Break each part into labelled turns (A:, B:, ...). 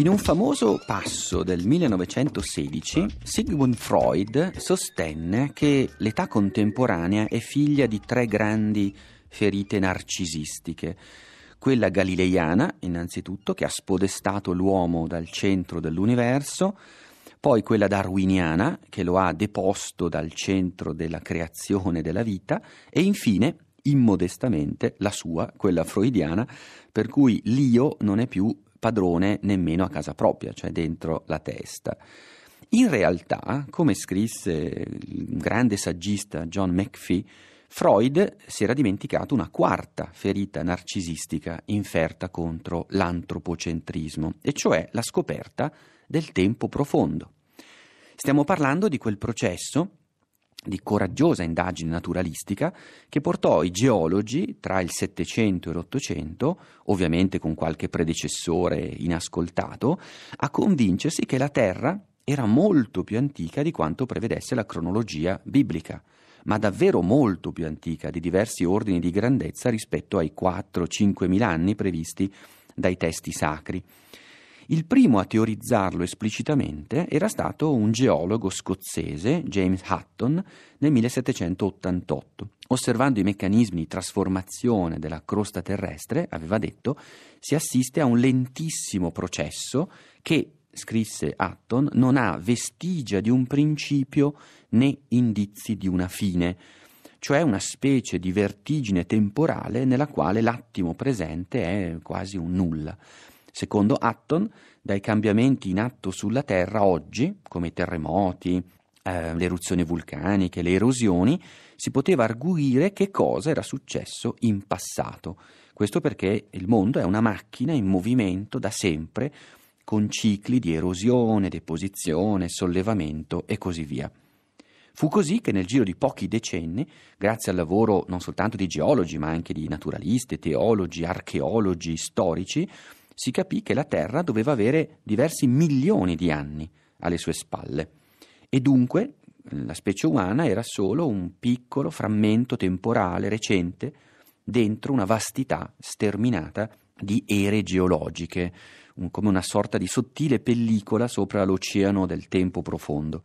A: In un famoso passo del 1916, Sigmund Freud sostenne che l'età contemporanea è figlia di tre grandi ferite narcisistiche. Quella galileiana, innanzitutto, che ha spodestato l'uomo dal centro dell'universo, poi quella darwiniana, che lo ha deposto dal centro della creazione della vita, e infine immodestamente la sua, quella freudiana, per cui l'io non è più padrone nemmeno a casa propria, cioè dentro la testa. In realtà, come scrisse il grande saggista John McPhee, Freud si era dimenticato una quarta ferita narcisistica inferta contro l'antropocentrismo, e cioè la scoperta del tempo profondo. Stiamo parlando di quel processo di coraggiosa indagine naturalistica che portò i geologi tra il Settecento e l'Ottocento, ovviamente con qualche predecessore inascoltato, a convincersi che la Terra era molto più antica di quanto prevedesse la cronologia biblica, ma davvero molto più antica di diversi ordini di grandezza rispetto ai 4-5 mila anni previsti dai testi sacri. Il primo a teorizzarlo esplicitamente era stato un geologo scozzese, James Hutton, nel 1788. Osservando i meccanismi di trasformazione della crosta terrestre, aveva detto, si assiste a un lentissimo processo che scrisse Hutton, non ha vestigia di un principio né indizi di una fine, cioè una specie di vertigine temporale nella quale l'attimo presente è quasi un nulla. Secondo Hutton, dai cambiamenti in atto sulla Terra oggi, come i terremoti, eh, le eruzioni vulcaniche, le erosioni, si poteva arguire che cosa era successo in passato. Questo perché il mondo è una macchina in movimento da sempre, con cicli di erosione, deposizione, sollevamento e così via. Fu così che nel giro di pochi decenni, grazie al lavoro non soltanto di geologi, ma anche di naturalisti, teologi, archeologi, storici, si capì che la Terra doveva avere diversi milioni di anni alle sue spalle e dunque eh, la specie umana era solo un piccolo frammento temporale recente dentro una vastità sterminata di ere geologiche, un, come una sorta di sottile pellicola sopra l'oceano del tempo profondo.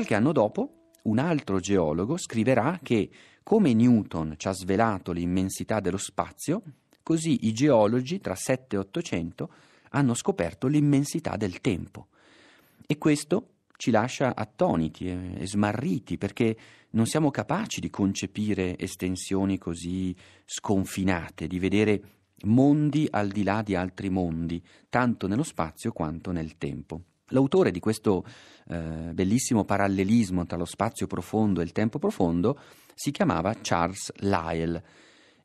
A: Qualche anno dopo, un altro geologo scriverà che, come Newton ci ha svelato l'immensità dello spazio, così i geologi tra 7 e 800 hanno scoperto l'immensità del tempo. E questo ci lascia attoniti e, smarriti perché non siamo capaci di concepire estensioni così sconfinate, di vedere mondi al di là di altri mondi, tanto nello spazio quanto nel tempo. L'autore di questo eh, bellissimo parallelismo tra lo spazio profondo e il tempo profondo si chiamava Charles Lyell,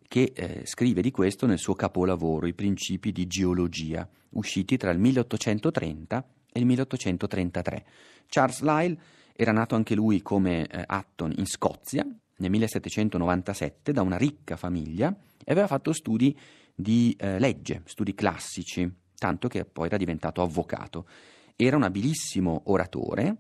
A: che eh, scrive di questo nel suo capolavoro I principi di geologia, usciti tra il 1830 e il 1833. Charles Lyell era nato anche lui come eh, Atton in Scozia nel 1797 da una ricca famiglia e aveva fatto studi di eh, legge, studi classici, tanto che poi era diventato avvocato era un abilissimo oratore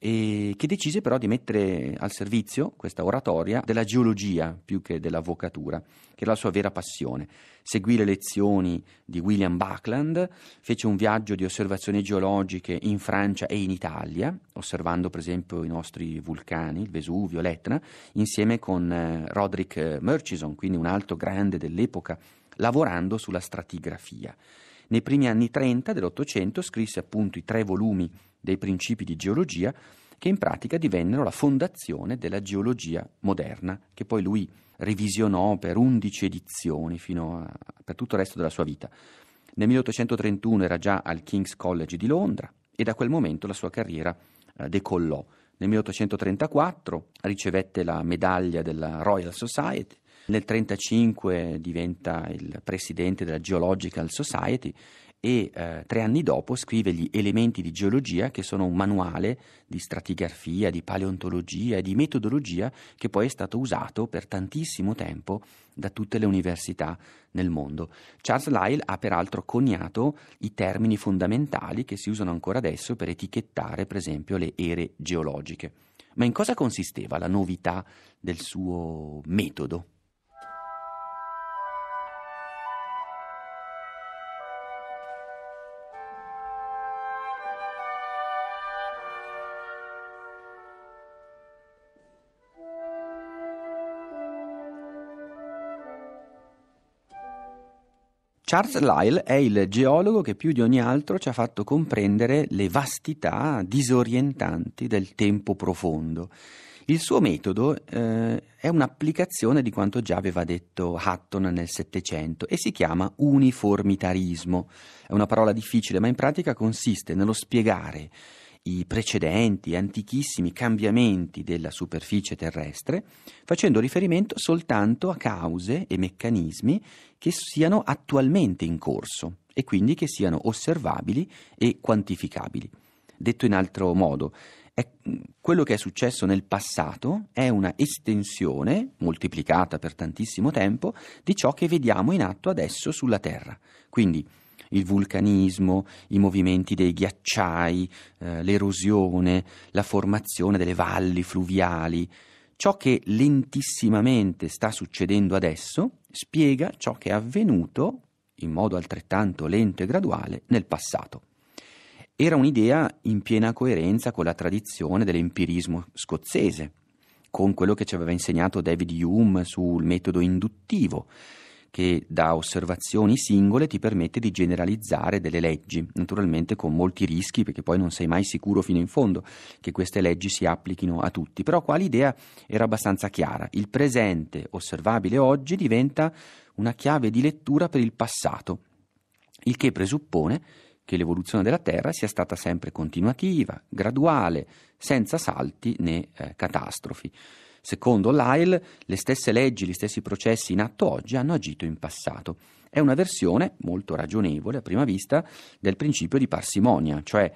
A: e che decise però di mettere al servizio questa oratoria della geologia più che dell'avvocatura, che era la sua vera passione. Seguì le lezioni di William Buckland, fece un viaggio di osservazioni geologiche in Francia e in Italia, osservando per esempio i nostri vulcani, il Vesuvio, l'Etna, insieme con eh, Roderick Murchison, quindi un altro grande dell'epoca, lavorando sulla stratigrafia. Nei primi anni 30 dell'Ottocento scrisse appunto i tre volumi dei principi di geologia che in pratica divennero la fondazione della geologia moderna, che poi lui revisionò per 11 edizioni fino a, per tutto il resto della sua vita. Nel 1831 era già al King's College di Londra e da quel momento la sua carriera eh, decollò. Nel 1834 ricevette la medaglia della Royal Society nel 1935 diventa il presidente della Geological Society e eh, tre anni dopo scrive gli Elementi di geologia, che sono un manuale di stratigrafia, di paleontologia e di metodologia che poi è stato usato per tantissimo tempo da tutte le università nel mondo. Charles Lyell ha peraltro coniato i termini fondamentali che si usano ancora adesso per etichettare, per esempio, le ere geologiche. Ma in cosa consisteva la novità del suo metodo? Charles Lyle è il geologo che più di ogni altro ci ha fatto comprendere le vastità disorientanti del tempo profondo. Il suo metodo eh, è un'applicazione di quanto già aveva detto Hutton nel Settecento e si chiama uniformitarismo. È una parola difficile, ma in pratica consiste nello spiegare i precedenti, antichissimi cambiamenti della superficie terrestre, facendo riferimento soltanto a cause e meccanismi che siano attualmente in corso e quindi che siano osservabili e quantificabili. Detto in altro modo, è, quello che è successo nel passato è una estensione, moltiplicata per tantissimo tempo, di ciò che vediamo in atto adesso sulla Terra. Quindi il vulcanismo, i movimenti dei ghiacciai, eh, l'erosione, la formazione delle valli fluviali. Ciò che lentissimamente sta succedendo adesso spiega ciò che è avvenuto in modo altrettanto lento e graduale nel passato. Era un'idea in piena coerenza con la tradizione dell'empirismo scozzese, con quello che ci aveva insegnato David Hume sul metodo induttivo, che da osservazioni singole ti permette di generalizzare delle leggi, naturalmente con molti rischi perché poi non sei mai sicuro fino in fondo che queste leggi si applichino a tutti, però qua l'idea era abbastanza chiara, il presente osservabile oggi diventa una chiave di lettura per il passato, il che presuppone che l'evoluzione della Terra sia stata sempre continuativa, graduale, senza salti né eh, catastrofi. Secondo Lyle, le stesse leggi, gli stessi processi in atto oggi hanno agito in passato. È una versione, molto ragionevole a prima vista, del principio di parsimonia, cioè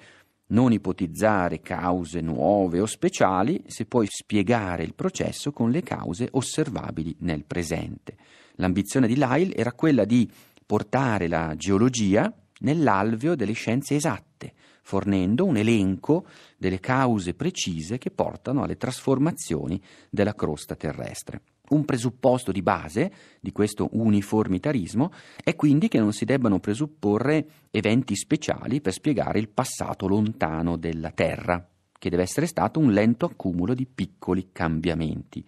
A: non ipotizzare cause nuove o speciali se puoi spiegare il processo con le cause osservabili nel presente. L'ambizione di Lyle era quella di portare la geologia nell'alveo delle scienze esatte, fornendo un elenco delle cause precise che portano alle trasformazioni della crosta terrestre. Un presupposto di base di questo uniformitarismo è quindi che non si debbano presupporre eventi speciali per spiegare il passato lontano della Terra, che deve essere stato un lento accumulo di piccoli cambiamenti.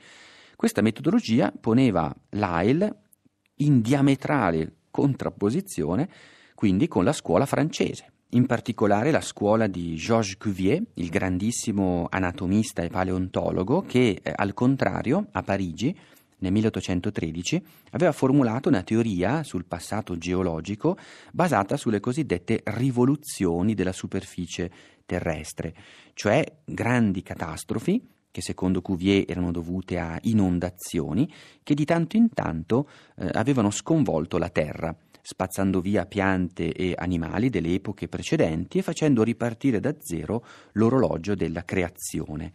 A: Questa metodologia poneva Lyle in diametrale contrapposizione quindi con la scuola francese, in particolare la scuola di Georges Cuvier, il grandissimo anatomista e paleontologo, che eh, al contrario a Parigi nel 1813 aveva formulato una teoria sul passato geologico basata sulle cosiddette rivoluzioni della superficie terrestre, cioè grandi catastrofi che secondo Cuvier erano dovute a inondazioni che di tanto in tanto eh, avevano sconvolto la Terra spazzando via piante e animali delle epoche precedenti e facendo ripartire da zero l'orologio della creazione.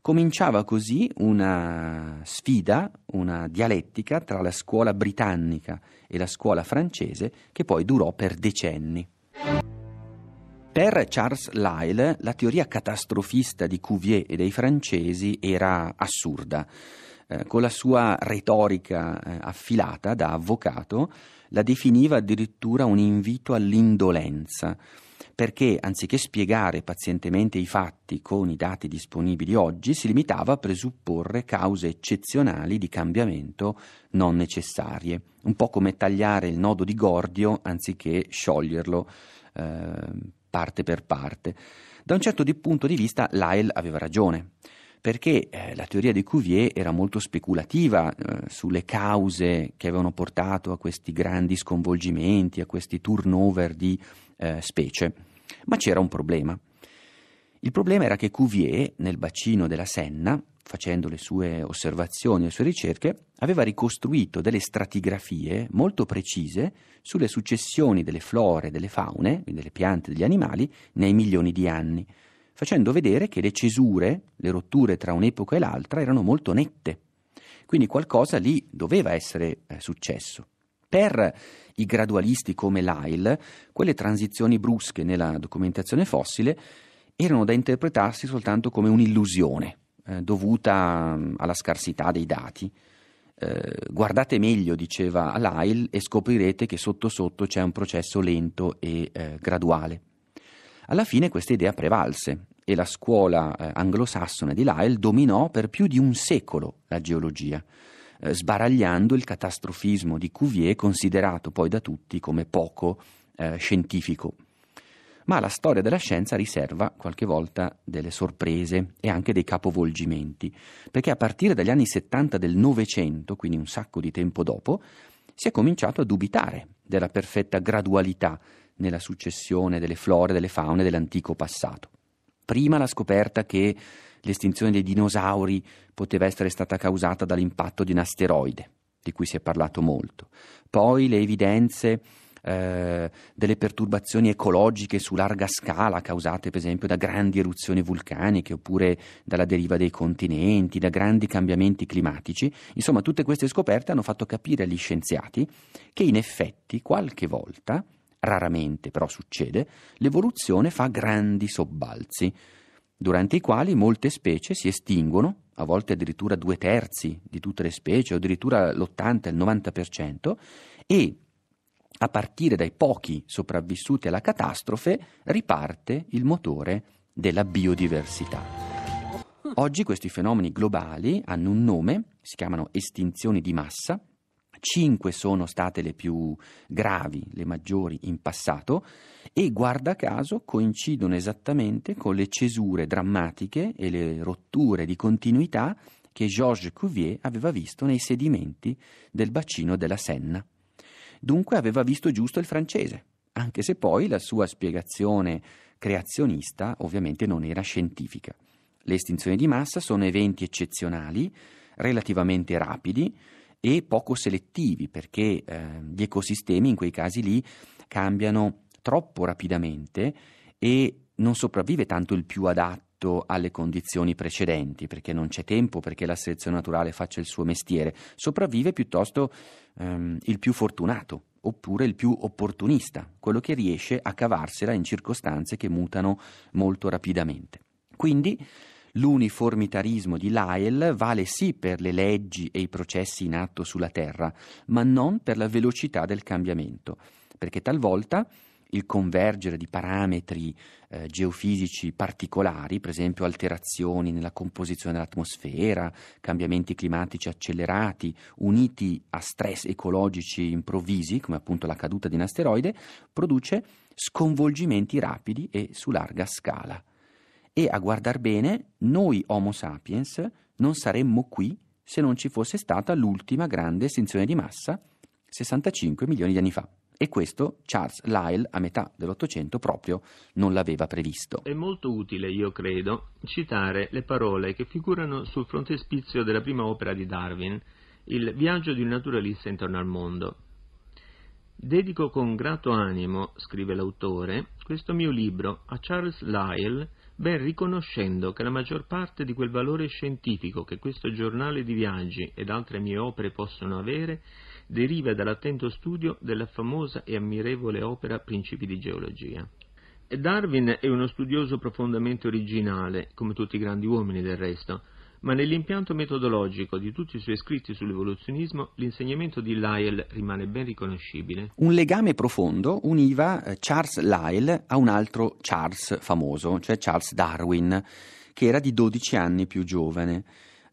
A: Cominciava così una sfida, una dialettica tra la scuola britannica e la scuola francese che poi durò per decenni. Per Charles Lyell la teoria catastrofista di Cuvier e dei francesi era assurda. Eh, con la sua retorica eh, affilata da avvocato, la definiva addirittura un invito all'indolenza, perché anziché spiegare pazientemente i fatti con i dati disponibili oggi, si limitava a presupporre cause eccezionali di cambiamento non necessarie, un po' come tagliare il nodo di Gordio anziché scioglierlo eh, parte per parte. Da un certo punto di vista Lyle aveva ragione perché eh, la teoria di Cuvier era molto speculativa eh, sulle cause che avevano portato a questi grandi sconvolgimenti, a questi turnover di eh, specie, ma c'era un problema. Il problema era che Cuvier, nel bacino della Senna, facendo le sue osservazioni e le sue ricerche, aveva ricostruito delle stratigrafie molto precise sulle successioni delle flore e delle faune, quindi delle piante e degli animali, nei milioni di anni facendo vedere che le cesure, le rotture tra un'epoca e l'altra erano molto nette. Quindi qualcosa lì doveva essere eh, successo. Per i gradualisti come Lyle, quelle transizioni brusche nella documentazione fossile erano da interpretarsi soltanto come un'illusione eh, dovuta alla scarsità dei dati. Eh, guardate meglio, diceva Lyle, e scoprirete che sotto sotto c'è un processo lento e eh, graduale. Alla fine questa idea prevalse e la scuola eh, anglosassone di Lyell dominò per più di un secolo la geologia, eh, sbaragliando il catastrofismo di Cuvier considerato poi da tutti come poco eh, scientifico. Ma la storia della scienza riserva qualche volta delle sorprese e anche dei capovolgimenti, perché a partire dagli anni 70 del Novecento, quindi un sacco di tempo dopo, si è cominciato a dubitare della perfetta gradualità nella successione delle flore e delle faune dell'antico passato. Prima la scoperta che l'estinzione dei dinosauri poteva essere stata causata dall'impatto di un asteroide, di cui si è parlato molto. Poi le evidenze eh, delle perturbazioni ecologiche su larga scala causate per esempio da grandi eruzioni vulcaniche oppure dalla deriva dei continenti, da grandi cambiamenti climatici. Insomma, tutte queste scoperte hanno fatto capire agli scienziati che in effetti qualche volta raramente però succede, l'evoluzione fa grandi sobbalzi, durante i quali molte specie si estinguono, a volte addirittura due terzi di tutte le specie, o addirittura l'80, il 90%, e a partire dai pochi sopravvissuti alla catastrofe riparte il motore della biodiversità. Oggi questi fenomeni globali hanno un nome, si chiamano estinzioni di massa, Cinque sono state le più gravi, le maggiori in passato e guarda caso coincidono esattamente con le cesure drammatiche e le rotture di continuità che Georges Cuvier aveva visto nei sedimenti del bacino della Senna. Dunque aveva visto giusto il francese, anche se poi la sua spiegazione creazionista ovviamente non era scientifica. Le estinzioni di massa sono eventi eccezionali, relativamente rapidi, e poco selettivi perché eh, gli ecosistemi in quei casi lì cambiano troppo rapidamente e non sopravvive tanto il più adatto alle condizioni precedenti, perché non c'è tempo perché la selezione naturale faccia il suo mestiere, sopravvive piuttosto ehm, il più fortunato oppure il più opportunista, quello che riesce a cavarsela in circostanze che mutano molto rapidamente. Quindi L'uniformitarismo di Lyell vale sì per le leggi e i processi in atto sulla Terra, ma non per la velocità del cambiamento, perché talvolta il convergere di parametri eh, geofisici particolari, per esempio alterazioni nella composizione dell'atmosfera, cambiamenti climatici accelerati, uniti a stress ecologici improvvisi, come appunto la caduta di un asteroide, produce sconvolgimenti rapidi e su larga scala. E a guardar bene, noi Homo sapiens non saremmo qui se non ci fosse stata l'ultima grande estinzione di massa 65 milioni di anni fa. E questo Charles Lyell a metà dell'Ottocento proprio non l'aveva previsto.
B: È molto utile, io credo, citare le parole che figurano sul frontespizio della prima opera di Darwin, Il viaggio di un naturalista intorno al mondo. Dedico con grato animo, scrive l'autore, questo mio libro a Charles Lyell, ben riconoscendo che la maggior parte di quel valore scientifico che questo giornale di viaggi ed altre mie opere possono avere deriva dall'attento studio della famosa e ammirevole opera Principi di geologia. Darwin è uno studioso profondamente originale, come tutti i grandi uomini del resto, ma nell'impianto metodologico di tutti i suoi scritti sull'evoluzionismo l'insegnamento di Lyell rimane ben riconoscibile.
A: Un legame profondo univa eh, Charles Lyell a un altro Charles famoso, cioè Charles Darwin, che era di 12 anni più giovane.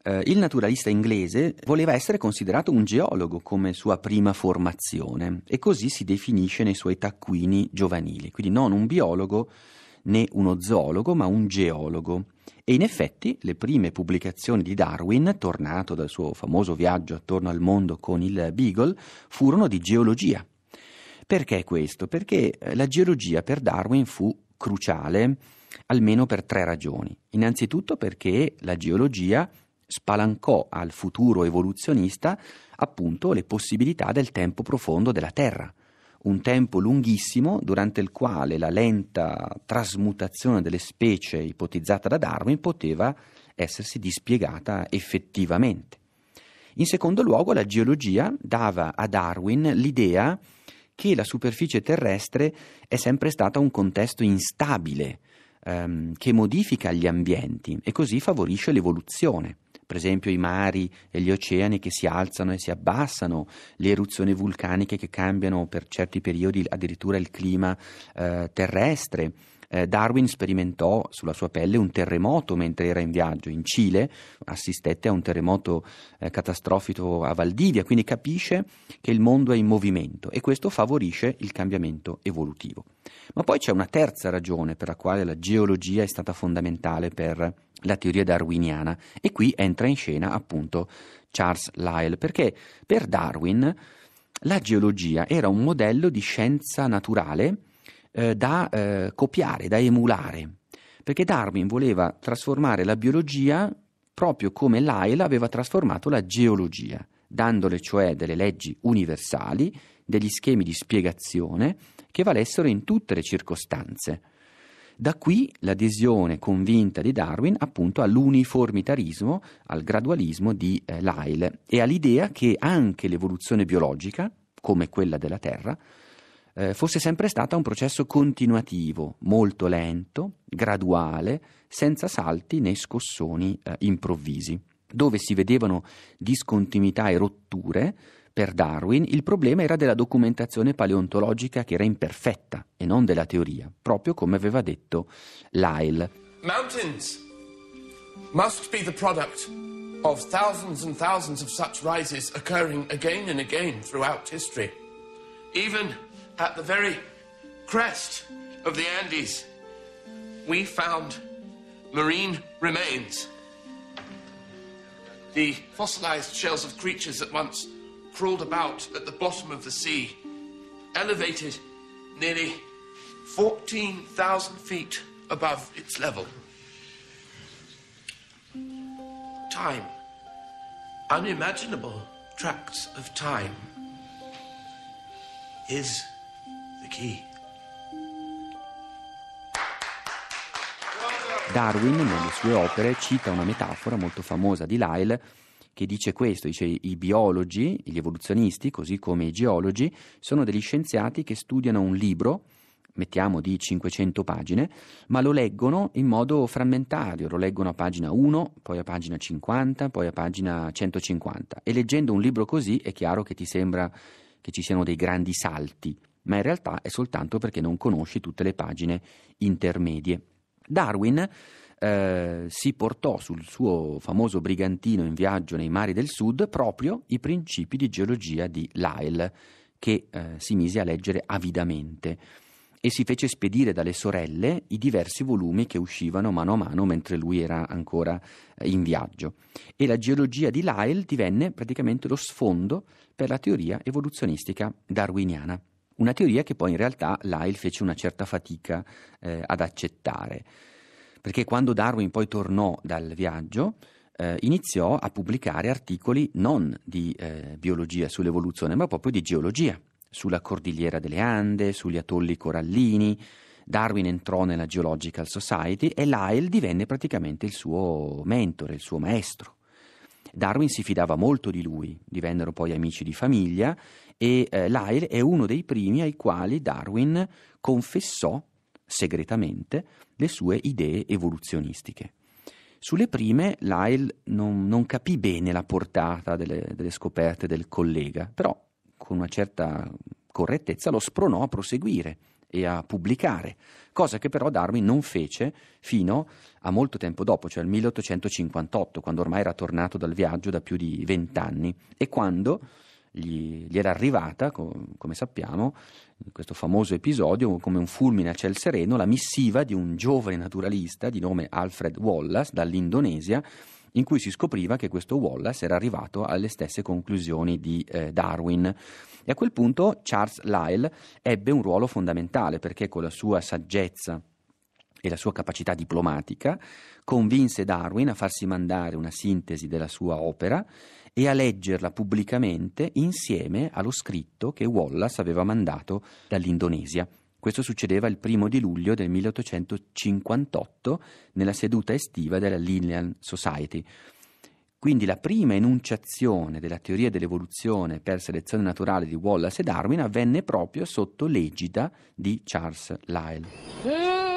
A: Eh, il naturalista inglese voleva essere considerato un geologo come sua prima formazione e così si definisce nei suoi taccuini giovanili, quindi non un biologo né uno zoologo, ma un geologo. E in effetti le prime pubblicazioni di Darwin, tornato dal suo famoso viaggio attorno al mondo con il Beagle, furono di geologia. Perché questo? Perché eh, la geologia per Darwin fu cruciale almeno per tre ragioni. Innanzitutto perché la geologia spalancò al futuro evoluzionista appunto le possibilità del tempo profondo della Terra un tempo lunghissimo durante il quale la lenta trasmutazione delle specie ipotizzata da Darwin poteva essersi dispiegata effettivamente. In secondo luogo, la geologia dava a Darwin l'idea che la superficie terrestre è sempre stata un contesto instabile, ehm, che modifica gli ambienti e così favorisce l'evoluzione per esempio i mari e gli oceani che si alzano e si abbassano, le eruzioni vulcaniche che cambiano per certi periodi addirittura il clima eh, terrestre. Eh, Darwin sperimentò sulla sua pelle un terremoto mentre era in viaggio in Cile, assistette a un terremoto eh, catastrofico a Valdivia, quindi capisce che il mondo è in movimento e questo favorisce il cambiamento evolutivo. Ma poi c'è una terza ragione per la quale la geologia è stata fondamentale per la teoria darwiniana e qui entra in scena appunto Charles Lyell perché per Darwin la geologia era un modello di scienza naturale eh, da eh, copiare, da emulare, perché Darwin voleva trasformare la biologia proprio come Lyell aveva trasformato la geologia, dandole cioè delle leggi universali, degli schemi di spiegazione che valessero in tutte le circostanze. Da qui l'adesione convinta di Darwin appunto all'uniformitarismo, al gradualismo di eh, Lyle e all'idea che anche l'evoluzione biologica, come quella della Terra, eh, fosse sempre stata un processo continuativo, molto lento, graduale, senza salti né scossoni eh, improvvisi, dove si vedevano discontinuità e rotture per Darwin il problema era della documentazione paleontologica che era imperfetta e non della teoria, proprio come aveva detto Lyle.
C: Mountains must be the product of thousands and thousands of such rises occurring again and again throughout history. Even at the very crest of the Andes, we found marine remains. The fossilized shells of creatures that once crawled about at the bottom of the sea, elevated nearly 14,000 feet above its level.
D: Time. Unimaginable tracts of time is the key.
A: Darwin, nelle sue opere, cita una metafora molto famosa di Lyle che dice questo, dice i biologi, gli evoluzionisti, così come i geologi, sono degli scienziati che studiano un libro, mettiamo di 500 pagine, ma lo leggono in modo frammentario, lo leggono a pagina 1, poi a pagina 50, poi a pagina 150 e leggendo un libro così è chiaro che ti sembra che ci siano dei grandi salti, ma in realtà è soltanto perché non conosci tutte le pagine intermedie. Darwin eh, si portò sul suo famoso brigantino in viaggio nei mari del sud proprio i principi di geologia di Lyle, che eh, si mise a leggere avidamente e si fece spedire dalle sorelle i diversi volumi che uscivano mano a mano mentre lui era ancora eh, in viaggio. E la geologia di Lyle divenne praticamente lo sfondo per la teoria evoluzionistica darwiniana. Una teoria che poi in realtà Lyle fece una certa fatica eh, ad accettare perché quando Darwin poi tornò dal viaggio eh, iniziò a pubblicare articoli non di eh, biologia sull'evoluzione, ma proprio di geologia, sulla cordigliera delle Ande, sugli atolli corallini. Darwin entrò nella Geological Society e Lyle divenne praticamente il suo mentore, il suo maestro. Darwin si fidava molto di lui, divennero poi amici di famiglia e eh, Lyell è uno dei primi ai quali Darwin confessò segretamente le sue idee evoluzionistiche. Sulle prime Lyle non, non capì bene la portata delle, delle scoperte del collega, però con una certa correttezza lo spronò a proseguire e a pubblicare, cosa che però Darwin non fece fino a molto tempo dopo, cioè al 1858, quando ormai era tornato dal viaggio da più di vent'anni e quando gli, gli era arrivata, com- come sappiamo, questo famoso episodio, come un fulmine a ciel sereno, la missiva di un giovane naturalista di nome Alfred Wallace dall'Indonesia, in cui si scopriva che questo Wallace era arrivato alle stesse conclusioni di eh, Darwin. E a quel punto Charles Lyell ebbe un ruolo fondamentale perché con la sua saggezza e la sua capacità diplomatica convinse Darwin a farsi mandare una sintesi della sua opera e a leggerla pubblicamente insieme allo scritto che Wallace aveva mandato dall'Indonesia. Questo succedeva il primo di luglio del 1858 nella seduta estiva della Linnean Society. Quindi la prima enunciazione della teoria dell'evoluzione per selezione naturale di Wallace e Darwin avvenne proprio sotto l'egida di Charles Lyell. Mm.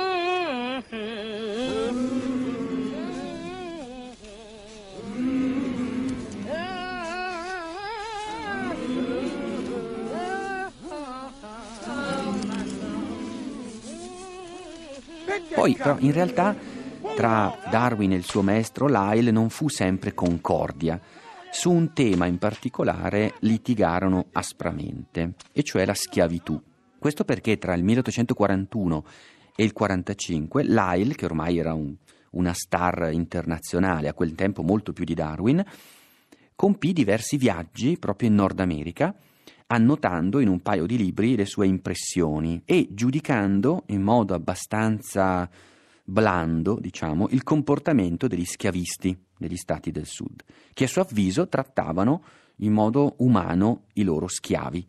A: Poi però in realtà tra Darwin e il suo maestro Lyle non fu sempre concordia. Su un tema in particolare litigarono aspramente, e cioè la schiavitù. Questo perché tra il 1841 e il 1945 Lyle, che ormai era un, una star internazionale, a quel tempo molto più di Darwin, compì diversi viaggi proprio in Nord America annotando in un paio di libri le sue impressioni e giudicando in modo abbastanza blando, diciamo, il comportamento degli schiavisti degli stati del sud, che a suo avviso trattavano in modo umano i loro schiavi.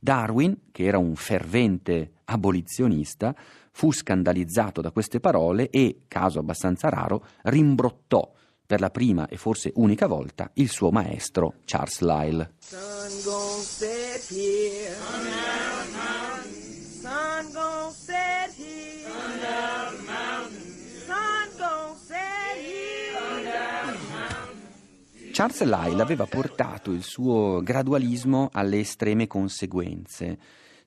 A: Darwin, che era un fervente abolizionista, fu scandalizzato da queste parole e, caso abbastanza raro, rimbrottò per la prima e forse unica volta il suo maestro Charles Lyle. Charles Lyle aveva portato il suo gradualismo alle estreme conseguenze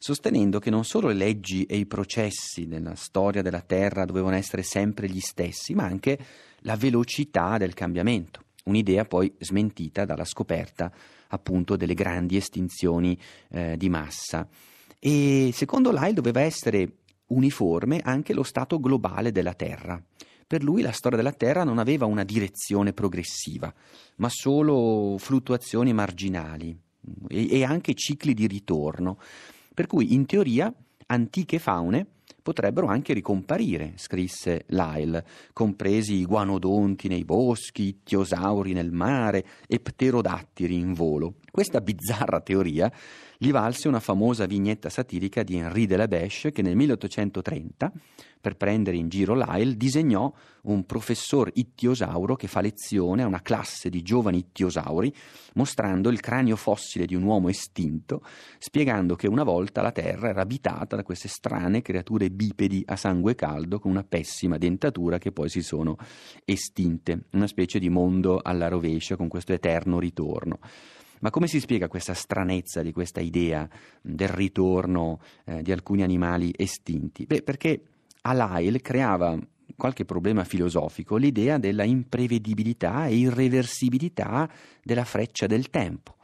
A: sostenendo che non solo le leggi e i processi nella storia della Terra dovevano essere sempre gli stessi, ma anche la velocità del cambiamento, un'idea poi smentita dalla scoperta appunto delle grandi estinzioni eh, di massa. E secondo Lyle doveva essere uniforme anche lo stato globale della Terra. Per lui la storia della Terra non aveva una direzione progressiva, ma solo fluttuazioni marginali mm, e, e anche cicli di ritorno. Per cui in teoria antiche faune potrebbero anche ricomparire, scrisse Lyle, compresi i guanodonti nei boschi, ittiosauri nel mare e pterodattiri in volo. Questa bizzarra teoria gli valse una famosa vignetta satirica di Henri de la Bèche che nel 1830 per prendere in giro Lyle, disegnò un professor ittiosauro che fa lezione a una classe di giovani ittiosauri, mostrando il cranio fossile di un uomo estinto, spiegando che una volta la Terra era abitata da queste strane creature bipedi a sangue caldo con una pessima dentatura che poi si sono estinte, una specie di mondo alla rovescia con questo eterno ritorno. Ma come si spiega questa stranezza di questa idea del ritorno eh, di alcuni animali estinti? Beh, perché a all'Ail creava qualche problema filosofico l'idea della imprevedibilità e irreversibilità della freccia del tempo,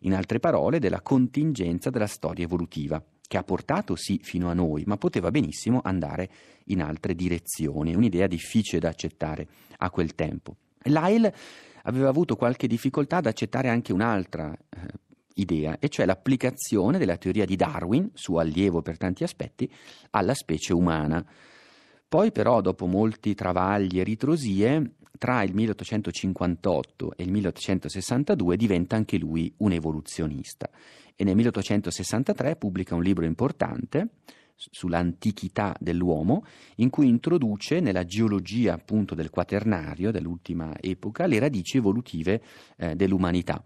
A: in altre parole della contingenza della storia evolutiva, che ha portato sì fino a noi, ma poteva benissimo andare in altre direzioni, un'idea difficile da accettare a quel tempo. Lyle aveva avuto qualche difficoltà ad accettare anche un'altra eh, idea, e cioè l'applicazione della teoria di Darwin, suo allievo per tanti aspetti, alla specie umana. Poi però, dopo molti travagli e ritrosie, tra il 1858 e il 1862 diventa anche lui un evoluzionista e nel 1863 pubblica un libro importante sull'antichità dell'uomo in cui introduce nella geologia appunto del quaternario dell'ultima epoca le radici evolutive eh, dell'umanità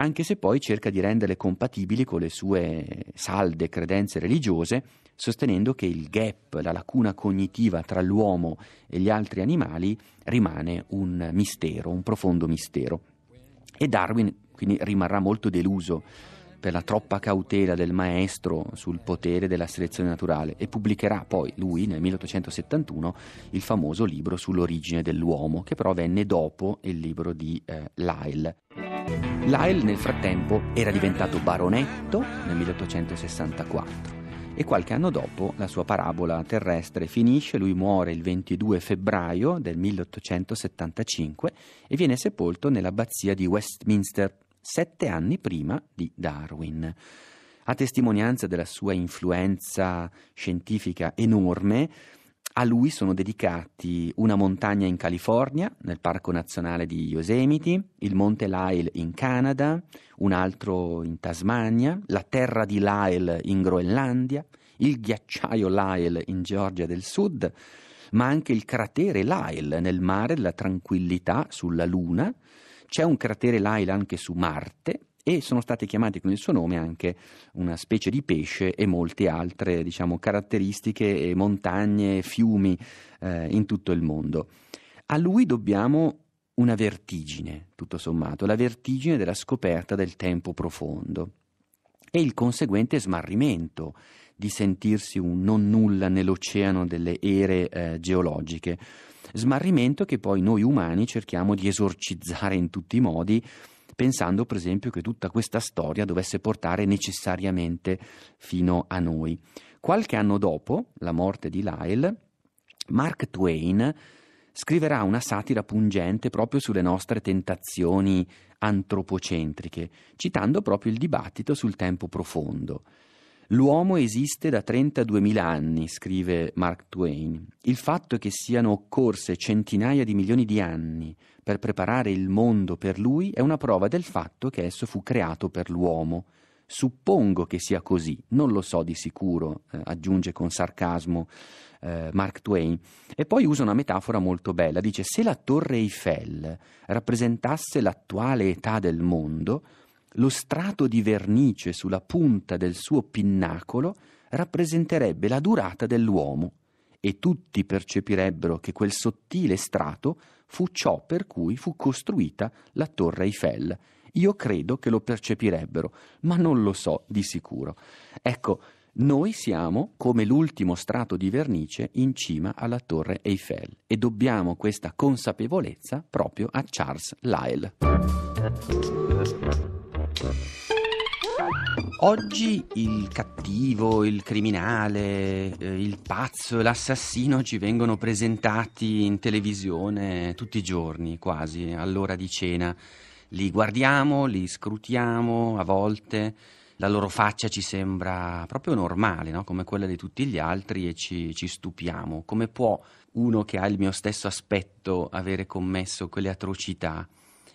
A: anche se poi cerca di renderle compatibili con le sue salde credenze religiose, sostenendo che il gap, la lacuna cognitiva tra l'uomo e gli altri animali rimane un mistero, un profondo mistero. E Darwin quindi rimarrà molto deluso per la troppa cautela del maestro sul potere della selezione naturale e pubblicherà poi lui nel 1871 il famoso libro sull'origine dell'uomo, che però venne dopo il libro di eh, Lyle. Lyle nel frattempo era diventato baronetto nel 1864 e qualche anno dopo la sua parabola terrestre finisce, lui muore il 22 febbraio del 1875 e viene sepolto nell'abbazia di Westminster, sette anni prima di Darwin. A testimonianza della sua influenza scientifica enorme, a lui sono dedicati una montagna in California, nel Parco Nazionale di Yosemite, il Monte Lyle in Canada, un altro in Tasmania, la terra di Lyle in Groenlandia, il ghiacciaio Lyle in Georgia del Sud, ma anche il cratere Lyle nel mare della tranquillità sulla Luna. C'è un cratere Lyle anche su Marte, e sono stati chiamati con il suo nome anche una specie di pesce e molte altre diciamo, caratteristiche, montagne, fiumi eh, in tutto il mondo. A lui dobbiamo una vertigine, tutto sommato, la vertigine della scoperta del tempo profondo e il conseguente smarrimento di sentirsi un non nulla nell'oceano delle ere eh, geologiche. Smarrimento che poi noi umani cerchiamo di esorcizzare in tutti i modi pensando per esempio che tutta questa storia dovesse portare necessariamente fino a noi. Qualche anno dopo la morte di Lyle, Mark Twain scriverà una satira pungente proprio sulle nostre tentazioni antropocentriche, citando proprio il dibattito sul tempo profondo. L'uomo esiste da 32.000 anni, scrive Mark Twain. Il fatto che siano occorse centinaia di milioni di anni per preparare il mondo per lui è una prova del fatto che esso fu creato per l'uomo. Suppongo che sia così, non lo so di sicuro, eh, aggiunge con sarcasmo eh, Mark Twain. E poi usa una metafora molto bella, dice se la torre Eiffel rappresentasse l'attuale età del mondo, lo strato di vernice sulla punta del suo pinnacolo rappresenterebbe la durata dell'uomo e tutti percepirebbero che quel sottile strato fu ciò per cui fu costruita la torre Eiffel. Io credo che lo percepirebbero, ma non lo so di sicuro. Ecco, noi siamo come l'ultimo strato di vernice in cima alla torre Eiffel e dobbiamo questa consapevolezza proprio a Charles Lyle. Oggi il cattivo, il criminale, eh, il pazzo, l'assassino ci vengono presentati in televisione tutti i giorni, quasi all'ora di cena. Li guardiamo, li scrutiamo a volte, la loro faccia ci sembra proprio normale, no? come quella di tutti gli altri e ci, ci stupiamo. Come può uno che ha il mio stesso aspetto avere commesso quelle atrocità?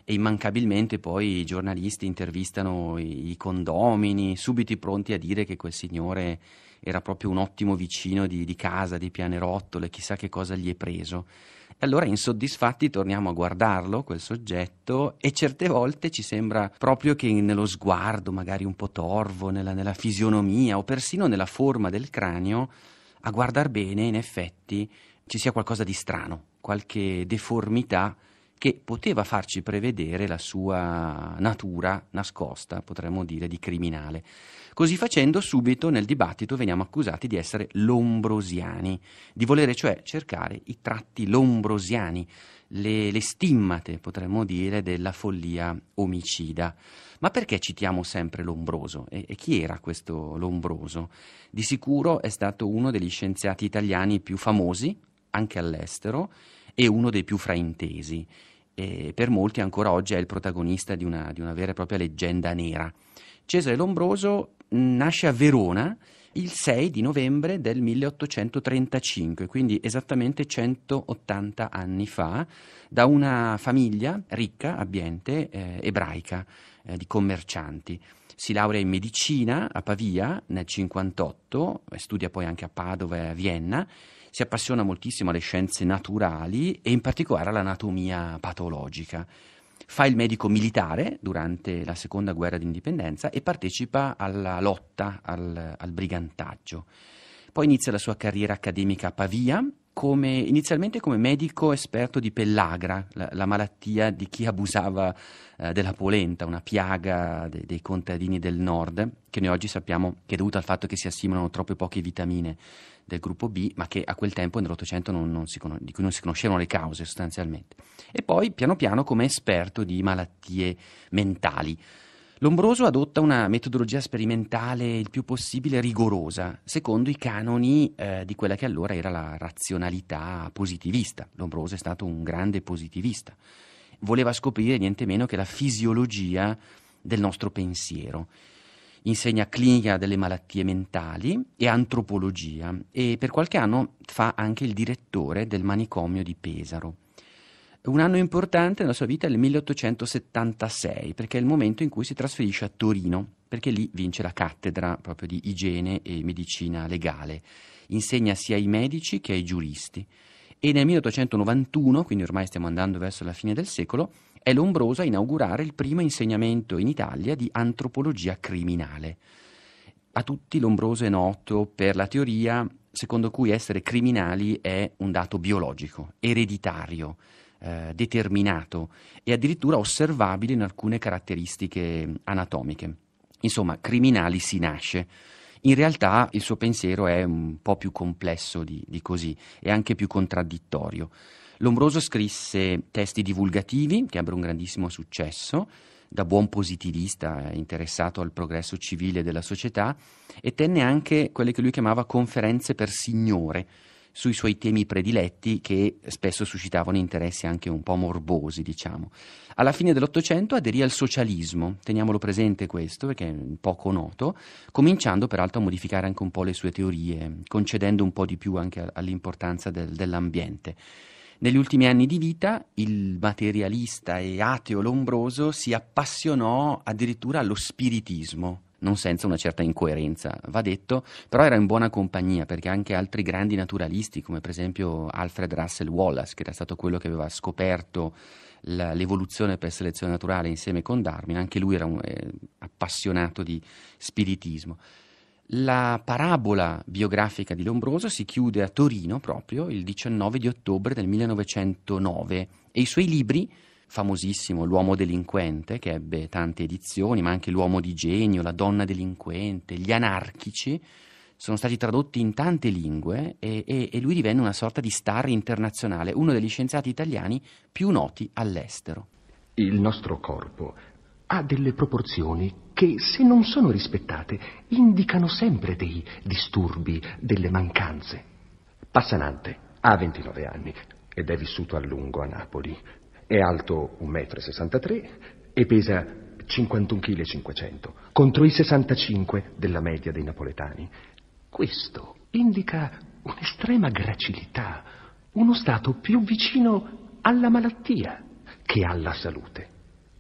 A: e immancabilmente poi i giornalisti intervistano i, condomini, subito pronti a dire che quel signore era proprio un ottimo vicino di, di casa, di pianerottole, chissà che cosa gli è preso. E allora insoddisfatti torniamo a guardarlo, quel soggetto, e certe volte ci sembra proprio che nello sguardo, magari un po' torvo, nella, nella fisionomia o persino nella forma del cranio, a guardar bene, in effetti, ci sia qualcosa di strano, qualche deformità che poteva farci prevedere la sua natura nascosta, potremmo dire, di criminale. Così facendo, subito nel dibattito veniamo accusati di essere lombrosiani, di volere cioè cercare i tratti lombrosiani, le, le stimmate, potremmo dire, della follia omicida. Ma perché citiamo sempre Lombroso? E, e, chi era questo Lombroso? Di sicuro è stato uno degli scienziati italiani più famosi, anche all'estero, e uno dei più fraintesi. E per molti ancora oggi è il protagonista di una, di una vera e propria leggenda nera. Cesare Lombroso nasce a Verona il 6 di novembre del 1835, quindi esattamente 180 anni fa, da una famiglia ricca, abbiente, eh, ebraica, eh, di commercianti. Si laurea in medicina a Pavia nel 1958, eh, studia poi anche a Padova e a Vienna si appassiona moltissimo alle scienze naturali e in particolare all'anatomia patologica. Fa il medico militare durante la seconda guerra d'indipendenza e partecipa alla lotta al, al brigantaggio. Poi inizia la sua carriera accademica a Pavia, come, inizialmente come medico esperto di pellagra, la, la malattia di chi abusava eh, della polenta, una piaga de, dei contadini del nord, che noi oggi sappiamo che è dovuta al fatto che si assimilano troppe poche vitamine del gruppo B, ma che a quel tempo nell'Ottocento non, non conos- di cui non si conoscevano le cause sostanzialmente. E poi piano piano come esperto di malattie mentali. Lombroso adotta una metodologia sperimentale il più possibile rigorosa, secondo i canoni eh, di quella che allora era la razionalità positivista. Lombroso è stato un grande positivista. Voleva scoprire niente meno che la fisiologia del nostro pensiero insegna clinica delle malattie mentali e antropologia e per qualche anno fa anche il direttore del manicomio di Pesaro. Un anno importante nella sua vita è il 1876, perché è il momento in cui si trasferisce a Torino, perché lì vince la cattedra proprio di igiene e medicina legale. Insegna sia ai medici che ai giuristi. E nel 1891, quindi ormai stiamo andando verso la fine del secolo, è Lombroso a inaugurare il primo insegnamento in Italia di antropologia criminale. A tutti Lombroso è noto per la teoria secondo cui essere criminali è un dato biologico, ereditario, eh, determinato e addirittura osservabile in alcune caratteristiche anatomiche. Insomma, criminali si nasce. In realtà il suo pensiero è un po' più complesso di, di così e anche più contraddittorio. Lombroso scrisse testi divulgativi che ebbero un grandissimo successo, da buon positivista interessato al progresso civile della società, e tenne anche quelle che lui chiamava conferenze per signore sui suoi temi prediletti che spesso suscitavano interessi anche un po' morbosi, diciamo. Alla fine dell'Ottocento aderì al socialismo, teniamolo presente questo perché è poco noto, cominciando peraltro a modificare anche un po' le sue teorie, concedendo un po' di più anche all'importanza del, dell'ambiente. Negli ultimi anni di vita il materialista e ateo Lombroso si appassionò addirittura allo spiritismo non senza una certa incoerenza, va detto, però era in buona compagnia perché anche altri grandi naturalisti, come per esempio Alfred Russell Wallace, che era stato quello che aveva scoperto la, l'evoluzione per selezione naturale insieme con Darwin, anche lui era un, eh, appassionato di spiritismo. La parabola biografica di Lombroso si chiude a Torino proprio il 19 di ottobre del 1909 e i suoi libri, famosissimo L'uomo delinquente, che ebbe tante edizioni, ma anche L'uomo di genio, La donna delinquente, Gli anarchici, sono stati tradotti in tante lingue e, e, e lui divenne una sorta di star internazionale, uno degli scienziati italiani più noti all'estero. Il nostro corpo ha delle proporzioni che, se non sono rispettate,
E: indicano sempre dei disturbi, delle mancanze. Passanante ha 29 anni ed è vissuto a lungo a Napoli. È alto 1,63 m e pesa 51,5 kg contro i 65 della media dei napoletani. Questo indica un'estrema gracilità, uno stato più vicino alla malattia che alla salute.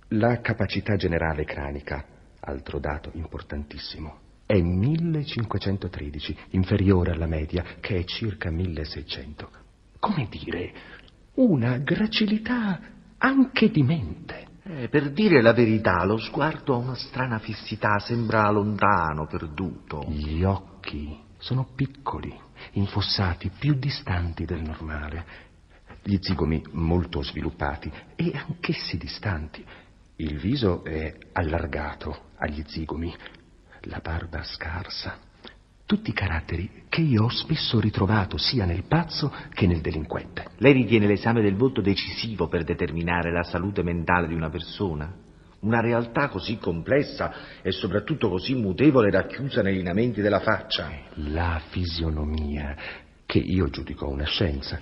E: La capacità generale cranica, altro dato importantissimo, è 1513, inferiore alla media, che è circa 1600. Come dire, una gracilità anche di mente. Eh, per dire la verità, lo sguardo ha una strana fissità, sembra lontano, perduto. Gli occhi sono piccoli, infossati, più distanti del normale. Gli zigomi molto sviluppati e anch'essi distanti. Il viso è allargato agli zigomi, la barba scarsa. Tutti i caratteri che io ho spesso ritrovato sia nel pazzo che nel delinquente.
F: Lei ritiene l'esame del volto decisivo per determinare la salute mentale di
E: una persona? Una realtà così complessa e soprattutto così mutevole racchiusa nei lineamenti della faccia. La fisionomia, che io giudico una scienza,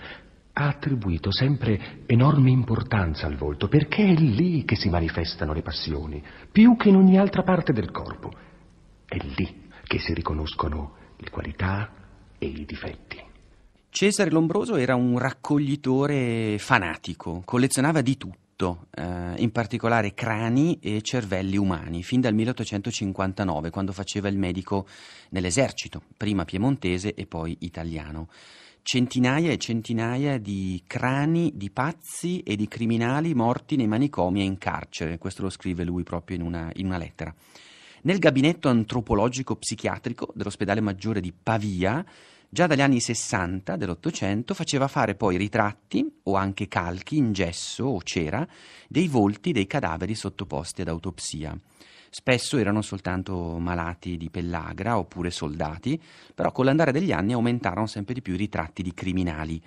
E: ha attribuito sempre enorme importanza al volto, perché è lì che si manifestano le passioni, più che in ogni altra parte del corpo. È lì che si riconoscono le qualità
A: e i difetti. Cesare Lombroso era un raccoglitore fanatico, collezionava di tutto, eh, in particolare crani e cervelli umani, fin dal 1859, quando faceva il medico nell'esercito, prima piemontese e poi italiano centinaia e centinaia di crani, di pazzi e di criminali morti nei manicomi e in carcere. Questo lo scrive lui proprio in una, in una lettera. Nel gabinetto antropologico psichiatrico dell'ospedale maggiore di Pavia, già dagli anni 60 dell'Ottocento, faceva fare poi ritratti o anche calchi in gesso o cera dei volti dei cadaveri sottoposti ad autopsia. Spesso erano soltanto malati di pellagra oppure soldati, però con l'andare degli anni aumentarono sempre di più i ritratti di criminali.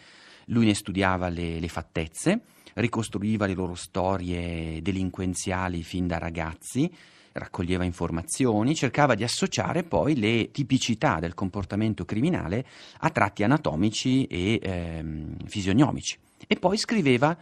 A: Lui ne studiava le, le fattezze, ricostruiva le loro storie delinquenziali fin da ragazzi, raccoglieva informazioni, cercava di associare poi le tipicità del comportamento criminale a tratti anatomici e ehm, fisionomici. E poi scriveva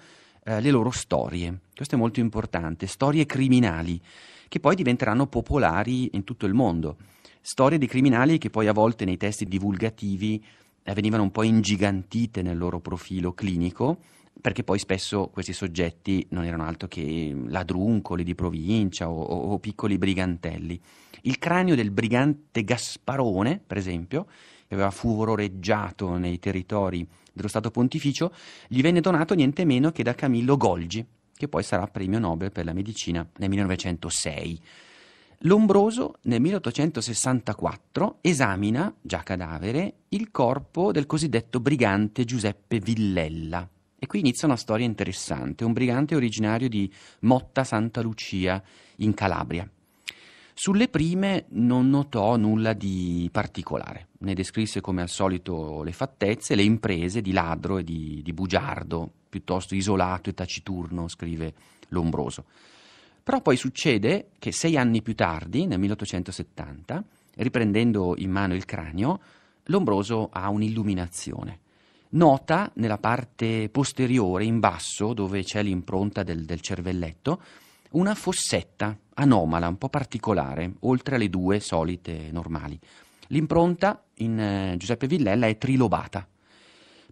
A: eh, le loro storie. Questo è molto importante, storie criminali che poi diventeranno popolari in tutto il mondo. Storie di criminali che poi a volte nei testi divulgativi eh, venivano un po' ingigantite nel loro profilo clinico, perché poi spesso questi soggetti non erano altro che ladruncoli di provincia o, o, o piccoli brigantelli. Il cranio del brigante Gasparone, per esempio, che aveva furoreggiato nei territori dello Stato Pontificio, gli venne donato niente meno che da Camillo Golgi, che poi sarà premio Nobel per la medicina nel 1906. Lombroso nel 1864 esamina, già cadavere, il corpo del cosiddetto brigante Giuseppe Villella. E qui inizia una storia interessante, un brigante originario di Motta Santa Lucia in Calabria. Sulle prime non notò nulla di particolare, ne descrisse come al solito le fattezze, le imprese di ladro e di, di bugiardo, piuttosto isolato e taciturno, scrive Lombroso. Però poi succede che sei anni più tardi, nel 1870, riprendendo in mano il cranio, Lombroso ha un'illuminazione. Nota nella parte posteriore, in basso, dove c'è l'impronta del, del cervelletto, una fossetta anomala, un po' particolare, oltre alle due solite normali. L'impronta in eh, Giuseppe Villella è trilobata.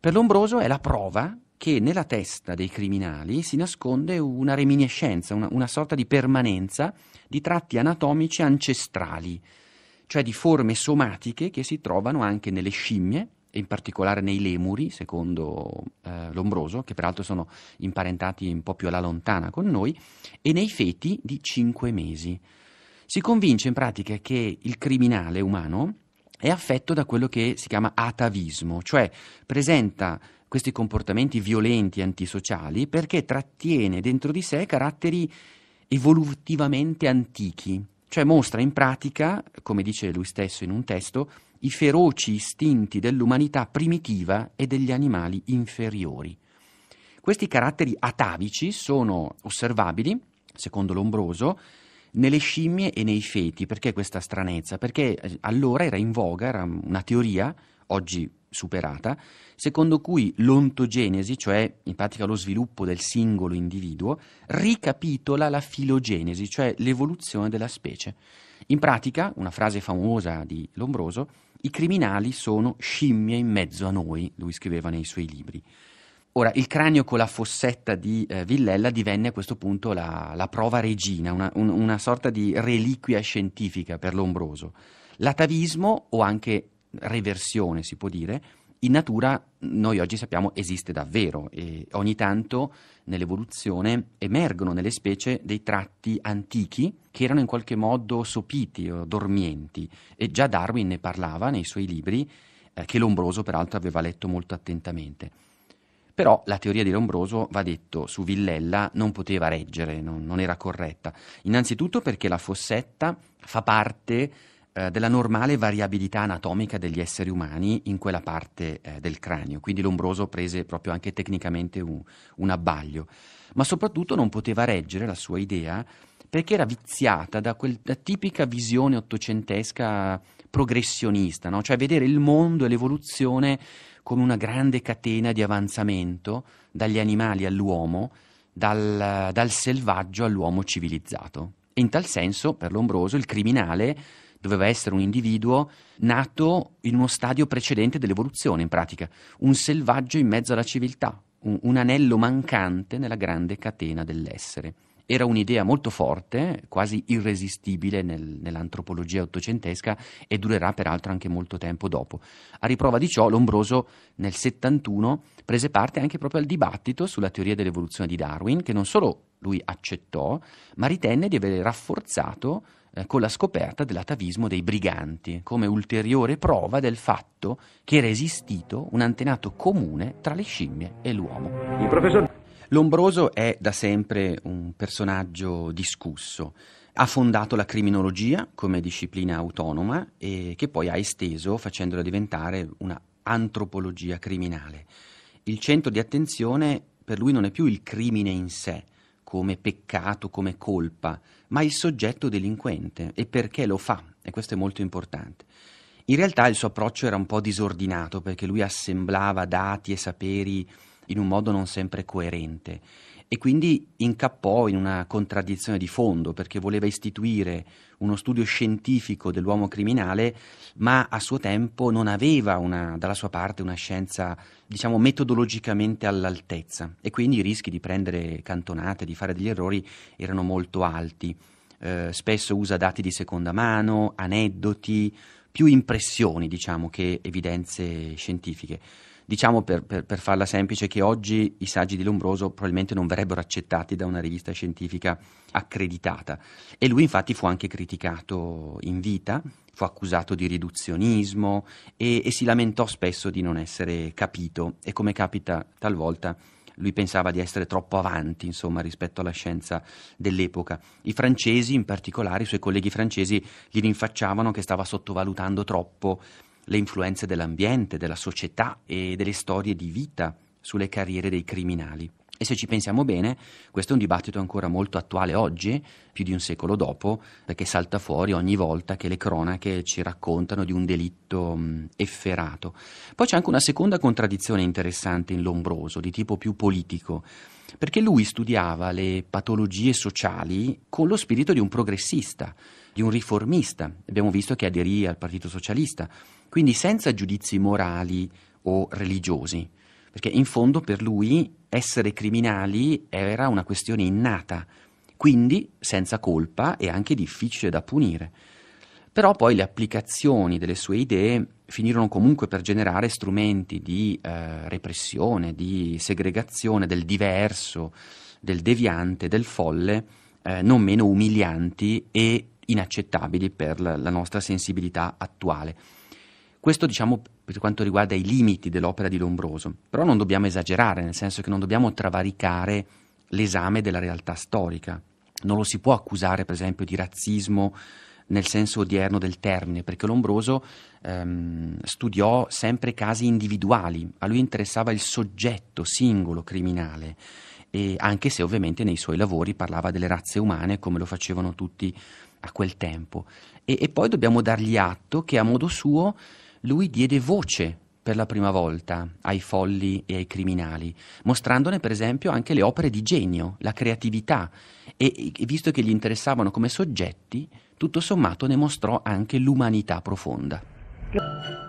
A: Per Lombroso è la prova che nella testa dei criminali si nasconde una reminiscenza, una, una sorta di permanenza di tratti anatomici ancestrali, cioè di forme somatiche che si trovano anche nelle scimmie in particolare nei lemuri, secondo eh, Lombroso, che peraltro sono imparentati un po' più alla lontana con noi, e nei feti di 5 mesi. Si convince in pratica che il criminale umano è affetto da quello che si chiama atavismo, cioè presenta questi comportamenti violenti e antisociali perché trattiene dentro di sé caratteri evolutivamente antichi, cioè mostra in pratica, come dice lui stesso in un testo, i feroci istinti dell'umanità primitiva e degli animali inferiori. Questi caratteri atavici sono osservabili, secondo Lombroso, nelle scimmie e nei feti. Perché questa stranezza? Perché eh, allora era in voga, era una teoria, oggi superata, secondo cui l'ontogenesi, cioè in pratica lo sviluppo del singolo individuo, ricapitola la filogenesi, cioè l'evoluzione della specie. In pratica, una frase famosa di Lombroso, i criminali sono scimmie in mezzo a noi, lui scriveva nei suoi libri. Ora, il cranio con la fossetta di eh, Villella divenne a questo punto la, la prova regina, una, un, una, sorta di reliquia scientifica per l'ombroso. L'atavismo, o anche reversione si può dire, in natura noi oggi sappiamo esiste davvero e ogni tanto nell'evoluzione emergono nelle specie dei tratti antichi che erano in qualche modo sopiti o dormienti e già Darwin ne parlava nei suoi libri eh, che Lombroso peraltro aveva letto molto attentamente. Però la teoria di Lombroso, va detto, su Villella non poteva reggere, non, non era corretta. Innanzitutto perché la fossetta fa parte eh, della normale variabilità anatomica degli esseri umani in quella parte eh, del cranio, quindi l'ombroso prese proprio anche tecnicamente un, un abbaglio, ma soprattutto non poteva reggere la sua idea perché era viziata da quella tipica visione ottocentesca progressionista, no? cioè vedere il mondo e l'evoluzione come una grande catena di avanzamento dagli animali all'uomo, dal, dal selvaggio all'uomo civilizzato. E in tal senso, per Lombroso, il criminale doveva essere un individuo nato in uno stadio precedente dell'evoluzione, in pratica, un selvaggio in mezzo alla civiltà, un, un anello mancante nella grande catena dell'essere. Era un'idea molto forte, quasi irresistibile nel, nell'antropologia ottocentesca e durerà peraltro anche molto tempo dopo. A riprova di ciò, Lombroso nel 71 prese parte anche proprio al dibattito sulla teoria dell'evoluzione di Darwin, che non solo lui accettò, ma ritenne di aver rafforzato eh, con la scoperta dell'atavismo dei briganti, come ulteriore prova del fatto che era esistito un antenato comune tra le scimmie e l'uomo. Professor... Lombroso è da sempre un personaggio discusso. Ha fondato la criminologia come disciplina autonoma e che poi ha esteso facendola diventare una antropologia criminale. Il centro di attenzione per lui non è più il crimine in sé, come peccato, come colpa, ma il soggetto delinquente e perché lo fa, e questo è molto importante. In realtà il suo approccio era un po' disordinato perché lui assemblava dati e saperi in un modo non sempre coerente e quindi incappò in una contraddizione di fondo perché voleva istituire uno studio scientifico dell'uomo criminale, ma a suo tempo non aveva una, dalla sua parte una scienza, diciamo, metodologicamente all'altezza e quindi i rischi di prendere cantonate, di fare degli errori erano molto alti. Eh, spesso usa dati di seconda mano, aneddoti, più impressioni, diciamo, che evidenze scientifiche. Diciamo per, per, per, farla semplice che oggi i saggi di Lombroso probabilmente non verrebbero accettati da una rivista scientifica accreditata e lui infatti fu anche criticato in vita, fu accusato di riduzionismo e, e si lamentò spesso di non essere capito e come capita talvolta lui pensava di essere troppo avanti, insomma, rispetto alla scienza dell'epoca. I francesi, in particolare, i suoi colleghi francesi gli rinfacciavano che stava sottovalutando troppo le influenze dell'ambiente, della società e delle storie di vita sulle carriere dei criminali. E se ci pensiamo bene, questo è un dibattito ancora molto attuale oggi, più di un secolo dopo, perché salta fuori ogni volta che le cronache ci raccontano di un delitto mm, efferato. Poi c'è anche una seconda contraddizione interessante in Lombroso, di tipo più politico, perché lui studiava le patologie sociali con lo spirito di un progressista, di un riformista. Abbiamo visto che aderì al Partito Socialista quindi senza giudizi morali o religiosi, perché in fondo per lui essere criminali era una questione innata, quindi senza colpa e anche difficile da punire. Però poi le applicazioni delle sue idee finirono comunque per generare strumenti di eh, repressione, di segregazione del diverso, del deviante, del folle, eh, non meno umilianti e inaccettabili per la, la nostra sensibilità attuale. Questo diciamo per quanto riguarda i limiti dell'opera di Lombroso, però non dobbiamo esagerare, nel senso che non dobbiamo travaricare l'esame della realtà storica. Non lo si può accusare per esempio di razzismo nel senso odierno del termine, perché Lombroso ehm, studiò sempre casi individuali, a lui interessava il soggetto singolo criminale, anche se ovviamente nei suoi lavori parlava delle razze umane come lo facevano tutti a quel tempo. E, e poi dobbiamo dargli atto che a modo suo lui diede voce per la prima volta ai folli e ai criminali, mostrandone per esempio anche le opere di genio, la creatività e, e visto che gli interessavano come soggetti, tutto sommato ne mostrò anche l'umanità profonda.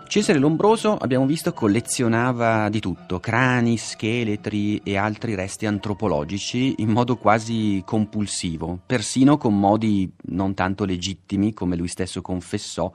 A: Cesare Lombroso, abbiamo visto, collezionava di tutto, crani, scheletri e altri resti antropologici in modo quasi compulsivo, persino con modi non tanto legittimi, come lui stesso confessò,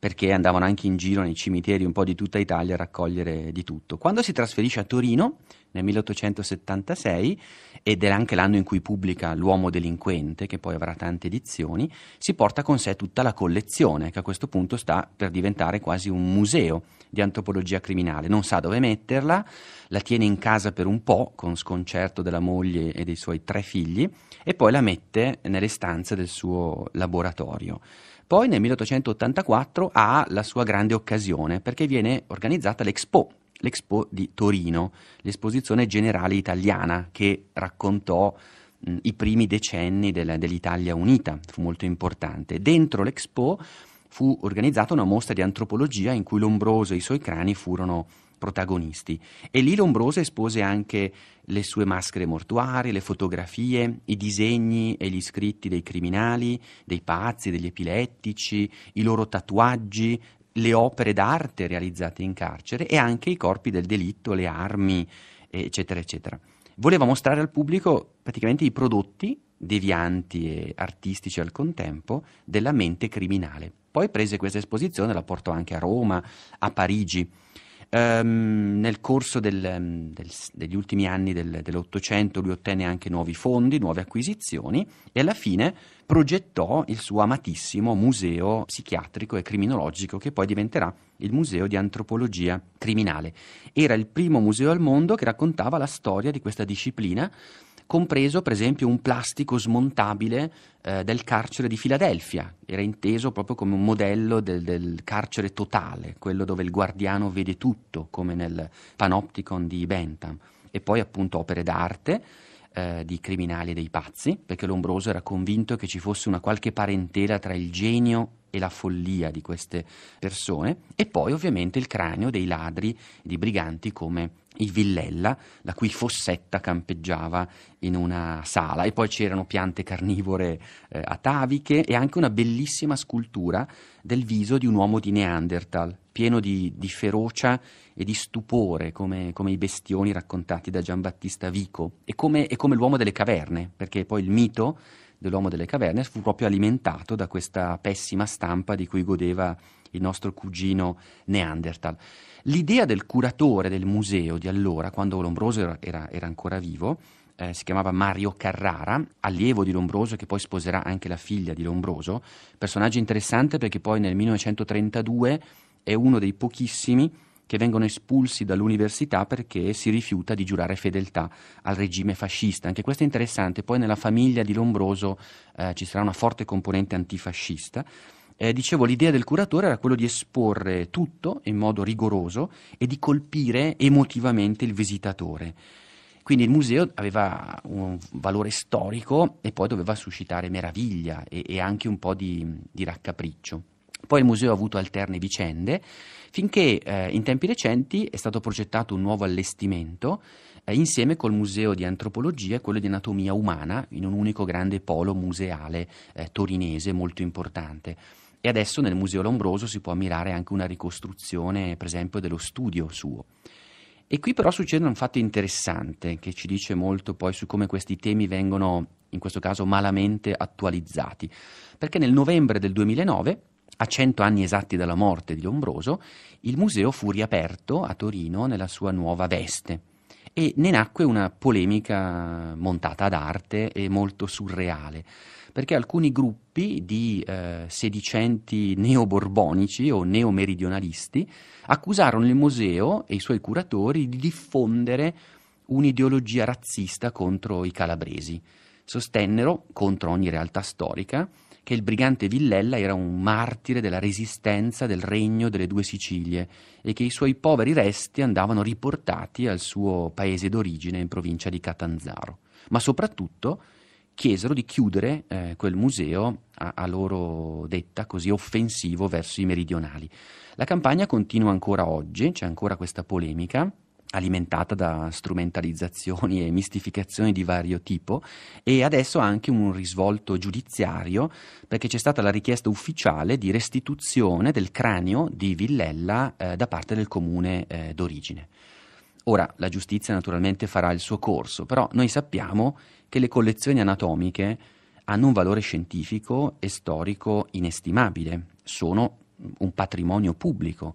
A: perché andavano anche in giro nei cimiteri un po' di tutta Italia a raccogliere di tutto. Quando si trasferisce a Torino nel 1876, ed è anche l'anno in cui pubblica L'uomo delinquente, che poi avrà tante edizioni, si porta con sé tutta la collezione, che a questo punto sta per diventare quasi un museo di antropologia criminale. Non sa dove metterla, la tiene in casa per un po', con sconcerto della moglie e dei suoi tre figli, e poi la mette nelle stanze del suo laboratorio. Poi nel 1884 ha la sua grande occasione perché viene organizzata l'Expo, l'Expo di Torino, l'esposizione generale italiana che raccontò mh, i primi decenni del, dell'Italia unita, fu molto importante. Dentro l'Expo fu organizzata una mostra di antropologia in cui Lombroso e i suoi crani furono protagonisti. E lì Lombroso espose anche le sue maschere mortuarie, le fotografie, i disegni e gli scritti dei criminali, dei pazzi, degli epilettici, i loro tatuaggi, le opere d'arte realizzate in carcere e anche i corpi del delitto, le armi, eccetera, eccetera. Voleva mostrare al pubblico praticamente i prodotti devianti e artistici al contempo della mente criminale. Poi prese questa esposizione la portò anche a Roma, a Parigi. Ehm, nel corso del, mm, del, degli ultimi anni del, dell'Ottocento lui ottenne anche nuovi fondi, nuove acquisizioni e alla fine progettò il suo amatissimo museo psichiatrico e criminologico che poi diventerà il Museo di Antropologia Criminale. Era il primo museo al mondo che raccontava la storia di questa disciplina compreso per esempio un plastico smontabile eh, del carcere di Filadelfia, era inteso proprio come un modello del, del, carcere totale, quello dove il guardiano vede tutto, come nel Panopticon di Bentham, e poi appunto opere d'arte. Eh, di criminali e dei pazzi, perché Lombroso era convinto che ci fosse una qualche parentela tra il genio e la follia di queste persone, e poi ovviamente il cranio dei ladri, di briganti come il Villella, la cui fossetta campeggiava in una sala e poi c'erano piante carnivore eh, ataviche e anche una bellissima scultura del viso di un uomo di Neanderthal, pieno di, di ferocia e di stupore, come, come, i bestioni raccontati da Giambattista Vico e come, e come l'uomo delle caverne, perché poi il mito dell'uomo delle caverne fu proprio alimentato da questa pessima stampa di cui godeva il nostro cugino Neanderthal. L'idea del curatore del museo di allora, quando Lombroso era, era, ancora vivo, eh, si chiamava Mario Carrara, allievo di Lombroso che poi sposerà anche la figlia di Lombroso, personaggio interessante perché poi nel 1932 è uno dei pochissimi che vengono espulsi dall'università perché si rifiuta di giurare fedeltà al regime fascista. Anche questo è interessante, poi nella famiglia di Lombroso eh, ci sarà una forte componente antifascista. Eh, dicevo, l'idea del curatore era quello di esporre tutto in modo rigoroso e di colpire emotivamente il visitatore. Quindi il museo aveva un valore storico e poi doveva suscitare meraviglia e, e anche un po' di, di, raccapriccio. Poi il museo ha avuto alterne vicende, finché eh, in tempi recenti è stato progettato un nuovo allestimento eh, insieme col Museo di Antropologia e quello di Anatomia Umana in un unico grande polo museale eh, torinese molto importante. E adesso nel Museo Lombroso si può ammirare anche una ricostruzione, per esempio, dello studio suo. E qui però succede un fatto interessante che ci dice molto poi su come questi temi vengono, in questo caso, malamente attualizzati. Perché nel novembre del 2009 a cento anni esatti dalla morte di Lombroso, il museo fu riaperto a Torino nella sua nuova veste e ne nacque una polemica montata ad arte e molto surreale perché alcuni gruppi di eh, sedicenti neoborbonici o neomeridionalisti accusarono il museo e i suoi curatori di diffondere un'ideologia razzista contro i calabresi. Sostennero, contro ogni realtà storica, che il brigante Villella era un martire della resistenza del regno delle due Sicilie e che i suoi poveri resti andavano riportati al suo paese d'origine in provincia di Catanzaro. Ma soprattutto chiesero di chiudere eh, quel museo a, a, loro detta così offensivo verso i meridionali. La campagna continua ancora oggi, c'è ancora questa polemica alimentata da strumentalizzazioni e mistificazioni di vario tipo e adesso anche un risvolto giudiziario perché c'è stata la richiesta ufficiale di restituzione del cranio di Villella eh, da parte del comune eh, d'origine. Ora la giustizia naturalmente farà il suo corso, però noi sappiamo che le collezioni anatomiche hanno un valore scientifico e storico inestimabile, sono un patrimonio pubblico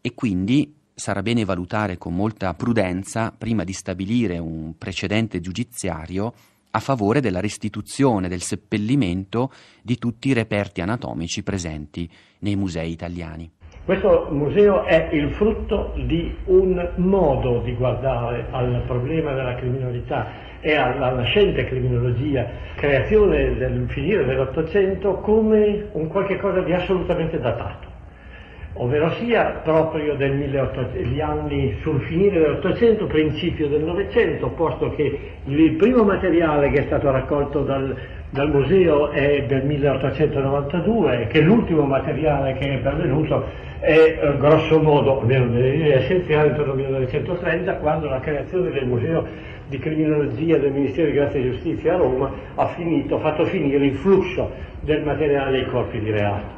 A: e quindi sarà bene valutare con molta prudenza prima di stabilire un precedente giudiziario a favore della restituzione, del seppellimento di tutti i reperti anatomici presenti nei musei italiani.
G: Questo museo è il frutto di un modo di guardare al problema della criminalità e alla nascente criminologia, creazione del finire dell'Ottocento, come un qualche cosa di assolutamente datato, ovvero sia proprio gli anni sul finire dell'Ottocento, principio del Novecento, posto che il primo materiale che è stato raccolto dal, dal museo è del 1892 e che l'ultimo materiale che è pervenuto è eh, grosso modo, almeno nelle linee essenziali, intorno al 1930, quando la creazione del museo di criminologia del Ministero di Grazia e Giustizia a Roma ha, finito, fatto finire il flusso del materiale ai corpi di reato.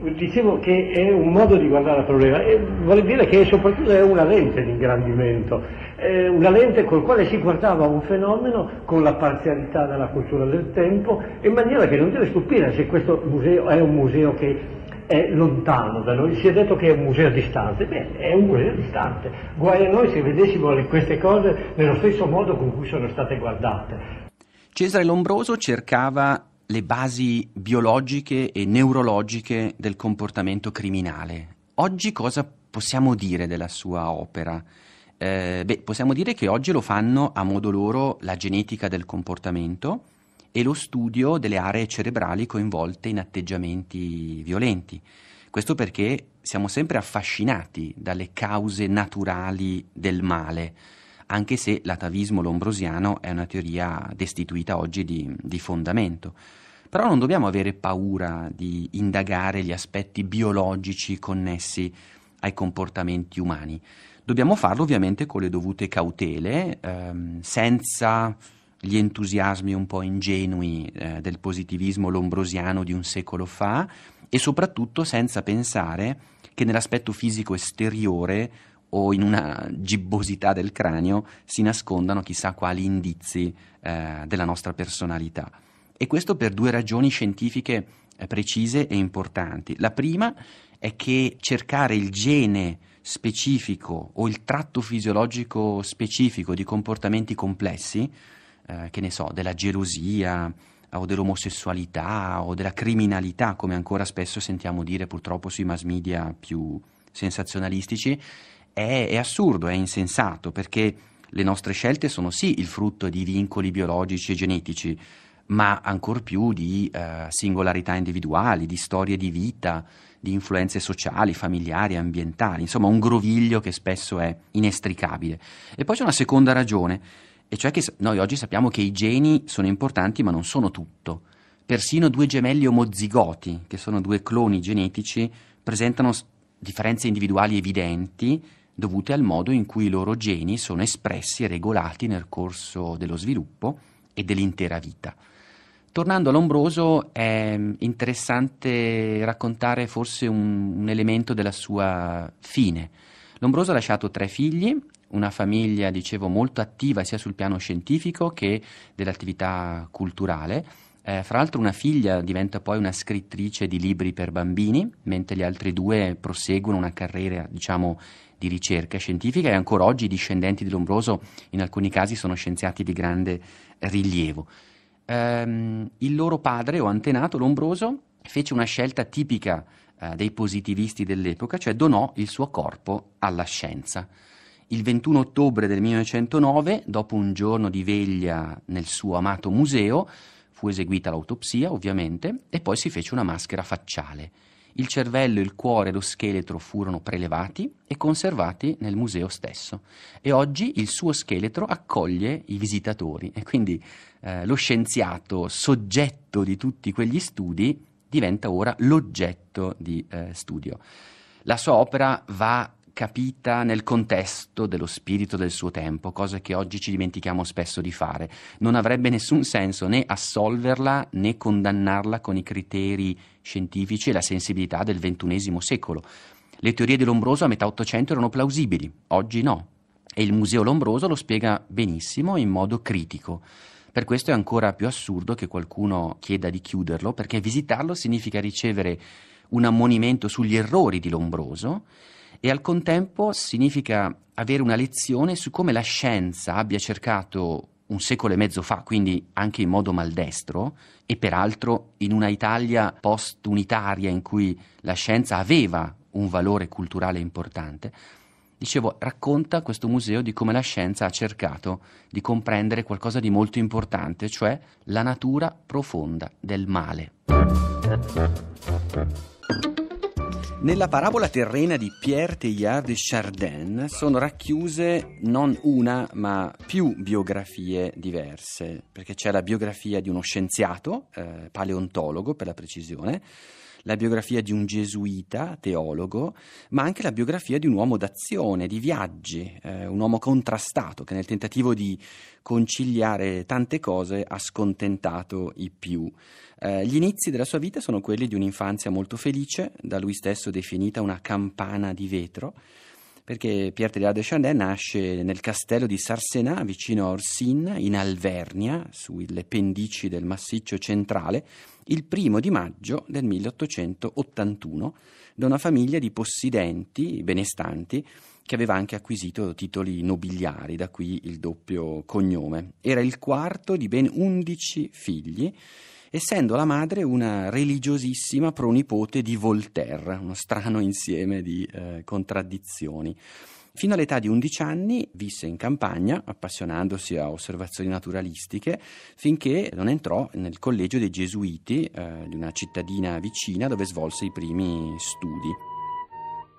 G: Dicevo che è un modo di guardare il problema e vuol dire che soprattutto è una lente di ingrandimento, è una lente col quale si guardava un fenomeno con la parzialità della cultura del tempo in maniera che non deve stupire se questo museo è un museo che è lontano da noi, si è detto che è un museo distante, beh, è un museo distante, guai a noi se vedessimo queste cose nello stesso modo con cui sono state guardate.
A: Cesare Lombroso cercava le basi biologiche e neurologiche del comportamento criminale. Oggi cosa possiamo dire della sua opera? Eh, beh, possiamo dire che oggi lo fanno a modo loro la genetica del comportamento, e lo studio delle aree cerebrali coinvolte in atteggiamenti violenti. Questo perché siamo sempre affascinati dalle cause naturali del male, anche se l'atavismo lombrosiano è una teoria destituita oggi di, di fondamento. Però non dobbiamo avere paura di indagare gli aspetti biologici connessi ai comportamenti umani. Dobbiamo farlo ovviamente con le dovute cautele, ehm, senza gli entusiasmi un po' ingenui eh, del positivismo lombrosiano di un secolo fa e soprattutto senza pensare che nell'aspetto fisico esteriore o in una gibbosità del cranio si nascondano chissà quali indizi eh, della nostra personalità. E questo per due ragioni scientifiche eh, precise e importanti. La prima è che cercare il gene specifico o il tratto fisiologico specifico di comportamenti complessi eh, che ne so, della gelosia o dell'omosessualità o della criminalità, come ancora spesso sentiamo dire purtroppo sui mass media più sensazionalistici, è, è assurdo, è insensato, perché le nostre scelte sono sì il frutto di vincoli biologici e genetici, ma ancor più di eh, singolarità individuali, di storie di vita, di influenze sociali, familiari, ambientali, insomma un groviglio che spesso è inestricabile. E poi c'è una seconda ragione e cioè che noi oggi sappiamo che i geni sono importanti ma non sono tutto. Persino due gemelli omozigoti, che sono due cloni genetici, presentano differenze individuali evidenti dovute al modo in cui i loro geni sono espressi e regolati nel corso dello sviluppo e dell'intera vita. Tornando all'ombroso, è mm, interessante raccontare forse un, un elemento della sua fine. Lombroso ha lasciato tre figli, una famiglia, dicevo, molto attiva sia sul piano scientifico che dell'attività culturale. Eh, fra l'altro una figlia diventa poi una scrittrice di libri per bambini, mentre gli altri due proseguono una carriera, diciamo, di ricerca scientifica e ancora oggi i discendenti di Lombroso in alcuni casi sono scienziati di grande rilievo. Ehm, il loro padre o antenato Lombroso fece una scelta tipica eh, dei positivisti dell'epoca, cioè donò il suo corpo alla scienza. Il 21 ottobre del 1909, dopo un giorno di veglia nel suo amato museo, fu eseguita l'autopsia, ovviamente, e poi si fece una maschera facciale. Il cervello, il cuore e lo scheletro furono prelevati e conservati nel museo stesso e oggi il suo scheletro accoglie i visitatori e quindi eh, lo scienziato soggetto di tutti quegli studi diventa ora l'oggetto di eh, studio. La sua opera va capita nel contesto dello spirito del suo tempo, cosa che oggi ci dimentichiamo spesso di fare. Non avrebbe nessun senso né assolverla né condannarla con i criteri scientifici e la sensibilità del XXI secolo. Le teorie di Lombroso a metà Ottocento erano plausibili, oggi no. E il Museo Lombroso lo spiega benissimo in modo critico. Per questo è ancora più assurdo che qualcuno chieda di chiuderlo, perché visitarlo significa ricevere un ammonimento sugli errori di Lombroso e al contempo significa avere una lezione su come la scienza abbia cercato un secolo e mezzo fa, quindi anche in modo maldestro, e peraltro in una Italia post-unitaria in cui la scienza aveva un valore culturale importante, dicevo, racconta questo museo di come la scienza ha cercato di comprendere qualcosa di molto importante, cioè la natura profonda del male. Nella parabola terrena di Pierre Teilhard de Chardin sono racchiuse non una ma più biografie diverse, perché c'è la biografia di uno scienziato, eh, paleontologo per la precisione, la biografia di un gesuita, teologo, ma anche la biografia di un uomo d'azione, di viaggi, eh, un uomo contrastato che nel tentativo di conciliare tante cose ha scontentato i più. Eh, gli inizi della sua vita sono quelli di un'infanzia molto felice, da lui stesso definita una campana di vetro perché Pierre Teilhard de Chardin nasce nel castello di Sarsenà, vicino a Orsin, in Alvernia, sulle pendici del massiccio centrale, il primo di maggio del 1881, da una famiglia di possidenti benestanti che aveva anche acquisito titoli nobiliari, da qui il doppio cognome. Era il quarto di ben undici figli essendo la madre una religiosissima pronipote di Voltaire, uno strano insieme di eh, contraddizioni. Fino all'età di 11 anni visse in campagna, appassionandosi a osservazioni naturalistiche, finché non entrò nel collegio dei Gesuiti eh, di una cittadina vicina dove svolse i primi studi.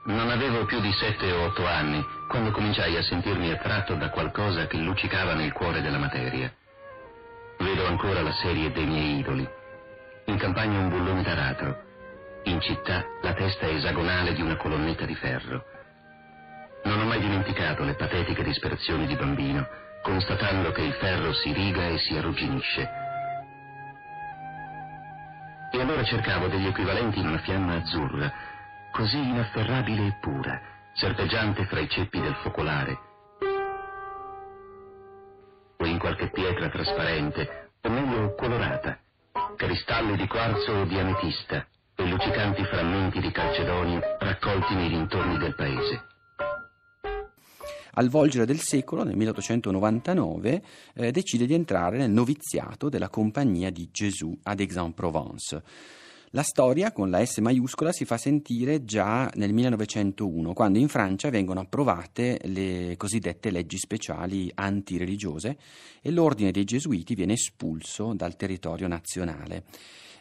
H: Non avevo più di 7 o 8 anni quando cominciai a sentirmi attratto da qualcosa che luccicava nel cuore della materia. Vedo ancora la serie dei miei idoli. In campagna un bullone d'aratro, in città la testa esagonale di una colonnetta di ferro. Non ho mai dimenticato le patetiche disperazioni di bambino, constatando che il ferro si riga e si arrugginisce. E allora cercavo degli equivalenti in una fiamma azzurra, così inafferrabile e pura, serpeggiante fra i ceppi del focolare, o in qualche pietra trasparente, o meglio colorata, cristalli di quarzo o di ametista e luccicanti frammenti di calcedonio raccolti nei dintorni del paese.
A: Al volgere del secolo, nel 1899, eh, decide di entrare nel noviziato della Compagnia di Gesù ad Aix-en-Provence. La storia con la S maiuscola si fa sentire già nel 1901, quando in Francia vengono approvate le cosiddette leggi speciali antireligiose e l'ordine dei gesuiti viene espulso dal territorio nazionale.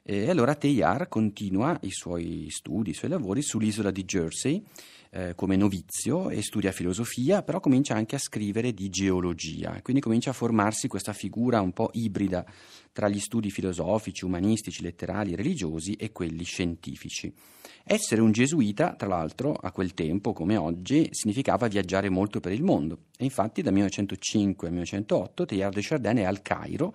A: E allora Teilhard continua i suoi studi, i suoi lavori sull'isola di Jersey eh, come novizio e studia filosofia, però comincia anche a scrivere di geologia, quindi comincia a formarsi questa figura un po' ibrida tra gli studi filosofici, umanistici, letterari, religiosi e quelli scientifici. Essere un gesuita, tra l'altro, a quel tempo come oggi, significava viaggiare molto per il mondo e infatti da 1905 a 1908 Teilhard de Chardin è al Cairo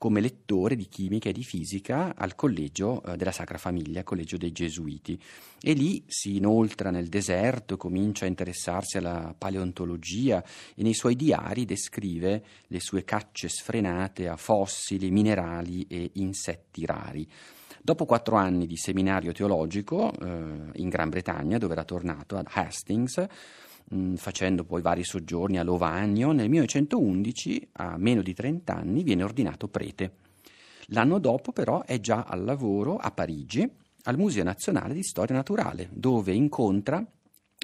A: come lettore di chimica e di fisica al collegio eh, della Sacra Famiglia, collegio dei Gesuiti. E lì si inoltra nel deserto, comincia a interessarsi alla paleontologia e nei suoi diari descrive le sue cacce sfrenate a fossili, minerali e insetti rari. Dopo quattro anni di seminario teologico eh, in Gran Bretagna, dove era tornato ad Hastings, mh, mm, facendo poi vari soggiorni a Lovagno, nel 1911, a meno di 30 anni, viene ordinato prete. L'anno dopo però è già al lavoro a Parigi, al Museo Nazionale di Storia Naturale, dove incontra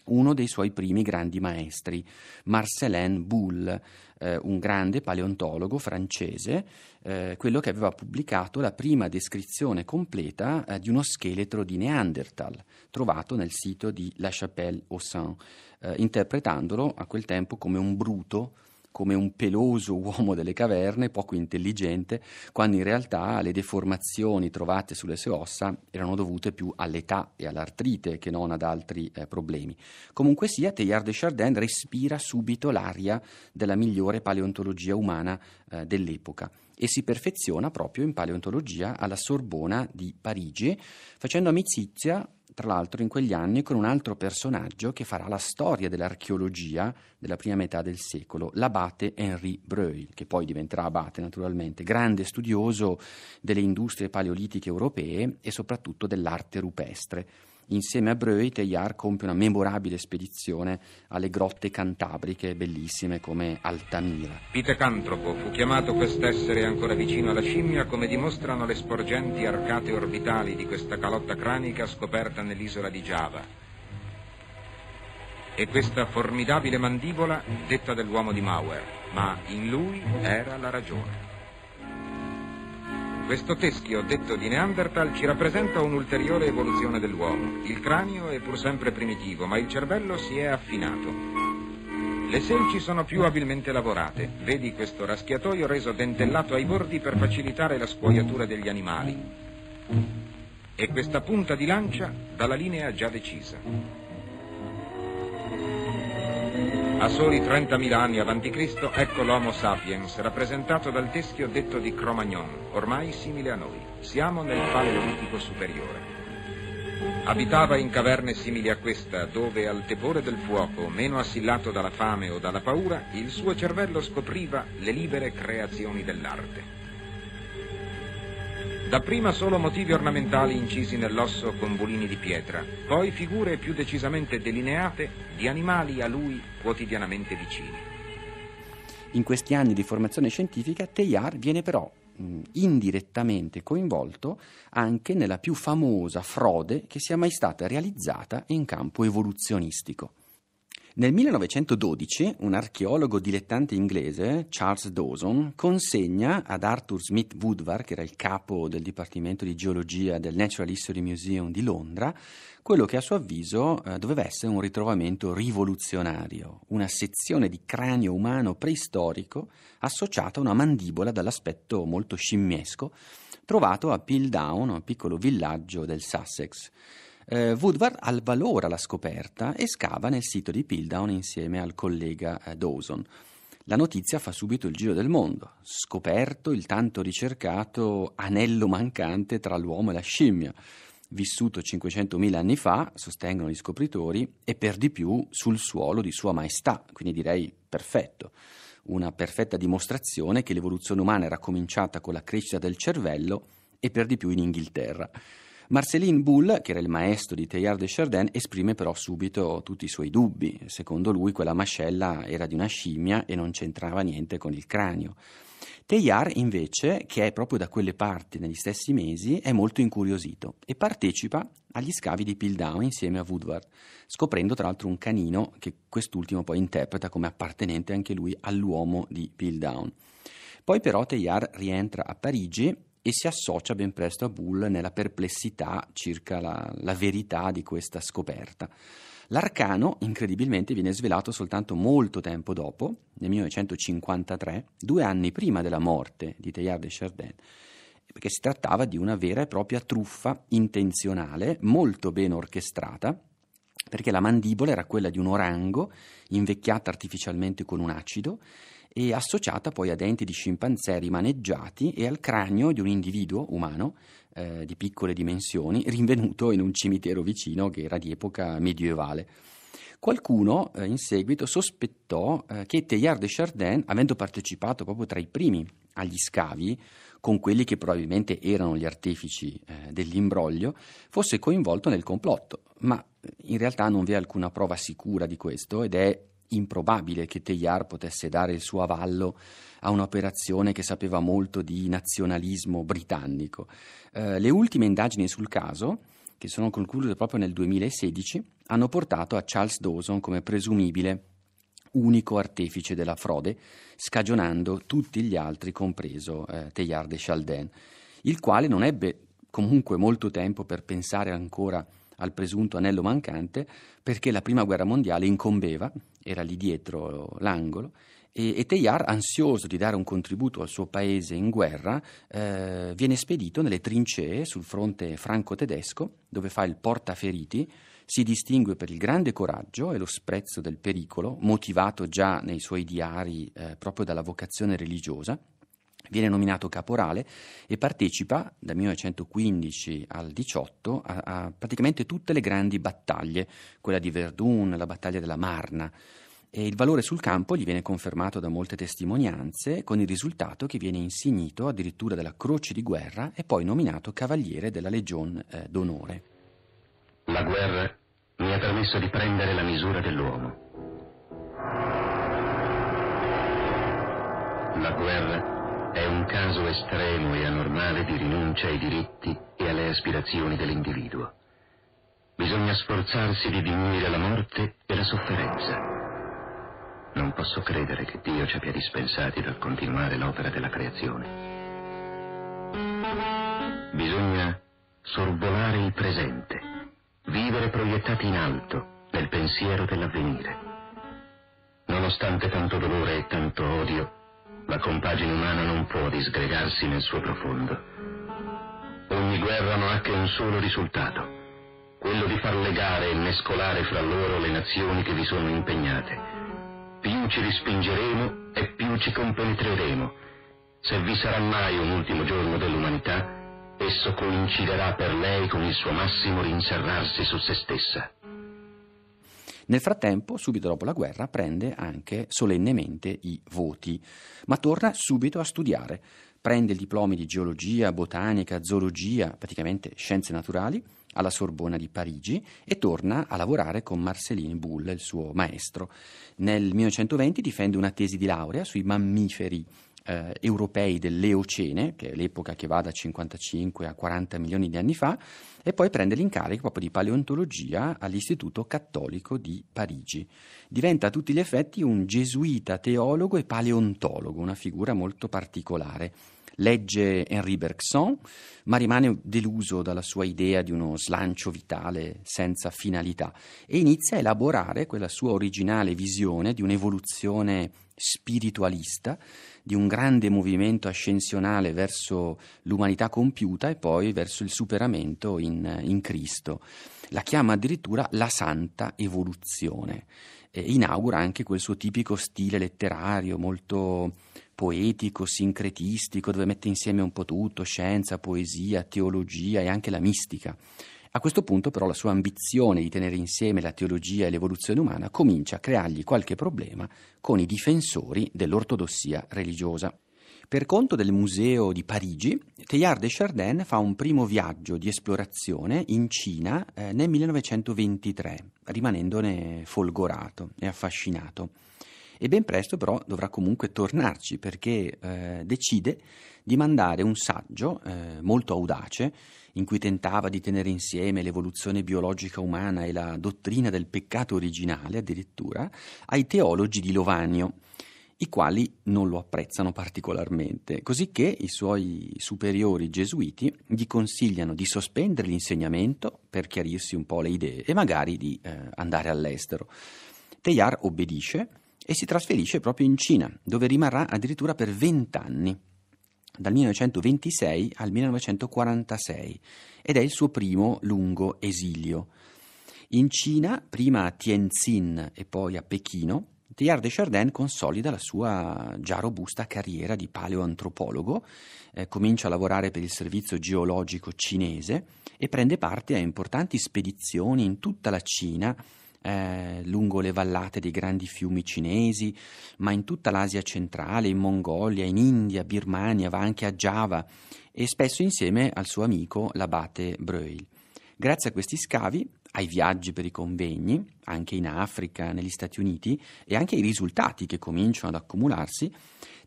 A: uno dei suoi primi grandi maestri, Marcelin Boulle, eh, un grande paleontologo francese, eh, quello che aveva pubblicato la prima descrizione completa eh, di uno scheletro di Neanderthal, trovato nel sito di La Chapelle aux Saints eh, interpretandolo a quel tempo come un bruto, come un peloso uomo delle caverne, poco intelligente, quando in realtà le deformazioni trovate sulle sue ossa erano dovute più all'età e all'artrite che non ad altri eh, problemi. Comunque sia, Teilhard de Chardin respira subito l'aria della migliore paleontologia umana eh, dell'epoca e si perfeziona proprio in paleontologia alla Sorbona di Parigi, facendo amicizia tra l'altro in quegli anni con un altro personaggio che farà la storia dell'archeologia della prima metà del secolo, l'abate Henri Breuil, che poi diventerà abate naturalmente, grande studioso delle industrie paleolitiche europee e soprattutto dell'arte rupestre insieme a Breuil Teilhard compie una memorabile spedizione alle grotte cantabriche bellissime come Altamira.
I: Pitecantropo fu chiamato quest'essere ancora vicino alla scimmia come dimostrano le sporgenti arcate orbitali di questa calotta cranica scoperta nell'isola di Giava. E questa formidabile mandibola detta dell'uomo di Mauer, ma in lui era la ragione. Questo teschio detto di Neanderthal ci rappresenta un'ulteriore evoluzione dell'uomo. Il cranio è pur sempre primitivo, ma il cervello si è affinato. Le selci sono più abilmente lavorate, vedi questo raschiatoio reso dentellato ai bordi per facilitare la scuoiatura degli animali. E questa punta di lancia dalla linea già decisa. A soli 30.000 anni avanti Cristo, ecco l'Homo sapiens, rappresentato dal teschio detto di Cro-Magnon, ormai simile a noi. Siamo nel Paleolitico superiore. Abitava in caverne simili a questa, dove al tepore del fuoco, meno assillato dalla fame o dalla paura, il suo cervello scopriva le libere creazioni dell'arte. Dapprima solo motivi ornamentali incisi nell'osso con bulini di pietra, poi figure più decisamente delineate di animali a lui quotidianamente vicini.
A: In questi anni di formazione scientifica, Teilhard viene però mm, indirettamente coinvolto anche nella più famosa frode che sia mai stata realizzata in campo evoluzionistico. Nel 1912 un archeologo dilettante inglese, Charles Dawson, consegna ad Arthur Smith Woodward, che era il capo del Dipartimento di Geologia del Natural History Museum di Londra, quello che a suo avviso eh, doveva essere un ritrovamento rivoluzionario, una sezione di cranio umano preistorico associata a una mandibola dall'aspetto molto scimmiesco, trovato a Pilldown, un piccolo villaggio del Sussex. Eh, Woodward avvalora la scoperta e scava nel sito di Pildown insieme al collega eh, Dawson. La notizia fa subito il giro del mondo. Scoperto il tanto ricercato anello mancante tra l'uomo e la scimmia, vissuto 500.000 anni fa, sostengono gli scopritori, e per di più sul suolo di Sua Maestà, quindi direi perfetto una perfetta dimostrazione che l'evoluzione umana era cominciata con la crescita del cervello e per di più in Inghilterra. Marceline Bull, che era il maestro di Teilhard de Chardin, esprime però subito tutti i suoi dubbi. Secondo lui quella mascella era di una scimmia e non c'entrava niente con il cranio. Teilhard invece, che è proprio da quelle parti negli stessi mesi, è molto incuriosito e partecipa agli scavi di Pildown insieme a Woodward, scoprendo tra l'altro un canino che quest'ultimo poi interpreta come appartenente anche lui all'uomo di Pildown. Poi però Teilhard rientra a Parigi e si associa ben presto a Bull nella perplessità circa la, la verità di questa scoperta. L'arcano, incredibilmente, viene svelato soltanto molto tempo dopo, nel 1953, due anni prima della morte di Teilhard de Chardin, perché si trattava di una vera e propria truffa intenzionale, molto ben orchestrata, perché la mandibola era quella di un orango invecchiata artificialmente con un acido e associata poi a denti di scimpanzé rimaneggiati e al cranio di un individuo umano eh, di piccole dimensioni, rinvenuto in un cimitero vicino che era di epoca medievale. Qualcuno eh, in seguito sospettò eh, che Teilhard de Chardin, avendo partecipato proprio tra i primi agli scavi, con quelli che probabilmente erano gli artefici eh, dell'imbroglio, fosse coinvolto nel complotto, ma eh, in realtà non vi è alcuna prova sicura di questo ed è improbabile che Teilhard potesse dare il suo avallo a un'operazione che sapeva molto di nazionalismo britannico. Eh, le ultime indagini sul caso, che sono concluse proprio nel 2016, hanno portato a Charles Dawson come presumibile unico artefice della frode, scagionando tutti gli altri, compreso eh, Teilhard de Chalden, il quale non ebbe comunque molto tempo per pensare ancora a al presunto anello mancante perché la prima guerra mondiale incombeva, era lì dietro l'angolo, e, e Teilhard, ansioso di dare un contributo al suo paese in guerra, eh, viene spedito nelle trincee sul fronte franco-tedesco, dove fa il portaferiti, si distingue per il grande coraggio e lo sprezzo del pericolo, motivato già nei suoi diari eh, proprio dalla vocazione religiosa, Viene nominato caporale e partecipa dal 1915 al 18 a, a praticamente tutte le grandi battaglie, quella di Verdun, la battaglia della Marna. E il valore sul campo gli viene confermato da molte testimonianze, con il risultato che viene insignito addirittura della Croce di Guerra e poi nominato Cavaliere della Legion eh, d'Onore. La guerra mi ha permesso di prendere la misura dell'uomo.
H: La guerra è un caso estremo e anormale di rinuncia ai diritti e alle aspirazioni dell'individuo. Bisogna sforzarsi di diminuire la morte e la sofferenza. Non posso credere che Dio ci abbia dispensati dal continuare l'opera della creazione. Bisogna sorvolare il presente, vivere proiettati in alto nel pensiero dell'avvenire. Nonostante tanto dolore e tanto odio, la compagine umana non può disgregarsi nel suo profondo. Ogni guerra non ha che un solo risultato, quello di far legare e mescolare fra loro le nazioni che vi sono impegnate. Più ci rispingeremo e più ci compenetreremo. Se vi sarà mai un ultimo giorno dell'umanità, esso
A: coinciderà per lei con il suo massimo rinserrarsi su se stessa. Nel frattempo, subito dopo la guerra, prende anche solennemente i voti, ma torna subito a studiare. Prende il diploma di geologia, botanica, zoologia, praticamente scienze naturali, alla Sorbona di Parigi e torna a lavorare con Marceline Bull, il suo maestro. Nel 1920 difende una tesi di laurea sui mammiferi eh, europei dell'Eocene, che è l'epoca che va da 55 a 40 milioni di anni fa, e poi prende l'incarico proprio di paleontologia all'Istituto Cattolico di Parigi. Diventa a tutti gli effetti un gesuita teologo e paleontologo, una figura molto particolare legge Henri Bergson, ma rimane deluso dalla sua idea di uno slancio vitale senza finalità e inizia a elaborare quella sua originale visione di un'evoluzione spiritualista di un grande movimento ascensionale verso l'umanità compiuta e poi verso il superamento in, in Cristo. La chiama addirittura la santa evoluzione. E inaugura anche quel suo tipico stile letterario molto poetico, sincretistico, dove mette insieme un po' tutto, scienza, poesia, teologia e anche la mistica. A questo punto però la sua ambizione di tenere insieme la teologia e l'evoluzione umana comincia a creargli qualche problema con i difensori dell'ortodossia religiosa. Per conto del Museo di Parigi, Teilhard de Chardin fa un primo viaggio di esplorazione in Cina eh, nel 1923, rimanendone folgorato e affascinato e ben presto però dovrà comunque tornarci perché eh, decide di mandare un saggio eh, molto audace in cui tentava di tenere insieme l'evoluzione biologica umana e la dottrina del peccato originale addirittura ai teologi di Lovanio i quali non lo apprezzano particolarmente, così che i suoi superiori gesuiti gli consigliano di sospendere l'insegnamento per chiarirsi un po' le idee e magari di eh, andare all'estero. Teilhard obbedisce e si trasferisce proprio in Cina, dove rimarrà addirittura per 20 anni, dal 1926 al 1946, ed è il suo primo lungo esilio. In Cina, prima a Tianjin e poi a Pechino, Teilhard de Chardin consolida la sua già robusta carriera di paleoantropologo, eh, comincia a lavorare per il servizio geologico cinese e prende parte a importanti spedizioni in tutta la Cina eh, lungo le vallate dei grandi fiumi cinesi, ma in tutta l'Asia centrale, in Mongolia, in India, Birmania, va anche a Java e spesso insieme al suo amico l'abate Breuil. Grazie a questi scavi, ai viaggi per i convegni, anche in Africa, negli Stati Uniti, e anche ai risultati che cominciano ad accumularsi,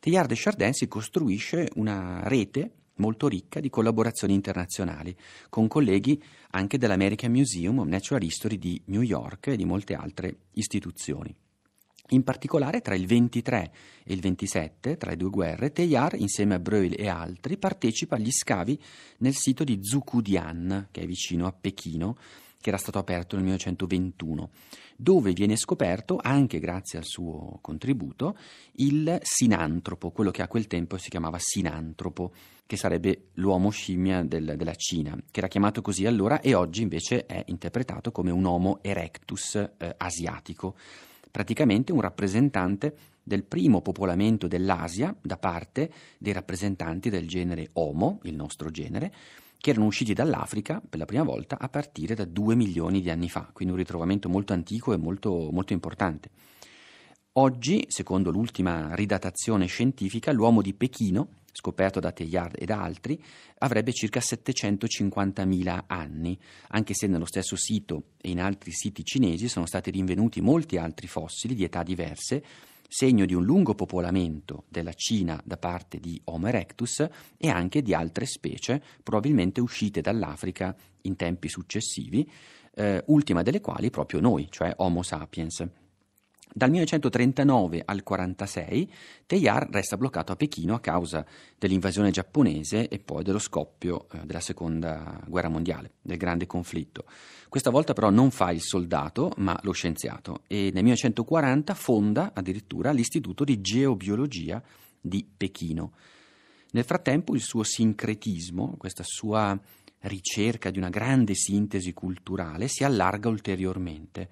A: Teilhard de Chardin si costruisce una rete molto ricca di collaborazioni internazionali, con colleghi anche dell'American Museum of Natural History di New York e di molte altre istituzioni. In particolare tra il 23 e il 27, tra le due guerre, Teilhard, insieme a Breuil e altri, partecipa agli scavi nel sito di Zucudian, che è vicino a Pechino, che era stato aperto nel 1921, dove viene scoperto, anche grazie al suo contributo, il sinantropo, quello che a quel tempo si chiamava sinantropo, che sarebbe l'uomo scimmia del, della Cina, che era chiamato così allora e oggi invece è interpretato come un Homo erectus eh, asiatico, praticamente un rappresentante del primo popolamento dell'Asia da parte dei rappresentanti del genere Homo, il nostro genere, che erano usciti dall'Africa per la prima volta a partire da due milioni di anni fa, quindi un ritrovamento molto antico e molto, molto importante. Oggi, secondo l'ultima ridatazione scientifica, l'uomo di Pechino scoperto da Teilhard ed altri, avrebbe circa 750.000 anni, anche se nello stesso sito e in altri siti cinesi sono stati rinvenuti molti altri fossili di età diverse, segno di un lungo popolamento della Cina da parte di Homo erectus e anche di altre specie, probabilmente uscite dall'Africa in tempi successivi, eh, ultima delle quali proprio noi, cioè Homo sapiens. Dal 1939 al 1946 Teilhard resta bloccato a Pechino a causa dell'invasione giapponese e poi dello scoppio eh, della seconda guerra mondiale, del grande conflitto. Questa volta però non fa il soldato ma lo scienziato e nel 1940 fonda addirittura l'Istituto di Geobiologia di Pechino. Nel frattempo il suo sincretismo, questa sua ricerca di una grande sintesi culturale si allarga ulteriormente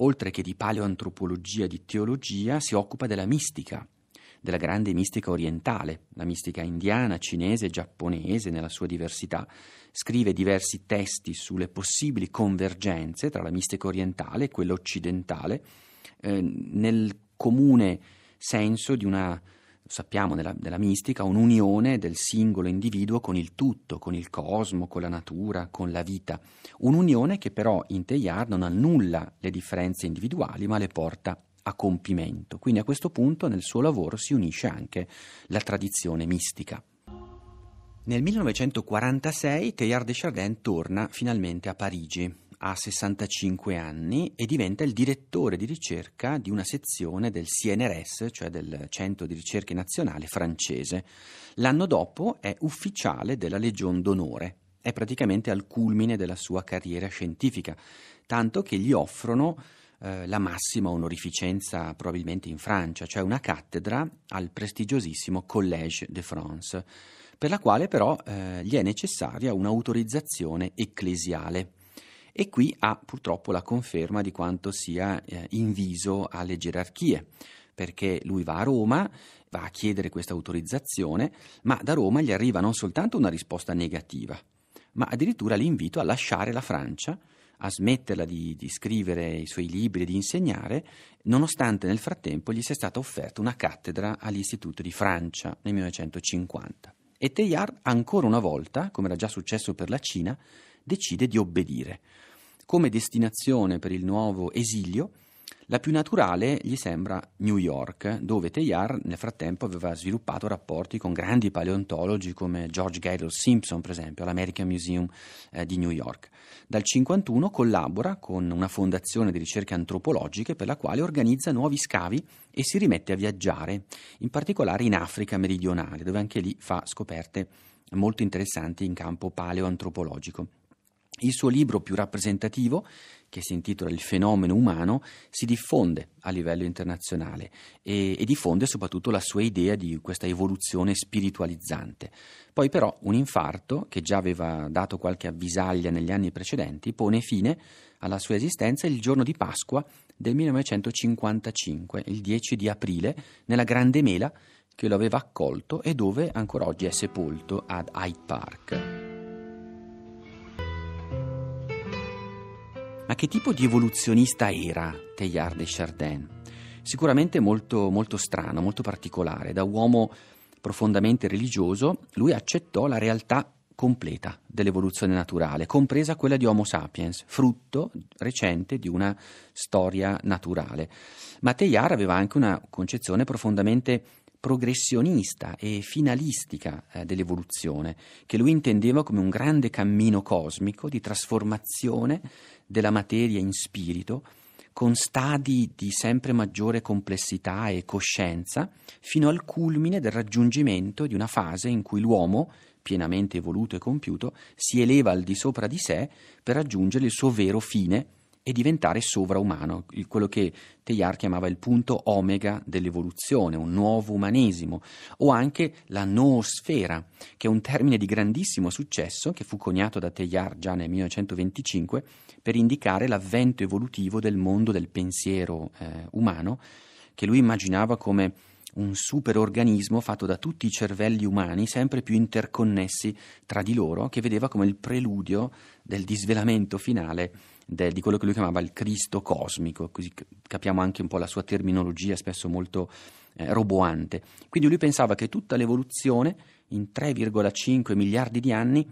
A: oltre che di paleoantropologia e di teologia, si occupa della mistica, della grande mistica orientale, la mistica indiana, cinese e giapponese nella sua diversità. Scrive diversi testi sulle possibili convergenze tra la mistica orientale e quella occidentale, eh, nel comune senso di una sappiamo nella, nella mistica, un'unione del singolo individuo con il tutto, con il cosmo, con la natura, con la vita. Un'unione che però in Teilhard non annulla le differenze individuali, ma le porta a compimento. Quindi a questo punto nel suo lavoro si unisce anche la tradizione mistica. Nel 1946 Teilhard de Chardin torna finalmente a Parigi ha 65 anni e diventa il direttore di ricerca di una sezione del CNRS, cioè del Centro di Ricerche Nazionale francese. L'anno dopo è ufficiale della Legion d'Onore. È praticamente al culmine della sua carriera scientifica, tanto che gli offrono eh, la massima onorificenza probabilmente in Francia, cioè una cattedra al prestigiosissimo Collège de France, per la quale però eh, gli è necessaria un'autorizzazione ecclesiale. E qui ha purtroppo la conferma di quanto sia eh, inviso alle gerarchie, perché lui va a Roma, va a chiedere questa autorizzazione, ma da Roma gli arriva non soltanto una risposta negativa, ma addirittura l'invito a lasciare la Francia, a smetterla di, di, scrivere i suoi libri e di insegnare, nonostante nel frattempo gli sia stata offerta una cattedra all'Istituto di Francia nel 1950. E Teilhard ancora una volta, come era già successo per la Cina, decide di obbedire. Come destinazione per il nuovo esilio, la più naturale gli sembra New York, dove Teilhard nel frattempo aveva sviluppato rapporti con grandi paleontologi come George Gaylord Simpson, per esempio, all'American Museum eh, di New York. Dal 1951 collabora con una fondazione di ricerche antropologiche per la quale organizza nuovi scavi e si rimette a viaggiare, in particolare in Africa meridionale, dove anche lì fa scoperte molto interessanti in campo paleoantropologico. Il suo libro più rappresentativo, che si intitola Il fenomeno umano, si diffonde a livello internazionale e, e, diffonde soprattutto la sua idea di questa evoluzione spiritualizzante. Poi però un infarto, che già aveva dato qualche avvisaglia negli anni precedenti, pone fine alla sua esistenza il giorno di Pasqua del 1955, il 10 di aprile, nella Grande Mela che lo aveva accolto e dove ancora oggi è sepolto ad Hyde Park. Ma che tipo di evoluzionista era Teilhard de Chardin? Sicuramente molto, molto strano, molto particolare. Da uomo profondamente religioso, lui accettò la realtà completa dell'evoluzione naturale, compresa quella di Homo sapiens, frutto recente di una storia naturale. Ma Teilhard aveva anche una concezione profondamente progressionista e finalistica eh, dell'evoluzione, che lui intendeva come un grande cammino cosmico di trasformazione della materia in spirito, con stadi di sempre maggiore complessità e coscienza, fino al culmine del raggiungimento di una fase in cui l'uomo, pienamente evoluto e compiuto, si eleva al di sopra di sé per raggiungere il suo vero fine, e diventare sovraumano, quello che Teilhard chiamava il punto omega dell'evoluzione, un nuovo umanesimo, o anche la noosfera, che è un termine di grandissimo successo che fu coniato da Teilhard già nel 1925 per indicare l'avvento evolutivo del mondo del pensiero eh, umano, che lui immaginava come un superorganismo fatto da tutti i cervelli umani sempre più interconnessi tra di loro, che vedeva come il preludio del disvelamento finale de, di quello che lui chiamava il Cristo cosmico, così capiamo anche un po' la sua terminologia spesso molto eh, roboante. Quindi lui pensava che tutta l'evoluzione in 3,5 miliardi di anni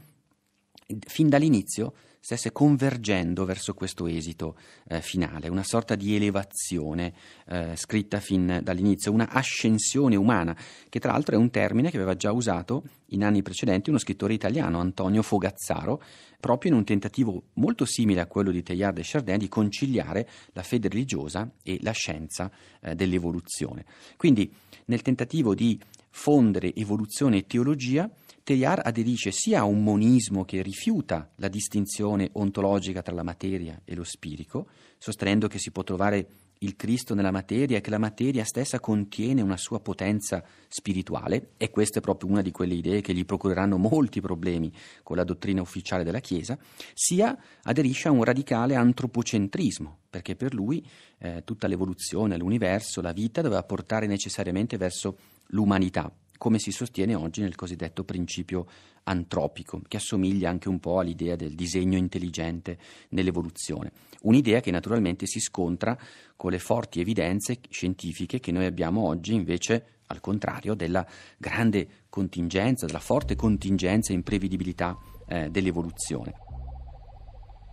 A: fin dall'inizio stesse convergendo verso questo esito eh, finale, una sorta di elevazione eh, scritta fin dall'inizio, una ascensione umana, che tra l'altro è un termine che aveva già usato in anni precedenti uno scrittore italiano, Antonio Fogazzaro, proprio in un tentativo molto simile a quello di Teilhard de Chardin di conciliare la fede religiosa e la scienza eh, dell'evoluzione. Quindi nel tentativo di fondere evoluzione e teologia, Teilhard aderisce sia a un monismo che rifiuta la distinzione ontologica tra la materia e lo spirito, sostenendo che si può trovare il Cristo nella materia e che la materia stessa contiene una sua potenza spirituale e questa è proprio una di quelle idee che gli procureranno molti problemi con la dottrina ufficiale della Chiesa, sia aderisce a un radicale antropocentrismo, perché per lui eh, tutta l'evoluzione, l'universo, la vita doveva portare necessariamente verso l'umanità, come si sostiene oggi nel cosiddetto principio antropico, che assomiglia anche un po' all'idea del disegno intelligente nell'evoluzione. Un'idea che naturalmente si scontra con le forti evidenze scientifiche che noi abbiamo oggi invece al contrario della grande contingenza, della forte contingenza e imprevedibilità eh, dell'evoluzione.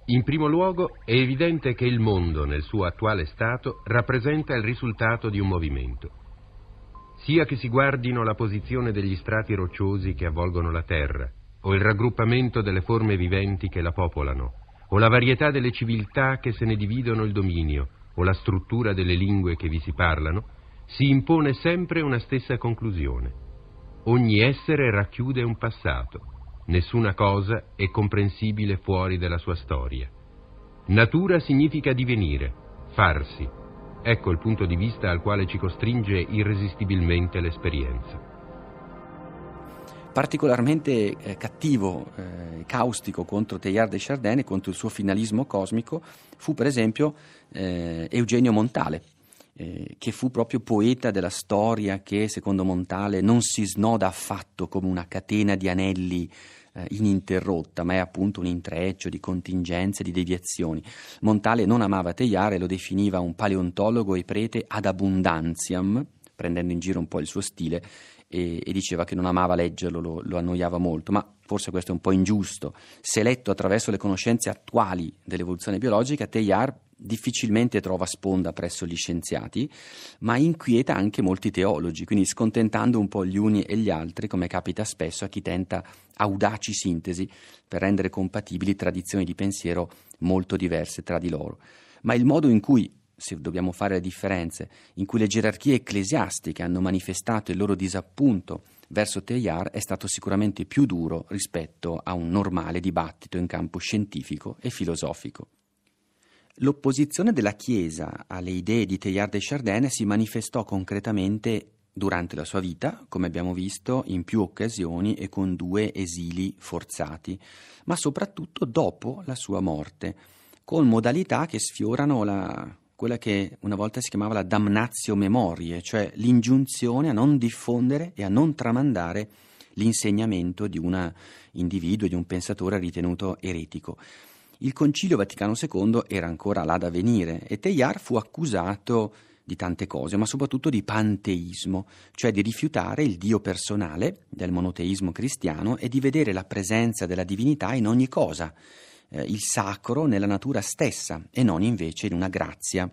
E: In primo luogo è evidente che il mondo nel suo attuale stato rappresenta il risultato di un movimento sia che si guardino la posizione degli strati rocciosi che avvolgono la terra, o il raggruppamento delle forme viventi che la popolano, o la varietà delle civiltà che se ne dividono il dominio, o la struttura delle lingue che vi si parlano, si impone sempre una stessa conclusione. Ogni essere racchiude un passato, nessuna cosa è comprensibile fuori della sua storia. Natura significa divenire, farsi, Ecco il punto di vista al quale ci costringe irresistibilmente l'esperienza.
A: Particolarmente eh, cattivo, eh, caustico contro Teilhard de Chardin e contro il suo finalismo cosmico fu per esempio eh, Eugenio Montale, eh, che fu proprio poeta della storia che, secondo Montale, non si snoda affatto come una catena di anelli eh, ininterrotta, ma è appunto un intreccio di contingenze, di deviazioni. Montale non amava Teiare, lo definiva un paleontologo e prete ad abundantiam, prendendo in giro un po' il suo stile, e, e diceva che non amava leggerlo, lo, lo annoiava molto, ma forse questo è un po' ingiusto. Se letto attraverso le conoscenze attuali dell'evoluzione biologica, Teilhard difficilmente trova sponda presso gli scienziati, ma inquieta anche molti teologi, quindi scontentando un po' gli uni e gli altri, come capita spesso a chi tenta audaci sintesi per rendere compatibili tradizioni di pensiero molto diverse tra di loro. Ma il modo in cui se dobbiamo fare le differenze, in cui le gerarchie ecclesiastiche hanno manifestato il loro disappunto verso Teilhard è stato sicuramente più duro rispetto a un normale dibattito in campo scientifico e filosofico. L'opposizione della Chiesa alle idee di Teilhard de Chardin si manifestò concretamente durante la sua vita, come abbiamo visto, in più occasioni e con due esili forzati, ma soprattutto dopo la sua morte, con modalità che sfiorano la quella che una volta si chiamava la damnatio memorie, cioè l'ingiunzione a non diffondere e a non tramandare l'insegnamento di un individuo, di un pensatore ritenuto eretico. Il Concilio Vaticano II era ancora là da venire e Teilhard fu accusato di tante cose, ma soprattutto di panteismo, cioè di rifiutare il Dio personale del monoteismo cristiano e di vedere la presenza della divinità in ogni cosa eh, il sacro nella natura stessa e non invece in una grazia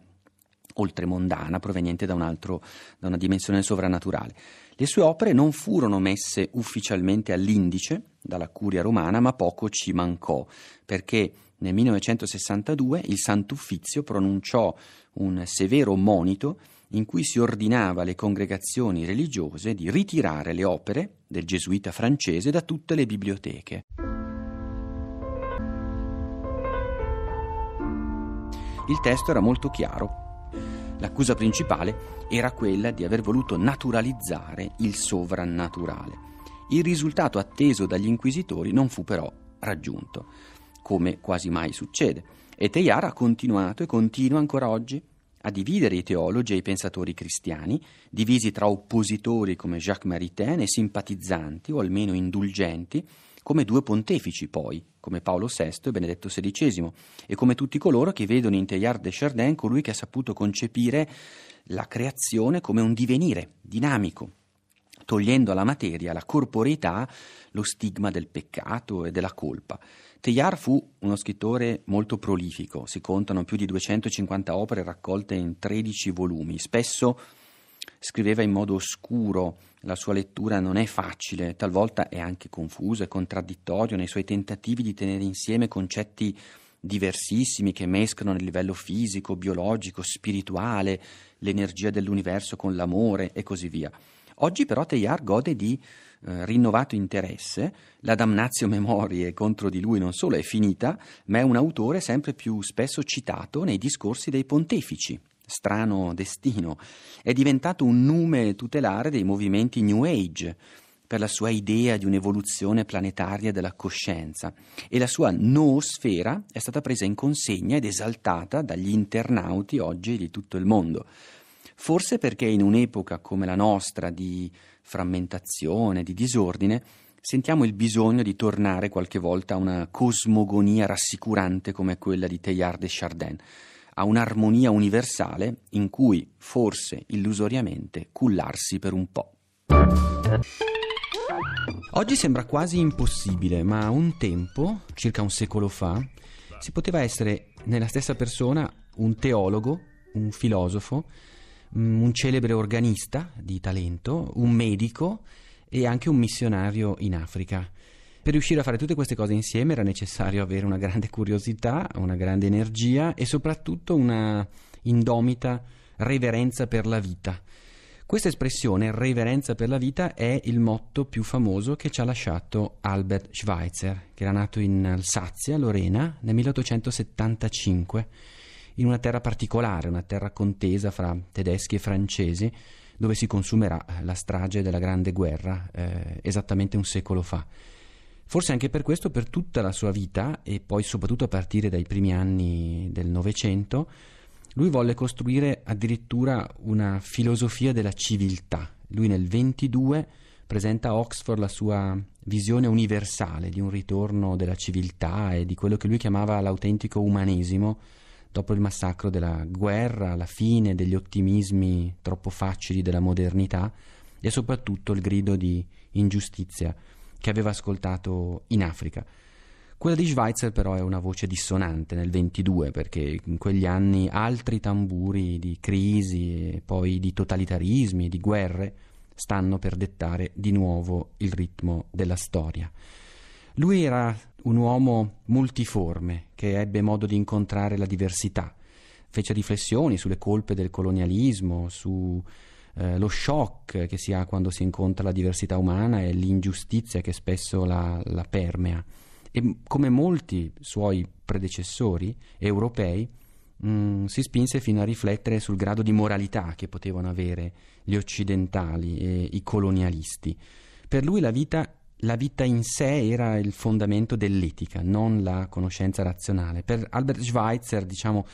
A: oltremondana proveniente da, un altro, da una dimensione sovrannaturale. Le sue opere non furono messe ufficialmente all'indice dalla curia romana, ma poco ci mancò, perché nel 1962 il Sant'Uffizio pronunciò un severo monito in cui si ordinava alle congregazioni religiose di ritirare le opere del gesuita francese da tutte le biblioteche. Il testo era molto chiaro. L'accusa principale era quella di aver voluto naturalizzare il sovrannaturale. Il risultato atteso dagli inquisitori non fu però raggiunto, come quasi mai succede, e Teiara ha continuato e continua ancora oggi a dividere i teologi e i pensatori cristiani, divisi tra oppositori come Jacques Maritain e simpatizzanti o almeno indulgenti come due pontefici poi, come Paolo VI e Benedetto XVI, e come tutti coloro che vedono in Teilhard de Chardin colui che ha saputo concepire la creazione come un divenire dinamico, togliendo alla materia, alla corporeità, lo stigma del peccato e della colpa. Teilhard fu uno scrittore molto prolifico, si contano più di 250 opere raccolte in 13 volumi, spesso scriveva in modo oscuro, la sua lettura non è facile, talvolta è anche confusa e contraddittoria nei suoi tentativi di tenere insieme concetti diversissimi che mescano il livello fisico, biologico, spirituale, l'energia dell'universo con l'amore e così via. Oggi però Teilhard gode di eh, rinnovato interesse, la damnatio memorie contro di lui non solo è finita, ma è un autore sempre più spesso citato nei discorsi dei pontefici strano destino. È diventato un nume tutelare dei movimenti New Age per la sua idea di un'evoluzione planetaria della coscienza e la sua noosfera è stata presa in consegna ed esaltata dagli internauti oggi di tutto il mondo. Forse perché in un'epoca come la nostra di frammentazione, di disordine, sentiamo il bisogno di tornare qualche volta a una cosmogonia rassicurante come quella di Teilhard de Chardin a un'armonia universale in cui, forse illusoriamente, cullarsi per un po'. Oggi sembra quasi impossibile, ma un tempo, circa un secolo fa, si poteva essere nella stessa persona un teologo, un filosofo, mm, un celebre organista di talento, un medico e anche un missionario in Africa. Per riuscire a fare tutte queste cose insieme era necessario avere una grande curiosità, una grande energia e soprattutto una indomita reverenza per la vita. Questa espressione, reverenza per la vita, è il motto più famoso che ci ha lasciato Albert Schweitzer, che era nato in Alsazia, Lorena, nel 1875, in una terra particolare, una terra contesa fra tedeschi e francesi, dove si consumerà la strage della Grande Guerra eh, esattamente un secolo fa. Forse anche per questo, per tutta la sua vita e poi soprattutto a partire dai primi anni del Novecento, lui volle costruire addirittura una filosofia della civiltà. Lui nel 22 presenta a Oxford la sua visione universale di un ritorno della civiltà e di quello che lui chiamava l'autentico umanesimo dopo il massacro della guerra, la fine degli ottimismi troppo facili della modernità e soprattutto il grido di ingiustizia che aveva ascoltato in Africa. Quella di Schweitzer però è una voce dissonante nel 22 perché in quegli anni altri tamburi di crisi e poi di totalitarismi e di guerre stanno per dettare di nuovo il ritmo della storia. Lui era un uomo multiforme che ebbe modo di incontrare la diversità, fece riflessioni sulle colpe del colonialismo, su eh, lo shock che si ha quando si incontra la diversità umana e l'ingiustizia che spesso la, la permea. E come molti suoi predecessori europei, Mm, si spinse fino a riflettere sul grado di moralità che potevano avere gli occidentali e i colonialisti. Per lui la vita, la vita in sé era il fondamento dell'etica, non la conoscenza razionale. Per Albert Schweitzer, diciamo,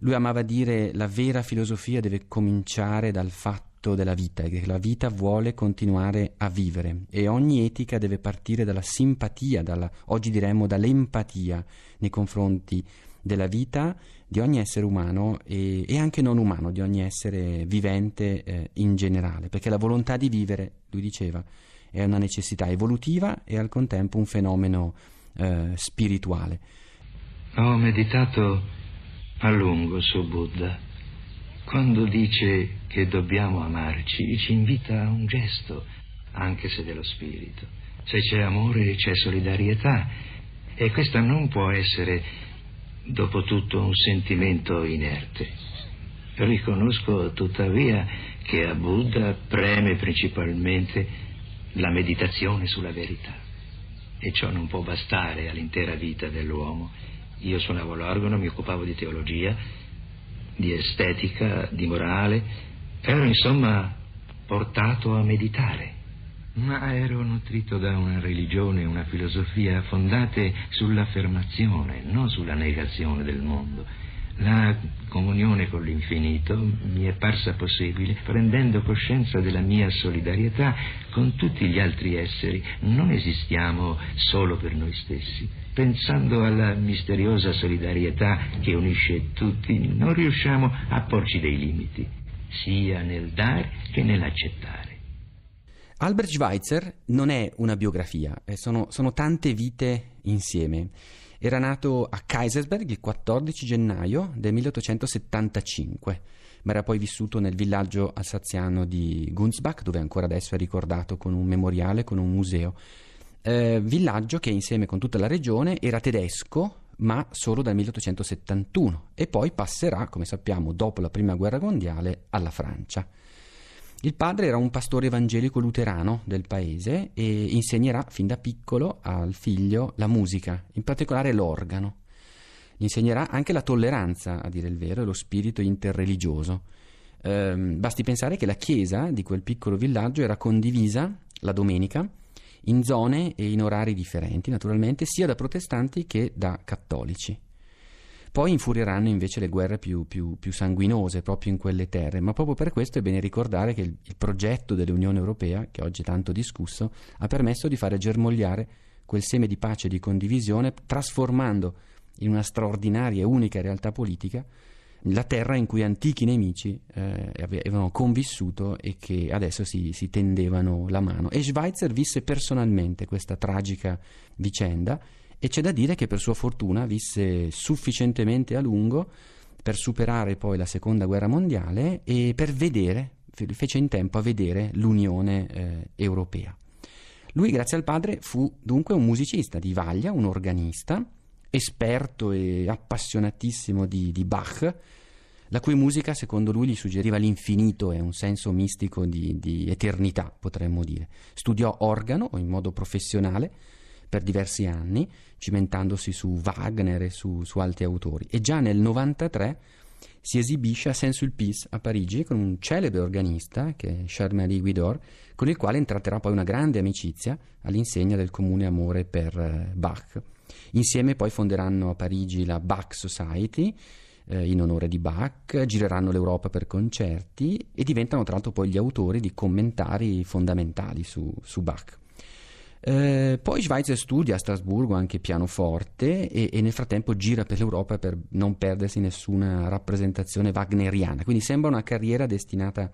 A: lui amava dire che la vera filosofia deve cominciare dal fatto diritto della vita, e che la vita vuole continuare a vivere e ogni etica deve partire dalla simpatia, dalla, oggi diremmo dall'empatia nei confronti della vita di ogni essere umano e, e anche non umano, di ogni essere vivente eh, in generale, perché la volontà di vivere, lui diceva, è una necessità evolutiva e al contempo un fenomeno eh, spirituale.
J: Ho meditato
A: a lungo su Buddha
J: quando dice che dobbiamo amarci, ci invita a un gesto, anche se dello spirito. Se c'è amore c'è solidarietà e questa non può essere, dopo tutto, un sentimento inerte. Riconosco tuttavia che a Buddha preme principalmente la meditazione sulla verità e ciò non può bastare all'intera vita dell'uomo. Io suonavo l'organo, mi occupavo di teologia di estetica, di morale, ero insomma portato a meditare. Ma ero nutrito da una religione, una filosofia fondate sull'affermazione, non sulla negazione del mondo. La comunione con l'infinito mi è parsa possibile prendendo coscienza della mia solidarietà con tutti gli altri esseri. Non esistiamo solo per noi stessi. Pensando alla misteriosa solidarietà che unisce tutti, non riusciamo a porci dei limiti, sia nel dare che nell'accettare.
A: Albert Schweitzer non è una biografia, eh, sono, sono tante vite insieme. Era nato a Kaisersberg il 14 gennaio del 1875, ma era poi vissuto nel villaggio alsaziano di Gunzbach, dove ancora adesso è ricordato con un memoriale, con un museo. Eh, villaggio che insieme con tutta la regione era tedesco, ma solo dal 1871 e poi passerà, come sappiamo, dopo la Prima Guerra Mondiale alla Francia. Il padre era un pastore evangelico luterano del paese e insegnerà fin da piccolo al figlio la musica, in particolare l'organo. Gli insegnerà anche la tolleranza, a dire il vero, e lo spirito interreligioso. Eh, basti pensare che la chiesa di quel piccolo villaggio era condivisa la domenica in zone e in orari differenti, naturalmente, sia da protestanti che da cattolici. Poi infurieranno invece le guerre più, più, più, sanguinose proprio in quelle terre, ma proprio per questo è bene ricordare che il, il progetto dell'Unione Europea, che oggi è tanto discusso, ha permesso di fare germogliare quel seme di pace e di condivisione, trasformando in una straordinaria e unica realtà politica la terra in cui antichi nemici eh, avevano convissuto e che adesso si, si, tendevano la mano. E Schweitzer visse personalmente questa tragica vicenda e c'è da dire che per sua fortuna visse sufficientemente a lungo per superare poi la seconda guerra mondiale e per vedere, fece in tempo a vedere l'Unione eh, Europea. Lui, grazie al padre, fu dunque un musicista di vaglia, un organista, esperto e appassionatissimo di, di Bach, la cui musica, secondo lui, gli suggeriva l'infinito e un senso mistico di, di eternità, potremmo dire. Studiò organo in modo professionale, per diversi anni, cimentandosi su Wagner e su, su altri autori. E già nel 1993 si esibisce a Saint-Sulpice a Parigi con un celebre organista, che è Charles-Marie Guidor, con il quale intratterà poi una grande amicizia all'insegna del comune amore per eh, Bach. Insieme poi fonderanno a Parigi la Bach Society, eh, in onore di Bach, gireranno l'Europa per concerti e diventano tra l'altro poi gli autori di commentari fondamentali su, su Bach. Eh, poi Schweitzer studia a Strasburgo anche pianoforte e, e, nel frattempo gira per l'Europa per non perdersi nessuna rappresentazione wagneriana, quindi sembra una carriera destinata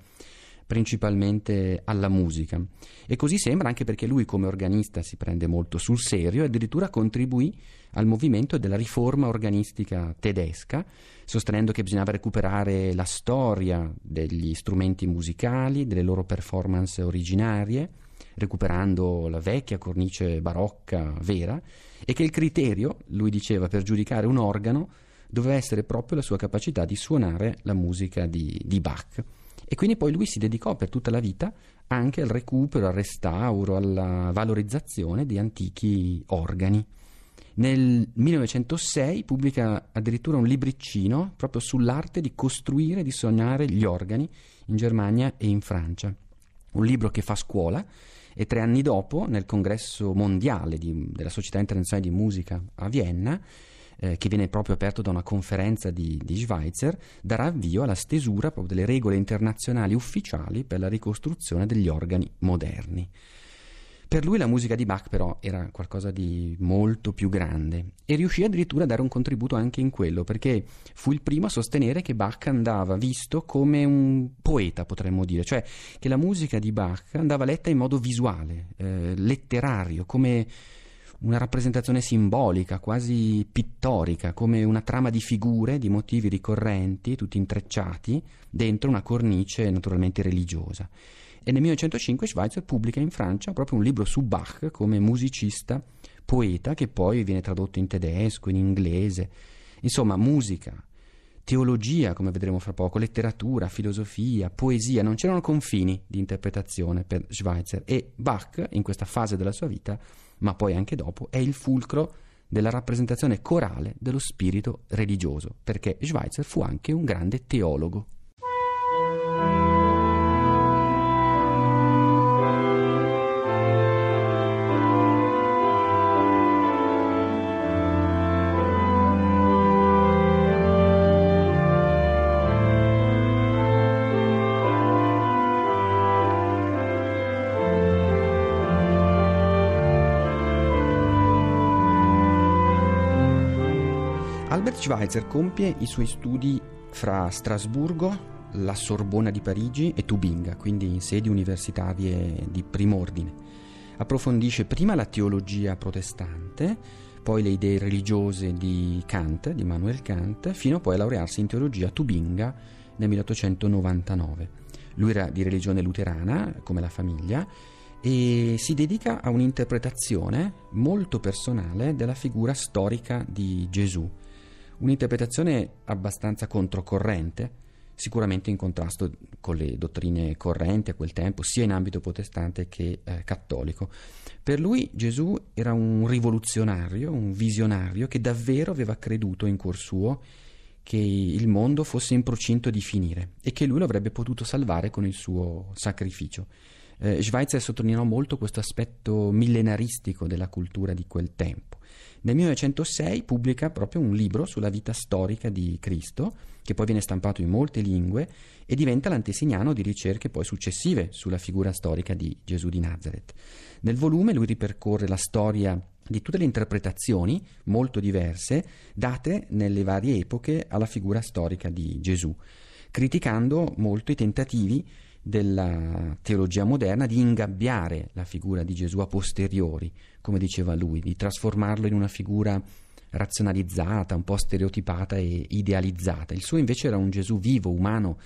A: principalmente alla musica. E così sembra anche perché lui come organista si prende molto sul serio e addirittura contribuì al movimento della riforma organistica tedesca, sostenendo che bisognava recuperare la storia degli strumenti musicali, delle loro performance originarie recuperando la vecchia cornice barocca vera, e che il criterio, lui diceva, per giudicare un organo doveva essere proprio la sua capacità di suonare la musica di, di Bach. E quindi poi lui si dedicò per tutta la vita anche al recupero, al restauro, alla valorizzazione di antichi organi. Nel 1906 pubblica addirittura un libriccino proprio sull'arte di costruire e di sognare gli organi in Germania e in Francia. Un libro che fa scuola e tre anni dopo, nel congresso mondiale di, della Società Internazionale di Musica a Vienna, eh, che viene proprio aperto da una conferenza di, di Schweitzer, darà avvio alla stesura delle regole internazionali ufficiali per la ricostruzione degli organi moderni. Per lui la musica di Bach però era qualcosa di molto più grande e riuscì addirittura a dare un contributo anche in quello perché fu il primo a sostenere che Bach andava visto come un poeta potremmo dire, cioè che la musica di Bach andava letta in modo visuale, eh, letterario, come una rappresentazione simbolica, quasi pittorica, come una trama di figure, di motivi ricorrenti, tutti intrecciati, dentro una cornice naturalmente religiosa. E nel 1905 Schweitzer pubblica in Francia proprio un libro su Bach come musicista, poeta, che poi viene tradotto in tedesco, in inglese. Insomma, musica, teologia, come vedremo fra poco, letteratura, filosofia, poesia, non c'erano confini di interpretazione per Schweitzer e Bach, in questa fase della sua vita, ma poi anche dopo, è il fulcro della rappresentazione corale dello spirito religioso, perché Schweitzer fu anche un grande teologo. Albert Schweitzer compie i suoi studi fra Strasburgo, la Sorbona di Parigi e Tubinga, quindi in sedi universitarie di primo ordine. Approfondisce prima la teologia protestante, poi le idee religiose di Kant, di Immanuel Kant, fino a poi a laurearsi in teologia a Tubinga nel 1899. Lui era di religione luterana, come la famiglia, e si dedica a un'interpretazione molto personale della figura storica di Gesù Un'interpretazione abbastanza controcorrente, sicuramente in contrasto con le dottrine correnti a quel tempo, sia in ambito protestante che eh, cattolico. Per lui Gesù era un rivoluzionario, un visionario che davvero aveva creduto in cuor suo che il mondo fosse in procinto di finire e che lui lo avrebbe potuto salvare con il suo sacrificio. Eh, Schweitzer sottolineò molto questo aspetto millenaristico della cultura di quel tempo nel 1906 pubblica proprio un libro sulla vita storica di Cristo, che poi viene stampato in molte lingue e diventa l'antesignano di ricerche poi successive sulla figura storica di Gesù di Nazareth. Nel volume lui ripercorre la storia di tutte le interpretazioni molto diverse date nelle varie epoche alla figura storica di Gesù, criticando molto i tentativi della teologia moderna di ingabbiare la figura di Gesù a posteriori, come diceva lui, di trasformarlo in una figura razionalizzata, un po' stereotipata e idealizzata. Il suo invece era un Gesù vivo, umano,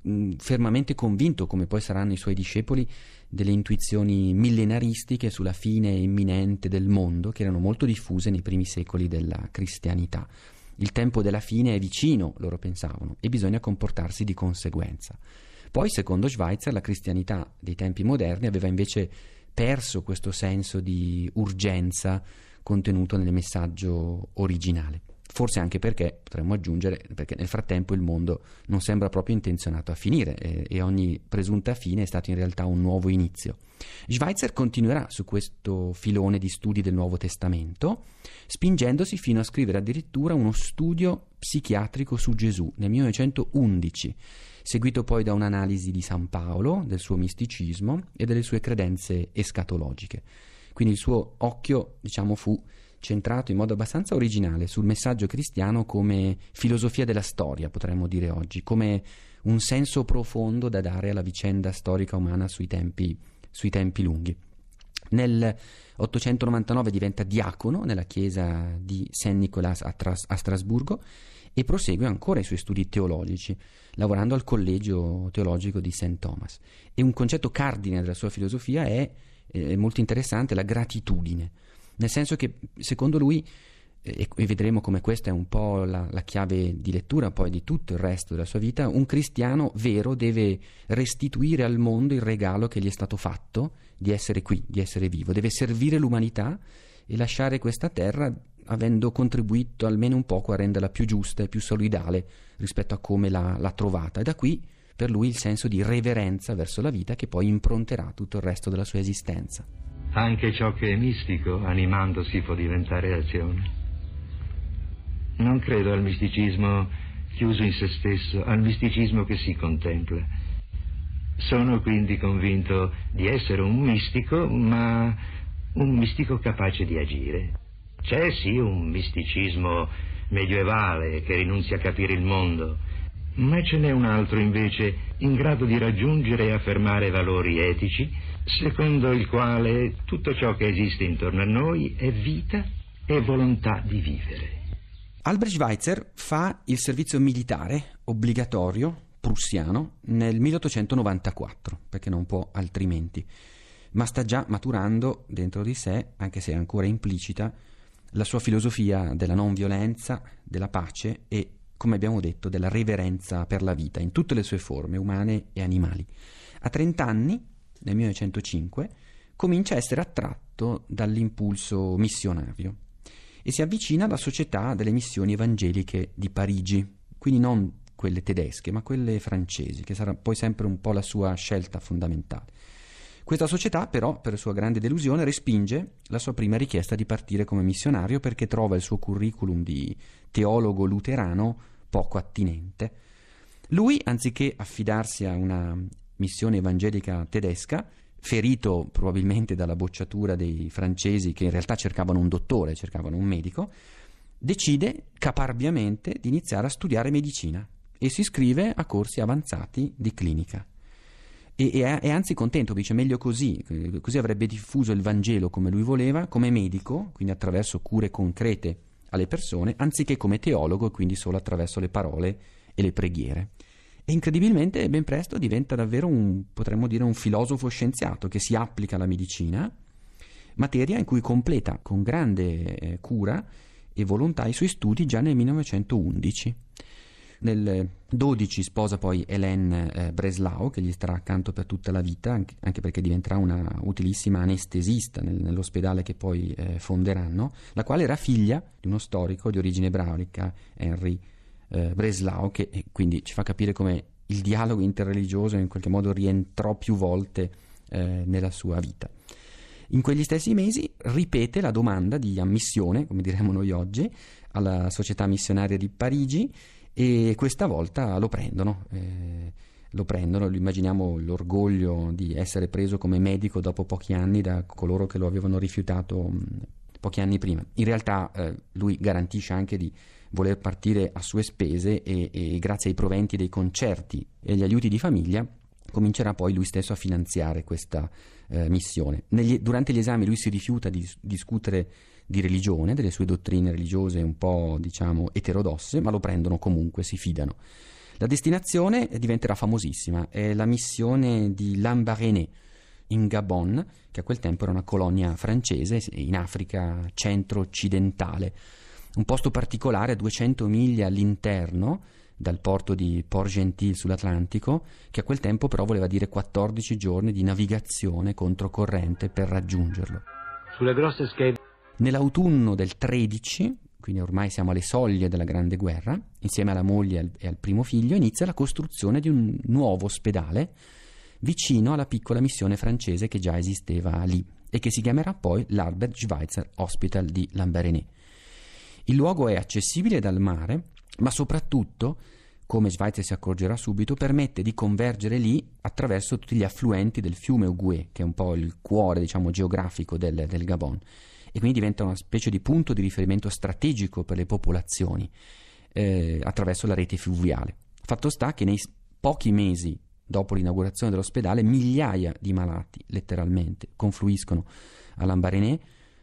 A: mh, mm, fermamente convinto, come poi saranno i suoi discepoli, delle intuizioni millenaristiche sulla fine imminente del mondo, che erano molto diffuse nei primi secoli della cristianità. Il tempo della fine è vicino, loro pensavano, e bisogna comportarsi di conseguenza. Poi, secondo Schweitzer, la cristianità dei tempi moderni aveva invece perso questo senso di urgenza contenuto nel messaggio originale. Forse anche perché, potremmo aggiungere, perché nel frattempo il mondo non sembra proprio intenzionato a finire eh, e ogni presunta fine è stato in realtà un nuovo inizio. Schweitzer continuerà su questo filone di studi del Nuovo Testamento, spingendosi fino a scrivere addirittura uno studio psichiatrico su Gesù nel 1911 seguito poi da un'analisi di San Paolo, del suo misticismo e delle sue credenze escatologiche. Quindi il suo occhio, diciamo, fu centrato in modo abbastanza originale sul messaggio cristiano come filosofia della storia, potremmo dire oggi, come un senso profondo da dare alla vicenda storica umana sui tempi, sui tempi lunghi. Nel 899 diventa diacono nella chiesa di Saint Nicolas a, Tras- a Strasburgo e prosegue ancora i suoi studi teologici, lavorando al Collegio Teologico di St. Thomas. E un concetto cardine della sua filosofia è, è molto interessante, la gratitudine, nel senso che secondo lui e vedremo come questa è un po' la, la, chiave di lettura poi di tutto il resto della sua vita, un cristiano vero deve restituire al mondo il regalo che gli è stato fatto di essere qui, di essere vivo, deve servire l'umanità e lasciare questa terra avendo contribuito almeno un poco a renderla più giusta e più solidale rispetto a come l'ha, l'ha trovata. E da qui per lui il senso di reverenza verso la vita che poi impronterà tutto il resto della sua esistenza.
J: Anche ciò che è mistico, animandosi, può diventare azione. Non credo al misticismo chiuso in se stesso, al misticismo che si contempla. Sono quindi convinto di essere un mistico, ma un mistico capace di agire. C'è sì un misticismo medievale che rinunzia a capire il mondo, ma ce n'è un altro invece in grado di raggiungere e affermare valori etici, secondo il quale
A: tutto ciò che esiste intorno a noi è vita e volontà di vivere. Albrecht Schweitzer fa il servizio militare obbligatorio prussiano nel 1894, perché non può altrimenti, ma sta già maturando dentro di sé, anche se ancora implicita, la sua filosofia della non violenza, della pace e, come abbiamo detto, della reverenza per la vita in tutte le sue forme, umane e animali. A 30 anni, nel 1905, comincia a essere attratto dall'impulso missionario e si avvicina alla società delle missioni evangeliche di Parigi, quindi non quelle tedesche, ma quelle francesi, che sarà poi sempre un po' la sua scelta fondamentale. Questa società però, per sua grande delusione, respinge la sua prima richiesta di partire come missionario perché trova il suo curriculum di teologo luterano poco attinente. Lui, anziché affidarsi a una missione evangelica tedesca, ferito probabilmente dalla bocciatura dei francesi che in realtà cercavano un dottore, cercavano un medico, decide caparbiamente di iniziare a studiare medicina e si iscrive a corsi avanzati di clinica e, e, è anzi contento, dice meglio così, eh, così avrebbe diffuso il Vangelo come lui voleva, come medico, quindi attraverso cure concrete alle persone, anziché come teologo quindi solo attraverso le parole e le preghiere. E incredibilmente ben presto diventa davvero un, potremmo dire, un filosofo scienziato che si applica alla medicina, materia in cui completa con grande eh, cura e volontà i suoi studi già nel 1911. Nel 12 eh, sposa poi Hélène eh, Breslau che gli starà accanto per tutta la vita, anche, perché diventerà una utilissima anestesista nell'ospedale che poi eh, fonderanno, la quale era figlia di uno storico di origine ebraica, Henry Breslau, che quindi ci fa capire come il dialogo interreligioso in qualche modo rientrò più volte nella sua vita. In quegli stessi mesi ripete la domanda di ammissione, come diremmo noi oggi, alla Società Missionaria di Parigi e questa volta lo prendono. Eh, lo prendono, immaginiamo l'orgoglio di essere preso come medico dopo pochi anni da coloro che lo avevano rifiutato mm, pochi anni prima. In realtà eh, lui garantisce anche di voler partire a sue spese e, e grazie ai proventi dei concerti e agli aiuti di famiglia comincerà poi lui stesso a finanziare questa eh, missione. Negli, durante gli esami lui si rifiuta di discutere di religione, delle sue dottrine religiose un po' diciamo eterodosse, ma lo prendono comunque, si fidano. La destinazione diventerà famosissima, è la missione di Lambaréné in Gabon, che a quel tempo era una colonia francese in Africa centro-occidentale, un posto particolare a 200 miglia all'interno dal porto di Port-Gentil sull'Atlantico, che a quel tempo però voleva dire 14 giorni di navigazione controcorrente per raggiungerlo. Sulle grosse schede. Nell'autunno del 13, quindi ormai siamo alle soglie della Grande Guerra, insieme alla moglie e al primo figlio inizia la costruzione di un nuovo ospedale vicino alla piccola missione francese che già esisteva lì e che si chiamerà poi l'Albert Schweitzer Hospital di Lamberené. Il luogo è accessibile dal mare, ma soprattutto, come Schweitzer si accorgerà subito, permette di convergere lì attraverso tutti gli affluenti del fiume Ugue, che è un po' il cuore diciamo, geografico del, del Gabon e quindi diventa una specie di punto di riferimento strategico per le popolazioni eh, attraverso la rete fluviale. Fatto sta che nei pochi mesi dopo l'inaugurazione dell'ospedale migliaia di malati letteralmente confluiscono a Lambaréné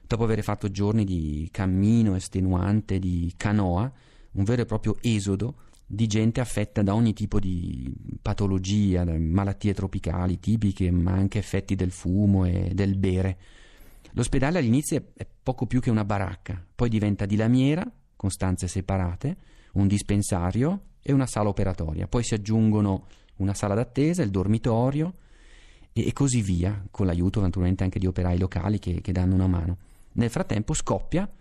A: dopo aver fatto giorni di cammino estenuante, di canoa, un vero e proprio esodo di gente affetta da ogni tipo di patologia, malattie tropicali tipiche, ma anche effetti del fumo e del bere. L'ospedale all'inizio è poco più che una baracca, poi diventa di lamiera, con stanze separate, un dispensario e una sala operatoria. Poi si aggiungono una sala d'attesa, il dormitorio e, e così via, con l'aiuto naturalmente anche di operai locali che, che danno una mano. Nel frattempo scoppia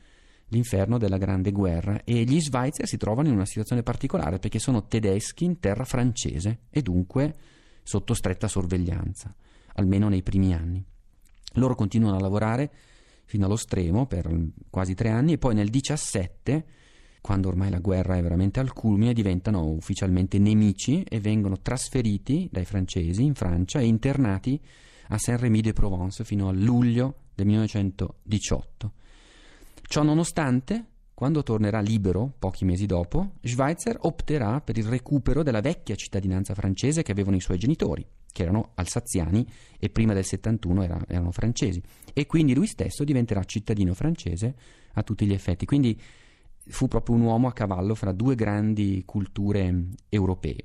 A: l'inferno della Grande Guerra e gli svizzeri si trovano in una situazione particolare perché sono tedeschi in terra francese e dunque sotto stretta sorveglianza, almeno nei primi anni. Loro continuano a lavorare fino allo stremo per quasi tre anni e poi nel 17, quando ormai la guerra è veramente al culmine, diventano ufficialmente nemici e vengono trasferiti dai francesi in Francia e internati a Saint-Rémy-de-Provence fino a luglio del 1918. Ciò nonostante, quando tornerà libero, pochi mesi dopo, Schweitzer opterà per il recupero della vecchia cittadinanza francese che avevano i suoi genitori, che erano alsaziani e prima del 71 era, erano francesi. E quindi lui stesso diventerà cittadino francese a tutti gli effetti. Quindi fu proprio un uomo a cavallo fra due grandi culture mm, europee.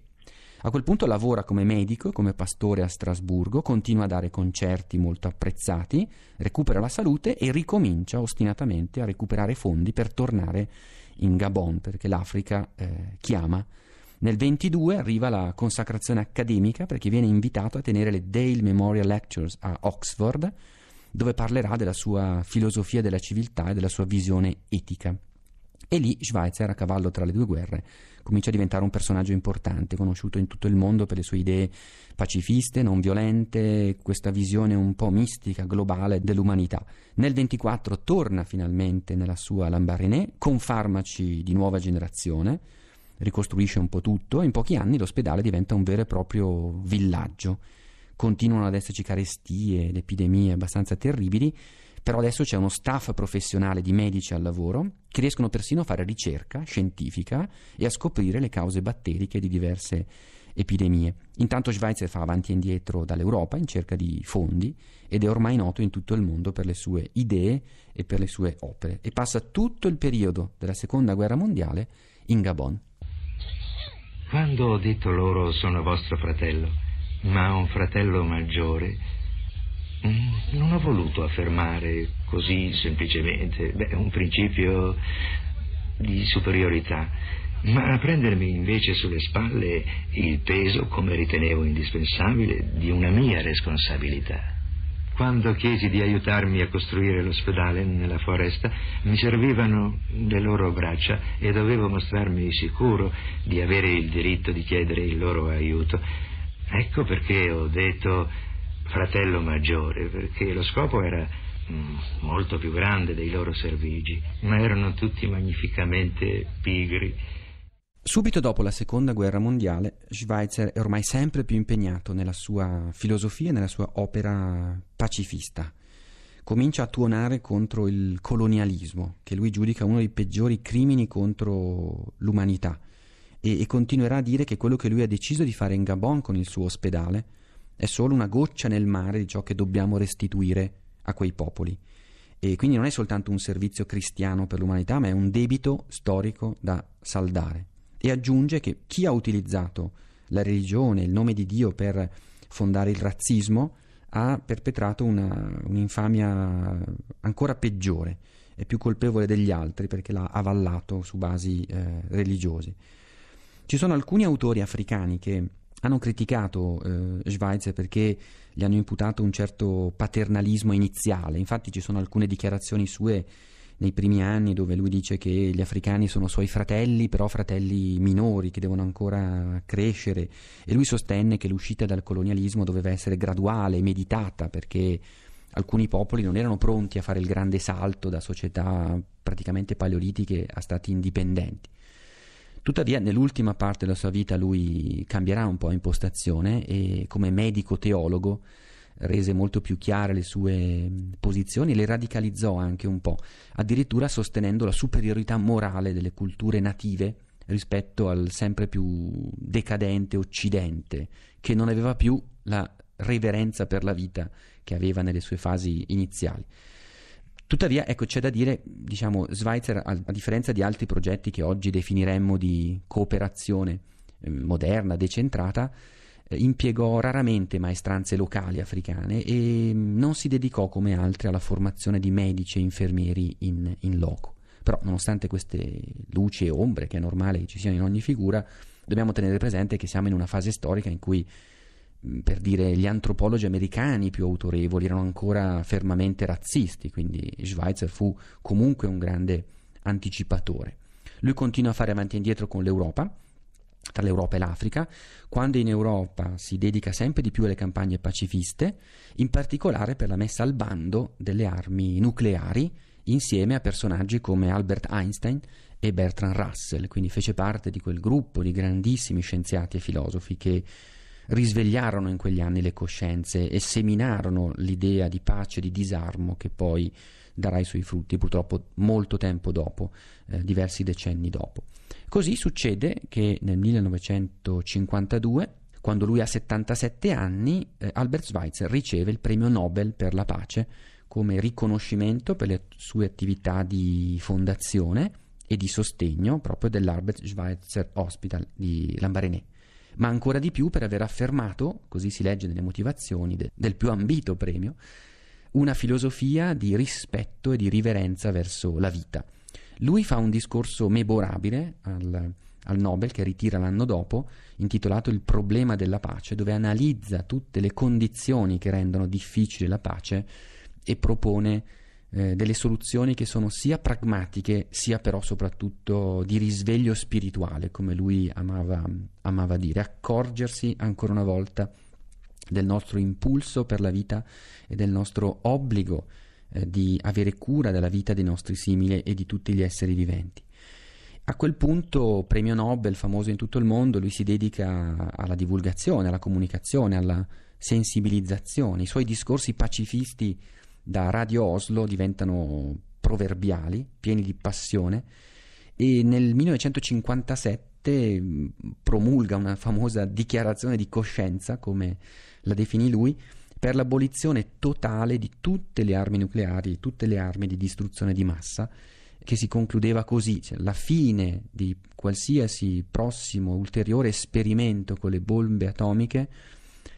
A: A quel punto lavora come medico e come pastore a Strasburgo, continua a dare concerti molto apprezzati, recupera la salute e ricomincia ostinatamente a recuperare fondi per tornare in Gabon, perché l'Africa eh, chiama nel 22 arriva la consacrazione accademica perché viene invitato a tenere le Dale Memorial Lectures a Oxford, dove parlerà della sua filosofia della civiltà e della sua visione etica. E lì Schweitzer, a cavallo tra le due guerre, comincia a diventare un personaggio importante, conosciuto in tutto il mondo per le sue idee pacifiste, non violente, questa visione un po' mistica, globale dell'umanità. Nel 24 torna finalmente nella sua Lambarinè con farmaci di nuova generazione, ricostruisce un po' tutto e in pochi anni l'ospedale diventa un vero e proprio villaggio. Continuano ad esserci carestie ed epidemie abbastanza terribili, però adesso c'è uno staff professionale di medici al lavoro che riescono persino a fare ricerca scientifica e a scoprire le cause batteriche di diverse epidemie. Intanto Schweizer fa avanti e indietro dall'Europa in cerca di fondi ed è ormai noto in tutto il mondo per le sue idee e per le sue opere e passa tutto il periodo della Seconda Guerra Mondiale in Gabon.
J: Quando ho detto loro sono vostro fratello, ma un fratello maggiore, mm, non ho voluto affermare così semplicemente beh, un principio di superiorità, ma prendermi invece sulle spalle il peso, come ritenevo indispensabile, di una mia responsabilità. Quando chiesi di aiutarmi a costruire l'ospedale nella foresta, mi servivano le loro braccia e dovevo mostrarmi sicuro di avere il diritto di chiedere il loro aiuto. Ecco perché ho detto fratello maggiore, perché lo scopo era mm, molto più grande dei loro servigi, ma erano tutti magnificamente pigri
A: Subito dopo la seconda guerra mondiale, Schweitzer è ormai sempre più impegnato nella sua filosofia e nella sua opera pacifista. Comincia a tuonare contro il colonialismo, che lui giudica uno dei peggiori crimini contro l'umanità, e, e continuerà a dire che quello che lui ha deciso di fare in Gabon con il suo ospedale è solo una goccia nel mare di ciò che dobbiamo restituire a quei popoli. E quindi non è soltanto un servizio cristiano per l'umanità, ma è un debito storico da saldare e aggiunge che chi ha utilizzato la religione, il nome di Dio per fondare il razzismo, ha perpetrato una, un'infamia ancora peggiore è più colpevole degli altri perché l'ha avallato su basi eh, religiose. Ci sono alcuni autori africani che hanno criticato eh, Schweitzer perché gli hanno imputato un certo paternalismo iniziale, infatti ci sono alcune dichiarazioni sue nei primi anni dove lui dice che gli africani sono suoi fratelli, però fratelli minori che devono ancora crescere e lui sostenne che l'uscita dal colonialismo doveva essere graduale, meditata, perché alcuni popoli non erano pronti a fare il grande salto da società praticamente paleolitiche a stati indipendenti. Tuttavia, nell'ultima parte della sua vita lui cambierà un po' impostazione e come medico teologo rese molto più chiare le sue mm, posizioni e le radicalizzò anche un po', addirittura sostenendo la superiorità morale delle culture native rispetto al sempre più decadente Occidente, che non aveva più la reverenza per la vita che aveva nelle sue fasi iniziali. Tuttavia, ecco, c'è da dire, diciamo, Schweizer, a, differenza di altri progetti che oggi definiremmo di cooperazione eh, moderna, decentrata, impiegò raramente maestranze locali africane e mm, non si dedicò come altri alla formazione di medici e infermieri in, in loco. Però, nonostante queste luci e ombre, che è normale che ci siano in ogni figura, dobbiamo tenere presente che siamo in una fase storica in cui, mm, per dire, gli antropologi americani più autorevoli erano ancora fermamente razzisti, quindi Schweitzer fu comunque un grande anticipatore. Lui continua a fare avanti e indietro con l'Europa, tra l'Europa e l'Africa, quando in Europa si dedica sempre di più alle campagne pacifiste, in particolare per la messa al bando delle armi nucleari, insieme a personaggi come Albert Einstein e Bertrand Russell, quindi fece parte di quel gruppo di grandissimi scienziati e filosofi che risvegliarono in quegli anni le coscienze e seminarono l'idea di pace e di disarmo che poi darà i suoi frutti purtroppo molto tempo dopo, eh, diversi decenni dopo. Così succede che nel 1952, quando lui ha 77 anni, eh, Albert Schweitzer riceve il premio Nobel per la pace come riconoscimento per le sue attività di fondazione e di sostegno proprio dell'Albert Schweitzer Hospital di Lambaréné ma ancora di più per aver affermato, così si legge nelle motivazioni de, del più ambito premio, una filosofia di rispetto e di riverenza verso la vita. Lui fa un discorso memorabile al, al Nobel che ritira l'anno dopo, intitolato Il problema della pace, dove analizza tutte le condizioni che rendono difficile la pace e propone eh, delle soluzioni che sono sia pragmatiche sia però soprattutto di risveglio spirituale, come lui amava, amava dire, accorgersi ancora una volta del nostro impulso per la vita e del nostro obbligo eh, di avere cura della vita dei nostri simili e di tutti gli esseri viventi. A quel punto, premio Nobel famoso in tutto il mondo, lui si dedica alla divulgazione, alla comunicazione, alla sensibilizzazione. I suoi discorsi pacifisti da Radio Oslo diventano proverbiali, pieni di passione, e nel 1957 mm, promulga una famosa dichiarazione di coscienza, come la definì lui, per l'abolizione totale di tutte le armi nucleari, di tutte le armi di distruzione di massa, che si concludeva così, cioè la fine di qualsiasi prossimo ulteriore esperimento con le bombe atomiche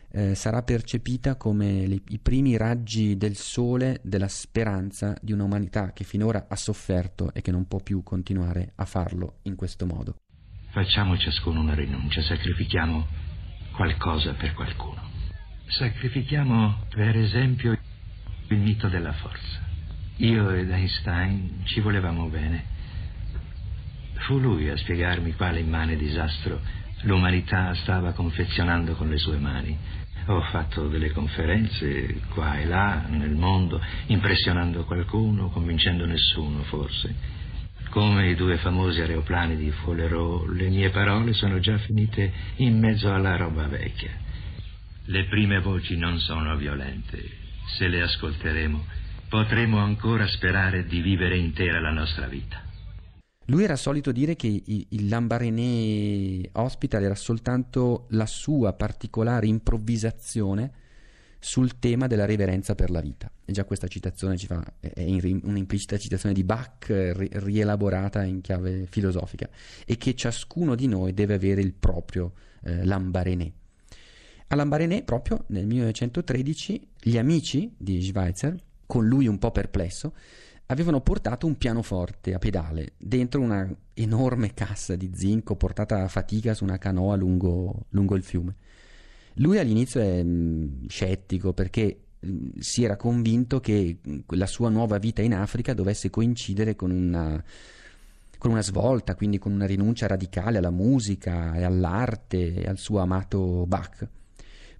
A: eh, sarà percepita come le, i primi raggi del sole della speranza di un'umanità che finora ha sofferto e che non può più continuare a farlo in questo modo. Facciamo ciascuno una rinuncia, sacrifichiamo qualcosa per
J: qualcuno. Sacrifichiamo, per esempio, il mito della forza. Io ed Einstein ci volevamo bene. Fu lui a spiegarmi quale immane disastro l'umanità stava confezionando con le sue mani. Ho fatto delle conferenze qua e là nel mondo, impressionando qualcuno, convincendo nessuno forse. Come i due famosi aeroplani di Follero, le mie parole sono già finite in mezzo alla roba vecchia. Le prime voci non sono violente. Se le ascolteremo, potremo ancora sperare di vivere intera la nostra vita.
A: Lui era solito dire che il Lambarené Hospital era soltanto la sua particolare improvvisazione sul tema della reverenza per la vita. E già questa citazione ci fa, è un'implicita citazione di Bach eh, rielaborata in chiave filosofica e che ciascuno di noi deve avere il proprio eh, Lambarené. A Lambarené, proprio nel 1913, gli amici di Schweitzer, con lui un po' perplesso, avevano portato un pianoforte a pedale dentro una enorme cassa di zinco portata a fatica su una canoa lungo, lungo il fiume. Lui all'inizio è mh, mm, scettico perché mm, si era convinto che la sua nuova vita in Africa dovesse coincidere con una, con una svolta, quindi con una rinuncia radicale alla musica e all'arte e al suo amato Bach.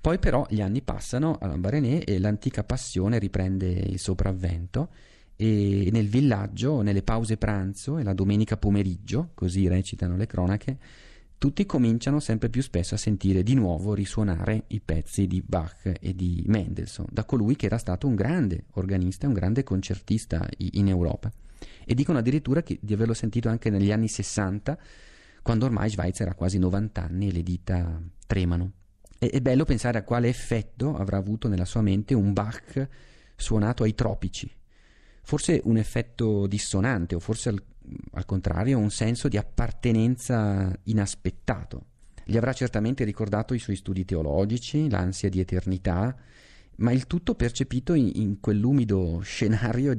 A: Poi però gli anni passano a Lambarené e l'antica passione riprende il sopravvento e nel villaggio, nelle pause pranzo e la domenica pomeriggio, così recitano le cronache, tutti cominciano sempre più spesso a sentire di nuovo risuonare i pezzi di Bach e di Mendelssohn, da colui che era stato un grande organista, un grande concertista in Europa. E dicono addirittura che, di averlo sentito anche negli anni 60, quando ormai Schweitzer ha quasi 90 anni e le dita tremano è, è bello pensare a quale effetto avrà avuto nella sua mente un Bach suonato ai tropici. Forse un effetto dissonante o forse al, al contrario un senso di appartenenza inaspettato. Gli avrà certamente ricordato i suoi studi teologici, l'ansia di eternità, ma il tutto percepito in, in quell'umido scenario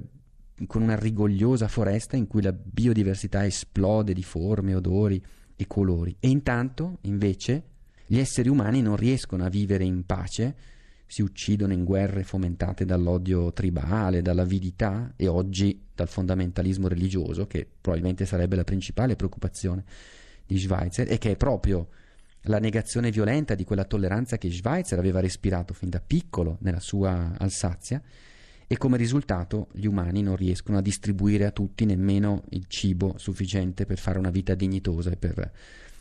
A: con una rigogliosa foresta in cui la biodiversità esplode di forme, odori e colori. E intanto, invece, gli esseri umani non riescono a vivere in pace, si uccidono in guerre fomentate dall'odio tribale, dall'avidità e oggi dal fondamentalismo religioso, che probabilmente sarebbe la principale preoccupazione di Schweitzer e che è proprio la negazione violenta di quella tolleranza che Schweitzer aveva respirato fin da piccolo nella sua Alsazia e come risultato gli umani non riescono a distribuire a tutti nemmeno il cibo sufficiente per fare una vita dignitosa e per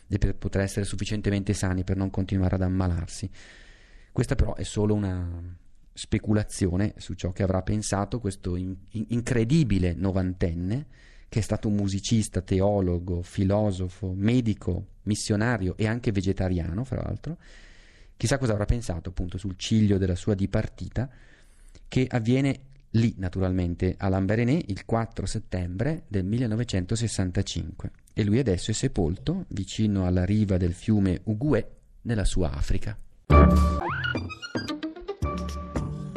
A: e per poter essere sufficientemente sani per non continuare ad ammalarsi. Questa però è solo una speculazione su ciò che avrà pensato questo in- incredibile novantenne che è stato musicista, teologo, filosofo, medico, missionario e anche vegetariano, fra l'altro. Chissà cosa avrà pensato appunto sul ciglio della sua dipartita che avviene lì naturalmente a Lamberené il 4 settembre del 1965 e lui adesso è sepolto vicino alla riva del fiume Uguè nella sua Africa.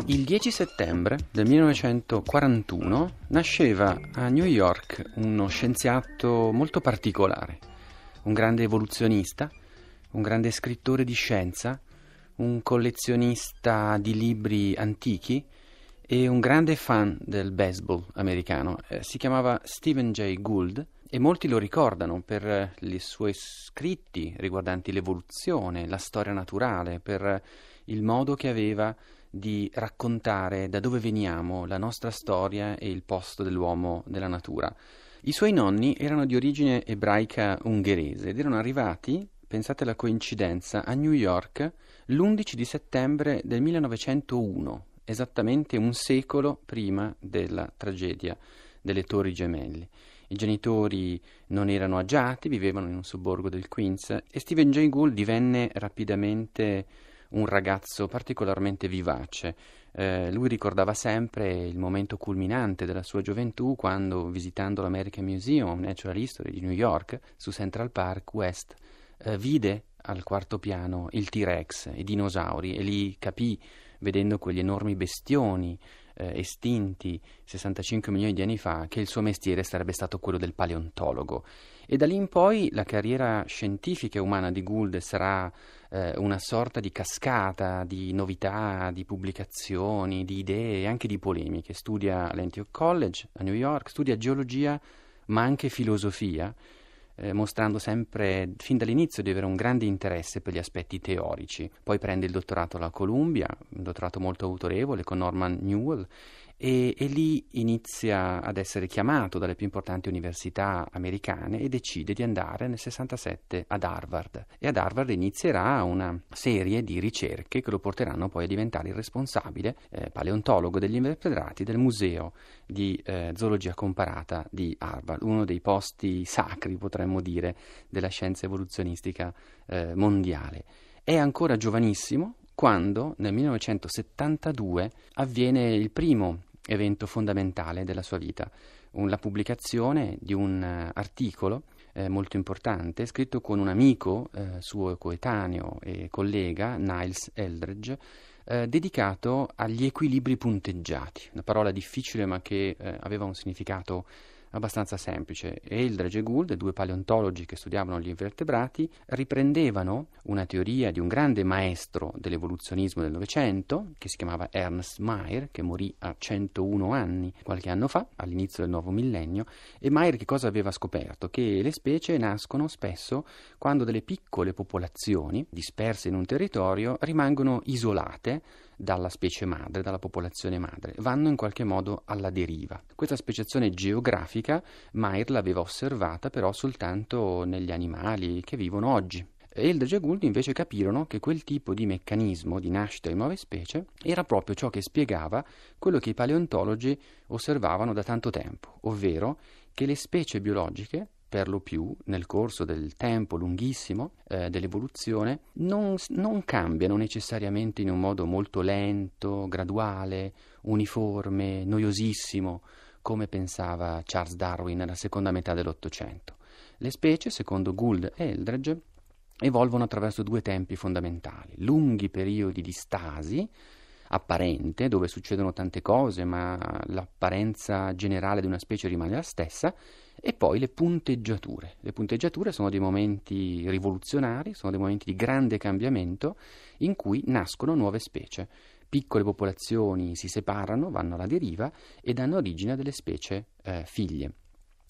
A: Il 10 settembre del 1941 nasceva a New York uno scienziato molto particolare, un grande evoluzionista, un grande scrittore di scienza, un collezionista di libri antichi e un grande fan del baseball americano. Eh, si chiamava Stephen Jay Gould e molti lo ricordano per i eh, suoi scritti riguardanti l'evoluzione, la storia naturale, per eh, il modo che aveva di raccontare da dove veniamo, la nostra storia e il posto dell'uomo della natura. I suoi nonni erano di origine ebraica ungherese ed erano arrivati, pensate alla coincidenza, a New York l'11 di settembre del 1901, esattamente un secolo prima della tragedia delle Torri Gemelle. I genitori non erano agiati, vivevano in un sobborgo del Queens e Stephen Jay Gould divenne rapidamente un ragazzo particolarmente vivace. Eh, lui ricordava sempre il momento culminante della sua gioventù quando, visitando l'American Museum Natural History di New York, su Central Park West, eh, vide al quarto piano il T-Rex, i dinosauri, e lì capì, vedendo quegli enormi bestioni eh, estinti 65 milioni di anni fa che il suo mestiere sarebbe stato quello del paleontologo. E da lì in poi la carriera scientifica e umana di Gould sarà eh, una sorta di cascata di novità, di pubblicazioni, di idee e anche di polemiche. Studia all'Antioch College a New York, studia geologia ma anche filosofia eh, mostrando sempre fin dall'inizio di avere un grande interesse per gli aspetti teorici. Poi prende il dottorato alla Columbia, un dottorato molto autorevole con Norman Newell e, e, lì inizia ad essere chiamato dalle più importanti università americane e decide di andare nel 67 ad Harvard e ad Harvard inizierà una serie di ricerche che lo porteranno poi a diventare il responsabile eh, paleontologo degli invertebrati del museo di eh, zoologia comparata di Harvard, uno dei posti sacri potremmo dire della scienza evoluzionistica eh, mondiale. È ancora giovanissimo, quando nel 1972 avviene il primo evento fondamentale della sua vita, la pubblicazione di un eh, articolo eh, molto importante scritto con un amico eh, suo coetaneo e collega, Niles Eldridge, eh, dedicato agli equilibri punteggiati, una parola difficile ma che eh, aveva un significato abbastanza semplice. Eldredge e Gould, due paleontologi che studiavano gli invertebrati, riprendevano una teoria di un grande maestro dell'evoluzionismo del Novecento, che si chiamava Ernst Mayr, che morì a 101 anni qualche anno fa, all'inizio del nuovo millennio, e Mayr che cosa aveva scoperto? Che le specie nascono spesso quando delle piccole popolazioni, disperse in un territorio, rimangono isolate, dalla specie madre, dalla popolazione madre, vanno in qualche modo alla deriva. Questa speciazione geografica Mayr l'aveva osservata però soltanto negli animali che vivono oggi. Eldridge e Gould invece capirono che quel tipo di meccanismo di nascita di nuove specie era proprio ciò che spiegava quello che i paleontologi osservavano da tanto tempo, ovvero che le specie biologiche per lo più nel corso del tempo lunghissimo eh, dell'evoluzione
K: non, non,
A: cambiano necessariamente in un modo molto lento, graduale, uniforme, noiosissimo, come pensava Charles Darwin nella seconda metà dell'Ottocento. Le specie, secondo Gould e Eldredge, evolvono attraverso due tempi fondamentali, lunghi periodi di stasi, apparente, dove succedono tante cose, ma l'apparenza generale di una specie rimane la stessa, e poi le punteggiature. Le punteggiature sono dei momenti rivoluzionari, sono dei momenti di grande cambiamento in cui nascono nuove specie. Piccole popolazioni si separano, vanno alla deriva e danno origine a delle specie eh, figlie.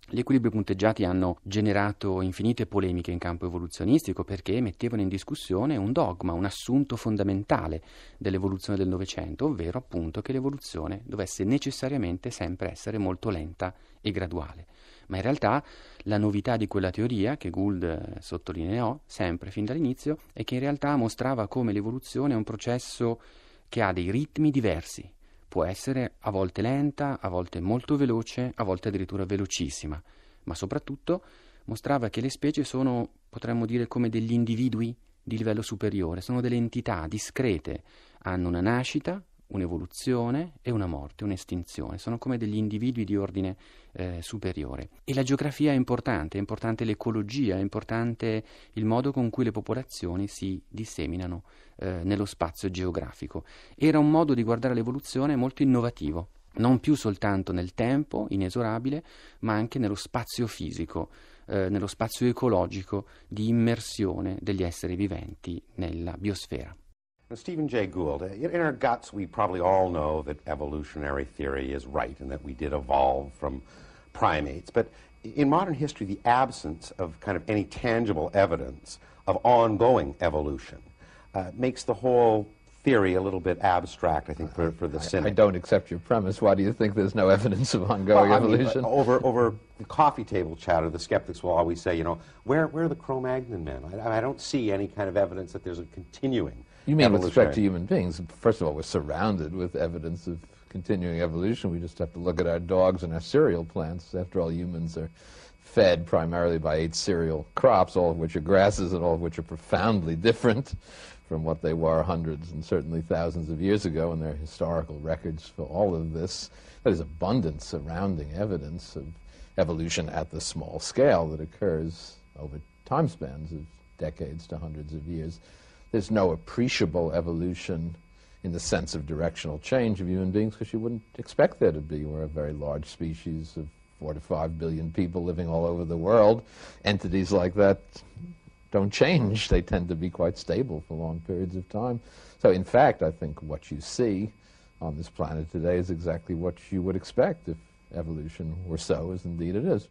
A: Gli equilibri punteggiati hanno generato infinite polemiche in campo evoluzionistico perché mettevano in discussione un dogma, un assunto fondamentale dell'evoluzione del Novecento, ovvero appunto che l'evoluzione dovesse necessariamente sempre essere molto lenta e graduale. Ma in realtà la novità di quella teoria, che Gould eh, sottolineò sempre fin dall'inizio, è che in realtà mostrava come l'evoluzione è un processo che ha dei ritmi diversi. Può essere a volte lenta, a volte molto veloce, a volte addirittura velocissima, ma soprattutto mostrava che le specie sono, potremmo dire, come degli individui di livello superiore, sono delle entità discrete, hanno una nascita, un'evoluzione e una morte, un'estinzione, sono come degli individui di ordine eh, superiore. E la geografia è importante, è importante l'ecologia, è importante il modo con cui le popolazioni si disseminano eh, nello spazio geografico. Era un modo di guardare l'evoluzione molto innovativo, non più soltanto nel tempo, inesorabile, ma anche nello spazio fisico, eh, nello spazio ecologico di immersione degli esseri viventi nella biosfera.
L: Now, Stephen
C: Jay Gould, uh, in our guts, we probably all know that evolutionary theory is right and that we did evolve from primates. But in modern history, the absence of kind of any tangible evidence of ongoing evolution uh, makes the whole theory a little bit abstract, I think, for, for the cynic. I, I don't accept your premise. Why do you think there's no evidence of ongoing well, evolution? Mean, uh, over, over the coffee table chatter, the skeptics will always say, you know, where, where are the Cro-Magnon men? I, I don't see any kind of evidence that there's a continuing you mean with respect to human beings? First of all, we're surrounded with evidence of continuing evolution. We just have to look at our dogs and our cereal plants. After all, humans are fed primarily by eight cereal crops, all of which are grasses and all of which are profoundly different from what they were hundreds and certainly thousands of years ago, and there are historical records for all of this. That is abundant surrounding evidence of evolution at the small scale that occurs over time spans of decades to hundreds of years. There's no appreciable evolution in the sense of directional change of human beings because you wouldn't expect there to be. We're a very large species of four to five billion people living all over the world. Entities like that don't change. They tend to be quite stable for long periods of time. So in fact, I think what you see on this planet today is exactly what you would expect if evolution were so, as indeed it is.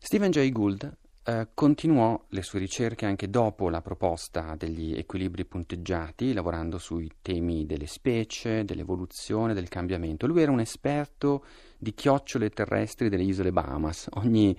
A: Stephen Jay Gould Eh, continuò le sue ricerche anche dopo la proposta degli equilibri punteggiati, lavorando sui temi delle specie, dell'evoluzione, del cambiamento. Lui era un esperto di chiocciole terrestri delle isole Bahamas. Ogni,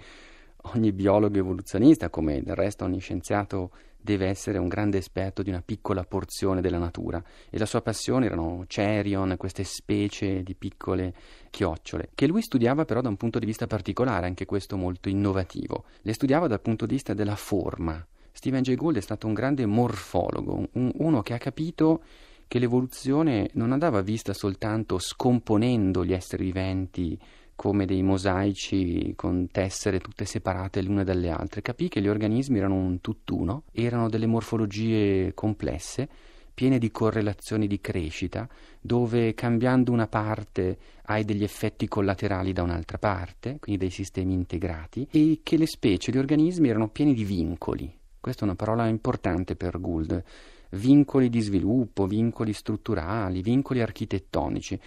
A: ogni biologo evoluzionista, come del resto ogni scienziato deve essere un grande esperto di una piccola porzione della natura e la sua passione erano cerion, queste specie di piccole chiocciole, che lui studiava però da un punto di vista particolare, anche questo molto innovativo. Le studiava dal punto di vista della forma. Steven Jay Gould è stato un grande morfologo, un, uno che ha capito che l'evoluzione non andava vista soltanto scomponendo gli esseri viventi come dei mosaici con tessere tutte separate l'una dalle altre. Capì che gli organismi erano un tutt'uno, erano delle morfologie complesse, piene di correlazioni di crescita, dove cambiando una parte hai degli effetti collaterali da un'altra parte, quindi dei sistemi integrati, e che le specie, gli organismi erano pieni di vincoli. Questa è una parola importante per Gould. Vincoli di sviluppo, vincoli strutturali, vincoli architettonici.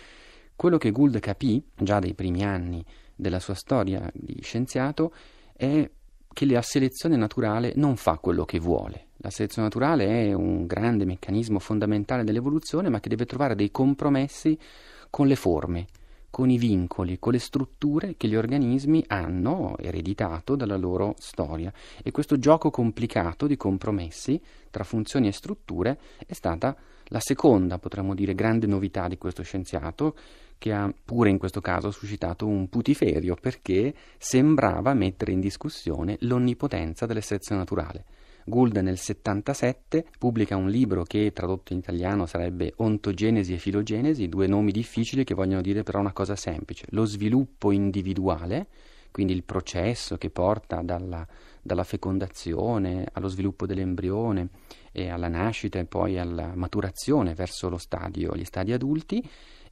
A: Quello che Gould capì già dai primi anni della sua storia di scienziato è che la selezione naturale non fa quello che vuole. La selezione naturale è un grande meccanismo fondamentale dell'evoluzione, ma che deve trovare dei compromessi con le forme, con i vincoli, con le strutture che gli organismi hanno ereditato dalla loro storia. E questo gioco complicato di compromessi tra funzioni e strutture è stata la seconda, potremmo dire, grande novità di questo scienziato, che ha pure in questo caso suscitato un putiferio perché sembrava mettere in discussione l'onnipotenza dell'essenza naturale. Gould nel 77 pubblica un libro che tradotto in italiano sarebbe Ontogenesi e Filogenesi, due nomi difficili che vogliono dire però una cosa semplice, lo sviluppo individuale, quindi il processo che porta dalla, dalla fecondazione allo sviluppo dell'embrione e alla nascita e poi alla maturazione verso lo stadio, gli stadi adulti,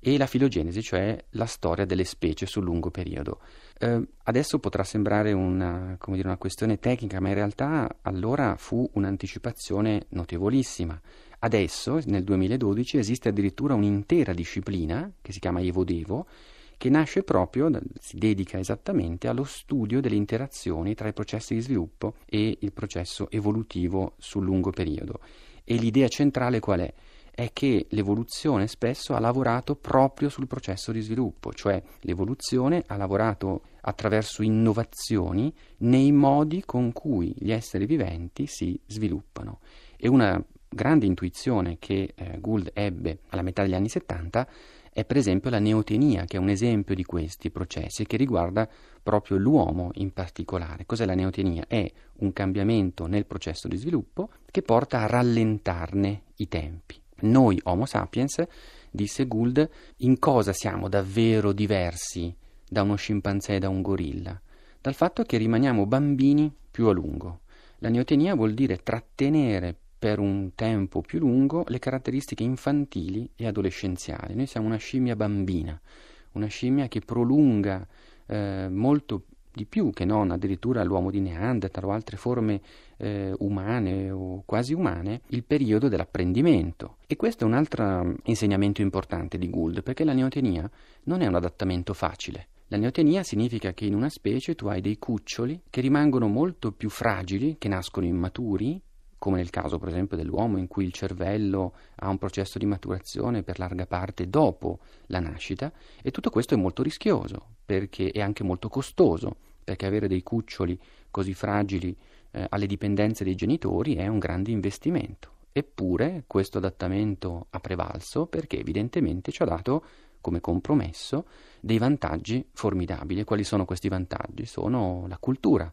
A: e la filogenesi, cioè la storia delle specie sul lungo periodo. Eh, adesso potrà sembrare una, dire, una questione tecnica, ma in realtà allora fu un'anticipazione notevolissima. Adesso, nel 2012, esiste addirittura un'intera disciplina che si chiama Evo-Devo, che nasce proprio, si dedica esattamente allo studio delle interazioni tra i processi di sviluppo e il processo evolutivo sul lungo periodo. E l'idea centrale qual è? è che l'evoluzione spesso ha lavorato proprio sul processo di sviluppo, cioè l'evoluzione ha lavorato attraverso innovazioni nei modi con cui gli esseri viventi si sviluppano. E una grande intuizione che eh, Gould ebbe alla metà degli anni 70 è per esempio la neotenia, che è un esempio di questi processi che riguarda proprio l'uomo in particolare. Cos'è la neotenia? È un cambiamento nel processo di sviluppo che porta a rallentarne i tempi. Noi Homo sapiens, disse Gould, in cosa siamo davvero diversi da uno scimpanzé e da un gorilla? Dal fatto che rimaniamo bambini più a lungo. La neotenia vuol dire trattenere per un tempo più lungo le caratteristiche infantili e adolescenziali. Noi siamo una scimmia bambina, una scimmia che prolunga eh, molto di più che non addirittura l'uomo di Neanderthal o altre forme eh, umane o quasi umane, il periodo dell'apprendimento. E questo è un altro insegnamento importante di Gould, perché la neotenia non è un adattamento facile. La neotenia significa che in una specie tu hai dei cuccioli che rimangono molto più fragili, che nascono immaturi, come nel caso per esempio dell'uomo in cui il cervello ha un processo di maturazione per larga parte dopo la nascita e tutto questo è molto rischioso perché è anche molto costoso perché avere dei cuccioli così fragili eh, alle dipendenze dei genitori è un grande investimento. Eppure questo adattamento ha prevalso perché evidentemente ci ha dato come compromesso dei vantaggi formidabili. E quali sono questi vantaggi? Sono la cultura,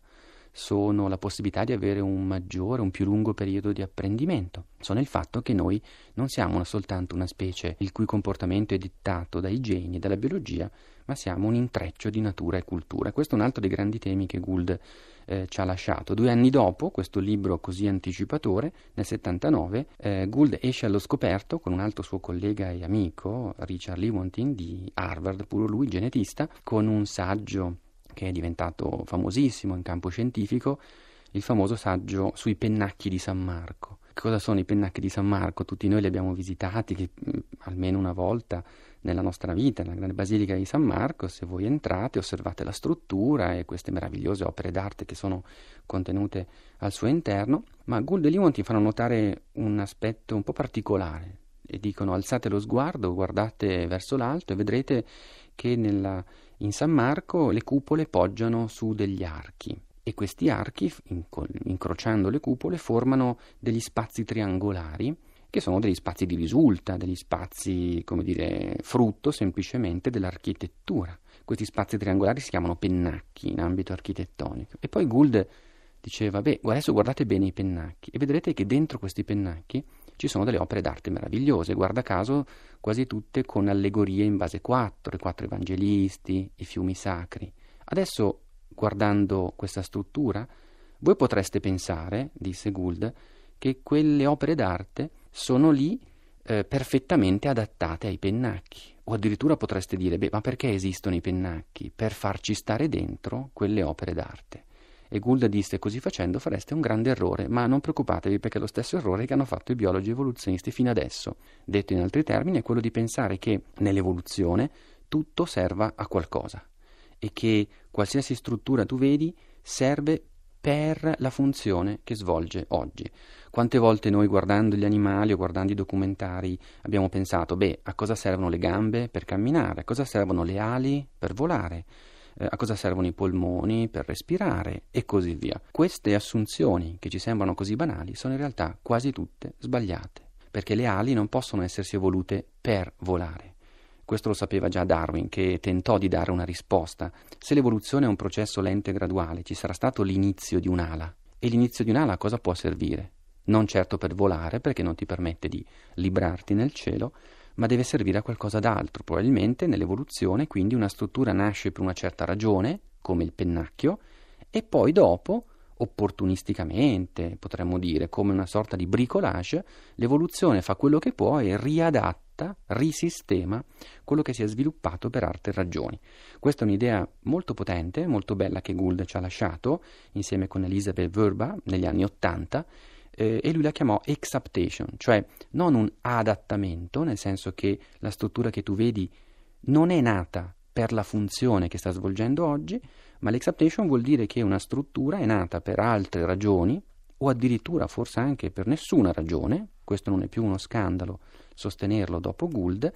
A: sono la possibilità di avere un maggiore, un più lungo periodo di apprendimento, sono il fatto che noi non siamo soltanto una specie il cui comportamento è dittato dai geni e dalla biologia, ma siamo un intreccio di natura e cultura. Questo è un altro dei grandi temi che Gould eh, ci ha lasciato. Due anni dopo questo libro così anticipatore, nel 79, eh, Gould esce allo scoperto con un altro suo collega e amico, Richard Lewontin di Harvard, pure lui genetista, con un saggio che è diventato famosissimo in campo scientifico, il famoso saggio sui pennacchi di San Marco cosa sono i pennacchi di San Marco? Tutti noi li abbiamo visitati che, mm, almeno una volta nella nostra vita, nella grande basilica di San Marco, se voi entrate osservate la struttura e queste meravigliose opere d'arte che sono contenute al suo interno, ma Gould e Limon fanno notare un aspetto un po' particolare e dicono alzate lo sguardo, guardate verso l'alto e vedrete che nella, in San Marco le cupole poggiano su degli archi e questi archi, incrociando le cupole, formano degli spazi triangolari che sono degli spazi di risulta, degli spazi, come dire, frutto semplicemente dell'architettura. Questi spazi triangolari si chiamano pennacchi in ambito architettonico. E poi Gould diceva, beh, adesso guardate bene i pennacchi e vedrete che dentro questi pennacchi ci sono delle opere d'arte meravigliose, guarda caso quasi tutte con allegorie in base 4, i quattro evangelisti, i fiumi sacri. Adesso Guardando questa struttura, voi potreste pensare, disse Gould, che quelle opere d'arte sono lì eh, perfettamente adattate ai pennacchi. O addirittura potreste dire, beh, ma perché esistono i pennacchi? Per farci stare dentro quelle opere d'arte. E Gould disse, così facendo fareste un grande errore, ma non preoccupatevi perché è lo stesso errore che hanno fatto i biologi evoluzionisti fino adesso. Detto in altri termini, è quello di pensare che nell'evoluzione tutto serva a qualcosa e che qualsiasi struttura tu vedi serve per la funzione che svolge oggi. Quante volte noi guardando gli animali o guardando i documentari abbiamo pensato, beh, a cosa servono le gambe per camminare, a cosa servono le ali per volare, eh, a cosa servono i polmoni per respirare e così via. Queste assunzioni che ci sembrano così banali sono in realtà quasi tutte sbagliate, perché le ali non possono essersi evolute per volare questo lo sapeva già Darwin, che tentò di dare una risposta. Se l'evoluzione è un processo lento e graduale, ci sarà stato l'inizio di un'ala. E l'inizio di un'ala a cosa può servire? Non certo per volare, perché non ti permette di librarti nel cielo, ma deve servire a qualcosa d'altro. Probabilmente nell'evoluzione quindi una struttura nasce per una certa ragione, come il pennacchio, e poi dopo opportunisticamente, potremmo dire, come una sorta di bricolage, l'evoluzione fa quello che può e riadatta, risistema quello che si è sviluppato per arte e ragioni. Questa è un'idea molto potente, molto bella che Gould ci ha lasciato insieme con Elizabeth Verba negli anni Ottanta eh, e lui la chiamò exaptation, cioè non un adattamento, nel senso che la struttura che tu vedi non è nata per la funzione che sta svolgendo oggi, ma l'exaptation vuol dire che una struttura è nata per altre ragioni o addirittura forse anche per nessuna ragione, questo non è più uno scandalo sostenerlo dopo Gould,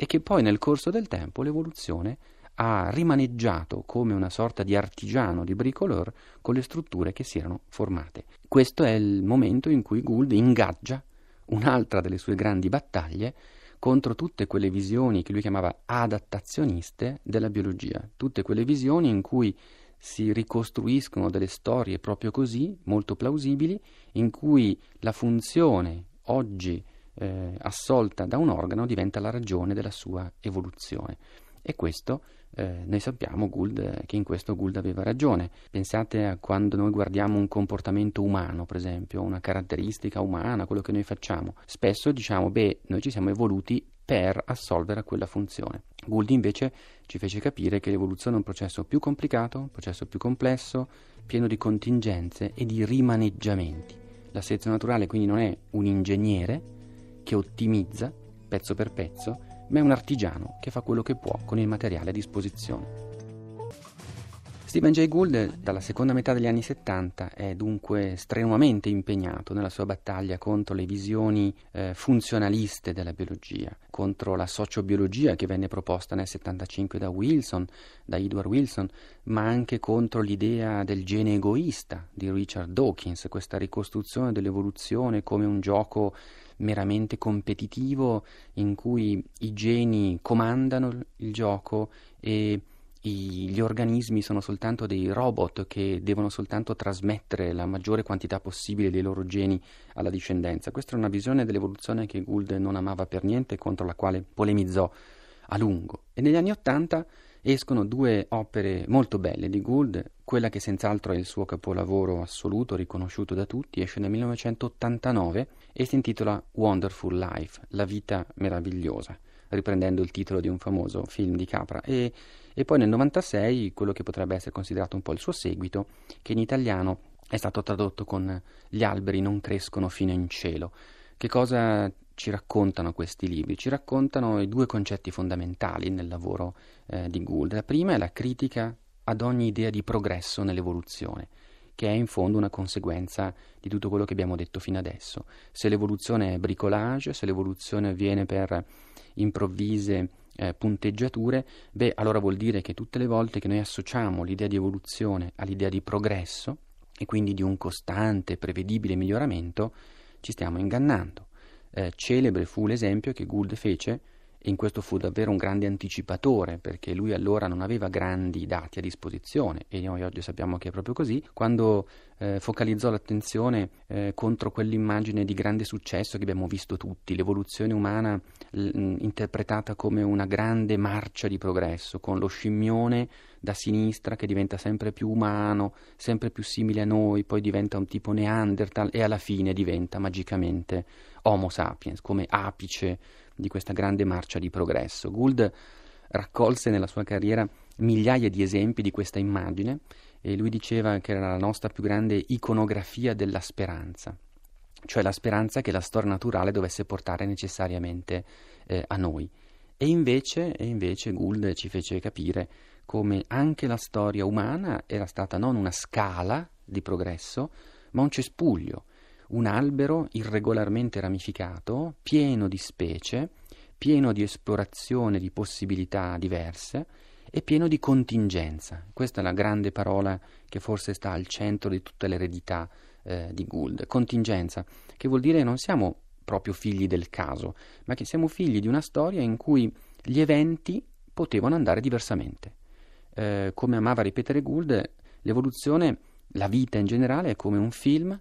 A: e che poi nel corso del tempo l'evoluzione ha rimaneggiato come una sorta di artigiano di bricolore con le strutture che si erano formate. Questo è il momento in cui Gould ingaggia un'altra delle sue grandi battaglie, contro tutte quelle visioni che lui chiamava adattazioniste della biologia, tutte quelle visioni in cui si ricostruiscono delle storie proprio così, molto plausibili, in cui la funzione oggi eh, assolta da un organo diventa la ragione della sua evoluzione. E questo eh, noi sappiamo Gould, che in questo Gould aveva ragione. Pensate a quando noi guardiamo un comportamento umano, per esempio, una caratteristica umana, quello che noi facciamo. Spesso diciamo, beh, noi ci siamo evoluti per assolvere a quella funzione. Gould invece ci fece capire che l'evoluzione è un processo più complicato, un processo più complesso, pieno di contingenze e di rimaneggiamenti. La selezione naturale quindi non è un ingegnere che ottimizza pezzo per pezzo, ma è un artigiano che fa quello che può con il materiale a disposizione. Stephen Jay Gould dalla seconda metà degli anni 70 è dunque strenuamente impegnato nella sua battaglia contro le visioni eh, funzionaliste della biologia, contro la sociobiologia che venne proposta nel 75 da Wilson, da Edward Wilson, ma anche contro l'idea del gene egoista di Richard Dawkins, questa ricostruzione dell'evoluzione come un gioco meramente competitivo in cui i geni comandano il gioco e i, gli organismi sono soltanto dei robot che devono soltanto trasmettere la maggiore quantità possibile dei loro geni alla discendenza. Questa è una visione dell'evoluzione che Gould non amava per niente e contro la quale polemizzò a lungo. E negli anni Ottanta escono due opere molto belle di Gould, quella che senz'altro è il suo capolavoro assoluto, riconosciuto da tutti, esce nel 1989 e si intitola Wonderful Life, la vita meravigliosa, riprendendo il titolo di un famoso film di Capra, e, e poi nel 1996 quello che potrebbe essere considerato un po' il suo seguito, che in italiano è stato tradotto con Gli alberi non crescono fino in cielo. Che cosa ci raccontano questi libri? Ci raccontano i due concetti fondamentali nel lavoro eh, di Gould. La prima è la critica ad ogni idea di progresso nell'evoluzione, che è in fondo una conseguenza di tutto quello che abbiamo detto fino adesso. Se l'evoluzione è bricolage, se l'evoluzione avviene per improvvise eh, punteggiature, beh, allora vuol dire che tutte le volte che noi associamo l'idea di evoluzione all'idea di progresso e quindi di un costante, prevedibile miglioramento, ci stiamo ingannando eh, celebre fu l'esempio che Gould fece e in questo fu davvero un grande anticipatore perché lui allora non aveva grandi dati a disposizione e noi oggi sappiamo che è proprio così, quando eh, focalizzò l'attenzione eh, contro quell'immagine di grande successo che abbiamo visto tutti, l'evoluzione umana l- mm, interpretata come una grande marcia di progresso, con lo scimmione da sinistra che diventa sempre più umano, sempre più simile a noi, poi diventa un tipo Neanderthal e alla fine diventa magicamente Homo sapiens, come apice di questa grande marcia di progresso. Gould raccolse nella sua carriera migliaia di esempi di questa immagine e lui diceva che era la nostra più grande iconografia della speranza, cioè la speranza che la storia naturale dovesse portare necessariamente eh, a noi. E invece, e invece Gould ci fece capire come anche la storia umana era stata non una scala di progresso, ma un cespuglio, un albero irregolarmente ramificato, pieno di specie, pieno di esplorazione di possibilità diverse e pieno di contingenza. Questa è la grande parola che forse sta al centro di tutta l'eredità eh, di Gould. Contingenza, che vuol dire non siamo proprio figli del caso, ma che siamo figli di una storia in cui gli eventi potevano andare diversamente. Eh, come amava ripetere Gould, l'evoluzione, la vita in generale, è come un film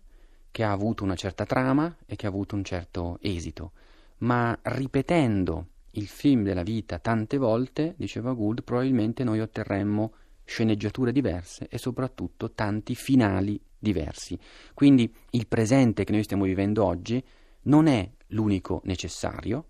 A: che ha avuto una certa trama e che ha avuto un certo esito, ma ripetendo il film della vita tante volte, diceva Gould, probabilmente noi otterremmo sceneggiature diverse e soprattutto tanti finali diversi. Quindi il presente che noi stiamo vivendo oggi non è l'unico necessario,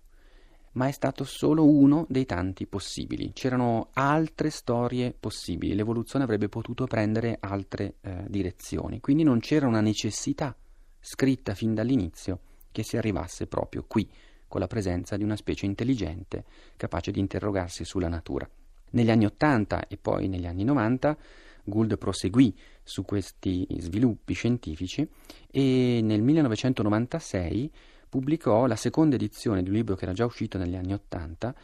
A: ma è stato solo uno dei tanti possibili. C'erano altre storie possibili, l'evoluzione avrebbe potuto prendere altre eh, direzioni, quindi non c'era una necessità scritta fin dall'inizio che si arrivasse proprio qui, con la presenza di una specie intelligente capace di interrogarsi sulla natura. Negli anni Ottanta e poi negli anni Novanta, Gould proseguì su questi sviluppi scientifici e nel 1996 pubblicò la seconda edizione di un libro che era già uscito negli anni Ottanta,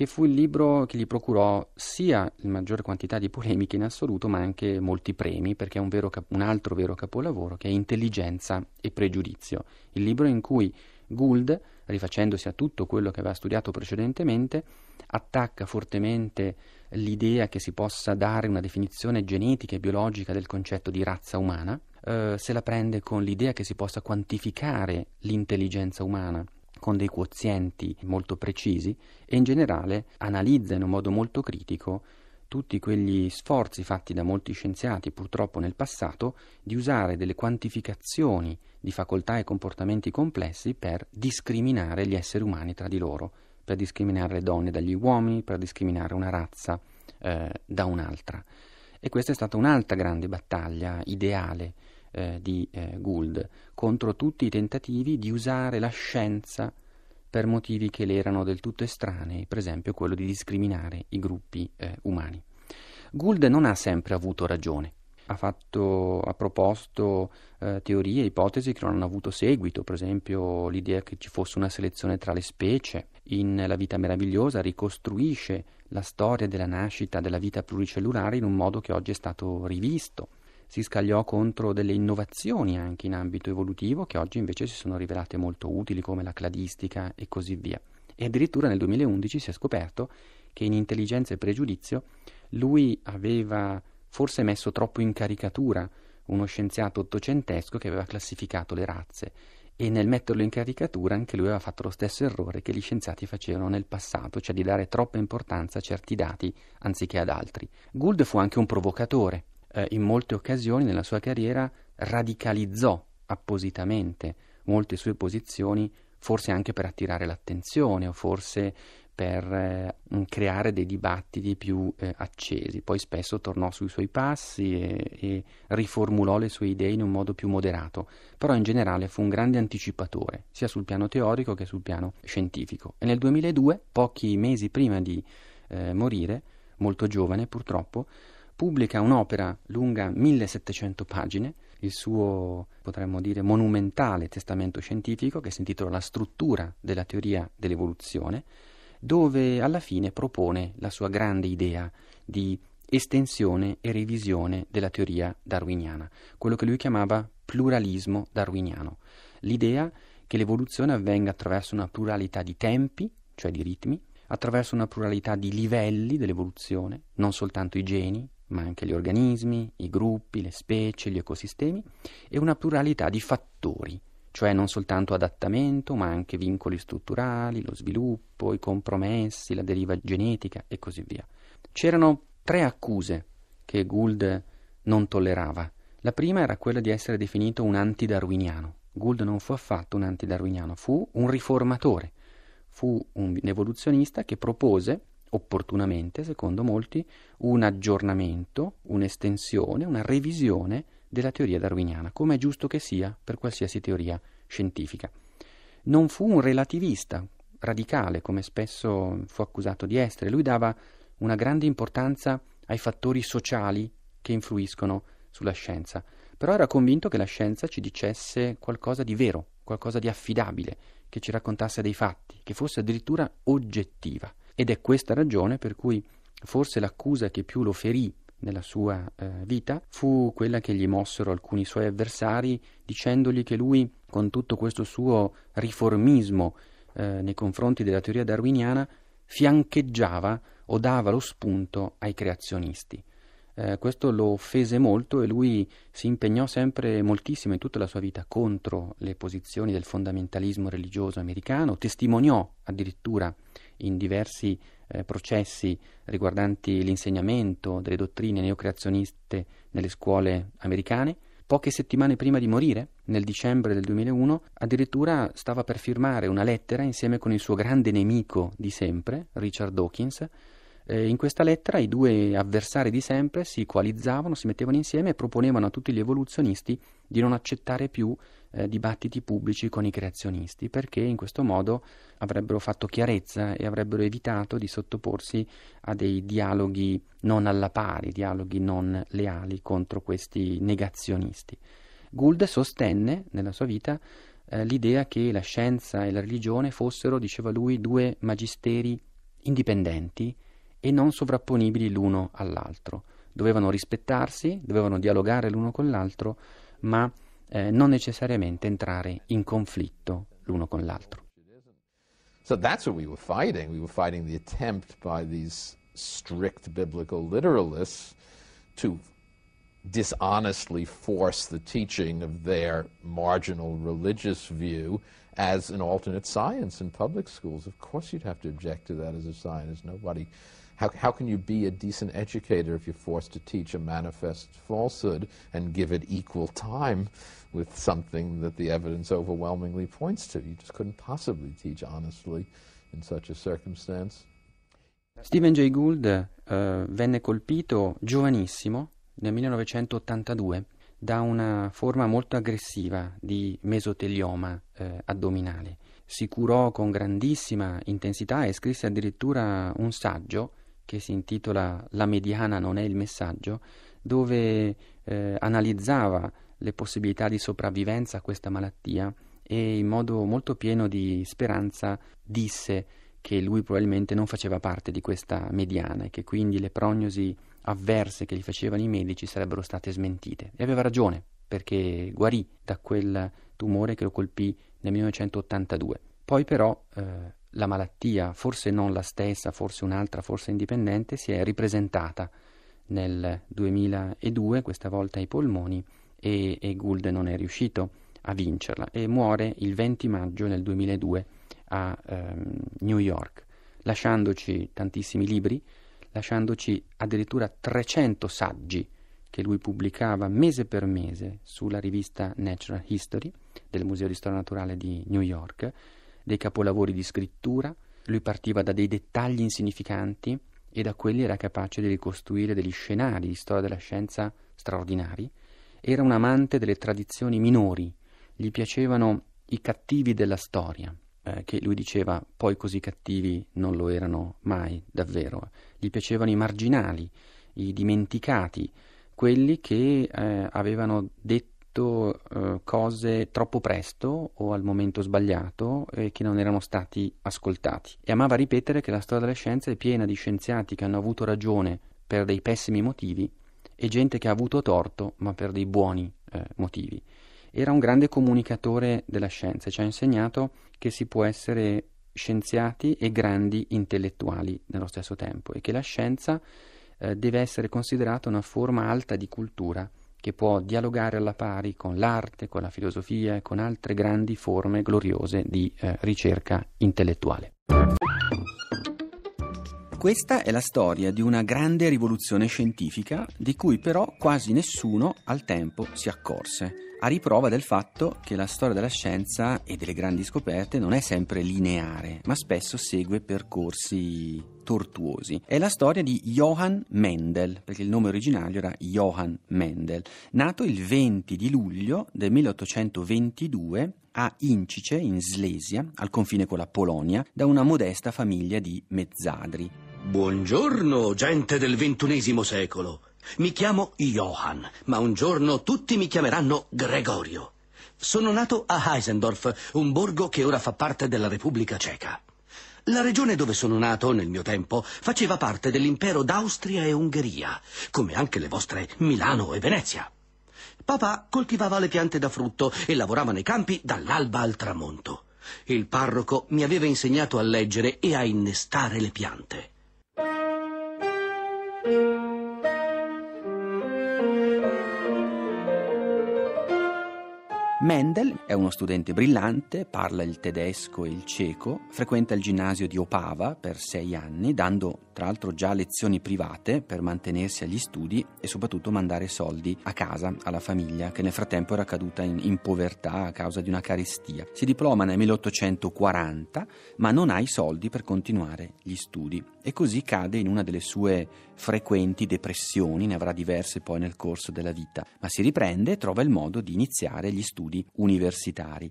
A: che fu il libro che gli procurò sia la maggior quantità di polemiche in assoluto, ma anche molti premi, perché è un, vero, un altro vero capolavoro che è Intelligenza e Pregiudizio, il libro in cui Gould, rifacendosi a tutto quello che aveva studiato precedentemente, attacca fortemente l'idea che si possa dare una definizione genetica e biologica del concetto di razza umana, eh, se la prende con l'idea che si possa quantificare l'intelligenza umana con dei quozienti molto precisi e in generale analizza in un modo molto critico tutti quegli sforzi fatti da molti scienziati purtroppo nel passato di usare delle quantificazioni di facoltà e comportamenti complessi per discriminare gli esseri umani tra di loro, per discriminare le donne dagli uomini, per discriminare una razza eh, da un'altra. E questa è stata un'altra grande battaglia ideale eh, di eh, Gould contro tutti i tentativi di usare la scienza per motivi che le erano del tutto estranei, per esempio quello di discriminare i gruppi eh, umani. Gould non ha sempre avuto ragione. Ha, fatto, ha proposto eh, teorie, ipotesi che non hanno avuto seguito, per esempio l'idea che ci fosse una selezione tra le specie. In La vita meravigliosa ricostruisce la storia della nascita della vita pluricellulare in un modo che oggi è stato rivisto si scagliò contro delle innovazioni anche in ambito evolutivo che oggi invece si sono rivelate molto utili come la cladistica e così via. E addirittura nel 2011 si è scoperto che in Intelligenza e Pregiudizio lui aveva forse messo troppo in caricatura uno scienziato ottocentesco che aveva classificato le razze e nel metterlo in caricatura anche lui aveva fatto lo stesso errore che gli scienziati facevano nel passato, cioè di dare troppa importanza a certi dati anziché ad altri. Gould fu anche un provocatore, eh, in molte occasioni nella sua carriera radicalizzò appositamente molte sue posizioni, forse anche per attirare l'attenzione o forse per eh, creare dei dibattiti più eh, accesi. Poi spesso tornò sui suoi passi e, e, riformulò le sue idee in un modo più moderato, però in generale fu un grande anticipatore, sia sul piano teorico che sul piano scientifico. E nel 2002, pochi mesi prima di eh, morire, molto giovane purtroppo, pubblica un'opera lunga 1700 pagine, il suo, potremmo dire, monumentale testamento scientifico che si intitola La struttura della teoria dell'evoluzione, dove alla fine propone la sua grande idea di estensione e revisione della teoria darwiniana, quello che lui chiamava pluralismo darwiniano, l'idea che l'evoluzione avvenga attraverso una pluralità di tempi, cioè di ritmi, attraverso una pluralità di livelli dell'evoluzione, non soltanto i geni, ma anche gli organismi, i gruppi, le specie, gli ecosistemi e una pluralità di fattori, cioè non soltanto adattamento, ma anche vincoli strutturali, lo sviluppo, i compromessi, la deriva genetica e così via. C'erano tre accuse che Gould non tollerava. La prima era quella di essere definito un antidarwiniano. Gould non fu affatto un antidarwiniano, fu un riformatore, fu un evoluzionista che propose opportunamente, secondo molti, un aggiornamento, un'estensione, una revisione della teoria darwiniana, come è giusto che sia per qualsiasi teoria scientifica. Non fu un relativista radicale, come spesso fu accusato di essere, lui dava una grande importanza ai fattori sociali che influiscono sulla scienza, però era convinto che la scienza ci dicesse qualcosa di vero, qualcosa di affidabile, che ci raccontasse dei fatti, che fosse addirittura oggettiva. Ed è questa ragione per cui forse l'accusa che più lo ferì nella sua eh, vita fu quella che gli mossero alcuni suoi avversari dicendogli che lui, con tutto questo suo riformismo eh, nei confronti della teoria darwiniana, fiancheggiava o dava lo spunto ai creazionisti. Eh, questo lo offese molto e lui si impegnò sempre moltissimo in tutta la sua vita contro le posizioni del fondamentalismo religioso americano, testimoniò addirittura in diversi eh, processi riguardanti l'insegnamento delle dottrine neocreazioniste nelle scuole americane. Poche settimane prima di morire, nel dicembre del 2001, addirittura stava per firmare una lettera insieme con il suo grande nemico di sempre, Richard Dawkins, eh, in questa lettera i due avversari di sempre si coalizzavano, si mettevano insieme e proponevano a tutti gli evoluzionisti di non accettare più eh, dibattiti pubblici con i creazionisti, perché in questo modo avrebbero fatto chiarezza e avrebbero evitato di sottoporsi a dei dialoghi non alla pari, dialoghi non leali contro questi negazionisti. Gould sostenne nella sua vita eh, l'idea che la scienza e la religione fossero, diceva lui, due magisteri indipendenti e non sovrapponibili l'uno all'altro. Dovevano rispettarsi, dovevano dialogare l'uno con l'altro, ma eh, non necessariamente entrare in conflitto l'uno con l'altro. So that's what we were fighting. We were
C: fighting the attempt by these strict biblical literalists to dishonestly force the teaching of their marginal religious view as an alternate science in public schools. Of course, you'd have to object to that as a science. Nobody How, how can you be a decent educator if you're forced to teach a manifest falsehood and give it equal time with something that the evidence overwhelmingly points to? You just couldn't possibly teach honestly in such a circumstance.
A: Stephen Jay Gould uh, venne colpito giovanissimo nel 1982 da una forma molto aggressiva di mesotelioma eh, addominale. Si curò con grandissima intensità e scrisse addirittura un saggio che si intitola La mediana non è il messaggio, dove eh, analizzava le possibilità di sopravvivenza a questa malattia e in modo molto pieno di speranza disse che lui probabilmente non faceva parte di questa mediana e che quindi le prognosi avverse che gli facevano i medici sarebbero state smentite. E aveva ragione, perché guarì da quel tumore che lo colpì nel 1982. Poi però eh, la malattia, forse non la stessa, forse un'altra, forse indipendente, si è ripresentata nel 2002, questa volta ai polmoni, e, e Gould non è riuscito a vincerla e muore il 20 maggio del 2002 a ehm, New York, lasciandoci tantissimi libri, lasciandoci addirittura 300 saggi che lui pubblicava mese per mese sulla rivista Natural History del Museo di Storia Naturale di New York, dei capolavori di scrittura, lui partiva da dei dettagli insignificanti e da quelli era capace di ricostruire degli scenari di storia della scienza straordinari, era un amante delle tradizioni minori, gli piacevano i cattivi della storia, eh, che lui diceva poi così cattivi non lo erano mai davvero, gli piacevano i marginali, i dimenticati, quelli che eh, avevano detto detto eh, cose troppo presto o al momento sbagliato e eh, che non erano stati ascoltati e amava ripetere che la storia della scienza è piena di scienziati che hanno avuto ragione per dei pessimi motivi e gente che ha avuto torto ma per dei buoni eh, motivi. Era un grande comunicatore della scienza e ci ha insegnato che si può essere scienziati e grandi intellettuali nello stesso tempo e che la scienza eh, deve essere considerata una forma alta di cultura che può dialogare alla pari con l'arte, con la filosofia e con altre grandi forme gloriose di eh, ricerca intellettuale. Questa è la storia di una grande rivoluzione scientifica di cui però quasi nessuno al tempo si accorse a riprova del fatto che la storia della scienza e delle grandi scoperte non è sempre lineare, ma spesso segue percorsi tortuosi. È la storia di Johann Mendel, perché il nome originario era Johann Mendel, nato il 20 di luglio del 1822 a Incice, in Slesia, al confine con la Polonia, da una modesta famiglia di mezzadri.
M: Buongiorno, gente del ventunesimo secolo. Mi chiamo Johann, ma un giorno tutti mi chiameranno Gregorio. Sono nato a Heisendorf, un borgo che ora fa parte della Repubblica Ceca. La regione dove sono nato, nel mio tempo, faceva parte dell'impero d'Austria e Ungheria, come anche le vostre Milano e Venezia. Papà coltivava le piante da frutto e lavorava nei campi dall'alba al tramonto. Il parroco mi aveva insegnato a leggere e a innestare
A: le piante. Mendel è uno studente brillante, parla il tedesco e il ceco, frequenta il ginnasio di Opava per sei anni, dando tra l'altro già lezioni private per mantenersi agli studi e soprattutto mandare soldi a casa, alla famiglia, che nel frattempo era caduta in, in povertà a causa di una carestia. Si diploma nel 1840, ma non ha i soldi per continuare gli studi e così cade in una delle sue frequenti depressioni, ne avrà diverse poi nel corso della vita, ma si riprende e trova il modo di iniziare gli studi universitari.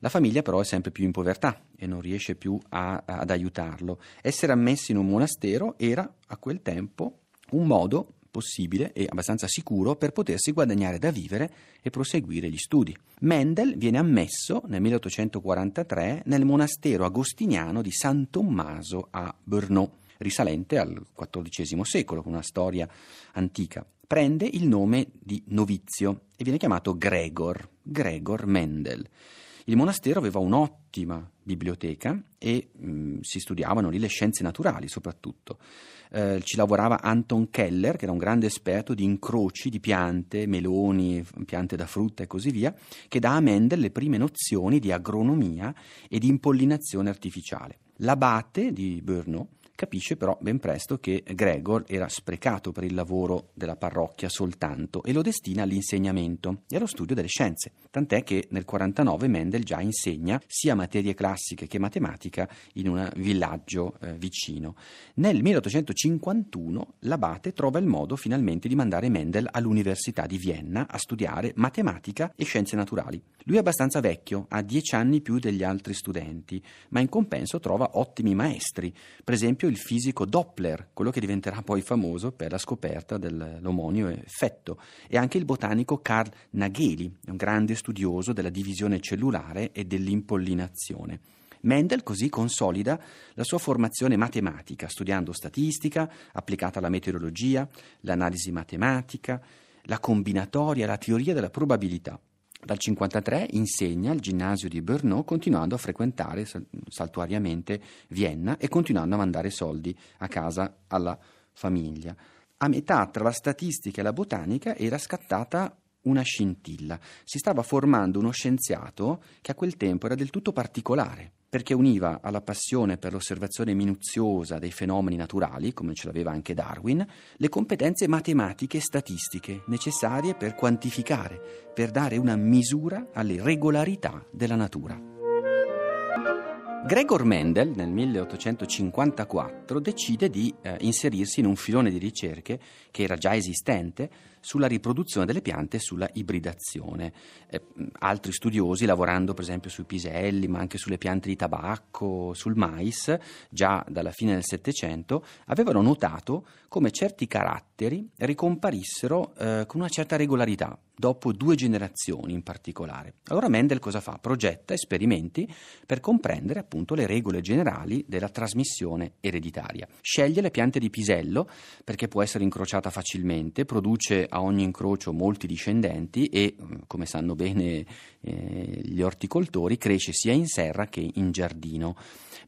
A: La famiglia però è sempre più in povertà e non riesce più a, ad aiutarlo. Essere ammessi in un monastero era a quel tempo un modo possibile e abbastanza sicuro per potersi guadagnare da vivere e proseguire gli studi. Mendel viene ammesso nel 1843 nel monastero agostiniano di San Tommaso a Brno, risalente al XIV secolo, con una storia antica. Prende il nome di novizio e viene chiamato Gregor, Gregor Mendel. Il monastero aveva un'ottima biblioteca e mh, mm, si studiavano lì le scienze naturali soprattutto. Eh, ci lavorava Anton Keller, che era un grande esperto di incroci di piante, meloni, piante da frutta e così via, che dà a Mendel le prime nozioni di agronomia e di impollinazione artificiale. L'abate di Brno Capisce però ben presto che Gregor era sprecato per il lavoro della parrocchia soltanto e lo destina all'insegnamento e allo studio delle scienze, tant'è che nel 49 Mendel già insegna sia materie classiche che matematica in un villaggio eh, vicino. Nel 1851 l'abate trova il modo finalmente di mandare Mendel all'Università di Vienna a studiare matematica e scienze naturali. Lui è abbastanza vecchio, ha dieci anni più degli altri studenti, ma in compenso trova ottimi maestri, per esempio esempio il fisico Doppler, quello che diventerà poi famoso per la scoperta dell'omonio effetto, e anche il botanico Carl Nageli, un grande studioso della divisione cellulare e dell'impollinazione. Mendel così consolida la sua formazione matematica, studiando statistica applicata alla meteorologia, l'analisi matematica, la combinatoria, la teoria della probabilità. Dal 1953 insegna al ginnasio di Brno continuando a frequentare saltuariamente Vienna e continuando a mandare soldi a casa alla famiglia. A metà tra la statistica e la botanica era scattata una scintilla. Si stava formando uno scienziato che a quel tempo era del tutto particolare perché univa alla passione per l'osservazione minuziosa dei fenomeni naturali, come ce l'aveva anche Darwin, le competenze matematiche e statistiche necessarie per quantificare, per dare una misura alle regolarità della natura. Gregor Mendel nel 1854 decide di eh, inserirsi in un filone di ricerche che era già esistente sulla riproduzione delle piante e sulla ibridazione. Eh, altri studiosi, lavorando per esempio sui piselli, ma anche sulle piante di tabacco, sul mais, già dalla fine del Settecento, avevano notato come certi caratteri ricomparissero eh, con una certa regolarità, dopo due generazioni in particolare. Allora Mendel cosa fa? Progetta esperimenti per comprendere appunto le regole generali della trasmissione ereditaria. Sceglie le piante di pisello perché può essere incrociata facilmente, produce a ogni incrocio molti discendenti e, mm, come sanno bene eh, gli orticoltori, cresce sia in serra che in giardino.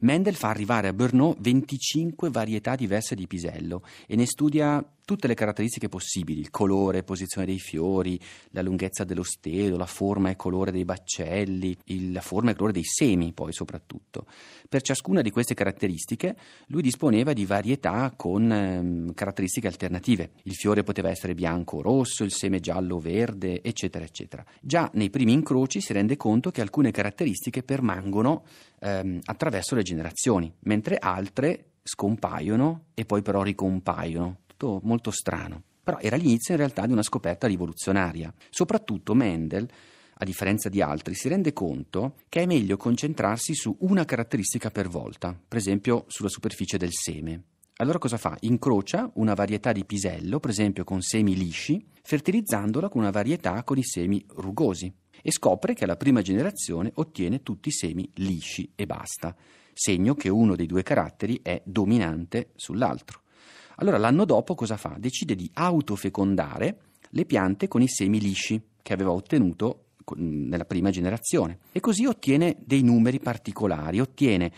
A: Mendel fa arrivare a Brno 25 varietà diverse di pisello e ne studia tutte le caratteristiche possibili, il colore, posizione dei fiori, la lunghezza dello stelo, la forma e colore dei baccelli, il, la forma e colore dei semi poi soprattutto. Per ciascuna di queste caratteristiche lui disponeva di varietà con ehm, caratteristiche alternative. Il fiore poteva essere bianco o rosso, il seme giallo o verde, eccetera, eccetera. Già nei primi incroci si rende conto che alcune caratteristiche permangono ehm, attraverso le generazioni, mentre altre scompaiono e poi però ricompaiono. Tutto molto strano. Però era l'inizio in realtà di una scoperta rivoluzionaria. Soprattutto Mendel, a differenza di altri, si rende conto che è meglio concentrarsi su una caratteristica per volta, per esempio sulla superficie del seme. Allora cosa fa? Incrocia una varietà di pisello, per esempio con semi lisci, fertilizzandola con una varietà con i semi rugosi e scopre che alla prima generazione ottiene tutti i semi lisci e basta, segno che uno dei due caratteri è dominante sull'altro. Allora l'anno dopo cosa fa? Decide di autofecondare le piante con i semi lisci che aveva ottenuto nella prima generazione e così ottiene dei numeri particolari, ottiene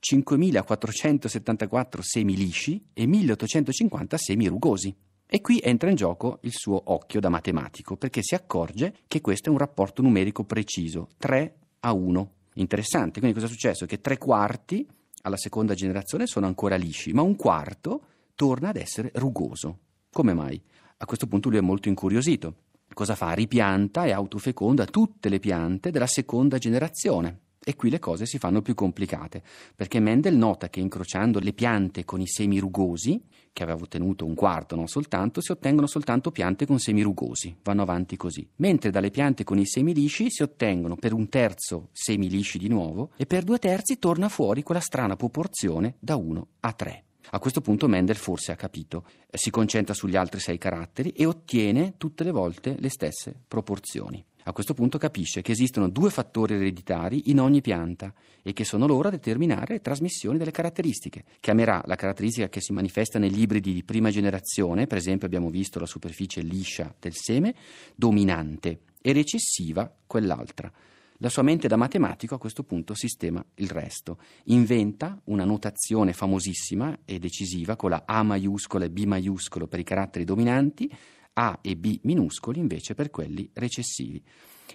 A: 5.474 semi lisci e 1.850 semi rugosi. E qui entra in gioco il suo occhio da matematico, perché si accorge che questo è un rapporto numerico preciso, 3 a 1. Interessante, quindi cosa è successo? Che tre quarti alla seconda generazione sono ancora lisci, ma un quarto torna ad essere rugoso. Come mai? A questo punto lui è molto incuriosito. Cosa fa? Ripianta e autofeconda tutte le piante della seconda generazione e qui le cose si fanno più complicate, perché Mendel nota che incrociando le piante con i semi rugosi, che aveva ottenuto un quarto non soltanto, si ottengono soltanto piante con semi rugosi, vanno avanti così. Mentre dalle piante con i semi lisci si ottengono per un terzo semi lisci di nuovo e per due terzi torna fuori quella strana proporzione da 1 a 3. A questo punto Mendel forse ha capito, eh, si concentra sugli altri sei caratteri e ottiene tutte le volte le stesse proporzioni. A questo punto capisce che esistono due fattori ereditari in ogni pianta e che sono loro a determinare le trasmissioni delle caratteristiche. Chiamerà la caratteristica che si manifesta negli ibridi di prima generazione, per esempio abbiamo visto la superficie liscia del seme, dominante e recessiva quell'altra. La sua mente da matematico a questo punto sistema il resto. Inventa una notazione famosissima e decisiva con la A maiuscola e B maiuscolo per i caratteri dominanti, a e B minuscoli invece per quelli recessivi.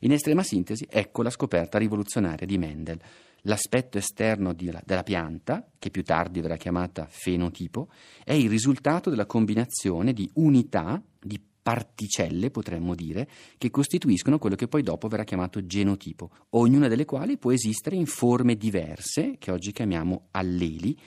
A: In estrema sintesi, ecco la scoperta rivoluzionaria di Mendel. L'aspetto esterno la, della pianta, che più tardi verrà chiamata fenotipo, è il risultato della combinazione di unità, di particelle, potremmo dire, che costituiscono quello che poi dopo verrà chiamato genotipo, ognuna delle quali può esistere in forme diverse, che oggi chiamiamo alleli,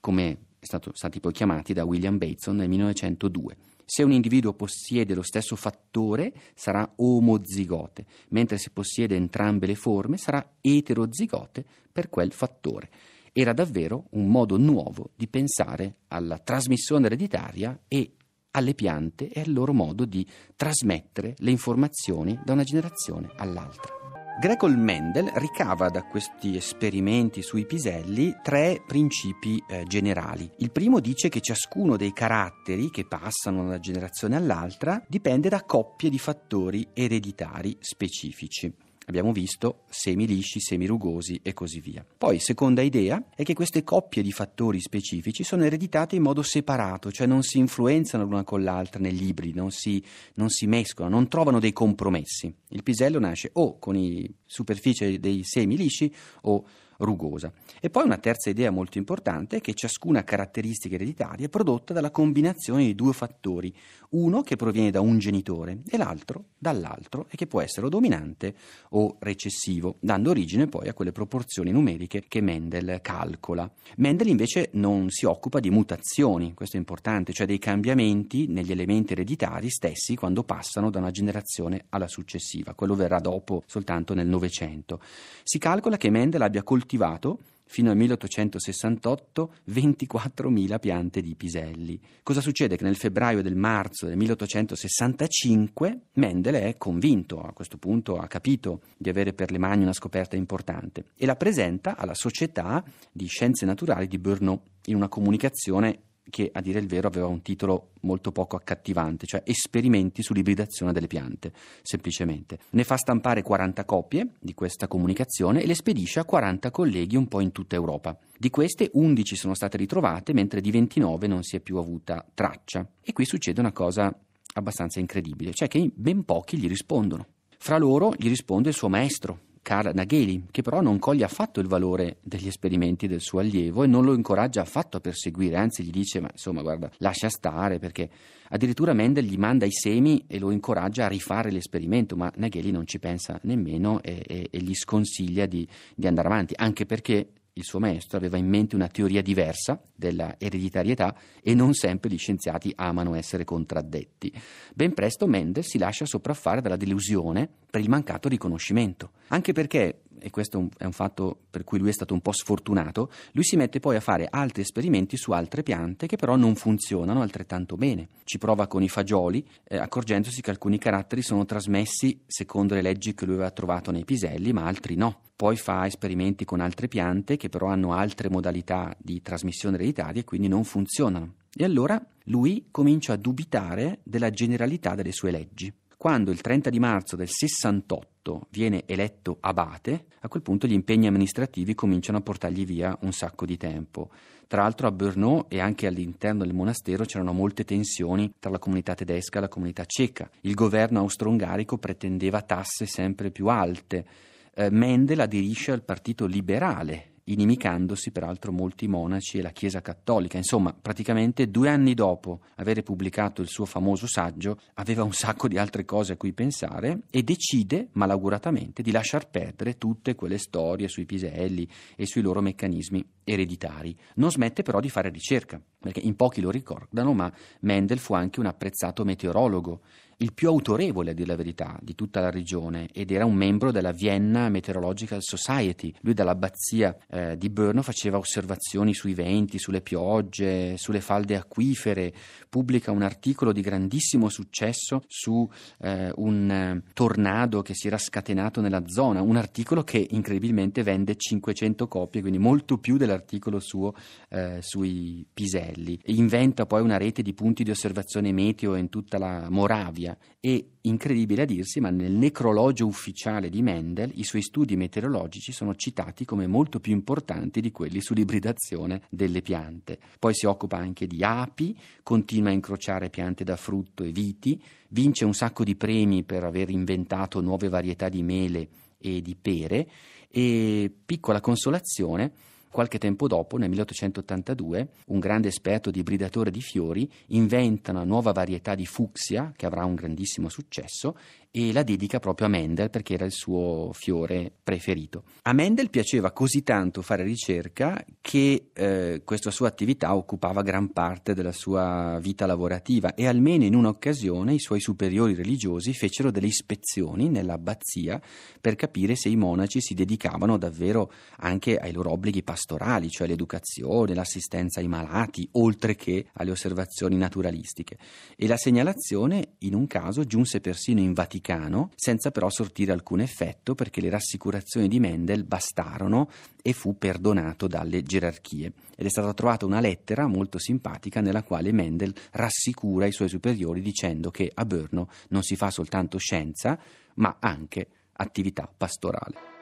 A: come è stati poi chiamati da William Bateson nel 1902. Se un individuo possiede lo stesso fattore sarà omozigote, mentre se possiede entrambe le forme sarà eterozigote per quel fattore. Era davvero un modo nuovo di pensare alla trasmissione ereditaria e alle piante e al loro modo di trasmettere le informazioni da una generazione all'altra. Gregor Mendel ricava da questi esperimenti sui piselli tre principi eh, generali. Il primo dice che ciascuno dei caratteri che passano da una generazione all'altra dipende da coppie di fattori ereditari specifici abbiamo visto semi lisci, semi rugosi e così via. Poi, seconda idea, è che queste coppie di fattori specifici sono ereditate in modo separato, cioè non si influenzano l'una con l'altra negli libri, non si, non si mescolano, non trovano dei compromessi. Il pisello nasce o con i superfici dei semi lisci o rugosa. E poi una terza idea molto importante è che ciascuna caratteristica ereditaria è prodotta dalla combinazione di due fattori, uno che proviene da un genitore e l'altro dall'altro e che può essere o dominante o recessivo, dando origine poi a quelle proporzioni numeriche che Mendel calcola. Mendel invece non si occupa di mutazioni, questo è importante, cioè dei cambiamenti negli elementi ereditari stessi quando passano da una generazione alla successiva, quello verrà dopo soltanto nel Novecento. Si calcola che Mendel abbia coltivato coltivato fino al 1868 24.000 piante di piselli. Cosa succede? Che nel febbraio del marzo del 1865 Mendel è convinto, a questo punto ha capito di avere per le mani una scoperta importante e la presenta alla Società di Scienze Naturali di Brno in una comunicazione che a dire il vero aveva un titolo molto poco accattivante, cioè Esperimenti sull'ibridazione delle piante, semplicemente. Ne fa stampare 40 copie di questa comunicazione e le spedisce a 40 colleghi un po' in tutta Europa. Di queste 11 sono state ritrovate, mentre di 29 non si è più avuta traccia. E qui succede una cosa abbastanza incredibile, cioè che ben pochi gli rispondono. Fra loro gli risponde il suo maestro, Karl Nagheli, che però non coglie affatto il valore degli esperimenti del suo allievo e non lo incoraggia affatto a perseguire, anzi gli dice ma insomma guarda lascia stare perché addirittura Mendel gli manda i semi e lo incoraggia a rifare l'esperimento, ma Nagheli non ci pensa nemmeno e, e, e gli sconsiglia di, di andare avanti, anche perché il suo maestro aveva in mente una teoria diversa della ereditarietà e non sempre gli scienziati amano essere contraddetti. Ben presto Mendel si lascia sopraffare dalla delusione per il mancato riconoscimento, anche perché e questo è un, fatto per cui lui è stato un po' sfortunato, lui si mette poi a fare altri esperimenti su altre piante che però non funzionano altrettanto bene. Ci prova con i fagioli, eh, accorgendosi che alcuni caratteri sono trasmessi secondo le leggi che lui aveva trovato nei piselli, ma altri no. Poi fa esperimenti con altre piante che però hanno altre modalità di trasmissione ereditaria e quindi non funzionano. E allora lui comincia a dubitare della generalità delle sue leggi. Quando il 30 di marzo del 68 viene eletto abate, a quel punto gli impegni amministrativi cominciano a portargli via un sacco di tempo. Tra l'altro a Brno e anche all'interno del monastero c'erano molte tensioni tra la comunità tedesca e la comunità ceca. Il governo austro-ungarico pretendeva tasse sempre più alte. Eh, Mendel aderisce al partito liberale inimicandosi peraltro molti monaci e la Chiesa cattolica. Insomma, praticamente due anni dopo aver pubblicato il suo famoso saggio, aveva un sacco di altre cose a cui pensare e decide, malauguratamente, di lasciar perdere tutte quelle storie sui piselli e sui loro meccanismi ereditari. Non smette però di fare ricerca, perché in pochi lo ricordano, ma Mendel fu anche un apprezzato meteorologo il più autorevole a dire la verità di tutta la regione ed era un membro della Vienna Meteorological Society. Lui dall'abbazia eh, di Brno faceva osservazioni sui venti, sulle piogge, sulle falde acquifere, pubblica un articolo di grandissimo successo su eh, un eh, tornado che si era scatenato nella zona, un articolo che incredibilmente vende 500 copie, quindi molto più dell'articolo suo eh, sui piselli. Inventa poi una rete di punti di osservazione meteo in tutta la Moravia meteorologia e, incredibile a dirsi, ma nel necrologio ufficiale di Mendel i suoi studi meteorologici sono citati come molto più importanti di quelli sull'ibridazione delle piante. Poi si occupa anche di api, continua a incrociare piante da frutto e viti, vince un sacco di premi per aver inventato nuove varietà di mele e di pere e, piccola consolazione, Qualche tempo dopo, nel 1882, un grande esperto di ibridatore di fiori inventa una nuova varietà di fucsia che avrà un grandissimo successo e la dedica proprio a Mendel perché era il suo fiore preferito. A Mendel piaceva così tanto fare ricerca che eh, questa sua attività occupava gran parte della sua vita lavorativa e almeno in un'occasione i suoi superiori religiosi fecero delle ispezioni nell'abbazia per capire se i monaci si dedicavano davvero anche ai loro obblighi pastorali, cioè l'educazione, l'assistenza ai malati, oltre che alle osservazioni naturalistiche. E la segnalazione in un caso giunse persino in Vaticano Vaticano, senza però sortire alcun effetto perché le rassicurazioni di Mendel bastarono e fu perdonato dalle gerarchie. Ed è stata trovata una lettera molto simpatica nella quale Mendel rassicura i suoi superiori dicendo che a Brno non si fa soltanto scienza, ma anche attività pastorale.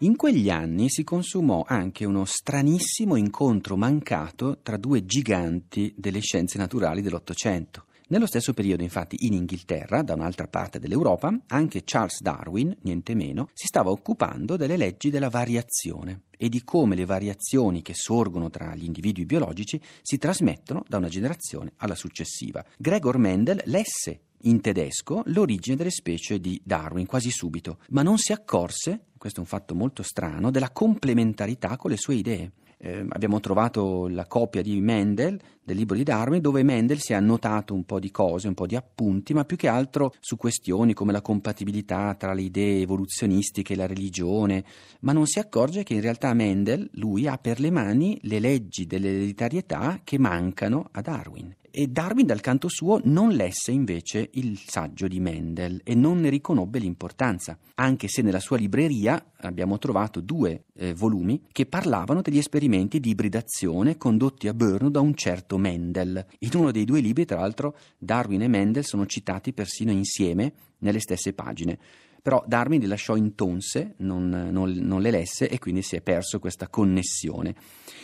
A: In quegli anni si consumò anche uno stranissimo incontro mancato tra due giganti delle scienze naturali dell'Ottocento, nello stesso periodo, infatti, in Inghilterra, da un'altra parte dell'Europa, anche Charles Darwin, niente meno, si stava occupando delle leggi della variazione e di come le variazioni che sorgono tra gli individui biologici si trasmettono da una generazione alla successiva. Gregor Mendel lesse in tedesco l'origine delle specie di Darwin quasi subito, ma non si accorse, questo è un fatto molto strano, della complementarità con le sue idee. Eh, abbiamo trovato la copia di Mendel del libro di Darwin, dove Mendel si è annotato un po' di cose, un po' di appunti, ma più che altro su questioni come la compatibilità tra le idee evoluzionistiche e la religione, ma non si accorge che in realtà Mendel, lui, ha per le mani le leggi dell'ereditarietà che mancano a Darwin e Darwin dal canto suo non lesse invece il saggio di Mendel e non ne riconobbe l'importanza, anche se nella sua libreria abbiamo trovato due eh, volumi che parlavano degli esperimenti di ibridazione condotti a Brno da un certo citato Mendel. In uno dei due libri, tra l'altro, Darwin e Mendel sono citati persino insieme nelle stesse pagine. Però Darwin li lasciò intonse, non, non, non le lesse e quindi si è perso questa connessione.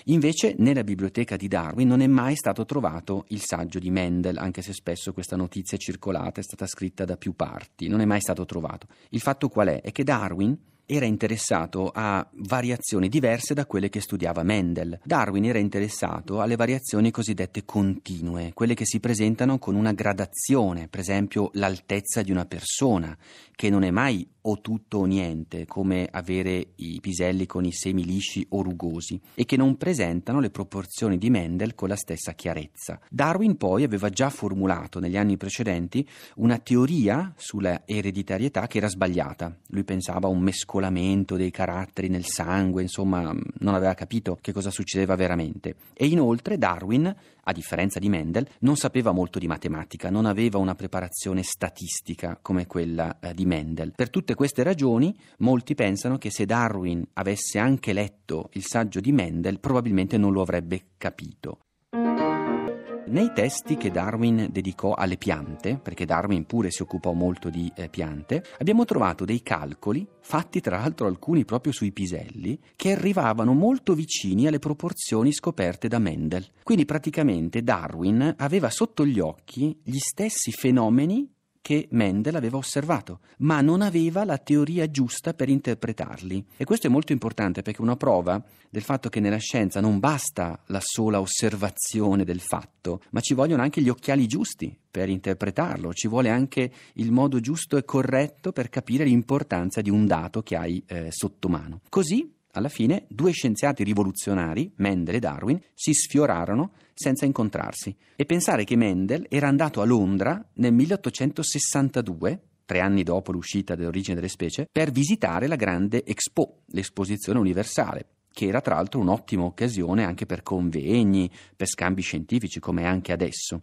A: Invece nella biblioteca di Darwin non è mai stato trovato il saggio di Mendel, anche se spesso questa notizia è circolata, è stata scritta da più parti, non è mai stato trovato. Il fatto qual è? È che Darwin era interessato a variazioni diverse da quelle che studiava Mendel. Darwin era interessato alle variazioni cosiddette continue, quelle che si presentano con una gradazione, per esempio l'altezza di una persona, che non è mai o tutto o niente, come avere i piselli con i semi lisci o rugosi, e che non presentano le proporzioni di Mendel con la stessa chiarezza. Darwin poi aveva già formulato negli anni precedenti una teoria sulla ereditarietà che era sbagliata. Lui pensava a un mescolato mescolamento dei caratteri nel sangue, insomma mm, non aveva capito che cosa succedeva veramente. E inoltre Darwin, a differenza di Mendel, non sapeva molto di matematica, non aveva una preparazione statistica come quella eh, di Mendel. Per tutte queste ragioni molti pensano che se Darwin avesse anche letto il saggio di Mendel probabilmente non lo avrebbe capito. Nei testi che Darwin dedicò alle piante, perché Darwin pure si occupò molto di eh, piante, abbiamo trovato dei calcoli, fatti tra l'altro alcuni proprio sui piselli, che arrivavano molto vicini alle proporzioni scoperte da Mendel. Quindi praticamente Darwin aveva sotto gli occhi gli stessi fenomeni che Mendel aveva osservato, ma non aveva la teoria giusta per interpretarli. E questo è molto importante perché è una prova del fatto che nella scienza non basta la sola osservazione del fatto, ma ci vogliono anche gli occhiali giusti per interpretarlo, ci vuole anche il modo giusto e corretto per capire l'importanza di un dato che hai eh, sotto mano. Così alla fine due scienziati rivoluzionari, Mendel e Darwin, si sfiorarono senza incontrarsi. E pensare che Mendel era andato a Londra nel 1862 tre anni dopo l'uscita dell'origine delle specie, per visitare la grande Expo, l'esposizione universale, che era tra l'altro un'ottima occasione anche per convegni, per scambi scientifici, come anche adesso.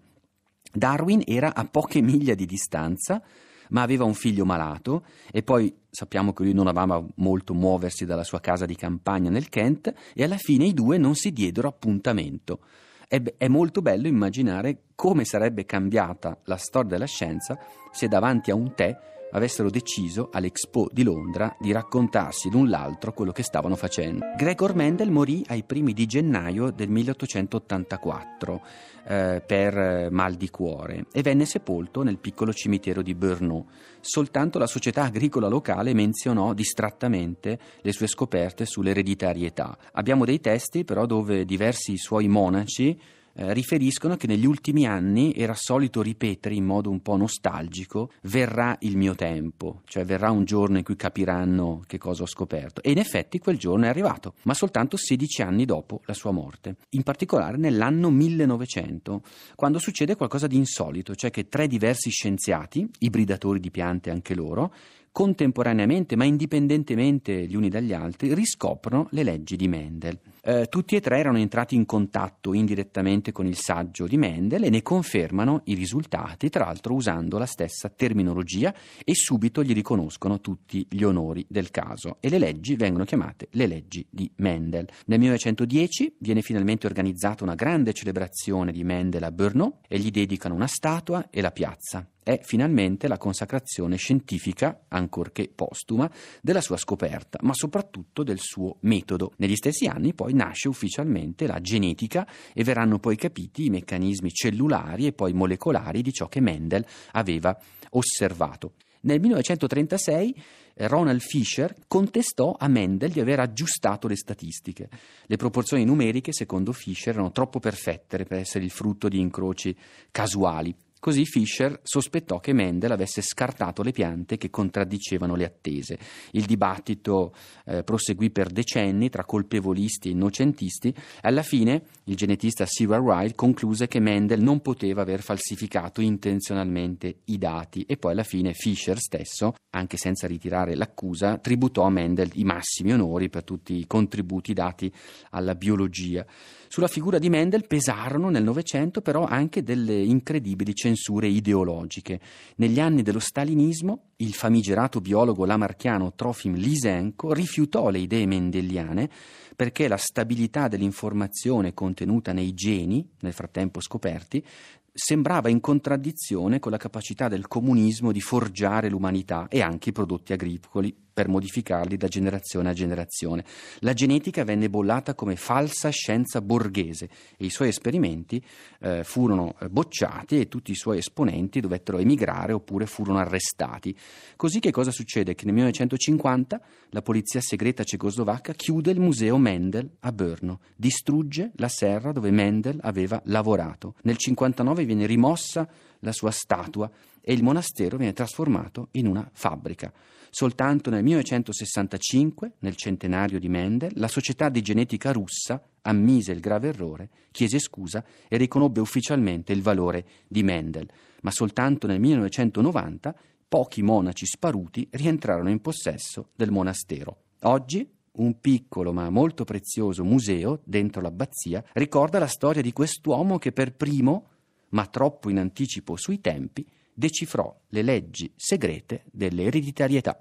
A: Darwin era a poche miglia di distanza ma aveva un figlio malato e poi sappiamo che lui non amava molto muoversi dalla sua casa di campagna nel Kent e alla fine i due non si diedero appuntamento. È, molto bello immaginare come sarebbe cambiata la storia della scienza se davanti a un tè avessero deciso all'Expo di Londra di raccontarsi l'un l'altro quello che stavano facendo. Gregor Mendel morì ai primi di gennaio del 1884 eh, per eh, mal di cuore e venne sepolto nel piccolo cimitero di Brno. Soltanto la società agricola locale menzionò distrattamente le sue scoperte sull'ereditarietà. Abbiamo dei testi però dove diversi suoi monaci eh, riferiscono che negli ultimi anni era solito ripetere in modo un po' nostalgico verrà il mio tempo, cioè verrà un giorno in cui capiranno che cosa ho scoperto. E in effetti quel giorno è arrivato, ma soltanto 16 anni dopo la sua morte, in particolare nell'anno 1900, quando succede qualcosa di insolito, cioè che tre diversi scienziati, ibridatori di piante anche loro, contemporaneamente ma indipendentemente gli uni dagli altri, riscoprono le leggi di Mendel. Eh, tutti e tre erano entrati in contatto indirettamente con il saggio di Mendel e ne confermano i risultati, tra l'altro usando la stessa terminologia e subito gli riconoscono tutti gli onori del caso e le leggi vengono chiamate le leggi di Mendel. Nel 1910 viene finalmente organizzata una grande celebrazione di Mendel a Brno e gli dedicano una statua e la piazza è finalmente la consacrazione scientifica, ancorché postuma, della sua scoperta, ma soprattutto del suo metodo. Negli stessi anni poi nasce ufficialmente la genetica e verranno poi capiti i meccanismi cellulari e poi molecolari di ciò che Mendel aveva osservato. Nel 1936 eh, Ronald Fisher contestò a Mendel di aver aggiustato le statistiche. Le proporzioni numeriche, secondo Fisher, erano troppo perfette per essere il frutto di incroci casuali. Così Fischer sospettò che Mendel avesse scartato le piante che contraddicevano le attese. Il dibattito eh, proseguì per decenni tra colpevolisti e innocentisti e alla fine il genetista Seward Wright concluse che Mendel non poteva aver falsificato intenzionalmente i dati e poi alla fine Fischer stesso, anche senza ritirare l'accusa, tributò a Mendel i massimi onori per tutti i contributi dati alla biologia. Sulla figura di Mendel pesarono nel Novecento però anche delle incredibili censure ideologiche. Negli anni dello stalinismo il famigerato biologo lamarchiano Trofim Lisenko rifiutò le idee mendeliane perché la stabilità dell'informazione contenuta nei geni, nel frattempo scoperti, sembrava in contraddizione con la capacità del comunismo di forgiare l'umanità e anche i prodotti agricoli, per modificarli da generazione a generazione. La genetica venne bollata come falsa scienza borghese e i suoi esperimenti eh, furono eh, bocciati e tutti i suoi esponenti dovettero emigrare oppure furono arrestati. Così che cosa succede? Che nel 1950 la polizia segreta cecoslovacca chiude il museo Mendel a Brno, distrugge la serra dove Mendel aveva lavorato. Nel 1959 viene rimossa la sua statua e il monastero viene trasformato in una fabbrica. Soltanto nel 1965, nel centenario di Mendel, la Società di Genetica russa ammise il grave errore, chiese scusa e riconobbe ufficialmente il valore di Mendel, ma soltanto nel 1990 pochi monaci sparuti rientrarono in possesso del monastero. Oggi un piccolo ma molto prezioso museo dentro l'abbazia ricorda la storia di quest'uomo che per primo, ma troppo in anticipo sui tempi, decifrò le leggi segrete dell'ereditarietà.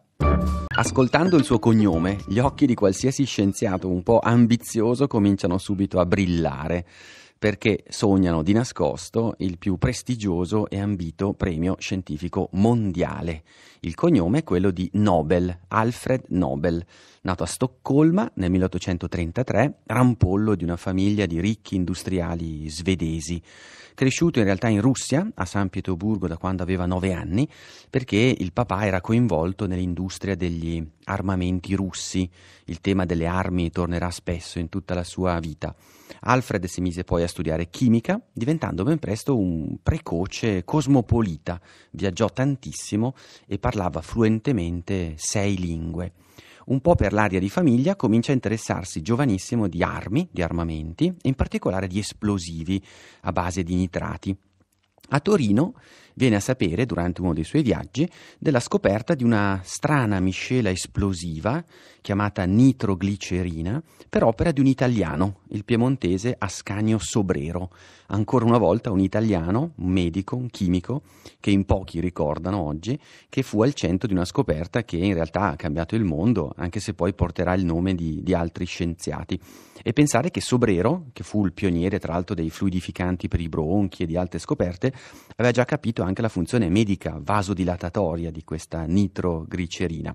A: Ascoltando il suo cognome, gli occhi di qualsiasi scienziato un po' ambizioso cominciano subito a brillare perché sognano di nascosto il più prestigioso e ambito premio scientifico mondiale. Il cognome è quello di Nobel, Alfred Nobel, nato a Stoccolma nel 1833, rampollo di una famiglia di ricchi industriali svedesi cresciuto in realtà in Russia, a San Pietroburgo da quando aveva nove anni, perché il papà era coinvolto nell'industria degli armamenti russi. Il tema delle armi tornerà spesso in tutta la sua vita. Alfred si mise poi a studiare chimica, diventando ben presto un precoce cosmopolita. Viaggiò tantissimo e parlava fluentemente sei lingue un po' per l'aria di famiglia, comincia a interessarsi giovanissimo di armi, di armamenti e in particolare di esplosivi a base di nitrati. A Torino viene a sapere, durante uno dei suoi viaggi, della scoperta di una strana miscela esplosiva chiamata nitroglicerina per opera di un italiano, il piemontese Ascanio Sobrero. Ancora una volta un italiano, un medico, un chimico, che in pochi ricordano oggi, che fu al centro di una scoperta che in realtà ha cambiato il mondo, anche se poi porterà il nome di, di altri scienziati. E pensare che Sobrero, che fu il pioniere tra l'altro dei fluidificanti per i bronchi e di altre scoperte, aveva già capito anche la funzione medica vasodilatatoria di questa nitroglicerina.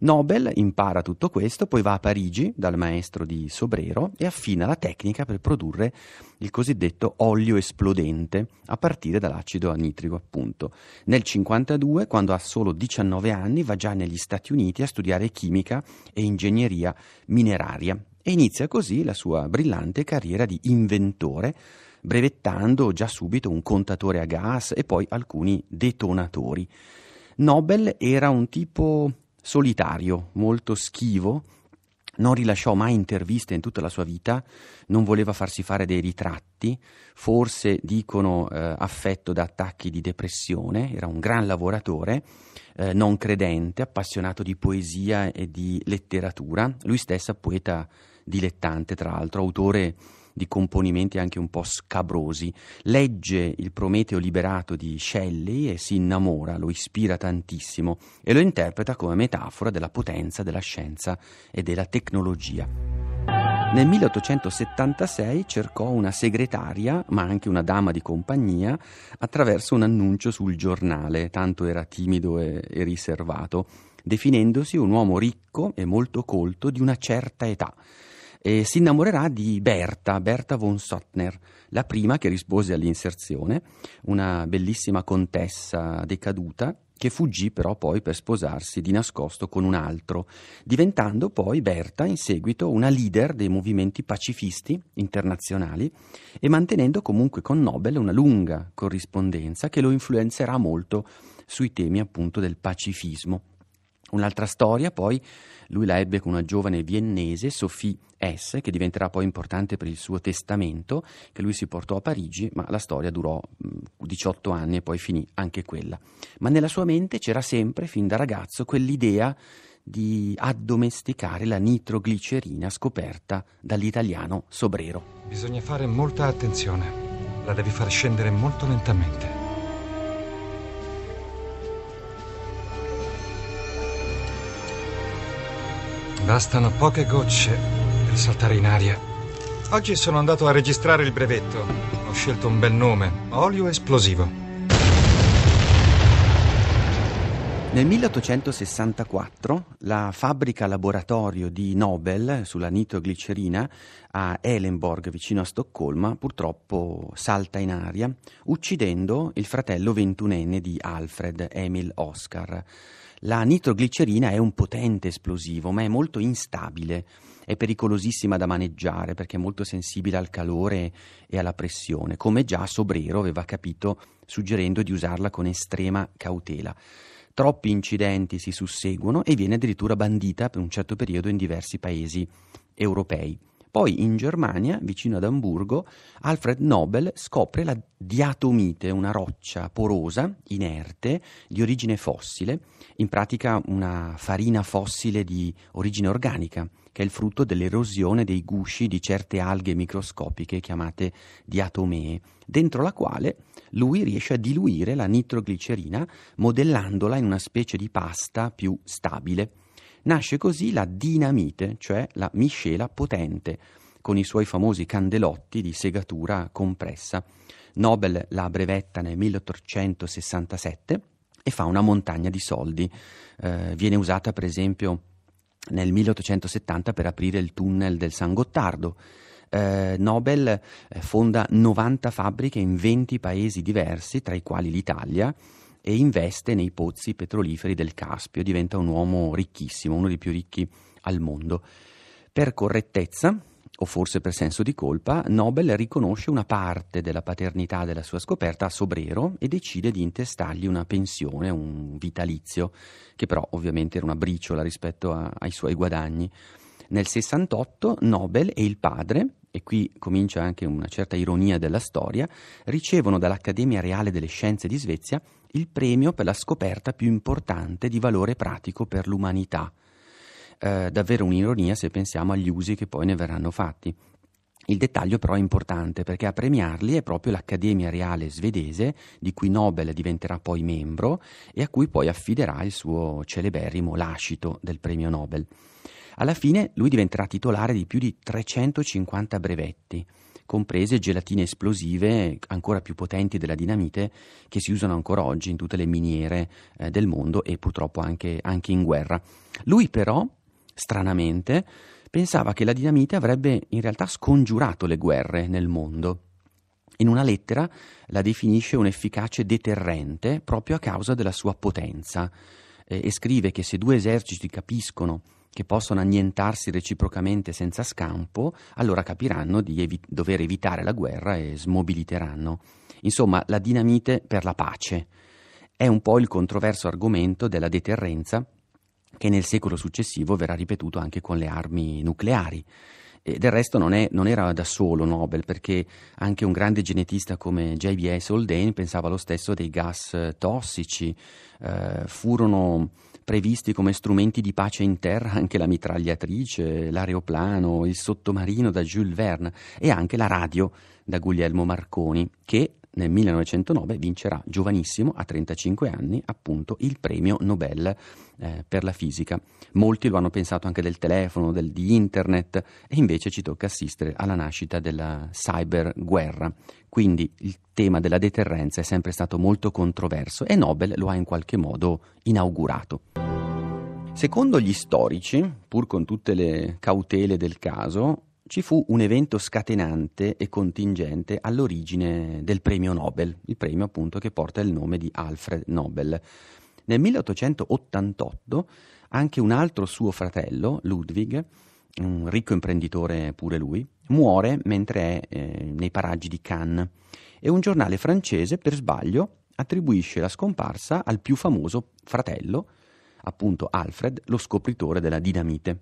A: Nobel impara tutto questo, poi va a Parigi dal maestro di Sobrero e affina la tecnica per produrre il cosiddetto olio esplodente a partire dall'acido nitrico, appunto. Nel 1952, quando ha solo 19 anni, va già negli Stati Uniti a studiare chimica e ingegneria mineraria e inizia così la sua brillante carriera di inventore brevettando già subito un contatore a gas e poi alcuni detonatori. Nobel era un tipo solitario, molto schivo, non rilasciò mai interviste in tutta la sua vita, non voleva farsi fare dei ritratti, forse dicono eh, affetto da attacchi di depressione, era un gran lavoratore, eh, non credente, appassionato di poesia e di letteratura, lui stesso poeta dilettante, tra l'altro, autore di componimenti anche un po' scabrosi. Legge il Prometeo liberato di Shelley e si innamora, lo ispira tantissimo e lo interpreta come metafora della potenza della scienza e della tecnologia. Nel 1876 cercò una segretaria, ma anche una dama di compagnia, attraverso un annuncio sul giornale, tanto era timido e, e, riservato, definendosi un uomo ricco e molto colto di una certa età e si innamorerà di Berta, Berta von Sottner, la prima che rispose all'inserzione, una bellissima contessa decaduta che fuggì però poi per sposarsi di nascosto con un altro, diventando poi Berta in seguito una leader dei movimenti pacifisti internazionali e mantenendo comunque con Nobel una lunga corrispondenza che lo influenzerà molto sui temi appunto del pacifismo. Un'altra storia poi lui la ebbe con una giovane viennese, Sophie S., che diventerà poi importante per il suo testamento, che lui si portò a Parigi, ma la storia durò 18 anni e poi finì anche quella. Ma nella sua mente c'era sempre, fin da ragazzo, quell'idea di addomesticare la nitroglicerina scoperta dall'italiano Sobrero.
E: Bisogna fare molta attenzione, la devi far scendere molto lentamente. Bastano poche gocce per saltare in aria. Oggi sono andato a registrare il brevetto. Ho scelto un bel nome,
A: olio esplosivo. Nel 1864 la fabbrica laboratorio di Nobel sulla nitroglicerina a Ellenborg vicino a Stoccolma, purtroppo salta in aria, uccidendo il fratello ventunenne di Alfred, Emil Oscar. La nitroglicerina è un potente esplosivo, ma è molto instabile, è pericolosissima da maneggiare perché è molto sensibile al calore e alla pressione, come già Sobrero aveva capito suggerendo di usarla con estrema cautela. Troppi incidenti si susseguono e viene addirittura bandita per un certo periodo in diversi paesi europei. Poi in Germania, vicino ad Amburgo, Alfred Nobel scopre la diatomite, una roccia porosa, inerte, di origine fossile, in pratica una farina fossile di origine organica, che è il frutto dell'erosione dei gusci di certe alghe microscopiche chiamate diatomee, dentro la quale lui riesce a diluire la nitroglicerina modellandola in una specie di pasta più stabile. Nasce così la dinamite, cioè la miscela potente, con i suoi famosi candelotti di segatura compressa. Nobel la brevetta nel 1867 e fa una montagna di soldi. Eh, viene usata per esempio nel 1870 per aprire il tunnel del San Gottardo. Eh, Nobel eh, fonda 90 fabbriche in 20 paesi diversi, tra i quali l'Italia, e investe nei pozzi petroliferi del Caspio, diventa un uomo ricchissimo, uno dei più ricchi al mondo. Per correttezza, o forse per senso di colpa, Nobel riconosce una parte della paternità della sua scoperta a Sobrero e decide di intestargli una pensione, un vitalizio, che però ovviamente era una briciola rispetto a, ai suoi guadagni. Nel 68 Nobel e il padre e qui comincia anche una certa ironia della storia, ricevono dall'Accademia Reale delle Scienze di Svezia il premio per la scoperta più importante di valore pratico per l'umanità. Eh, davvero un'ironia se pensiamo agli usi che poi ne verranno fatti. Il dettaglio però è importante perché a premiarli è proprio l'Accademia Reale svedese, di cui Nobel diventerà poi membro e a cui poi affiderà il suo celeberrimo lascito del premio Nobel. Alla fine lui diventerà titolare di più di 350 brevetti, comprese gelatine esplosive ancora più potenti della dinamite che si usano ancora oggi in tutte le miniere eh, del mondo e purtroppo anche, anche in guerra. Lui però, stranamente, pensava che la dinamite avrebbe in realtà scongiurato le guerre nel mondo. In una lettera la definisce un efficace deterrente proprio a causa della sua potenza eh, e scrive che se due eserciti capiscono che possono annientarsi reciprocamente senza scampo, allora capiranno di evi- dover evitare la guerra e smobiliteranno. Insomma, la dinamite per la pace. È un po' il controverso argomento della deterrenza che nel secolo successivo verrà ripetuto anche con le armi nucleari. E del resto non, è, non, era da solo Nobel, perché anche un grande genetista come JBS Haldane pensava lo stesso dei gas tossici. Eh, furono previsti come strumenti di pace in terra anche la mitragliatrice, l'aeroplano, il sottomarino da Jules Verne e anche la radio da Guglielmo Marconi, che nel 1909 vincerà giovanissimo, a 35 anni, appunto il premio Nobel eh, per la fisica. Molti lo hanno pensato anche del telefono, del, di internet e invece ci tocca assistere alla nascita della cyberguerra. Quindi il tema della deterrenza è sempre stato molto controverso e Nobel lo ha in qualche modo inaugurato. Secondo gli storici, pur con tutte le cautele del caso, ci fu un evento scatenante e contingente all'origine del premio Nobel, il premio appunto che porta il nome di Alfred Nobel. Nel 1888 anche un altro suo fratello, Ludwig, un ricco imprenditore pure lui, muore mentre è eh, nei paraggi di Cannes e un giornale francese per sbaglio attribuisce la scomparsa al più famoso fratello, appunto Alfred, lo scopritore della dinamite.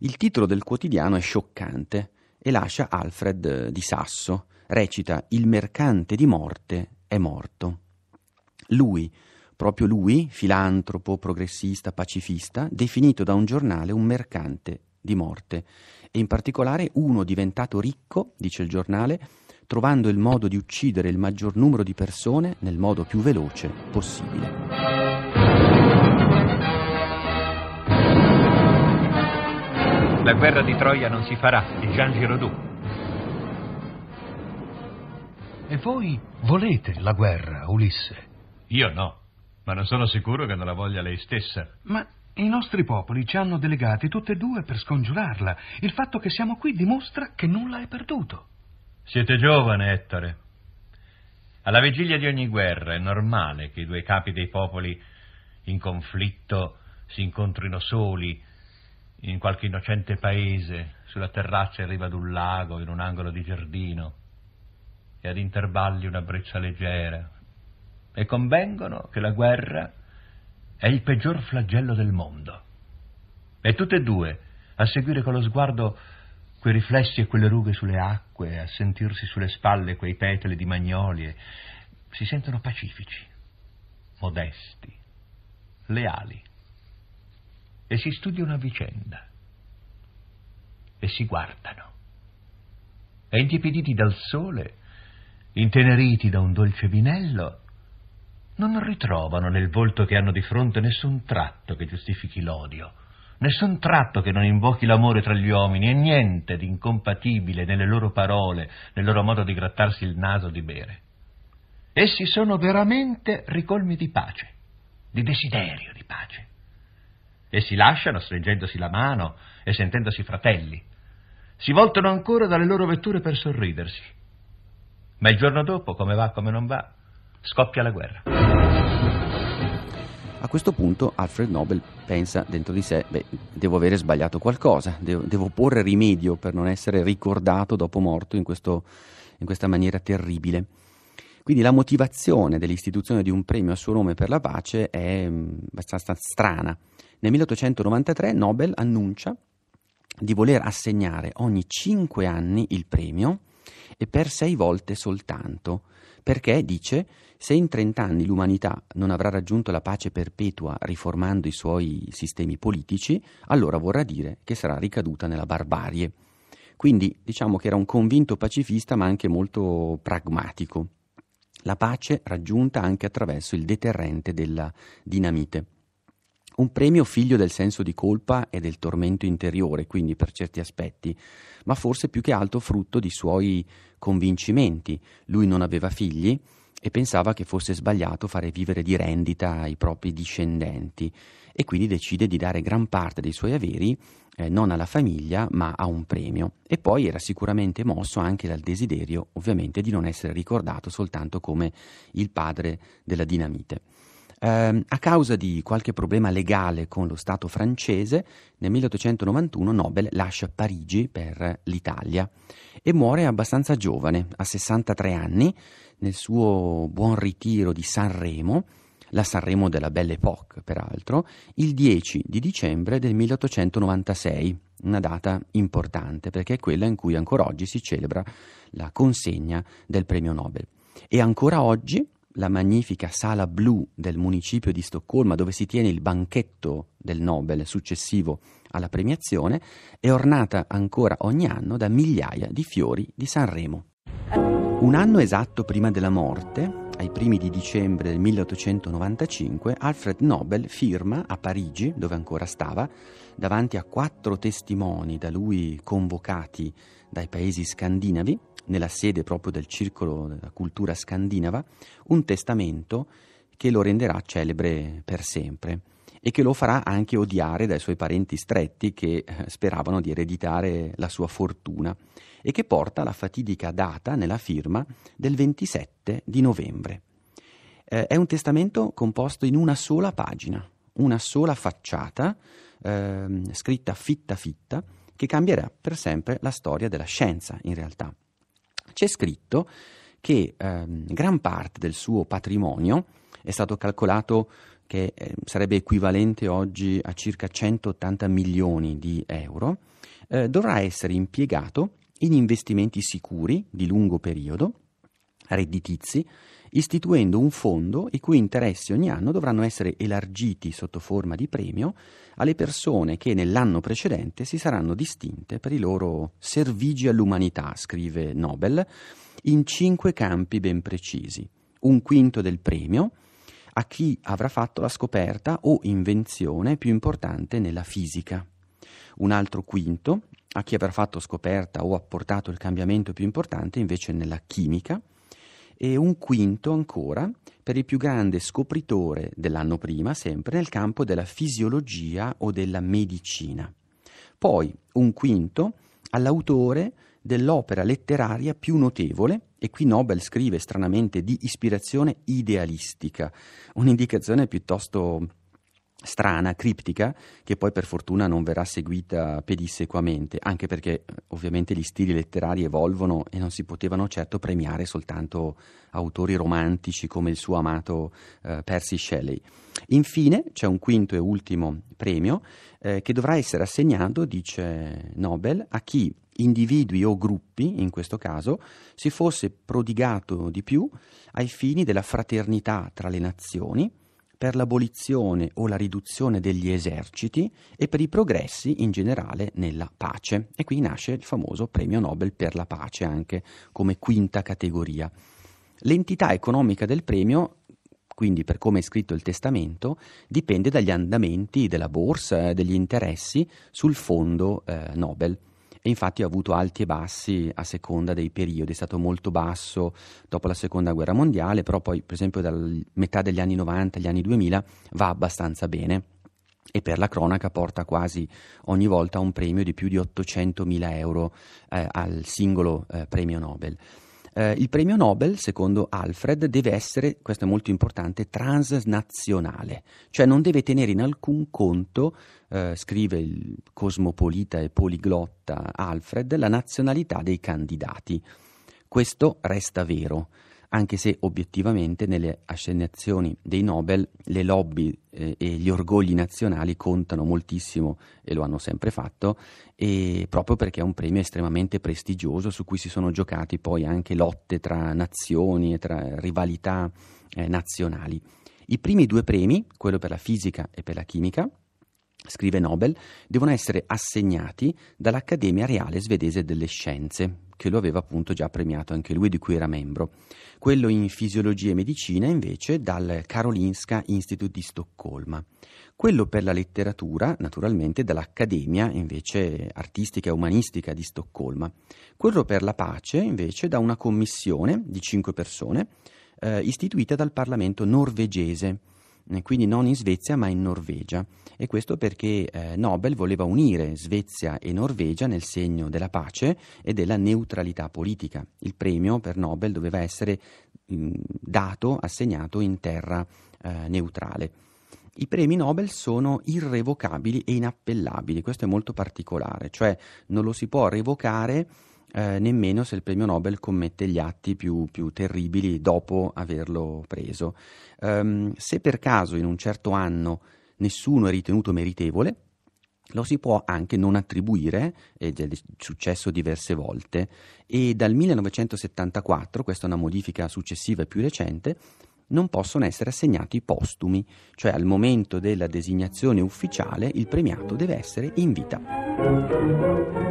A: Il titolo del quotidiano è scioccante e lascia Alfred eh, di Sasso. Recita Il mercante di morte è morto. Lui, proprio lui, filantropo, progressista, pacifista, definito da un giornale un mercante di morte e in particolare uno diventato ricco, dice il giornale, trovando il modo di uccidere il maggior numero di persone nel modo più veloce possibile.
B: La guerra di Troia non si farà di Jean Giraudoux.
N: E voi volete la guerra, Ulisse?
B: Io no, ma non sono sicuro che non la voglia lei stessa.
N: Ma i nostri popoli ci hanno delegati tutte e due per scongiurarla. Il fatto che siamo qui dimostra che nulla è perduto.
B: Siete giovane, Ettore. Alla vigilia di ogni guerra è normale che i due capi dei popoli in conflitto si incontrino soli in qualche innocente paese, sulla terrazza in riva ad un lago, in un angolo di giardino, e ad intervalli una brezza leggera, e convengono che la guerra è il peggior flagello del mondo. E tutte e due, a seguire con lo sguardo quei riflessi e quelle rughe sulle acque, a sentirsi sulle spalle quei petali di magnolie, si sentono pacifici, modesti, leali e si studiano a vicenda e si guardano. E intiepiditi dal sole, inteneriti da un dolce vinello, non ritrovano nel volto che hanno di fronte nessun tratto che giustifichi l'odio, nessun tratto che non invochi l'amore tra gli uomini e niente di incompatibile nelle loro parole, nel loro modo di grattarsi il naso di bere. Essi sono veramente ricolmi di pace, di desiderio di pace e si lasciano stringendosi la mano e sentendosi fratelli. Si voltano ancora dalle loro vetture per sorridersi. Ma il giorno dopo, come va, come non va, scoppia la guerra.
A: A questo punto Alfred Nobel pensa dentro di sé, beh, devo avere sbagliato qualcosa, devo, devo porre rimedio per non essere ricordato dopo morto in, questo, in questa maniera terribile. Quindi la motivazione dell'istituzione di un premio a suo nome per la pace è mm, abbastanza strana. Nel 1893 Nobel annuncia di voler assegnare ogni 5 anni il premio e per 6 volte soltanto, perché dice se in 30 anni l'umanità non avrà raggiunto la pace perpetua riformando i suoi sistemi politici, allora vorrà dire che sarà ricaduta nella barbarie. Quindi diciamo che era un convinto pacifista ma anche molto pragmatico. La pace raggiunta anche attraverso il deterrente della dinamite. Un premio figlio del senso di colpa e del tormento interiore, quindi per certi aspetti, ma forse più che altro frutto di suoi convincimenti. Lui non aveva figli e pensava che fosse sbagliato fare vivere di rendita i propri discendenti e quindi decide di dare gran parte dei suoi averi eh, non alla famiglia ma a un premio. E poi era sicuramente mosso anche dal desiderio, ovviamente, di non essere ricordato soltanto come il padre della dinamite. Eh, a causa di qualche problema legale con lo Stato francese, nel 1891 Nobel lascia Parigi per l'Italia e muore abbastanza giovane, a 63 anni, nel suo buon ritiro di Sanremo, la Sanremo della Belle Époque, peraltro, il 10 di dicembre del 1896, una data importante perché è quella in cui ancora oggi si celebra la consegna del premio Nobel. E ancora oggi, la magnifica sala blu del municipio di Stoccolma dove si tiene il banchetto del Nobel successivo alla premiazione, è ornata ancora ogni anno da migliaia di fiori di Sanremo. Un anno esatto prima della morte, ai primi di dicembre del 1895, Alfred Nobel firma a Parigi, dove ancora stava, davanti a quattro testimoni da lui convocati dai paesi scandinavi, nella sede proprio del circolo della cultura scandinava, un testamento che lo renderà celebre per sempre e che lo farà anche odiare dai suoi parenti stretti che eh, speravano di ereditare la sua fortuna e che porta la fatidica data nella firma del 27 di novembre. Eh, è un testamento composto in una sola pagina, una sola facciata, eh, scritta fitta fitta, che cambierà per sempre la storia della scienza in realtà c'è scritto che ehm, gran parte del suo patrimonio è stato calcolato che eh, sarebbe equivalente oggi a circa 180 milioni di euro, eh, dovrà essere impiegato in investimenti sicuri di lungo periodo, redditizi, istituendo un fondo i cui interessi ogni anno dovranno essere elargiti sotto forma di premio alle persone che nell'anno precedente si saranno distinte per i loro servigi all'umanità, scrive Nobel, in cinque campi ben precisi. Un quinto del premio a chi avrà fatto la scoperta o invenzione più importante nella fisica. Un altro quinto a chi avrà fatto scoperta o apportato il cambiamento più importante invece nella chimica e un quinto ancora per il più grande scopritore dell'anno prima, sempre nel campo della fisiologia o della medicina. Poi un quinto all'autore dell'opera letteraria più notevole, e qui Nobel scrive stranamente di ispirazione idealistica, un'indicazione piuttosto strana, criptica, che poi per fortuna non verrà seguita pedissequamente, anche perché eh, ovviamente gli stili letterari evolvono e non si potevano certo premiare soltanto autori romantici come il suo amato eh, Percy Shelley. Infine c'è un quinto e ultimo premio eh, che dovrà essere assegnato, dice Nobel, a chi individui o gruppi, in questo caso, si fosse prodigato di più ai fini della fraternità tra le nazioni, per l'abolizione o la riduzione degli eserciti e per i progressi in generale nella pace. E qui nasce il famoso premio Nobel per la pace, anche come quinta categoria. L'entità economica del premio quindi per come è scritto il testamento, dipende dagli andamenti della borsa, e degli interessi sul fondo eh, Nobel e infatti ha avuto alti e bassi a seconda dei periodi, è stato molto basso dopo la seconda guerra mondiale, però poi per esempio dalla metà degli anni 90 agli anni 2000 va abbastanza bene e per la cronaca porta quasi ogni volta un premio di più di 800.000 euro eh, al singolo eh, premio Nobel. Eh, il premio Nobel, secondo Alfred, deve essere, questo è molto importante, transnazionale, cioè non deve tenere in alcun conto, eh, scrive il cosmopolita e poliglotta Alfred, la nazionalità dei candidati. Questo resta vero anche se obiettivamente nelle assegnazioni dei Nobel le lobby eh, e gli orgogli nazionali contano moltissimo e lo hanno sempre fatto, proprio perché è un premio estremamente prestigioso su cui si sono giocati poi anche lotte tra nazioni e tra rivalità eh, nazionali. I primi due premi, quello per la fisica e per la chimica, scrive Nobel, devono essere assegnati dall'Accademia Reale Svedese delle Scienze, che lo aveva appunto già premiato anche lui, di cui era membro. Quello in fisiologia e medicina invece dal Karolinska Institute di Stoccolma. Quello per la letteratura, naturalmente, dall'Accademia invece artistica e umanistica di Stoccolma. Quello per la pace, invece, da una commissione di cinque persone eh, istituita dal Parlamento norvegese eh, quindi non in Svezia ma in Norvegia. E questo perché eh, Nobel voleva unire Svezia e Norvegia nel segno della pace e della neutralità politica. Il premio per Nobel doveva essere mh, mm, dato, assegnato in terra eh, neutrale. I premi Nobel sono irrevocabili e inappellabili, questo è molto particolare, cioè non lo si può revocare eh, nemmeno se il premio Nobel commette gli atti più, più terribili dopo averlo preso. Um, se per caso in un certo anno nessuno è ritenuto meritevole, lo si può anche non attribuire, ed è successo diverse volte, e dal 1974, questa è una modifica successiva e più recente, non possono essere assegnati i postumi, cioè al momento della designazione ufficiale il premiato deve essere in vita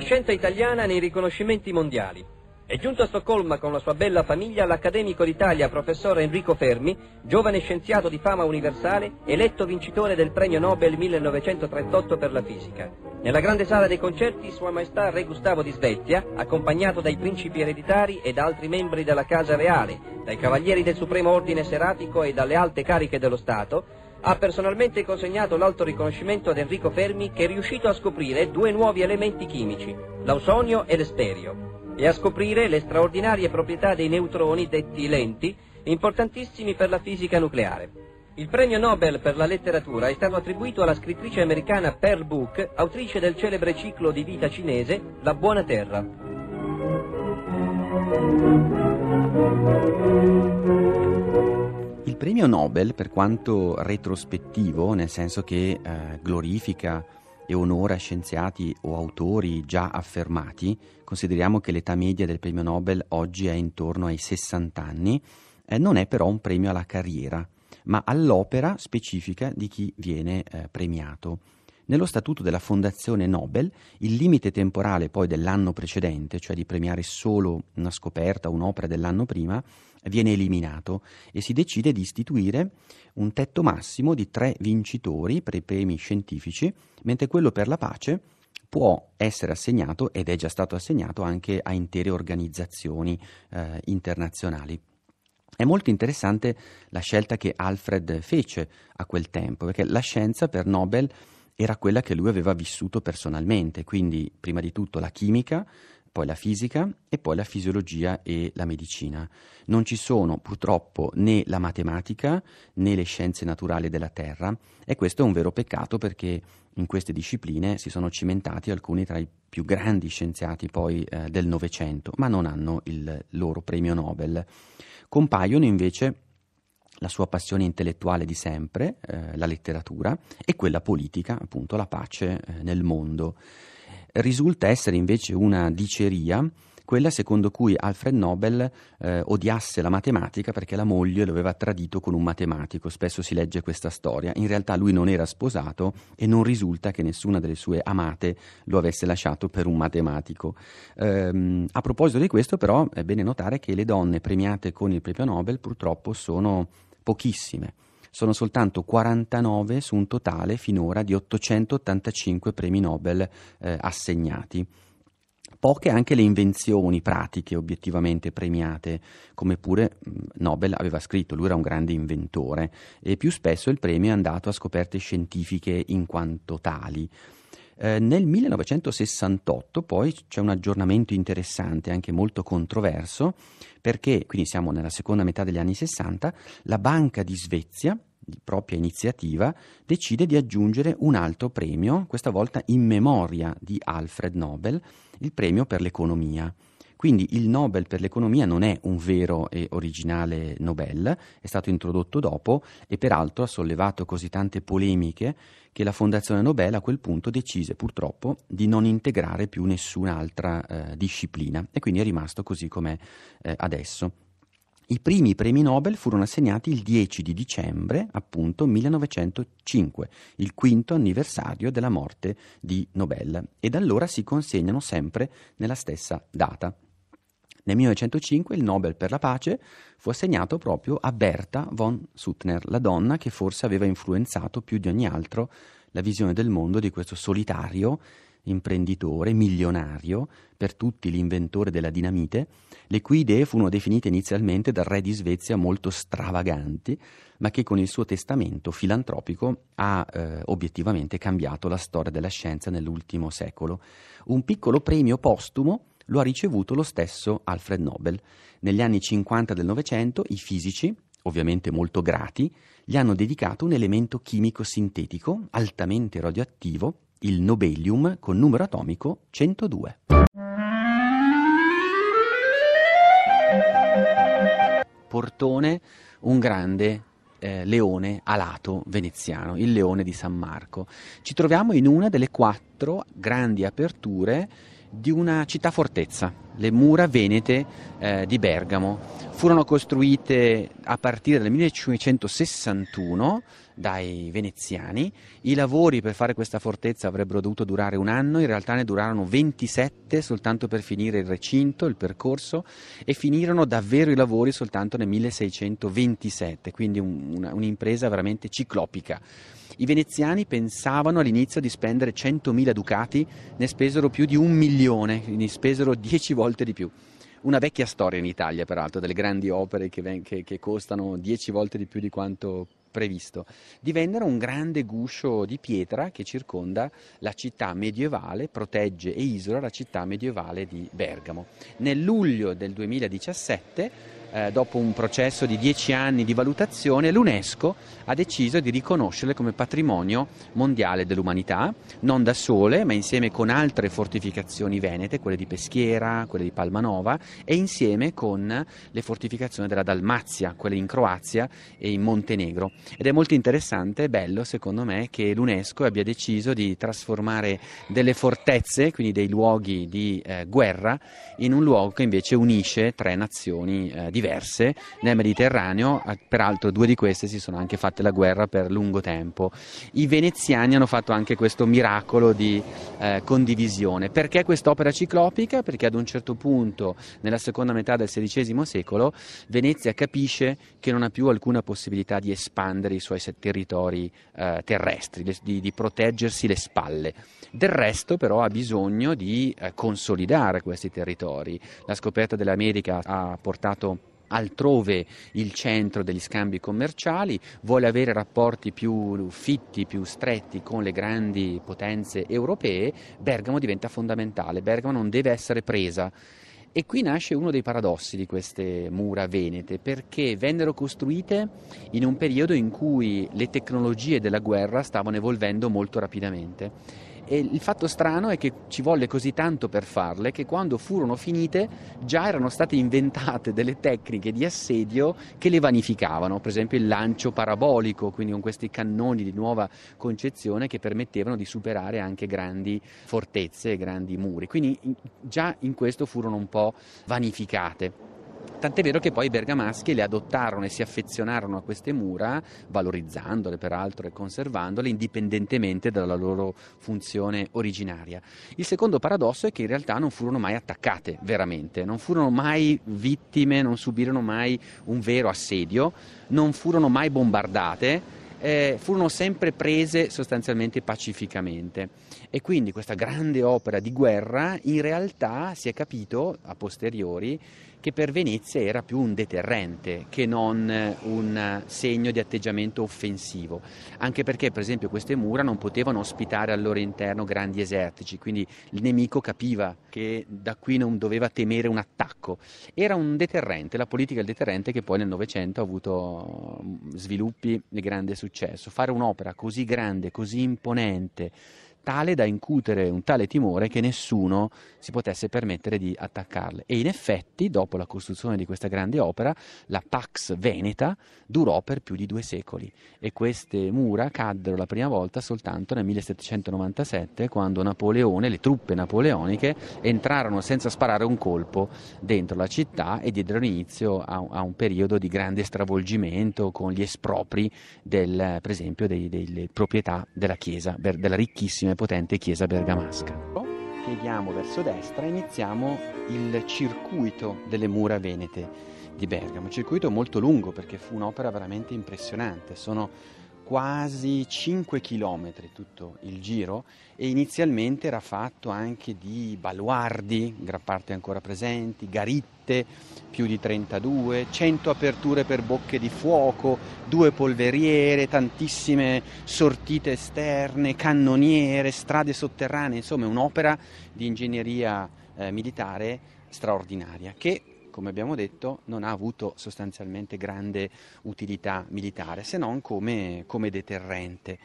G: la scienza
O: italiana nei riconoscimenti mondiali. È giunto a Stoccolma con la sua bella famiglia l'accademico d'Italia
F: professor Enrico Fermi, giovane scienziato di fama universale, eletto vincitore del premio Nobel 1938 per la fisica. Nella grande sala dei concerti Sua Maestà Re Gustavo di Svezia, accompagnato dai principi ereditari e da altri membri della Casa Reale, dai cavalieri del Supremo Ordine Seratico e dalle alte cariche dello Stato, ha personalmente consegnato l'alto riconoscimento ad Enrico Fermi che è riuscito a scoprire due nuovi elementi chimici, l'ausonio e l'esterio, e a scoprire le straordinarie proprietà dei neutroni detti lenti, importantissimi per la fisica nucleare. Il premio Nobel per la letteratura è stato attribuito alla scrittrice americana Pearl Book, autrice del celebre ciclo di vita cinese La buona terra
A: premio Nobel, per quanto retrospettivo, nel senso che eh, glorifica e onora scienziati o autori già affermati, consideriamo che l'età media del premio Nobel oggi è intorno ai 60 anni, eh, non è però un premio alla carriera, ma all'opera specifica di chi viene eh, premiato. Nello statuto della Fondazione Nobel, il limite temporale poi dell'anno precedente, cioè di premiare solo una scoperta o un'opera dell'anno prima, viene eliminato e si decide di istituire un tetto massimo di tre vincitori per i premi scientifici, mentre quello per la pace può essere assegnato ed è già stato assegnato anche a intere organizzazioni eh, internazionali. È molto interessante la scelta che Alfred fece a quel tempo, perché la scienza per Nobel era quella che lui aveva vissuto personalmente, quindi prima di tutto la chimica, poi la fisica e poi la fisiologia e la medicina. Non ci sono purtroppo né la matematica né le scienze naturali della Terra e questo è un vero peccato perché in queste discipline si sono cimentati alcuni tra i più grandi scienziati poi eh, del Novecento, ma non hanno il loro premio Nobel. Compaiono invece la sua passione intellettuale di sempre, eh, la letteratura, e quella politica, appunto la pace eh, nel mondo risulta essere invece una diceria quella secondo cui Alfred Nobel eh, odiasse la matematica perché la moglie lo aveva tradito con un matematico, spesso si legge questa storia, in realtà lui non era sposato e non risulta che nessuna delle sue amate lo avesse lasciato per un matematico. Ehm, a proposito di questo però è bene notare che le donne premiate con il premio Nobel purtroppo sono pochissime sono soltanto 49 su un totale finora di 885 premi Nobel eh, assegnati poche anche le invenzioni pratiche obiettivamente premiate, come pure mm, Nobel aveva scritto, lui era un grande inventore e più spesso il premio è andato a scoperte scientifiche in quanto tali. Eh, nel 1968 poi c'è un aggiornamento interessante, anche molto controverso, perché, quindi siamo nella seconda metà degli anni 60, la Banca di Svezia, di propria iniziativa, decide di aggiungere un altro premio, questa volta in memoria di Alfred Nobel, il premio per l'economia. Quindi il Nobel per l'economia non è un vero e originale Nobel, è stato introdotto dopo e peraltro ha sollevato così tante polemiche che la Fondazione Nobel a quel punto decise purtroppo di non integrare più nessun'altra eh, disciplina e quindi è rimasto così com'è eh, adesso. I primi premi Nobel furono assegnati il 10 di dicembre, appunto, 1905, il quinto anniversario della morte di Nobel, e da allora si consegnano sempre nella stessa data. Nel 1905 il Nobel per la pace fu assegnato proprio a Bertha von Suttner, la donna che forse aveva influenzato più di ogni altro la visione del mondo di questo solitario imprenditore, milionario, per tutti l'inventore della dinamite, le cui idee furono definite inizialmente dal re di Svezia molto stravaganti, ma che con il suo testamento filantropico ha eh, obiettivamente cambiato la storia della scienza nell'ultimo secolo. Un piccolo premio postumo lo ha ricevuto lo stesso Alfred Nobel. Negli anni 50 del Novecento i fisici, ovviamente molto grati, gli hanno dedicato un elemento chimico sintetico altamente radioattivo, il nobelium, con numero atomico 102. Portone, un grande eh, leone alato veneziano, il leone di San Marco. Ci troviamo in una delle quattro grandi aperture di una città fortezza, le mura venete eh, di Bergamo. Furono costruite a partire dal 1561 dai veneziani. I lavori per fare questa fortezza avrebbero dovuto durare un anno, in realtà ne durarono 27 soltanto per finire il recinto, il percorso, e finirono davvero i lavori soltanto nel 1627, quindi un, una, un'impresa veramente ciclopica. I veneziani pensavano all'inizio di spendere 100.000 ducati, ne spesero più di un milione, ne spesero 10 volte di più una vecchia storia in Italia, peraltro, delle grandi opere che, che, che costano dieci volte di più di quanto previsto. Divennero un grande guscio di pietra che circonda la città medievale, protegge e isola la città medievale di Bergamo. Nel luglio del 2017 eh, dopo un processo di dieci anni di valutazione, l'UNESCO ha deciso di riconoscerle come patrimonio mondiale dell'umanità, non da sole, ma insieme con altre fortificazioni venete, quelle di Peschiera, quelle di Palmanova, e insieme con le fortificazioni della Dalmazia, quelle in Croazia e in Montenegro. Ed è molto interessante e bello, secondo me, che l'UNESCO abbia deciso di trasformare delle fortezze, quindi dei luoghi di eh, guerra, in un luogo che invece unisce tre nazioni eh, diverse diverse nel Mediterraneo, peraltro due di queste si sono anche fatte la guerra per lungo tempo. I veneziani hanno fatto anche questo miracolo di eh, condivisione. Perché quest'opera ciclopica? Perché ad un certo punto, nella seconda metà del XVI secolo, Venezia capisce che non ha più alcuna possibilità di espandere i suoi territori eh, terrestri, di, di, proteggersi le spalle. Del resto però ha bisogno di eh, consolidare questi territori. La scoperta dell'America ha portato altrove il centro degli scambi commerciali, vuole avere rapporti più fitti, più stretti con le grandi potenze europee, Bergamo diventa fondamentale, Bergamo non deve essere presa. E qui nasce uno dei paradossi di queste mura venete, perché vennero costruite in un periodo in cui le tecnologie della guerra stavano evolvendo molto rapidamente e il fatto strano è che ci volle così tanto per farle che quando furono finite già erano state inventate delle tecniche di assedio che le vanificavano, per esempio il lancio parabolico, quindi con questi cannoni di nuova concezione che permettevano di superare anche grandi fortezze e grandi muri. Quindi già in questo furono un po' vanificate. Tant'è vero che poi i bergamaschi le adottarono e si affezionarono a queste mura, valorizzandole peraltro e conservandole indipendentemente dalla loro funzione originaria. Il secondo paradosso è che in realtà non furono mai attaccate veramente, non furono mai vittime, non subirono mai un vero assedio, non furono mai bombardate, eh, furono sempre prese sostanzialmente pacificamente e quindi questa grande opera di guerra in realtà si è capito a posteriori che per Venezia era più un deterrente che non eh, un segno di atteggiamento offensivo, anche perché per esempio queste mura non potevano ospitare al loro interno grandi esercici, quindi il nemico capiva che da qui non doveva temere un attacco. Era un deterrente, la politica del deterrente che poi nel Novecento ha avuto mm, sviluppi di grande successo. Fare un'opera così grande, così imponente, tale da incutere un tale timore che nessuno si potesse permettere di attaccarle. E in effetti, dopo la costruzione di questa grande opera, la Pax Veneta durò per più di due secoli e queste mura caddero la prima volta soltanto nel 1797, quando Napoleone, le truppe napoleoniche, entrarono senza sparare un colpo dentro la città e diedero inizio a, a un periodo di grande stravolgimento con gli espropri, del, per esempio, dei, delle proprietà della chiesa, della ricchissima un'enorme e potente chiesa bergamasca. Chiediamo verso destra e iniziamo il circuito delle mura venete di Bergamo, un circuito molto lungo perché fu un'opera veramente impressionante, sono quasi 5 km tutto il giro e inizialmente era fatto anche di baluardi, in gran parte ancora presenti, garitte, più di 32, 100 aperture per bocche di fuoco, due polveriere, tantissime sortite esterne, cannoniere, strade sotterranee, insomma un'opera di ingegneria eh, militare straordinaria che come abbiamo detto, non ha avuto sostanzialmente grande utilità militare, se non come, come deterrente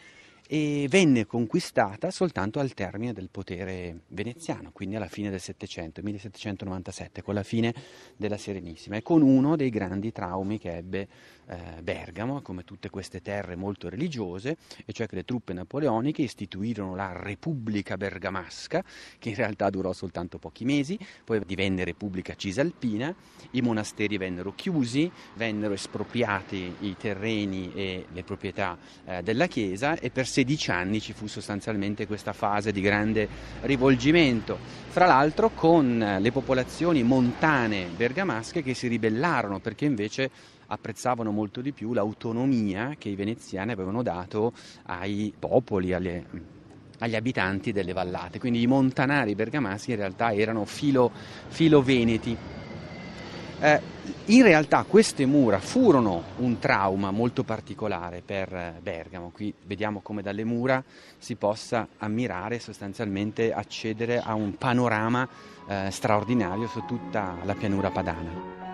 A: e venne conquistata soltanto al termine del potere veneziano, quindi alla fine del Settecento, 1797, con la fine della Serenissima e con uno dei grandi traumi che ebbe eh, Bergamo, come tutte queste terre molto religiose, e cioè che le truppe napoleoniche istituirono la Repubblica Bergamasca, che in realtà durò soltanto pochi mesi, poi divenne Repubblica Cisalpina, i monasteri vennero chiusi, vennero espropriati i terreni e le proprietà eh, della Chiesa e per 16 anni ci fu sostanzialmente questa fase di grande rivolgimento, fra l'altro con le popolazioni montane bergamasche che si ribellarono perché invece apprezzavano molto di più l'autonomia che i veneziani avevano dato ai popoli, alle, agli abitanti delle vallate. Quindi i montanari bergamaschi in realtà erano filo, filo veneti. Eh, in realtà queste mura furono un trauma molto particolare per eh, Bergamo. Qui vediamo come dalle mura si possa ammirare, e sostanzialmente accedere a un panorama eh, straordinario su tutta la pianura padana.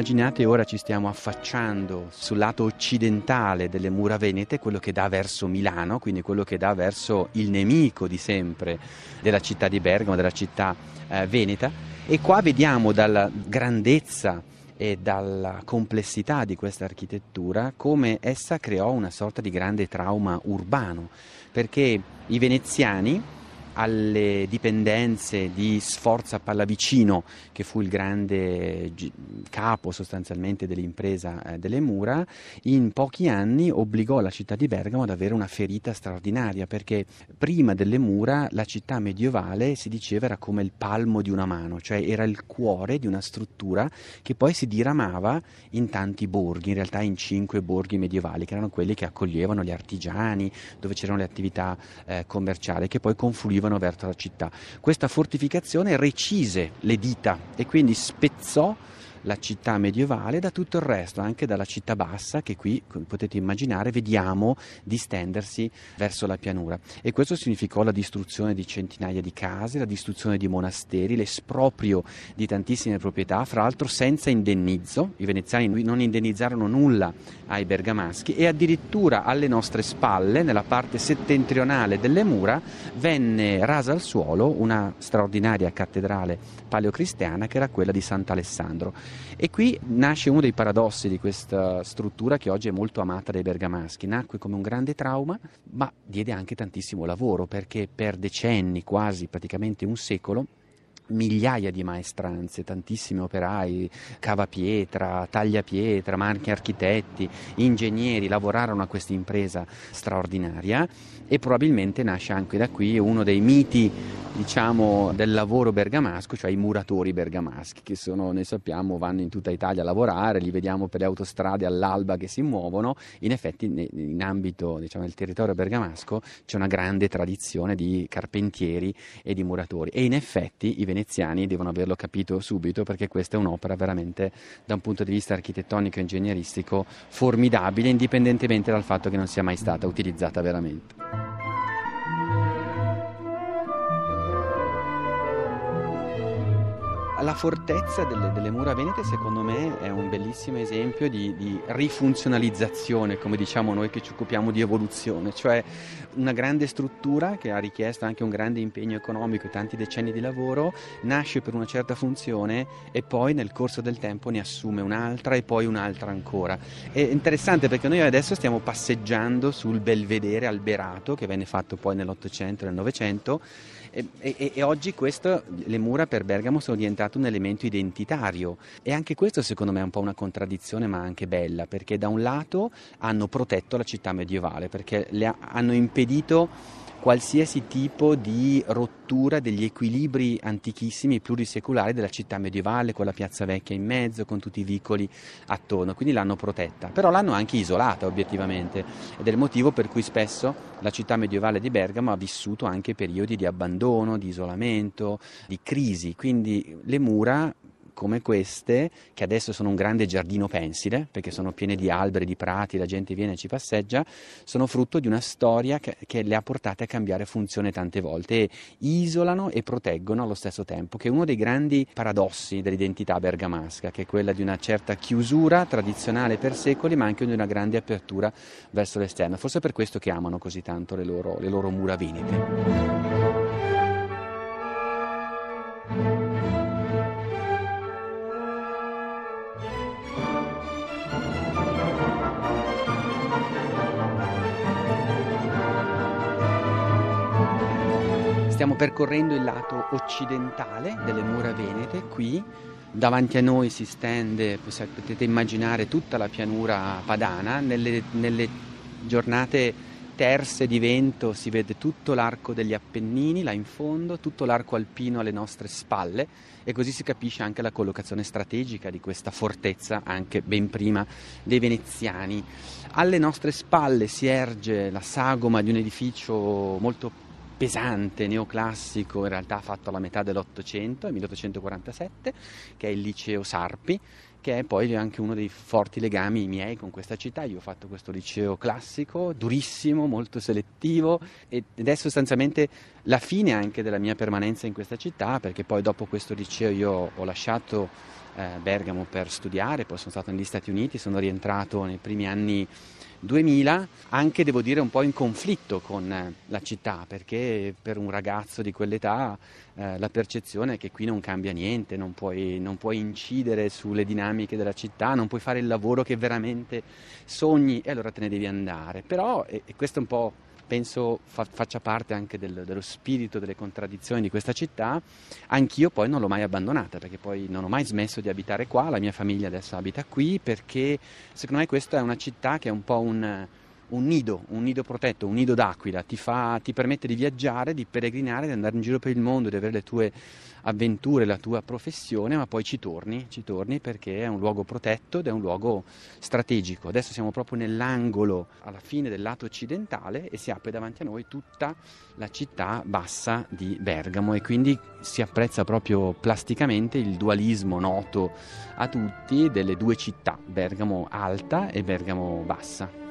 A: immaginate ora ci stiamo affacciando sul lato occidentale delle mura venete, quello che dà verso Milano, quindi quello che dà verso il nemico di sempre della città di Bergamo, della città eh, veneta. E qua vediamo dalla grandezza e dalla complessità di questa architettura come essa creò una sorta di grande trauma urbano, perché i veneziani alle dipendenze di Sforza Pallavicino, che fu il grande capo sostanzialmente dell'impresa eh, delle mura, in pochi anni obbligò la città di Bergamo ad avere una ferita straordinaria, perché prima delle mura la città medievale si diceva era come il palmo di una mano, cioè era il cuore di una struttura che poi si diramava in tanti borghi, in realtà in cinque borghi medievali, che erano quelli che accoglievano gli artigiani, dove c'erano le attività eh, commerciali, che poi confluivano uscivano verso la città. Questa fortificazione recise le dita e quindi spezzò la città medievale da tutto il resto, anche dalla città bassa che qui, come potete immaginare, vediamo distendersi verso la pianura. E questo significò la distruzione di centinaia di case, la distruzione di monasteri, l'esproprio di tantissime proprietà, fra l'altro senza indennizzo. I veneziani non indennizzarono nulla ai bergamaschi e addirittura alle nostre spalle, nella parte settentrionale delle mura, venne rasa al suolo una straordinaria cattedrale paleocristiana che era quella di Sant'Alessandro. E qui nasce uno dei paradossi di questa struttura che oggi è molto amata dai bergamaschi. Nacque come un grande trauma, ma diede anche tantissimo lavoro perché per decenni, quasi praticamente un secolo, migliaia di maestranze, tantissimi operai, cavapietra, tagliapietra, ma anche architetti, ingegneri lavorarono a questa impresa straordinaria e probabilmente nasce anche da qui uno dei miti diciamo, del lavoro bergamasco, cioè i muratori bergamaschi, che sono, noi sappiamo, vanno in tutta Italia a lavorare, li vediamo per le autostrade all'alba che si muovono. In effetti, in ambito, diciamo, del territorio bergamasco c'è una grande tradizione di carpentieri e di muratori. E in effetti i veneziani veneziani devono averlo capito subito perché questa è un'opera veramente da un punto di vista architettonico e ingegneristico formidabile indipendentemente dal fatto che non sia mai stata utilizzata veramente. La fortezza delle, delle, mura venete secondo me è un bellissimo esempio di, di rifunzionalizzazione, come diciamo noi che ci occupiamo di evoluzione, cioè una grande struttura che ha richiesto anche un grande impegno economico e tanti decenni di lavoro, nasce per una certa funzione e poi nel corso del tempo ne assume un'altra e poi un'altra ancora. È interessante perché noi adesso stiamo passeggiando sul belvedere alberato che venne fatto poi nell'Ottocento e nel Novecento e, e, e oggi questo, le mura per Bergamo sono diventate un elemento identitario e anche questo secondo me è un po' una contraddizione ma anche bella perché da un lato hanno protetto la città medievale perché le ha, hanno impedito qualsiasi tipo di rottura degli equilibri antichissimi e plurisecolari della città medievale, con la piazza vecchia in mezzo, con tutti i vicoli attorno, quindi l'hanno protetta, però l'hanno anche isolata obiettivamente ed è il motivo per cui spesso la città medievale di Bergamo ha vissuto anche periodi di abbandono, di isolamento, di crisi, quindi le mura come queste, che adesso sono un grande giardino pensile, perché sono piene di alberi, di prati, la gente viene e ci passeggia, sono frutto di una storia che, che le ha portate a cambiare funzione tante volte e isolano e proteggono allo stesso tempo, che è uno dei grandi paradossi dell'identità bergamasca, che è quella di una certa chiusura tradizionale per secoli, ma anche di una grande apertura verso l'esterno. Forse è per questo che amano così tanto le loro, le loro mura venete. Stiamo percorrendo il lato occidentale delle mura venete qui. Davanti a noi si stende, potete immaginare, tutta la pianura padana. Nelle, nelle giornate terse di vento si vede tutto l'arco degli Appennini là in fondo, tutto l'arco alpino alle nostre spalle e così si capisce anche la collocazione strategica di questa fortezza anche ben prima dei veneziani. Alle nostre spalle si erge la sagoma di un edificio molto pesante, neoclassico, in realtà fatto alla metà dell'Ottocento, 1847, che è il liceo Sarpi, che è poi anche uno dei forti legami miei con questa città. Io ho fatto questo liceo classico, durissimo, molto selettivo ed è sostanzialmente la fine anche della mia permanenza in questa città, perché poi dopo questo liceo io ho lasciato eh, Bergamo per studiare, poi sono stato negli Stati Uniti, sono rientrato nei primi anni 2000, anche devo dire un po' in conflitto con eh, la città, perché per un ragazzo di quell'età eh, la percezione è che qui non cambia niente, non puoi, non puoi incidere sulle dinamiche della città, non puoi fare il lavoro che veramente sogni e allora te ne devi andare. Però, e, e questo è un po' penso fa- faccia parte anche del, dello spirito, delle contraddizioni di questa città. Anch'io poi non l'ho mai abbandonata perché poi non ho mai smesso di abitare qua, la mia famiglia adesso abita qui perché secondo me questa è una città che è un po' un, un nido, un nido protetto, un nido d'aquila, ti, fa, ti permette di viaggiare, di peregrinare, di andare in giro per il mondo, di avere le tue avventure la tua professione, ma poi ci torni, ci torni perché è un luogo protetto ed è un luogo strategico. Adesso siamo proprio nell'angolo alla fine del lato occidentale e si apre davanti a noi tutta la città bassa di Bergamo e quindi si apprezza proprio plasticamente il dualismo noto a tutti delle due città, Bergamo alta e Bergamo bassa.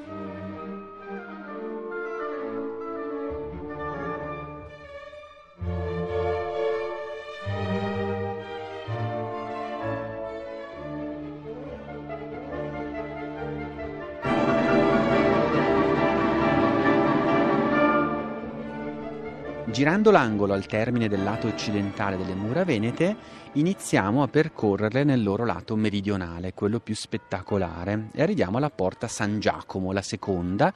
A: Girando l'angolo al termine del lato occidentale delle mura venete, iniziamo a percorrerle nel loro lato meridionale, quello più spettacolare, e arriviamo alla porta San Giacomo, la seconda,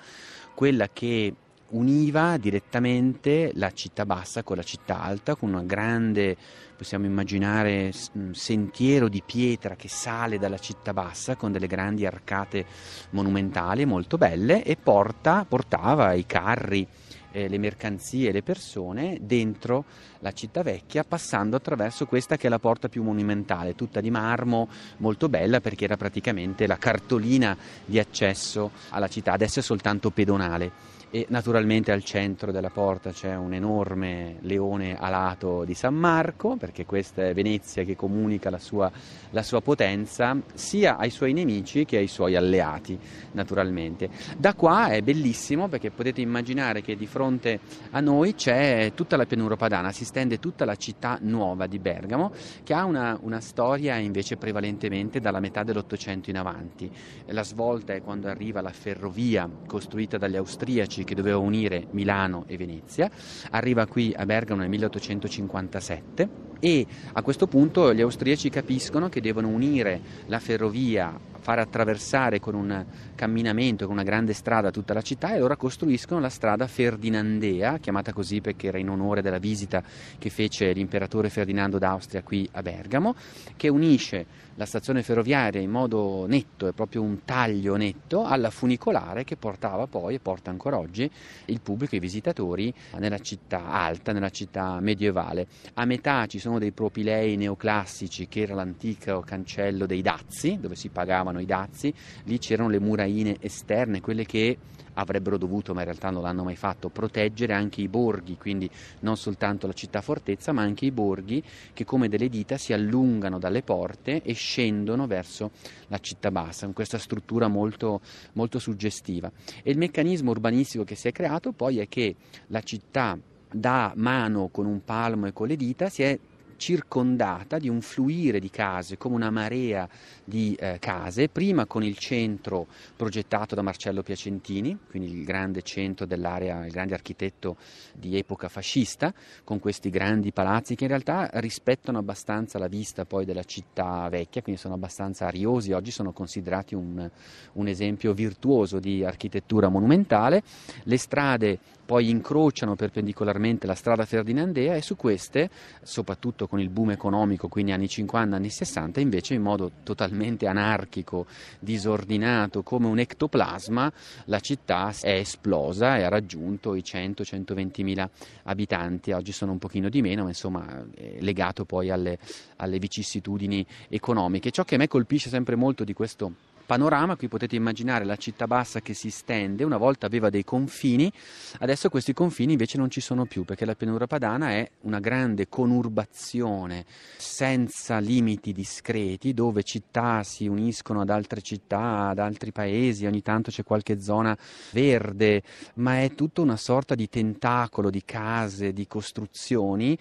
A: quella che univa direttamente la città bassa con la città alta, con un grande, possiamo immaginare, sentiero di pietra che sale dalla città bassa con delle grandi arcate monumentali molto belle e porta, portava i carri eh, le mercanzie, e le persone dentro la città vecchia passando attraverso questa che è la porta più monumentale, tutta di marmo, molto bella perché era praticamente la cartolina di accesso alla città, adesso è soltanto pedonale e naturalmente al centro della porta c'è un enorme leone alato di San Marco, perché questa è Venezia che comunica la sua, la sua, potenza sia ai suoi nemici che ai suoi alleati, naturalmente. Da qua è bellissimo perché potete immaginare che di fronte a noi c'è tutta la pianura padana, si stende tutta la città nuova di Bergamo, che ha una, una storia invece prevalentemente dalla metà dell'Ottocento in avanti. La svolta è quando arriva la ferrovia costruita dagli austriaci 16 che doveva unire Milano e Venezia, arriva qui a Bergamo nel 1857 e a questo punto gli austriaci capiscono che devono unire la ferrovia far attraversare con un camminamento, con una grande strada tutta la città e allora costruiscono la strada Ferdinandea, chiamata così perché era in onore della visita che fece l'imperatore Ferdinando d'Austria qui a Bergamo, che unisce la stazione ferroviaria in modo netto, è proprio un taglio netto, alla funicolare che portava poi e porta ancora oggi il pubblico, i visitatori nella città alta, nella città medievale. A metà ci sono dei propilei neoclassici che era l'antico cancello dei dazi, dove si pagavano i dazi, lì c'erano le muraine esterne, quelle che avrebbero dovuto, ma in realtà non l'hanno mai fatto, proteggere anche i borghi, quindi non soltanto la città fortezza, ma anche i borghi che come delle dita si allungano dalle porte e scendono verso la città bassa, con questa struttura molto, molto suggestiva. E il meccanismo urbanistico che si è creato poi è che la città da mano con un palmo e con le dita si è circondata di un fluire di case, come una marea di eh, case, prima con il centro progettato da Marcello Piacentini, quindi il grande centro dell'area, il grande architetto di epoca fascista, con questi grandi palazzi che in realtà rispettano abbastanza la vista poi della città vecchia, quindi sono abbastanza ariosi, oggi sono considerati un, un esempio virtuoso di architettura monumentale, le strade poi incrociano perpendicolarmente la strada ferdinandea e su queste, soprattutto con il boom economico, quindi anni 50, anni 60, invece in modo totalmente totalmente anarchico, disordinato, come un ectoplasma, la città è esplosa e ha raggiunto i 100-120 mila abitanti, oggi sono un pochino di meno, ma insomma eh, legato poi alle, alle vicissitudini economiche. Ciò che a me colpisce sempre molto di questo panorama, qui potete immaginare la città bassa che si stende, una volta aveva dei confini, adesso questi confini invece non ci sono più perché la pianura padana è una grande conurbazione senza limiti discreti dove città si uniscono ad altre città, ad altri paesi, ogni tanto c'è qualche zona verde, ma è tutta una sorta di tentacolo di case, di costruzioni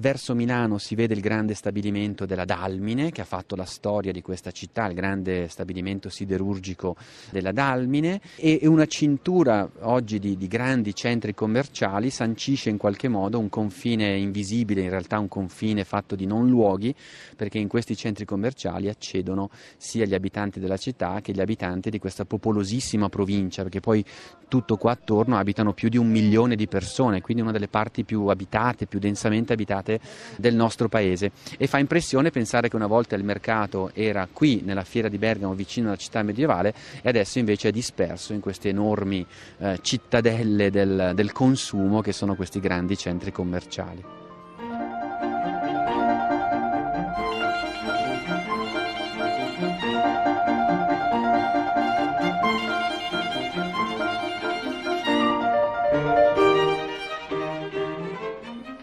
A: Verso Milano si vede il grande stabilimento della Dalmine che ha fatto la storia di questa città, il grande stabilimento siderurgico della Dalmine e una cintura oggi di, di grandi centri commerciali sancisce in qualche modo un confine invisibile, in realtà un confine fatto di non luoghi perché in questi centri commerciali accedono sia gli abitanti della città che gli abitanti di questa popolosissima provincia perché poi tutto qua attorno abitano più di un milione di persone, quindi una delle parti più abitate, più densamente abitate importante del nostro paese e fa impressione pensare che una volta il mercato era qui nella fiera di Bergamo vicino alla città medievale e adesso invece è disperso in queste enormi eh, cittadelle del, del consumo che sono questi grandi centri commerciali.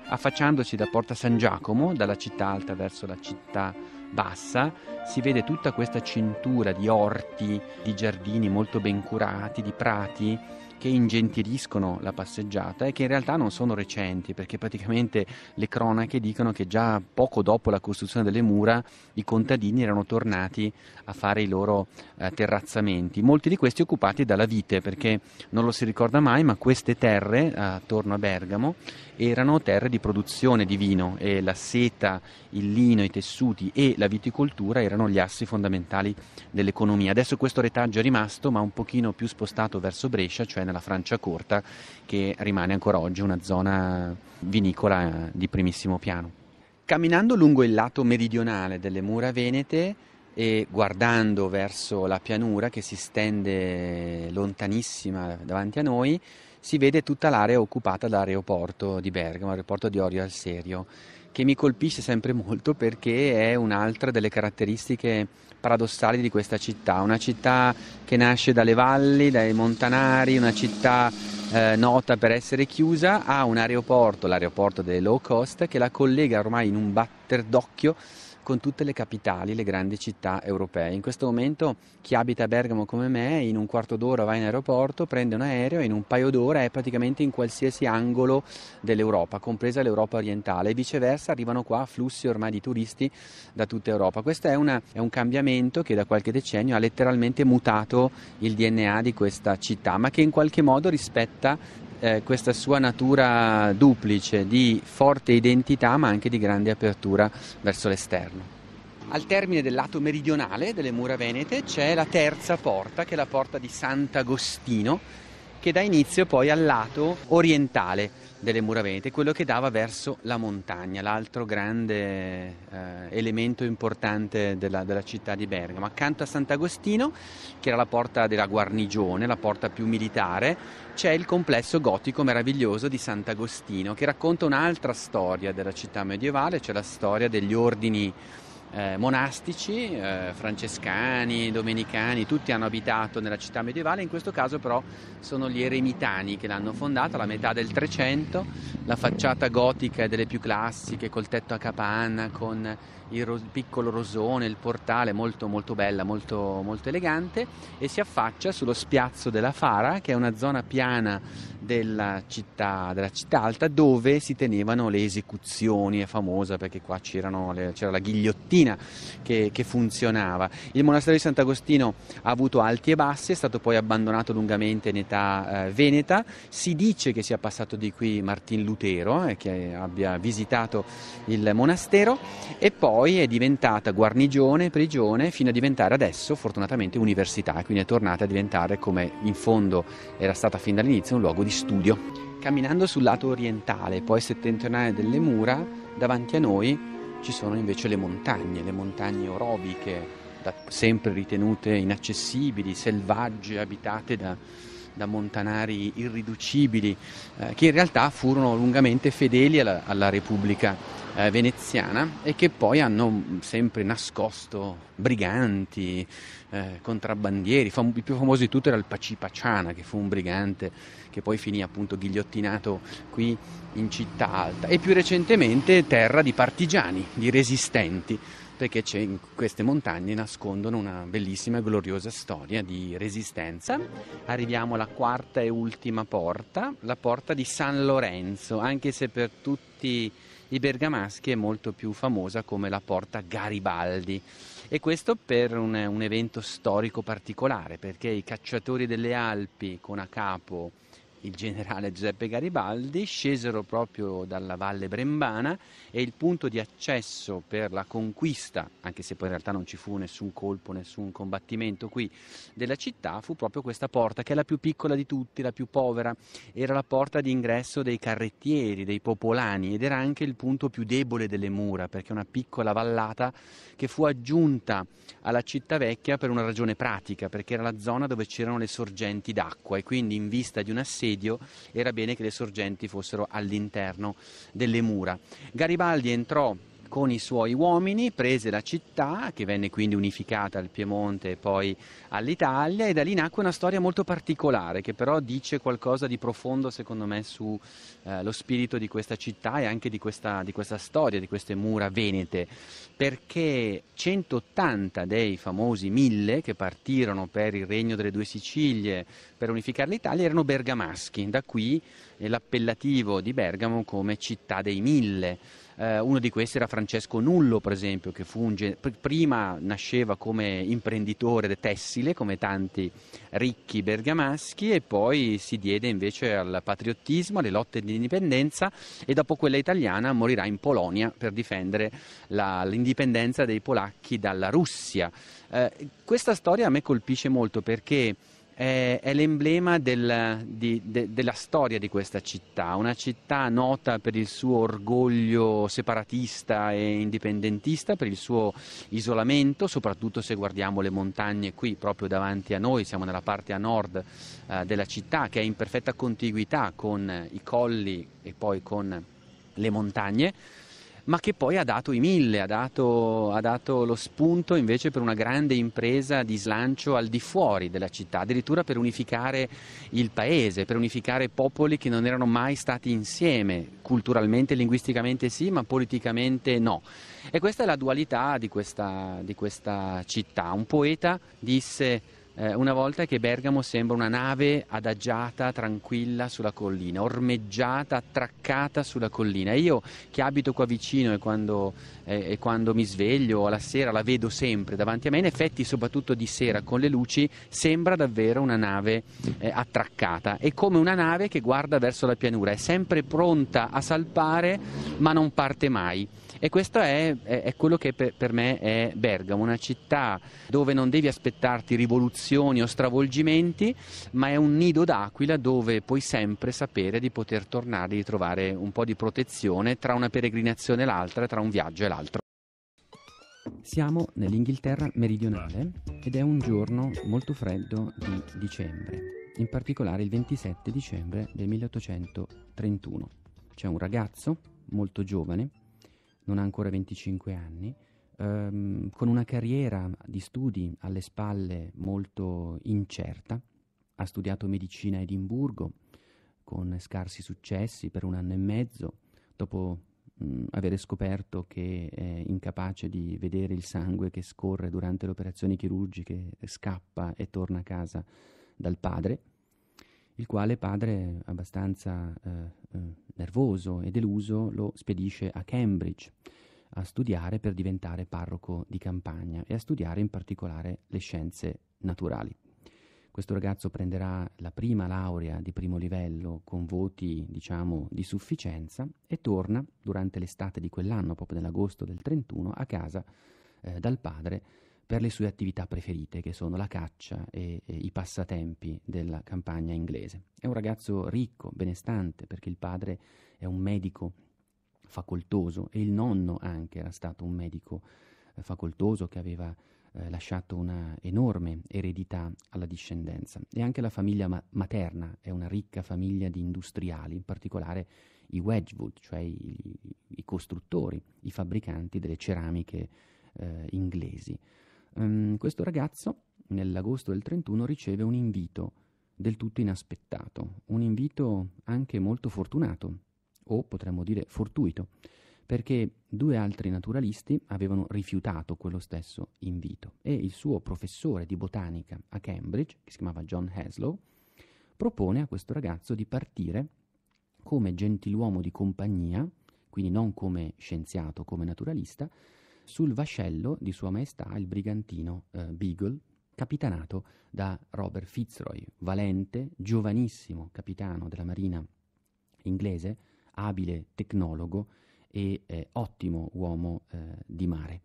A: Affacciandosi da Porta San Giacomo, dalla città alta verso la città bassa, si vede tutta questa cintura di orti, di giardini molto ben curati, di prati che ingentiliscono la passeggiata e che in realtà non sono recenti, perché praticamente le cronache dicono che già poco dopo la costruzione delle mura i contadini erano tornati a fare i loro eh, terrazzamenti, molti di questi occupati dalla vite perché non lo si ricorda mai ma queste terre eh, attorno a Bergamo erano terre di produzione di vino e la seta, il lino, i tessuti e la viticoltura erano gli assi fondamentali dell'economia. Adesso questo retaggio è rimasto ma un pochino più spostato verso Brescia, cioè nella Francia corta che rimane ancora oggi una zona vinicola eh, di primissimo piano. Camminando lungo il lato meridionale delle mura venete e guardando verso la pianura che si stende lontanissima davanti a noi, si vede tutta l'area occupata dall'aeroporto di Bergamo, l'aeroporto di Orio al Serio, che mi colpisce sempre molto perché è un'altra delle caratteristiche paradossali di questa città, una città che nasce dalle valli, dai montanari, una città eh, nota per essere chiusa, ha un aeroporto, l'aeroporto delle low cost, che la collega ormai in un batter d'occhio con tutte le capitali, le grandi città europee. In questo momento chi abita a Bergamo come me in un quarto d'ora va in aeroporto, prende un aereo e in un paio d'ore è praticamente in qualsiasi angolo dell'Europa, compresa l'Europa orientale e viceversa arrivano qua flussi ormai di turisti da tutta Europa. Questo è, una, è un cambiamento che da qualche decennio ha letteralmente mutato il DNA di questa città, ma che in qualche modo rispetta eh, questa sua natura duplice di forte identità ma anche di grande apertura verso l'esterno. Al termine del lato meridionale delle mura venete c'è la terza porta, che è la porta di Sant'Agostino, che dà inizio poi al lato orientale delle muravete, quello che dava verso la montagna, l'altro grande eh, elemento importante della, della, città di Bergamo. Accanto a Sant'Agostino, che era la porta della guarnigione, la porta più militare, c'è il complesso gotico meraviglioso di Sant'Agostino, che racconta un'altra storia della città medievale, cioè la storia degli ordini eh, monastici, eh, francescani, domenicani, tutti hanno abitato nella città medievale, in questo caso però sono gli eremitani che l'hanno fondata alla metà del 300, la facciata gotica è delle più classiche, col tetto a capanna, con il ro- piccolo rosone, il portale, molto molto bella, molto, molto elegante, e si affaccia sullo spiazzo della Fara, che è una zona piana della città, della città alta, dove si tenevano le esecuzioni, è famosa perché qua c'era la ghigliottina, Agostina che, che funzionava. Il monastero di Sant'Agostino ha avuto alti e bassi, è stato poi abbandonato lungamente in età eh, veneta, si dice che sia passato di qui Martin Lutero e eh, che abbia visitato il monastero e poi è diventata guarnigione, prigione, fino a diventare adesso fortunatamente università, quindi è tornata a diventare come in fondo era stata fin dall'inizio un luogo di studio. Camminando sul lato orientale, poi settentrionale delle mura, davanti a noi ci sono invece le montagne, le montagne orobiche, da, sempre ritenute inaccessibili, selvagge, abitate da, da montanari irriducibili, eh, che in realtà furono lungamente fedeli alla, alla Repubblica eh, veneziana e che poi hanno mm, sempre nascosto briganti, eh, contrabbandieri. Fam- il più famoso di tutto era il Pacipaciana, che fu un brigante che poi finì appunto ghigliottinato qui in città alta e più recentemente terra di partigiani, di resistenti, perché queste montagne nascondono una bellissima e gloriosa storia di resistenza. Arriviamo alla quarta e ultima porta, la porta di San Lorenzo, anche se per tutti i bergamaschi è molto più famosa come la porta Garibaldi. E questo per un, un evento storico particolare, perché i cacciatori delle Alpi con a capo il generale Giuseppe Garibaldi, scesero proprio dalla valle Brembana e il punto di accesso per la conquista, anche se poi in realtà non ci fu nessun colpo, nessun combattimento qui della città, fu proprio questa porta che è la più piccola di tutti, la più povera, era la porta di ingresso dei carrettieri, dei popolani ed era anche il punto più debole delle mura perché una piccola vallata che fu aggiunta alla città vecchia per una ragione pratica, perché era la zona dove c'erano le sorgenti d'acqua e quindi in vista di una sera assedio era bene che le sorgenti fossero all'interno delle mura. Garibaldi entrò con i suoi uomini prese la città, che venne quindi unificata al Piemonte e poi all'Italia, e da lì nacque una storia molto particolare, che però dice qualcosa di profondo, secondo me, sullo eh, spirito di questa città e anche di questa, di questa storia, di queste mura venete, perché 180 dei famosi mille che partirono per il Regno delle Due Sicilie, per unificare l'Italia, erano bergamaschi, da qui eh, l'appellativo di Bergamo come città dei mille. Eh, uno di questi era Francesco Nullo, per esempio, che ge- prima nasceva come imprenditore tessile, come tanti ricchi bergamaschi, e poi si diede invece al patriottismo, alle lotte di indipendenza e dopo quella italiana morirà in Polonia per difendere la, l'indipendenza dei polacchi dalla Russia. Eh, questa storia a me colpisce molto perché è, è l'emblema del, di, de, della storia di questa città, una città nota per il suo orgoglio separatista e indipendentista, per il suo isolamento, soprattutto se guardiamo le montagne qui proprio davanti a noi, siamo nella parte a nord eh, della città che è in perfetta contiguità con i colli e poi con le montagne ma che poi ha dato i mille, ha dato, ha dato lo spunto invece per una grande impresa di slancio al di fuori della città, addirittura per unificare il paese, per unificare popoli che non erano mai stati insieme, culturalmente, linguisticamente sì, ma politicamente no. E questa è la dualità di questa, di questa città. Un poeta disse eh, una volta che Bergamo sembra una nave adagiata, tranquilla sulla collina, ormeggiata, attraccata sulla collina. io che abito qua vicino e quando, eh, e quando mi sveglio alla sera la vedo sempre davanti a me, in effetti soprattutto di sera con le luci sembra davvero una nave eh, attraccata. È come una nave che guarda verso la pianura, è sempre pronta a salpare ma non parte mai. E questo è, è, quello che per, per, me è Bergamo, una città dove non devi aspettarti rivoluzioni o stravolgimenti, ma è un nido d'aquila dove puoi sempre sapere di poter tornare, di trovare un po' di protezione tra una peregrinazione e l'altra, tra un viaggio e l'altro. Siamo nell'Inghilterra meridionale ed è un giorno molto freddo di dicembre in particolare il 27 dicembre del 1831. C'è un ragazzo molto giovane non ha ancora 25 anni, ehm, con una carriera di studi alle spalle molto incerta, ha studiato medicina a Edimburgo con scarsi successi per un anno e mezzo, dopo mh, avere scoperto che è incapace di vedere il sangue che scorre durante le operazioni chirurgiche, scappa e torna a casa dal padre il quale padre, abbastanza eh, eh, nervoso e deluso, lo spedisce a Cambridge a studiare per diventare parroco di campagna e a studiare in particolare le scienze naturali. Questo ragazzo prenderà la prima laurea di primo livello con voti, diciamo, di sufficienza e torna durante l'estate di quell'anno, proprio nell'agosto del 31, a casa eh, dal padre per le sue attività preferite, che sono la caccia e, e i passatempi della campagna inglese. È un ragazzo ricco, benestante, perché il padre è un medico facoltoso e il nonno anche era stato un medico eh, facoltoso che aveva eh, lasciato una enorme eredità alla discendenza. E anche la famiglia ma- materna è una ricca famiglia di industriali, in particolare i Wedgwood, cioè i, i costruttori, i fabbricanti delle ceramiche eh, inglesi ehm, questo ragazzo nell'agosto del 31 riceve un invito del tutto inaspettato, un invito anche molto fortunato, o potremmo dire fortuito, perché due altri naturalisti avevano rifiutato quello stesso invito e il suo professore di botanica a Cambridge, che si chiamava John Haslow, propone a questo ragazzo di partire come gentiluomo di compagnia, quindi non come scienziato, come naturalista, sul vascello di Sua Maestà il brigantino eh, Beagle, capitanato da Robert Fitzroy, valente, giovanissimo capitano della marina inglese, abile tecnologo e eh, ottimo uomo eh, di mare.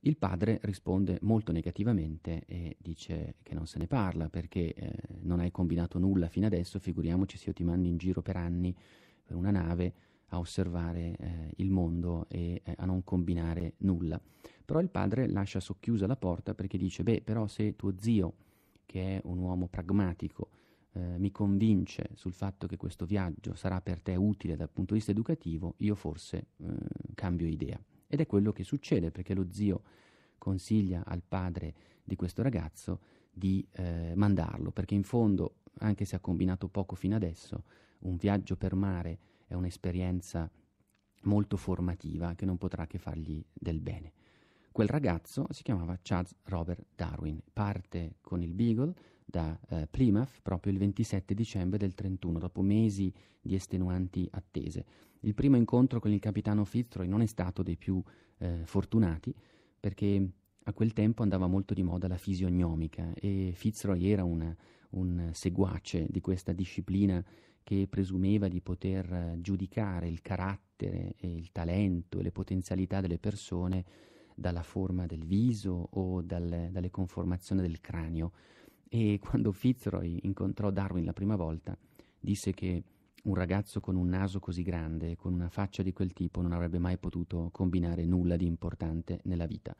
A: Il padre risponde molto negativamente e dice che non se ne parla perché eh, non hai combinato nulla fino adesso, figuriamoci se io ti mando in giro per anni per una nave a osservare eh, il mondo e eh, a non combinare nulla. Però il padre lascia socchiusa la porta perché dice, beh, però se tuo zio, che è un uomo pragmatico, eh, mi convince sul fatto che questo viaggio sarà per te utile dal punto di vista educativo, io forse eh, cambio idea. Ed è quello che succede perché lo zio consiglia al padre di questo ragazzo di eh, mandarlo, perché in fondo, anche se ha combinato poco fino adesso, un viaggio per mare è un'esperienza molto formativa che non potrà che fargli del bene. Quel ragazzo si chiamava Charles Robert Darwin, parte con il Beagle da eh, Plymouth proprio il 27 dicembre del 31, dopo mesi di estenuanti attese. Il primo incontro con il capitano Fitzroy non è stato dei più eh, fortunati, perché a quel tempo andava molto di moda la fisiognomica e Fitzroy era una, un seguace di questa disciplina che presumeva di poter eh, giudicare il carattere e il talento e le potenzialità delle persone dalla forma del viso o dal, dalle conformazioni del cranio. E quando Fitzroy incontrò Darwin la prima volta, disse che un ragazzo con un naso così grande, con una faccia di quel tipo, non avrebbe mai potuto combinare nulla di importante nella vita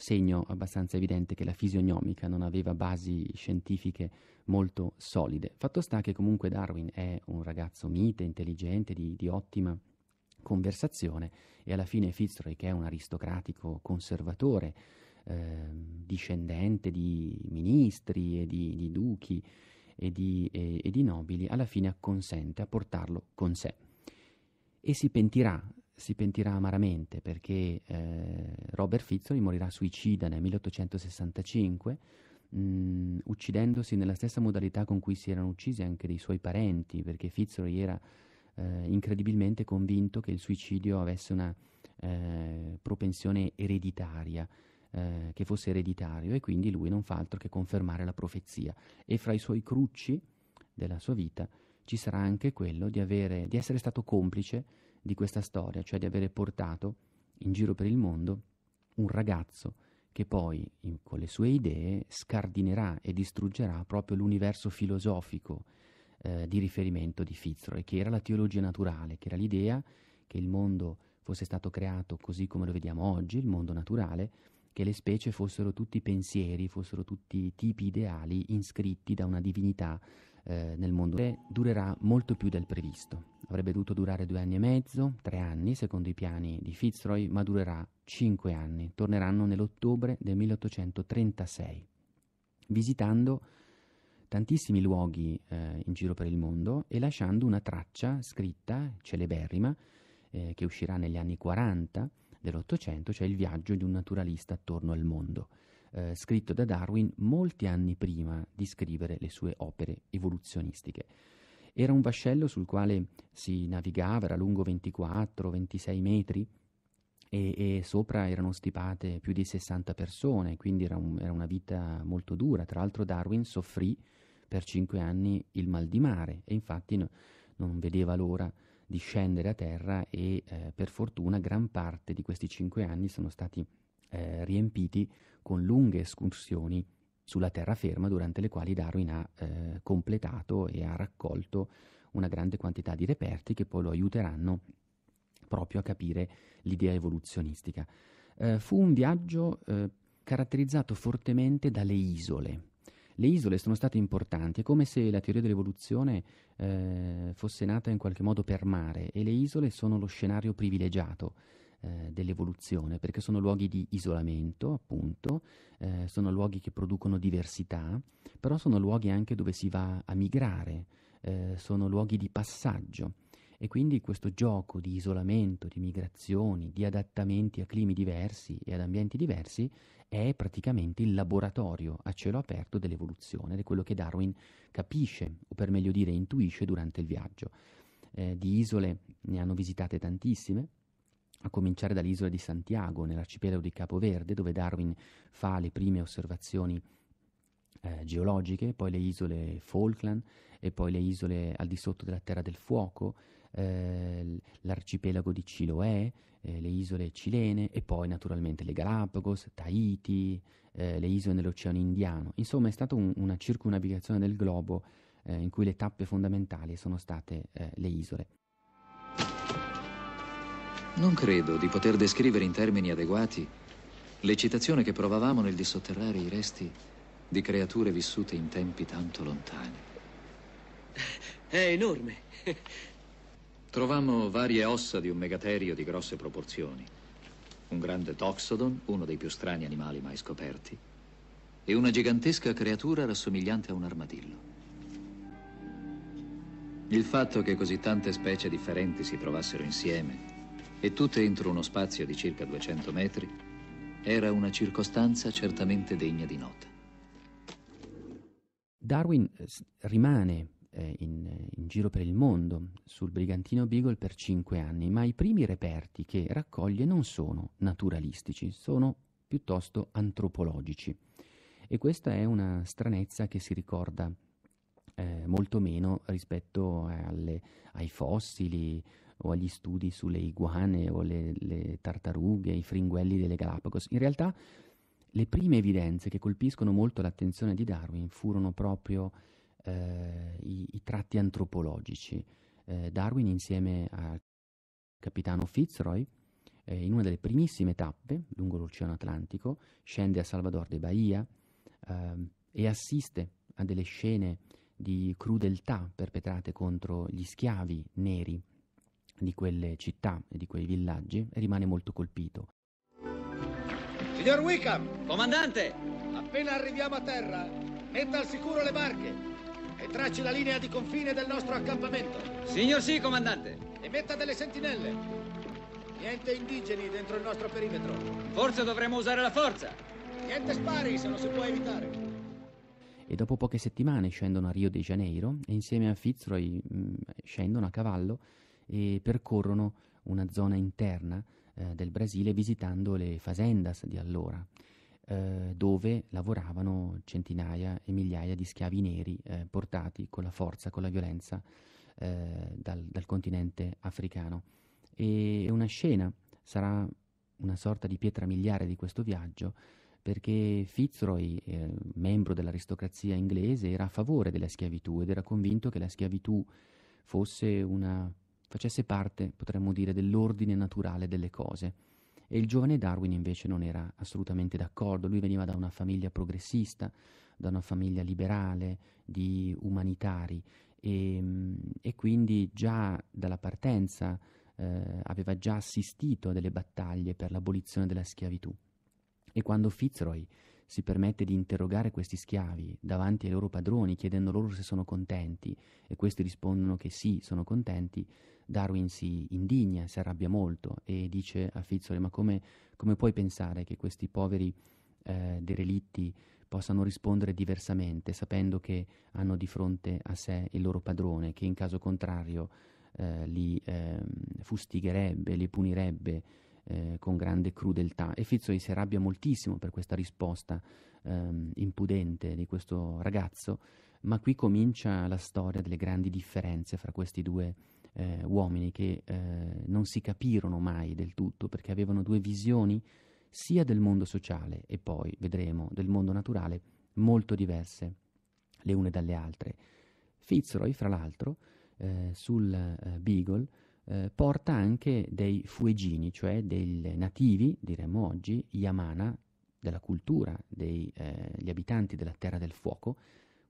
A: segno abbastanza evidente che la fisionomica non aveva basi scientifiche molto solide. Fatto sta che comunque Darwin è un ragazzo mite, intelligente, di, di ottima conversazione e alla fine Fitzroy, che è un aristocratico conservatore, eh, discendente di ministri e di, di duchi e di, e, e di nobili, alla fine acconsente a portarlo con sé e si pentirà si pentirà amaramente perché eh, Robert Fitzroy morirà suicida nel 1865 mh, mm, uccidendosi nella stessa modalità con cui si erano uccisi anche dei suoi parenti perché Fitzroy era eh, incredibilmente convinto che il suicidio avesse una eh, propensione ereditaria eh, che fosse ereditario e quindi lui non fa altro che confermare la profezia e fra i suoi crucci della sua vita ci sarà anche quello di, avere, di essere stato complice di questa storia, cioè di avere portato in giro per il mondo un ragazzo che poi in, con le sue idee scardinerà e distruggerà proprio l'universo filosofico eh, di riferimento di Fitzroy, che era la teologia naturale, che era l'idea che il mondo fosse stato creato così come lo vediamo oggi, il mondo naturale, che le specie fossero tutti pensieri, fossero tutti tipi ideali iscritti da una divinità eh, nel mondo durerà molto più del previsto. Avrebbe dovuto durare due anni e mezzo, tre anni secondo i piani di Fitzroy, ma durerà cinque anni. Torneranno nell'ottobre del 1836, visitando tantissimi luoghi eh, in giro per il mondo e lasciando una traccia scritta, celeberrima, eh, che uscirà negli anni 40 dell'Ottocento, cioè il viaggio di un naturalista attorno al mondo eh, scritto da Darwin molti anni prima di scrivere le sue opere evoluzionistiche. Era un vascello sul quale si navigava, era lungo 24-26 metri e, e, sopra erano stipate più di 60 persone, quindi era, un, era una vita molto dura. Tra l'altro Darwin soffrì per 5 anni il mal di mare e infatti no, non vedeva l'ora di scendere a terra e eh, per fortuna gran parte di questi 5 anni sono stati eh, riempiti con lunghe escursioni sulla terraferma durante le quali Darwin ha eh, completato e ha raccolto una grande quantità di reperti che poi lo aiuteranno proprio a capire l'idea evoluzionistica. Eh, fu un viaggio eh, caratterizzato fortemente dalle isole. Le isole sono state importanti, è come se la teoria dell'evoluzione eh, fosse nata in qualche modo per mare e le isole sono lo scenario privilegiato eh, dell'evoluzione, perché sono luoghi di isolamento, appunto, eh, sono luoghi che producono diversità, però sono luoghi anche dove si va a migrare, eh, sono luoghi di passaggio. E quindi questo gioco di isolamento, di migrazioni, di adattamenti a climi diversi e ad ambienti diversi è praticamente il laboratorio a cielo aperto dell'evoluzione, è quello che Darwin capisce, o per meglio dire intuisce durante il viaggio. Eh, di isole ne hanno visitate tantissime, a cominciare dall'isola di Santiago, nell'arcipelago di Capo Verde, dove Darwin fa le prime osservazioni eh, geologiche, poi le isole Falkland e poi le isole al di sotto della Terra del Fuoco, eh, l'arcipelago di Chiloé, eh, le isole cilene e poi naturalmente le Galapagos, Tahiti, eh, le isole nell'Oceano Indiano. Insomma è stata un, una circunnavigazione del globo eh, in cui le tappe fondamentali sono state eh, le isole.
O: Non credo di poter descrivere in termini adeguati l'eccitazione che provavamo nel dissotterrare i resti di creature vissute in tempi tanto lontani. È enorme. Trovammo varie ossa di un megaterio di grosse proporzioni, un grande toxodon, uno dei più strani animali mai scoperti, e una gigantesca creatura rassomigliante a un armadillo. Il fatto che così tante specie differenti si trovassero insieme e tutte entro uno spazio di circa 200 metri, era una circostanza certamente degna di nota.
A: Darwin eh, rimane eh, in, in, giro per il mondo sul brigantino Beagle per cinque anni, ma i primi reperti che raccoglie non sono naturalistici, sono piuttosto antropologici. E questa è una stranezza che si ricorda eh, molto meno rispetto eh, alle, ai fossili o agli studi sulle iguane o le, le tartarughe, i fringuelli delle Galapagos. In realtà le prime evidenze che colpiscono molto l'attenzione di Darwin furono proprio eh, i, i, tratti antropologici. Eh, Darwin insieme al capitano Fitzroy eh, in una delle primissime tappe lungo l'Oceano Atlantico scende a Salvador de Bahia eh, e assiste a delle scene di crudeltà perpetrate contro gli schiavi neri di quelle città e di quei villaggi rimane molto colpito.
F: Signor Wickham! Comandante! Appena arriviamo a terra, metta al sicuro le barche e tracci la linea di confine del nostro accampamento. Signor sì, comandante! E metta delle sentinelle. Niente indigeni dentro il nostro perimetro.
O: Forse dovremmo usare la forza.
P: Niente spari
O: se
I: non si può evitare
A: e dopo poche settimane scendono a Rio de Janeiro e insieme a Fitzroy mh, mm, scendono a cavallo e percorrono una zona interna eh, del Brasile visitando le fazendas di allora, eh, dove lavoravano centinaia e migliaia di schiavi neri eh, portati con la forza, con la violenza eh, dal, dal continente africano. E una scena sarà una sorta di pietra miliare di questo viaggio perché Fitzroy, eh, membro dell'aristocrazia inglese, era a favore della schiavitù ed era convinto che la schiavitù fosse una facesse parte, potremmo dire, dell'ordine naturale delle cose. E il giovane Darwin invece non era assolutamente d'accordo, lui veniva da una famiglia progressista, da una famiglia liberale, di umanitari e, mm, e quindi già dalla partenza eh, aveva già assistito a delle battaglie per l'abolizione della schiavitù. E quando Fitzroy si permette di interrogare questi schiavi davanti ai loro padroni chiedendo loro se sono contenti e questi rispondono che sì, sono contenti, Darwin si indigna, si arrabbia molto e dice a Fitzroy ma come, come puoi pensare che questi poveri eh, derelitti possano rispondere diversamente sapendo che hanno di fronte a sé il loro padrone che in caso contrario eh, li eh, fustigherebbe, li punirebbe eh, con grande crudeltà e Fitzroy si arrabbia moltissimo per questa risposta ehm, impudente di questo ragazzo, ma qui comincia la storia delle grandi differenze fra questi due eh, uomini che eh, non si capirono mai del tutto perché avevano due visioni sia del mondo sociale e poi vedremo del mondo naturale molto diverse le une dalle altre. Fitzroy, fra l'altro, eh, sul eh, Beagle eh, porta anche dei fuegini, cioè dei nativi, diremmo oggi, yamana, della cultura degli eh, abitanti della terra del fuoco,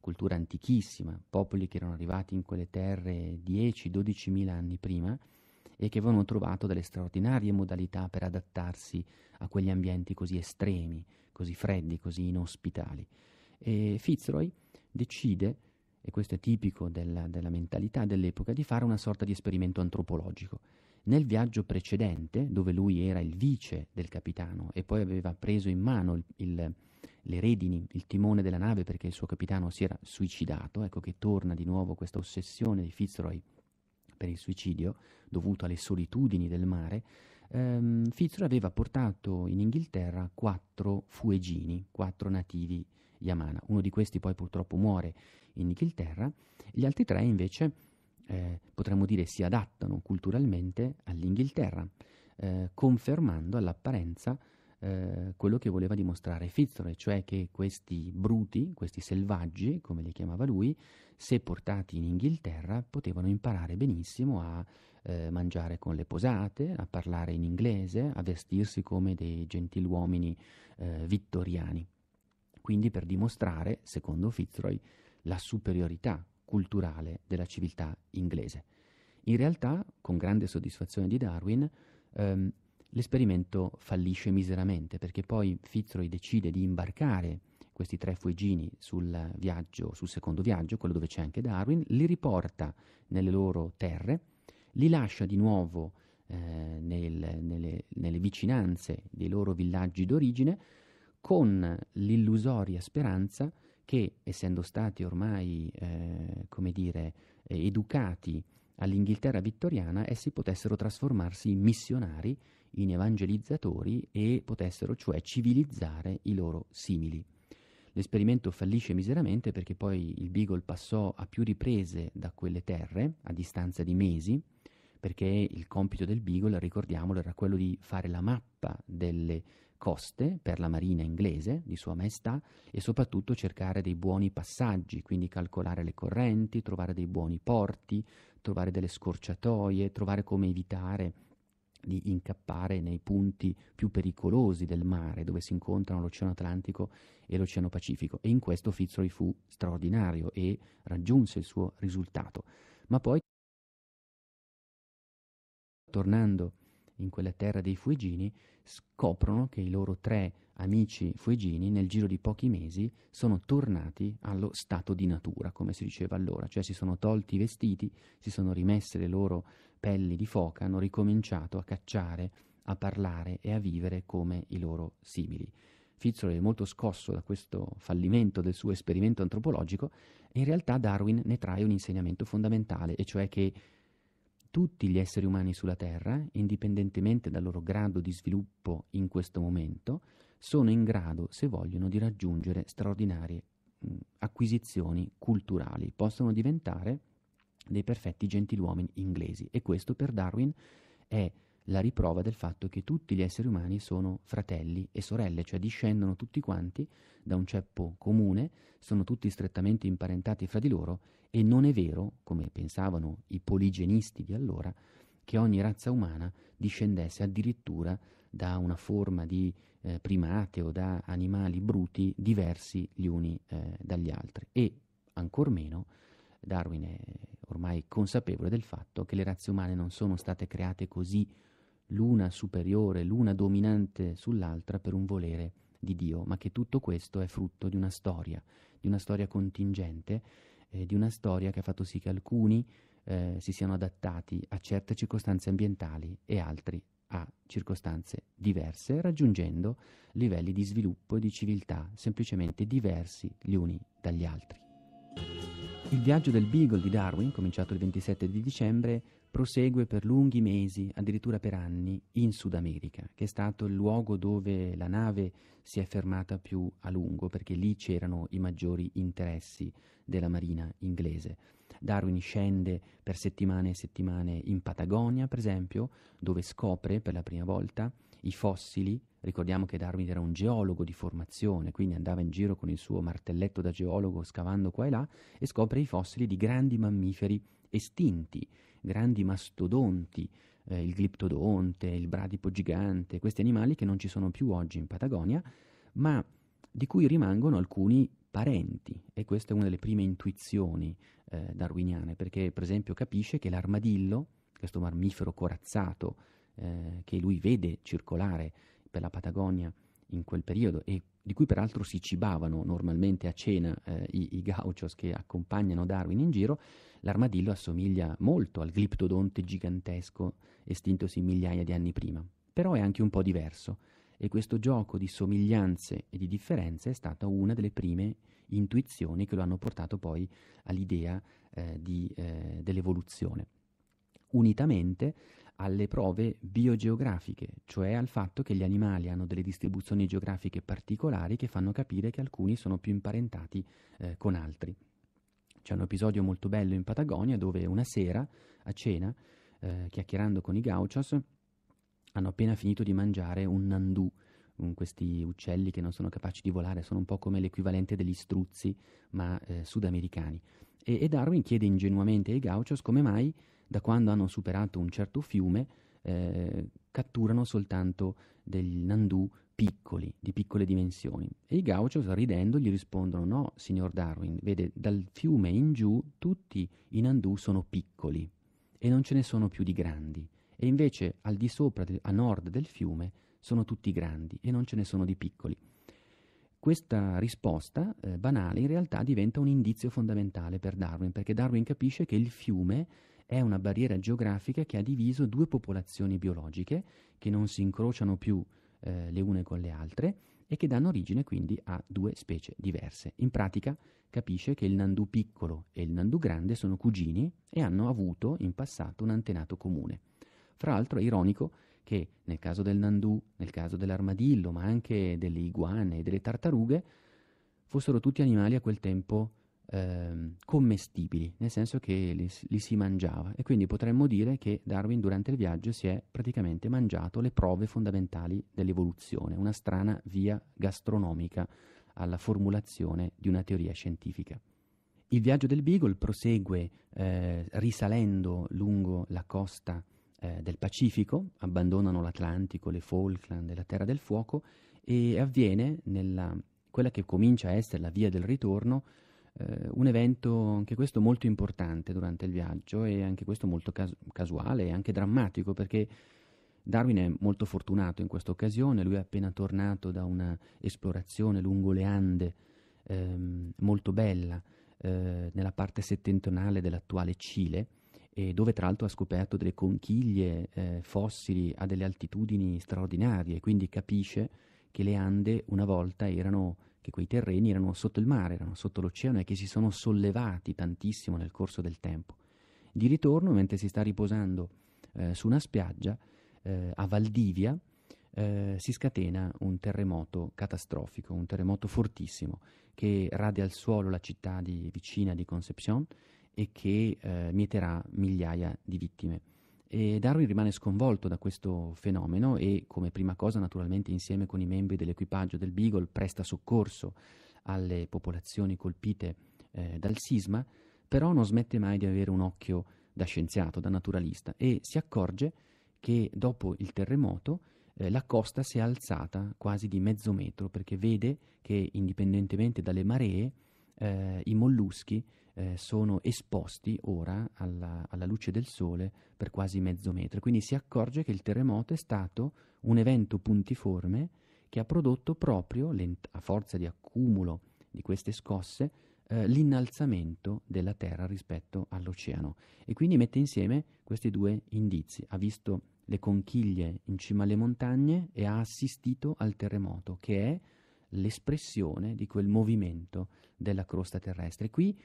A: cultura antichissima, popoli che erano arrivati in quelle terre 10-12 mila anni prima e che avevano trovato delle straordinarie modalità per adattarsi a quegli ambienti così estremi, così freddi, così inospitali. E Fitzroy decide e questo è tipico della, della mentalità dell'epoca, di fare una sorta di esperimento antropologico. Nel viaggio precedente, dove lui era il vice del capitano e poi aveva preso in mano il, il, le redini, il timone della nave perché il suo capitano si era suicidato, ecco che torna di nuovo questa ossessione di Fitzroy per il suicidio dovuto alle solitudini del mare, ehm, Fitzroy aveva portato in Inghilterra quattro fuegini, quattro nativi Yamana. Uno di questi poi purtroppo muore in Inghilterra, gli altri tre invece eh, potremmo dire si adattano culturalmente all'Inghilterra, eh, confermando all'apparenza eh, quello che voleva dimostrare Fitzroy, cioè che questi bruti, questi selvaggi, come li chiamava lui, se portati in Inghilterra potevano imparare benissimo a eh, mangiare con le posate, a parlare in inglese, a vestirsi come dei gentiluomini eh, vittoriani. Quindi per dimostrare, secondo Fitzroy, la superiorità culturale della civiltà inglese. In realtà, con grande soddisfazione di Darwin, ehm, l'esperimento fallisce miseramente perché poi Fitzroy decide di imbarcare questi tre fuegini sul viaggio, sul secondo viaggio, quello dove c'è anche Darwin, li riporta nelle loro terre, li lascia di nuovo eh, nel, nelle, nelle vicinanze dei loro villaggi d'origine con l'illusoria speranza che essendo stati ormai, eh, come dire, eh, educati all'Inghilterra vittoriana, essi potessero trasformarsi in missionari, in evangelizzatori e potessero cioè civilizzare i loro simili. L'esperimento fallisce miseramente perché poi il Beagle passò a più riprese da quelle terre, a distanza di mesi, perché il compito del Beagle, ricordiamolo, era quello di fare la mappa delle coste per la marina inglese di Sua Maestà e soprattutto cercare dei buoni passaggi, quindi calcolare le correnti, trovare dei buoni porti, trovare delle scorciatoie, trovare come evitare di incappare nei punti più pericolosi del mare dove si incontrano l'Oceano Atlantico e l'Oceano Pacifico e in questo Fitzroy fu straordinario e raggiunse il suo risultato. Ma poi tornando in quella terra dei Fuegini, scoprono che i loro tre amici Fuegini, nel giro di pochi mesi, sono tornati allo stato di natura, come si diceva allora, cioè si sono tolti i vestiti, si sono rimesse le loro pelli di foca, hanno ricominciato a cacciare, a parlare e a vivere come i loro simili. Fitzroy è molto scosso da questo fallimento del suo esperimento antropologico e in realtà Darwin ne trae un insegnamento fondamentale, e cioè che tutti gli esseri umani sulla Terra, indipendentemente dal loro grado di sviluppo in questo momento, sono in grado, se vogliono, di raggiungere straordinarie mh, mm, acquisizioni culturali. Possono diventare dei perfetti gentiluomini inglesi e questo per Darwin è la riprova del fatto che tutti gli esseri umani sono fratelli e sorelle, cioè discendono tutti quanti da un ceppo comune, sono tutti strettamente imparentati fra di loro e non è vero, come pensavano i poligenisti di allora, che ogni razza umana discendesse addirittura da una forma di eh, primate o da animali bruti diversi gli uni eh, dagli altri e ancor meno Darwin è ormai consapevole del fatto che le razze umane non sono state create così l'una superiore, l'una dominante sull'altra per un volere di Dio, ma che tutto questo è frutto di una storia, di una storia contingente, eh, di una storia che ha fatto sì che alcuni eh, si siano adattati a certe circostanze ambientali e altri a circostanze diverse, raggiungendo livelli di sviluppo e di civiltà semplicemente diversi gli uni dagli altri. Il viaggio del Beagle di Darwin, cominciato il 27 di dicembre, prosegue per lunghi mesi, addirittura per anni, in Sud America, che è stato il luogo dove la nave si è fermata più a lungo, perché lì c'erano i maggiori interessi della marina inglese. Darwin scende per settimane e settimane in Patagonia, per esempio, dove scopre per la prima volta i fossili, ricordiamo che Darwin era un geologo di formazione, quindi andava in giro con il suo martelletto da geologo scavando qua e là e scopre i fossili di grandi mammiferi estinti, grandi mastodonti, eh, il gliptodonte, il bradipo gigante, questi animali che non ci sono più oggi in Patagonia, ma di cui rimangono alcuni parenti e questa è una delle prime intuizioni eh, darwiniane perché per esempio capisce che l'armadillo, questo mammifero corazzato eh, che lui vede circolare per la Patagonia in quel periodo e di cui peraltro si cibavano normalmente a cena eh, i, i, gauchos che accompagnano Darwin in giro, l'armadillo assomiglia molto al gliptodonte gigantesco estintosi migliaia di anni prima, però è anche un po' diverso e questo gioco di somiglianze e di differenze è stata una delle prime intuizioni che lo hanno portato poi all'idea eh, di, eh, dell'evoluzione unitamente alle prove biogeografiche, cioè al fatto che gli animali hanno delle distribuzioni geografiche particolari che fanno capire che alcuni sono più imparentati eh, con altri. C'è un episodio molto bello in Patagonia dove una sera a cena, eh, chiacchierando con i gauchos, hanno appena finito di mangiare un nandù, mm, questi uccelli che non sono capaci di volare, sono un po' come l'equivalente degli struzzi, ma eh, sudamericani. E, e Darwin chiede ingenuamente ai gauchos come mai da quando hanno superato un certo fiume eh, catturano soltanto degli nandù piccoli, di piccole dimensioni. E i gauchos, ridendo, gli rispondono no, signor Darwin, vede, dal fiume in giù tutti i nandù sono piccoli e non ce ne sono più di grandi. E invece al di sopra, a nord del fiume, sono tutti grandi e non ce ne sono di piccoli. Questa risposta eh, banale in realtà diventa un indizio fondamentale per Darwin, perché Darwin capisce che il fiume è una barriera geografica che ha diviso due popolazioni biologiche che non si incrociano più eh, le une con le altre e che danno origine quindi a due specie diverse. In pratica capisce che il Nandu piccolo e il Nandu grande sono cugini e hanno avuto in passato un antenato comune. Fra l'altro è ironico che nel caso del Nandu, nel caso dell'armadillo, ma anche delle iguane e delle tartarughe, fossero tutti animali a quel tempo eh, commestibili, nel senso che li, li, si mangiava e quindi potremmo dire che Darwin durante il viaggio si è praticamente mangiato le prove fondamentali dell'evoluzione, una strana via gastronomica alla formulazione di una teoria scientifica. Il viaggio del Beagle prosegue eh, risalendo lungo la costa eh, del Pacifico, abbandonano l'Atlantico, le Falkland e la Terra del Fuoco e avviene nella quella che comincia a essere la via del ritorno eh, un evento anche questo molto importante durante il viaggio e anche questo molto cas- casuale e anche drammatico perché Darwin è molto fortunato in questa occasione, lui è appena tornato da un'esplorazione lungo le Ande ehm, molto bella eh, nella parte settentrionale dell'attuale Cile e dove tra l'altro ha scoperto delle conchiglie eh, fossili a delle altitudini straordinarie, quindi capisce che le Ande una volta erano che quei terreni erano sotto il mare, erano sotto l'oceano e che si sono sollevati tantissimo nel corso del tempo. Di ritorno, mentre si sta riposando eh, su una spiaggia eh, a Valdivia, eh, si scatena un terremoto catastrofico, un terremoto fortissimo che rade al suolo la città di, vicina di Concepción e che eh, mieterà migliaia di vittime. E Darwin rimane sconvolto da questo fenomeno e, come prima cosa, naturalmente insieme con i membri dell'equipaggio del Beagle presta soccorso alle popolazioni colpite eh, dal sisma, però non smette mai di avere un occhio da scienziato, da naturalista e si accorge che dopo il terremoto eh, la costa si è alzata quasi di mezzo metro perché vede che indipendentemente dalle maree eh, i molluschi eh, sono esposti ora alla, alla, luce del sole per quasi mezzo metro. Quindi si accorge che il terremoto è stato un evento puntiforme che ha prodotto proprio, a forza di accumulo di queste scosse, eh, l'innalzamento della Terra rispetto all'oceano. E quindi mette insieme questi due indizi. Ha visto le conchiglie in cima alle montagne e ha assistito al terremoto, che è l'espressione di quel movimento della crosta terrestre. Qui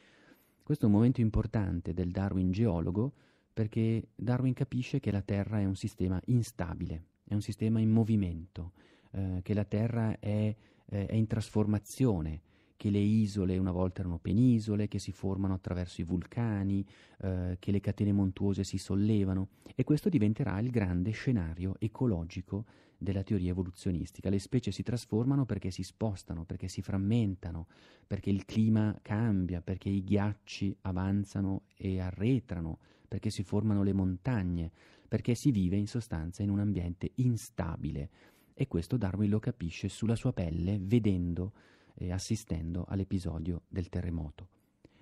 A: questo è un momento importante del Darwin geologo perché Darwin capisce che la Terra è un sistema instabile, è un sistema in movimento, eh, che la Terra è, eh, è in trasformazione, che le isole una volta erano penisole, che si formano attraverso i vulcani, eh, che le catene montuose si sollevano e questo diventerà il grande scenario ecologico della teoria evoluzionistica. Le specie si trasformano perché si spostano, perché si frammentano, perché il clima cambia, perché i ghiacci avanzano e arretrano, perché si formano le montagne, perché si vive in sostanza in un ambiente instabile. E questo Darwin lo capisce sulla sua pelle vedendo e assistendo all'episodio del terremoto.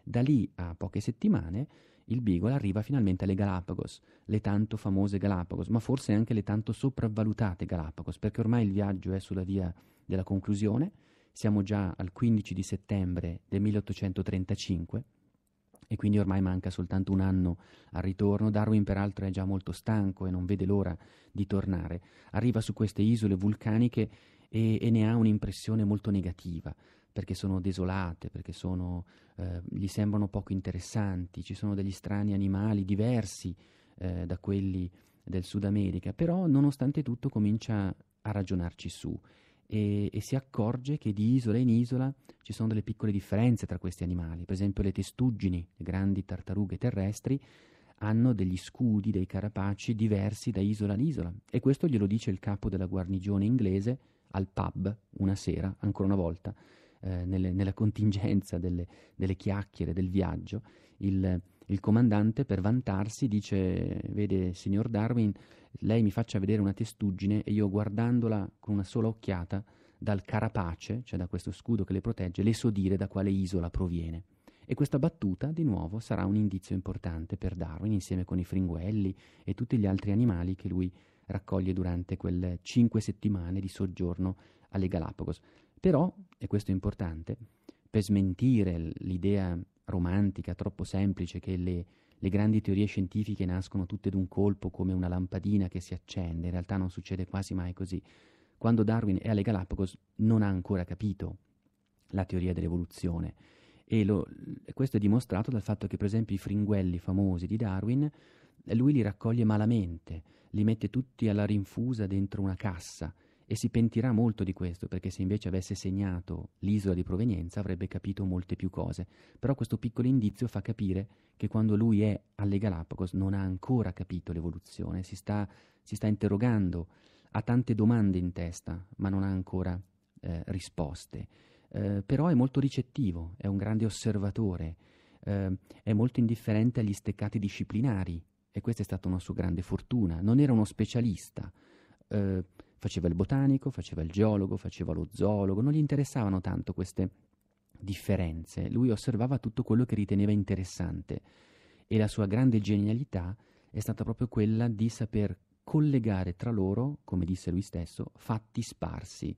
A: Da lì a poche settimane il Bigola arriva finalmente alle Galapagos, le tanto famose Galapagos, ma forse anche le tanto sopravvalutate Galapagos, perché ormai il viaggio è sulla via della conclusione, siamo già al 15 di settembre del 1835 e quindi ormai manca soltanto un anno al ritorno. Darwin peraltro è già molto stanco e non vede l'ora di tornare. Arriva su queste isole vulcaniche e, e ne ha un'impressione molto negativa perché sono desolate, perché sono, eh, gli sembrano poco interessanti, ci sono degli strani animali diversi eh, da quelli del Sud America, però nonostante tutto comincia a ragionarci su e, e, si accorge che di isola in isola ci sono delle piccole differenze tra questi animali, per esempio le testuggini, le grandi tartarughe terrestri, hanno degli scudi, dei carapaci diversi da isola in isola e questo glielo dice il capo della guarnigione inglese al pub una sera, ancora una volta, eh, nelle, nella contingenza delle, delle, chiacchiere, del viaggio, il, il comandante per vantarsi dice, vede signor Darwin, lei mi faccia vedere una testuggine e io guardandola con una sola occhiata dal carapace, cioè da questo scudo che le protegge, le so dire da quale isola proviene. E questa battuta, di nuovo, sarà un indizio importante per Darwin, insieme con i fringuelli e tutti gli altri animali che lui raccoglie durante quelle cinque settimane di soggiorno alle Galapagos. Però, e questo è importante, per smentire l'idea romantica troppo semplice che le, le grandi teorie scientifiche nascono tutte d'un colpo come una lampadina che si accende, in realtà non succede quasi mai così. Quando Darwin è alle Galapagos non ha ancora capito la teoria dell'evoluzione e lo, questo è dimostrato dal fatto che per esempio i fringuelli famosi di Darwin lui li raccoglie malamente, li mette tutti alla rinfusa dentro una cassa e si pentirà molto di questo perché se invece avesse segnato l'isola di provenienza avrebbe capito molte più cose, però questo piccolo indizio fa capire che quando lui è alle Galapagos non ha ancora capito l'evoluzione, si sta, si sta interrogando, ha tante domande in testa ma non ha ancora eh, risposte, eh, però è molto ricettivo, è un grande osservatore, eh, è molto indifferente agli steccati disciplinari e questa è stata una sua grande fortuna, non era uno specialista. Eh, Faceva il botanico, faceva il geologo, faceva lo zoologo, non gli interessavano tanto queste differenze, lui osservava tutto quello che riteneva interessante e la sua grande genialità è stata proprio quella di saper collegare tra loro, come disse lui stesso, fatti sparsi.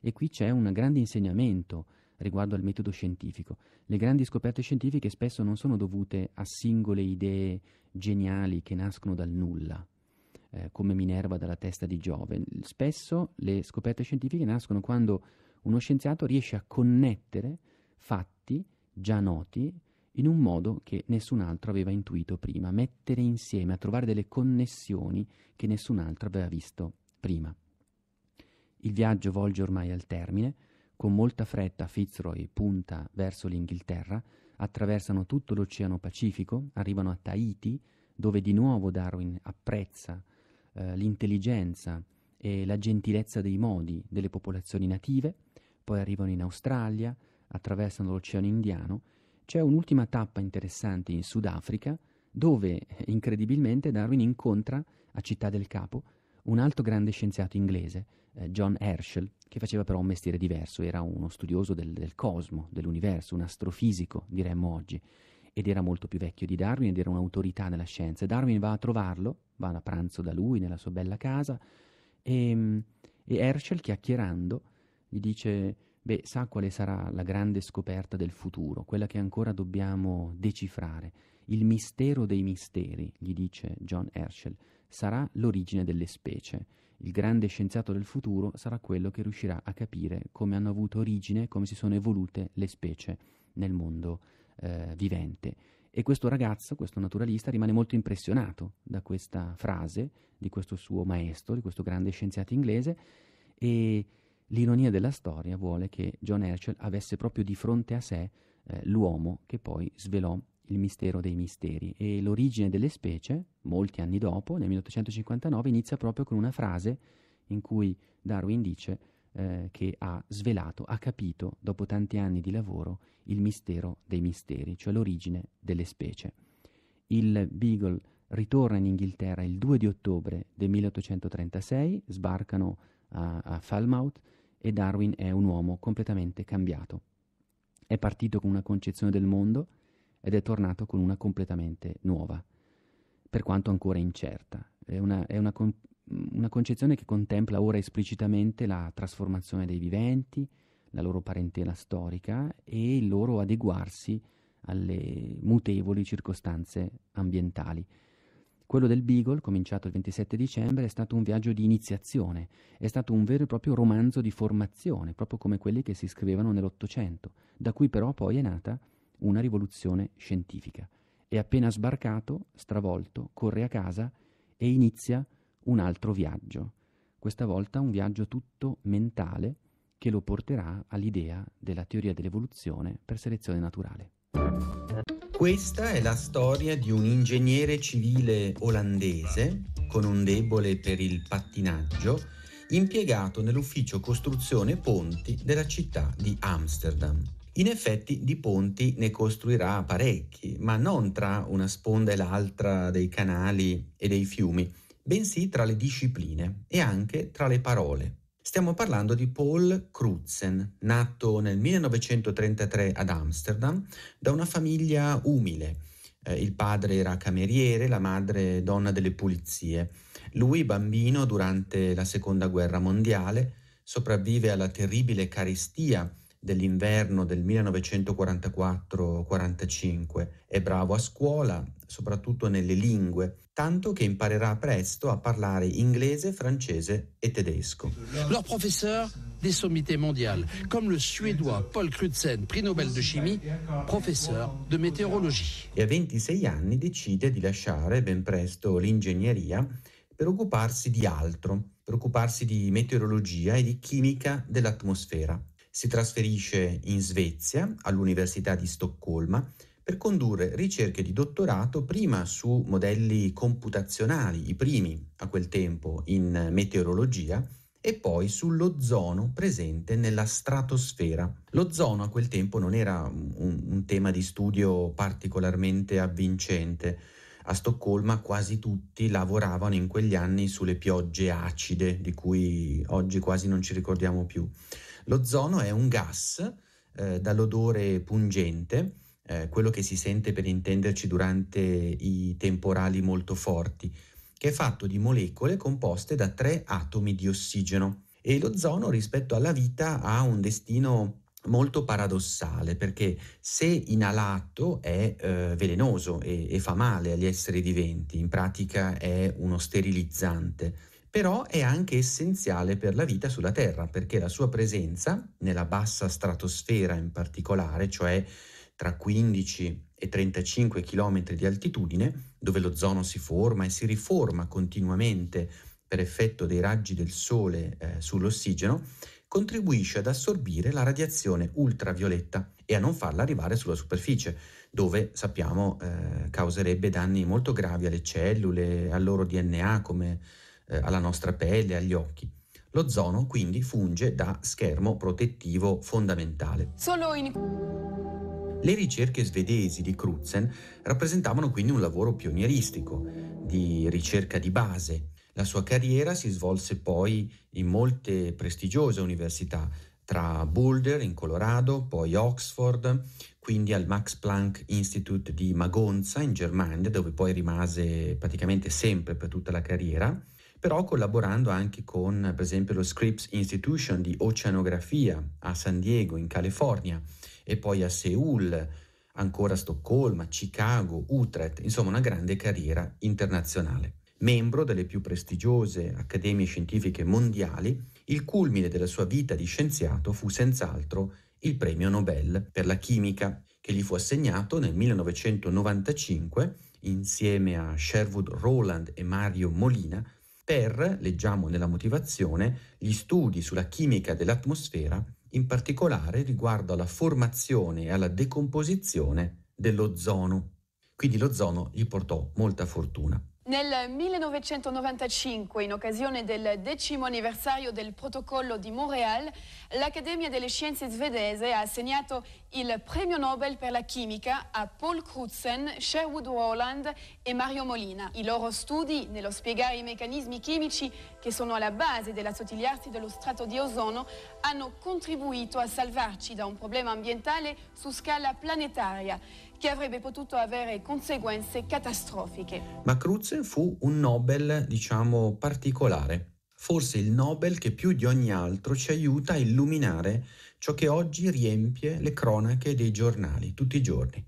A: E qui c'è un grande insegnamento riguardo al metodo scientifico. Le grandi scoperte scientifiche spesso non sono dovute a singole idee geniali che nascono dal nulla, eh, come Minerva dalla testa di Giove. Spesso le scoperte scientifiche nascono quando uno scienziato riesce a connettere fatti già noti in un modo che nessun altro aveva intuito prima, a mettere insieme, a trovare delle connessioni che nessun altro aveva visto prima. Il viaggio volge ormai al termine, con molta fretta Fitzroy punta verso l'Inghilterra, attraversano tutto l'Oceano Pacifico, arrivano a Tahiti, dove di nuovo Darwin apprezza eh, l'intelligenza e la gentilezza dei modi delle popolazioni native, poi arrivano in Australia, attraversano l'Oceano Indiano, c'è un'ultima tappa interessante in Sudafrica dove eh, incredibilmente Darwin incontra a Città del Capo un altro grande scienziato inglese, eh, John Herschel, che faceva però un mestiere diverso, era uno studioso del, del cosmo, dell'universo, un astrofisico, diremmo oggi ed era molto più vecchio di Darwin ed era un'autorità nella scienza. Darwin va a trovarlo, va a pranzo da lui nella sua bella casa e, ehm, e Herschel chiacchierando gli dice beh sa quale sarà la grande scoperta del futuro, quella che ancora dobbiamo decifrare. Il mistero dei misteri, gli dice John Herschel, sarà l'origine delle specie. Il grande scienziato del futuro sarà quello che riuscirà a capire come hanno avuto origine, come si sono evolute le specie nel mondo eh, vivente. E questo ragazzo, questo naturalista, rimane molto impressionato da questa frase di questo suo maestro, di questo grande scienziato inglese, e l'ironia della storia vuole che John Herschel avesse proprio di fronte a sé eh, l'uomo che poi svelò il mistero dei misteri e l'origine delle specie, molti anni dopo, nel 1859, inizia proprio con una frase in cui Darwin dice eh, che ha svelato, ha capito dopo tanti anni di lavoro il mistero dei misteri, cioè l'origine delle specie. Il Beagle ritorna in Inghilterra il 2 di ottobre del 1836, sbarcano a, a Falmouth e Darwin è un uomo completamente cambiato. È partito con una concezione del mondo ed è tornato con una completamente nuova, per quanto ancora incerta. È una, è una, una concezione che contempla ora esplicitamente la trasformazione dei viventi, la loro parentela storica e il loro adeguarsi alle mutevoli circostanze ambientali. Quello del Beagle, cominciato il 27 dicembre, è stato un viaggio di iniziazione, è stato un vero e proprio romanzo di formazione, proprio come quelli che si scrivevano nell'Ottocento, da cui però poi è nata una rivoluzione scientifica. E appena sbarcato, stravolto, corre a casa e inizia a un altro viaggio, questa volta un viaggio tutto mentale che lo porterà all'idea della teoria dell'evoluzione per selezione naturale. Questa è la storia di un ingegnere civile olandese con un debole per il pattinaggio impiegato nell'ufficio costruzione ponti della città di Amsterdam. In effetti di ponti ne costruirà parecchi, ma non tra una sponda e l'altra dei canali e dei fiumi, bensì tra le discipline e anche tra le parole. Stiamo parlando di Paul Crutzen, nato nel 1933 ad Amsterdam da una famiglia umile. Eh, il padre era cameriere, la madre donna delle pulizie. Lui, bambino, durante la seconda guerra mondiale, sopravvive alla terribile carestia dell'inverno del 1944-45. È bravo a scuola, soprattutto nelle lingue, tanto che imparerà presto a parlare inglese, francese e tedesco.
N: Leur professeur des sommités
A: mondiales, come le suédois Paul Crutzen, prix Nobel de chimie,
G: professeur
A: de météorologie. E a 26 anni decide di lasciare ben presto l'ingegneria per occuparsi di altro, per occuparsi di meteorologia e di chimica dell'atmosfera. Si trasferisce in Svezia, all'Università di Stoccolma, per condurre ricerche di dottorato prima su modelli computazionali, i primi a quel tempo in meteorologia, e poi sull'ozono presente nella stratosfera. L'ozono a quel tempo non era un, un, tema di studio particolarmente avvincente. A Stoccolma quasi tutti lavoravano in quegli anni sulle piogge acide, di cui oggi quasi non ci ricordiamo più. L'ozono è un gas eh, dall'odore pungente eh, quello che si sente per intenderci durante i temporali molto forti, che è fatto di molecole composte da tre atomi di ossigeno. E l'ozono rispetto alla vita ha un destino molto paradossale perché se inalato è eh, velenoso e, e fa male agli esseri viventi, in pratica è uno sterilizzante, però è anche essenziale per la vita sulla Terra perché la sua presenza nella bassa stratosfera in particolare, cioè tra 15 e 35 km di altitudine, dove l'ozono si forma e si riforma continuamente per effetto dei raggi del sole eh, sull'ossigeno, contribuisce ad assorbire la radiazione ultravioletta e a non farla arrivare sulla superficie, dove sappiamo eh, causerebbe danni molto gravi alle cellule, al loro DNA, come eh, alla nostra pelle, agli occhi. L'ozono quindi funge da schermo protettivo fondamentale.
O: Solo in...
A: Le ricerche svedesi di Crutzen rappresentavano quindi un lavoro pionieristico, di ricerca di base. La sua carriera si svolse poi in molte prestigiose università, tra Boulder in Colorado, poi Oxford, quindi al Max Planck Institute di Magonza in Germania, dove poi rimase praticamente sempre per tutta la carriera, però collaborando anche con per esempio lo Scripps Institution di oceanografia a San Diego in California e poi a Seoul, ancora a Stoccolma, Chicago, Utrecht, insomma una grande carriera internazionale. Membro delle più prestigiose accademie scientifiche mondiali, il culmine della sua vita di scienziato fu senz'altro il premio Nobel per la chimica, che gli fu assegnato nel 1995 insieme a Sherwood Rowland e Mario Molina per, leggiamo nella motivazione, gli studi sulla chimica dell'atmosfera, in particolare riguardo alla formazione e alla decomposizione dell'ozono. Quindi l'ozono gli portò molta fortuna.
C: Nel 1995, in occasione del decimo anniversario del protocollo di Montreal,
Q: l'Accademia delle Scienze svedese ha assegnato il premio Nobel per la chimica a Paul
R: Crutzen, Sherwood Rowland e Mario Molina. I loro studi nello spiegare i meccanismi chimici che sono alla base dell'assottigliarsi dello strato di ozono hanno contribuito a salvarci da un problema ambientale su scala planetaria che avrebbe
A: potuto avere conseguenze catastrofiche. Ma Crutzen fu un Nobel, diciamo, particolare, forse il Nobel che più di ogni altro ci aiuta a illuminare ciò che oggi riempie le cronache dei giornali tutti i giorni.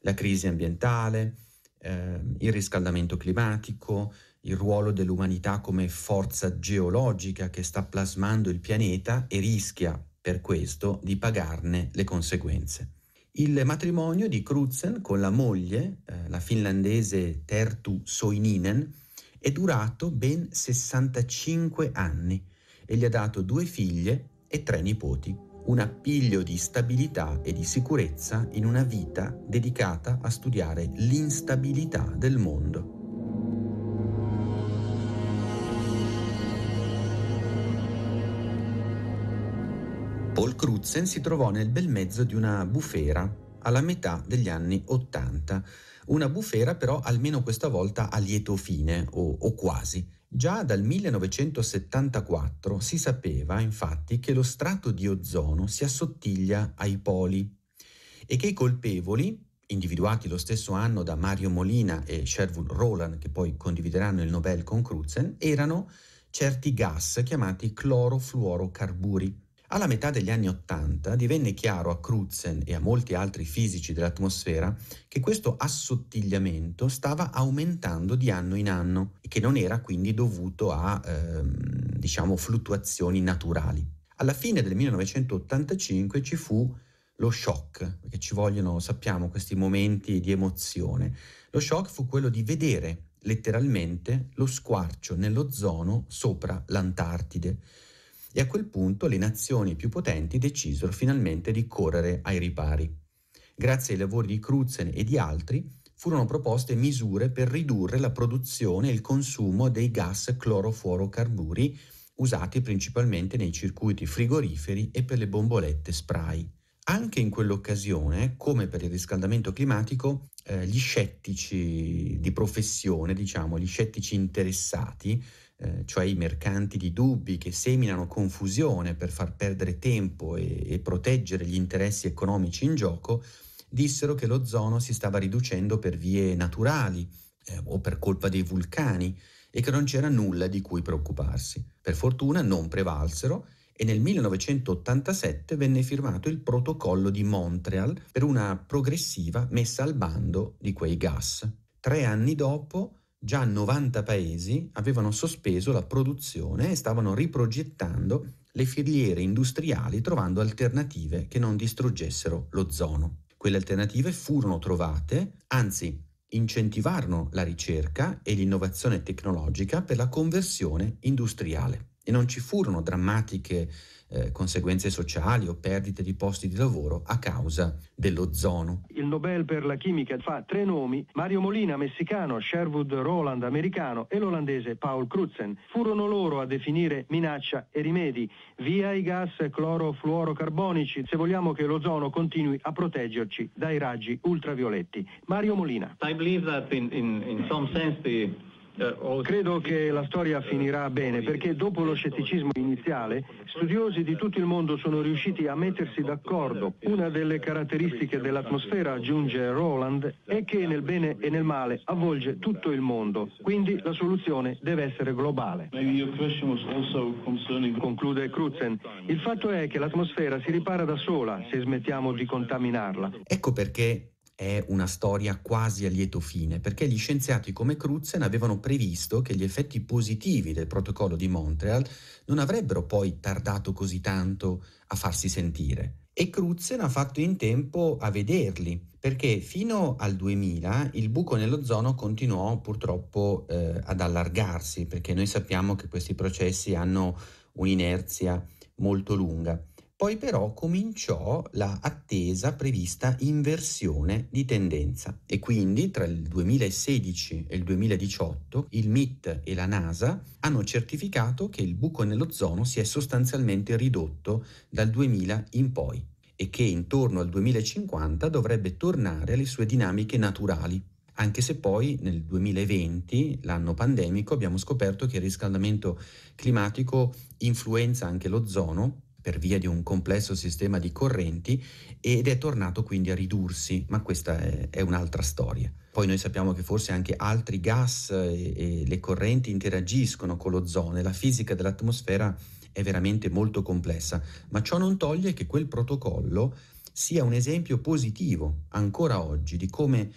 A: La crisi ambientale, eh, il riscaldamento climatico, il ruolo dell'umanità come forza geologica che sta plasmando il pianeta e rischia per questo di pagarne le conseguenze. Il matrimonio di Crutzen con la moglie, eh, la finlandese Tertu Soininen, è durato ben 65 anni e gli ha dato due figlie e tre nipoti, un appiglio di stabilità e di sicurezza in una vita dedicata a studiare l'instabilità del mondo. Paul Crutzen si trovò nel bel mezzo di una bufera alla metà degli anni Ottanta. Una bufera però almeno questa volta a lieto fine, o, o quasi. Già dal 1974 si sapeva infatti che lo strato di ozono si assottiglia ai poli e che i colpevoli, individuati lo stesso anno da Mario Molina e Sherwood Rowland, che poi condivideranno il Nobel con Crutzen, erano certi gas chiamati clorofluorocarburi alla metà degli anni Ottanta divenne chiaro a Crutzen e a molti altri fisici dell'atmosfera che questo assottigliamento stava aumentando di anno in anno e che non era quindi dovuto a ehm, diciamo, fluttuazioni naturali. Alla fine del 1985 ci fu lo shock, perché ci vogliono, sappiamo, questi momenti di emozione. Lo shock fu quello di vedere letteralmente lo squarcio nell'ozono sopra l'Antartide e a quel punto le nazioni più potenti decisero finalmente di correre ai ripari. Grazie ai lavori di Crutzen e di altri, furono proposte misure per ridurre la produzione e il consumo dei gas clorofluorocarburi usati principalmente nei circuiti frigoriferi e per le bombolette spray. Anche in quell'occasione, come per il riscaldamento climatico, eh, gli scettici di professione, diciamo, gli scettici interessati, eh, cioè i mercanti di dubbi che seminano confusione per far perdere tempo e, e proteggere gli interessi economici in gioco, dissero che l'ozono si stava riducendo per vie naturali eh, o per colpa dei vulcani e che non c'era nulla di cui preoccuparsi. Per fortuna non prevalsero e nel 1987 venne firmato il protocollo di Montreal per una progressiva messa al bando di quei gas. Tre anni dopo già 90 paesi avevano sospeso la produzione e stavano riprogettando le filiere industriali trovando alternative che non distruggessero l'ozono. Quelle alternative furono trovate, anzi incentivarono la ricerca e l'innovazione tecnologica per la conversione industriale e non ci furono drammatiche eh, conseguenze sociali o perdite di posti di lavoro a causa dell'ozono.
N: Il Nobel per la chimica fa tre nomi, Mario Molina messicano, Sherwood Roland americano e l'olandese Paul Crutzen. Furono loro a definire minaccia e rimedi, via i gas clorofluorocarbonici se vogliamo che l'ozono continui a proteggerci dai raggi ultravioletti. Mario Molina.
L: I believe that in, in, in some sense the
N: eh, Credo che la storia eh, finirà eh, bene perché dopo lo scetticismo iniziale studiosi di tutto il mondo sono riusciti a mettersi d'accordo. Una delle caratteristiche dell'atmosfera, aggiunge Roland, è che nel bene e nel male avvolge tutto il mondo, quindi la soluzione deve essere globale. Conclude Crutzen, il fatto è che l'atmosfera si ripara da sola se smettiamo di contaminarla.
A: Ecco perché è una storia quasi a lieto fine, perché gli scienziati come Crutzen avevano previsto che gli effetti positivi del protocollo di Montreal non avrebbero poi tardato così tanto a farsi sentire. E Crutzen ha fatto in tempo a vederli, perché fino al 2000 il buco nell'ozono continuò purtroppo eh, ad allargarsi, perché noi sappiamo che questi processi hanno un'inerzia molto lunga. Poi però cominciò la attesa prevista inversione di tendenza e quindi tra il 2016 e il 2018 il MIT e la NASA hanno certificato che il buco nell'ozono si è sostanzialmente ridotto dal 2000 in poi e che intorno al 2050 dovrebbe tornare alle sue dinamiche naturali anche se poi nel 2020, l'anno pandemico, abbiamo scoperto che il riscaldamento climatico influenza anche l'ozono per via di un complesso sistema di correnti ed è tornato quindi a ridursi, ma questa è, è un'altra storia. Poi noi sappiamo che forse anche altri gas e, e le correnti interagiscono con l'ozono e la fisica dell'atmosfera è veramente molto complessa, ma ciò non toglie che quel protocollo sia un esempio positivo ancora oggi di come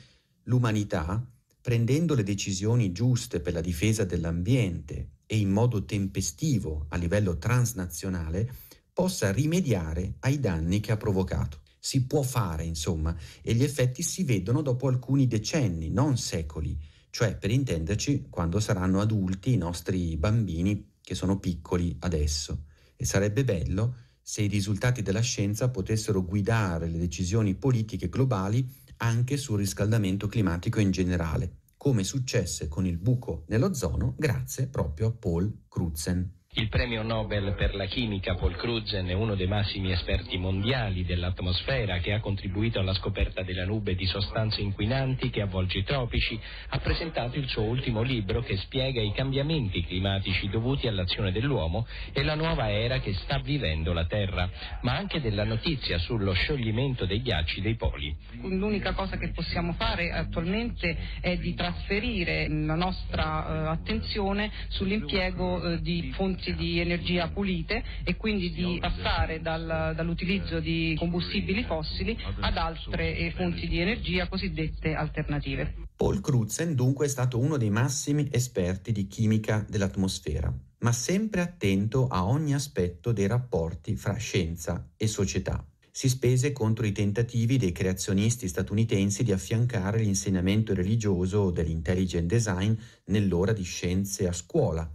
A: l'umanità, prendendo le decisioni giuste per la difesa dell'ambiente e in modo tempestivo a livello transnazionale, possa rimediare ai danni che ha provocato. Si può fare, insomma, e gli effetti si vedono dopo alcuni decenni, non secoli, cioè per intenderci quando saranno adulti i nostri bambini che sono piccoli adesso. E sarebbe bello se i risultati della scienza potessero guidare le decisioni politiche globali anche sul riscaldamento climatico in generale, come successe con il buco nell'ozono grazie proprio a Paul Crutzen.
F: Il premio Nobel per la chimica Paul Crutzen è uno dei massimi esperti mondiali dell'atmosfera che ha contribuito alla scoperta della nube di sostanze inquinanti che avvolge i tropici, ha presentato il suo ultimo libro che spiega i cambiamenti climatici dovuti all'azione dell'uomo e la nuova era che sta vivendo la Terra, ma anche della notizia sullo scioglimento dei ghiacci dei poli.
S: L'unica cosa che possiamo
F: fare attualmente è di trasferire la nostra eh, attenzione sull'impiego eh, di fonti fonti di energia pulite e quindi di passare dal, dall'utilizzo di combustibili eh, fossili ad altre eh, fonti di eh, energia cosiddette
A: alternative. Paul Crutzen dunque è stato uno dei massimi esperti di chimica dell'atmosfera, ma sempre attento a ogni aspetto dei rapporti fra scienza e società si spese contro i tentativi dei creazionisti statunitensi di affiancare l'insegnamento religioso dell'intelligent design nell'ora di scienze a scuola,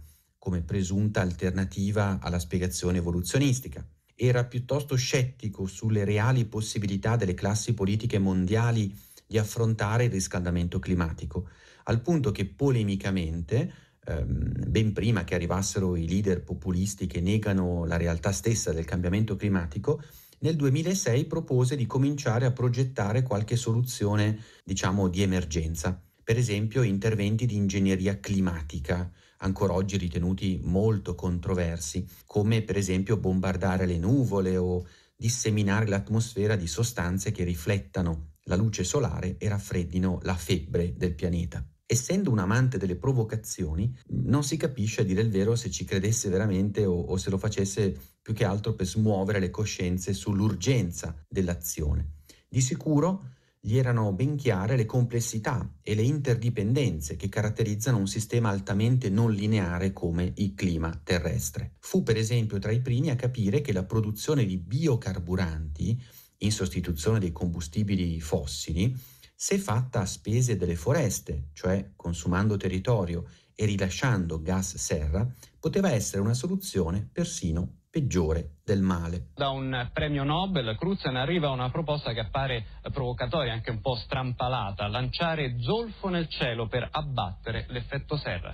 A: come presunta alternativa alla spiegazione evoluzionistica. Era piuttosto scettico sulle reali possibilità delle classi politiche mondiali di affrontare il riscaldamento climatico, al punto che polemicamente, ehm, ben prima che arrivassero i leader populisti che negano la realtà stessa del cambiamento climatico, nel 2006 propose di cominciare a progettare qualche soluzione, diciamo, di emergenza, per esempio interventi di ingegneria climatica, ancora oggi ritenuti molto controversi, come per esempio bombardare le nuvole o disseminare l'atmosfera di sostanze che riflettano la luce solare e raffreddino la febbre del pianeta. Essendo un amante delle provocazioni, non si capisce a dire il vero se ci credesse veramente o, o se lo facesse più che altro per smuovere le coscienze sull'urgenza dell'azione. Di sicuro gli erano ben chiare le complessità e le interdipendenze che caratterizzano un sistema altamente non lineare come il clima terrestre. Fu per esempio tra i primi a capire che la produzione di biocarburanti in sostituzione dei combustibili fossili, se fatta a spese delle foreste, cioè consumando territorio e rilasciando gas serra, poteva essere una soluzione persino peggiore del male.
F: Da un premio Nobel, Crutzen arriva a una proposta che appare provocatoria, anche un po' strampalata,
D: lanciare zolfo nel cielo per abbattere l'effetto serra.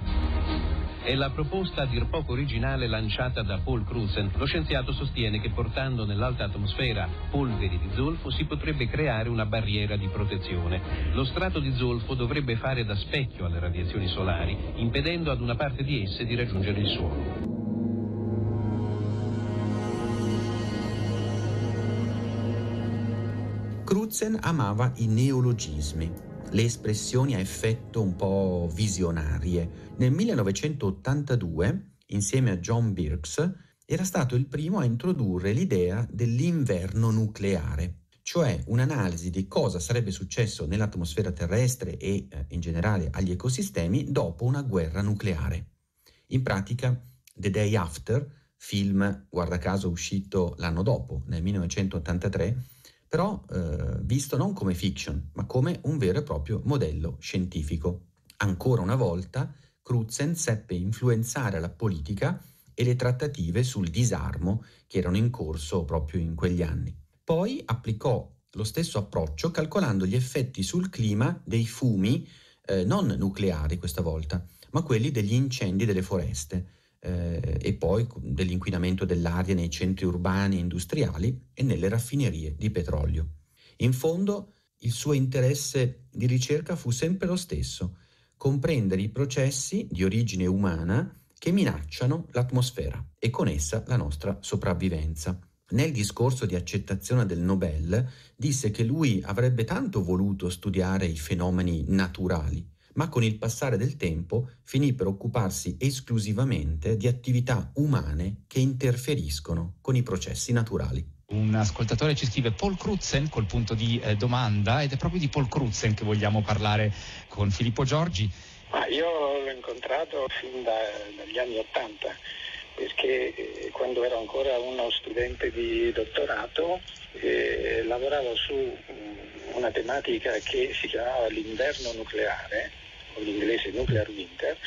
D: È la proposta a dir poco originale lanciata da Paul Crutzen. Lo scienziato sostiene che portando nell'alta atmosfera polveri di zolfo si potrebbe creare una barriera di protezione. Lo strato di zolfo dovrebbe fare da specchio alle radiazioni solari, impedendo ad una parte di esse di raggiungere il suolo.
A: Crutzen amava i neologismi, le espressioni a effetto un po' visionarie. Nel 1982, insieme a John Birks, era stato il primo a introdurre l'idea dell'inverno nucleare, cioè un'analisi di cosa sarebbe successo nell'atmosfera terrestre e eh, in generale agli ecosistemi dopo una guerra nucleare. In pratica, The Day After, film guarda caso uscito l'anno dopo, nel 1983, però eh, visto non come fiction, ma come un vero e proprio modello scientifico. Ancora una volta, Crutzen seppe influenzare la politica e le trattative sul disarmo che erano in corso proprio in quegli anni. Poi applicò lo stesso approccio calcolando gli effetti sul clima dei fumi eh, non nucleari questa volta, ma quelli degli incendi delle foreste, eh, e poi dell'inquinamento dell'aria nei centri urbani e industriali e nelle raffinerie di petrolio. In fondo, il suo interesse di ricerca fu sempre lo stesso, comprendere i processi di origine umana che minacciano l'atmosfera e con essa la nostra sopravvivenza. Nel discorso di accettazione del Nobel disse che lui avrebbe tanto voluto studiare i fenomeni naturali, ma con il passare del tempo finì per occuparsi esclusivamente di attività umane che interferiscono con i processi naturali. Un
R: ascoltatore ci scrive Paul Crutzen col punto di eh, domanda ed è proprio di Paul Crutzen che vogliamo
O: parlare con Filippo Giorgi.
P: Ma ah, io l'ho incontrato fin da, dagli anni Ottanta perché eh, quando ero ancora uno studente di dottorato eh, lavoravo su mm, una tematica che si chiamava l'inverno nucleare con l'inglese Nuclear Winter,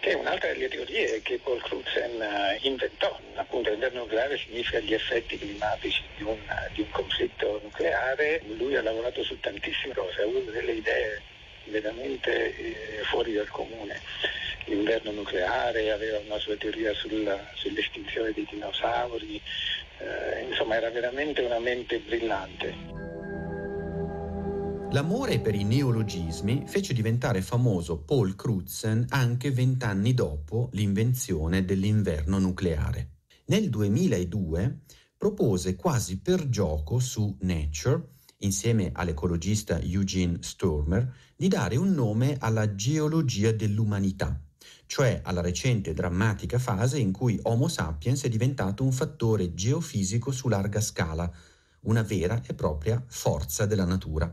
P: che è un'altra delle teorie che Paul Crutzen eh, inventò. Appunto, l'inverno nucleare significa gli effetti climatici di un, di un conflitto nucleare. Lui ha lavorato su tantissime cose, ha avuto delle idee veramente eh, fuori dal comune. L'inverno nucleare, aveva una sua teoria sulla, sull'estinzione dei dinosauri, eh, insomma era veramente una mente brillante.
A: L'amore per i neologismi fece diventare famoso Paul Crutzen anche vent'anni dopo l'invenzione dell'inverno nucleare. Nel 2002 propose quasi per gioco su Nature, insieme all'ecologista Eugene Stormer, di dare un nome alla geologia dell'umanità, cioè alla recente drammatica fase in cui Homo sapiens è diventato un fattore geofisico su larga scala, una vera e propria forza della natura.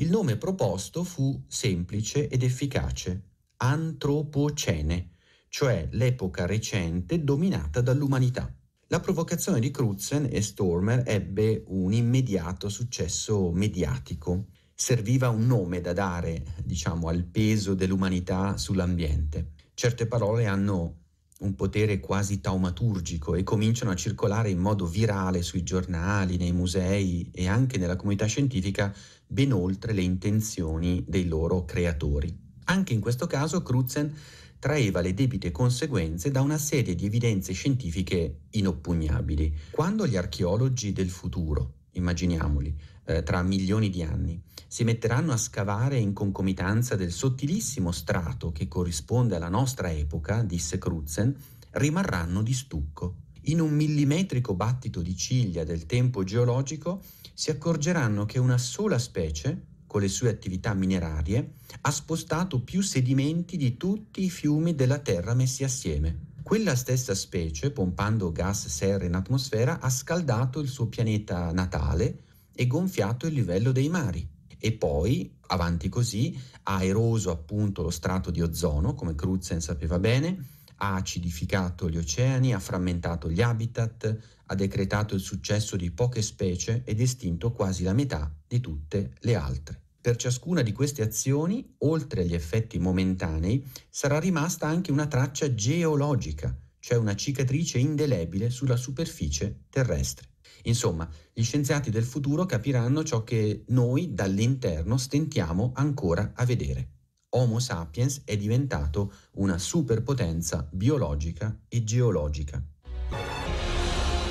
A: Il nome proposto fu semplice ed efficace, Antropocene, cioè l'epoca recente dominata dall'umanità. La provocazione di Crutzen e Stormer ebbe un immediato successo mediatico. Serviva un nome da dare, diciamo, al peso dell'umanità sull'ambiente. Certe parole hanno un potere quasi taumaturgico e cominciano a circolare in modo virale sui giornali, nei musei e anche nella comunità scientifica ben oltre le intenzioni dei loro creatori. Anche in questo caso Crutzen traeva le debite conseguenze da una serie di evidenze scientifiche inoppugnabili. Quando gli archeologi del futuro, immaginiamoli, eh, tra milioni di anni, si metteranno a scavare in concomitanza del sottilissimo strato che corrisponde alla nostra epoca, disse Crutzen, rimarranno di stucco. In un millimetrico battito di ciglia del tempo geologico si accorgeranno che una sola specie, con le sue attività minerarie, ha spostato più sedimenti di tutti i fiumi della Terra messi assieme. Quella stessa specie, pompando gas serra in atmosfera, ha scaldato il suo pianeta natale e gonfiato il livello dei mari e poi, avanti così, ha eroso appunto lo strato di ozono, come Crutzen sapeva bene, ha acidificato gli oceani, ha frammentato gli habitat, ha decretato il successo di poche specie ed estinto quasi la metà di tutte le altre. Per ciascuna di queste azioni, oltre agli effetti momentanei, sarà rimasta anche una traccia geologica, cioè una cicatrice indelebile sulla superficie terrestre. Insomma, gli scienziati del futuro capiranno ciò che noi dall'interno stentiamo ancora a vedere. Homo sapiens è diventato una superpotenza biologica e geologica.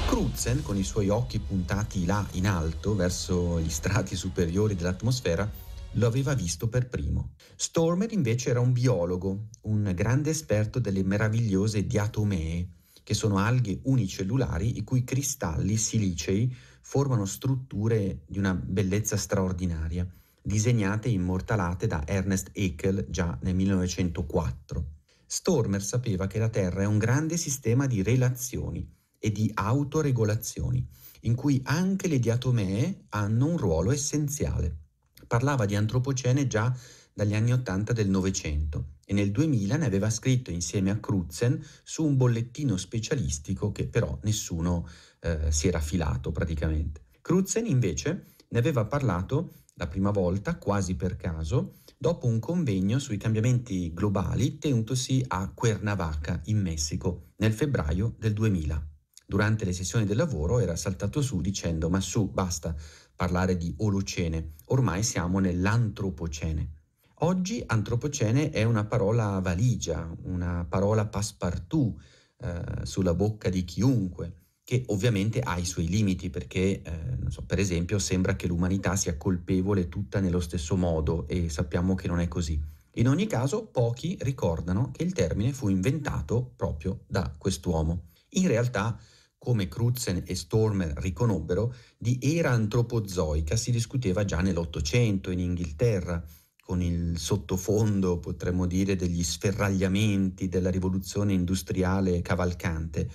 A: Crutzen, con i suoi occhi puntati là in alto verso gli strati superiori dell'atmosfera, lo aveva visto per primo. Stormer invece era un biologo, un grande esperto delle meravigliose diatomee, che sono alghe unicellulari i cui cristalli silicei formano strutture di una bellezza straordinaria, disegnate e immortalate da Ernest Haeckel già nel 1904. Stormer sapeva che la Terra è un grande sistema di relazioni e di autoregolazioni, in cui anche le diatomee hanno un ruolo essenziale. Parlava di antropocene già dagli anni 80 del Novecento e nel 2000 ne aveva scritto insieme a Crutzen su un bollettino specialistico che però nessuno eh, si era filato praticamente. Crutzen invece ne aveva parlato la prima volta, quasi per caso, dopo un convegno sui cambiamenti globali tenutosi a Cuernavaca, in Messico, nel febbraio del 2000. Durante le sessioni del lavoro era saltato su dicendo ma su, basta parlare di Olocene, ormai siamo nell'antropocene. Oggi antropocene è una parola valigia, una parola passepartout eh, sulla bocca di chiunque, che ovviamente ha i suoi limiti perché, eh, so, per esempio, sembra che l'umanità sia colpevole tutta nello stesso modo e sappiamo che non è così. In ogni caso, pochi ricordano che il termine fu inventato proprio da quest'uomo. In realtà, come Crutzen e Stormer riconobbero, di era antropozoica si discuteva già nell'Ottocento in Inghilterra con il sottofondo, potremmo dire, degli sferragliamenti della rivoluzione industriale cavalcante.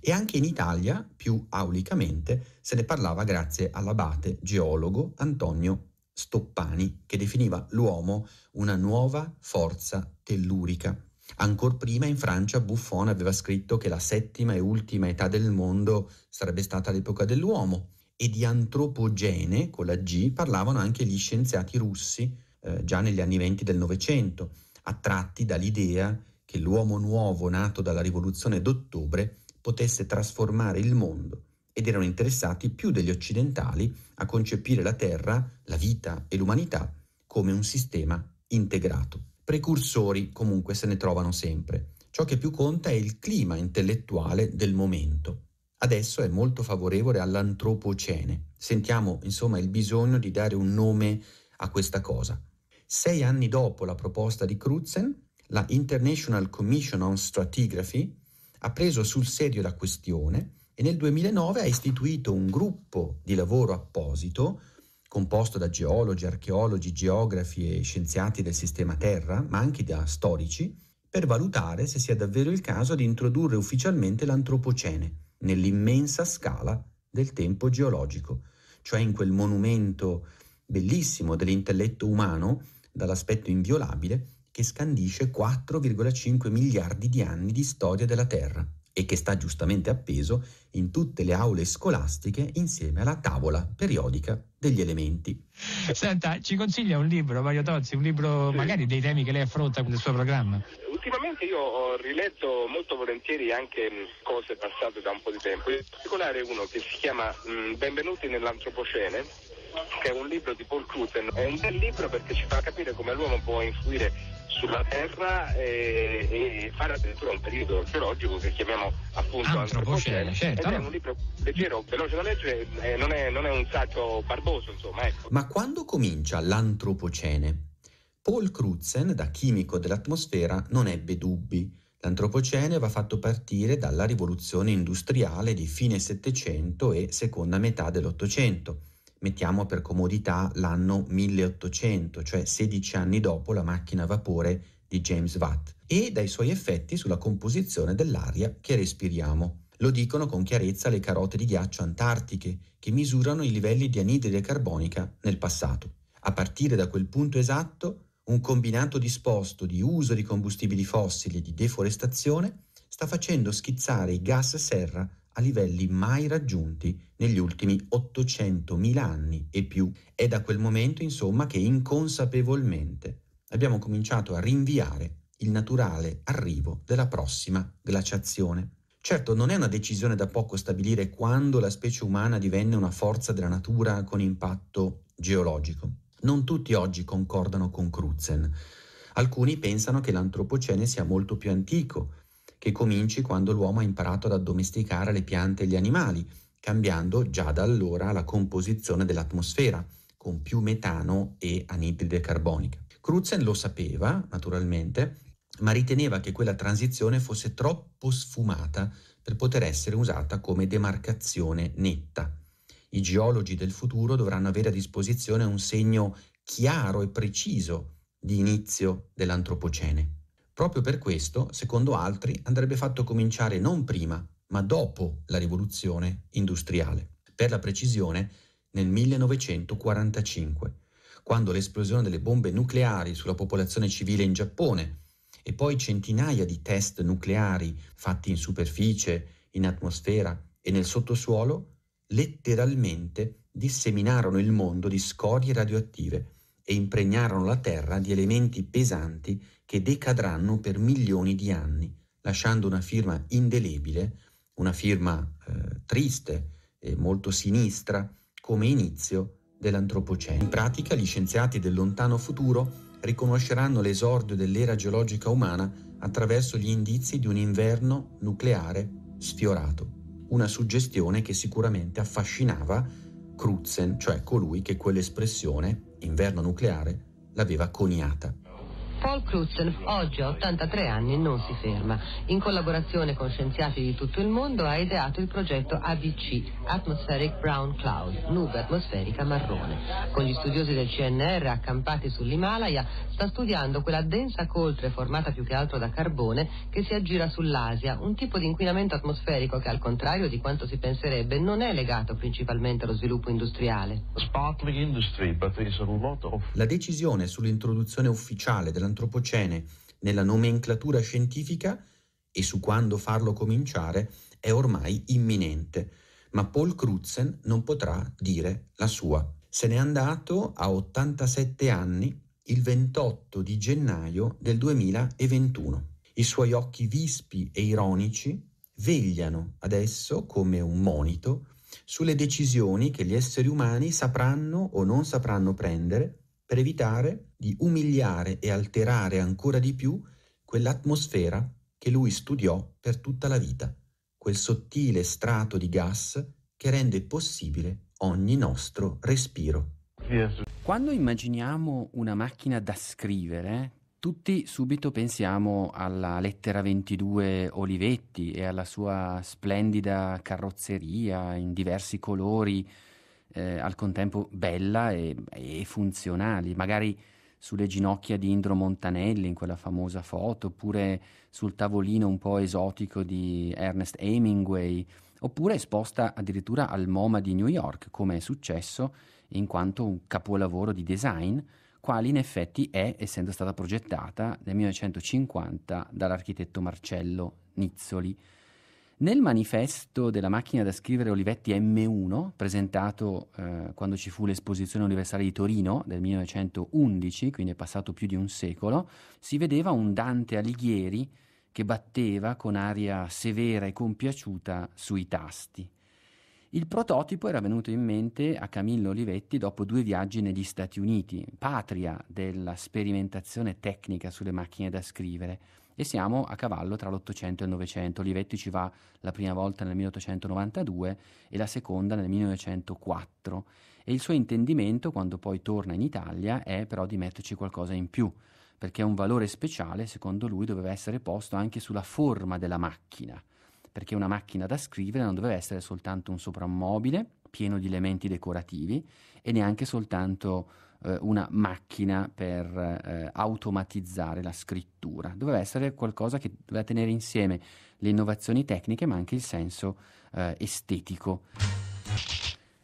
A: E anche in Italia, più aulicamente, se ne parlava grazie all'abate geologo Antonio Stoppani, che definiva l'uomo una nuova forza tellurica. Ancor prima in Francia Buffon aveva scritto che la settima e ultima età del mondo sarebbe stata l'epoca dell'uomo e di antropogene, con la G, parlavano anche gli scienziati russi eh, già negli anni venti del Novecento, attratti dall'idea che l'uomo nuovo nato dalla rivoluzione d'ottobre potesse trasformare il mondo ed erano interessati più degli occidentali a concepire la Terra, la vita e l'umanità come un sistema integrato. Precursori comunque se ne trovano sempre. Ciò che più conta è il clima intellettuale del momento. Adesso è molto favorevole all'antropocene. Sentiamo insomma il bisogno di dare un nome a questa cosa. Sei anni dopo la proposta di Crutzen, la International Commission on Stratigraphy ha preso sul serio la questione e nel 2009 ha istituito un gruppo di lavoro apposito composto da geologi, archeologi, geografi e scienziati del sistema Terra, ma anche da storici, per valutare se sia davvero il caso di introdurre ufficialmente l'antropocene nell'immensa scala del tempo geologico, cioè in quel monumento bellissimo dell'intelletto umano dall'aspetto inviolabile che scandisce 4,5 miliardi di anni di storia della Terra e che sta giustamente appeso in tutte le aule scolastiche insieme alla tavola periodica degli elementi. Senta, ci consiglia un libro, Mario Tozzi,
L: un libro sì. magari dei temi che lei affronta nel suo programma?
I: Ultimamente io ho riletto molto volentieri anche mm, cose passate da un po' di tempo, in particolare uno che si chiama mm, Benvenuti nell'Antropocene, che è un libro di Paul Cluten. È un bel libro perché ci fa capire come l'uomo può influire sulla Terra e, e, fare addirittura un periodo geologico che chiamiamo appunto antropocene. Certo, no? è un libro leggero, veloce da leggere, eh, non, è, non, è, un saggio barboso, insomma.
A: Ecco. Ma quando comincia l'antropocene? Paul Crutzen, da chimico dell'atmosfera, non ebbe dubbi. L'antropocene va fatto partire dalla rivoluzione industriale di fine Settecento e seconda metà dell'Ottocento mettiamo per comodità l'anno 1800, cioè 16 anni dopo la macchina a vapore di James Watt, e dai suoi effetti sulla composizione dell'aria che respiriamo. Lo dicono con chiarezza le carote di ghiaccio antartiche, che misurano i livelli di anidride carbonica nel passato. A partire da quel punto esatto, un combinato disposto di uso di combustibili fossili e di deforestazione sta facendo schizzare i gas serra a livelli mai raggiunti negli ultimi 800.000 anni e più. È da quel momento, insomma, che inconsapevolmente abbiamo cominciato a rinviare il naturale arrivo della prossima glaciazione. Certo, non è una decisione da poco stabilire quando la specie umana divenne una forza della natura con impatto geologico. Non tutti oggi concordano con Crutzen. Alcuni pensano che l'antropocene sia molto più antico che cominci quando l'uomo ha imparato ad addomesticare le piante e gli animali, cambiando già da allora la composizione dell'atmosfera, con più metano e anidride carbonica. Crutzen lo sapeva, naturalmente, ma riteneva che quella transizione fosse troppo sfumata per poter essere usata come demarcazione netta. I geologi del futuro dovranno avere a disposizione un segno chiaro e preciso di inizio dell'antropocene. Proprio per questo, secondo altri, andrebbe fatto cominciare non prima, ma dopo la rivoluzione industriale. Per la precisione, nel 1945, quando l'esplosione delle bombe nucleari sulla popolazione civile in Giappone e poi centinaia di test nucleari fatti in superficie, in atmosfera e nel sottosuolo letteralmente disseminarono il mondo di scorie radioattive e impregnarono la terra di elementi pesanti che decadranno per milioni di anni, lasciando una firma indelebile, una firma eh, triste e molto sinistra come inizio dell'Antropocene. In pratica gli scienziati del lontano futuro riconosceranno l'esordio dell'era geologica umana attraverso gli indizi di un inverno nucleare sfiorato, una suggestione che sicuramente affascinava Crutzen, cioè colui che quell'espressione inverno nucleare l'aveva coniata.
N: Paul Crutzen, oggi a 83 anni, non si ferma. In collaborazione con scienziati di tutto il mondo ha ideato il progetto ABC, Atmospheric Brown Cloud, nube atmosferica marrone. Con gli studiosi del CNR accampati sull'Himalaya sta studiando quella densa coltre formata più che altro da carbone che si aggira sull'Asia, un tipo di inquinamento atmosferico che al contrario di quanto si penserebbe non è legato principalmente allo sviluppo industriale.
A: La decisione sull'introduzione ufficiale della antropocene nella nomenclatura scientifica e su quando farlo cominciare è ormai imminente, ma Paul Crutzen non potrà dire la sua. Se n'è andato a 87 anni il 28 di gennaio del 2021. I suoi occhi vispi e ironici vegliano adesso come un monito sulle decisioni che gli esseri umani sapranno o non sapranno prendere per evitare di umiliare e alterare ancora di più quell'atmosfera che lui studiò per tutta la vita, quel sottile strato di gas che rende possibile ogni nostro respiro. Quando immaginiamo una macchina da scrivere, tutti subito pensiamo alla lettera 22 Olivetti e alla sua splendida carrozzeria in diversi colori, eh, al contempo bella e, e funzionali, magari sulle ginocchia di Indro Montanelli in quella famosa foto, oppure sul tavolino un po' esotico di Ernest Hemingway, oppure esposta addirittura al MoMA di New York, come è successo in quanto un capolavoro di design, quale in effetti è, essendo stata progettata nel 1950 dall'architetto Marcello Nizzoli. Nel manifesto della macchina da scrivere Olivetti M1, presentato eh, quando ci fu l'esposizione universale di Torino del 1911, quindi è passato più di un secolo, si vedeva un Dante Alighieri che batteva con aria severa e compiaciuta sui tasti. Il prototipo era venuto in mente a Camillo Olivetti dopo due viaggi negli Stati Uniti, patria della sperimentazione tecnica sulle macchine da scrivere e siamo a cavallo tra l'Ottocento e il Novecento. Olivetti ci va la prima volta nel 1892 e la seconda nel 1904 e il suo intendimento quando poi torna in Italia è però di metterci qualcosa in più perché un valore speciale secondo lui doveva essere posto anche sulla forma della macchina perché una macchina da scrivere non doveva essere soltanto un soprammobile pieno di elementi decorativi e neanche soltanto eh, una macchina per eh, automatizzare la scrittura, doveva essere qualcosa che doveva tenere insieme le innovazioni tecniche ma anche il senso eh, estetico.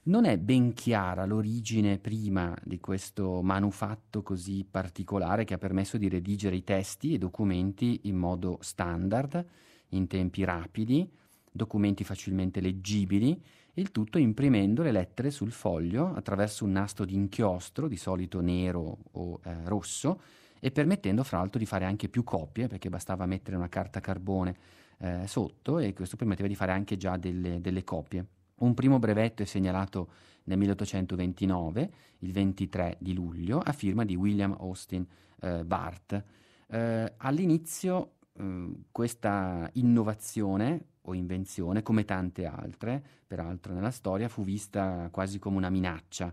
A: Non è ben chiara l'origine prima di questo manufatto così particolare che ha permesso di redigere i testi e i documenti in modo standard, in tempi rapidi, documenti facilmente leggibili il tutto imprimendo le lettere sul foglio attraverso un nastro di inchiostro, di solito nero o eh, rosso, e permettendo fra l'altro di fare anche più copie, perché bastava mettere una carta carbone eh, sotto e questo permetteva di fare anche già delle, delle copie. Un primo brevetto è segnalato nel 1829, il 23 di luglio, a firma di William Austin eh, Bart. Eh, all'inizio Mm, questa innovazione o invenzione, come tante altre, peraltro nella storia, fu vista quasi come una minaccia,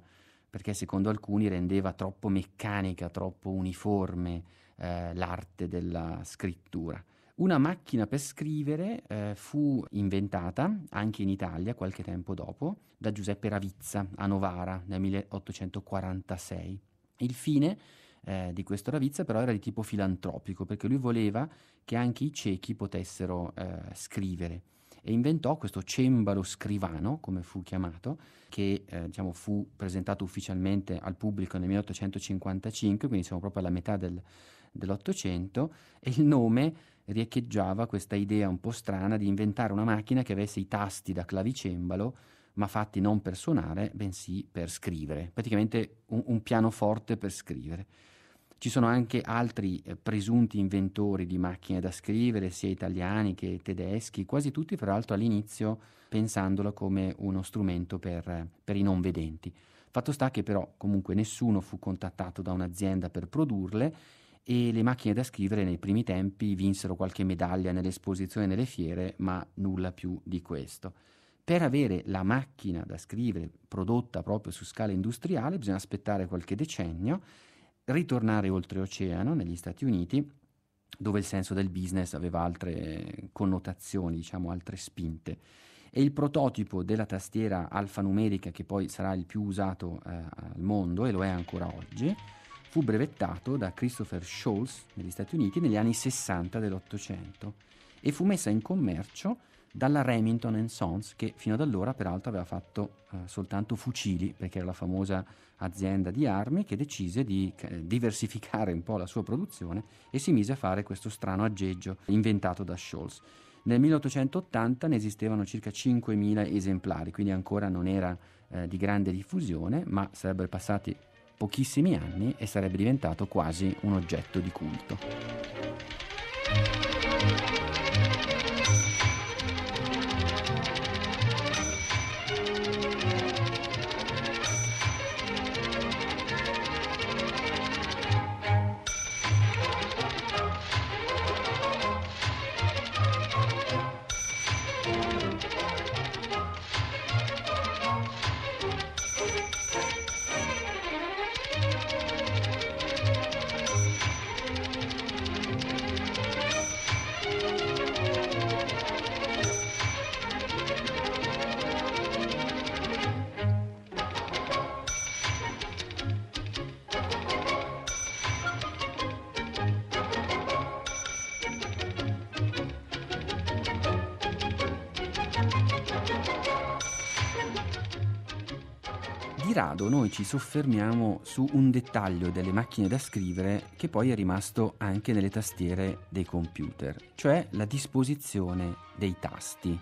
A: perché secondo alcuni rendeva troppo meccanica, troppo uniforme eh, l'arte della scrittura. Una macchina per scrivere eh, fu inventata anche in Italia qualche tempo dopo da Giuseppe Ravizza a Novara nel 1846. Il fine eh, di questo Ravizza però era di tipo filantropico, perché lui voleva che anche i ciechi potessero eh, scrivere e inventò questo cembalo scrivano, come fu chiamato, che eh, diciamo, fu presentato ufficialmente al pubblico nel 1855, quindi siamo proprio alla metà del, dell'Ottocento, e il nome riecheggiava questa idea un po' strana di inventare una macchina che avesse i tasti da clavicembalo ma fatti non per suonare, bensì per scrivere, praticamente un, un pianoforte per scrivere. Ci sono anche altri eh, presunti inventori di macchine da scrivere, sia italiani che tedeschi, quasi tutti fra l'altro all'inizio pensandola come uno strumento per, per i non vedenti. Fatto sta che però comunque nessuno fu contattato da un'azienda per produrle e le macchine da scrivere nei primi tempi vinsero qualche medaglia nelle esposizioni e nelle fiere, ma nulla più di questo per avere la macchina da scrivere prodotta proprio su scala industriale bisogna aspettare qualche decennio, ritornare oltreoceano negli Stati Uniti, dove il senso del business aveva altre connotazioni, diciamo altre spinte. E il prototipo della tastiera alfanumerica, che poi sarà il più usato eh, al mondo e lo è ancora oggi, fu brevettato da Christopher Scholz negli Stati Uniti negli anni 60 dell'Ottocento e fu messa in commercio dalla Remington Sons, che fino ad allora peraltro aveva fatto eh, soltanto fucili, perché era la famosa azienda di armi che decise di eh, diversificare un po' la sua produzione e si mise a fare questo strano aggeggio inventato da Scholz. Nel 1880 ne esistevano circa 5.000 esemplari, quindi ancora non era eh, di grande diffusione, ma sarebbero passati pochissimi anni e sarebbe diventato quasi un oggetto di culto. noi ci soffermiamo su un dettaglio delle macchine da scrivere che poi è rimasto anche nelle tastiere dei computer, cioè la disposizione dei tasti.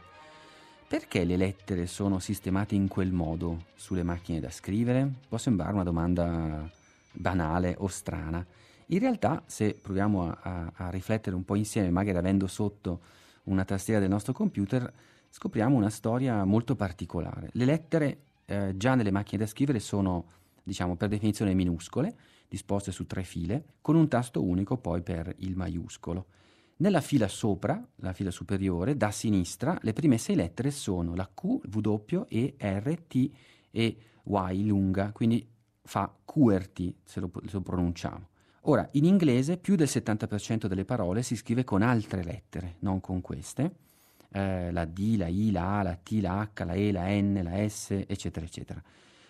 A: Perché le lettere sono sistemate in quel modo sulle macchine da scrivere? Può sembrare una domanda banale o strana. In realtà, se proviamo a, a, a riflettere un po' insieme, magari avendo sotto una tastiera del nostro computer, scopriamo una storia molto particolare. Le lettere eh, già nelle macchine da scrivere sono, diciamo, per definizione minuscole, disposte su tre file, con un tasto unico poi per il maiuscolo. Nella fila sopra, la fila superiore, da sinistra, le prime sei lettere sono la Q, W, E, R, T e Y lunga, quindi fa QRT se lo, se lo pronunciamo. Ora, in inglese più del 70% delle parole si scrive con altre lettere, non con queste, eh, la D, la I, la A, la T, la H, la E, la N, la S, eccetera, eccetera.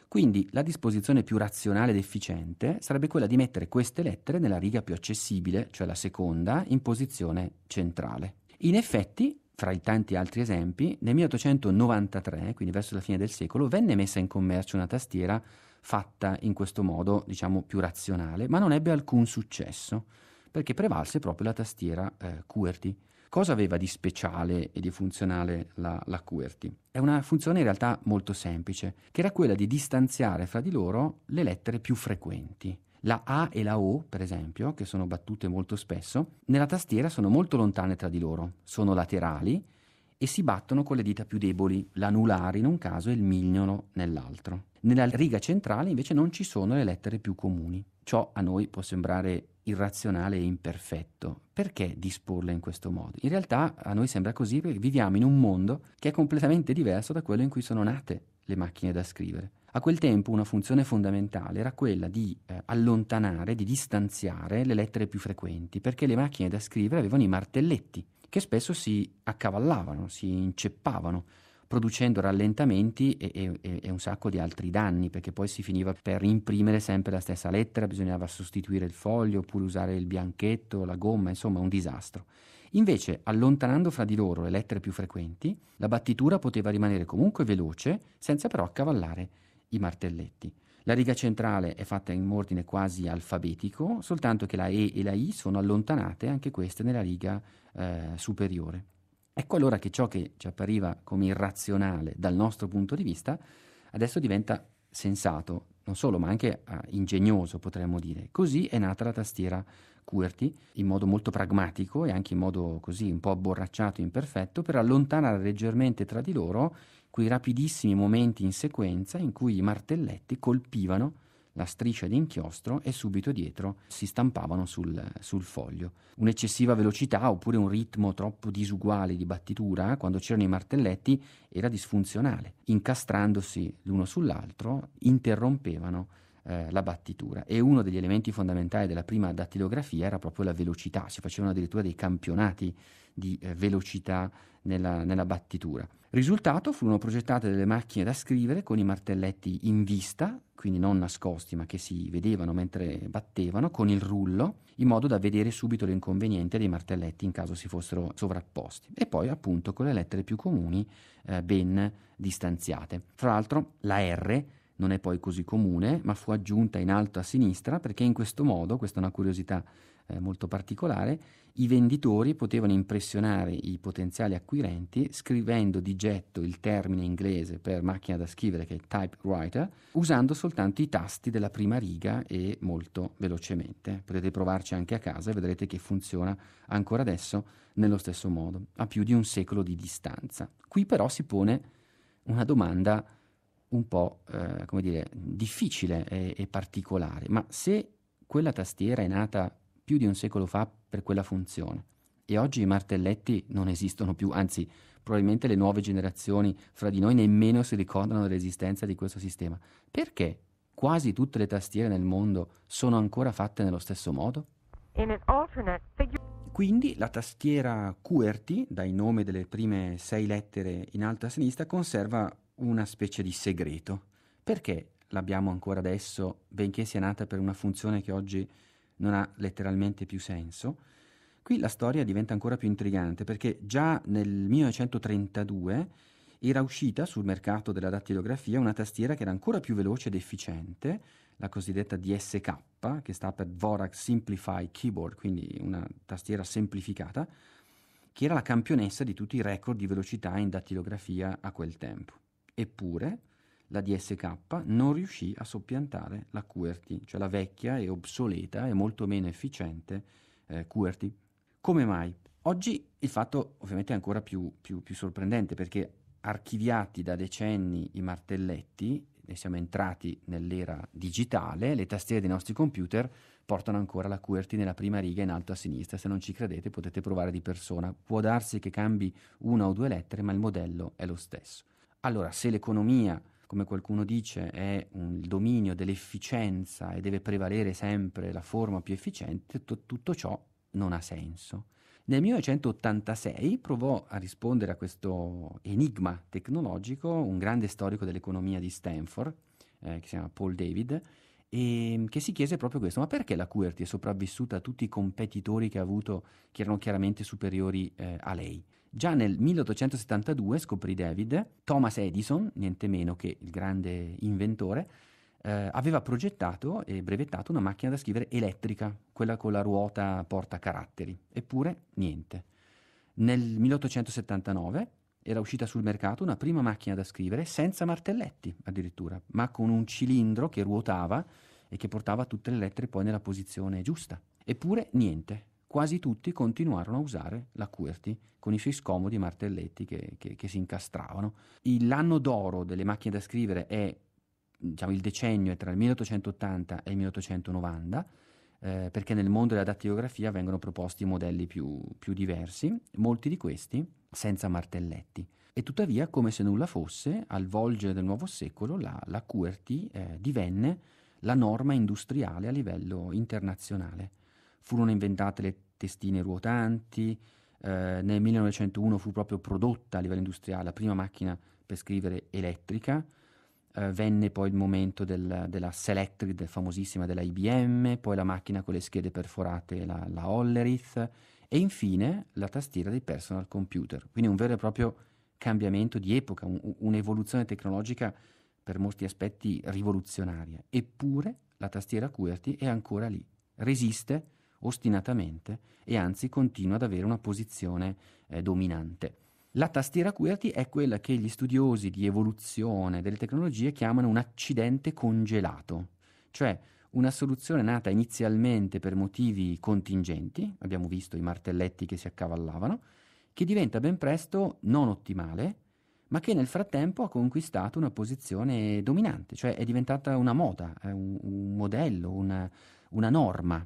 A: Quindi la disposizione più razionale ed efficiente sarebbe quella di mettere queste lettere nella riga più accessibile, cioè la seconda, in posizione centrale. In effetti, fra i tanti altri esempi, nel 1893, quindi verso la fine del secolo, venne messa in commercio una tastiera fatta in questo modo, diciamo, più razionale, ma non ebbe alcun successo, perché prevalse proprio la tastiera eh, QWERTY. Cosa aveva di speciale e di funzionale la, la QWERTY? È una funzione in realtà molto semplice, che era quella di distanziare fra di loro le lettere più frequenti. La A e la O, per esempio, che sono battute molto spesso, nella tastiera sono molto lontane tra di loro, sono laterali e si battono con le dita più deboli, l'anulare in un caso e il mignolo nell'altro. Nella riga centrale invece non ci sono le lettere più comuni. Ciò a noi può sembrare irrazionale e imperfetto. Perché disporla in questo modo? In realtà a noi sembra così perché viviamo in un mondo che è completamente diverso da quello in cui sono nate le macchine da scrivere. A quel tempo una funzione fondamentale era quella di eh, allontanare, di distanziare le lettere più frequenti, perché le macchine da scrivere avevano i martelletti, che spesso si accavallavano, si inceppavano producendo rallentamenti e, e, e, un sacco di altri danni, perché poi si finiva per imprimere sempre la stessa lettera, bisognava sostituire il foglio oppure usare il bianchetto, la gomma, insomma un disastro. Invece, allontanando fra di loro le lettere più frequenti, la battitura poteva rimanere comunque veloce, senza però accavallare i martelletti. La riga centrale è fatta in ordine quasi alfabetico, soltanto che la E e la I sono allontanate anche queste nella riga eh, superiore. Ecco allora che ciò che ci appariva come irrazionale dal nostro punto di vista adesso diventa sensato, non solo ma anche eh, ingegnoso potremmo dire. Così è nata la tastiera Qwerty in modo molto pragmatico e anche in modo così un po' abborracciato, e imperfetto, per allontanare leggermente tra di loro quei rapidissimi momenti in sequenza in cui i martelletti colpivano la striscia di inchiostro e subito dietro si stampavano sul, sul foglio. Un'eccessiva velocità oppure un ritmo troppo disuguale di battitura eh, quando c'erano i martelletti era disfunzionale. Incastrandosi l'uno sull'altro interrompevano eh, la battitura e uno degli elementi fondamentali della prima dattilografia era proprio la velocità, si facevano addirittura dei campionati di eh, velocità nella, nella battitura. Risultato furono progettate delle macchine da scrivere con i martelletti in vista, quindi non nascosti ma che si vedevano mentre battevano, con il rullo, in modo da vedere subito l'inconveniente dei martelletti in caso si fossero sovrapposti. E poi appunto con le lettere più comuni eh, ben distanziate. Fra l'altro la R non è poi così comune, ma fu aggiunta in alto a sinistra perché in questo modo, questa è una curiosità eh, molto particolare, i venditori potevano impressionare i potenziali acquirenti scrivendo di getto il termine inglese per macchina da scrivere che è typewriter, usando soltanto i tasti della prima riga e molto velocemente. Potete provarci anche a casa e vedrete che funziona ancora adesso nello stesso modo, a più di un secolo di distanza. Qui però si pone una domanda un po' eh, come dire, difficile e, e particolare, ma se quella tastiera è nata più di un secolo fa per quella funzione. E oggi i martelletti non esistono più, anzi probabilmente le nuove generazioni fra di noi nemmeno si ricordano dell'esistenza di questo sistema. Perché quasi tutte le tastiere nel mondo sono ancora fatte nello stesso modo? Quindi la tastiera QWERTY, dai nomi delle prime sei lettere in alto a sinistra, conserva una specie di segreto. Perché l'abbiamo ancora adesso, benché sia nata per una funzione che oggi non ha letteralmente più senso. Qui la storia diventa ancora più intrigante perché già nel 1932 era uscita sul mercato della dattilografia una tastiera che era ancora più veloce ed efficiente, la cosiddetta DSK, che sta per Vorax Simplify Keyboard, quindi una tastiera semplificata, che era la campionessa di tutti i record di velocità in dattilografia a quel tempo. Eppure, la DSK non riuscì a soppiantare la QRT, cioè la vecchia e obsoleta e molto meno efficiente eh, QWERTY. Come mai? Oggi il fatto ovviamente è ancora più, più, più sorprendente perché archiviati da decenni i martelletti, e siamo entrati nell'era digitale, le tastiere dei nostri computer portano ancora la QRT nella prima riga in alto a sinistra. Se non ci credete potete provare di persona. Può darsi che cambi una o due lettere, ma il modello è lo stesso. Allora, se l'economia come qualcuno dice, è un, il dominio dell'efficienza e deve prevalere sempre la forma più efficiente, t- tutto ciò non ha senso. Nel 1986 provò a rispondere a questo enigma tecnologico un grande storico dell'economia di Stanford, eh, che si chiama Paul David, e ehm, che si chiese proprio questo, ma perché la QRT è sopravvissuta a tutti i competitori che ha avuto, che erano chiaramente superiori eh, a lei? Già nel 1872 scoprì David, Thomas Edison, niente meno che il grande inventore, eh, aveva progettato e brevettato una macchina da scrivere elettrica, quella con la ruota porta caratteri, eppure niente. Nel 1879 era uscita sul mercato una prima macchina da scrivere senza martelletti addirittura, ma con un cilindro che ruotava e che portava tutte le lettere poi nella posizione giusta. Eppure niente, quasi tutti continuarono a usare la QWERTY con i suoi scomodi martelletti che, che, che si incastravano. l'anno d'oro delle macchine da scrivere è, diciamo, il decennio è tra il 1880 e il 1890, eh, perché nel mondo della dattilografia vengono proposti modelli più, più diversi, molti di questi senza martelletti. E tuttavia, come se nulla fosse, al volgere del nuovo secolo la, la QWERTY eh, divenne la norma industriale a livello internazionale furono inventate le testine ruotanti, eh, nel 1901 fu proprio prodotta a livello industriale la prima macchina per scrivere elettrica, eh, venne poi il momento del, della Selectric, del famosissima della IBM, poi la macchina con le schede perforate, la, la Hollerith, e infine la tastiera dei personal computer, quindi un vero e proprio cambiamento di epoca, un, un'evoluzione tecnologica per molti aspetti rivoluzionaria, eppure la tastiera QWERTY è ancora lì, resiste ostinatamente e anzi continua ad avere una posizione eh, dominante. La tastiera QWERTY è quella che gli studiosi di evoluzione delle tecnologie chiamano un accidente congelato, cioè una soluzione nata inizialmente per motivi contingenti, abbiamo visto i martelletti che si accavallavano, che diventa ben presto non ottimale, ma che nel frattempo ha conquistato una posizione dominante, cioè è diventata una moda, eh, un, un modello, una, una norma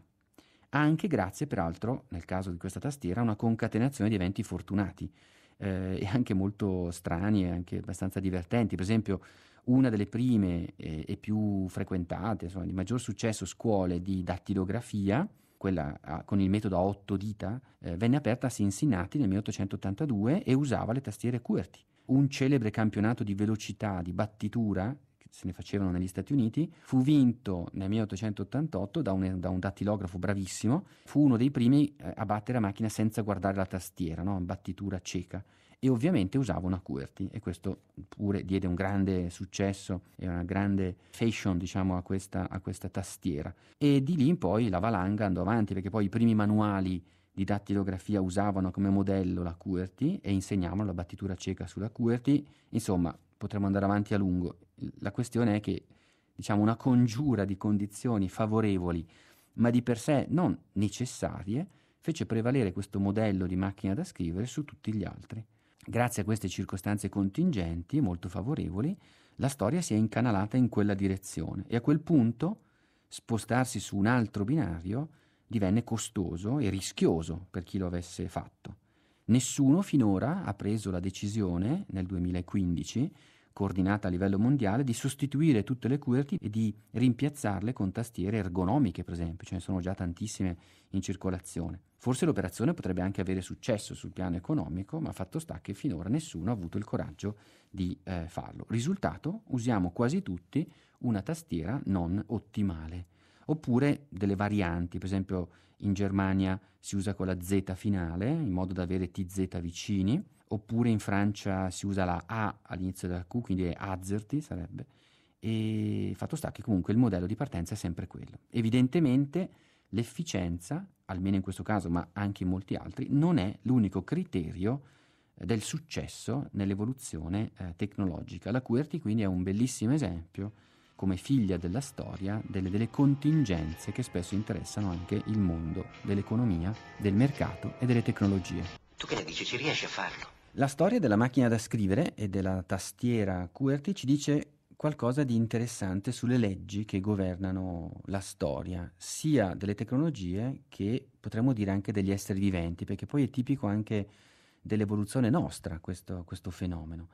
A: anche grazie peraltro, nel caso di questa tastiera, a una concatenazione di eventi fortunati eh, e anche molto strani e anche abbastanza divertenti. Per esempio, una delle prime e, eh, e più frequentate, insomma, di maggior successo scuole di dattilografia, quella a, ah, con il metodo a otto dita, eh, venne aperta a Cincinnati nel 1882 e usava le tastiere QWERTY. Un celebre campionato di velocità, di battitura, se ne facevano negli Stati Uniti, fu vinto nel 1888 da un, da un dattilografo bravissimo, fu uno dei primi eh, a battere la macchina senza guardare la tastiera, no? battitura cieca e ovviamente usava una QWERTY e questo pure diede un grande successo e una grande fashion diciamo a questa, a questa tastiera e di lì in poi la valanga andò avanti perché poi i primi manuali di dattilografia usavano come modello la QWERTY e insegnavano la battitura cieca sulla QWERTY insomma potremmo andare avanti a lungo. La questione è che diciamo, una congiura di condizioni favorevoli, ma di per sé non necessarie, fece prevalere questo modello di macchina da scrivere su tutti gli altri. Grazie a queste circostanze contingenti, molto favorevoli, la storia si è incanalata in quella direzione e a quel punto spostarsi su un altro binario divenne costoso e rischioso per chi lo avesse fatto. Nessuno finora ha preso la decisione, nel 2015, coordinata a livello mondiale, di sostituire tutte le QWERTY e di rimpiazzarle con tastiere ergonomiche, per esempio, ce ne sono già tantissime in circolazione. Forse l'operazione potrebbe anche avere successo sul piano economico, ma fatto sta che finora nessuno ha avuto il coraggio di eh, farlo. Risultato, usiamo quasi tutti una tastiera non ottimale, oppure delle varianti, per esempio in Germania si usa con la Z finale, in modo da avere TZ vicini, oppure in Francia si usa la A all'inizio della Q, quindi è Azerty sarebbe, e fatto sta che comunque il modello di partenza è sempre quello. Evidentemente l'efficienza, almeno in questo caso ma anche in molti altri, non è l'unico criterio eh, del successo nell'evoluzione eh, tecnologica. La QRT quindi è un bellissimo esempio come figlia della storia delle, delle contingenze che spesso interessano anche il mondo dell'economia, del mercato e delle tecnologie.
M: Tu che ne dici, ci riesci a farlo?
A: La storia della macchina da scrivere e della tastiera QWERTY ci dice qualcosa di interessante sulle leggi che governano la storia, sia delle tecnologie che potremmo dire anche degli esseri viventi, perché poi è tipico anche dell'evoluzione nostra questo, questo fenomeno.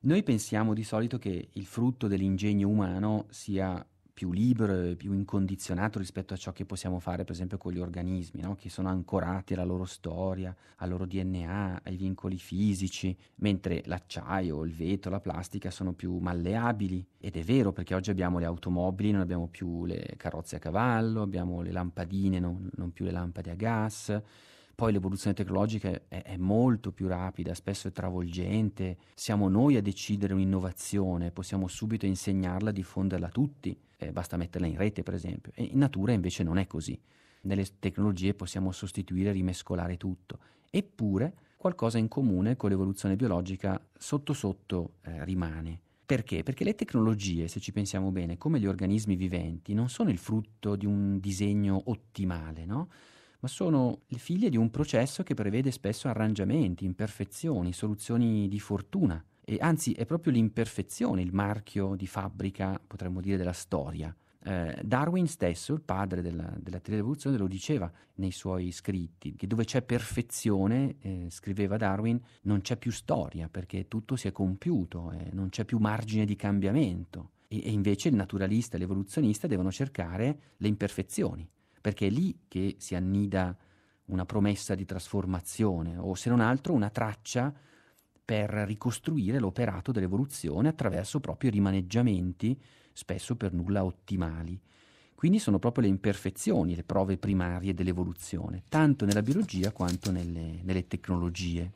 A: Noi pensiamo di solito che il frutto dell'ingegno umano sia più libero e più incondizionato rispetto a ciò che possiamo fare per esempio con gli organismi, no? che sono ancorati alla loro storia, al loro DNA, ai vincoli fisici, mentre l'acciaio, il vetro, la plastica sono più malleabili. Ed è vero perché oggi abbiamo le automobili, non abbiamo più le carrozze a cavallo, abbiamo le lampadine, non, non più le lampade a gas poi l'evoluzione tecnologica è, è, molto più rapida, spesso è travolgente, siamo noi a decidere un'innovazione, possiamo subito insegnarla, diffonderla a tutti, eh, basta metterla in rete per esempio. E in natura invece non è così, nelle tecnologie possiamo sostituire, rimescolare tutto, eppure qualcosa in comune con l'evoluzione biologica sotto sotto eh, rimane. Perché? Perché le tecnologie, se ci pensiamo bene, come gli organismi viventi, non sono il frutto di un disegno ottimale, no? ma sono le figlie di un processo che prevede spesso arrangiamenti, imperfezioni, soluzioni di fortuna. E anzi, è proprio l'imperfezione il marchio di fabbrica, potremmo dire, della storia. Eh, Darwin stesso, il padre della, della teoria dell'evoluzione, lo diceva nei suoi scritti, che dove c'è perfezione, eh, scriveva Darwin, non c'è più storia perché tutto si è compiuto, eh, non c'è più margine di cambiamento. e invece il naturalista e l'evoluzionista devono cercare le imperfezioni perché è lì che si annida una promessa di trasformazione o se non altro una traccia per ricostruire l'operato dell'evoluzione attraverso proprio rimaneggiamenti spesso per nulla ottimali. Quindi sono proprio le imperfezioni, le prove primarie dell'evoluzione, tanto nella biologia quanto nelle, nelle tecnologie.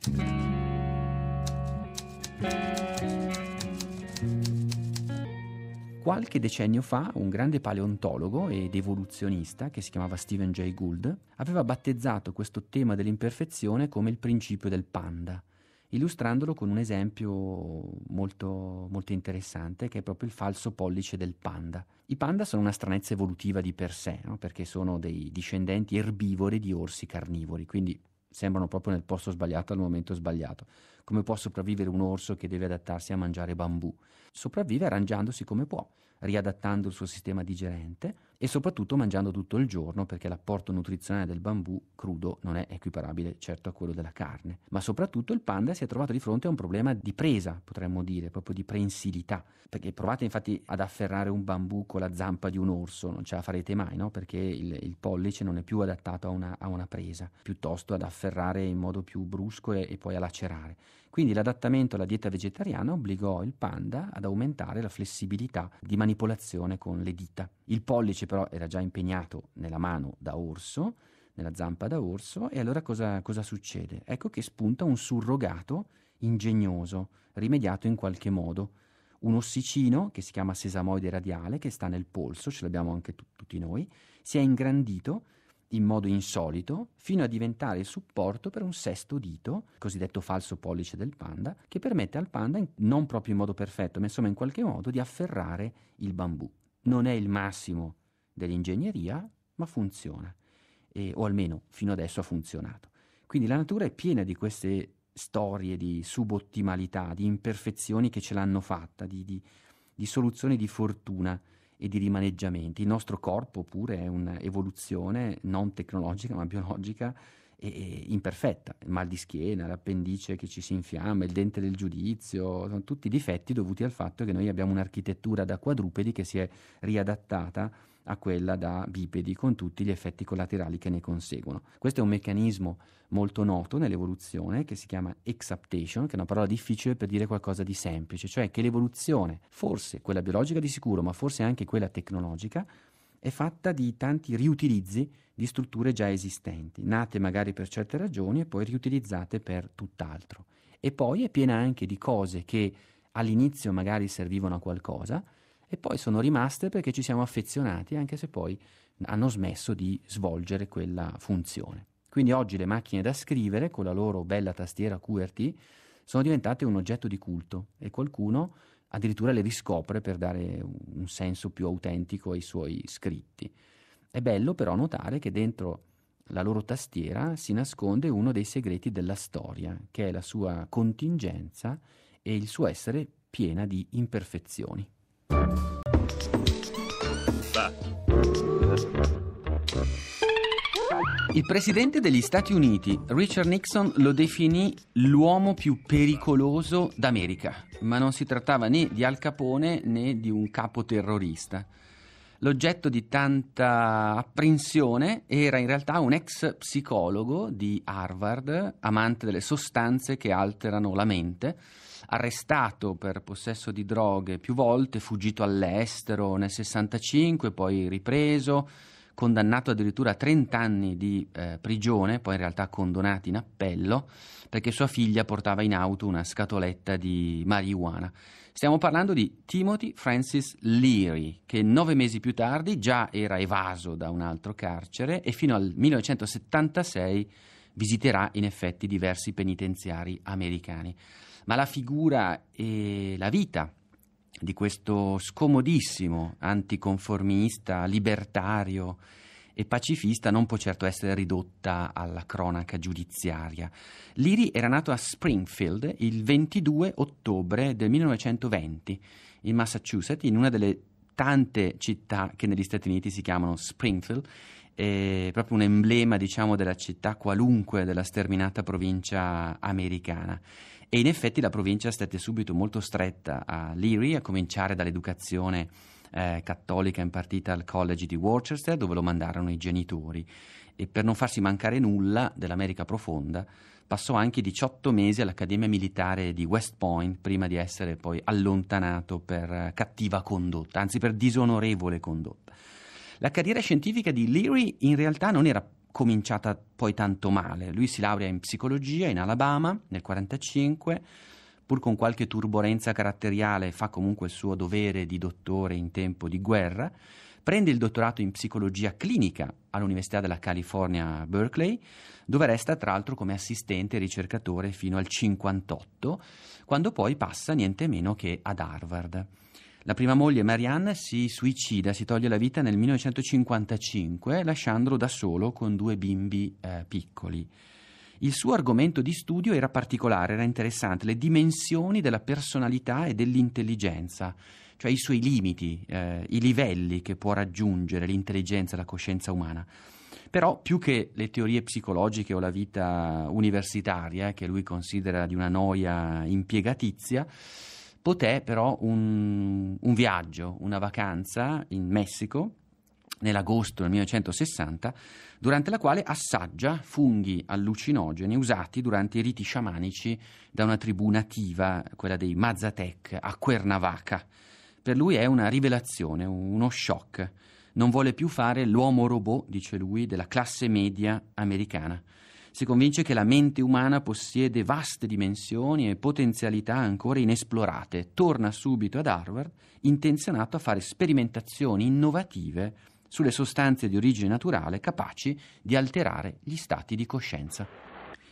A: Qualche decennio fa un grande paleontologo ed evoluzionista che si chiamava Stephen Jay Gould aveva battezzato questo tema dell'imperfezione come il principio del panda, illustrandolo con un esempio molto, molto interessante che è proprio il falso pollice del panda. I panda sono una stranezza evolutiva di per sé, no? perché sono dei discendenti erbivori di orsi carnivori, quindi sembrano proprio nel posto sbagliato al momento sbagliato. Come può sopravvivere un orso che deve adattarsi a mangiare bambù? sopravvive arrangiandosi come può, riadattando il suo sistema digerente e soprattutto mangiando tutto il giorno perché l'apporto nutrizionale del bambù crudo non è equiparabile certo a quello della carne, ma soprattutto il panda si è trovato di fronte a un problema di presa, potremmo dire, proprio di prensilità, perché provate infatti ad afferrare un bambù con la zampa di un orso, non ce la farete mai, no? perché il, il pollice non è più adattato a una, a una, presa, piuttosto ad afferrare in modo più brusco e, e poi a lacerare. Quindi l'adattamento alla dieta vegetariana obbligò il panda ad aumentare la flessibilità di manipolazione con le dita. Il pollice però era già impegnato nella mano da orso, nella zampa da orso, e allora cosa, cosa succede? Ecco che spunta un surrogato ingegnoso, rimediato in qualche modo un ossicino che si chiama sesamoide radiale, che sta nel polso, ce l'abbiamo anche tu- tutti noi, si è ingrandito in modo insolito, fino a diventare il supporto per un sesto dito, cosiddetto falso pollice del panda, che permette al panda, non proprio in modo perfetto, ma insomma in qualche modo, di afferrare il bambù. Non è il massimo dell'ingegneria, ma funziona, e, o almeno fino adesso ha funzionato. Quindi la natura è piena di queste storie di subottimalità, di imperfezioni che ce l'hanno fatta, di, di, di soluzioni di fortuna e di rimaneggiamenti. Il nostro corpo pure è un'evoluzione non tecnologica ma biologica e, e imperfetta, il mal di schiena, l'appendice che ci si infiamma, il dente del giudizio, sono tutti difetti dovuti al fatto che noi abbiamo un'architettura da quadrupedi che si è riadattata a quella da bipedi con tutti gli effetti collaterali che ne conseguono. Questo è un meccanismo molto noto nell'evoluzione che si chiama exaptation, che è una parola difficile per dire qualcosa di semplice, cioè che l'evoluzione, forse quella biologica di sicuro, ma forse anche quella tecnologica, è fatta di tanti riutilizzi di strutture già esistenti, nate magari per certe ragioni e poi riutilizzate per tutt'altro. E poi è piena anche di cose che all'inizio magari servivano a qualcosa, e poi sono rimaste perché ci siamo affezionati anche se poi hanno smesso di svolgere quella funzione. Quindi oggi le macchine da scrivere con la loro bella tastiera QRT sono diventate un oggetto di culto e qualcuno addirittura le riscopre per dare un senso più autentico ai suoi scritti. È bello però notare che dentro la loro tastiera si nasconde uno dei segreti della storia, che è la sua contingenza e il suo essere piena di imperfezioni. Il presidente degli Stati Uniti, Richard Nixon, lo definì l'uomo più pericoloso d'America, ma non si trattava né di Al Capone né di un capo terrorista. L'oggetto di tanta apprensione era in realtà un ex psicologo di Harvard, amante delle sostanze che alterano la mente, arrestato per possesso di droghe più volte, fuggito all'estero nel 65, poi ripreso, condannato addirittura a 30 anni di eh, prigione, poi in realtà condonati in appello, perché sua figlia portava in auto una scatoletta di marijuana. Stiamo parlando di Timothy Francis Leary, che nove mesi più tardi già era evaso da un altro carcere e fino al 1976 visiterà in effetti diversi penitenziari americani ma la figura e la vita di questo scomodissimo anticonformista, libertario e pacifista non può certo essere ridotta alla cronaca giudiziaria. Liri era nato a Springfield il 22 ottobre del 1920 in Massachusetts, in una delle tante città che negli Stati Uniti si chiamano Springfield, è proprio un emblema diciamo, della città qualunque della sterminata provincia americana. E in effetti la provincia stette subito molto stretta a Leary, a cominciare dall'educazione eh, cattolica impartita al college di Worcester, dove lo mandarono i genitori. E per non farsi mancare nulla dell'America profonda, passò anche 18 mesi all'Accademia Militare di West Point prima di essere poi allontanato per eh, cattiva condotta, anzi per disonorevole condotta. La carriera scientifica di Leary in realtà non era cominciata poi tanto male. Lui si laurea in psicologia in Alabama nel 1945, pur con qualche turbolenza caratteriale fa comunque il suo dovere di dottore in tempo di guerra, prende il dottorato in psicologia clinica all'Università della California Berkeley, dove resta tra l'altro come assistente e ricercatore fino al 1958, quando poi passa niente meno che ad Harvard. La prima moglie Marianne si suicida, si toglie la vita nel 1955 lasciandolo da solo con due bimbi eh, piccoli. Il suo argomento di studio era particolare, era interessante, le dimensioni della personalità e dell'intelligenza, cioè i suoi limiti, eh, i livelli che può raggiungere l'intelligenza e la coscienza umana. Però più che le teorie psicologiche o la vita universitaria, eh, che lui considera di una noia impiegatizia, poté però un, un viaggio, una vacanza in Messico nell'agosto del 1960, durante la quale assaggia funghi allucinogeni usati durante i riti sciamanici da una tribù nativa, quella dei Mazatec, a Cuernavaca. Per lui è una rivelazione, uno shock. Non vuole più fare l'uomo robot, dice lui, della classe media americana si convince che la mente umana possiede vaste dimensioni e potenzialità ancora inesplorate. Torna subito ad Harvard intenzionato a fare sperimentazioni innovative sulle sostanze di origine naturale capaci di alterare gli stati di coscienza.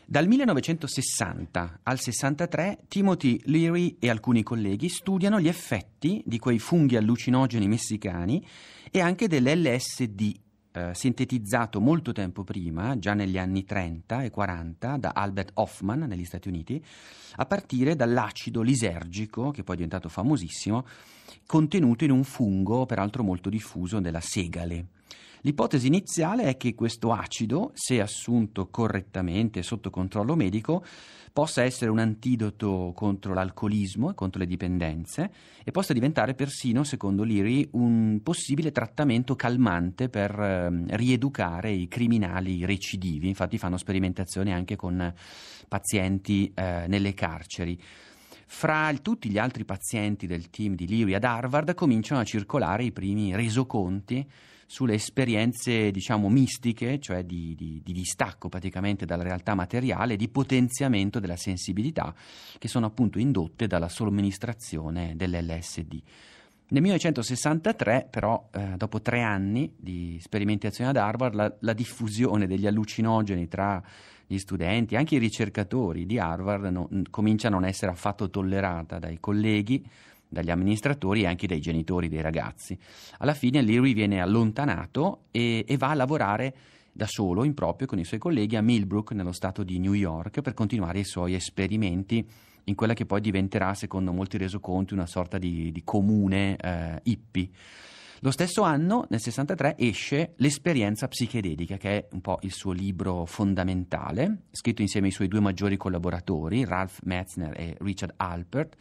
A: Dal 1960 al 63 Timothy Leary e alcuni colleghi studiano gli effetti di quei funghi allucinogeni messicani e anche dell'LSD, eh, sintetizzato molto tempo prima, già negli anni 30 e 40, da Albert Hoffman negli Stati Uniti, a partire dall'acido lisergico, che poi è diventato famosissimo, contenuto in un fungo peraltro molto diffuso della segale. L'ipotesi iniziale è che questo acido, se assunto correttamente sotto controllo medico, possa essere un antidoto contro l'alcolismo e contro le dipendenze e possa diventare persino, secondo l'IRI, un possibile trattamento calmante per eh, rieducare i criminali recidivi. Infatti fanno sperimentazione anche con pazienti eh, nelle carceri. Fra tutti gli altri pazienti del team di Leary ad Harvard cominciano a circolare i primi resoconti sulle esperienze diciamo mistiche, cioè di, di, di, distacco praticamente dalla realtà materiale, di potenziamento della sensibilità che sono appunto indotte dalla somministrazione dell'LSD. Nel 1963 però, eh, dopo tre anni di sperimentazione ad Harvard, la, la diffusione degli allucinogeni tra gli studenti, anche i ricercatori di Harvard no, comincia a non essere affatto tollerata dai colleghi, dagli amministratori e anche dai genitori dei ragazzi. Alla fine Leary viene allontanato e, e va a lavorare da solo, in proprio, con i suoi colleghi a Millbrook, nello stato di New York, per continuare i suoi esperimenti in quella che poi diventerà, secondo molti resoconti, una sorta di, di comune eh, hippie. Lo stesso anno, nel 63, esce L'esperienza psichedelica, che è un po' il suo libro fondamentale, scritto insieme ai suoi due maggiori collaboratori, Ralph Metzner e Richard Alpert,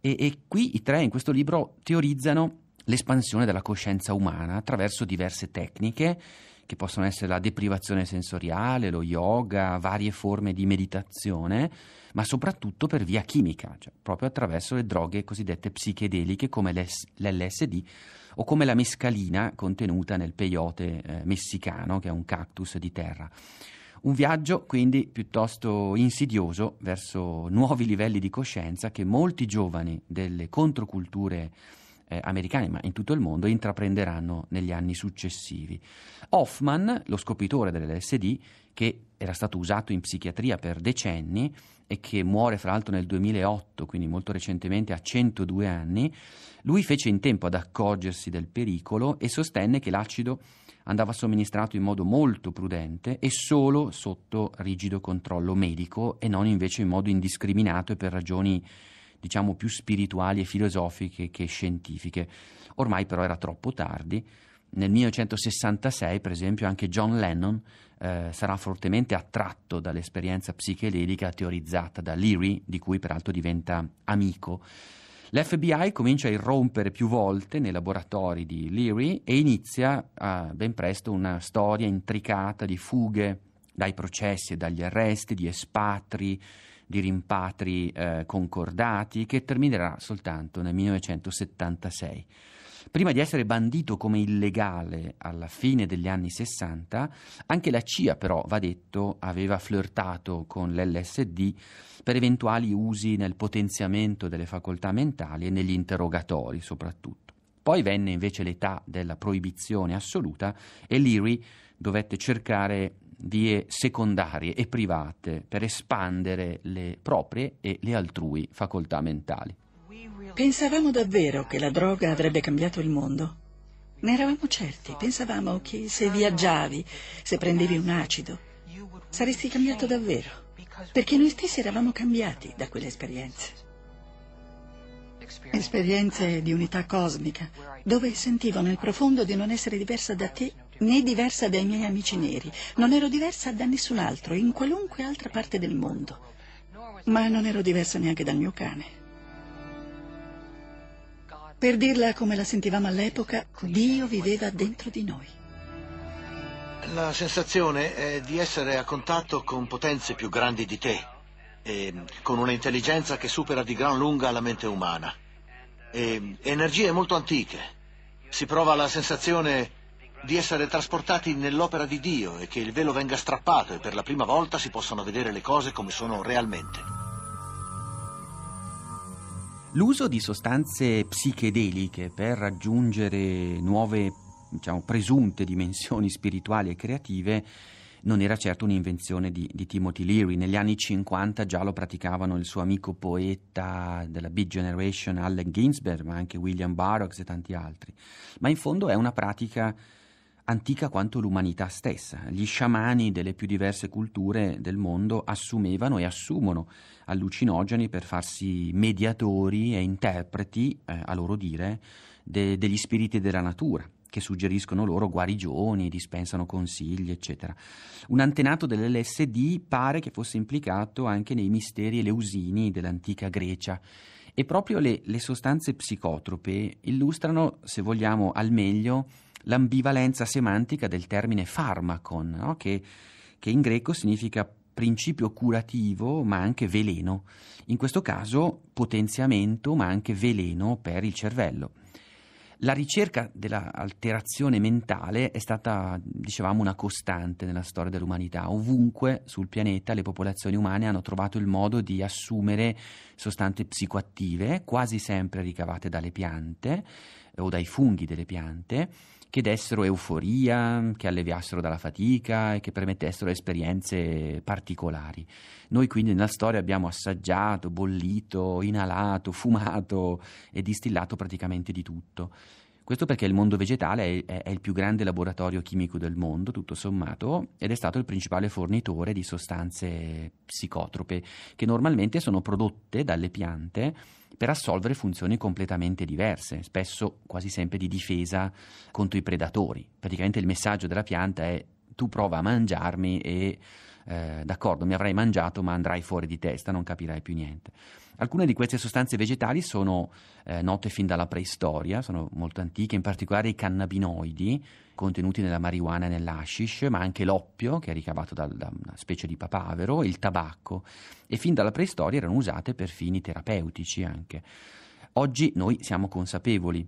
A: e, e qui i tre in questo libro teorizzano l'espansione della coscienza umana attraverso diverse tecniche che possono essere la deprivazione sensoriale, lo yoga, varie forme di meditazione, ma soprattutto per via chimica, cioè proprio attraverso le droghe cosiddette psichedeliche come l'LSD o come la mescalina contenuta nel peyote eh, messicano, che è un cactus di terra. Un viaggio quindi piuttosto insidioso verso nuovi livelli di coscienza che molti giovani delle controculture eh, americane, ma in tutto il mondo, intraprenderanno negli anni successivi. Hoffman, lo scopritore dell'LSD, che era stato usato in psichiatria per decenni e che muore fra l'altro nel 2008, quindi molto recentemente a 102 anni, lui fece in tempo ad accorgersi del pericolo e sostenne che l'acido andava somministrato in modo molto prudente e solo sotto rigido controllo medico e non invece in modo indiscriminato e per ragioni diciamo più spirituali e filosofiche che scientifiche. Ormai però era troppo tardi. Nel 1966, per esempio, anche John Lennon eh, sarà fortemente attratto dall'esperienza psichedelica teorizzata da Leary, di cui peraltro diventa amico. L'FBI comincia a irrompere più volte nei laboratori di Leary e inizia eh, ben presto una storia intricata di fughe dai processi e dagli arresti, di espatri, di rimpatri eh, concordati, che terminerà soltanto nel 1976. Prima di essere bandito come illegale alla fine degli anni 60, anche la CIA però, va detto, aveva flirtato con l'LSD per eventuali usi nel potenziamento delle facoltà mentali e negli interrogatori soprattutto. Poi venne invece l'età della proibizione assoluta e Leary dovette cercare vie secondarie e private per espandere le proprie e le altrui facoltà mentali.
O: Pensavamo davvero che la droga avrebbe cambiato il mondo?
A: Ne eravamo certi, pensavamo che se viaggiavi, se prendevi un acido, saresti cambiato davvero, perché noi stessi eravamo cambiati da quelle esperienze. Esperienze di unità cosmica, dove sentivo nel
T: profondo di non essere diversa da te né diversa dai miei amici neri. Non ero diversa da nessun altro, in qualunque altra parte del mondo. Ma non ero diversa neanche dal mio cane. Per dirla come la sentivamo all'epoca,
A: Dio viveva dentro di noi.
P: La sensazione è di essere a contatto con potenze più grandi di te, e con un'intelligenza che supera di gran lunga la mente umana, e energie molto antiche. Si prova la sensazione di essere trasportati nell'opera di Dio e che il velo venga strappato e per la prima volta si possano vedere le cose come sono realmente.
A: L'uso di sostanze psichedeliche per raggiungere nuove, diciamo, presunte dimensioni spirituali e creative non era certo un'invenzione di, di, Timothy Leary. Negli anni 50 già lo praticavano il suo amico poeta della Big Generation Allen Ginsberg, ma anche William Barrocks e tanti altri. Ma in fondo è una pratica antica quanto l'umanità stessa. Gli sciamani delle più diverse culture del mondo assumevano e assumono allucinogeni per farsi mediatori e interpreti, eh, a loro dire, de- degli spiriti della natura che suggeriscono loro guarigioni, dispensano consigli, eccetera. Un antenato dell'LSD pare che fosse implicato anche nei misteri eleusini dell'antica Grecia. E proprio le, le sostanze psicotrope illustrano, se vogliamo, al meglio l'ambivalenza semantica del termine farmacon, no? che, che in greco significa principio curativo ma anche veleno, in questo caso potenziamento ma anche veleno per il cervello. La ricerca dell'alterazione mentale è stata, dicevamo, una costante nella storia dell'umanità. Ovunque sul pianeta le popolazioni umane hanno trovato il modo di assumere sostanze psicoattive, quasi sempre ricavate dalle piante eh, o dai funghi delle piante, che dessero euforia, che alleviassero dalla fatica e che permettessero esperienze particolari. Noi quindi nella storia abbiamo assaggiato, bollito, inalato, fumato e distillato praticamente di tutto. Questo perché il mondo vegetale è, è, il più grande laboratorio chimico del mondo, tutto sommato, ed è stato il principale fornitore di sostanze psicotrope, che normalmente sono prodotte dalle piante per assolvere funzioni completamente diverse, spesso quasi sempre di difesa contro i predatori. Praticamente il messaggio della pianta è tu prova a mangiarmi e eh, d'accordo, mi avrai mangiato, ma andrai fuori di testa, non capirai più niente. Alcune di queste sostanze vegetali sono eh, note fin dalla preistoria, sono molto antiche, in particolare i cannabinoidi, contenuti nella marijuana e nell'hashish, ma anche l'oppio, che è ricavato da, da una specie di papavero, il tabacco, e fin dalla preistoria erano usate per fini terapeutici anche. Oggi noi siamo consapevoli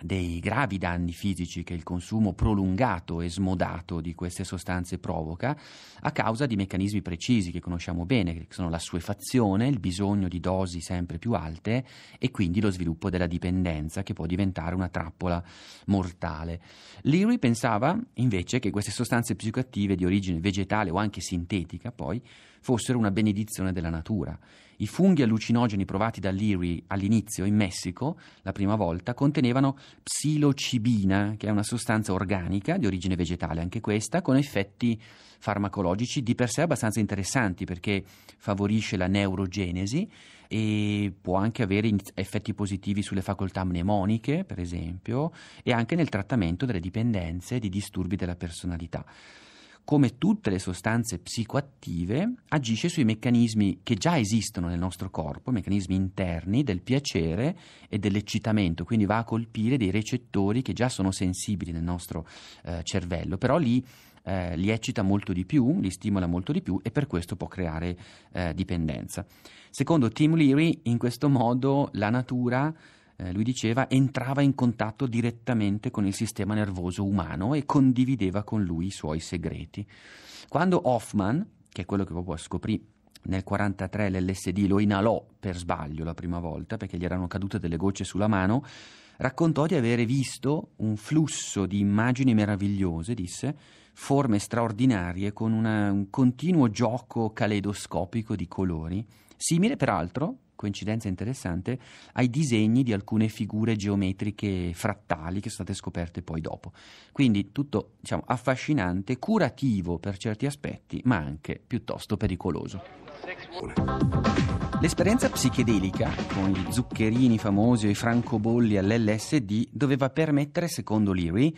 A: dei gravi danni fisici che il consumo prolungato e smodato di queste sostanze provoca a causa di meccanismi precisi che conosciamo bene, che sono la suefazione, il bisogno di dosi sempre più alte e quindi lo sviluppo della dipendenza che può diventare una trappola mortale. Leary pensava invece che queste sostanze psicoattive di origine vegetale o anche sintetica poi fossero una benedizione della natura i funghi allucinogeni provati da Leary all'inizio in Messico, la prima volta, contenevano psilocibina, che è una sostanza organica di origine vegetale, anche questa, con effetti farmacologici di per sé abbastanza interessanti perché favorisce la neurogenesi e può anche avere effetti positivi sulle facoltà mnemoniche, per esempio, e anche nel trattamento delle dipendenze e di disturbi della personalità come tutte le sostanze psicoattive, agisce sui meccanismi che già esistono nel nostro corpo, meccanismi interni del piacere e dell'eccitamento, quindi va a colpire dei recettori che già sono sensibili nel nostro eh, cervello, però li, eh, li, eccita molto di più, li stimola molto di più e per questo può creare eh, dipendenza. Secondo Tim Leary, in questo modo la natura eh, lui diceva, entrava in contatto direttamente con il sistema nervoso umano e condivideva con lui i suoi segreti. Quando Hoffman, che è quello che proprio scoprì nel 1943 l'LSD lo inalò per sbaglio la prima volta perché gli erano cadute delle gocce sulla mano, raccontò di avere visto un flusso di immagini meravigliose, disse, forme straordinarie con una, un continuo gioco caleidoscopico di colori, simile peraltro, coincidenza interessante, ai disegni di alcune figure geometriche frattali che sono state scoperte poi dopo. Quindi tutto diciamo, affascinante, curativo per certi aspetti, ma anche piuttosto pericoloso. L'esperienza psichedelica, con gli zuccherini famosi o i francobolli all'LSD, doveva permettere, secondo Leary,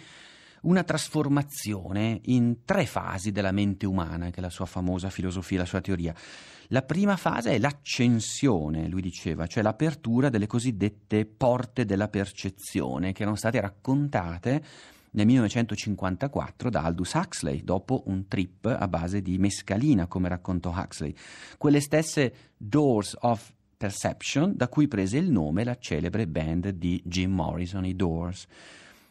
A: una trasformazione in tre fasi della mente umana, che è la sua famosa filosofia, la sua teoria. La prima fase è l'accensione, lui diceva, cioè l'apertura delle cosiddette porte della percezione che erano state raccontate nel 1954 da Aldous Huxley, dopo un trip a base di mescalina, come raccontò Huxley. Quelle stesse Doors of Perception da cui prese il nome la celebre band di Jim Morrison, i Doors.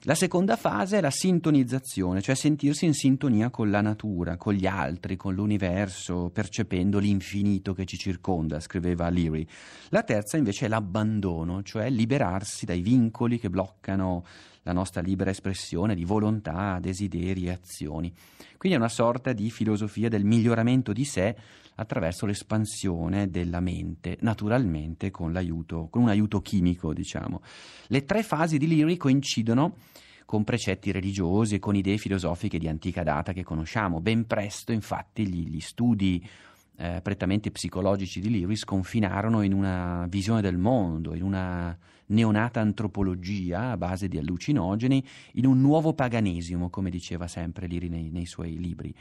A: La seconda fase è la sintonizzazione, cioè sentirsi in sintonia con la natura, con gli altri, con l'universo, percependo l'infinito che ci circonda, scriveva Leary. La terza invece è l'abbandono, cioè liberarsi dai vincoli che bloccano la nostra libera espressione di volontà, desideri e azioni. Quindi è una sorta di filosofia del miglioramento di sé attraverso l'espansione della mente, naturalmente con, con un aiuto chimico, diciamo. Le tre fasi di Leary coincidono con precetti religiosi e con idee filosofiche di antica data che conosciamo. Ben presto, infatti, gli, gli studi eh, prettamente psicologici di Leary sconfinarono in una visione del mondo, in una neonata antropologia a base di allucinogeni, in un nuovo paganesimo, come diceva sempre Leary nei, nei suoi libri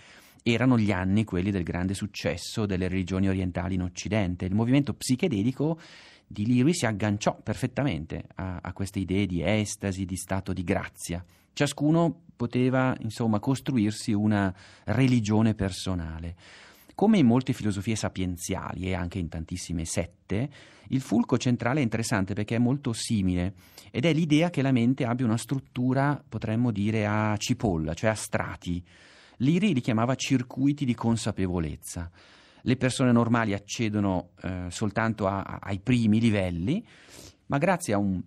A: erano gli anni quelli del grande successo delle religioni orientali in Occidente. Il movimento psichedelico di Leary si agganciò perfettamente a, a queste idee di estasi, di stato di grazia. Ciascuno poteva, insomma, costruirsi una religione personale. Come in molte filosofie sapienziali e anche in tantissime sette, il fulco centrale è interessante perché è molto simile ed è l'idea che la mente abbia una struttura, potremmo dire, a cipolla, cioè a strati Liri li chiamava circuiti di consapevolezza. Le persone normali accedono eh, soltanto a, a, ai primi livelli, ma grazie a un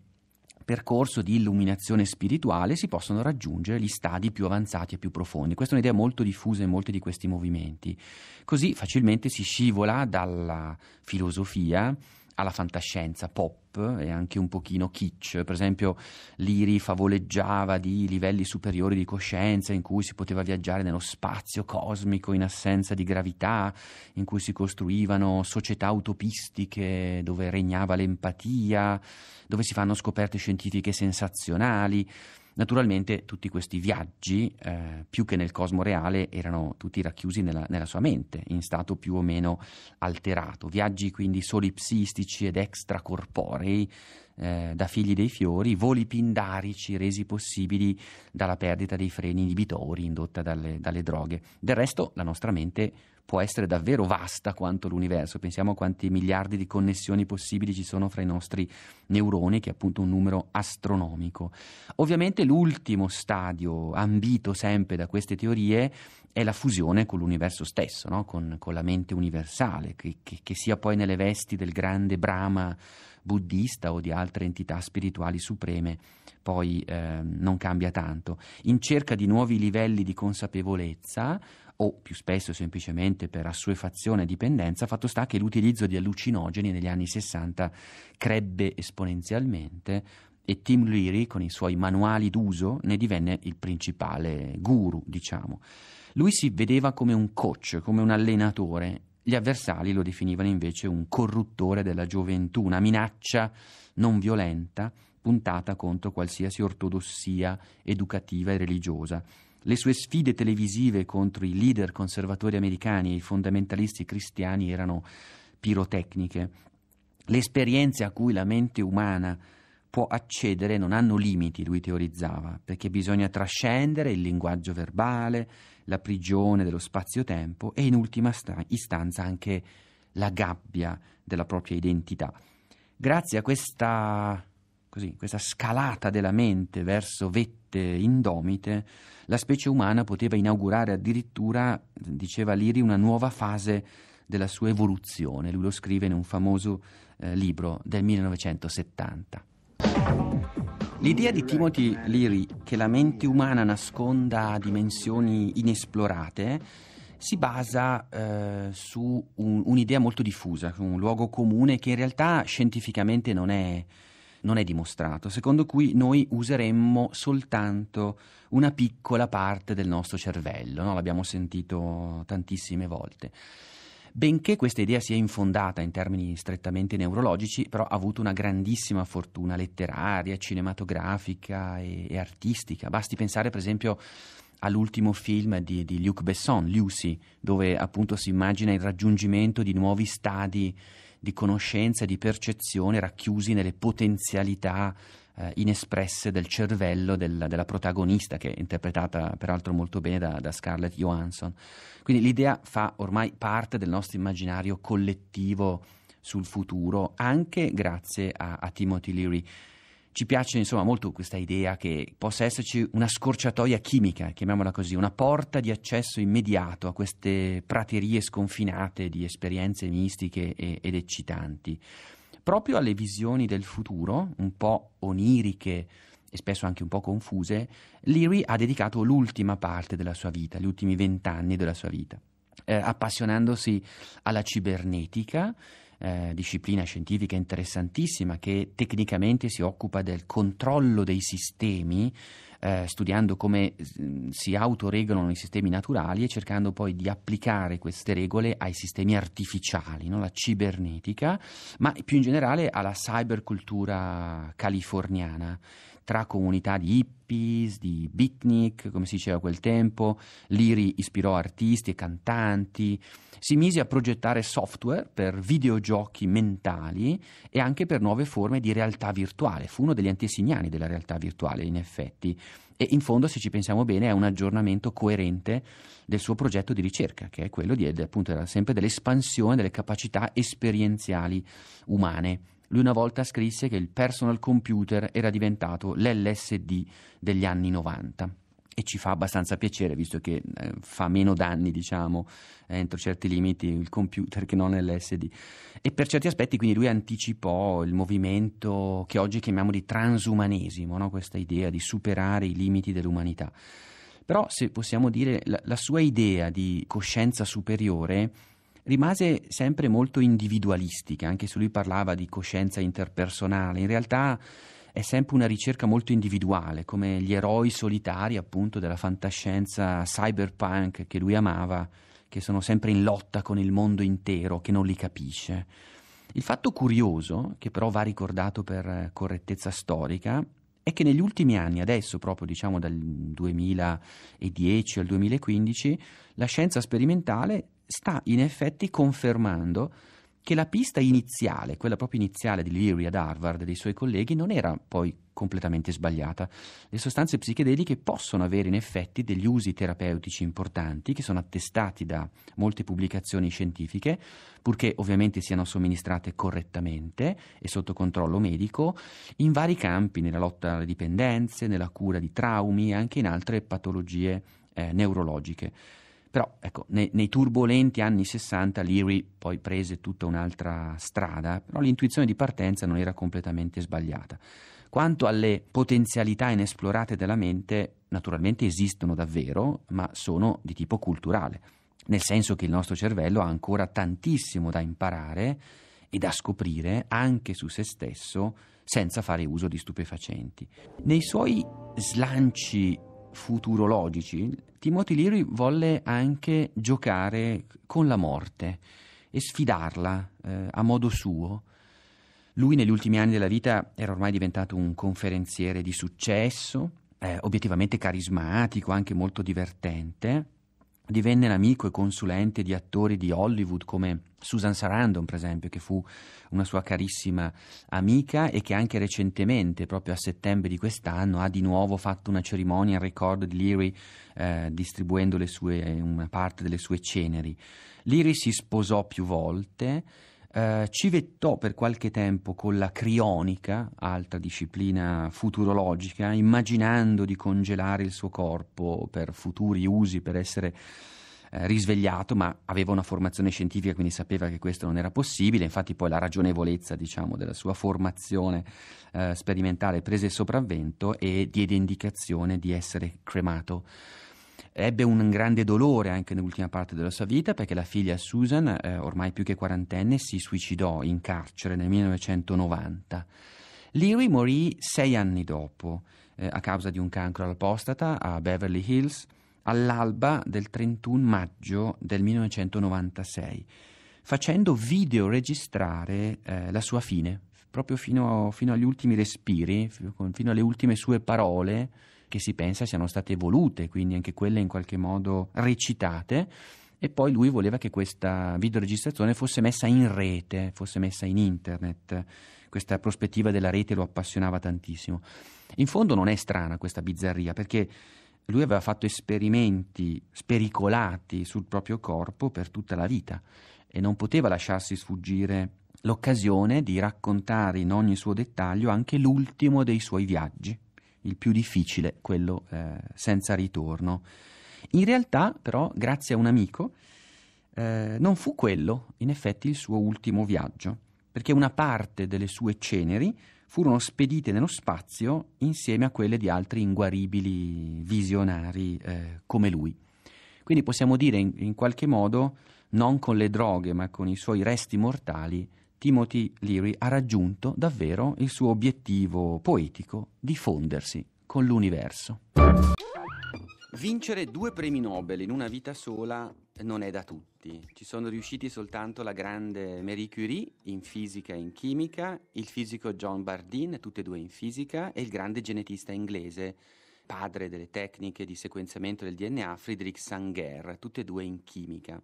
A: percorso di illuminazione spirituale si possono raggiungere gli stadi più avanzati e più profondi. Questa è un'idea molto diffusa in molti di questi movimenti. Così facilmente si scivola dalla filosofia alla fantascienza pop e anche un pochino kitsch. Per esempio, Liri favoleggiava di livelli superiori di coscienza in cui si poteva viaggiare nello spazio cosmico in assenza di gravità, in cui si costruivano società utopistiche dove regnava l'empatia, dove si fanno scoperte scientifiche sensazionali. Naturalmente tutti questi viaggi, eh, più che nel cosmo reale, erano tutti racchiusi nella, nella, sua mente, in stato più o meno alterato. Viaggi quindi solipsistici ed extracorporei eh, da Figli dei Fiori, voli pindarici resi possibili dalla perdita dei freni inibitori indotta dalle, dalle droghe. Del resto la nostra mente può essere davvero vasta quanto l'universo, pensiamo a quanti miliardi di connessioni possibili ci sono fra i nostri neuroni, che è appunto un numero astronomico. Ovviamente l'ultimo stadio ambito sempre da queste teorie è la fusione con l'universo stesso, no? con, con, la mente universale, che, che, che sia poi nelle vesti del grande Brahma buddista o di altre entità spirituali supreme, poi eh, non cambia tanto, in cerca di nuovi livelli di consapevolezza o più spesso semplicemente per assuefazione e dipendenza, fatto sta che l'utilizzo di allucinogeni negli anni 60 crebbe esponenzialmente e Tim Leary con i suoi manuali d'uso ne divenne il principale guru, diciamo. Lui si vedeva come un coach, come un allenatore gli avversari lo definivano invece un corruttore della gioventù, una minaccia non violenta puntata contro qualsiasi ortodossia educativa e religiosa. Le sue sfide televisive contro i leader conservatori americani e i fondamentalisti cristiani erano pirotecniche. Le esperienze a cui la mente umana può accedere non hanno limiti, lui teorizzava, perché bisogna trascendere il linguaggio verbale, la prigione dello spazio-tempo e in ultima istanza anche la gabbia della propria identità. Grazie a questa, così, questa scalata della mente verso vette indomite, la specie umana poteva inaugurare addirittura, diceva Liri, una nuova fase della sua evoluzione. Lui lo scrive in un famoso eh, libro del 1970. L'idea di Timothy Leary che la mente umana nasconda dimensioni inesplorate si basa eh, su un, un'idea molto diffusa, un luogo comune che in realtà scientificamente non è, non è dimostrato, secondo cui noi useremmo soltanto una piccola parte del nostro cervello, no? l'abbiamo sentito tantissime volte. Benché questa idea sia infondata in termini strettamente neurologici, però ha avuto una grandissima fortuna letteraria, cinematografica e, e artistica. Basti pensare, per esempio, all'ultimo film di, di, Luc Besson, Lucy, dove appunto si immagina il raggiungimento di nuovi stadi di conoscenza e di percezione racchiusi nelle potenzialità eh, inespresse del cervello del, della protagonista, che è interpretata peraltro molto bene da, da Scarlett Johansson. Quindi l'idea fa ormai parte del nostro immaginario collettivo sul futuro, anche grazie a, a Timothy Leary ci piace insomma molto questa idea che possa esserci una scorciatoia chimica, chiamiamola così, una porta di accesso immediato a queste praterie sconfinate di esperienze mistiche ed eccitanti proprio alle visioni del futuro, un po' oniriche e spesso anche un po' confuse, Leary ha dedicato l'ultima parte della sua vita, gli ultimi vent'anni della sua vita, eh, appassionandosi alla cibernetica. Eh, disciplina scientifica interessantissima che tecnicamente si occupa del controllo dei sistemi eh, studiando come mm, si autoregolano i sistemi naturali e cercando poi di applicare queste regole ai sistemi artificiali, no? la cibernetica, ma più in generale alla cybercultura californiana tra comunità di hippies, di beatnik, come si diceva a quel tempo. Liri ispirò artisti e cantanti, si mise a progettare software per videogiochi mentali e anche per nuove forme di realtà virtuale. Fu uno degli antesignani della realtà virtuale, in effetti. E in fondo, se ci pensiamo bene, è un aggiornamento coerente del suo progetto di ricerca, che è quello di, appunto, sempre dell'espansione delle capacità esperienziali umane. Lui una volta scrisse che il personal computer era diventato l'LSD degli anni 90 e ci fa abbastanza piacere visto che eh, fa meno danni, diciamo, eh, entro certi limiti il computer che non l'SD. E per certi aspetti quindi lui anticipò il movimento che oggi chiamiamo di transumanesimo, no? questa idea di superare i limiti dell'umanità. Però se possiamo dire la, la sua idea di coscienza superiore rimase sempre molto individualistica, anche se lui parlava di coscienza interpersonale. In realtà è sempre una ricerca molto individuale, come gli eroi solitari appunto della fantascienza cyberpunk che lui amava, che sono sempre in lotta con il mondo intero, che non li capisce. Il fatto curioso, che però va ricordato per correttezza storica, è che negli ultimi anni, adesso proprio diciamo dal 2010 al 2015, la scienza sperimentale sta in effetti confermando che la pista iniziale, quella proprio iniziale di Leary ad Harvard e dei suoi colleghi, non era poi completamente sbagliata. Le sostanze psichedeliche possono avere in effetti degli usi terapeutici importanti che sono attestati da molte pubblicazioni scientifiche, purché ovviamente siano somministrate correttamente e sotto controllo medico, in vari campi, nella lotta alle dipendenze, nella cura di traumi e anche in altre patologie eh, neurologiche. Però ecco, nei, nei turbolenti anni 60 Leary poi prese tutta un'altra strada, però l'intuizione di partenza non era completamente sbagliata. Quanto alle potenzialità inesplorate della mente, naturalmente esistono davvero, ma sono di tipo culturale, nel senso che il nostro cervello ha ancora tantissimo da imparare e da scoprire anche su se stesso senza fare uso di stupefacenti. Nei suoi slanci futurologici, Timothy Leary volle anche giocare con la morte e sfidarla eh, a modo suo. Lui negli ultimi anni della vita era ormai diventato un conferenziere di successo, eh, obiettivamente carismatico, anche molto divertente. Divenne l'amico e consulente di attori di Hollywood come Susan Sarandon, per esempio, che fu una sua carissima amica e che anche recentemente, proprio a settembre di quest'anno, ha di nuovo fatto una cerimonia in record di Leary eh, distribuendo sue, una parte delle sue ceneri. Leary si sposò più volte. Eh, civettò per qualche tempo con la crionica, altra disciplina futurologica, immaginando di congelare il suo corpo per futuri usi, per essere eh, risvegliato, ma aveva una formazione scientifica, quindi sapeva che questo non era possibile, infatti poi la ragionevolezza diciamo, della sua formazione eh, sperimentale prese il sopravvento e diede indicazione di essere cremato. Ebbe un grande dolore anche nell'ultima parte della sua vita perché la figlia Susan, eh, ormai più che quarantenne, si suicidò in carcere nel 1990. Leary morì sei anni dopo eh, a causa di un cancro all'apostata a Beverly Hills all'alba del 31 maggio del 1996, facendo videoregistrare eh, la sua fine, proprio fino, fino agli ultimi respiri, fino alle ultime sue parole che si pensa siano state volute, quindi anche quelle in qualche modo recitate. E poi lui voleva che questa videoregistrazione fosse messa in rete, fosse messa in internet. Questa prospettiva della rete lo appassionava tantissimo. In fondo non è strana questa bizzarria, perché lui aveva fatto esperimenti spericolati sul proprio corpo per tutta la vita e non poteva lasciarsi sfuggire l'occasione di raccontare in ogni suo dettaglio anche l'ultimo dei suoi viaggi, il più difficile, quello eh, senza ritorno. In realtà, però, grazie a un amico, eh, non fu quello, in effetti, il suo ultimo viaggio, perché una parte delle sue ceneri furono spedite nello spazio insieme a quelle di altri inguaribili visionari eh, come lui. Quindi possiamo dire in, in qualche modo, non con le droghe ma con i suoi resti mortali, Timothy Leary ha raggiunto davvero il suo obiettivo poetico di fondersi con l'universo. Vincere due premi Nobel in una vita sola non è da tutti. Ci sono riusciti soltanto la grande Marie Curie in fisica e in chimica, il fisico John Bardeen, tutte e due in fisica, e il grande genetista inglese, padre delle tecniche di sequenziamento del DNA, Friedrich Sanger, tutte e due in chimica.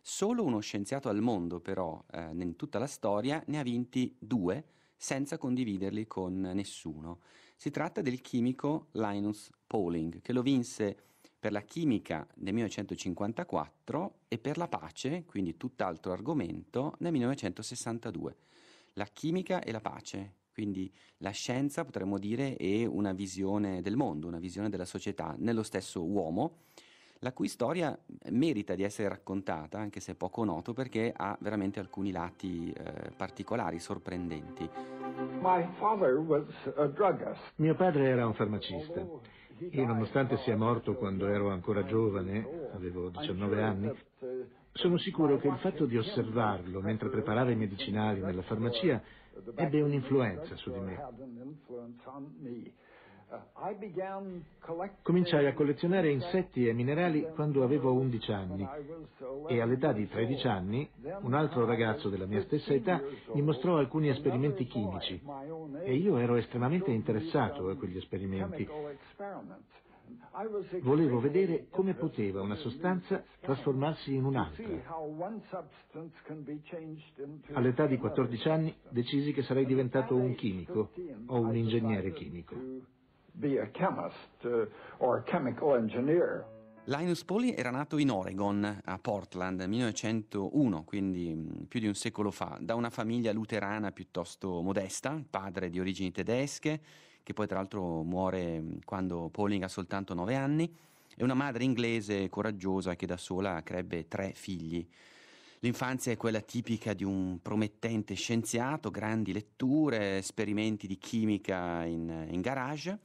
A: Solo uno scienziato al mondo, però, eh, in tutta la storia, ne ha vinti due senza condividerli con nessuno. Si tratta del chimico Linus Pauling, che lo vinse per la chimica nel 1954 e per la pace, quindi tutt'altro argomento, nel 1962. La chimica e la pace, quindi la scienza potremmo dire è una visione del mondo, una visione della società, nello stesso uomo, la cui storia merita di essere raccontata, anche se poco noto, perché ha veramente alcuni lati eh, particolari, sorprendenti. Mio padre era un farmacista e nonostante
P: sia morto quando ero ancora giovane, avevo 19 anni, sono sicuro che il fatto di osservarlo mentre preparava i medicinali nella farmacia ebbe un'influenza su di me.
U: Cominciai a collezionare insetti
P: e minerali quando avevo 11 anni e all'età di 13 anni un altro ragazzo della mia stessa età mi mostrò alcuni esperimenti chimici e io ero estremamente interessato a quegli esperimenti. Volevo vedere come poteva una sostanza trasformarsi in un'altra. All'età di 14 anni decisi che sarei diventato un chimico o un ingegnere
U: chimico be a chemist uh, or a chemical engineer.
A: Linus Pauling era nato in Oregon, a Portland, 1901, quindi mm, più di un secolo fa, da una famiglia luterana piuttosto modesta, padre di origini tedesche, che poi tra l'altro muore mm, quando Pauling ha soltanto 9 anni, e una madre inglese coraggiosa che da sola crebbe tre figli. L'infanzia è quella tipica di un promettente scienziato, grandi letture, esperimenti di chimica in, in garage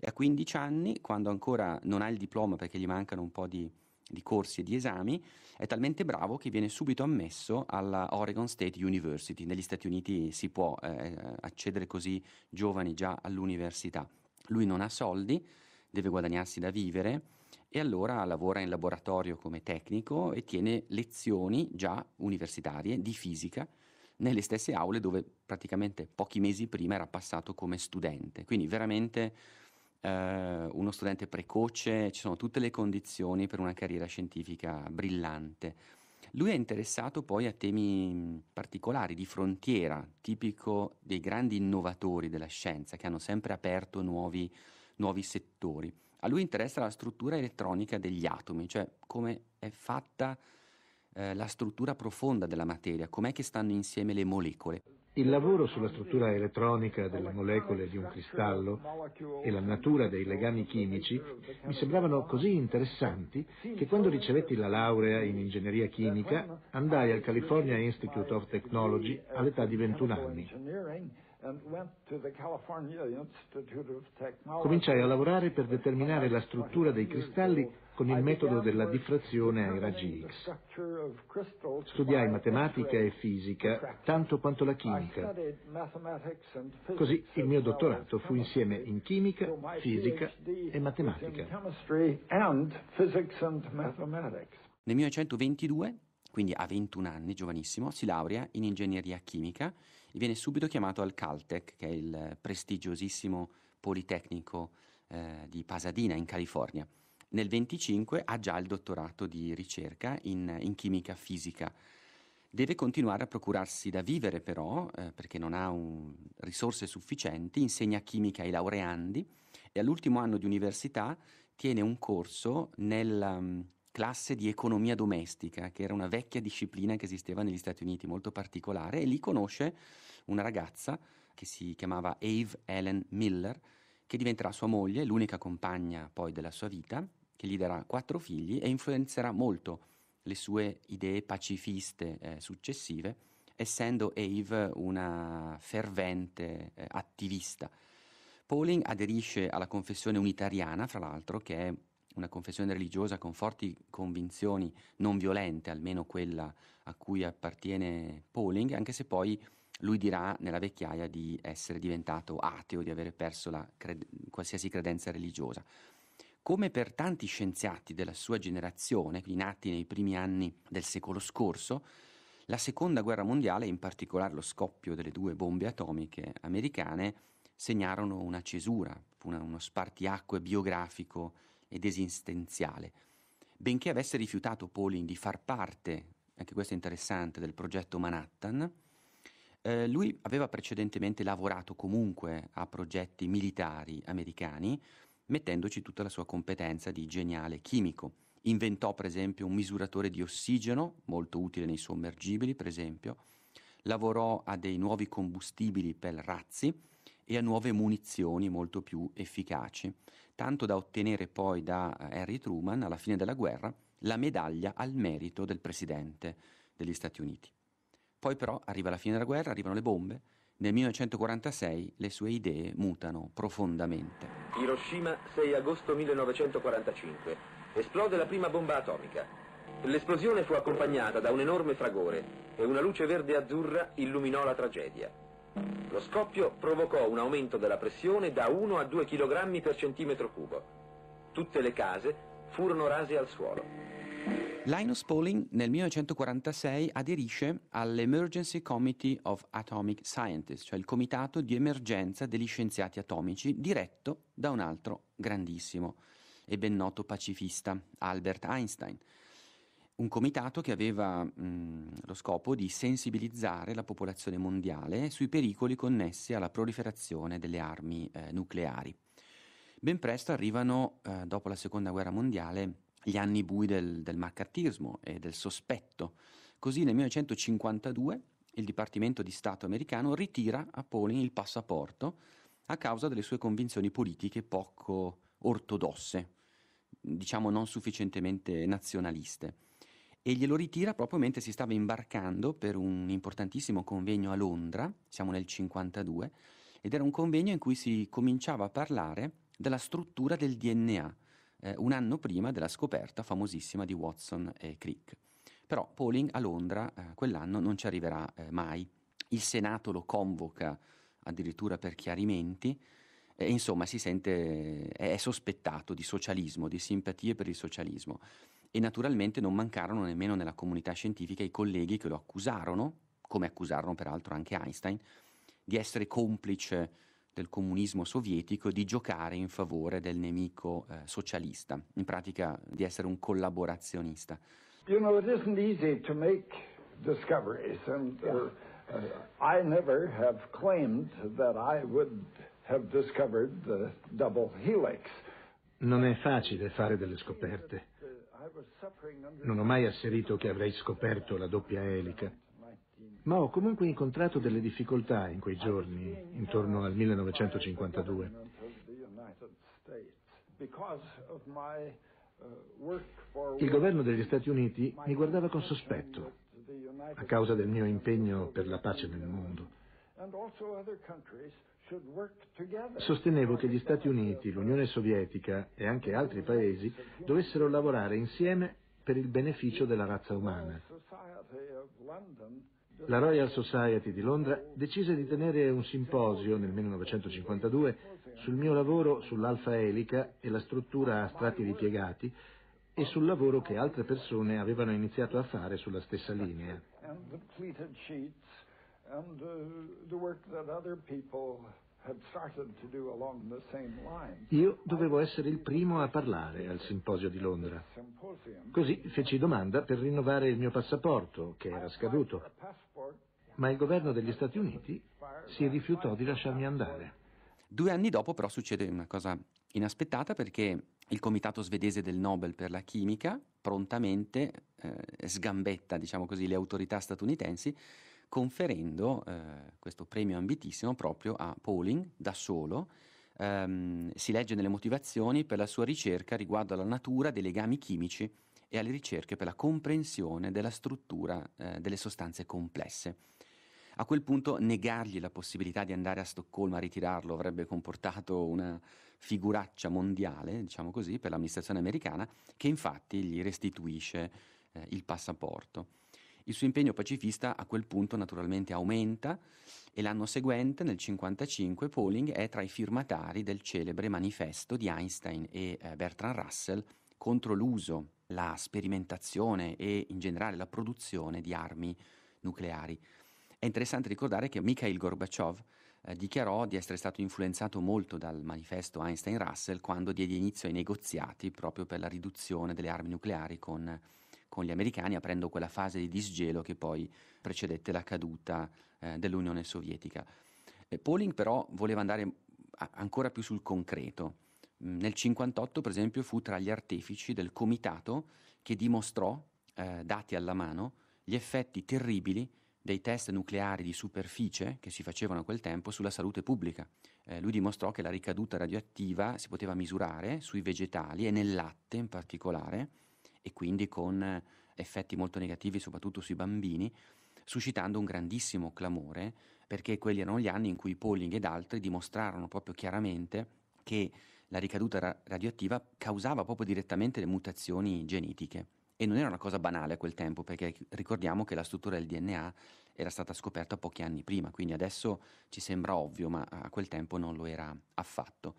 A: e a 15 anni, quando ancora non ha il diploma perché gli mancano un po' di, di corsi e di esami, è talmente bravo che viene subito ammesso alla Oregon State University. Negli Stati Uniti si può eh, eh, accedere così giovani già all'università. Lui non ha soldi, deve guadagnarsi da vivere e allora lavora in laboratorio come tecnico e tiene lezioni già universitarie di fisica nelle stesse aule dove praticamente pochi mesi prima era passato come studente. Quindi veramente eh, uno studente precoce, ci sono tutte le condizioni per una carriera scientifica brillante. Lui è interessato poi a temi mm, particolari, di frontiera, tipico dei grandi innovatori della scienza che hanno sempre aperto nuovi, nuovi settori. A lui interessa la struttura elettronica degli atomi, cioè come è fatta eh, la struttura profonda della materia, com'è che stanno insieme le molecole.
P: Il lavoro sulla struttura elettronica delle molecole di un cristallo e la natura dei legami chimici mi sembravano così interessanti che quando ricevetti la laurea in ingegneria chimica andai al California Institute of Technology all'età di 21 anni. Cominciai a lavorare per determinare la struttura dei cristalli con il metodo della diffrazione ai raggi X. Studiai matematica e fisica tanto quanto la chimica.
U: Così il mio dottorato fu
P: insieme in chimica, fisica
U: e matematica.
A: Nel 1922, quindi a 21 anni, giovanissimo, si laurea in ingegneria chimica viene subito chiamato al Caltech, che è il prestigiosissimo Politecnico eh, di Pasadena in California. Nel 25 ha già il dottorato di ricerca in, in chimica fisica. Deve continuare a procurarsi da vivere però, eh, perché non ha un, risorse sufficienti, insegna chimica ai laureandi e all'ultimo anno di università tiene un corso nel... Um, classe di economia domestica, che era una vecchia disciplina che esisteva negli Stati Uniti, molto particolare, e lì conosce una ragazza che si chiamava Ave Ellen Miller, che diventerà sua moglie, l'unica compagna poi della sua vita, che gli darà quattro figli e influenzerà molto le sue idee pacifiste eh, successive, essendo Ave una fervente eh, attivista. Pauling aderisce alla confessione unitariana, fra l'altro, che è una confessione religiosa con forti convinzioni non violente, almeno quella a cui appartiene Pauling, anche se poi lui dirà nella vecchiaia di essere diventato ateo, di aver perso cred- qualsiasi credenza religiosa. Come per tanti scienziati della sua generazione, nati nei primi anni del secolo scorso, la seconda guerra mondiale, in particolare lo scoppio delle due bombe atomiche americane, segnarono una cesura, una, uno spartiacque biografico ed esistenziale. Benché avesse rifiutato Pauling di far parte, anche questo è interessante, del progetto Manhattan, eh, lui aveva precedentemente lavorato comunque a progetti militari americani, mettendoci tutta la sua competenza di geniale chimico. Inventò per esempio un misuratore di ossigeno, molto utile nei sommergibili per esempio, lavorò a dei nuovi combustibili per razzi, e a nuove munizioni molto più efficaci, tanto da ottenere poi da eh, Harry Truman, alla fine della guerra, la medaglia al merito del presidente degli Stati Uniti. Poi però arriva la fine della guerra, arrivano le bombe, nel 1946 le sue idee mutano profondamente.
F: Hiroshima, 6 agosto 1945. Esplode la prima bomba atomica. L'esplosione fu accompagnata da un enorme fragore e una luce verde-azzurra illuminò la tragedia. Lo scoppio provocò un aumento della pressione da 1 a 2 kg per centimetro cubo. Tutte le case furono rase al suolo.
A: Linus Pauling nel 1946 aderisce all'Emergency Committee of Atomic Scientists, cioè il comitato di emergenza degli scienziati atomici, diretto da un altro grandissimo e ben noto pacifista, Albert Einstein un comitato che aveva mh, lo scopo di sensibilizzare la popolazione mondiale sui pericoli connessi alla proliferazione delle armi eh, nucleari. Ben presto arrivano, eh, dopo la seconda guerra mondiale, gli anni bui del, del mercantismo e del sospetto. Così nel 1952 il Dipartimento di Stato americano ritira a Polin il passaporto a causa delle sue convinzioni politiche poco ortodosse, diciamo non sufficientemente nazionaliste e glielo ritira proprio mentre si stava imbarcando per un importantissimo convegno a Londra, siamo nel 52, ed era un convegno in cui si cominciava a parlare della struttura del DNA, eh, un anno prima della scoperta famosissima di Watson e Crick. Però Pauling a Londra eh, quell'anno non ci arriverà eh, mai. Il Senato lo convoca addirittura per chiarimenti, e, insomma si sente, è sospettato di socialismo, di simpatie per il socialismo e naturalmente non mancarono nemmeno nella comunità scientifica i colleghi che lo accusarono, come accusarono peraltro anche Einstein, di essere complice del comunismo sovietico e di giocare in favore del nemico eh, socialista, in pratica di essere un collaborazionista.
U: You know, it isn't easy to make discoveries and uh, uh I never have claimed that I would have discovered the double helix.
P: Non è facile fare delle scoperte. Non ho mai asserito che avrei scoperto la doppia elica, ma ho comunque incontrato delle difficoltà in quei giorni, intorno al 1952.
U: Il governo degli
P: Stati Uniti mi guardava con sospetto a causa del mio impegno per la pace nel mondo.
U: Sostenevo che
P: gli Stati Uniti, l'Unione Sovietica e anche altri paesi dovessero lavorare insieme per il beneficio della razza umana. La Royal Society di Londra decise di tenere un simposio nel 1952 sul mio lavoro sull'alfa elica e la struttura a strati ripiegati e sul lavoro che altre persone avevano iniziato a fare sulla stessa linea
U: and uh, the work that other people
P: io dovevo essere il primo a parlare al simposio di Londra. Così feci domanda per rinnovare il mio passaporto, che era scaduto. Ma il governo degli Stati Uniti si rifiutò di lasciarmi andare.
A: Due anni dopo però succede una cosa inaspettata perché il comitato svedese del Nobel per la chimica prontamente eh, sgambetta, diciamo così, le autorità statunitensi conferendo eh, questo premio ambitissimo proprio a Pauling da solo. Ehm, si legge nelle motivazioni per la sua ricerca riguardo alla natura dei legami chimici e alle ricerche per la comprensione della struttura eh, delle sostanze complesse. A quel punto negargli la possibilità di andare a Stoccolma a ritirarlo avrebbe comportato una figuraccia mondiale, diciamo così, per l'amministrazione americana, che infatti gli restituisce eh, il passaporto. Il suo impegno pacifista a quel punto naturalmente aumenta e l'anno seguente, nel 1955, Pauling è tra i firmatari del celebre manifesto di Einstein e eh, Bertrand Russell contro l'uso, la sperimentazione e in generale la produzione di armi nucleari. È interessante ricordare che Mikhail Gorbachev eh, dichiarò di essere stato influenzato molto dal manifesto Einstein-Russell quando diede inizio ai negoziati proprio per la riduzione delle armi nucleari con con gli americani, aprendo quella fase di disgelo che poi precedette la caduta eh, dell'Unione Sovietica. E eh, Pauling però voleva andare a- ancora più sul concreto. Mm, nel 1958, per esempio, fu tra gli artefici del comitato che dimostrò, eh, dati alla mano, gli effetti terribili dei test nucleari di superficie che si facevano a quel tempo sulla salute pubblica. Eh, lui dimostrò che la ricaduta radioattiva si poteva misurare sui vegetali e nel latte in particolare, e quindi con eh, effetti molto negativi soprattutto sui bambini, suscitando un grandissimo clamore perché quelli erano gli anni in cui Pauling ed altri dimostrarono proprio chiaramente che la ricaduta ra- radioattiva causava proprio direttamente le mutazioni genetiche. E non era una cosa banale a quel tempo, perché ricordiamo che la struttura del DNA era stata scoperta pochi anni prima, quindi adesso ci sembra ovvio, ma a quel tempo non lo era affatto.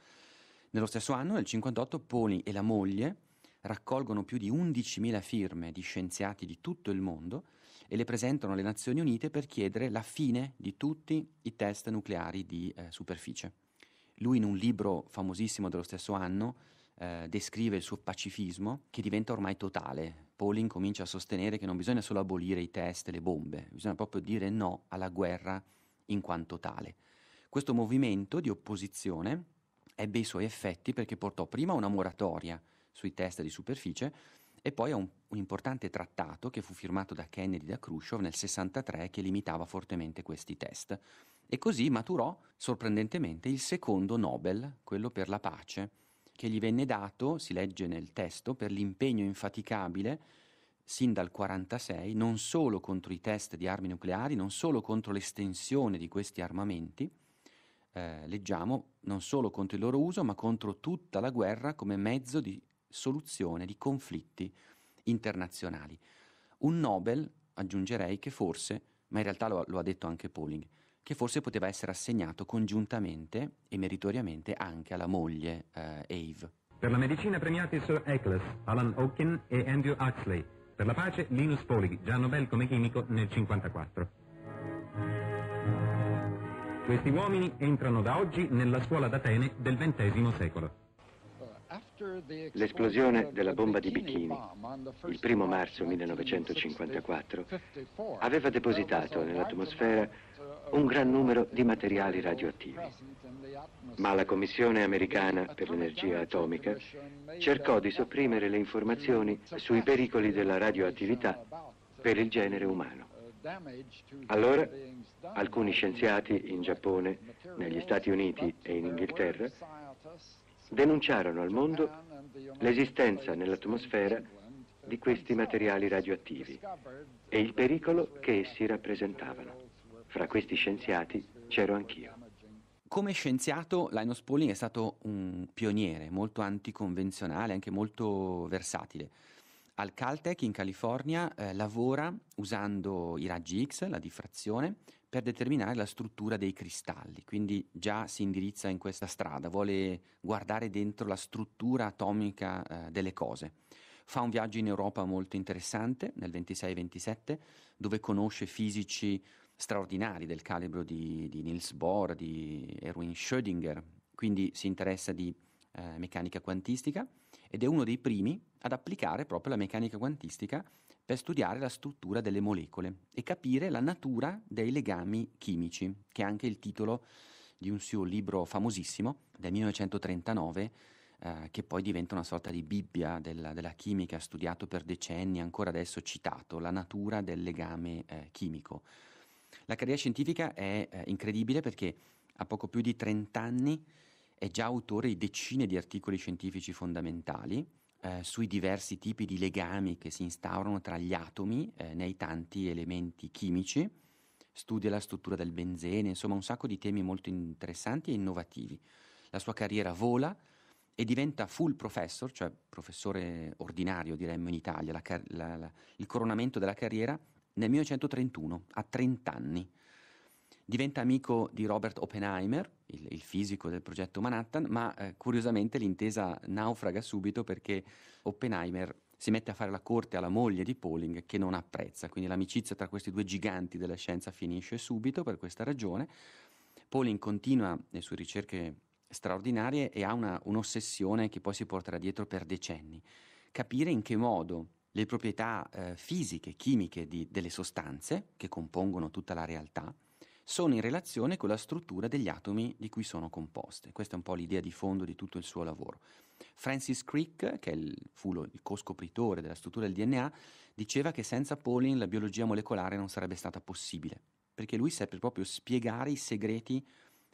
A: Nello stesso anno, nel 1958, Poli e la moglie raccolgono più di 11.000 firme di scienziati di tutto il mondo e le presentano alle Nazioni Unite per chiedere la fine di tutti i test nucleari di eh, superficie. Lui in un libro famosissimo dello stesso anno eh, descrive il suo pacifismo che diventa ormai totale. Pauling comincia a sostenere che non bisogna solo abolire i test, le bombe, bisogna proprio dire no alla guerra in quanto tale. Questo movimento di opposizione ebbe i suoi effetti perché portò prima a una moratoria sui test di superficie, e poi a un, un, importante trattato che fu firmato da Kennedy e da Khrushchev nel 63 che limitava fortemente questi test. E così maturò, sorprendentemente, il secondo Nobel, quello per la pace, che gli venne dato, si legge nel testo, per l'impegno infaticabile sin dal 1946 non solo contro i test di armi nucleari, non solo contro l'estensione di questi armamenti, eh, leggiamo, non solo contro il loro uso, ma contro tutta la guerra come mezzo di soluzione di conflitti internazionali. Un Nobel, aggiungerei, che forse, ma in realtà lo, lo ha detto anche Pauling, che forse poteva essere assegnato congiuntamente e meritoriamente anche alla moglie eh, Eve.
I: Per la medicina premiati Sir Eccles, Alan Hawking e Andrew Huxley. Per la pace Linus Pauling, già Nobel come chimico nel 1954. Questi uomini entrano da oggi nella scuola d'Atene del XX secolo.
E: L'esplosione della bomba di Bikini il primo marzo 1954 aveva depositato nell'atmosfera un gran numero di materiali radioattivi. Ma la Commissione americana per l'energia atomica cercò di sopprimere le informazioni sui pericoli della radioattività per il genere umano. Allora alcuni scienziati in Giappone, negli Stati Uniti e in Inghilterra denunciarono al mondo l'esistenza nell'atmosfera di questi materiali radioattivi e il pericolo che essi rappresentavano. Fra questi scienziati c'ero anch'io.
A: Come scienziato, Linus Pauling è stato un pioniere molto anticonvenzionale, anche molto versatile. Al Caltech in California eh, lavora usando i raggi X, la diffrazione, per determinare la struttura dei cristalli, quindi già si indirizza in questa strada, vuole guardare dentro la struttura atomica eh, delle cose. Fa un viaggio in Europa molto interessante nel 26-27, dove conosce fisici straordinari del calibro di, di Niels Bohr, di Erwin Schrödinger, quindi si interessa di eh, meccanica quantistica ed è uno dei primi ad applicare proprio la meccanica quantistica per studiare la struttura delle molecole e capire la natura dei legami chimici, che è anche il titolo di un suo libro famosissimo del 1939, eh, che poi diventa una sorta di Bibbia della, della, chimica, studiato per decenni, ancora adesso citato, la natura del legame eh, chimico. La carriera scientifica è eh, incredibile perché a poco più di 30 anni è già autore di decine di articoli scientifici fondamentali, eh, sui diversi tipi di legami che si instaurano tra gli atomi eh, nei tanti elementi chimici, studia la struttura del benzene, insomma un sacco di temi molto interessanti e innovativi. La sua carriera vola e diventa full professor, cioè professore ordinario diremmo in Italia, la, la, la, il coronamento della carriera nel 1931, a 30 anni. Diventa amico di Robert Oppenheimer, il, il fisico del progetto Manhattan, ma eh, curiosamente l'intesa naufraga subito perché Oppenheimer si mette a fare la corte alla moglie di Pauling che non apprezza, quindi l'amicizia tra questi due giganti della scienza finisce subito per questa ragione. Pauling continua le sue ricerche straordinarie e ha una, un'ossessione che poi si porterà dietro per decenni, capire in che modo le proprietà eh, fisiche, chimiche di, delle sostanze che compongono tutta la realtà sono in relazione con la struttura degli atomi di cui sono composte. Questa è un po' l'idea di fondo di tutto il suo lavoro. Francis Crick, che il, fu lo, il coscopritore della struttura del DNA, diceva che senza Pauling la biologia molecolare non sarebbe stata possibile, perché lui seppe proprio spiegare i segreti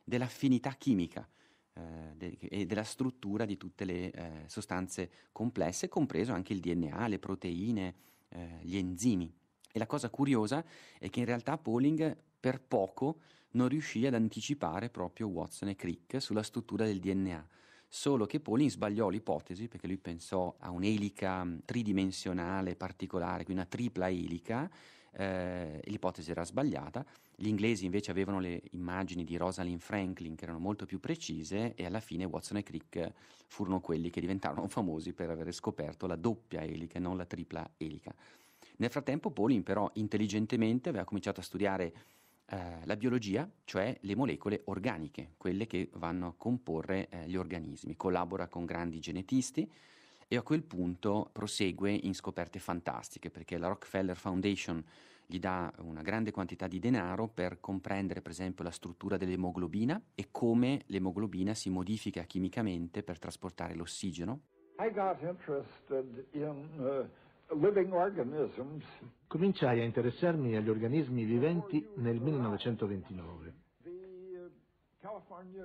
A: dell'affinità chimica eh, e della struttura di tutte le eh, sostanze complesse, compreso anche il DNA, le proteine, eh, gli enzimi. E la cosa curiosa è che in realtà Pauling per poco non riuscì ad anticipare proprio Watson e Crick sulla struttura del DNA. Solo che Pauling sbagliò l'ipotesi perché lui pensò a un'elica mm, tridimensionale particolare, quindi una tripla elica, eh, l'ipotesi era sbagliata. Gli inglesi invece avevano le immagini di Rosalind Franklin che erano molto più precise e alla fine Watson e Crick furono quelli che diventarono famosi per aver scoperto la doppia elica e non la tripla elica. Nel frattempo Pauling però intelligentemente aveva cominciato a studiare eh, la biologia, cioè le molecole organiche, quelle che vanno a comporre eh, gli organismi. Collabora con grandi genetisti e a quel punto prosegue in scoperte fantastiche perché la Rockefeller Foundation gli dà una grande quantità di denaro per comprendere per esempio la struttura dell'emoglobina e come l'emoglobina si modifica chimicamente per trasportare l'ossigeno.
U: I got interested in uh...
A: Cominciai a interessarmi agli
P: organismi viventi nel 1929.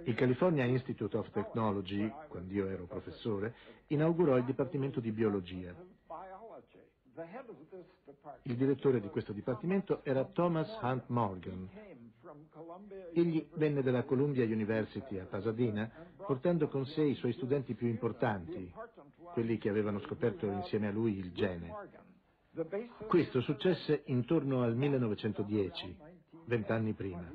P: Il California Institute of Technology, quando io ero professore, inaugurò il Dipartimento di Biologia. Il direttore di questo dipartimento era Thomas Hunt Morgan, Egli venne dalla Columbia University a Pasadena portando con sé i suoi studenti più importanti, quelli che avevano scoperto insieme a lui il gene. Questo successe intorno al 1910, vent'anni prima.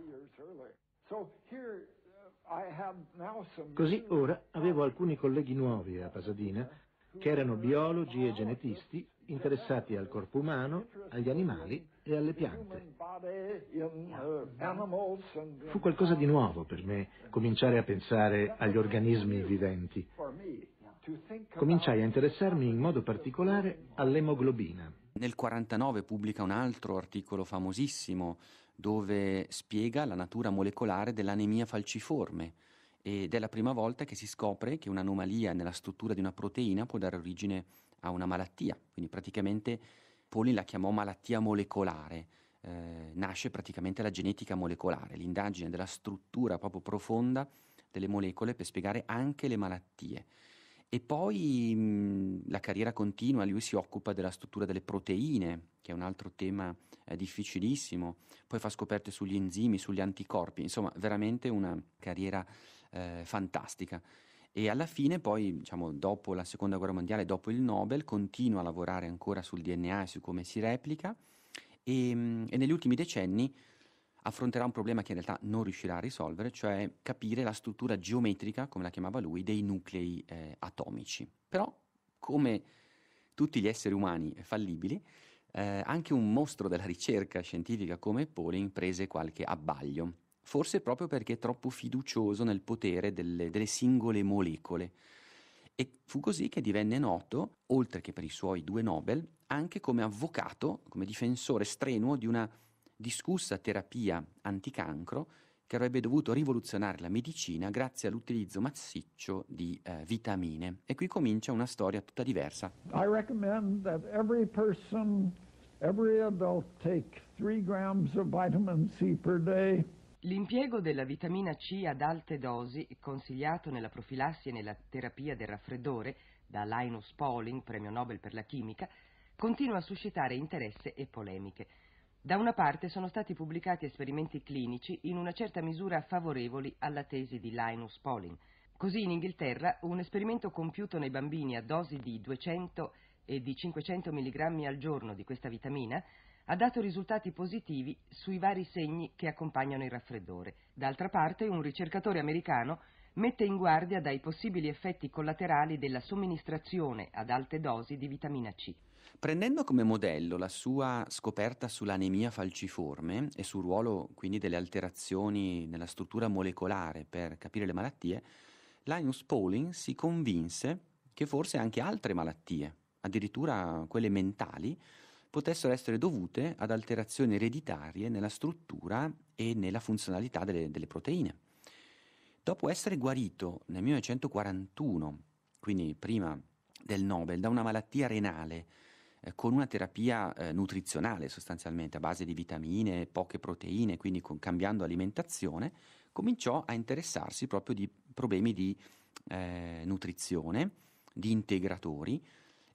P: Così ora avevo alcuni colleghi nuovi a Pasadena che erano biologi e genetisti interessati al corpo umano, agli animali e alle piante. Fu qualcosa di nuovo per me cominciare a pensare agli organismi viventi. Cominciai a interessarmi in modo particolare
A: all'emoglobina. Nel 1949 pubblica un altro articolo famosissimo dove spiega la natura molecolare dell'anemia falciforme ed è la prima volta che si scopre che un'anomalia nella struttura di una proteina può dare origine a una malattia, quindi praticamente Napoli la chiamò malattia molecolare. Eh, nasce praticamente la genetica molecolare, l'indagine della struttura proprio profonda delle molecole per spiegare anche le malattie. E poi mh, la carriera continua, lui si occupa della struttura delle proteine, che è un altro tema eh, difficilissimo, poi fa scoperte sugli enzimi, sugli anticorpi, insomma veramente una carriera eh, fantastica. E alla fine poi, diciamo, dopo la seconda guerra mondiale, dopo il Nobel, continua a lavorare ancora sul DNA e su come si replica e, mm, e negli ultimi decenni affronterà un problema che in realtà non riuscirà a risolvere, cioè capire la struttura geometrica, come la chiamava lui, dei nuclei eh, atomici. Però, come tutti gli esseri umani fallibili, eh, anche un mostro della ricerca scientifica come Pauling prese qualche abbaglio forse proprio perché è troppo fiducioso nel potere delle, delle singole molecole. E fu così che divenne noto, oltre che per i suoi due Nobel, anche come avvocato, come difensore strenuo di una discussa terapia anticancro che avrebbe dovuto rivoluzionare la medicina grazie all'utilizzo massiccio di eh, vitamine. E qui comincia una storia tutta diversa.
U: I recommend that every person, every adult take 3 grams of vitamin C per day
O: L'impiego della vitamina C ad alte dosi, consigliato nella profilassi e nella terapia del raffreddore da Linus Pauling, premio Nobel per la chimica, continua a suscitare interesse e polemiche. Da una parte sono stati pubblicati esperimenti clinici in una certa misura favorevoli alla tesi di Linus Pauling. Così in Inghilterra un esperimento compiuto nei bambini a dosi di 200 e di 500 mg al giorno di questa vitamina ha dato risultati positivi sui vari segni che accompagnano il raffreddore. D'altra parte, un ricercatore americano mette in guardia dai possibili effetti collaterali della somministrazione ad alte dosi di vitamina C.
A: Prendendo come modello la sua scoperta sull'anemia falciforme e sul ruolo quindi delle alterazioni nella struttura molecolare per capire le malattie, Linus Pauling si convinse che forse anche altre malattie, addirittura quelle mentali, potessero essere dovute ad alterazioni ereditarie nella struttura e nella funzionalità delle, delle proteine. Dopo essere guarito nel 1941, quindi prima del Nobel, da una malattia renale, eh, con una terapia eh, nutrizionale sostanzialmente a base di vitamine, poche proteine, quindi con, cambiando alimentazione, cominciò a interessarsi proprio di problemi di eh, nutrizione, di integratori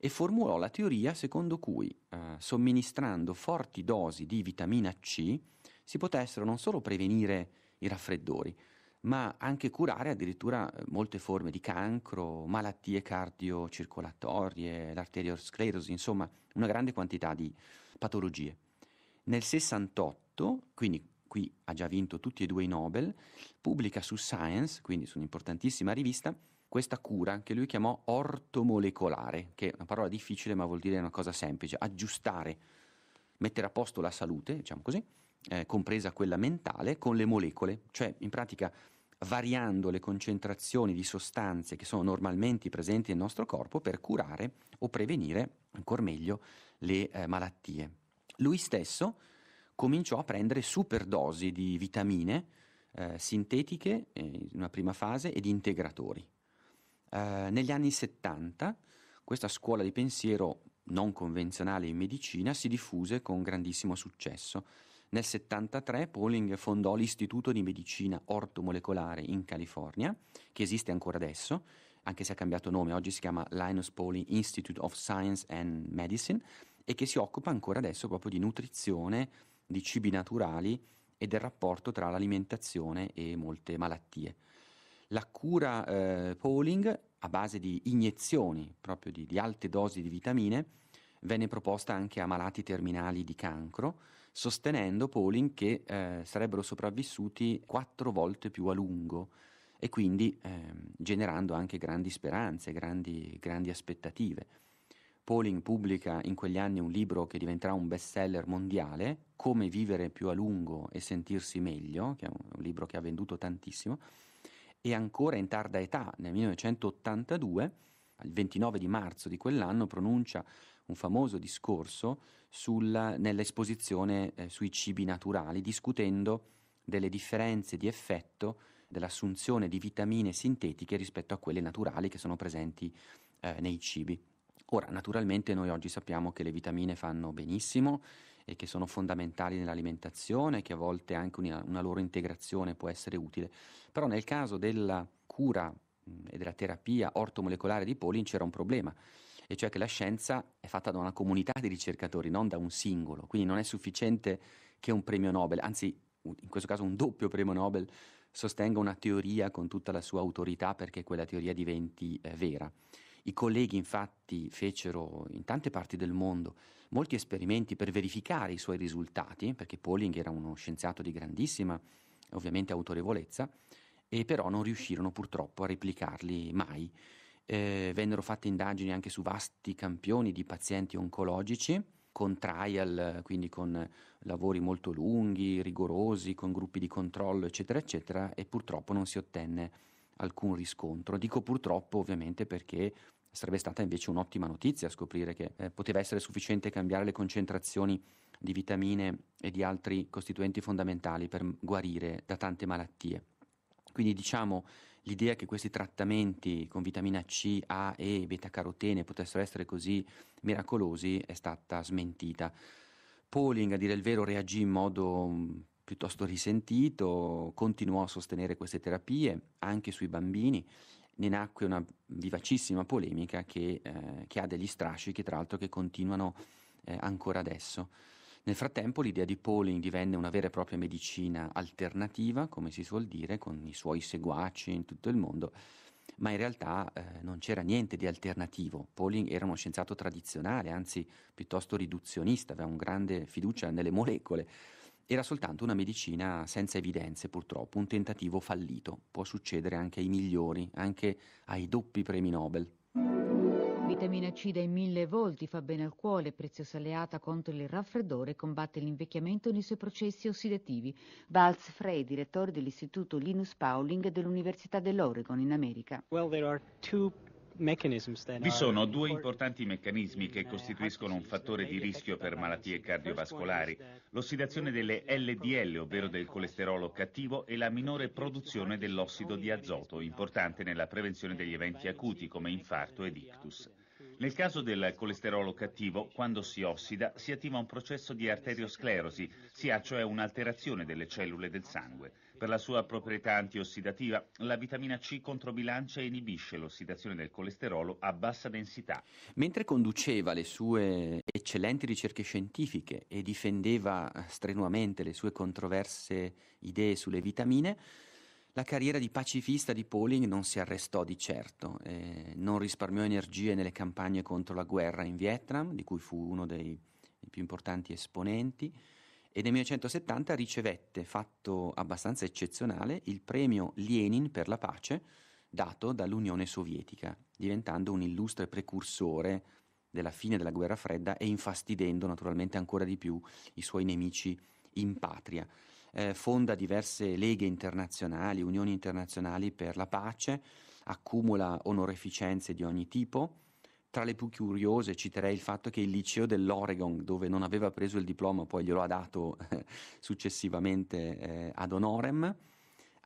A: e formulò la teoria secondo cui, eh, somministrando forti dosi di vitamina C, si potessero non solo prevenire i raffreddori, ma anche curare addirittura eh, molte forme di cancro, malattie cardiocircolatorie, l'arteriosclerosi, insomma una grande quantità di patologie. Nel 68, quindi qui ha già vinto tutti e due i Nobel, pubblica su Science, quindi su un'importantissima rivista, questa cura che lui chiamò ortomolecolare, che è una parola difficile ma vuol dire una cosa semplice, aggiustare, mettere a posto la salute, diciamo così, eh, compresa quella mentale, con le molecole, cioè in pratica variando le concentrazioni di sostanze che sono normalmente presenti nel nostro corpo per curare o prevenire, ancora meglio, le eh, malattie. Lui stesso cominciò a prendere superdosi di vitamine eh, sintetiche eh, in una prima fase ed integratori. Eh, negli anni 70 questa scuola di pensiero non convenzionale in medicina si diffuse con grandissimo successo. Nel 73 Pauling fondò l'Istituto di Medicina Ortomolecolare in California, che esiste ancora adesso, anche se ha cambiato nome, oggi si chiama Linus Pauling Institute of Science and Medicine, e che si occupa ancora adesso proprio di nutrizione, di cibi naturali e del rapporto tra l'alimentazione e molte malattie. La cura eh, Pauling a base di iniezioni, proprio di, di alte dosi di vitamine, venne proposta anche a malati terminali di cancro, sostenendo Pauling che eh, sarebbero sopravvissuti quattro volte più a lungo e quindi eh, generando anche grandi speranze, grandi, grandi aspettative. Pauling pubblica in quegli anni un libro che diventerà un bestseller mondiale, Come vivere più a lungo e sentirsi meglio, che è un libro che ha venduto tantissimo, e ancora in tarda età, nel 1982, il 29 di marzo di quell'anno, pronuncia un famoso discorso sul, nell'esposizione eh, sui cibi naturali, discutendo delle differenze di effetto dell'assunzione di vitamine sintetiche rispetto a quelle naturali che sono presenti eh, nei cibi. Ora, naturalmente noi oggi sappiamo che le vitamine fanno benissimo, e che sono fondamentali nell'alimentazione, che a volte anche una, una loro integrazione può essere utile. Però nel caso della cura e della terapia ortomolecolare di Polin c'era un problema, e cioè che la scienza è fatta da una comunità di ricercatori, non da un singolo, quindi non è sufficiente che un premio Nobel, anzi in questo caso un doppio premio Nobel, sostenga una teoria con tutta la sua autorità perché quella teoria diventi eh, vera. I colleghi infatti fecero in tante parti del mondo molti esperimenti per verificare i suoi risultati, perché Pauling era uno scienziato di grandissima, ovviamente, autorevolezza, e però non riuscirono purtroppo a replicarli mai. Eh, vennero fatte indagini anche su vasti campioni di pazienti oncologici, con trial, quindi con lavori molto lunghi, rigorosi, con gruppi di controllo, eccetera, eccetera, e purtroppo non si ottenne alcun riscontro. Dico purtroppo ovviamente perché sarebbe stata invece un'ottima notizia scoprire che eh, poteva essere sufficiente cambiare le concentrazioni di vitamine e di altri costituenti fondamentali per guarire da tante malattie. Quindi diciamo l'idea che questi trattamenti con vitamina C, A e beta-carotene potessero essere così miracolosi è stata smentita. Pauling, a dire il vero, reagì in modo mm, piuttosto risentito, continuò a sostenere queste terapie anche sui bambini. Ne nacque una vivacissima polemica che, eh, che ha degli strascichi, tra l'altro, che continuano eh, ancora adesso. Nel frattempo l'idea di Pauling divenne una vera e propria medicina alternativa, come si suol dire, con i suoi seguaci in tutto il mondo, ma in realtà eh, non c'era niente di alternativo. Pauling era uno scienziato tradizionale, anzi piuttosto riduzionista, aveva una grande fiducia nelle molecole era soltanto una medicina senza evidenze, purtroppo, un tentativo fallito. Può succedere anche ai migliori, anche ai doppi premi Nobel.
T: Vitamina C dai mille volti fa bene al cuore, preziosa alleata contro il raffreddore, combatte l'invecchiamento nei suoi processi ossidativi. Valz Frey, direttore dell'Istituto Linus Pauling dell'Università dell'Oregon in America. Well, there are two vi
Q: sono
R: due importanti meccanismi che costituiscono un fattore di rischio per malattie cardiovascolari, l'ossidazione delle LDL, ovvero del colesterolo cattivo, e la minore produzione dell'ossido di azoto, importante nella prevenzione degli eventi acuti come infarto ed ictus. Nel caso del colesterolo cattivo, quando si ossida, si attiva un processo di arteriosclerosi, si ha cioè un'alterazione delle cellule del sangue per la sua proprietà antiossidativa. La vitamina C controbilancia e inibisce l'ossidazione del colesterolo a bassa densità.
A: Mentre conduceva le sue eccellenti ricerche scientifiche e difendeva eh, strenuamente le sue controverse idee sulle vitamine, la carriera di pacifista di Pauling non si arrestò di certo, eh, non risparmiò energie nelle campagne contro la guerra in Vietnam, di cui fu uno dei, dei più importanti esponenti, e nel 1970 ricevette, fatto abbastanza eccezionale, il premio Lenin per la pace dato dall'Unione Sovietica, diventando un illustre precursore della fine della guerra fredda e infastidendo naturalmente ancora di più i suoi nemici in patria. Eh, fonda diverse leghe internazionali, unioni internazionali per la pace, accumula onoreficenze di ogni tipo, tra le più curiose citerei il fatto che il liceo dell'Oregon, dove non aveva preso il diploma, poi glielo ha dato successivamente eh, ad honorem,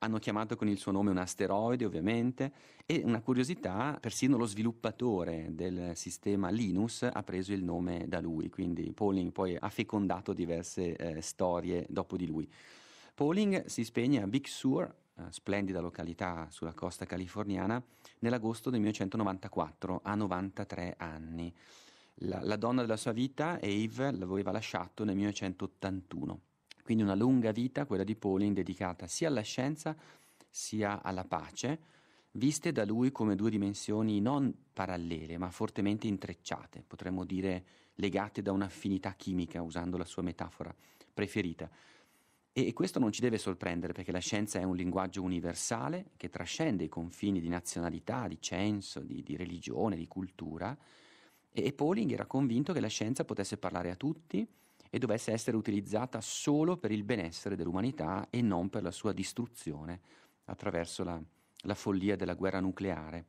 A: hanno chiamato con il suo nome un asteroide ovviamente e una curiosità, persino lo sviluppatore del sistema Linus ha preso il nome da lui, quindi Pauling poi ha fecondato diverse eh, storie dopo di lui. Pauling si spegne a Big Sur eh, splendida località sulla costa californiana, nell'agosto del 1994, a 93 anni. La, la donna della sua vita, Eve, l'aveva lasciato nel 1981. Quindi una lunga vita, quella di Pauline, dedicata sia alla scienza sia alla pace, viste da lui come due dimensioni non parallele, ma fortemente intrecciate, potremmo dire legate da un'affinità chimica, usando la sua metafora preferita. E questo non ci deve sorprendere perché la scienza è un linguaggio universale che trascende i confini di nazionalità, di censo, di, di religione, di cultura. E, e Pauling era convinto che la scienza potesse parlare a tutti e dovesse essere utilizzata solo per il benessere dell'umanità e non per la sua distruzione attraverso la, la follia della guerra nucleare.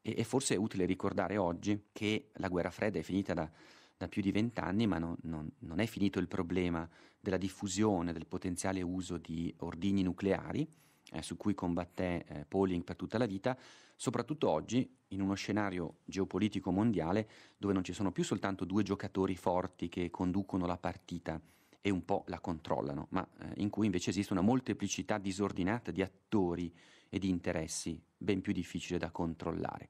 A: E, e, forse è utile ricordare oggi che la guerra fredda è finita da, da più di vent'anni, ma non, non, non è finito il problema della diffusione, del potenziale uso di ordigni nucleari, eh, su cui combatté eh, Pauling per tutta la vita, soprattutto oggi in uno scenario geopolitico mondiale dove non ci sono più soltanto due giocatori forti che conducono la partita e un po' la controllano, ma eh, in cui invece esiste una molteplicità disordinata di attori e di interessi ben più difficile da controllare.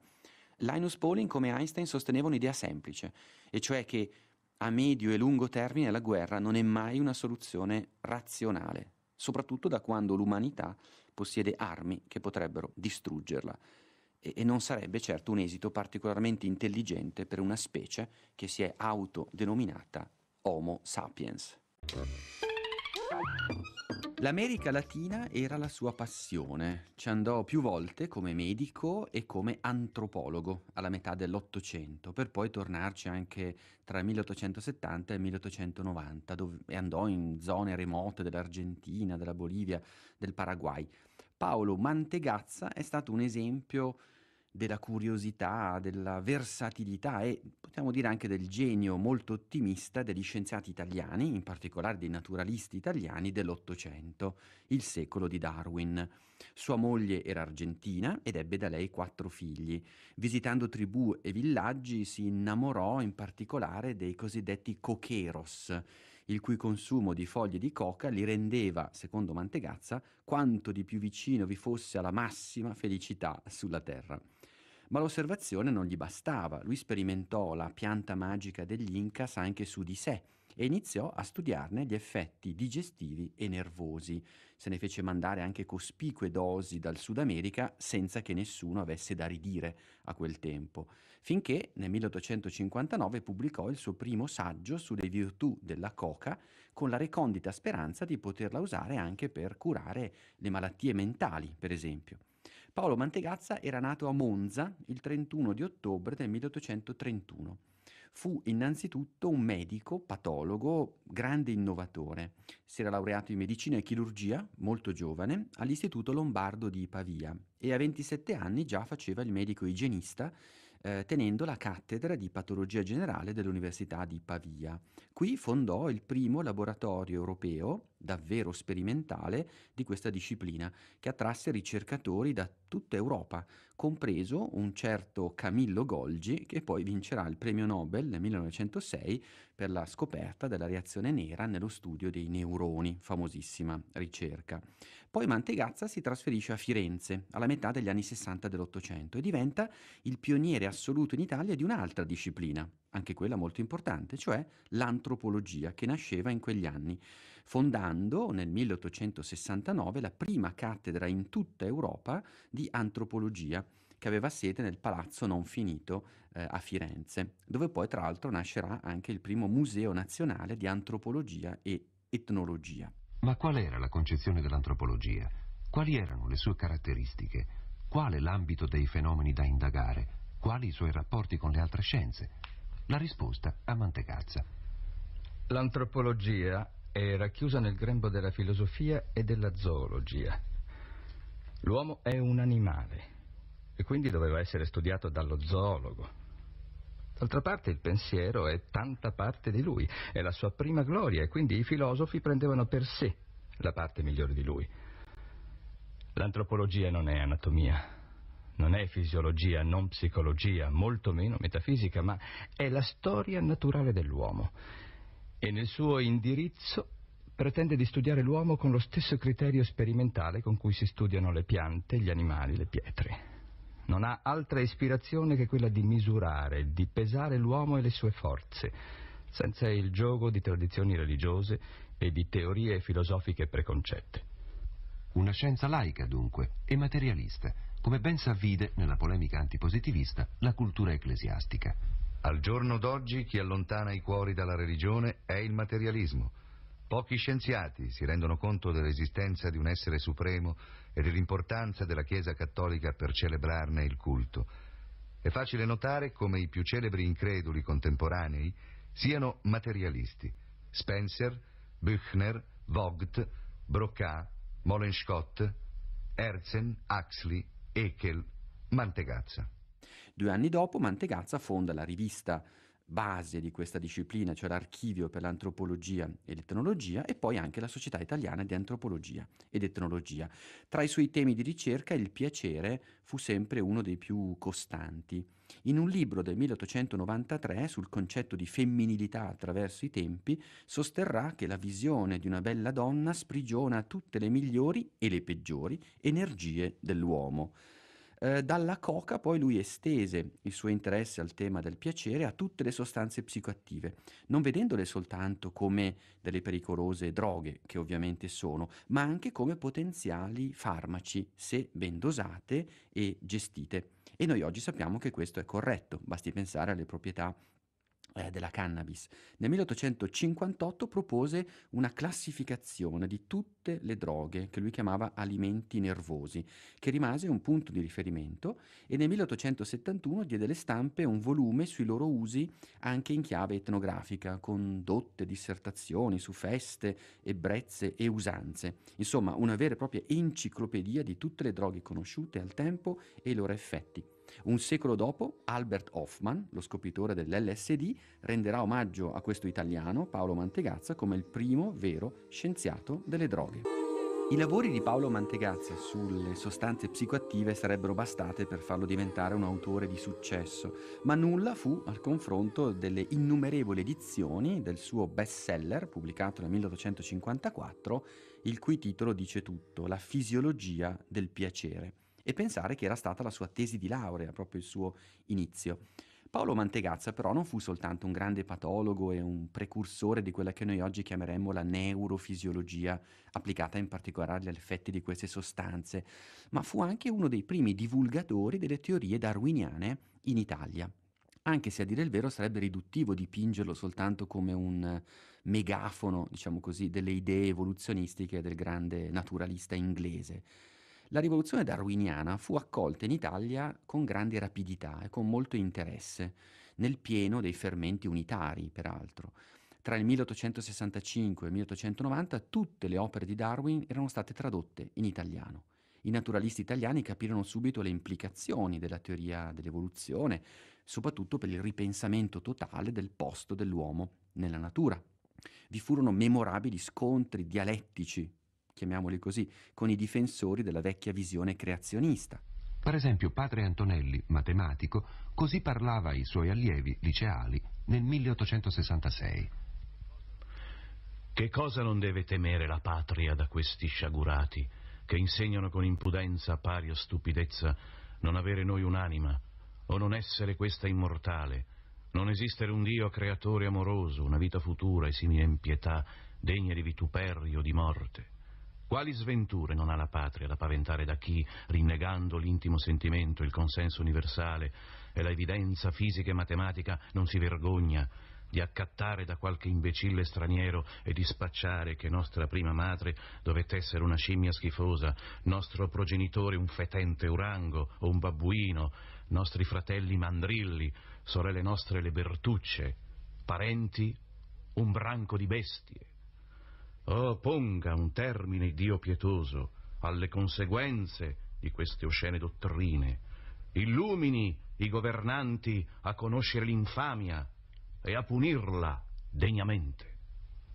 A: Linus Pauling come Einstein sosteneva un'idea semplice, e cioè che a medio e lungo termine la guerra non è mai una soluzione razionale, soprattutto da quando l'umanità possiede armi che potrebbero distruggerla e, non sarebbe certo un esito particolarmente intelligente per una specie che si è autodenominata Homo sapiens. L'America Latina era la sua passione, ci andò più volte come medico e come antropologo alla metà dell'Ottocento, per poi tornarci anche tra il 1870 e il 1890, dove andò in zone remote dell'Argentina, della Bolivia, del Paraguay. Paolo Mantegazza è stato un esempio della curiosità, della versatilità e possiamo dire anche del genio molto ottimista degli scienziati italiani, in particolare dei naturalisti italiani dell'Ottocento, il secolo di Darwin. Sua moglie era argentina ed ebbe da lei quattro figli. Visitando tribù e villaggi si innamorò in particolare dei cosiddetti cocheros, il cui consumo di foglie di coca li rendeva, secondo Mantegazza, quanto di più vicino vi fosse alla massima felicità sulla terra. Ma l'osservazione non gli bastava, lui sperimentò la pianta magica degli Incas anche su di sé e iniziò a studiarne gli effetti digestivi e nervosi. Se ne fece mandare anche cospicue dosi dal Sud America senza che nessuno avesse da ridire a quel tempo, finché nel 1859 pubblicò il suo primo saggio sulle virtù della coca con la recondita speranza di poterla usare anche per curare le malattie mentali, per esempio. Paolo Mantegazza era nato a Monza il 31 di ottobre del 1831. Fu innanzitutto un medico, patologo, grande innovatore. Si era laureato in medicina e chirurgia, molto giovane, all'Istituto Lombardo di Pavia e a 27 anni già faceva il medico igienista eh, tenendo la cattedra di patologia generale dell'Università di Pavia. Qui fondò il primo laboratorio europeo davvero sperimentale di questa disciplina, che attrasse ricercatori da tutta Europa, compreso un certo Camillo Golgi, che poi vincerà il premio Nobel nel 1906 per la scoperta della reazione nera nello studio dei neuroni, famosissima ricerca. Poi Mantegazza si trasferisce a Firenze alla metà degli anni 60 dell'Ottocento e diventa il pioniere assoluto in Italia di un'altra disciplina, anche quella molto importante, cioè l'antropologia che nasceva in quegli anni fondando nel 1869 la prima cattedra in tutta Europa di antropologia che aveva sede nel Palazzo Non Finito eh, a Firenze, dove poi tra l'altro nascerà anche il primo museo nazionale di antropologia e etnologia. Ma
E: qual era la concezione dell'antropologia? Quali erano le sue caratteristiche? Qual è l'ambito dei fenomeni da indagare? Quali i suoi rapporti con le altre scienze? La risposta a Mantecazza.
O: L'antropologia è racchiusa nel grembo della filosofia e della zoologia. L'uomo è un animale e quindi doveva essere studiato dallo zoologo. D'altra parte il pensiero è tanta parte di lui, è la sua prima gloria e quindi i filosofi prendevano per sé la parte migliore di lui. L'antropologia non è anatomia, non è fisiologia, non psicologia, molto meno metafisica, ma è la storia naturale dell'uomo e nel suo indirizzo pretende di studiare l'uomo con lo stesso criterio sperimentale con cui si studiano le piante, gli animali, le pietre. Non ha altra ispirazione che quella di misurare, di pesare l'uomo e le sue forze, senza il gioco di tradizioni religiose e di teorie filosofiche preconcette.
E: Una scienza laica, dunque, e materialista, come ben s'avvide nella polemica antipositivista la cultura ecclesiastica. Al giorno d'oggi
J: chi allontana i cuori dalla religione è il materialismo. Pochi scienziati si rendono conto dell'esistenza di un essere supremo e dell'importanza della Chiesa cattolica per celebrarne il culto. È facile notare come i più celebri increduli contemporanei siano materialisti. Spencer, Büchner, Vogt, Broca, Molenschott, Herzen, Huxley, Ekel, Mantegazza.
A: Due anni dopo Mantegazza fonda la rivista base di questa disciplina, cioè l'Archivio per l'Antropologia e l'Etnologia, e poi anche la Società Italiana di Antropologia ed Etnologia. Tra i suoi temi di ricerca il piacere fu sempre uno dei più costanti. In un libro del 1893 sul concetto di femminilità attraverso i tempi, sosterrà che la visione di una bella donna sprigiona tutte le migliori e le peggiori energie dell'uomo. Eh, dalla coca poi lui estese il suo interesse al tema del piacere a tutte le sostanze psicoattive, non vedendole soltanto come delle pericolose droghe, che ovviamente sono, ma anche come potenziali farmaci se ben dosate e gestite. E noi oggi sappiamo che questo è corretto, basti pensare alle proprietà eh, della cannabis, nel 1858 propose una classificazione di tutte le droghe che lui chiamava alimenti nervosi, che rimase un punto di riferimento e nel 1871 diede alle stampe un volume sui loro usi anche in chiave etnografica, con dotte dissertazioni su feste, ebbrezze e usanze. Insomma, una vera e propria enciclopedia di tutte le droghe conosciute al tempo e i loro effetti. Un secolo dopo, Albert Hoffman, lo scopritore dell'LSD, renderà omaggio a questo italiano, Paolo Mantegazza, come il primo vero scienziato delle droghe. I lavori di Paolo Mantegazza sulle sostanze psicoattive sarebbero bastate per farlo diventare un autore di successo, ma nulla fu al confronto delle innumerevoli edizioni del suo bestseller pubblicato nel 1954, il cui titolo dice tutto, La fisiologia del piacere e pensare che era stata la sua tesi di laurea, proprio il suo inizio. Paolo Mantegazza però non fu soltanto un grande patologo e un precursore di quella che noi oggi chiameremmo la neurofisiologia, applicata in particolare agli effetti di queste sostanze, ma fu anche uno dei primi divulgatori delle teorie darwiniane in Italia anche se a dire il vero sarebbe riduttivo dipingerlo soltanto come un megafono, diciamo così, delle idee evoluzionistiche del grande naturalista inglese. La rivoluzione darwiniana fu accolta in Italia con grande rapidità e con molto interesse, nel pieno dei fermenti unitari, peraltro. Tra il 1865 e il 1890 tutte le opere di Darwin erano state tradotte in italiano. I naturalisti italiani capirono subito le implicazioni della teoria dell'evoluzione, soprattutto per il ripensamento totale del posto dell'uomo nella natura. Vi furono memorabili scontri dialettici chiamiamoli così, con i difensori della vecchia visione creazionista. Per esempio
E: padre Antonelli, matematico, così parlava ai suoi allievi liceali nel 1866.
D: Che cosa non deve temere la patria da questi sciagurati, che insegnano con impudenza pari a stupidezza non avere noi un'anima, o non essere questa immortale, non esistere un Dio creatore amoroso, una vita futura e simile in pietà, degna di vituperio, o di morte. Quali sventure non ha la patria da paventare da chi, rinnegando l'intimo sentimento, il consenso universale e la evidenza fisica e matematica, non si vergogna di accattare da qualche imbecille straniero e di spacciare che nostra prima madre dovette essere una scimmia schifosa, nostro progenitore un fetente urango o un babbuino, nostri fratelli mandrilli, sorelle nostre le bertucce, parenti un branco di bestie. Oh, ponga un termine, Dio pietoso, alle conseguenze di queste oscene dottrine. Illumini i governanti a conoscere l'infamia e a punirla degnamente.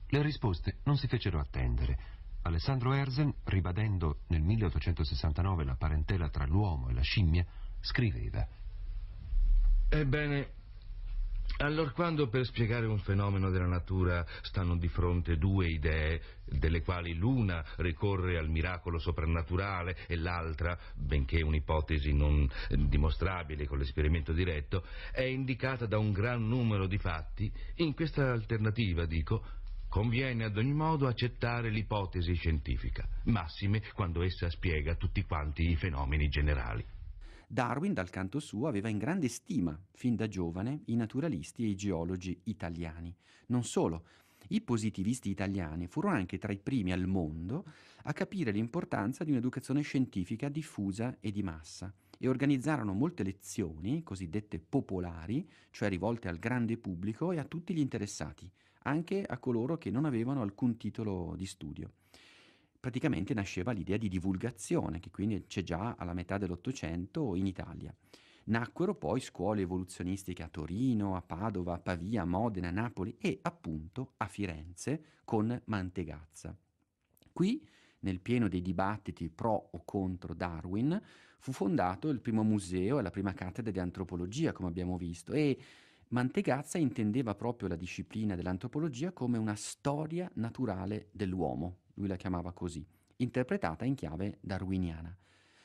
D: Le risposte non si fecero attendere.
E: Alessandro Erzen, ribadendo nel 1869 la parentela tra l'uomo e la scimmia,
D: scriveva Ebbene, allora quando per spiegare un fenomeno della natura stanno di fronte due idee, delle quali l'una ricorre al miracolo soprannaturale e l'altra, benché un'ipotesi non eh, dimostrabile con l'esperimento diretto, è indicata da un gran numero di fatti, in questa alternativa, dico, conviene ad ogni modo accettare l'ipotesi scientifica, massime quando essa spiega tutti quanti i fenomeni generali.
A: Darwin, dal canto suo, aveva in grande stima, fin da giovane, i naturalisti e i geologi italiani. Non solo, i positivisti italiani furono anche tra i primi al mondo a capire l'importanza di un'educazione scientifica diffusa e di massa e organizzarono molte lezioni, cosiddette popolari, cioè rivolte al grande pubblico e a tutti gli interessati, anche a coloro che non avevano alcun titolo di studio praticamente nasceva l'idea di divulgazione, che quindi c'è già alla metà dell'Ottocento in Italia. Nacquero poi scuole evoluzionistiche a Torino, a Padova, a Pavia, a Modena, a Napoli e appunto a Firenze con Mantegazza. Qui, nel pieno dei dibattiti pro o contro Darwin, fu fondato il primo museo e la prima cattedra di antropologia, come abbiamo visto, e Mantegazza intendeva proprio la disciplina dell'antropologia come una storia naturale dell'uomo, lui la chiamava così, interpretata in chiave darwiniana.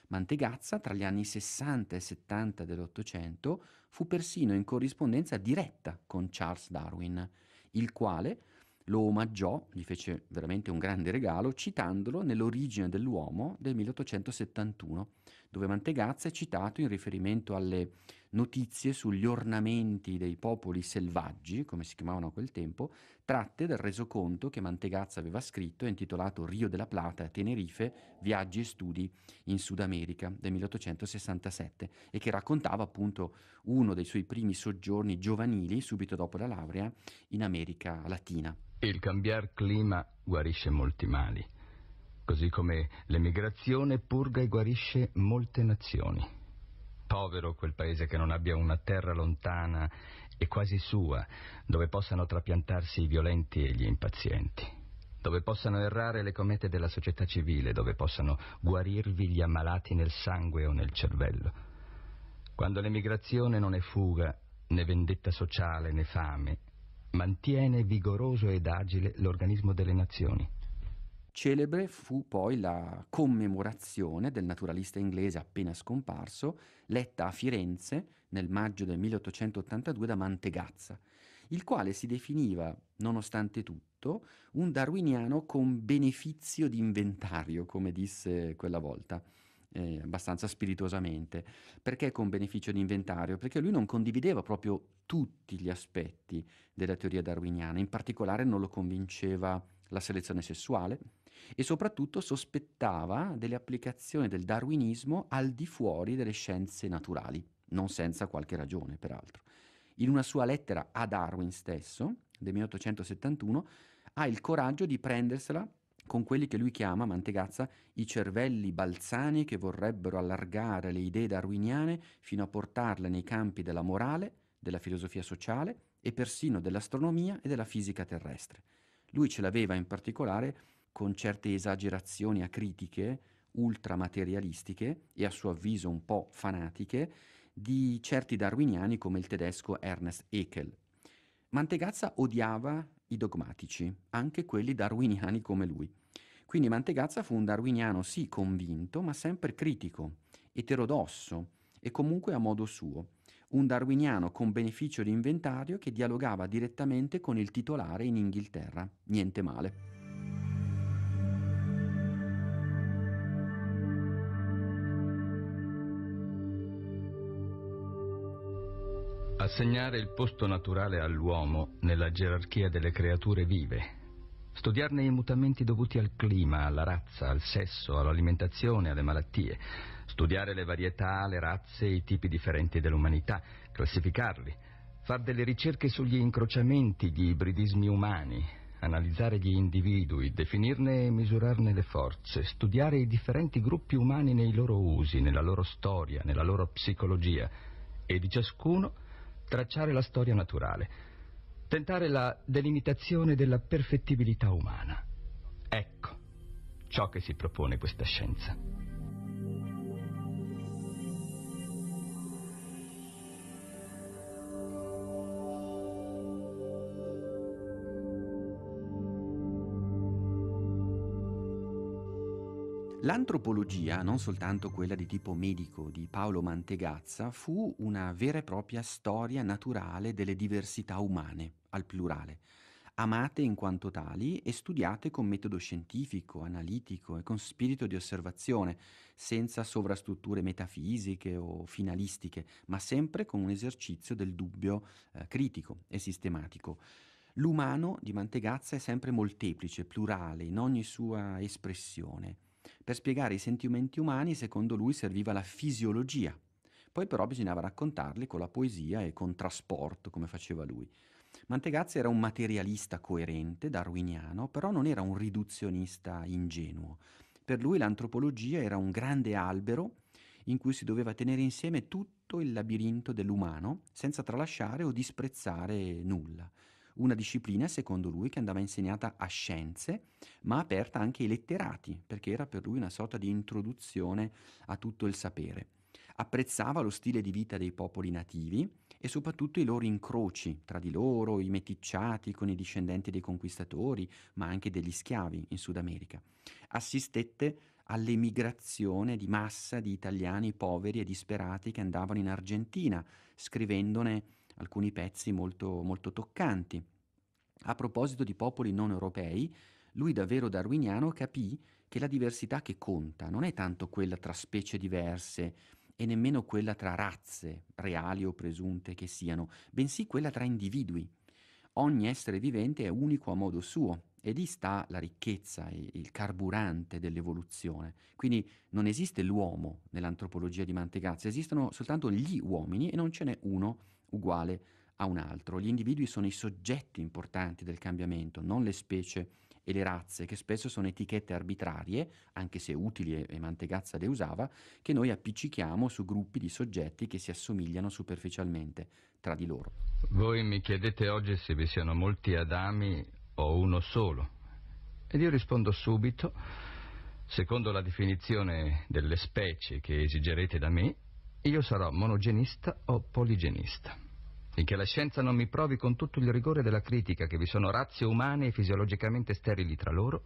A: Mantegazza, tra gli anni 60 e 70 dell'Ottocento, fu persino in corrispondenza diretta con Charles Darwin, il quale lo omaggiò, gli fece veramente un grande regalo, citandolo nell'Origine dell'uomo del 1871, dove Mantegazza è citato in riferimento alle notizie sugli ornamenti dei popoli selvaggi, come si chiamavano a quel tempo, tratte dal resoconto che Mantegazza aveva scritto intitolato Rio della Plata, Tenerife, viaggi e studi in Sud America del 1867 e che raccontava appunto uno dei suoi primi soggiorni giovanili subito dopo la laurea in America Latina.
O: Il cambiar clima guarisce molti mali così come l'emigrazione purga e guarisce molte nazioni. Povero quel paese che non abbia una terra lontana e quasi sua, dove possano trapiantarsi i violenti e gli impazienti, dove possano errare le comete della società civile, dove possano guarirvi gli ammalati nel sangue o nel cervello. Quando l'emigrazione non è fuga, né vendetta sociale, né fame, mantiene vigoroso ed agile l'organismo delle nazioni.
A: Celebre fu poi la commemorazione del naturalista inglese appena scomparso, letta a Firenze nel maggio del 1882 da Mantegazza, il quale si definiva, nonostante tutto, un darwiniano con benefizio di inventario, come disse quella volta. Eh, abbastanza spiritosamente. Perché con beneficio di inventario? Perché lui non condivideva proprio tutti gli aspetti della teoria darwiniana, in particolare non lo convinceva la selezione sessuale, e soprattutto sospettava delle applicazioni del darwinismo al di fuori delle scienze naturali, non senza qualche ragione peraltro. In una sua lettera a Darwin stesso, del 1871, ha il coraggio di prendersela con quelli che lui chiama, Mantegazza, i cervelli balzani che vorrebbero allargare le idee darwiniane fino a portarle nei campi della morale, della filosofia sociale e persino dell'astronomia e della fisica terrestre. Lui ce l'aveva in particolare con certe esagerazioni acritiche, ultramaterialistiche e a suo avviso un po' fanatiche, di certi darwiniani come il tedesco Ernest Haeckel. Mantegazza odiava i dogmatici, anche quelli darwiniani come lui. Quindi Mantegazza fu un darwiniano sì convinto, ma sempre critico, eterodosso e comunque a modo suo, un darwiniano con beneficio di inventario che dialogava direttamente con il titolare in Inghilterra. Niente male.
O: Assegnare il posto naturale all'uomo nella gerarchia delle creature vive, studiarne i mutamenti dovuti al clima, alla razza, al sesso, all'alimentazione, alle malattie, studiare le varietà, le razze, e i tipi differenti dell'umanità, classificarli, far delle ricerche sugli incrociamenti, gli ibridismi umani, analizzare gli individui, definirne e misurarne le forze, studiare i differenti gruppi umani nei loro usi, nella loro storia, nella loro psicologia e di ciascuno tracciare la storia naturale, tentare la delimitazione della perfettibilità umana. Ecco ciò che si propone questa scienza.
A: L'antropologia, non soltanto quella di tipo medico di Paolo Mantegazza, fu una vera e propria storia naturale delle diversità umane, al plurale, amate in quanto tali e studiate con metodo scientifico, analitico e con spirito di osservazione, senza sovrastrutture metafisiche o finalistiche, ma sempre con un esercizio del dubbio eh, critico e sistematico. L'umano di Mantegazza è sempre molteplice, plurale, in ogni sua espressione. Per spiegare i sentimenti umani, secondo lui, serviva la fisiologia. Poi però bisognava raccontarli con la poesia e con trasporto, come faceva lui. Mantegazzi era un materialista coerente, darwiniano, però non era un riduzionista ingenuo. Per lui l'antropologia era un grande albero in cui si doveva tenere insieme tutto il labirinto dell'umano, senza tralasciare o disprezzare nulla una disciplina, secondo lui, che andava insegnata a scienze, ma aperta anche ai letterati, perché era per lui una sorta di introduzione a tutto il sapere. Apprezzava lo stile di vita dei popoli nativi e soprattutto i loro incroci tra di loro, i meticciati con i discendenti dei conquistatori, ma anche degli schiavi in Sud America. Assistette all'emigrazione di massa di italiani poveri e disperati che andavano in Argentina, scrivendone alcuni pezzi molto, molto toccanti. A proposito di popoli non europei, lui davvero darwiniano capì che la diversità che conta non è tanto quella tra specie diverse e nemmeno quella tra razze, reali o presunte che siano, bensì quella tra individui. Ogni essere vivente è unico a modo suo e lì sta la ricchezza il carburante dell'evoluzione. Quindi non esiste l'uomo nell'antropologia di Mantegazza, esistono soltanto gli uomini e non ce n'è uno uguale a un altro. Gli individui sono i soggetti importanti del cambiamento, non le specie e le razze, che spesso sono etichette arbitrarie, anche se utili e Mantegazza le usava, che noi appiccichiamo su gruppi di soggetti che si assomigliano superficialmente tra di loro.
O: Voi mi chiedete oggi se vi siano molti Adami o uno solo. Ed io rispondo subito, secondo la definizione delle specie che esigerete da me, io sarò monogenista o poligenista. Finché la scienza non mi provi con tutto il rigore della critica che vi sono razze umane e fisiologicamente sterili tra loro,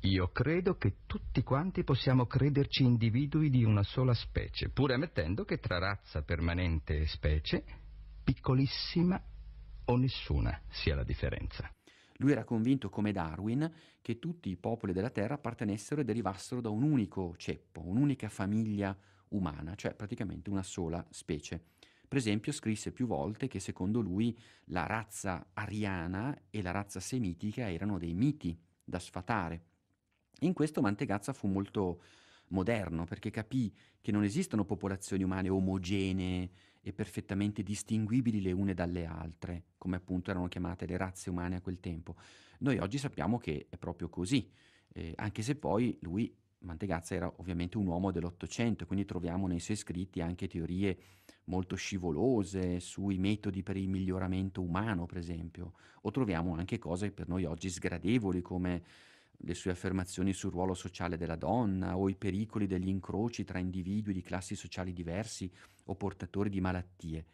O: io credo che tutti quanti possiamo crederci individui di una sola specie, pur ammettendo che tra razza permanente e specie, piccolissima o nessuna sia la differenza.
A: Lui era convinto, come Darwin, che tutti i popoli della Terra appartenessero e derivassero da un unico ceppo, un'unica famiglia umana, cioè praticamente una sola specie. Per esempio scrisse più volte che secondo lui la razza ariana e la razza semitica erano dei miti da sfatare. In questo Mantegazza fu molto moderno perché capì che non esistono popolazioni umane omogenee e perfettamente distinguibili le une dalle altre, come appunto erano chiamate le razze umane a quel tempo. Noi oggi sappiamo che è proprio così, eh, anche se poi lui Mantegazza era ovviamente un uomo dell'Ottocento, quindi troviamo nei suoi scritti anche teorie molto scivolose sui metodi per il miglioramento umano, per esempio, o troviamo anche cose per noi oggi sgradevoli come le sue affermazioni sul ruolo sociale della donna o i pericoli degli incroci tra individui di classi sociali diversi o portatori di malattie,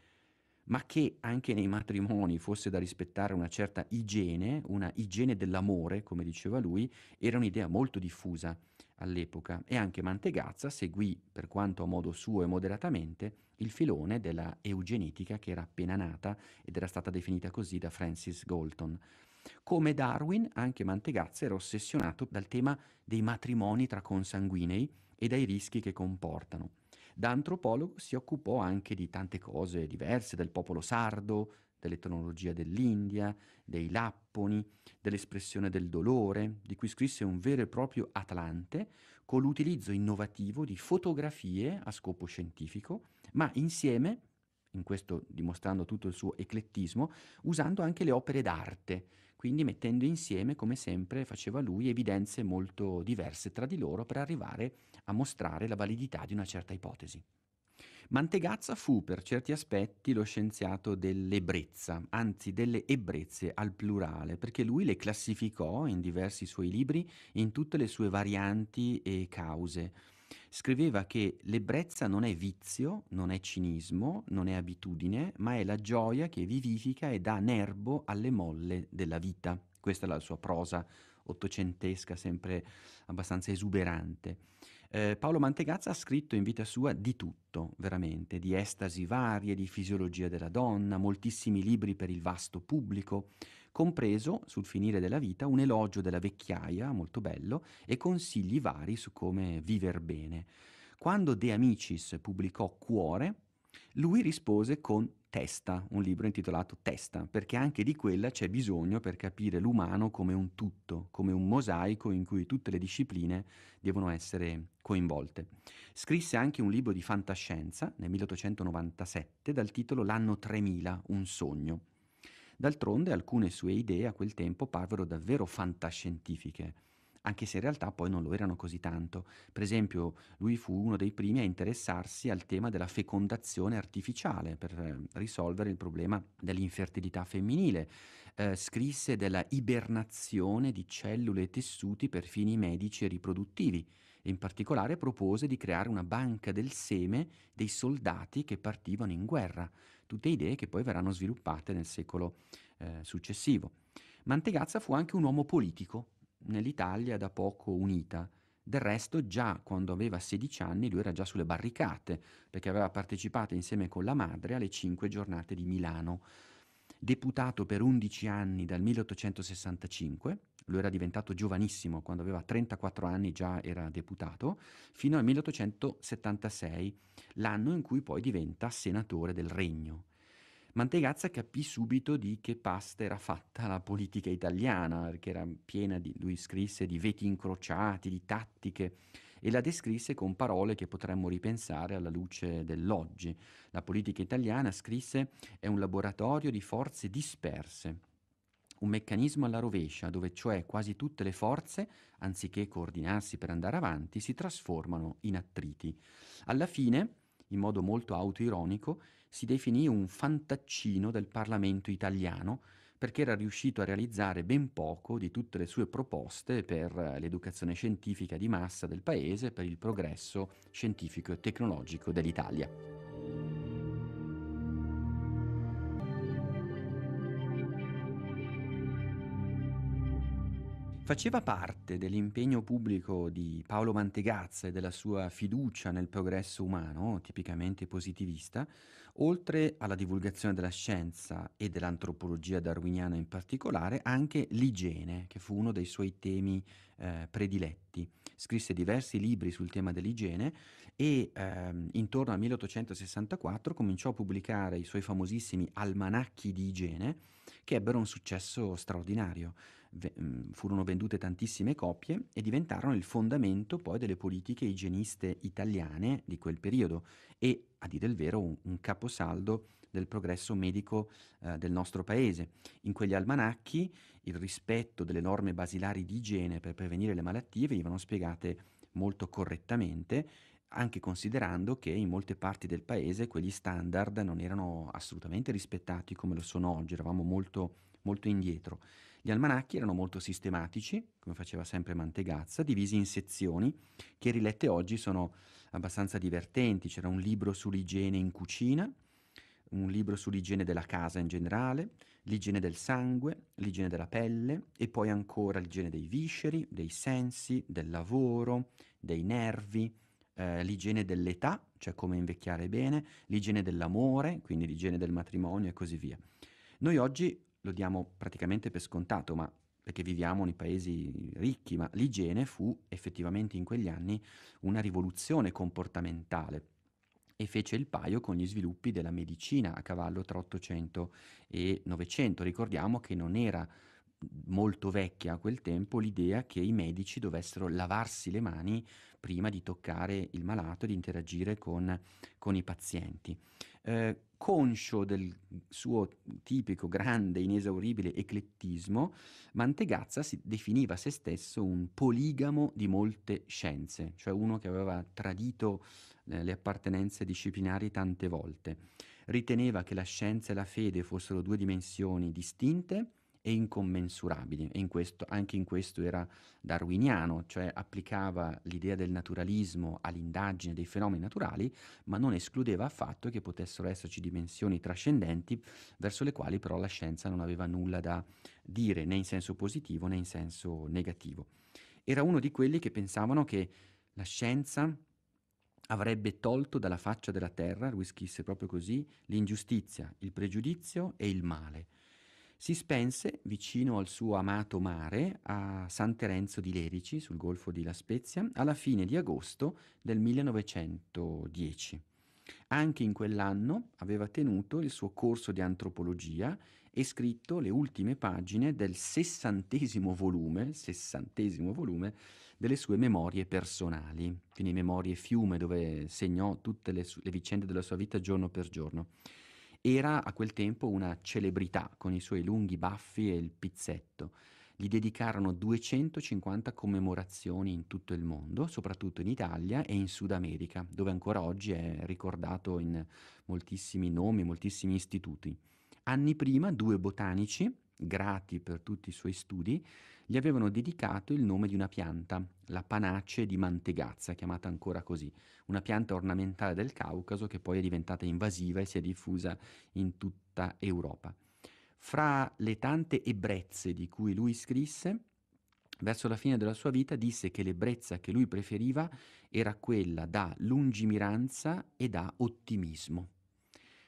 A: ma che anche nei matrimoni fosse da rispettare una certa igiene, una igiene dell'amore, come diceva lui, era un'idea molto diffusa all'epoca e anche Mantegazza seguì, per quanto a modo suo e moderatamente, il filone della eugenetica che era appena nata ed era stata definita così da Francis Galton. Come Darwin, anche Mantegazza era ossessionato dal tema dei matrimoni tra consanguinei e dai rischi che comportano. Da antropologo si occupò anche di tante cose diverse, del popolo sardo, dell'etnologia dell'India, dei lapponi, dell'espressione del dolore, di cui scrisse un vero e proprio Atlante, con l'utilizzo innovativo di fotografie a scopo scientifico, ma insieme, in questo dimostrando tutto il suo eclettismo, usando anche le opere d'arte, quindi mettendo insieme, come sempre faceva lui, evidenze molto diverse tra di loro per arrivare a mostrare la validità di una certa ipotesi. Mantegazza fu per certi aspetti lo scienziato dell'ebbrezza, anzi delle ebbrezze al plurale, perché lui le classificò in diversi suoi libri in tutte le sue varianti e cause. Scriveva che l'ebbrezza non è vizio, non è cinismo, non è abitudine, ma è la gioia che vivifica e dà nerbo alle molle della vita. Questa è la sua prosa ottocentesca, sempre abbastanza esuberante. Eh, Paolo Mantegazza ha scritto in vita sua di tutto, veramente, di estasi varie, di fisiologia della donna, moltissimi libri per il vasto pubblico, compreso, sul finire della vita, un elogio della vecchiaia, molto bello, e consigli vari su come viver bene. Quando De Amicis pubblicò Cuore, lui rispose con Testa, un libro intitolato Testa, perché anche di quella c'è bisogno per capire l'umano come un tutto, come un mosaico in cui tutte le discipline devono essere coinvolte. Scrisse anche un libro di fantascienza nel 1897 dal titolo L'anno 3000, un sogno. D'altronde alcune sue idee a quel tempo parvero davvero fantascientifiche anche se in realtà poi non lo erano così tanto. Per esempio, lui fu uno dei primi a interessarsi al tema della fecondazione artificiale per ehm, risolvere il problema dell'infertilità femminile. Eh, scrisse della ibernazione di cellule e tessuti per fini medici e riproduttivi in particolare propose di creare una banca del seme dei soldati che partivano in guerra, tutte idee che poi verranno sviluppate nel secolo eh, successivo. Mantegazza fu anche un uomo politico, nell'Italia da poco unita. Del resto già quando aveva 16 anni lui era già sulle barricate perché aveva partecipato insieme con la madre alle cinque giornate di Milano. Deputato per 11 anni dal 1865, lo era diventato giovanissimo, quando aveva 34 anni già era deputato, fino al 1876, l'anno in cui poi diventa senatore del regno. Mantegazza capì subito di che pasta era fatta la politica italiana, perché era piena di, lui scrisse, di veti incrociati, di tattiche, e la descrisse con parole che potremmo ripensare alla luce dell'oggi. La politica italiana, scrisse, è un laboratorio di forze disperse, un meccanismo alla rovescia, dove cioè quasi tutte le forze, anziché coordinarsi per andare avanti, si trasformano in attriti. Alla fine, in modo molto autoironico, si definì un fantaccino del Parlamento italiano perché era riuscito a realizzare ben poco di tutte le sue proposte per l'educazione scientifica di massa del paese e per il progresso scientifico e tecnologico dell'Italia. Faceva parte dell'impegno pubblico di Paolo Mantegazza e della sua fiducia nel progresso umano, tipicamente positivista, Oltre alla divulgazione della scienza e dell'antropologia darwiniana in particolare, anche l'igiene, che fu uno dei suoi temi eh, prediletti. Scrisse diversi libri sul tema dell'igiene e ehm, intorno al 1864 cominciò a pubblicare i suoi famosissimi almanacchi di igiene che ebbero un successo straordinario. Mm, furono vendute tantissime copie e diventarono il fondamento poi delle politiche igieniste italiane di quel periodo e, a dire il vero, un, un caposaldo del progresso medico eh, del nostro paese. In quegli almanacchi il rispetto delle norme basilari di igiene per prevenire le malattie venivano spiegate molto correttamente, anche considerando che in molte parti del paese quegli standard non erano assolutamente rispettati come lo sono oggi, eravamo molto, molto indietro. Gli almanacchi erano molto sistematici, come faceva sempre Mantegazza, divisi in sezioni che rilette oggi sono abbastanza divertenti. C'era un libro sull'igiene in cucina, un libro sull'igiene della casa in generale, l'igiene del sangue, l'igiene della pelle e poi ancora l'igiene dei visceri, dei sensi, del lavoro, dei nervi, eh, l'igiene dell'età, cioè come invecchiare bene, l'igiene dell'amore, quindi l'igiene del matrimonio e così via. Noi oggi lo diamo praticamente per scontato, ma perché viviamo nei paesi ricchi, ma l'igiene fu effettivamente in quegli anni una rivoluzione comportamentale e fece il paio con gli sviluppi della medicina a cavallo tra 800 e 900. Ricordiamo che non era molto vecchia a quel tempo l'idea che i medici dovessero lavarsi le mani prima di toccare il malato e di interagire con, con i pazienti. Eh, conscio del suo tipico grande, inesauribile eclettismo, Mantegazza si definiva se stesso un poligamo di molte scienze, cioè uno che aveva tradito eh, le appartenenze disciplinari tante volte. Riteneva che la scienza e la fede fossero due dimensioni distinte, e incommensurabili. E in questo, anche in questo era darwiniano, cioè applicava l'idea del naturalismo all'indagine dei fenomeni naturali, ma non escludeva affatto che potessero esserci dimensioni trascendenti verso le quali però la scienza non aveva nulla da dire, né in senso positivo né in senso negativo. Era uno di quelli che pensavano che la scienza avrebbe tolto dalla faccia della terra, lui scrisse proprio così, l'ingiustizia, il pregiudizio e il male. Si spense vicino al suo amato mare a San Terenzo di Lerici, sul golfo di La Spezia, alla fine di agosto del 1910. Anche in quell'anno aveva tenuto il suo corso di antropologia e scritto le ultime pagine del sessantesimo volume, sessantesimo volume delle sue memorie personali, quindi Memorie Fiume, dove segnò tutte le, le vicende della sua vita giorno per giorno. Era a quel tempo una celebrità con i suoi lunghi baffi e il pizzetto. Gli dedicarono 250 commemorazioni in tutto il mondo, soprattutto in Italia e in Sud America, dove ancora oggi è ricordato in moltissimi nomi, moltissimi istituti. Anni prima due botanici, grati per tutti i suoi studi, gli avevano dedicato il nome di una pianta, la panace di mantegazza, chiamata ancora così, una pianta ornamentale del Caucaso che poi è diventata invasiva e si è diffusa in tutta Europa. Fra le tante ebbrezze di cui lui scrisse, verso la fine della sua vita disse che l'ebbrezza che lui preferiva era quella da lungimiranza e da ottimismo.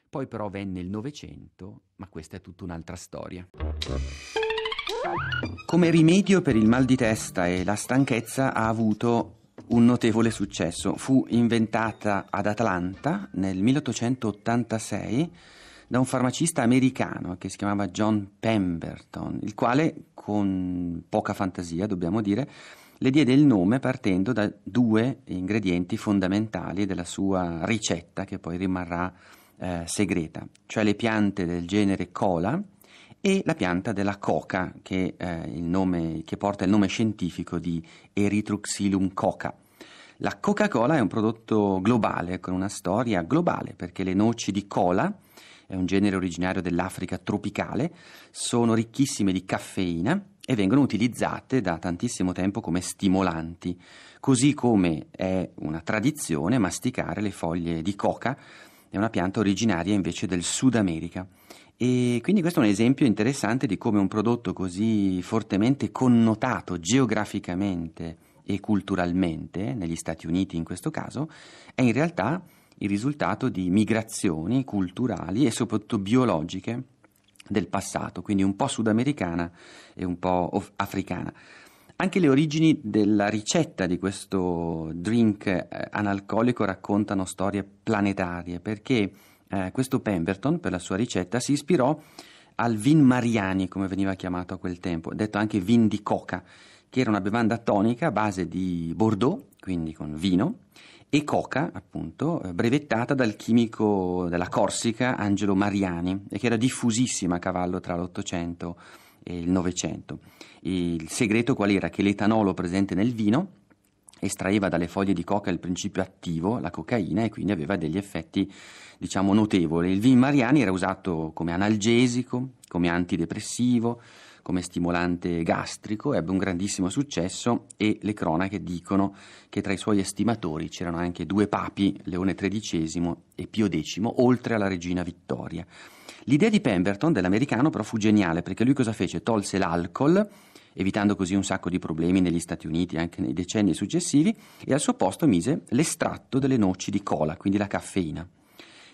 A: Poi però venne il Novecento, ma questa è tutta un'altra storia. Come rimedio per il mal di testa e la stanchezza ha avuto un notevole successo. Fu inventata ad Atlanta nel 1886 da un farmacista americano che si chiamava John Pemberton, il quale, con poca fantasia, dobbiamo dire, le diede il nome partendo da due ingredienti fondamentali della sua ricetta, che poi rimarrà eh, segreta, cioè le piante del genere cola e la pianta della coca, che, eh, nome, che porta il nome scientifico di Erythroxylum coca. La Coca-Cola è un prodotto globale, con una storia globale, perché le noci di cola, è un genere originario dell'Africa tropicale, sono ricchissime di caffeina e vengono utilizzate da tantissimo tempo come stimolanti, così come è una tradizione masticare le foglie di coca, è una pianta originaria invece del Sud America. E quindi questo è un esempio interessante di come un prodotto così fortemente connotato geograficamente e culturalmente, negli Stati Uniti in questo caso, è in realtà il risultato di migrazioni culturali e soprattutto biologiche del passato, quindi un po' sudamericana e un po' africana. Anche le origini della ricetta di questo drink eh, analcolico raccontano storie planetarie, perché eh, questo Pemberton, per la sua ricetta, si ispirò al vin mariani, come veniva chiamato a quel tempo, detto anche vin di coca, che era una bevanda tonica a base di Bordeaux, quindi con vino, e coca, appunto, eh, brevettata dal chimico della Corsica Angelo Mariani, e che era diffusissima a cavallo tra l'Ottocento e il Novecento. Il segreto qual era? Che l'etanolo presente nel vino estraeva dalle foglie di coca il principio attivo, la cocaina, e quindi aveva degli effetti diciamo, notevole. Il vin mariani era usato come analgesico, come antidepressivo, come stimolante gastrico, ebbe un grandissimo successo e le cronache dicono che tra i suoi estimatori c'erano anche due papi, Leone XIII e Pio X, oltre alla regina Vittoria. L'idea di Pemberton, dell'americano, però fu geniale perché lui cosa fece? Tolse l'alcol, evitando così un sacco di problemi negli Stati Uniti anche nei decenni successivi, e al suo posto mise l'estratto delle noci di cola, quindi la caffeina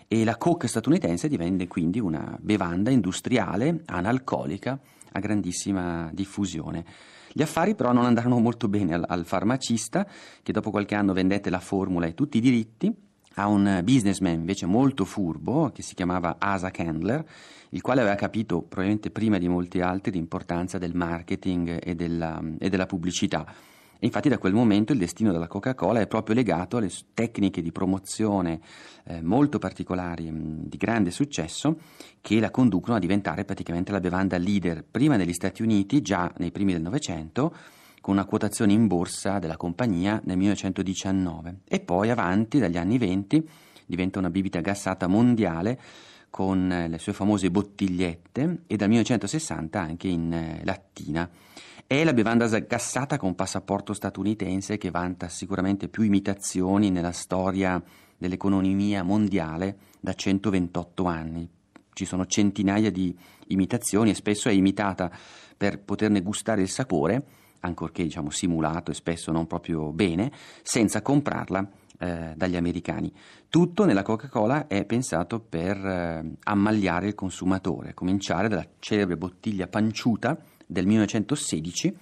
A: e la Coke statunitense divenne quindi una bevanda industriale analcolica a grandissima diffusione. Gli affari però non andarono molto bene al, al farmacista che dopo qualche anno vendette la formula e tutti i diritti a un businessman invece molto furbo che si chiamava Asa Candler, il quale aveva capito probabilmente prima di molti altri l'importanza del marketing e della, e della pubblicità. Infatti da quel momento il destino della Coca-Cola è proprio legato alle tecniche di promozione eh, molto particolari, mh, mm, di grande successo, che la conducono a diventare praticamente la bevanda leader, prima negli Stati Uniti, già nei primi del Novecento, con una quotazione in borsa della compagnia nel 1919 e poi avanti dagli anni 20 diventa una bibita gassata mondiale con eh, le sue famose bottigliette e dal 1960 anche in eh, lattina è la bevanda gassata con passaporto statunitense che vanta sicuramente più imitazioni nella storia dell'economia mondiale da 128 anni. Ci sono centinaia di imitazioni e spesso è imitata per poterne gustare il sapore, ancorché diciamo simulato e spesso non proprio bene, senza comprarla eh, dagli americani. Tutto nella Coca-Cola è pensato per eh, ammagliare il consumatore, cominciare dalla celebre bottiglia panciuta del 1916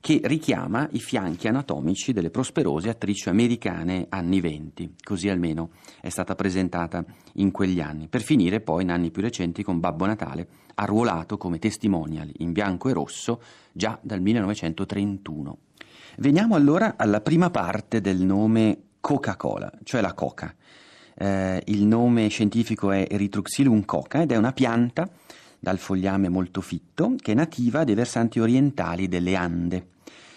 A: che richiama i fianchi anatomici delle prosperose attrici americane anni 20, così almeno è stata presentata in quegli anni, per finire poi in anni più recenti con Babbo Natale, arruolato come testimonial in bianco e rosso già dal 1931. Veniamo allora alla prima parte del nome Coca-Cola, cioè la coca. Eh, il nome scientifico è Erythroxylum coca ed è una pianta dal fogliame molto fitto, che è nativa dei versanti orientali delle Ande.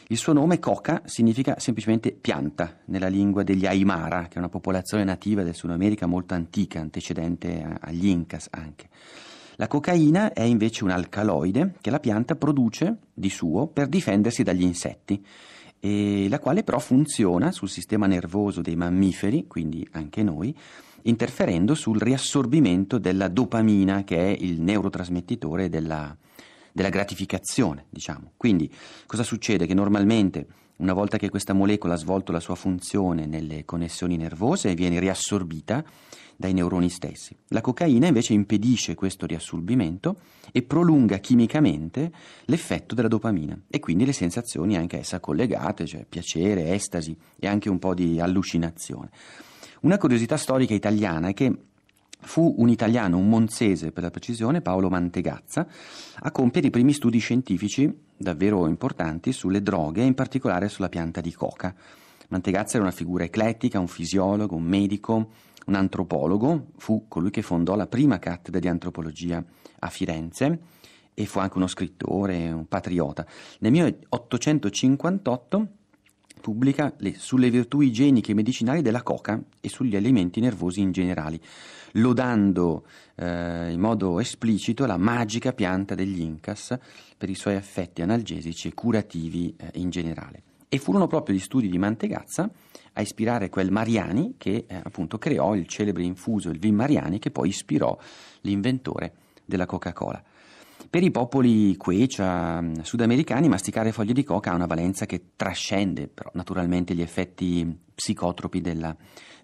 A: Il suo nome coca significa semplicemente pianta nella lingua degli Aymara, che è una popolazione nativa del Sud America molto antica, antecedente agli Incas anche. La cocaina è invece un alcaloide che la pianta produce di suo per difendersi dagli insetti, la quale però funziona sul sistema nervoso dei mammiferi, quindi anche noi, interferendo sul riassorbimento della dopamina, che è il neurotrasmettitore della, della gratificazione, diciamo. Quindi cosa succede? Che normalmente una volta che questa molecola ha svolto la sua funzione nelle connessioni nervose viene riassorbita dai neuroni stessi. La cocaina invece impedisce questo riassorbimento e prolunga chimicamente l'effetto della dopamina e quindi le sensazioni anche a essa collegate, cioè piacere, estasi e anche un po' di allucinazione. Una curiosità storica italiana è che fu un italiano, un monzese per la precisione, Paolo Mantegazza, a compiere i primi studi scientifici davvero importanti sulle droghe e in particolare sulla pianta di coca. Mantegazza era una figura eclettica, un fisiologo, un medico, un antropologo, fu colui che fondò la prima cattedra di antropologia a Firenze e fu anche uno scrittore, un patriota. Nel 1858 pubblica le, sulle virtù igieniche e medicinali della coca e sugli alimenti nervosi in generale, lodando eh, in modo esplicito la magica pianta degli Incas per i suoi effetti analgesici e curativi eh, in generale. E furono proprio gli studi di Mantegazza a ispirare quel Mariani che eh, appunto creò il celebre infuso, il Vin Mariani, che poi ispirò l'inventore della Coca-Cola. Per i popoli quecia mm, sudamericani masticare foglie di coca ha una valenza che trascende però naturalmente gli effetti psicotropi della,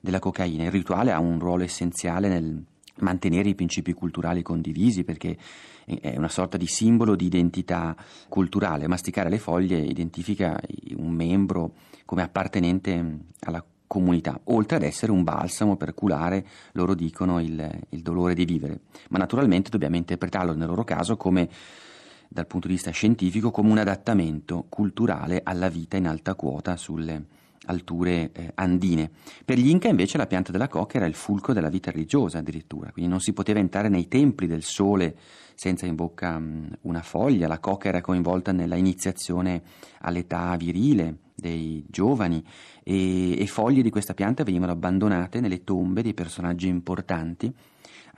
A: della cocaina. Il rituale ha un ruolo essenziale nel mantenere i principi culturali condivisi perché è una sorta di simbolo di identità culturale. Masticare le foglie identifica un membro come appartenente alla cultura comunità, oltre ad essere un balsamo per curare, loro dicono, il, il dolore di vivere. Ma naturalmente dobbiamo interpretarlo nel loro caso come dal punto di vista scientifico come un adattamento culturale alla vita in alta quota sulle alture eh, andine. Per gli Inca invece la pianta della coca era il fulcro della vita religiosa addirittura, quindi non si poteva entrare nei templi del sole senza in bocca mh, mm, una foglia, la coca era coinvolta nella iniziazione all'età virile dei giovani e, e foglie di questa pianta venivano abbandonate nelle tombe dei personaggi importanti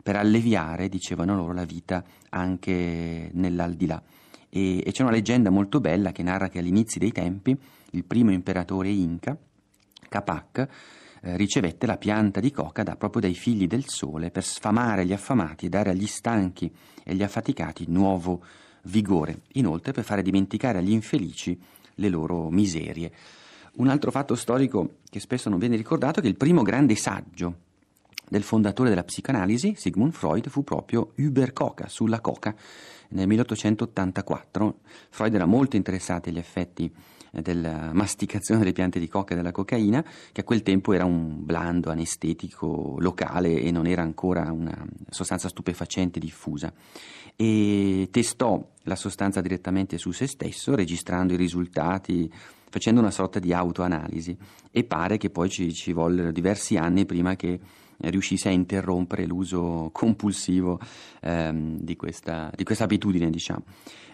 A: per alleviare, dicevano loro, la vita anche nell'aldilà. E, e c'è una leggenda molto bella che narra che all'inizio dei tempi il primo imperatore inca, Capac, eh, ricevette la pianta di coca da proprio dai figli del sole per sfamare gli affamati e dare agli stanchi e agli affaticati nuovo vigore, inoltre per fare dimenticare agli infelici le loro miserie. Un altro fatto storico che spesso non viene ricordato è che il primo grande saggio del fondatore della psicanalisi, Sigmund Freud, fu proprio Über Coca, sulla coca, nel 1884. Freud era molto interessato agli effetti eh, della masticazione delle piante di coca e della cocaina, che a quel tempo era un blando anestetico locale e non era ancora una sostanza stupefacente diffusa. E testò la sostanza direttamente su se stesso, registrando i risultati facendo una sorta di autoanalisi e pare che poi ci, ci vollero diversi anni prima che eh, riuscisse a interrompere l'uso compulsivo ehm, di, questa, di questa abitudine, diciamo.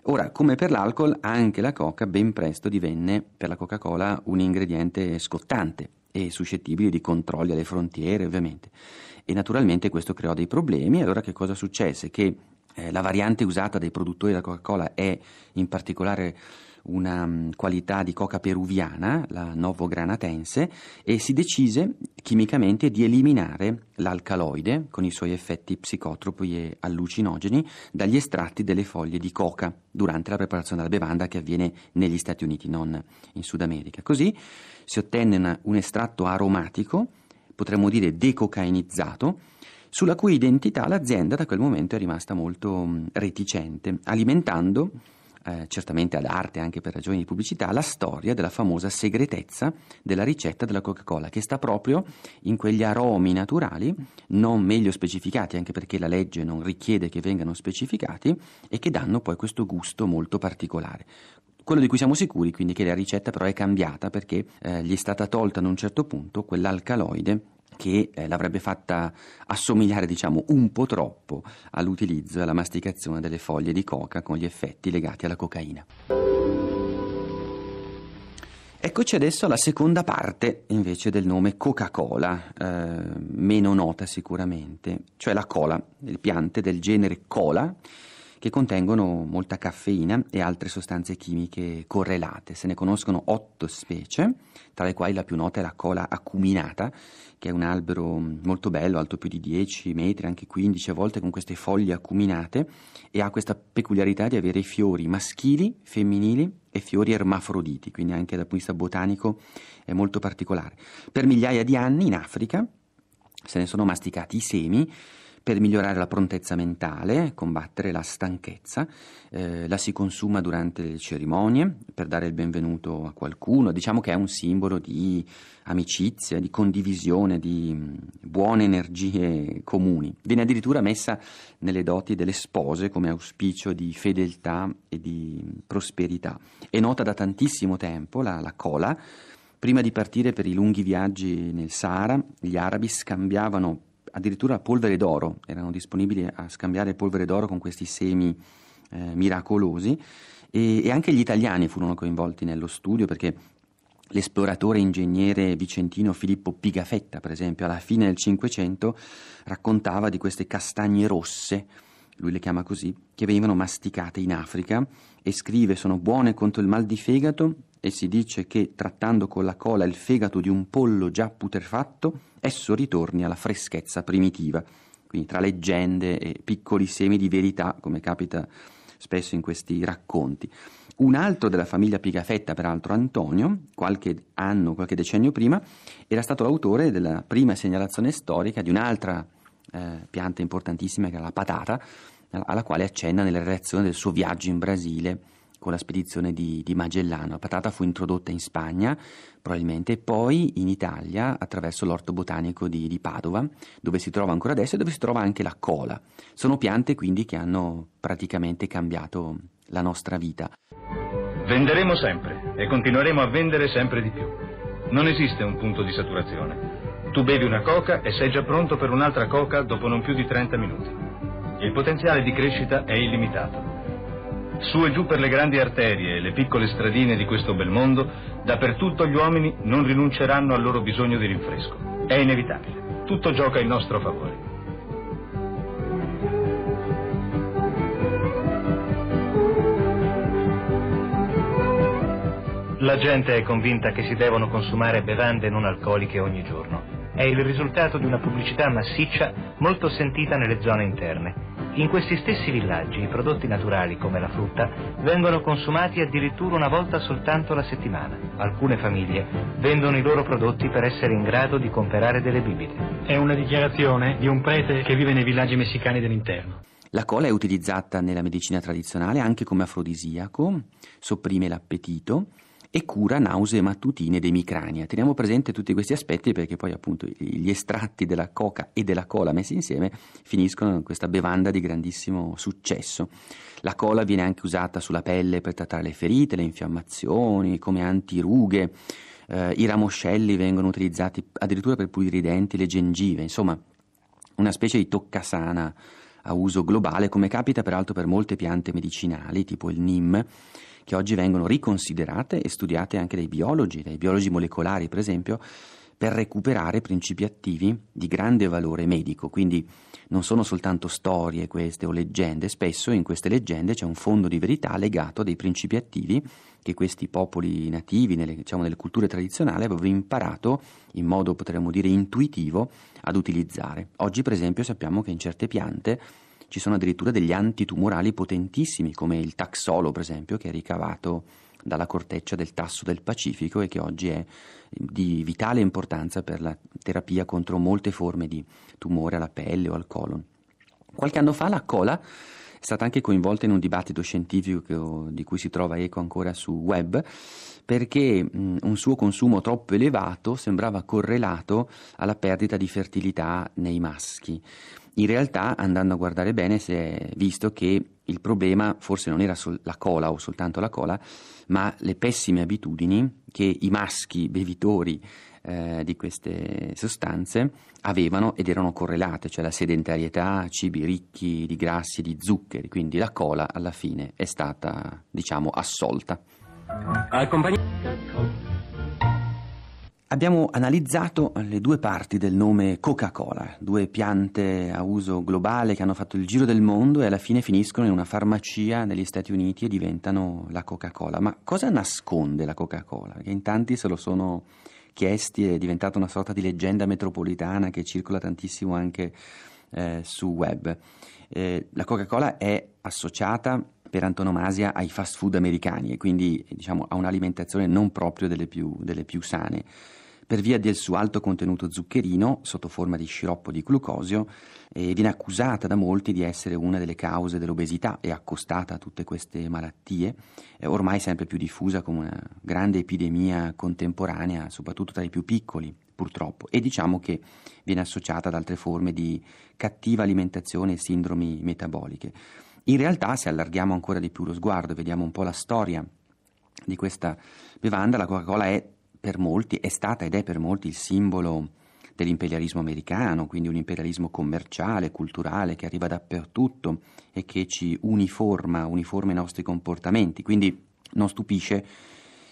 A: Ora, come per l'alcol, anche la coca ben presto divenne per la Coca-Cola un ingrediente scottante e suscettibile di controlli alle frontiere, ovviamente. E naturalmente questo creò dei problemi. Allora che cosa successe? Che eh, la variante usata dai produttori della Coca-Cola è in particolare una mm, qualità di coca peruviana, la novogranatense, e si decise chimicamente di eliminare l'alcaloide, con i suoi effetti psicotropi e allucinogeni, dagli estratti delle foglie di coca durante la preparazione della bevanda che avviene negli Stati Uniti, non in Sud America. Così si ottenne una, un estratto aromatico, potremmo dire decocainizzato, sulla cui identità l'azienda da quel momento è rimasta molto mm, reticente, alimentando eh, certamente ad arte anche per ragioni di pubblicità, la storia della famosa segretezza della ricetta della Coca-Cola, che sta proprio in quegli aromi naturali non meglio specificati, anche perché la legge non richiede che vengano specificati, e che danno poi questo gusto molto particolare. Quello di cui siamo sicuri quindi che la ricetta però è cambiata perché eh, gli è stata tolta ad un certo punto quell'alcaloide che eh, l'avrebbe fatta assomigliare diciamo un po' troppo all'utilizzo e alla masticazione delle foglie di coca con gli effetti legati alla cocaina. Eccoci adesso alla seconda parte invece del nome Coca-Cola, eh, meno nota sicuramente, cioè la cola, le piante del genere cola che contengono molta caffeina e altre sostanze chimiche correlate. Se ne conoscono otto specie, tra le quali la più nota è la cola acuminata, che è un albero molto bello, alto più di 10 metri, anche 15 a volte, con queste foglie acuminate e ha questa peculiarità di avere fiori maschili, femminili e fiori ermafroditi, quindi anche dal punto di vista botanico è molto particolare. Per migliaia di anni in Africa se ne sono masticati i semi per migliorare la prontezza mentale, combattere la stanchezza, eh, la si consuma durante le cerimonie per dare il benvenuto a qualcuno, diciamo che è un simbolo di amicizia, di condivisione, di mm, buone energie comuni. Viene addirittura messa nelle doti delle spose come auspicio di fedeltà e di mm, prosperità. È nota da tantissimo tempo la, la cola. Prima di partire per i lunghi viaggi nel Sahara, gli arabi scambiavano addirittura polvere d'oro, erano disponibili a scambiare polvere d'oro con questi semi eh, miracolosi e, e anche gli italiani furono coinvolti nello studio perché L'esploratore ingegnere vicentino Filippo Pigafetta, per esempio, alla fine del Cinquecento raccontava di queste castagne rosse, lui le chiama così, che venivano masticate in Africa e scrive sono buone contro il mal di fegato e si dice che trattando con la cola il fegato di un pollo già putrefatto, esso ritorni alla freschezza primitiva. Quindi tra leggende e piccoli semi di verità, come capita spesso in questi racconti. Un altro della famiglia Pigafetta, peraltro Antonio, qualche anno, qualche decennio prima, era stato l'autore della prima segnalazione storica di un'altra eh, pianta importantissima che era la patata, alla quale accenna nella relazione del suo viaggio in Brasile con la spedizione di, di, Magellano. La patata fu introdotta in Spagna, probabilmente, e poi in Italia attraverso l'orto botanico di, di, Padova, dove si trova ancora adesso e dove si trova anche la cola. Sono piante quindi che hanno praticamente cambiato la nostra vita.
B: Venderemo sempre e continueremo a vendere sempre di più. Non esiste un punto di saturazione. Tu bevi una coca e sei già pronto per un'altra coca dopo non più di 30 minuti. Il potenziale di crescita è illimitato. Su e giù per le grandi arterie e le piccole stradine di questo bel mondo, dappertutto gli uomini non rinunceranno al loro bisogno di rinfresco. È inevitabile. Tutto gioca in nostro favore.
J: La gente è convinta che si devono consumare bevande non alcoliche ogni giorno. È il risultato di una pubblicità massiccia molto sentita nelle zone interne in questi stessi villaggi i prodotti naturali come la frutta vengono consumati addirittura una volta soltanto la settimana. Alcune famiglie vendono i loro prodotti per essere in grado di comprare delle bibite.
L: È una dichiarazione di un prete che vive nei villaggi messicani dell'interno.
A: La cola è utilizzata nella medicina tradizionale anche come afrodisiaco, sopprime l'appetito e cura nausee mattutine ed emicrania. Teniamo presente tutti questi aspetti perché poi appunto gli estratti della coca e della cola messi insieme finiscono in questa bevanda di grandissimo successo. La cola viene anche usata sulla pelle per trattare le ferite, le infiammazioni, come antirughe. Eh, I ramoscelli vengono utilizzati addirittura per pulire i denti, le gengive, insomma, una specie di toccasana a uso globale, come capita peraltro per molte piante medicinali, tipo il NIM che oggi vengono riconsiderate e studiate anche dai biologi, dai biologi molecolari per esempio, per recuperare principi attivi di grande valore medico. Quindi non sono soltanto storie queste o leggende, spesso in queste leggende c'è un fondo di verità legato a dei principi attivi che questi popoli nativi, nelle, diciamo, nelle culture tradizionali, avevano imparato in modo potremmo dire intuitivo ad utilizzare. Oggi per esempio sappiamo che in certe piante ci sono addirittura degli antitumorali potentissimi, come il taxolo, per esempio, che è ricavato dalla corteccia del tasso del Pacifico e che oggi è di vitale importanza per la terapia contro molte forme di tumore alla pelle o al colon. Qualche anno fa la cola è stata anche coinvolta in un dibattito scientifico di cui si trova eco ancora su web perché un suo consumo troppo elevato sembrava correlato alla perdita di fertilità nei maschi. In realtà, andando a guardare bene, si è visto che il problema forse non era sol- la cola o soltanto la cola, ma le pessime abitudini che i maschi bevitori eh, di queste sostanze avevano ed erano correlate, cioè la sedentarietà, cibi ricchi di grassi e di zuccheri, quindi la cola alla fine è stata, diciamo, assolta. Accompagn- Abbiamo analizzato le due parti del nome Coca-Cola, due piante a uso globale che hanno fatto il giro del mondo e alla fine finiscono in una farmacia negli Stati Uniti e diventano la Coca-Cola. Ma cosa nasconde la Coca-Cola? Che in tanti se lo sono chiesti, è diventata una sorta di leggenda metropolitana che circola tantissimo anche eh, su web. Eh, la Coca-Cola è associata per antonomasia ai fast food americani e quindi diciamo, a un'alimentazione non proprio delle più, delle più sane per via del suo alto contenuto zuccherino sotto forma di sciroppo di glucosio e viene accusata da molti di essere una delle cause dell'obesità e accostata a tutte queste malattie, eh, ormai sempre più diffusa come una grande epidemia contemporanea, soprattutto tra i più piccoli purtroppo e diciamo che viene associata ad altre forme di cattiva alimentazione e sindromi metaboliche. In realtà, se allarghiamo ancora di più lo sguardo e vediamo un po' la storia di questa bevanda, la Coca-Cola è per molti, è stata ed è per molti il simbolo dell'imperialismo americano, quindi un imperialismo commerciale, culturale che arriva dappertutto e che ci uniforma, uniforma i nostri comportamenti. Quindi non stupisce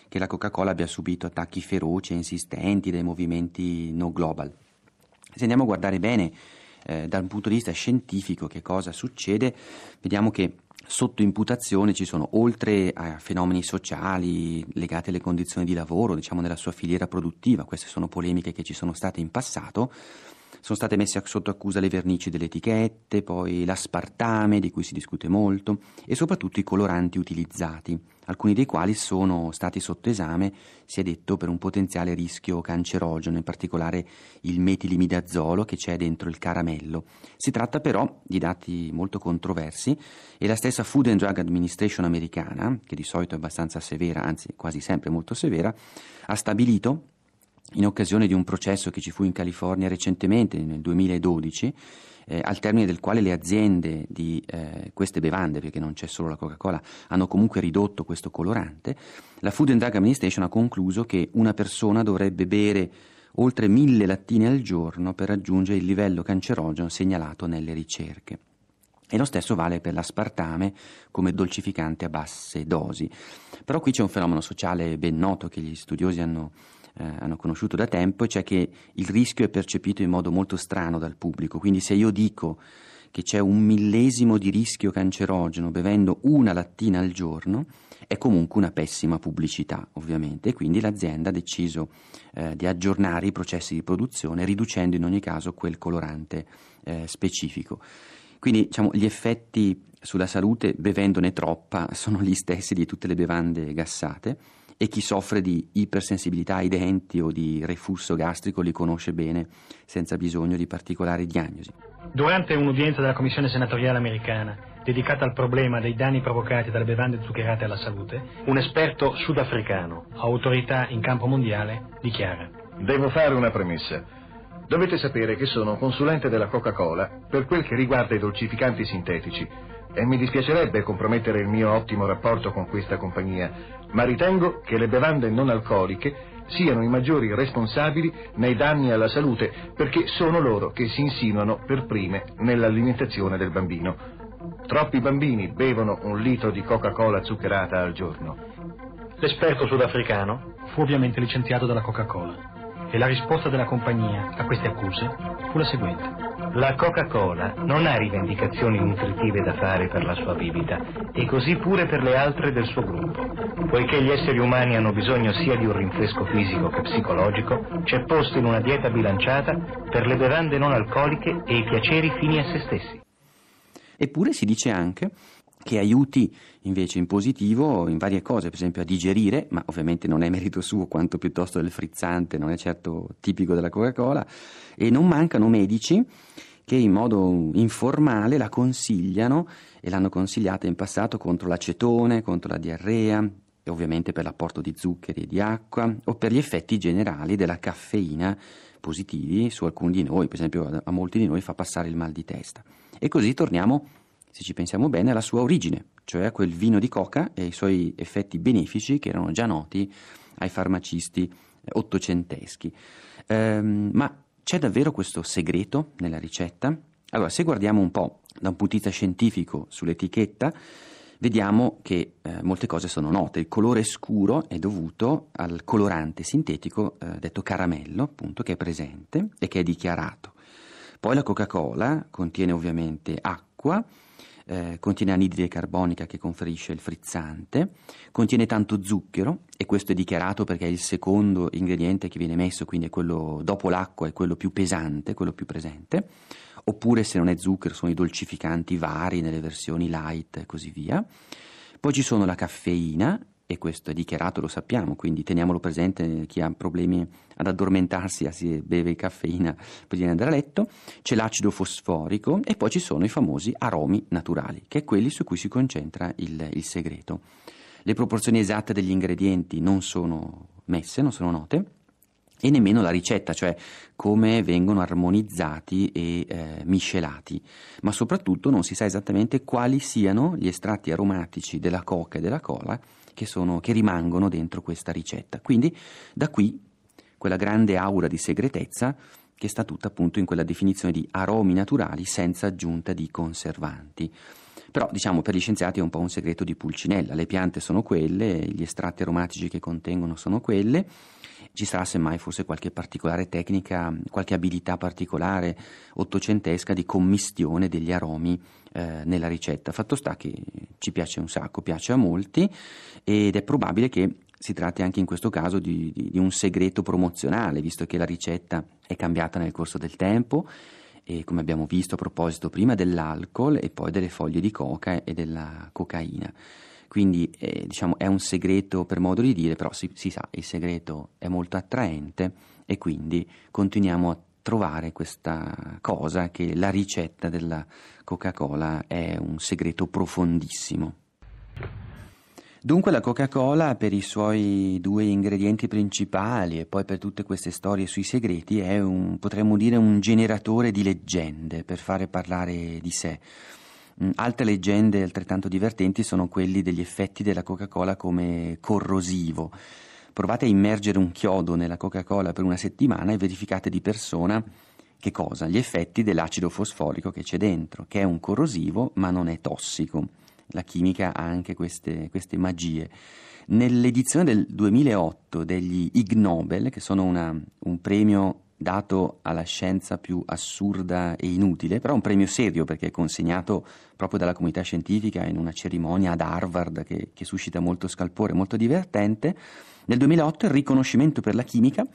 A: che la Coca-Cola abbia subito attacchi feroci e insistenti dai movimenti no global. Se andiamo a guardare bene eh, dal punto di vista scientifico che cosa succede, vediamo che sotto imputazione ci sono, oltre a fenomeni sociali legati alle condizioni di lavoro, diciamo nella sua filiera produttiva, queste sono polemiche che ci sono state in passato, sono state messe sotto accusa le vernici delle etichette, poi l'aspartame di cui si discute molto e soprattutto i coloranti utilizzati, alcuni dei quali sono stati sotto esame, si è detto, per un potenziale rischio cancerogeno, in particolare il metilimidazolo che c'è dentro il caramello. Si tratta però di dati molto controversi e la stessa Food and Drug Administration americana, che di solito è abbastanza severa, anzi quasi sempre molto severa, ha stabilito in occasione di un processo che ci fu in California recentemente, nel 2012, eh, al termine del quale le aziende di eh, queste bevande, perché non c'è solo la Coca-Cola, hanno comunque ridotto questo colorante, la Food and Drug Administration ha concluso che una persona dovrebbe bere oltre mille lattine al giorno per raggiungere il livello cancerogeno segnalato nelle ricerche. E lo stesso vale per l'aspartame come dolcificante a basse dosi. Però qui c'è un fenomeno sociale ben noto che gli studiosi hanno eh, hanno conosciuto da tempo, cioè che il rischio è percepito in modo molto strano dal pubblico. Quindi se io dico che c'è un millesimo di rischio cancerogeno bevendo una lattina al giorno, è comunque una pessima pubblicità, ovviamente, e quindi l'azienda ha deciso eh, di aggiornare i processi di produzione riducendo in ogni caso quel colorante eh, specifico. Quindi diciamo, gli effetti sulla salute bevendone troppa sono gli stessi di tutte le bevande gassate e chi soffre di ipersensibilità ai denti o di reflusso gastrico li conosce bene senza bisogno di particolari diagnosi.
L: Durante un'udienza della Commissione senatoriale americana dedicata al problema dei danni provocati dalle bevande zuccherate alla salute,
B: un esperto sudafricano,
L: autorità in campo mondiale, dichiara
B: Devo fare una
P: premessa. Dovete sapere che sono consulente della Coca-Cola per quel che riguarda i dolcificanti sintetici e mi dispiacerebbe compromettere il mio ottimo rapporto con questa compagnia, ma ritengo che le bevande non alcoliche siano i maggiori responsabili nei danni alla salute perché sono loro che si insinuano per prime nell'alimentazione del
B: bambino. Troppi bambini bevono un litro di Coca-Cola zuccherata al giorno. L'esperto sudafricano
L: fu ovviamente licenziato dalla Coca-Cola e la risposta della compagnia a queste accuse fu la seguente. La
J: Coca-Cola
L: non ha rivendicazioni
J: nutritive da fare per la sua bibita e così pure per le altre del suo gruppo. Poiché gli esseri umani hanno bisogno sia di un rinfresco fisico che psicologico, c'è posto in una dieta bilanciata per le bevande non alcoliche e i piaceri fini a se stessi.
A: Eppure si dice anche che aiuti invece in positivo in varie cose, per esempio a digerire, ma ovviamente non è merito suo quanto piuttosto del frizzante, non è certo tipico della Coca-Cola, e non mancano medici che in modo informale la consigliano e l'hanno consigliata in passato contro l'acetone, contro la diarrea e ovviamente per l'apporto di zuccheri e di acqua o per gli effetti generali della caffeina positivi su alcuni di noi, per esempio a molti di noi fa passare il mal di testa. E così torniamo a se ci pensiamo bene, alla sua origine, cioè a quel vino di coca e i suoi effetti benefici che erano già noti ai farmacisti eh, ottocenteschi. Ehm, ma c'è davvero questo segreto nella ricetta? Allora, se guardiamo un po' da un punto di vista scientifico sull'etichetta, vediamo che eh, molte cose sono note. Il colore scuro è dovuto al colorante sintetico eh, detto caramello, appunto, che è presente e che è dichiarato. Poi la Coca-Cola contiene ovviamente acqua eh, contiene anidride carbonica che conferisce il frizzante, contiene tanto zucchero e questo è dichiarato perché è il secondo ingrediente che viene messo, quindi è quello dopo l'acqua, è quello più pesante, quello più presente, oppure se non è zucchero sono i dolcificanti vari nelle versioni light e così via. Poi ci sono la caffeina, e questo è dichiarato, lo sappiamo, quindi teniamolo presente eh, chi ha problemi ad addormentarsi, si beve caffeina prima di andare a letto, c'è l'acido fosforico e poi ci sono i famosi aromi naturali, che è quelli su cui si concentra il, il segreto. Le proporzioni esatte degli ingredienti non sono messe, non sono note, e nemmeno la ricetta, cioè come vengono armonizzati e eh, miscelati, ma soprattutto non si sa esattamente quali siano gli estratti aromatici della coca e della cola che, sono, che rimangono dentro questa ricetta. Quindi da qui quella grande aura di segretezza che sta tutta appunto in quella definizione di aromi naturali senza aggiunta di conservanti. Però diciamo per gli scienziati è un po' un segreto di pulcinella, le piante sono quelle, gli estratti aromatici che contengono sono quelle, ci sarà semmai forse qualche particolare tecnica, qualche abilità particolare ottocentesca di commistione degli aromi eh, nella ricetta. Fatto sta che ci piace un sacco, piace a molti ed è probabile che si tratti anche in questo caso di, di, di un segreto promozionale, visto che la ricetta è cambiata nel corso del tempo e come abbiamo visto a proposito prima dell'alcol e poi delle foglie di coca e della cocaina. Quindi eh, diciamo, è un segreto per modo di dire, però si, si sa, il segreto è molto attraente e quindi continuiamo a trovare questa cosa che la ricetta della Coca-Cola è un segreto profondissimo. Dunque la Coca-Cola per i suoi due ingredienti principali e poi per tutte queste storie sui segreti è un, potremmo dire, un generatore di leggende per fare parlare di sé. Mm, altre leggende altrettanto divertenti sono quelli degli effetti della Coca-Cola come corrosivo. Provate a immergere un chiodo nella Coca-Cola per una settimana e verificate di persona che cosa? Gli effetti dell'acido fosforico che c'è dentro, che è un corrosivo ma non è tossico. La chimica ha anche queste, queste magie. Nell'edizione del 2008 degli Ig Nobel, che sono una, un premio dato alla scienza più assurda e inutile, però un premio serio perché è consegnato proprio dalla comunità scientifica in una cerimonia ad Harvard che, che suscita molto scalpore, molto divertente, nel 2008 il riconoscimento per la chimica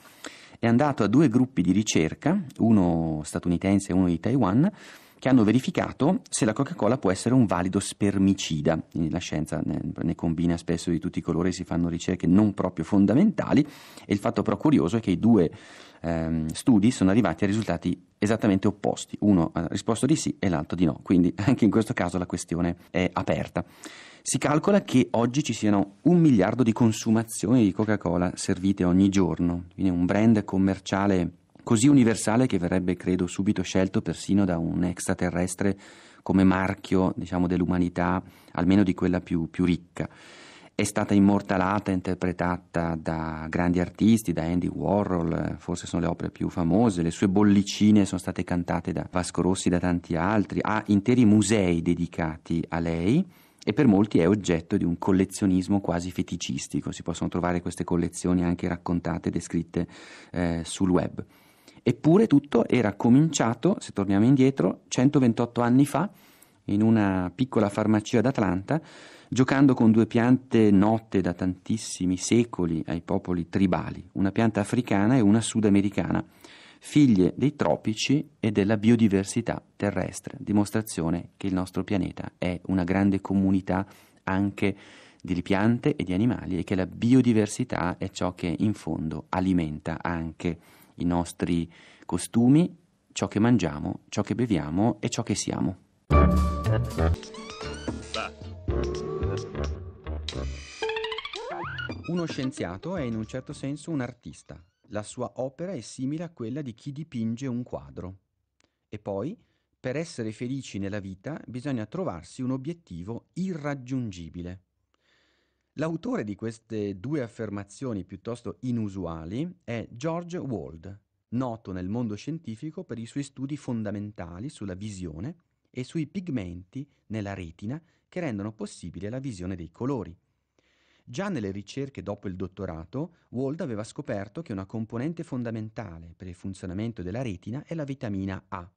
A: è andato a due gruppi di ricerca, uno statunitense e uno di Taiwan, che hanno verificato se la Coca-Cola può essere un valido spermicida. Eh, la scienza ne, ne combina spesso di tutti i colori, si fanno ricerche non proprio fondamentali e il fatto però curioso è che i due ehm, studi sono arrivati a risultati esattamente opposti. Uno ha risposto di sì e l'altro di no, quindi anche in questo caso la questione è aperta. Si calcola che oggi ci siano un miliardo di consumazioni di Coca-Cola servite ogni giorno, quindi un brand commerciale così universale che verrebbe, credo, subito scelto persino da un extraterrestre come marchio diciamo, dell'umanità, almeno di quella più, più ricca. È stata immortalata e interpretata da grandi artisti, da Andy Warhol, forse sono le opere più famose, le sue bollicine sono state cantate da Vasco Rossi e da tanti altri, ha interi musei dedicati a lei e per molti è oggetto di un collezionismo quasi feticistico, si possono trovare queste collezioni anche raccontate e descritte eh, sul web. Eppure tutto era cominciato, se torniamo indietro, 128 anni fa, in una piccola farmacia d'Atlanta, giocando con due piante note da tantissimi secoli ai popoli tribali, una pianta africana e una sudamericana, figlie dei tropici e della biodiversità terrestre, dimostrazione che il nostro pianeta è una grande comunità anche di piante e di animali e che la biodiversità è ciò che in fondo alimenta anche i nostri costumi, ciò che mangiamo, ciò che beviamo e ciò che siamo. Uno scienziato è in un certo senso un artista. La sua opera è simile a quella di chi dipinge un quadro. E poi, per essere felici nella vita, bisogna trovarsi un obiettivo irraggiungibile. L'autore di queste due affermazioni piuttosto inusuali è George Wald, noto nel mondo scientifico per i suoi studi fondamentali sulla visione e sui pigmenti nella retina che rendono possibile la visione dei colori. Già nelle ricerche dopo il dottorato, Wald aveva scoperto che una componente fondamentale per il funzionamento della retina è la vitamina A.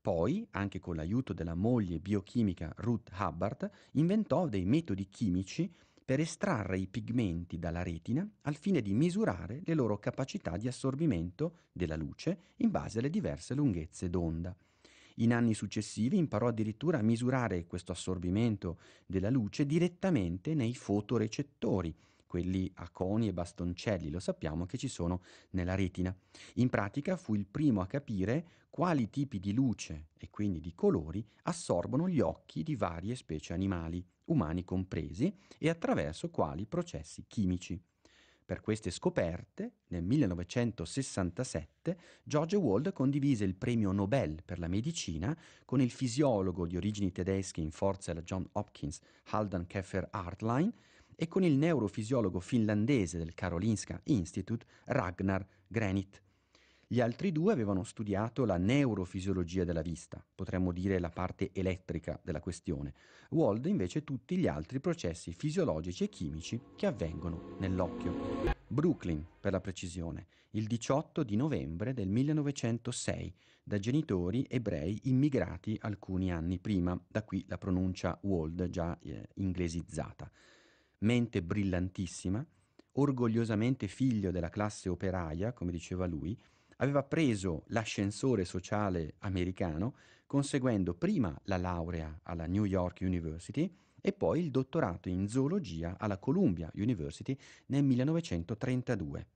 A: Poi, anche con l'aiuto della moglie biochimica Ruth Hubbard, inventò dei metodi chimici per estrarre i pigmenti dalla retina al fine di misurare le loro capacità di assorbimento della luce in base alle diverse lunghezze d'onda. In anni successivi imparò addirittura a misurare questo assorbimento della luce direttamente nei fotorecettori, quelli a coni e bastoncelli, lo sappiamo, che ci sono nella retina. In pratica fu il primo a capire quali tipi di luce e quindi di colori assorbono gli occhi di varie specie animali, umani compresi, e attraverso quali processi chimici. Per queste scoperte, nel 1967, George Wald condivise il premio Nobel per la medicina con il fisiologo di origini tedesche in forza alla John Hopkins, Haldan Keffer Hartline, e con il neurofisiologo finlandese del Karolinska Institute, Ragnar Granit. Gli altri due avevano studiato la neurofisiologia della vista, potremmo dire la parte elettrica della questione, Wald invece tutti gli altri processi fisiologici e chimici che avvengono nell'occhio. Brooklyn, per la precisione, il 18 di novembre del 1906, da genitori ebrei immigrati alcuni anni prima, da qui la pronuncia Wald già eh, inglesizzata mente brillantissima, orgogliosamente figlio della classe operaia, come diceva lui, aveva preso l'ascensore sociale americano, conseguendo prima la laurea alla New York University e poi il dottorato in zoologia alla Columbia University nel 1932.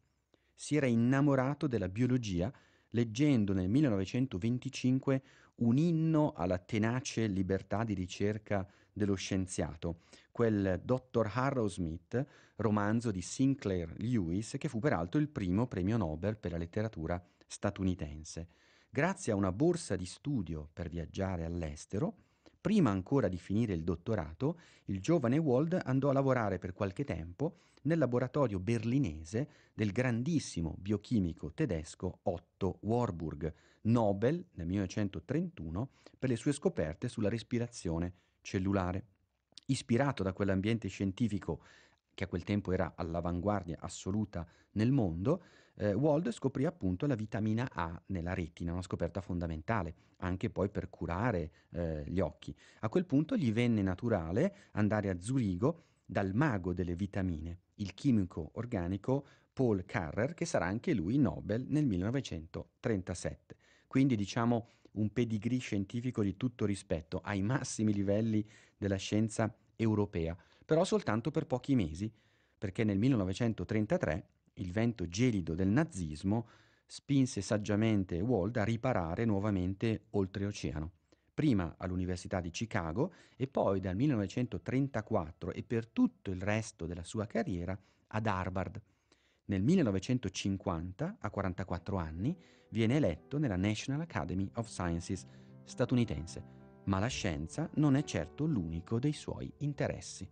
A: Si era innamorato della biologia leggendo nel 1925 un inno alla tenace libertà di ricerca dello scienziato quel Dottor Harrow Smith, romanzo di Sinclair Lewis, che fu peraltro il primo premio Nobel per la letteratura statunitense. Grazie a una borsa di studio per viaggiare all'estero, prima ancora di finire il dottorato, il giovane Wald andò a lavorare per qualche tempo nel laboratorio berlinese del grandissimo biochimico tedesco Otto Warburg, Nobel nel 1931 per le sue scoperte sulla respirazione cellulare ispirato da quell'ambiente scientifico che a quel tempo era all'avanguardia assoluta nel mondo, eh, Wald scoprì appunto la vitamina A nella retina, una scoperta fondamentale anche poi per curare eh, gli occhi. A quel punto gli venne naturale andare a Zurigo dal mago delle vitamine, il chimico organico Paul Carrer, che sarà anche lui Nobel nel 1937. Quindi diciamo un pedigree scientifico di tutto rispetto, ai massimi livelli della scienza europea, però soltanto per pochi mesi, perché nel 1933 il vento gelido del nazismo spinse saggiamente Wald a riparare nuovamente oltreoceano, prima all'Università di Chicago e poi dal 1934 e per tutto il resto della sua carriera ad Harvard. Nel 1950, a 44 anni, viene eletto nella National Academy of Sciences statunitense, ma la scienza non è certo l'unico dei suoi interessi.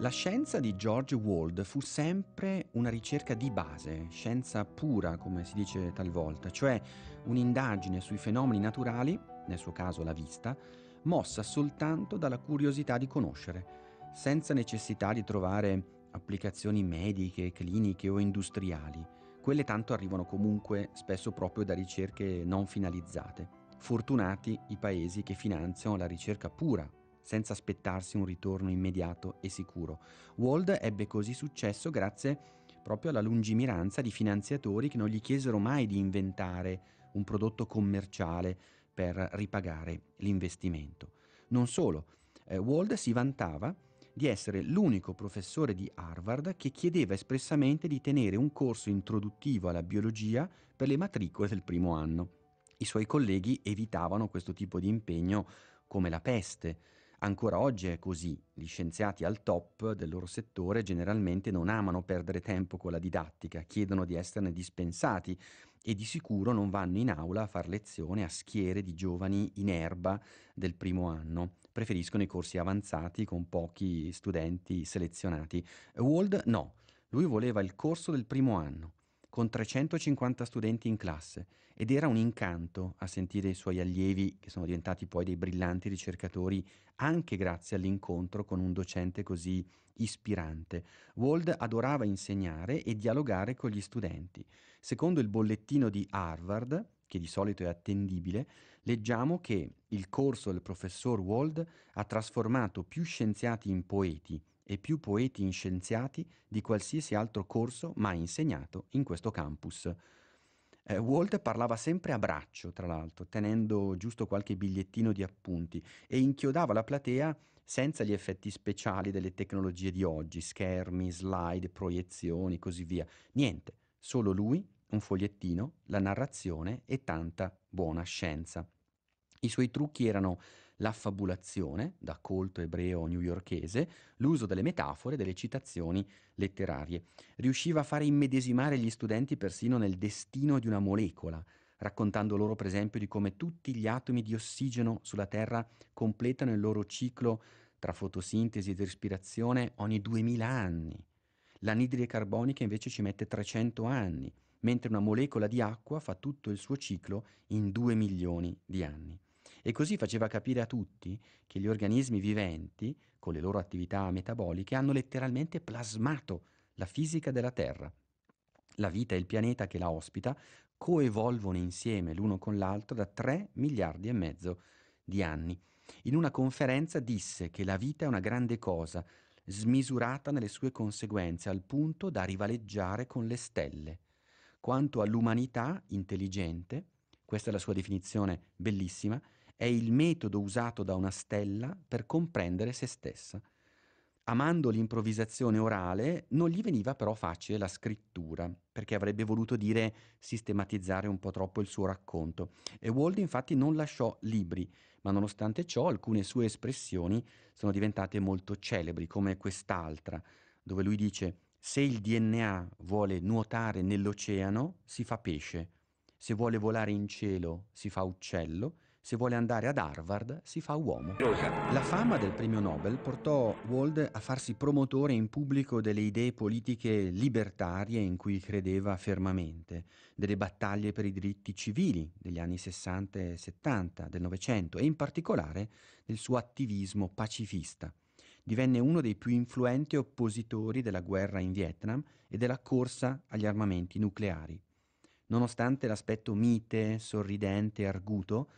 A: La scienza di George Wald fu sempre una ricerca di base, scienza pura come si dice talvolta, cioè un'indagine sui fenomeni naturali, nel suo caso la vista, mossa soltanto dalla curiosità di conoscere senza necessità di trovare applicazioni mediche, cliniche o industriali. Quelle tanto arrivano comunque spesso proprio da ricerche non finalizzate. Fortunati i paesi che finanziano la ricerca pura, senza aspettarsi un ritorno immediato e sicuro. Wald ebbe così successo grazie proprio alla lungimiranza di finanziatori che non gli chiesero mai di inventare un prodotto commerciale per ripagare l'investimento. Non solo, eh, Wald si vantava di essere l'unico professore di Harvard che chiedeva espressamente di tenere un corso introduttivo alla biologia per le matricole del primo anno. I suoi colleghi evitavano questo tipo di impegno come la peste. Ancora oggi è così, gli scienziati al top del loro settore generalmente non amano perdere tempo con la didattica, chiedono di esserne dispensati e di sicuro non vanno in aula a far lezione a schiere di giovani in erba del primo anno preferiscono i corsi avanzati con pochi studenti selezionati. Wald no, lui voleva il corso del primo anno con 350 studenti in classe ed era un incanto a sentire i suoi allievi, che sono diventati poi dei brillanti ricercatori, anche grazie all'incontro con un docente così ispirante. Wald adorava insegnare e dialogare con gli studenti. Secondo il bollettino di Harvard, che di solito è attendibile, leggiamo che il corso del professor Wald ha trasformato più scienziati in poeti e più poeti in scienziati di qualsiasi altro corso mai insegnato in questo campus. Eh, Walt parlava sempre a braccio, tra l'altro, tenendo giusto qualche bigliettino di appunti e inchiodava la platea senza gli effetti speciali delle tecnologie di oggi, schermi, slide, proiezioni, così via. Niente, solo lui, un fogliettino, la narrazione e tanta buona scienza. I suoi trucchi erano l'affabulazione, da colto ebreo newyorkese, l'uso delle metafore e delle citazioni letterarie. Riusciva a fare immedesimare gli studenti persino nel destino di una molecola, raccontando loro per esempio di come tutti gli atomi di ossigeno sulla Terra completano il loro ciclo tra fotosintesi ed respirazione ogni 2000 anni. L'anidride carbonica invece ci mette 300 anni, mentre una molecola di acqua fa tutto il suo ciclo in 2 milioni di anni e così faceva capire a tutti che gli organismi viventi, con le loro attività metaboliche, hanno letteralmente plasmato la fisica della Terra. La vita e il pianeta che la ospita coevolvono insieme l'uno con l'altro da 3 miliardi e mezzo di anni. In una conferenza disse che la vita è una grande cosa, smisurata nelle sue conseguenze al punto da rivaleggiare con le stelle. Quanto all'umanità intelligente, questa è la sua definizione bellissima, è il metodo usato da una stella per comprendere se stessa. Amando l'improvvisazione orale, non gli veniva però facile la scrittura, perché avrebbe voluto dire sistematizzare un po' troppo il suo racconto. E Wald infatti non lasciò libri, ma nonostante ciò alcune sue espressioni sono diventate molto celebri, come quest'altra, dove lui dice se il DNA vuole nuotare nell'oceano si fa pesce, se vuole volare in cielo si fa uccello se vuole andare ad Harvard, si fa uomo. La fama del premio Nobel portò Wald a farsi promotore in pubblico delle idee politiche libertarie in cui credeva fermamente, delle battaglie per i diritti civili degli anni 60 e 70 del Novecento e in particolare del suo attivismo pacifista. Divenne uno dei più influenti oppositori della guerra in Vietnam e della corsa agli armamenti nucleari. Nonostante l'aspetto mite, sorridente e arguto,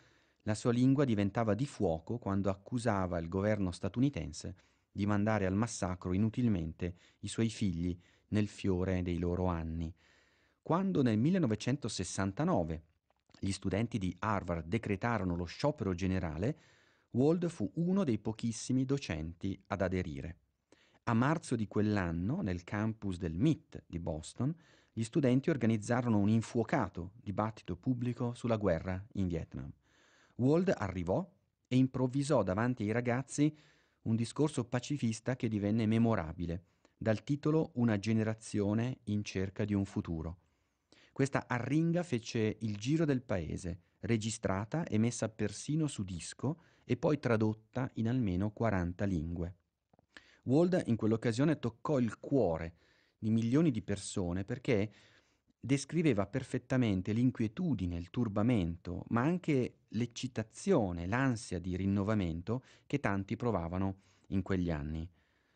A: la sua lingua diventava di fuoco quando accusava il governo statunitense di mandare al massacro inutilmente i suoi figli nel fiore dei loro anni. Quando nel 1969 gli studenti di Harvard decretarono lo sciopero generale, Wald fu uno dei pochissimi docenti ad aderire. A marzo di quell'anno, nel campus del MIT di Boston, gli studenti organizzarono un infuocato dibattito pubblico sulla guerra in Vietnam. Wald arrivò e improvvisò davanti ai ragazzi un discorso pacifista che divenne memorabile, dal titolo Una generazione in cerca di un futuro. Questa arringa fece il giro del paese, registrata e messa persino su disco e poi tradotta in almeno 40 lingue. Wald in quell'occasione toccò il cuore di milioni di persone perché descriveva perfettamente l'inquietudine, il turbamento, ma anche l'eccitazione, l'ansia di rinnovamento che tanti provavano in quegli anni.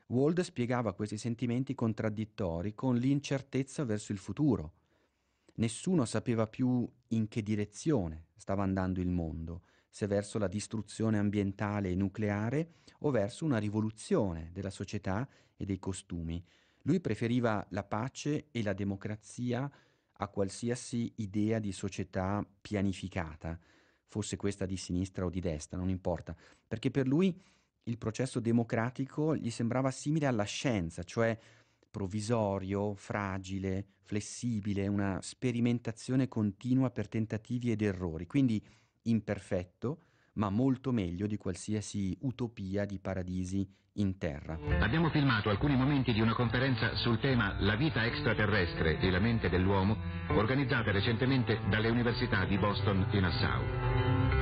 A: Wald spiegava questi sentimenti contraddittori con l'incertezza verso il futuro. Nessuno sapeva più in che direzione stava andando il mondo, se verso la distruzione ambientale e nucleare o verso una rivoluzione della società e dei costumi. Lui preferiva la pace e la democrazia a qualsiasi idea di società pianificata, fosse questa di sinistra o di destra, non importa, perché per lui il processo democratico gli sembrava simile alla scienza, cioè provvisorio, fragile, flessibile, una sperimentazione continua per tentativi ed errori, quindi imperfetto, ma molto meglio di qualsiasi utopia di paradisi in terra. Abbiamo filmato alcuni momenti
V: di una conferenza sul tema La vita extraterrestre e la mente dell'uomo, organizzata recentemente dalle università di Boston e Nassau.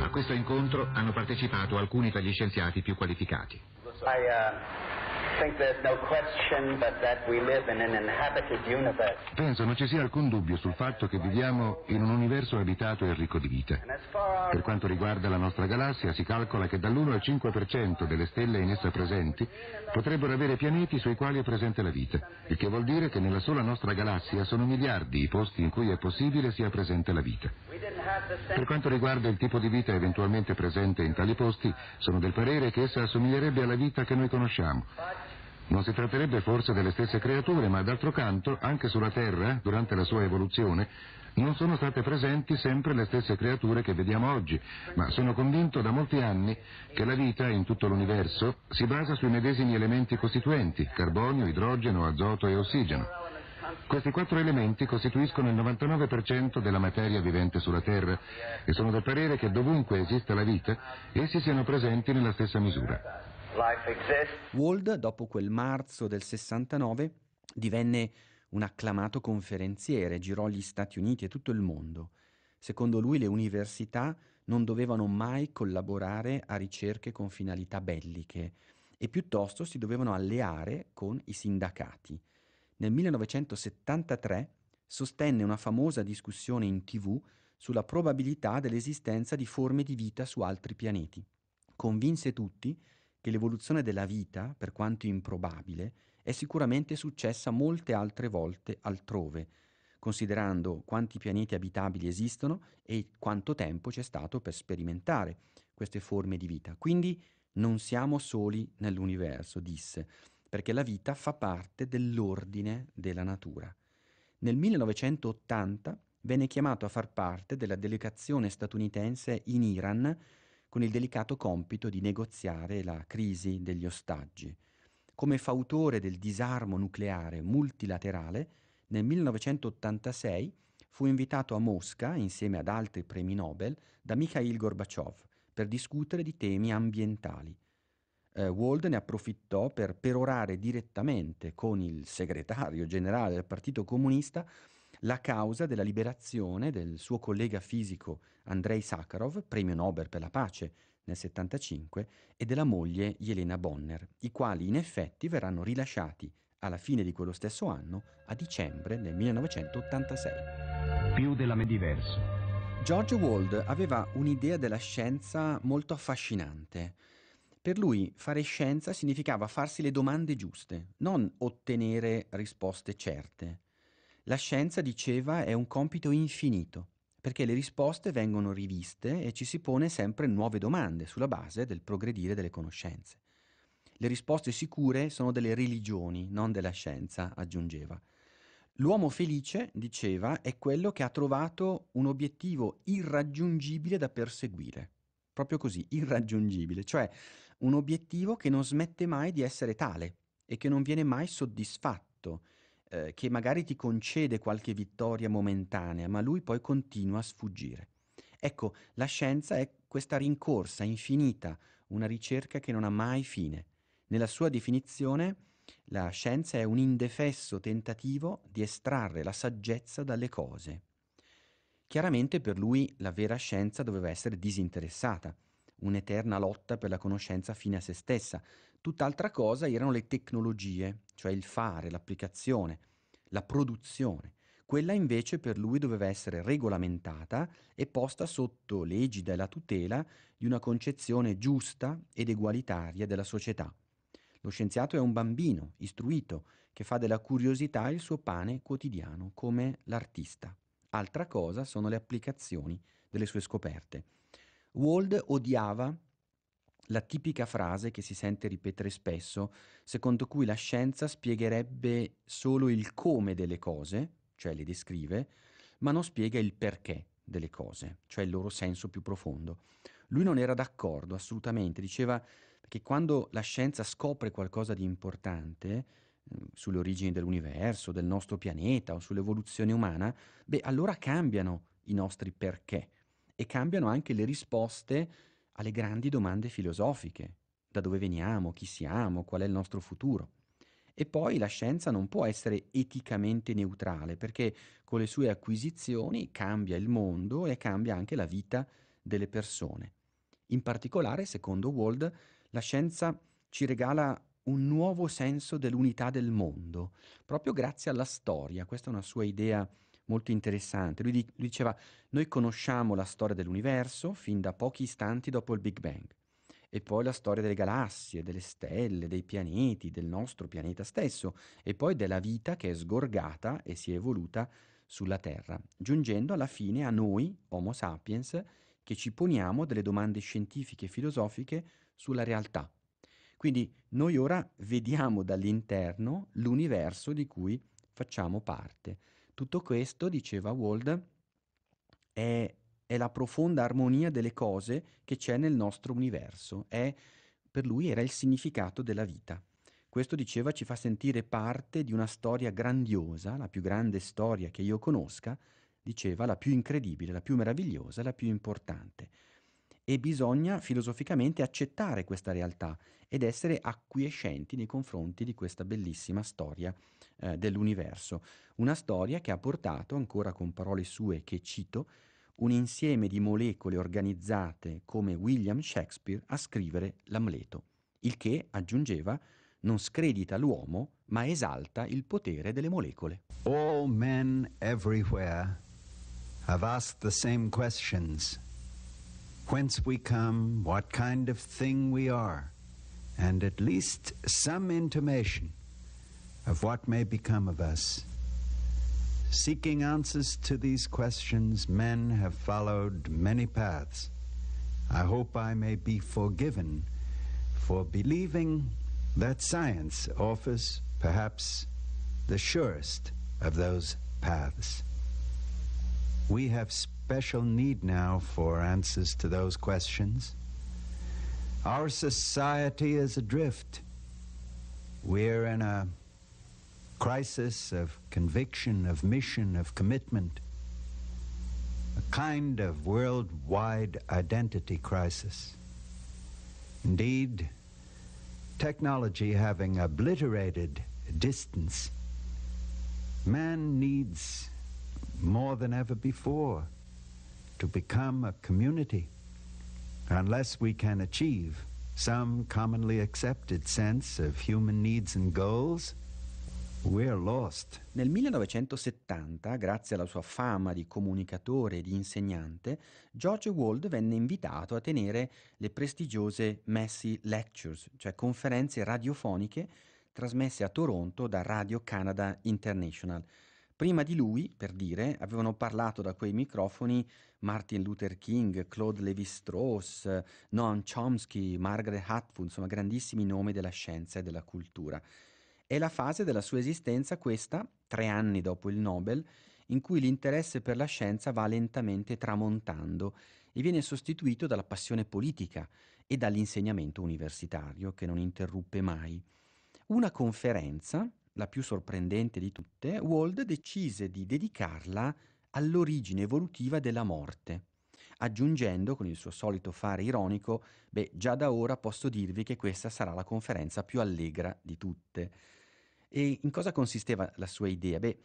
V: A questo incontro hanno partecipato alcuni tra gli scienziati più qualificati. I,
H: uh... Eh,
V: Penso non ci sia alcun dubbio sul fatto che viviamo in un universo abitato e ricco di vita. Per quanto riguarda la nostra galassia, si calcola che dall'1 al 5% delle stelle in essa presenti potrebbero avere pianeti sui quali è presente la vita, il che vuol dire che nella sola nostra galassia sono miliardi i posti in cui è possibile sia presente la vita. Per quanto riguarda il tipo di vita eventualmente presente in tali posti, sono del parere che essa assomiglierebbe alla vita che noi conosciamo, non si tratterebbe forse delle stesse creature, ma d'altro canto, anche sulla Terra, durante la sua evoluzione, non sono state presenti sempre le stesse creature che vediamo oggi, ma sono convinto da molti anni che la vita in tutto l'universo si basa sui medesimi elementi costituenti, carbonio, idrogeno, azoto e ossigeno. Questi quattro elementi costituiscono il 99% della materia vivente sulla Terra e sono del parere che dovunque esista la vita, essi siano presenti nella stessa misura.
A: Wald, dopo quel marzo del 69, divenne un acclamato conferenziere, girò gli Stati Uniti e tutto il mondo. Secondo lui le università non dovevano mai collaborare a ricerche con finalità belliche e piuttosto si dovevano alleare con i sindacati. Nel 1973 sostenne una famosa discussione in tv sulla probabilità dell'esistenza di forme di vita su altri pianeti. Convinse tutti che l'evoluzione della vita, per quanto improbabile, è sicuramente successa molte altre volte altrove, considerando quanti pianeti abitabili esistono e quanto tempo c'è stato per sperimentare queste forme di vita. Quindi non siamo soli nell'universo, disse, perché la vita fa parte dell'ordine della natura. Nel 1980 venne chiamato a far parte della delegazione statunitense in Iran con il delicato compito di negoziare la crisi degli ostaggi. Come fautore del disarmo nucleare multilaterale, nel 1986 fu invitato a Mosca, insieme ad altri premi Nobel, da Mikhail Gorbaciov per discutere di temi ambientali. Eh, Wald ne approfittò per perorare direttamente con il segretario generale del Partito Comunista la causa della liberazione del suo collega fisico Andrei Sakharov, premio Nobel per la pace nel 1975, e della moglie Jelena Bonner, i quali in effetti verranno rilasciati alla fine di quello stesso anno, a dicembre del 1986. Più della me George Wald aveva un'idea della scienza molto affascinante. Per lui fare scienza significava farsi le domande giuste, non ottenere risposte certe. La scienza, diceva, è un compito infinito, perché le risposte vengono riviste e ci si pone sempre nuove domande sulla base del progredire delle conoscenze. Le risposte sicure sono delle religioni, non della scienza, aggiungeva. L'uomo felice, diceva, è quello che ha trovato un obiettivo irraggiungibile da perseguire. Proprio così, irraggiungibile, cioè un obiettivo che non smette mai di essere tale e che non viene mai soddisfatto, eh, che magari ti concede qualche vittoria momentanea, ma lui poi continua a sfuggire. Ecco, la scienza è questa rincorsa infinita, una ricerca che non ha mai fine. Nella sua definizione, la scienza è un indefesso tentativo di estrarre la saggezza dalle cose. Chiaramente per lui la vera scienza doveva essere disinteressata, un'eterna lotta per la conoscenza fine a se stessa, Tutt'altra cosa erano le tecnologie, cioè il fare, l'applicazione, la produzione. Quella invece per lui doveva essere regolamentata e posta sotto l'egida e la tutela di una concezione giusta ed egualitaria della società. Lo scienziato è un bambino istruito che fa della curiosità il suo pane quotidiano, come l'artista. Altra cosa sono le applicazioni delle sue scoperte. Wald odiava la tipica frase che si sente ripetere spesso, secondo cui la scienza spiegherebbe solo il come delle cose, cioè le descrive, ma non spiega il perché delle cose, cioè il loro senso più profondo. Lui non era d'accordo assolutamente, diceva che quando la scienza scopre qualcosa di importante, mm, sulle origini dell'universo, del nostro pianeta o sull'evoluzione umana, beh allora cambiano i nostri perché e cambiano anche le risposte alle grandi domande filosofiche, da dove veniamo, chi siamo, qual è il nostro futuro. E poi la scienza non può essere eticamente neutrale perché con le sue acquisizioni cambia il mondo e cambia anche la vita delle persone. In particolare, secondo Wald, la scienza ci regala un nuovo senso dell'unità del mondo, proprio grazie alla storia. Questa è una sua idea molto interessante. Lui diceva, noi conosciamo la storia dell'universo fin da pochi istanti dopo il Big Bang e poi la storia delle galassie, delle stelle, dei pianeti, del nostro pianeta stesso e poi della vita che è sgorgata e si è evoluta sulla Terra, giungendo alla fine a noi, Homo sapiens, che ci poniamo delle domande scientifiche e filosofiche sulla realtà. Quindi noi ora vediamo dall'interno l'universo di cui facciamo parte. Tutto questo, diceva Wald, è, è la profonda armonia delle cose che c'è nel nostro universo, è, per lui era il significato della vita. Questo diceva ci fa sentire parte di una storia grandiosa, la più grande storia che io conosca, diceva la più incredibile, la più meravigliosa, la più importante e bisogna filosoficamente accettare questa realtà ed essere acquiescenti nei confronti di questa bellissima storia eh, dell'universo. Una storia che ha portato, ancora con parole sue che cito, un insieme di molecole organizzate come William Shakespeare a scrivere l'Amleto, il che, aggiungeva, non scredita l'uomo, ma esalta il potere delle molecole.
Q: All men everywhere have asked the same questions. whence we come, what kind of thing we are, and at least some intimation of what may become of us. Seeking answers to these questions, men have followed many paths. I hope I may be forgiven for believing that science offers perhaps the surest of those paths. We have special need now for answers to those questions. Our society is adrift. We're in a crisis of conviction, of mission, of commitment, a kind of worldwide identity crisis. Indeed, technology having obliterated distance, man needs more than ever before to become a community unless we can achieve some commonly accepted sense of human needs and goals,
A: we're lost. Nel 1970, grazie alla sua fama di comunicatore e di insegnante, George Wald venne invitato a tenere le prestigiose Messi Lectures, cioè conferenze radiofoniche trasmesse a Toronto da Radio Canada International Prima di lui, per dire, avevano parlato da quei microfoni Martin Luther King, Claude lévi strauss Noam Chomsky, Margaret Atwood, insomma grandissimi nomi della scienza e della cultura. È la fase della sua esistenza questa, tre anni dopo il Nobel, in cui l'interesse per la scienza va lentamente tramontando e viene sostituito dalla passione politica e dall'insegnamento universitario che non interruppe mai. Una conferenza, la più sorprendente di tutte, Wald decise di dedicarla all'origine evolutiva della morte, aggiungendo con il suo solito fare ironico, beh, già da ora posso dirvi che questa sarà la conferenza più allegra di tutte. E in cosa consisteva la sua idea? Beh,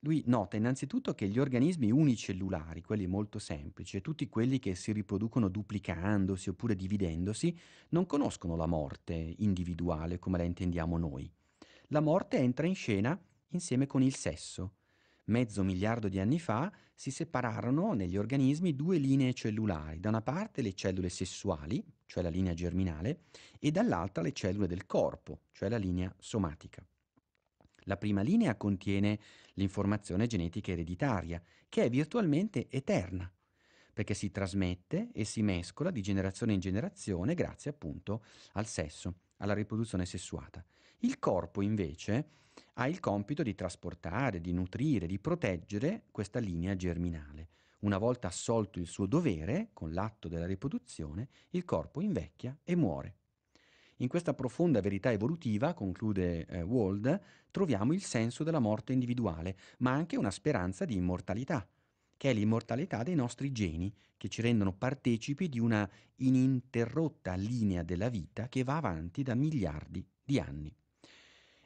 A: lui nota innanzitutto che gli organismi unicellulari, quelli molto semplici, tutti quelli che si riproducono duplicandosi oppure dividendosi, non conoscono la morte individuale come la intendiamo noi la morte entra in scena insieme con il sesso. Mezzo miliardo di anni fa si separarono negli organismi due linee cellulari, da una parte le cellule sessuali, cioè la linea germinale, e dall'altra le cellule del corpo, cioè la linea somatica. La prima linea contiene l'informazione genetica ereditaria, che è virtualmente eterna, perché si trasmette e si mescola di generazione in generazione grazie appunto al sesso, alla riproduzione sessuata. Il corpo invece ha il compito di trasportare, di nutrire, di proteggere questa linea germinale. Una volta assolto il suo dovere, con l'atto della riproduzione, il corpo invecchia e muore. In questa profonda verità evolutiva, conclude eh, Wald, troviamo il senso della morte individuale, ma anche una speranza di immortalità, che è l'immortalità dei nostri geni, che ci rendono partecipi di una ininterrotta linea della vita che va avanti da miliardi di anni.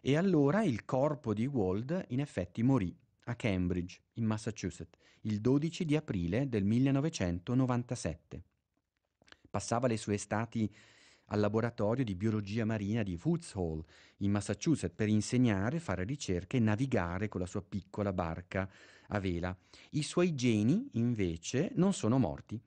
A: E allora il corpo di Wald in effetti morì a Cambridge, in Massachusetts, il 12 di aprile del 1997. Passava le sue estati al laboratorio di biologia marina di Woods Hole, in Massachusetts, per insegnare, fare ricerche e navigare con la sua piccola barca a vela. I suoi geni, invece, non sono morti.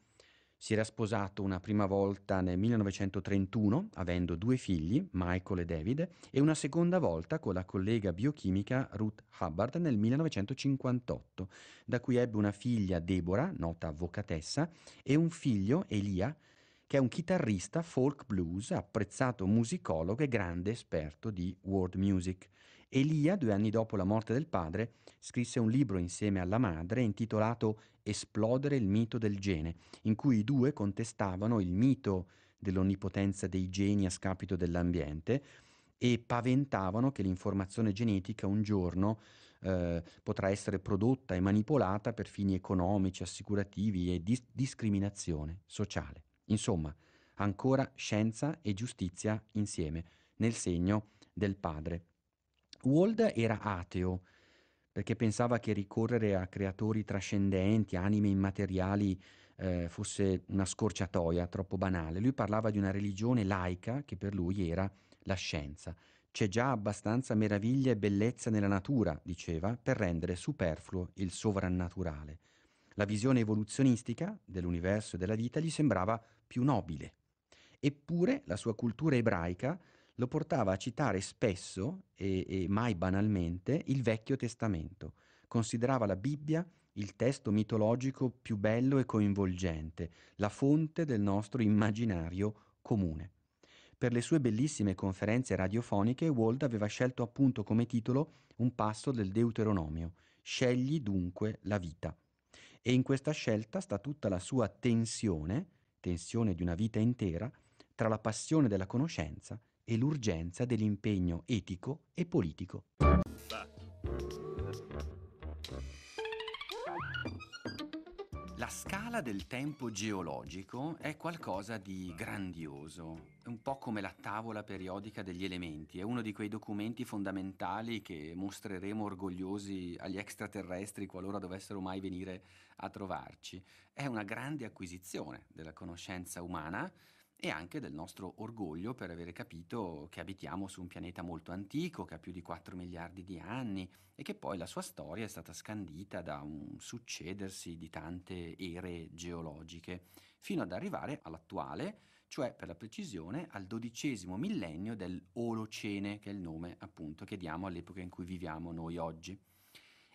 A: Si era sposato una prima volta nel 1931, avendo due figli, Michael e David, e una seconda volta con la collega biochimica Ruth Hubbard nel 1958, da cui ebbe una figlia Deborah, nota avvocatessa, e un figlio Elia, che è un chitarrista folk blues, apprezzato musicologo e grande esperto di world music. Elia, due anni dopo la morte del padre, scrisse un libro insieme alla madre intitolato esplodere il mito del gene, in cui i due contestavano il mito dell'onnipotenza dei geni a scapito dell'ambiente e paventavano che l'informazione genetica un giorno eh, potrà essere prodotta e manipolata per fini economici, assicurativi e di discriminazione sociale. Insomma, ancora scienza e giustizia insieme, nel segno del padre. Wald era ateo, perché pensava che ricorrere a creatori trascendenti, anime immateriali, eh, fosse una scorciatoia troppo banale. Lui parlava di una religione laica che per lui era la scienza. C'è già abbastanza meraviglia e bellezza nella natura, diceva, per rendere superfluo il sovrannaturale. La visione evoluzionistica dell'universo e della vita gli sembrava più nobile. Eppure la sua cultura ebraica lo portava a citare spesso, e, e mai banalmente, il Vecchio Testamento. Considerava la Bibbia il testo mitologico più bello e coinvolgente, la fonte del nostro immaginario comune. Per le sue bellissime conferenze radiofoniche, Wald aveva scelto appunto come titolo un passo del Deuteronomio, Scegli dunque la vita. E in questa scelta sta tutta la sua tensione, tensione di una vita intera, tra la passione della conoscenza e e l'urgenza dell'impegno etico e politico. La scala del tempo geologico è qualcosa di grandioso, è un po' come la tavola periodica degli elementi, è uno di quei documenti fondamentali che mostreremo orgogliosi agli extraterrestri qualora dovessero mai venire a trovarci. È una grande acquisizione della conoscenza umana e anche del nostro orgoglio per avere capito che abitiamo su un pianeta molto antico, che ha più di 4 miliardi di anni e che poi la sua storia è stata scandita da un succedersi di tante ere geologiche, fino ad arrivare all'attuale, cioè per la precisione al dodicesimo millennio dell'Olocene, che è il nome appunto che diamo all'epoca in cui viviamo noi oggi.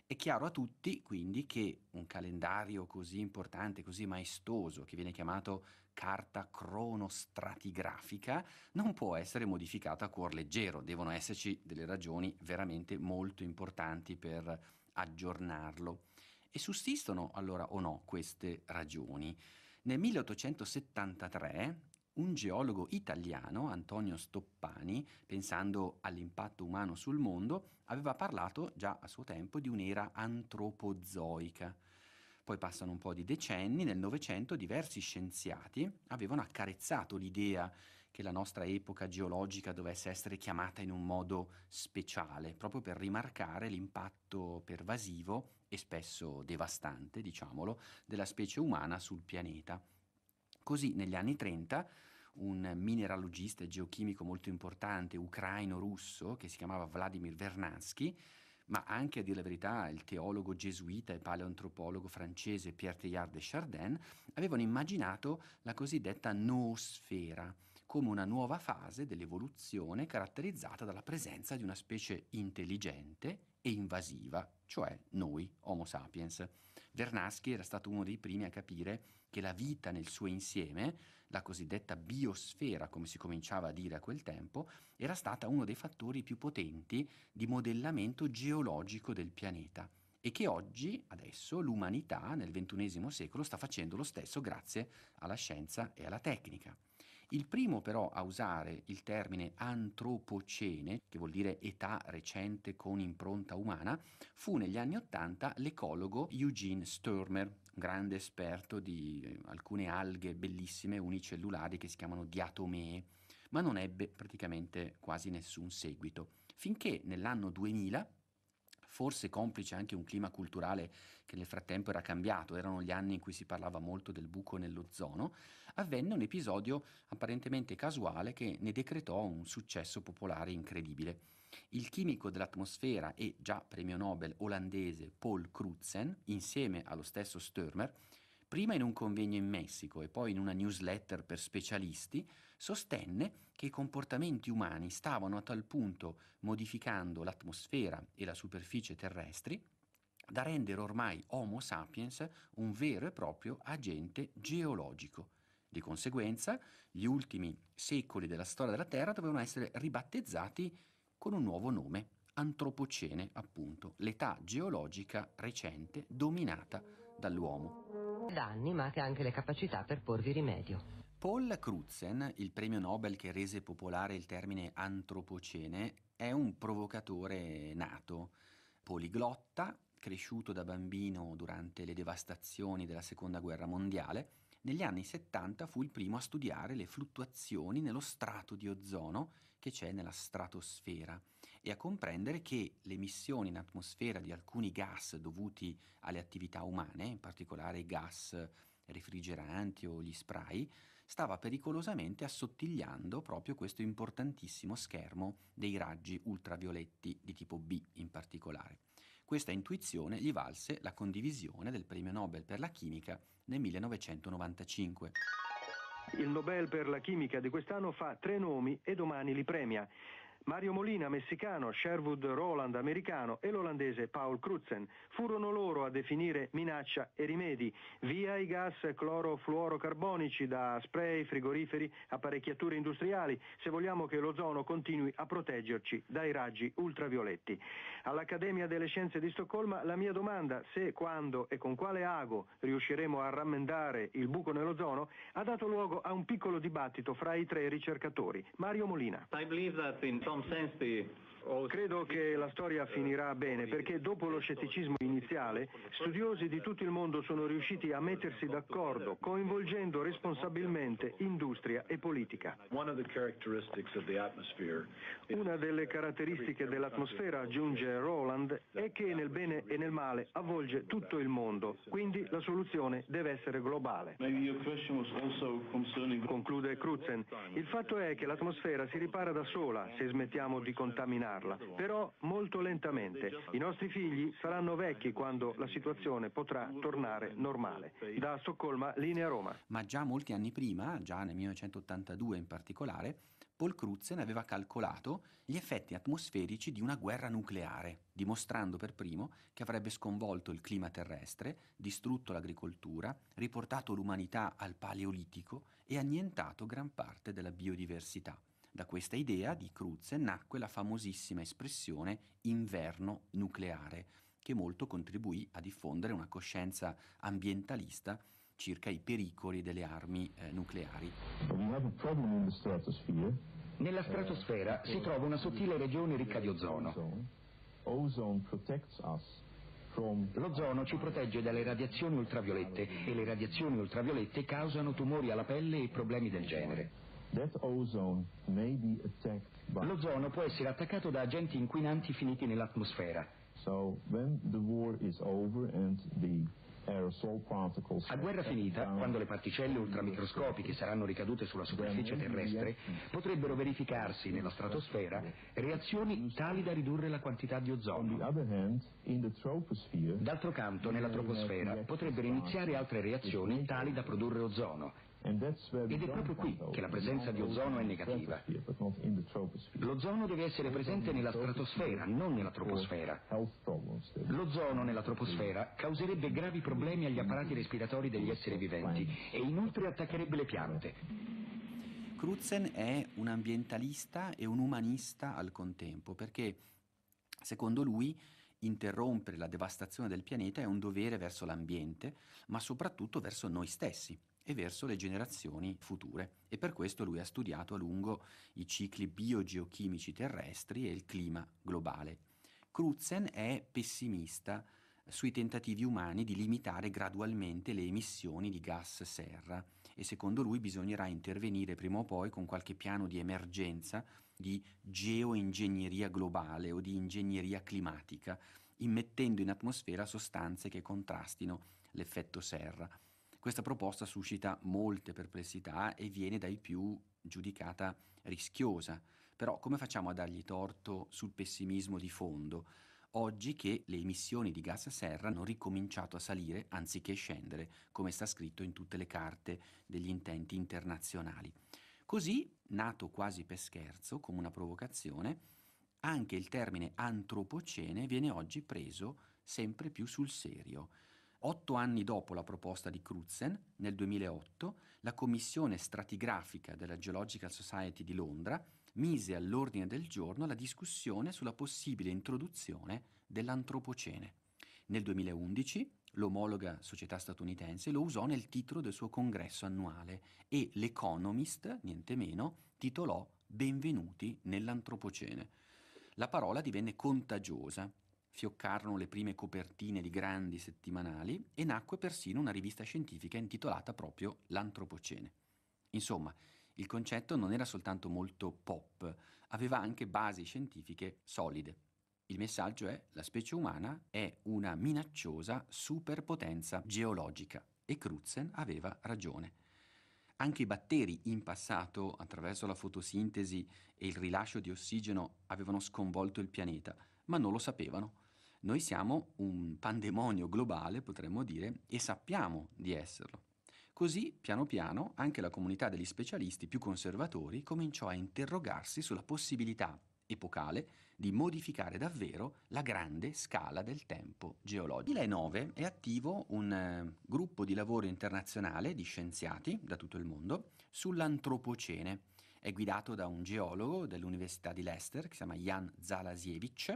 A: È chiaro a tutti quindi che un calendario così importante, così maestoso, che viene chiamato carta cronostratigrafica non può essere modificata a cuor leggero, devono esserci delle ragioni veramente molto importanti per aggiornarlo. E sussistono allora o no queste ragioni? Nel 1873 un geologo italiano, Antonio Stoppani, pensando all'impatto umano sul mondo, aveva parlato già a suo tempo di un'era antropozoica, poi passano un po' di decenni, nel Novecento diversi scienziati avevano accarezzato l'idea che la nostra epoca geologica dovesse essere chiamata in un modo speciale, proprio per rimarcare l'impatto pervasivo e spesso devastante, diciamolo, della specie umana sul pianeta. Così negli anni 30 un mineralogista e geochimico molto importante ucraino-russo che si chiamava Vladimir Vernansky ma anche a dire la verità il teologo gesuita e paleantropologo francese Pierre Teilhard de Chardin avevano immaginato la cosiddetta noosfera come una nuova fase dell'evoluzione caratterizzata dalla presenza di una specie intelligente e invasiva, cioè noi, Homo sapiens. Vernaschi era stato uno dei primi a capire che la vita nel suo insieme la cosiddetta biosfera, come si cominciava a dire a quel tempo, era stata uno dei fattori più potenti di modellamento geologico del pianeta e che oggi, adesso, l'umanità nel XXI secolo sta facendo lo stesso grazie alla scienza e alla tecnica. Il primo però a usare il termine antropocene, che vuol dire età recente con impronta umana, fu negli anni Ottanta l'ecologo Eugene Sturmer, grande esperto di eh, alcune alghe bellissime unicellulari che si chiamano diatomee, ma non ebbe praticamente quasi nessun seguito, finché nell'anno 2000 forse complice anche un clima culturale che nel frattempo era cambiato, erano gli anni in cui si parlava molto del buco nell'ozono, avvenne un episodio apparentemente casuale che ne decretò un successo popolare incredibile. Il chimico dell'atmosfera e già premio Nobel olandese Paul Crutzen, insieme allo stesso Sturmer, prima in un convegno in Messico e poi in una newsletter per specialisti, sostenne che i comportamenti umani stavano a tal punto modificando l'atmosfera e la superficie terrestri da rendere ormai Homo sapiens un vero e proprio agente geologico. Di conseguenza, gli ultimi secoli della storia della Terra dovevano essere ribattezzati con un nuovo nome, antropocene appunto, l'età geologica recente dominata dall'uomo. Da anni mate anche le capacità per porvi rimedio. Paul Crutzen, il premio Nobel che rese popolare il termine antropocene, è un provocatore nato, poliglotta, cresciuto da bambino durante le devastazioni della Seconda Guerra Mondiale, negli anni 70 fu il primo a studiare le fluttuazioni nello strato di ozono che c'è nella stratosfera e a comprendere che l'emissione in atmosfera di alcuni gas dovuti alle attività umane, in particolare i gas refrigeranti o gli spray, stava pericolosamente assottigliando proprio questo importantissimo schermo dei raggi ultravioletti di tipo B in particolare. Questa intuizione gli valse la condivisione del premio Nobel per la chimica nel 1995.
N: Il Nobel per la chimica di quest'anno fa tre nomi e domani li premia. Mario Molina messicano, Sherwood Roland americano e l'olandese Paul Crutzen. Furono loro a definire minaccia e rimedi, via i gas clorofluorocarbonici da spray, frigoriferi, apparecchiature industriali, se vogliamo che l'ozono continui a proteggerci dai raggi ultravioletti. All'Accademia delle Scienze di Stoccolma la mia domanda, se, quando e con quale ago riusciremo a rammendare il buco nell'ozono, ha dato luogo a un piccolo dibattito fra i tre ricercatori. Mario Molina. some sense the Credo che la storia finirà bene perché dopo lo scetticismo iniziale studiosi di tutto il mondo sono riusciti a mettersi d'accordo coinvolgendo responsabilmente industria e politica. Una delle caratteristiche dell'atmosfera, aggiunge Roland, è che nel bene e nel male avvolge tutto il mondo, quindi la soluzione deve essere globale. Conclude Crutzen, il fatto è che l'atmosfera si ripara da sola se smettiamo di contaminare farla, però molto lentamente. I nostri figli saranno vecchi quando la situazione potrà tornare normale. Da
A: Stoccolma, linea Roma. Ma già molti anni prima, già nel 1982 in particolare, Paul Crutzen aveva calcolato gli effetti atmosferici di una guerra nucleare, dimostrando per primo che avrebbe sconvolto il clima terrestre, distrutto l'agricoltura, riportato l'umanità al paleolitico e annientato gran parte della biodiversità. Da questa idea di Cruz nacque la famosissima espressione inverno nucleare, che molto contribuì a diffondere una coscienza ambientalista circa i pericoli delle armi eh, nucleari. Nella stratosfera eh, si trova una sottile eh, regione ricca di ozono.
C: L'ozono
F: ci protegge dalle radiazioni ultraviolette e le radiazioni ultraviolette causano tumori alla pelle e problemi del genere. L'ozono può essere attaccato da agenti inquinanti finiti nell'atmosfera. A guerra finita, quando le particelle ultramicroscopiche saranno ricadute sulla superficie terrestre, potrebbero verificarsi nella stratosfera reazioni tali da ridurre la quantità di ozono. D'altro canto, nella troposfera potrebbero iniziare altre reazioni tali da produrre ozono, ed è proprio qui che la presenza di ozono è negativa. L'ozono deve essere presente nella stratosfera,
S: non nella troposfera.
F: L'ozono nella troposfera causerebbe gravi problemi agli apparati respiratori degli esseri
A: viventi e inoltre attaccherebbe le piante. Crutzen è un ambientalista e un umanista al contempo, perché secondo lui interrompere la devastazione del pianeta è un dovere verso l'ambiente, ma soprattutto verso noi stessi e verso le generazioni future e per questo lui ha studiato a lungo i cicli biogeochimici terrestri e il clima globale. Crutzen è pessimista sui tentativi umani di limitare gradualmente le emissioni di gas serra e secondo lui bisognerà intervenire prima o poi con qualche piano di emergenza di geoingegneria globale o di ingegneria climatica, immettendo in atmosfera sostanze che contrastino l'effetto serra. Questa proposta suscita molte perplessità e viene dai più giudicata rischiosa, però come facciamo a dargli torto sul pessimismo di fondo? Oggi che le emissioni di gas a serra hanno ricominciato a salire anziché scendere, come sta scritto in tutte le carte degli intenti internazionali. Così, nato quasi per scherzo, come una provocazione, anche il termine antropocene viene oggi preso sempre più sul serio Otto anni dopo la proposta di Crutzen, nel 2008, la Commissione stratigrafica della Geological Society di Londra mise all'ordine del giorno la discussione sulla possibile introduzione dell'antropocene. Nel 2011 l'omologa società statunitense lo usò nel titolo del suo congresso annuale e l'Economist, niente meno, titolò Benvenuti nell'antropocene. La parola divenne contagiosa fioccarono le prime copertine di grandi settimanali e nacque persino una rivista scientifica intitolata proprio L'Antropocene. Insomma, il concetto non era soltanto molto pop, aveva anche basi scientifiche solide. Il messaggio è la specie umana è una minacciosa superpotenza geologica e Crutzen aveva ragione. Anche i batteri in passato, attraverso la fotosintesi e il rilascio di ossigeno, avevano sconvolto il pianeta, ma non lo sapevano. Noi siamo un pandemonio globale, potremmo dire, e sappiamo di esserlo. Così, piano piano, anche la comunità degli specialisti più conservatori cominciò a interrogarsi sulla possibilità epocale di modificare davvero la grande scala del tempo geologico. Nel 2009 è attivo un eh, gruppo di lavoro internazionale di scienziati da tutto il mondo sull'antropocene. È guidato da un geologo dell'Università di Leicester che si chiama Jan Zalasiewicz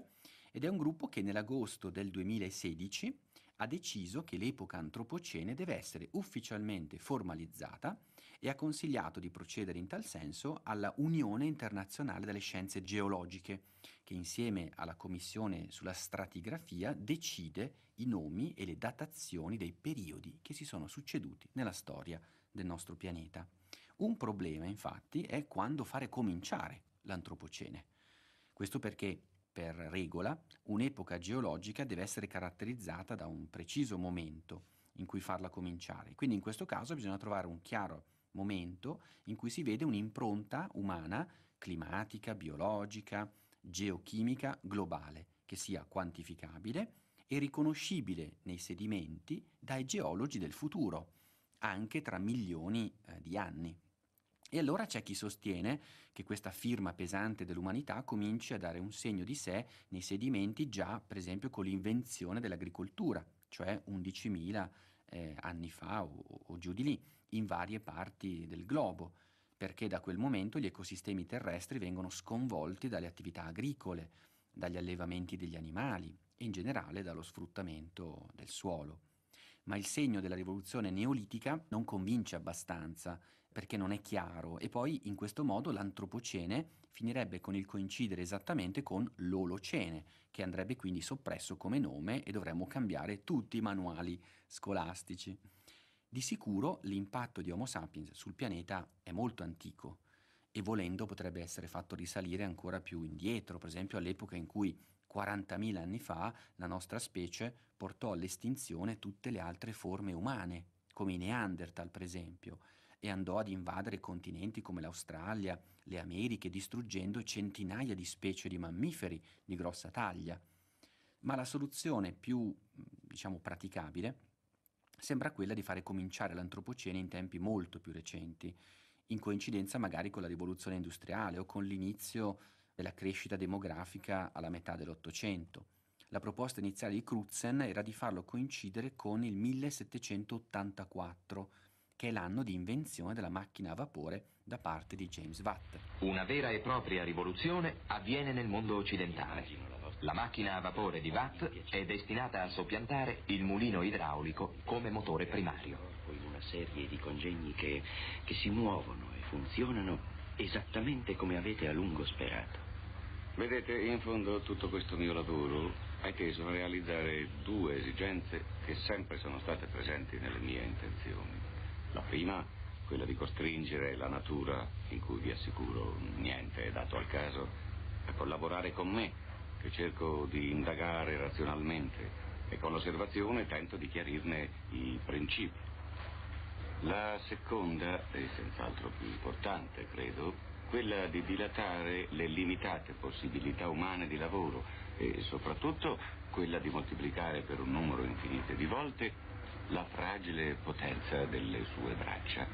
A: ed è un gruppo che nell'agosto del 2016 ha deciso che l'epoca antropocene deve essere ufficialmente formalizzata e ha consigliato di procedere in tal senso alla Unione Internazionale delle Scienze Geologiche, che insieme alla Commissione sulla Stratigrafia decide i nomi e le datazioni dei periodi che si sono succeduti nella storia del nostro pianeta. Un problema infatti è quando fare cominciare l'antropocene. Questo perché per regola, un'epoca geologica deve essere caratterizzata da un preciso momento in cui farla cominciare. Quindi in questo caso bisogna trovare un chiaro momento in cui si vede un'impronta umana, climatica, biologica, geochimica, globale, che sia quantificabile e riconoscibile nei sedimenti dai geologi del futuro, anche tra milioni eh, di anni. E allora c'è chi sostiene che questa firma pesante dell'umanità cominci a dare un segno di sé nei sedimenti già, per esempio, con l'invenzione dell'agricoltura, cioè 11.000 eh, anni fa o, o giù di lì, in varie parti del globo, perché da quel momento gli ecosistemi terrestri vengono sconvolti dalle attività agricole, dagli allevamenti degli animali e in generale dallo sfruttamento del suolo. Ma il segno della rivoluzione neolitica non convince abbastanza perché non è chiaro e poi in questo modo l'antropocene finirebbe con il coincidere esattamente con l'olocene, che andrebbe quindi soppresso come nome e dovremmo cambiare tutti i manuali scolastici. Di sicuro l'impatto di Homo sapiens sul pianeta è molto antico e volendo potrebbe essere fatto risalire ancora più indietro, per esempio all'epoca in cui 40.000 anni fa la nostra specie portò all'estinzione tutte le altre forme umane, come i Neanderthal per esempio, e andò ad invadere continenti come l'Australia, le Americhe, distruggendo centinaia di specie di mammiferi di grossa taglia. Ma la soluzione più, diciamo, praticabile sembra quella di fare cominciare l'antropocene in tempi molto più recenti, in coincidenza magari con la rivoluzione industriale o con l'inizio della crescita demografica alla metà dell'Ottocento. La proposta iniziale di Crutzen era di farlo coincidere con il 1784, che è l'anno di invenzione della macchina a vapore da parte di James Watt. Una vera
F: e propria rivoluzione avviene nel mondo occidentale. La macchina a vapore di Watt è destinata a soppiantare il mulino idraulico come motore primario. In una serie di congegni che, che si muovono e funzionano esattamente come
J: avete a lungo sperato.
B: Vedete, in fondo tutto questo mio lavoro ha teso a realizzare due esigenze che sempre sono state presenti nelle mie intenzioni. La prima, quella di costringere la natura, in cui vi assicuro niente è dato al caso, a collaborare con me, che cerco di indagare razionalmente e con l'osservazione tento di chiarirne i principi. La seconda, e senz'altro più importante, credo, quella di dilatare le limitate possibilità umane di lavoro e soprattutto quella di moltiplicare per un numero infinite di volte la fragile potenza delle sue braccia.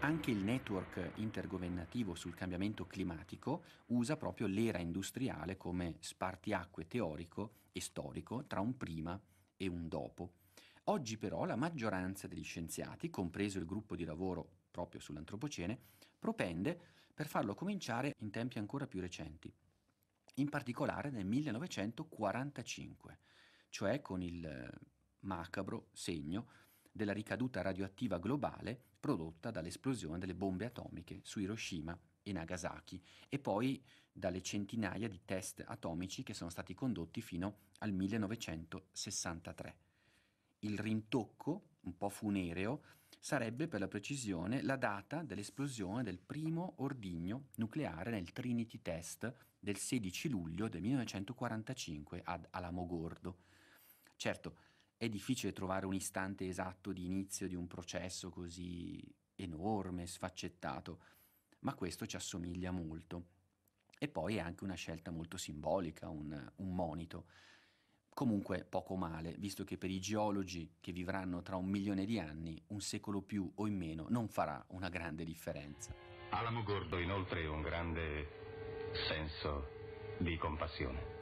A: Anche il network intergovernativo sul cambiamento climatico usa proprio l'era industriale come spartiacque teorico e storico tra un prima e un dopo. Oggi però la maggioranza degli scienziati, compreso il gruppo di lavoro proprio sull'antropocene, propende per farlo cominciare in tempi ancora più recenti, in particolare nel 1945, cioè con il macabro segno della ricaduta radioattiva globale prodotta dall'esplosione delle bombe atomiche su Hiroshima e Nagasaki e poi dalle centinaia di test atomici che sono stati condotti fino al 1963. Il rintocco, un po' funereo, sarebbe per la precisione la data dell'esplosione del primo ordigno nucleare nel Trinity Test del 16 luglio del 1945 ad Alamogordo. Certo, è difficile trovare un istante esatto di inizio di un processo così enorme, sfaccettato, ma questo ci assomiglia molto. E poi è anche una scelta molto simbolica, un, un monito. Comunque poco male, visto che per i geologi che vivranno tra un milione di anni, un secolo più o in meno non farà una grande differenza.
B: Alamo Gordo inoltre un grande senso di compassione.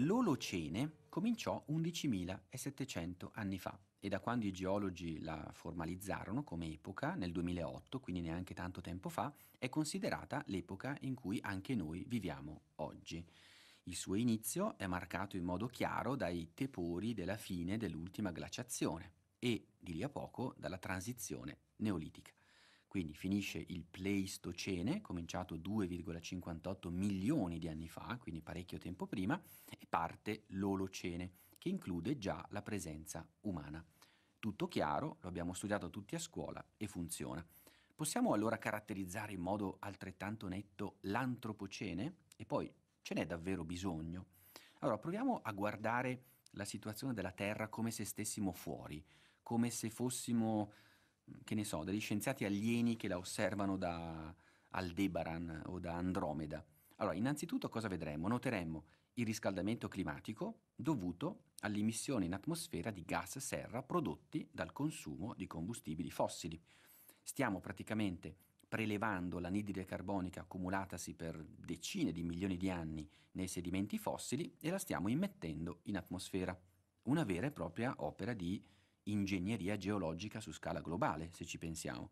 A: L'Olocene cominciò 11.700 anni fa e da quando i geologi la formalizzarono come epoca nel 2008, quindi neanche tanto tempo fa, è considerata l'epoca in cui anche noi viviamo oggi. Il suo inizio è marcato in modo chiaro dai tepori della fine dell'ultima glaciazione e, di lì a poco, dalla transizione neolitica. Quindi finisce il Pleistocene, cominciato 2,58 milioni di anni fa, quindi parecchio tempo prima, e parte l'Olocene, che include già la presenza umana. Tutto chiaro, lo abbiamo studiato tutti a scuola e funziona. Possiamo allora caratterizzare in modo altrettanto netto l'antropocene? E poi ce n'è davvero bisogno? Allora proviamo a guardare la situazione della Terra come se stessimo fuori, come se fossimo che ne so, degli scienziati alieni che la osservano da Aldebaran o da Andromeda. Allora, innanzitutto cosa vedremo? Noteremo il riscaldamento climatico dovuto all'emissione in atmosfera di gas serra prodotti dal consumo di combustibili fossili. Stiamo praticamente prelevando l'anidride carbonica accumulatasi per decine di milioni di anni nei sedimenti fossili e la stiamo immettendo in atmosfera. Una vera e propria opera di ingegneria geologica su scala globale, se ci pensiamo.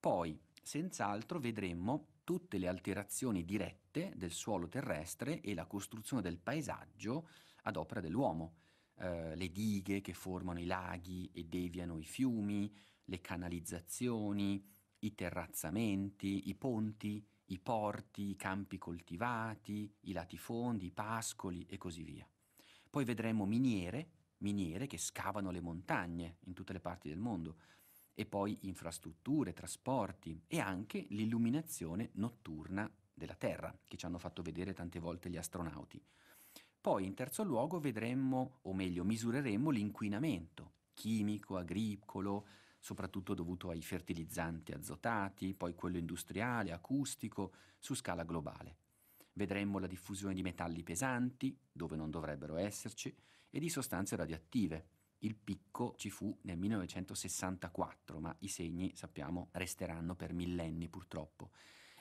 A: Poi, senz'altro, vedremmo tutte le alterazioni dirette del suolo terrestre e la costruzione del paesaggio ad opera dell'uomo. Eh, le dighe che formano i laghi e deviano i fiumi, le canalizzazioni, i terrazzamenti, i ponti, i porti, i campi coltivati, i latifondi, i pascoli e così via. Poi vedremo miniere miniere che scavano le montagne in tutte le parti del mondo, e poi infrastrutture, trasporti e anche l'illuminazione notturna della Terra, che ci hanno fatto vedere tante volte gli astronauti. Poi in terzo luogo vedremmo, o meglio misureremmo, l'inquinamento chimico, agricolo, soprattutto dovuto ai fertilizzanti azotati, poi quello industriale, acustico, su scala globale. Vedremmo la diffusione di metalli pesanti, dove non dovrebbero esserci, e di sostanze radioattive. Il picco ci fu nel 1964, ma i segni, sappiamo, resteranno per millenni purtroppo.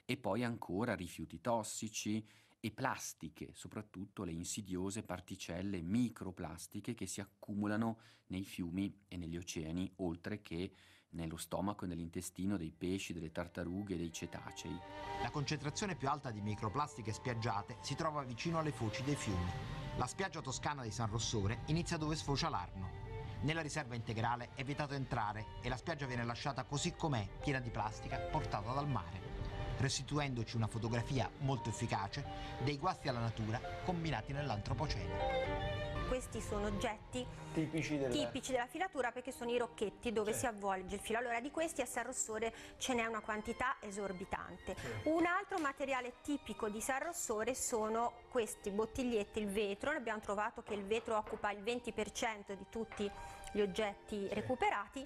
A: E poi ancora rifiuti tossici e plastiche, soprattutto le insidiose particelle microplastiche che si accumulano nei fiumi e negli oceani, oltre che nello stomaco e nell'intestino dei pesci, delle tartarughe e dei cetacei.
F: La concentrazione più alta di microplastiche spiaggiate si trova vicino alle foci dei fiumi. La spiaggia toscana di San Rossore inizia dove sfocia l'Arno. Nella riserva integrale è vietato entrare e la spiaggia viene lasciata così com'è, piena di plastica, portata dal mare restituendoci una fotografia molto efficace dei guasti alla natura combinati nell'antropocene
A: questi sono oggetti tipici della... tipici della, filatura perché sono i rocchetti dove sì. si avvolge
O: il filo. Allora di questi a San Rossore ce n'è una quantità esorbitante. Sì. Un altro materiale tipico di San Rossore sono questi bottiglietti, il vetro, abbiamo trovato che il vetro occupa il 20% di tutti gli oggetti sì. recuperati.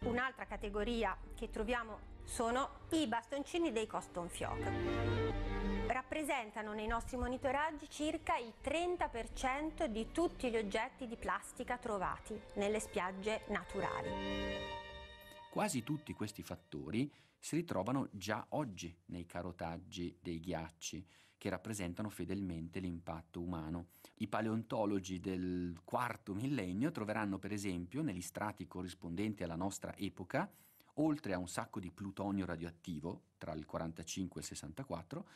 O: Un'altra categoria che troviamo sono i bastoncini dei Coston Fioc
A: rappresentano nei nostri monitoraggi circa il 30% di tutti gli oggetti di plastica trovati nelle spiagge naturali. Quasi tutti questi fattori si ritrovano già oggi nei carotaggi dei ghiacci, che rappresentano fedelmente l'impatto umano. I paleontologi del quarto millennio troveranno per esempio negli strati corrispondenti alla nostra epoca, oltre a un sacco di plutonio radioattivo, tra il 45 e il 64,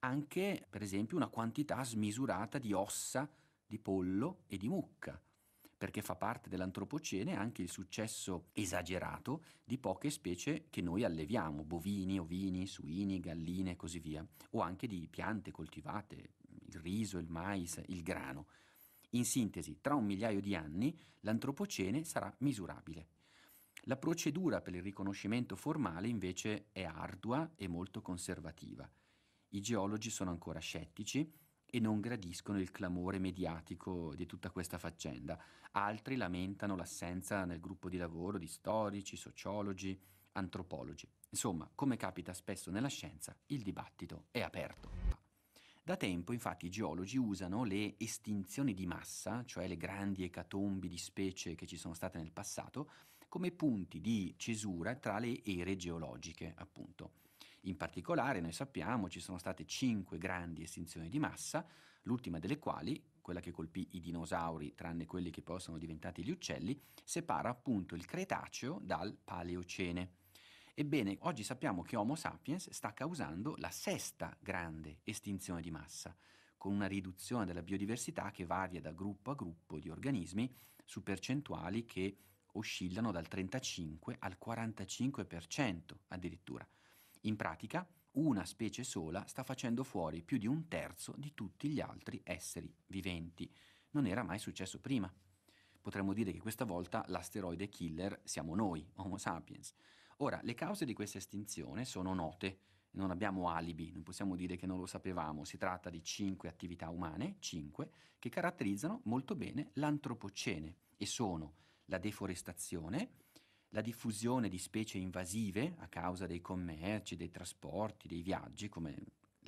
A: anche per esempio una quantità smisurata di ossa di pollo e di mucca, perché fa parte dell'antropocene anche il successo esagerato di poche specie che noi alleviamo, bovini, ovini, suini, galline e così via, o anche di piante coltivate, il riso, il mais, il grano. In sintesi, tra un migliaio di anni l'antropocene sarà misurabile. La procedura per il riconoscimento formale invece è ardua e molto conservativa i geologi sono ancora scettici e non gradiscono il clamore mediatico di tutta questa faccenda. Altri lamentano l'assenza nel gruppo di lavoro di storici, sociologi, antropologi. Insomma, come capita spesso nella scienza, il dibattito è aperto. Da tempo infatti i geologi usano le estinzioni di massa, cioè le grandi ecatombi di specie che ci sono state nel passato, come punti di cesura tra le ere geologiche, appunto. In particolare, noi sappiamo, ci sono state cinque grandi estinzioni di massa, l'ultima delle quali, quella che colpì i dinosauri, tranne quelli che poi sono diventati gli uccelli, separa appunto il Cretaceo dal Paleocene. Ebbene, oggi sappiamo che Homo sapiens sta causando la sesta grande estinzione di massa, con una riduzione della biodiversità che varia da gruppo a gruppo di organismi su percentuali che oscillano dal 35 al 45% addirittura. In pratica, una specie sola sta facendo fuori più di un terzo di tutti gli altri esseri viventi. Non era mai successo prima. Potremmo dire che questa volta l'asteroide killer siamo noi, Homo sapiens. Ora, le cause di questa estinzione sono note, non abbiamo alibi, non possiamo dire che non lo sapevamo, si tratta di cinque attività umane, cinque, che caratterizzano molto bene l'antropocene e sono la deforestazione, la diffusione di specie invasive a causa dei commerci, dei trasporti, dei viaggi, come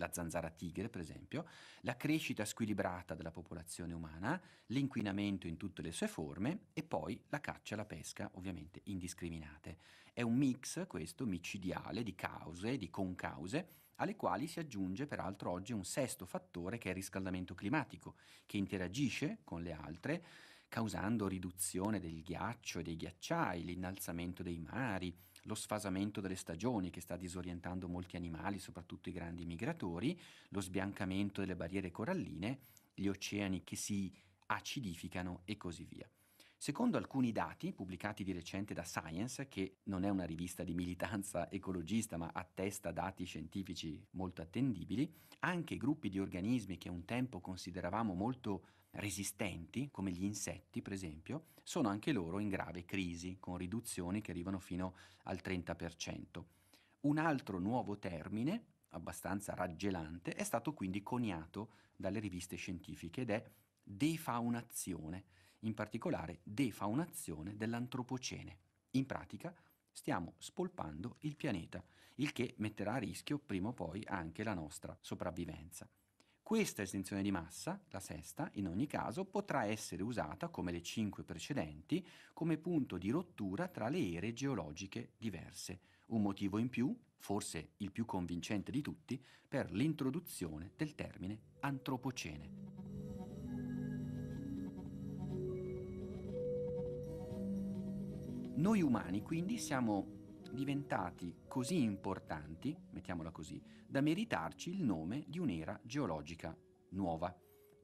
A: la zanzara tigre per esempio, la crescita squilibrata della popolazione umana, l'inquinamento in tutte le sue forme e poi la caccia e la pesca ovviamente indiscriminate. È un mix questo micidiale di cause, di concause, alle quali si aggiunge peraltro oggi un sesto fattore che è il riscaldamento climatico, che interagisce con le altre causando riduzione del ghiaccio e dei ghiacciai, l'innalzamento dei mari, lo sfasamento delle stagioni che sta disorientando molti animali, soprattutto i grandi migratori, lo sbiancamento delle barriere coralline, gli oceani che si acidificano e così via. Secondo alcuni dati pubblicati di recente da Science, che non è una rivista di militanza ecologista ma attesta dati scientifici molto attendibili, anche gruppi di organismi che un tempo consideravamo molto resistenti, come gli insetti per esempio, sono anche loro in grave crisi, con riduzioni che arrivano fino al 30%. Un altro nuovo termine, abbastanza raggelante, è stato quindi coniato dalle riviste scientifiche ed è defaunazione, in particolare defaunazione dell'antropocene. In pratica stiamo spolpando il pianeta, il che metterà a rischio prima o poi anche la nostra sopravvivenza. Questa estensione di massa, la sesta, in ogni caso potrà essere usata, come le cinque precedenti, come punto di rottura tra le ere geologiche diverse. Un motivo in più, forse il più convincente di tutti, per l'introduzione del termine antropocene. Noi umani quindi siamo diventati così importanti, mettiamola così, da meritarci il nome di un'era geologica nuova,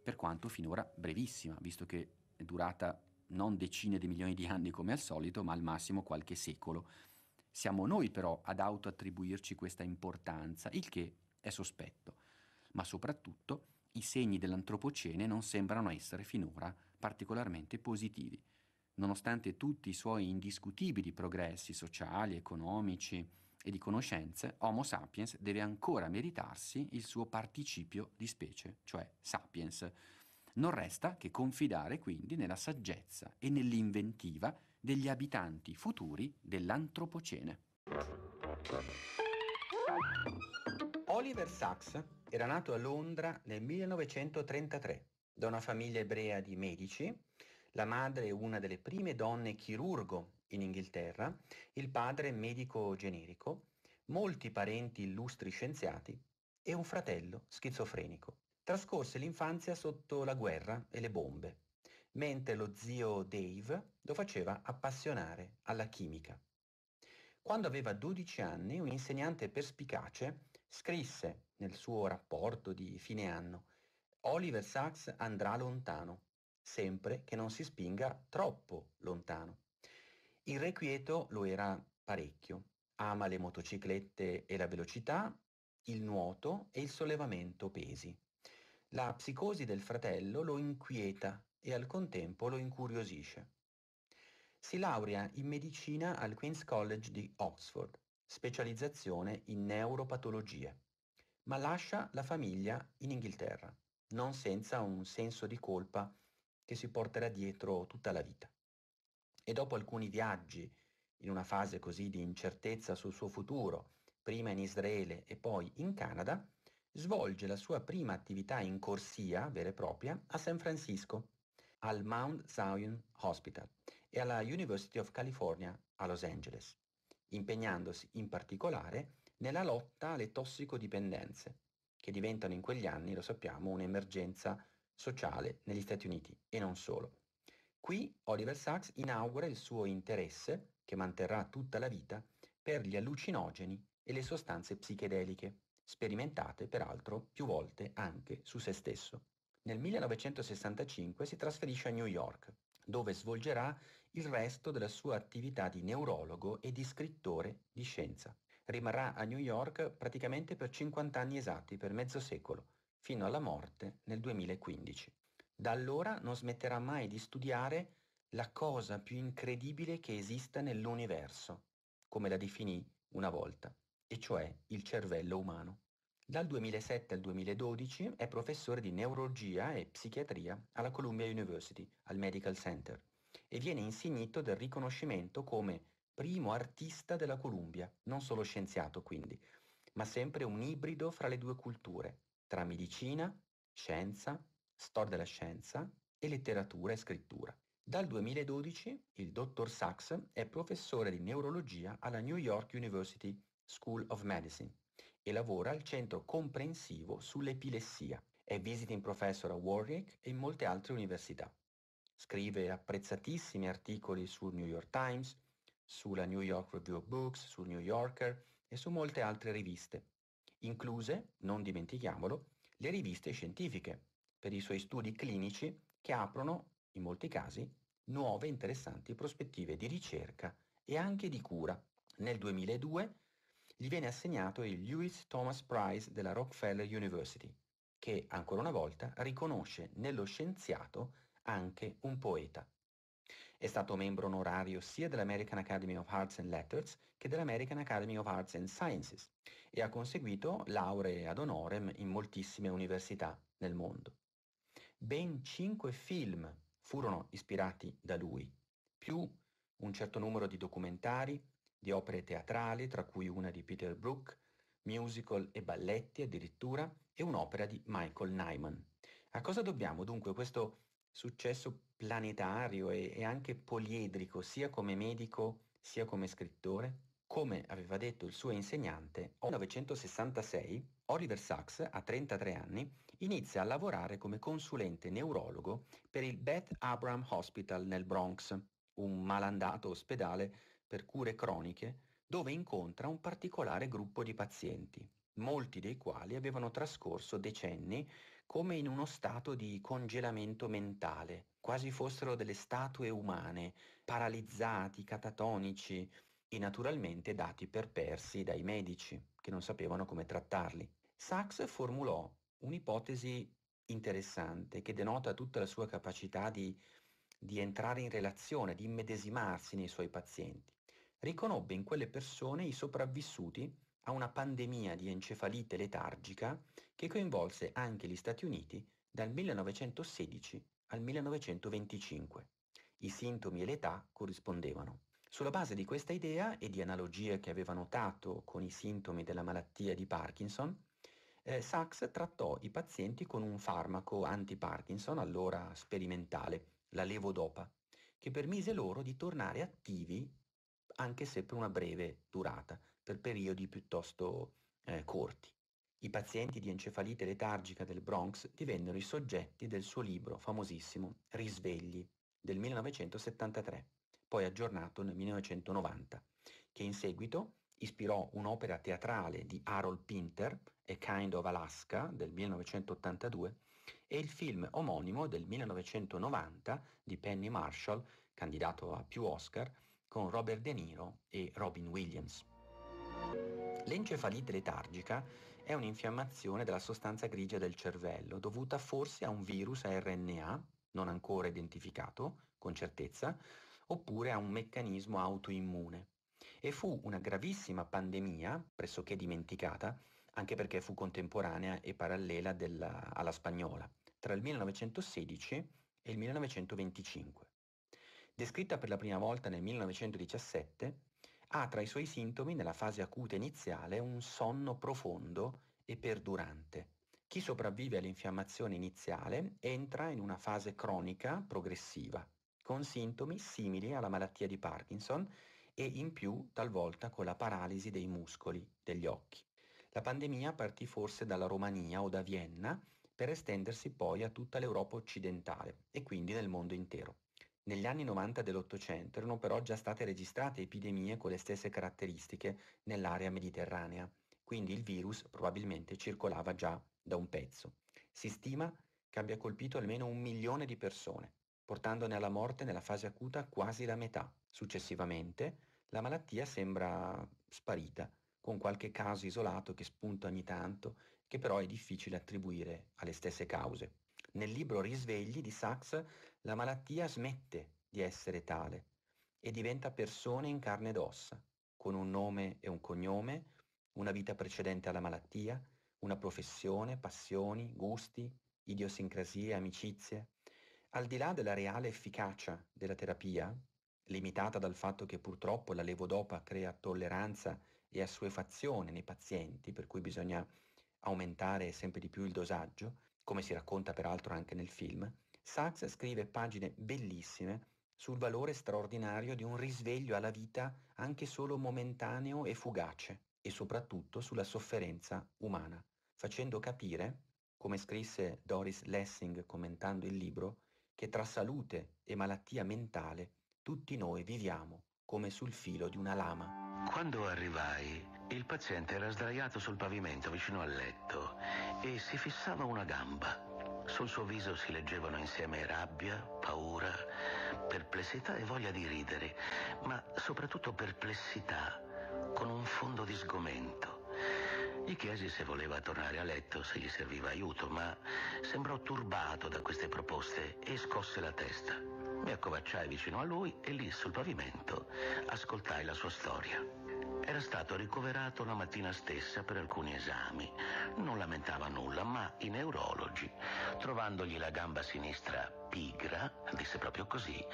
A: per quanto finora brevissima, visto che è durata non decine di milioni di anni come al solito, ma al massimo qualche secolo. Siamo noi però ad autoattribuirci questa importanza, il che è sospetto, ma soprattutto i segni dell'antropocene non sembrano essere finora particolarmente positivi. Nonostante tutti i suoi indiscutibili progressi sociali, economici e di conoscenze, Homo sapiens deve ancora meritarsi il suo participio di specie, cioè sapiens. Non resta che confidare quindi nella saggezza e nell'inventiva degli abitanti futuri dell'Antropocene. Oliver Sacks era nato a Londra nel 1933 da una famiglia ebrea di medici la madre è una delle prime donne chirurgo in Inghilterra, il padre medico generico, molti parenti illustri scienziati e un fratello schizofrenico. Trascorse l'infanzia sotto la guerra e le bombe, mentre lo zio Dave lo faceva appassionare alla chimica. Quando aveva 12 anni, un insegnante perspicace scrisse nel suo rapporto di fine anno Oliver Sacks andrà lontano, sempre che non si spinga troppo lontano. Irrequieto lo era parecchio. Ama le motociclette e la velocità, il nuoto e il sollevamento pesi. La psicosi del fratello lo inquieta e al contempo lo incuriosisce. Si laurea in medicina al Queen's College di Oxford, specializzazione in neuropatologie, ma lascia la famiglia in Inghilterra, non senza un senso di colpa che si porterà dietro tutta la vita. E dopo alcuni viaggi, in una fase così di incertezza sul suo futuro, prima in Israele e poi in Canada, svolge la sua prima attività in corsia vera e propria a San Francisco, al Mount Zion Hospital e alla University of California a Los Angeles, impegnandosi in particolare nella lotta alle tossicodipendenze, che diventano in quegli anni, lo sappiamo, un'emergenza sociale negli Stati Uniti e non solo. Qui Oliver Sacks inaugura il suo interesse, che manterrà tutta la vita, per gli allucinogeni e le sostanze psichedeliche, sperimentate peraltro più volte anche su se stesso. Nel 1965 si trasferisce a New York, dove svolgerà il resto della sua attività di neurologo e di scrittore di scienza. Rimarrà a New York praticamente per 50 anni esatti, per mezzo secolo, fino alla morte nel 2015. Da allora non smetterà mai di studiare la cosa più incredibile che esista nell'universo, come la definì una volta, e cioè il cervello umano. Dal 2007 al 2012 è professore di neurologia e psichiatria alla Columbia University, al Medical Center, e viene insignito del riconoscimento come primo artista della Columbia, non solo scienziato quindi, ma sempre un ibrido fra le due culture, tra medicina, scienza, storia della scienza e letteratura e scrittura. Dal 2012 il dottor Sachs è professore di neurologia alla New York University School of Medicine e lavora al Centro Comprensivo sull'Epilessia. È visiting professor a Warwick e in molte altre università. Scrive apprezzatissimi articoli sul New York Times, sulla New York Review of Books, sul New Yorker e su molte altre riviste incluse, non dimentichiamolo, le riviste scientifiche, per i suoi studi clinici che aprono, in molti casi, nuove interessanti prospettive di ricerca e anche di cura. Nel 2002 gli viene assegnato il Lewis Thomas Prize della Rockefeller University, che ancora una volta riconosce nello scienziato anche un poeta. È stato membro onorario sia dell'American Academy of Arts and Letters che dell'American Academy of Arts and Sciences e ha conseguito lauree ad honorem in moltissime università nel mondo. Ben cinque film furono ispirati da lui, più un certo numero di documentari, di opere teatrali, tra cui una di Peter Brook, musical e balletti addirittura, e un'opera di Michael Nyman. A cosa dobbiamo dunque questo successo planetario e, e anche poliedrico sia come medico sia come scrittore? Come aveva detto il suo insegnante, nel 1966 Oliver Sacks, a 33 anni, inizia a lavorare come consulente neurologo per il Beth Abraham Hospital nel Bronx, un malandato ospedale per cure croniche, dove incontra un particolare gruppo di pazienti, molti dei quali avevano trascorso decenni come in uno stato di congelamento mentale, quasi fossero delle statue umane, paralizzati, catatonici e naturalmente dati per persi dai medici, che non sapevano come trattarli. Sachs formulò un'ipotesi interessante che denota tutta la sua capacità di, di entrare in relazione, di immedesimarsi nei suoi pazienti. Riconobbe in quelle persone i sopravvissuti a una pandemia di encefalite letargica che coinvolse anche gli Stati Uniti dal 1916 al 1925. I sintomi e l'età corrispondevano. Sulla base di questa idea e di analogie che aveva notato con i sintomi della malattia di Parkinson, eh, Sachs trattò i pazienti con un farmaco anti-Parkinson allora sperimentale, la levodopa, che permise loro di tornare attivi anche se per una breve durata, per periodi piuttosto eh, corti. I pazienti di encefalite letargica del Bronx divennero i soggetti del suo libro famosissimo Risvegli del 1973, poi aggiornato nel 1990, che in seguito ispirò un'opera teatrale di Harold Pinter, A Kind of Alaska del 1982, e il film omonimo del 1990 di Penny Marshall, candidato a più Oscar, con Robert De Niro e Robin Williams. L'encefalite letargica è un'infiammazione della sostanza grigia del cervello dovuta forse a un virus a RNA non ancora identificato con certezza oppure a un meccanismo autoimmune. E fu una gravissima pandemia, pressoché dimenticata, anche perché fu contemporanea e parallela della, alla spagnola, tra il 1916 e il 1925. Descritta per la prima volta nel 1917, ha tra i suoi sintomi nella fase acuta iniziale un sonno profondo e perdurante. Chi sopravvive all'infiammazione iniziale entra in una fase cronica progressiva, con sintomi simili alla malattia di Parkinson e in più talvolta con la paralisi dei muscoli degli occhi. La pandemia partì forse dalla Romania o da Vienna per estendersi poi a tutta l'Europa occidentale e quindi nel mondo intero. Negli anni 90 dell'Ottocento erano però già state registrate epidemie con le stesse caratteristiche nell'area mediterranea, quindi il virus probabilmente circolava già da un pezzo. Si stima che abbia colpito almeno un milione di persone, portandone alla morte nella fase acuta quasi la metà. Successivamente la malattia sembra sparita, con qualche caso isolato che spunta ogni tanto, che però è difficile attribuire alle stesse cause. Nel libro Risvegli di Sachs la malattia smette di essere tale e diventa persone in carne ed ossa, con un nome e un cognome, una vita precedente alla malattia, una professione, passioni, gusti, idiosincrasie, amicizie. Al di là della reale efficacia della terapia, limitata dal fatto che purtroppo la levodopa crea tolleranza e assuefazione nei pazienti, per cui bisogna aumentare sempre di più il dosaggio, come si racconta peraltro anche nel film, Sachs scrive pagine bellissime sul valore straordinario di un risveglio alla vita anche solo momentaneo e fugace e soprattutto sulla sofferenza umana, facendo capire, come scrisse Doris Lessing commentando il libro, che tra salute e malattia mentale tutti noi viviamo come sul filo di una lama.
M: Quando arrivai, il paziente era sdraiato sul pavimento vicino al letto e si fissava una gamba. Sul suo viso si leggevano insieme rabbia, paura, perplessità e voglia di ridere, ma soprattutto perplessità, con un fondo di sgomento. Gli chiesi se voleva tornare a letto, se gli serviva aiuto, ma sembrò turbato da queste proposte e scosse la testa. Mi accovacciai vicino a lui e lì sul pavimento ascoltai la sua storia. Era stato ricoverato la mattina stessa per alcuni esami. Non lamentava nulla, ma i neurologi, trovandogli la gamba sinistra pigra, disse proprio così,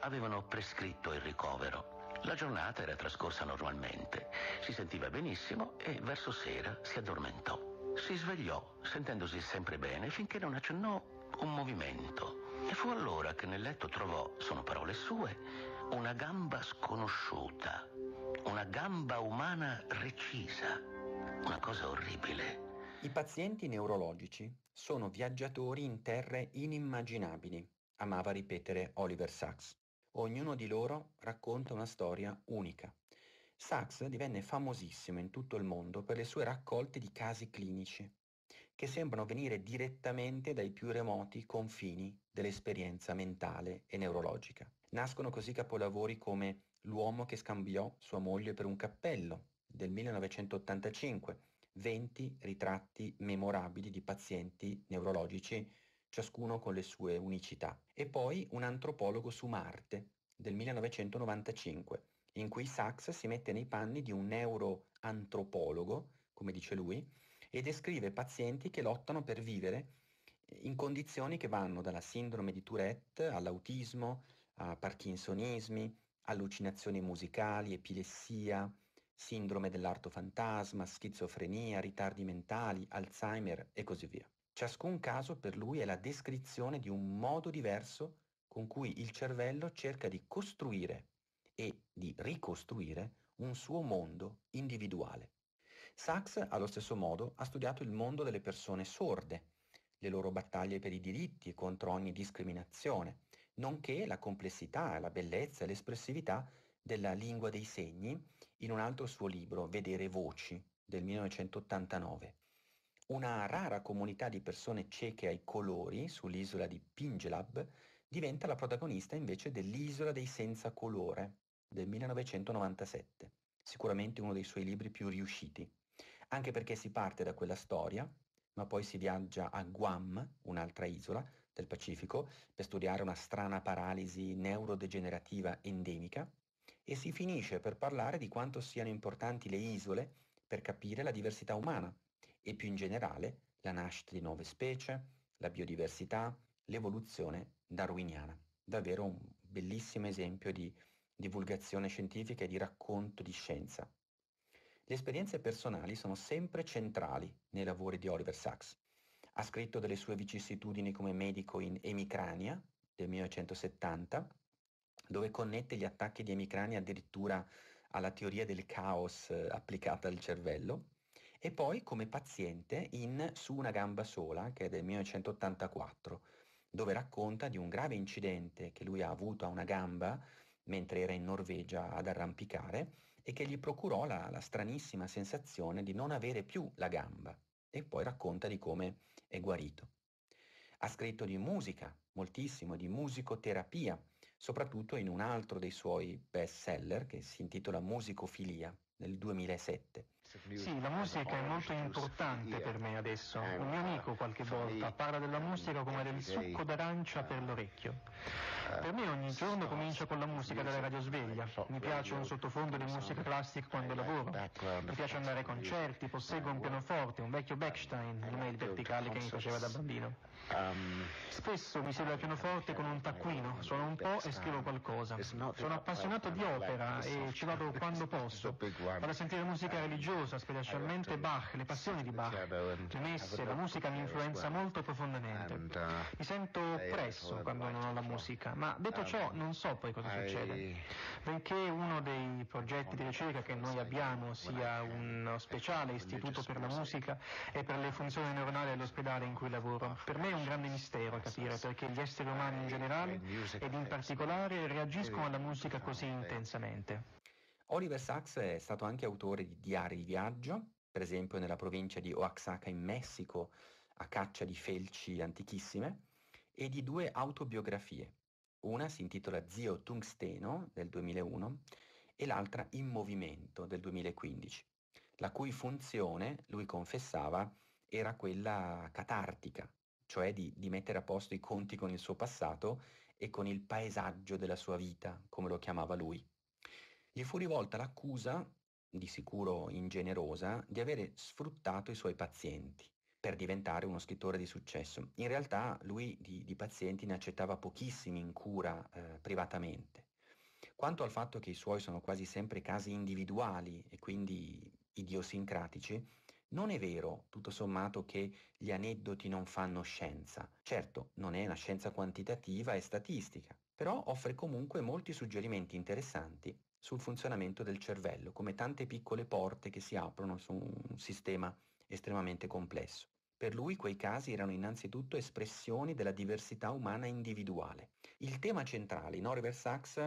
M: avevano prescritto il ricovero. La giornata era trascorsa normalmente, si sentiva benissimo e verso sera si addormentò. Si svegliò sentendosi sempre bene finché non accennò un movimento. E fu allora che nel letto trovò, sono parole sue, una gamba sconosciuta una gamba
A: umana recisa, una cosa orribile. I pazienti neurologici sono viaggiatori in terre inimmaginabili, amava ripetere Oliver Sacks. Ognuno di loro racconta una storia unica. Sachs divenne famosissimo in tutto il mondo per le sue raccolte di casi clinici, che sembrano venire direttamente dai più remoti confini dell'esperienza mentale e neurologica. Nascono così capolavori come l'uomo che scambiò sua moglie per un cappello del 1985, 20 ritratti memorabili di pazienti neurologici, ciascuno con le sue unicità, e poi un antropologo su Marte del 1995, in cui Sachs si mette nei panni di un neuroantropologo, come dice lui, e descrive pazienti che lottano per vivere in condizioni che vanno dalla sindrome di Tourette all'autismo, a parkinsonismi, allucinazioni musicali, epilessia, sindrome dell'arto fantasma, schizofrenia, ritardi mentali, Alzheimer e così via. Ciascun caso per lui è la descrizione di un modo diverso con cui il cervello cerca di costruire e di ricostruire un suo mondo individuale. Sachs, allo stesso modo, ha studiato il mondo delle persone sorde, le loro battaglie per i diritti e contro ogni discriminazione, nonché la complessità, la bellezza e l'espressività della lingua dei segni in un altro suo libro, Vedere Voci, del 1989. Una rara comunità di persone cieche ai colori sull'isola di Pingelab diventa la protagonista invece dell'Isola dei Senza Colore del 1997, sicuramente uno dei suoi libri più riusciti, anche perché si parte da quella storia, ma poi si viaggia a Guam, un'altra isola, del Pacifico per studiare una strana paralisi neurodegenerativa endemica e si finisce per parlare di quanto siano importanti le isole per capire la diversità umana e più in generale la nascita di nuove specie, la biodiversità, l'evoluzione darwiniana. Davvero un bellissimo esempio di divulgazione scientifica e di racconto di scienza. Le esperienze personali sono sempre centrali nei lavori di Oliver Sacks ha scritto delle sue vicissitudini come medico in Emicrania del 1970, dove connette gli attacchi di Emicrania addirittura alla teoria del caos eh, applicata al cervello, e poi come paziente in Su una gamba sola, che è del 1984, dove racconta di un grave incidente che lui ha avuto a una gamba mentre era in Norvegia ad arrampicare e che gli procurò la, la stranissima sensazione di non avere più la gamba. E poi racconta di come è guarito. Ha scritto di musica, moltissimo, di musicoterapia, soprattutto in un altro dei suoi best seller che si intitola Musicofilia, nel 2007. Sì, la musica è molto importante per me adesso. Eh, un mio amico qualche volta parla della musica come del succo d'arancia per eh. l'orecchio. Per
S: me ogni giorno comincia con la musica della radio sveglia. Mi piace un sottofondo di musica classica quando eh, lavoro. Mi piace andare ai concerti, posseggo un eh, pianoforte, un vecchio eh, Beckstein, di mail verticale che mi faceva da bambino. Um, Spesso mi siedo al pianoforte con un taccuino, suono un po' e scrivo qualcosa. Sono appassionato di opera e ci vado quando posso. Vado a sentire musica religiosa, specialmente Bach, le passioni di Bach. Le messe, la musica mi influenza molto profondamente. Uh, mi sento oppresso quando non ho la musica, ma detto ah, ciò ehm, non so poi cosa hai... succede, benché uno dei progetti di ricerca che noi abbiamo sia uno speciale istituto per la musica e per le funzioni neuronali all'ospedale in cui lavoro,
A: per me è un grande mistero capire perché gli esseri umani in eh, generale eh, ed in particolare reagiscono
S: alla musica così intensamente.
A: Oliver Sacks è stato anche autore di diari di viaggio, per esempio nella provincia di Oaxaca in Messico, a caccia di felci antichissime, e di due autobiografie, una si intitola Zio Tungsteno del 2001 e l'altra In Movimento del 2015, la cui funzione, lui confessava, era quella catartica, cioè di, di, mettere a posto i conti con il suo passato e con il paesaggio della sua vita, come lo chiamava lui. Gli fu rivolta l'accusa, di sicuro ingenerosa, di avere sfruttato i suoi pazienti, per diventare uno scrittore di successo. In realtà lui di, di pazienti ne accettava pochissimi in cura eh, privatamente. Quanto al fatto che i suoi sono quasi sempre casi individuali e quindi idiosincratici, non è vero, tutto sommato, che gli aneddoti non fanno scienza. Certo, non è una scienza quantitativa e statistica, però offre comunque molti suggerimenti interessanti sul funzionamento del cervello, come tante piccole porte che si aprono su un sistema estremamente complesso. Per lui quei casi erano innanzitutto espressioni della diversità umana individuale. Il tema centrale in Oliver Sacks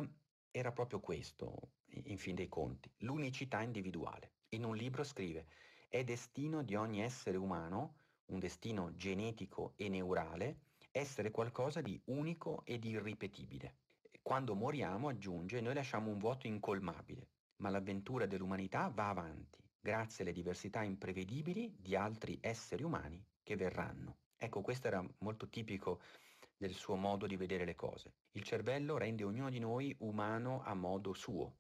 A: era proprio questo, in fin dei conti, l'unicità individuale. In un libro scrive, è destino di ogni essere umano, un destino genetico e neurale, essere qualcosa di unico ed irripetibile. Quando moriamo, aggiunge, noi lasciamo un vuoto incolmabile, ma l'avventura dell'umanità va avanti grazie alle diversità imprevedibili di altri esseri umani che verranno. Ecco, questo era molto tipico del suo modo di vedere le cose. Il cervello rende ognuno di noi umano a modo suo.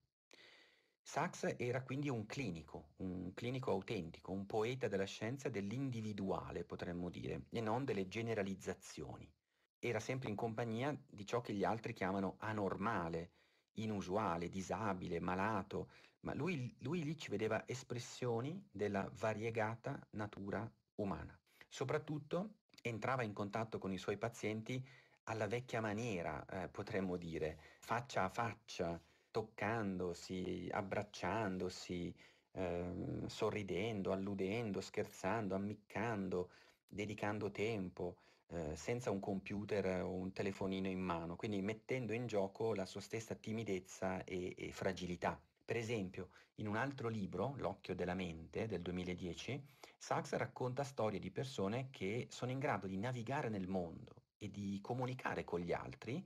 A: Sachs era quindi un clinico, un clinico autentico, un poeta della scienza dell'individuale, potremmo dire, e non delle generalizzazioni. Era sempre in compagnia di ciò che gli altri chiamano anormale, inusuale, disabile, malato, ma lui, lui lì ci vedeva espressioni della variegata natura umana. Soprattutto entrava in contatto con i suoi pazienti alla vecchia maniera, eh, potremmo dire, faccia a faccia, toccandosi, abbracciandosi, eh, sorridendo, alludendo, scherzando, ammiccando, dedicando tempo, eh, senza un computer o un telefonino in mano, quindi mettendo in gioco la sua stessa timidezza e, e fragilità. Per esempio, in un altro libro, L'occhio della mente, del 2010, Sachs racconta storie di persone che sono in grado di navigare nel mondo e di comunicare con gli altri,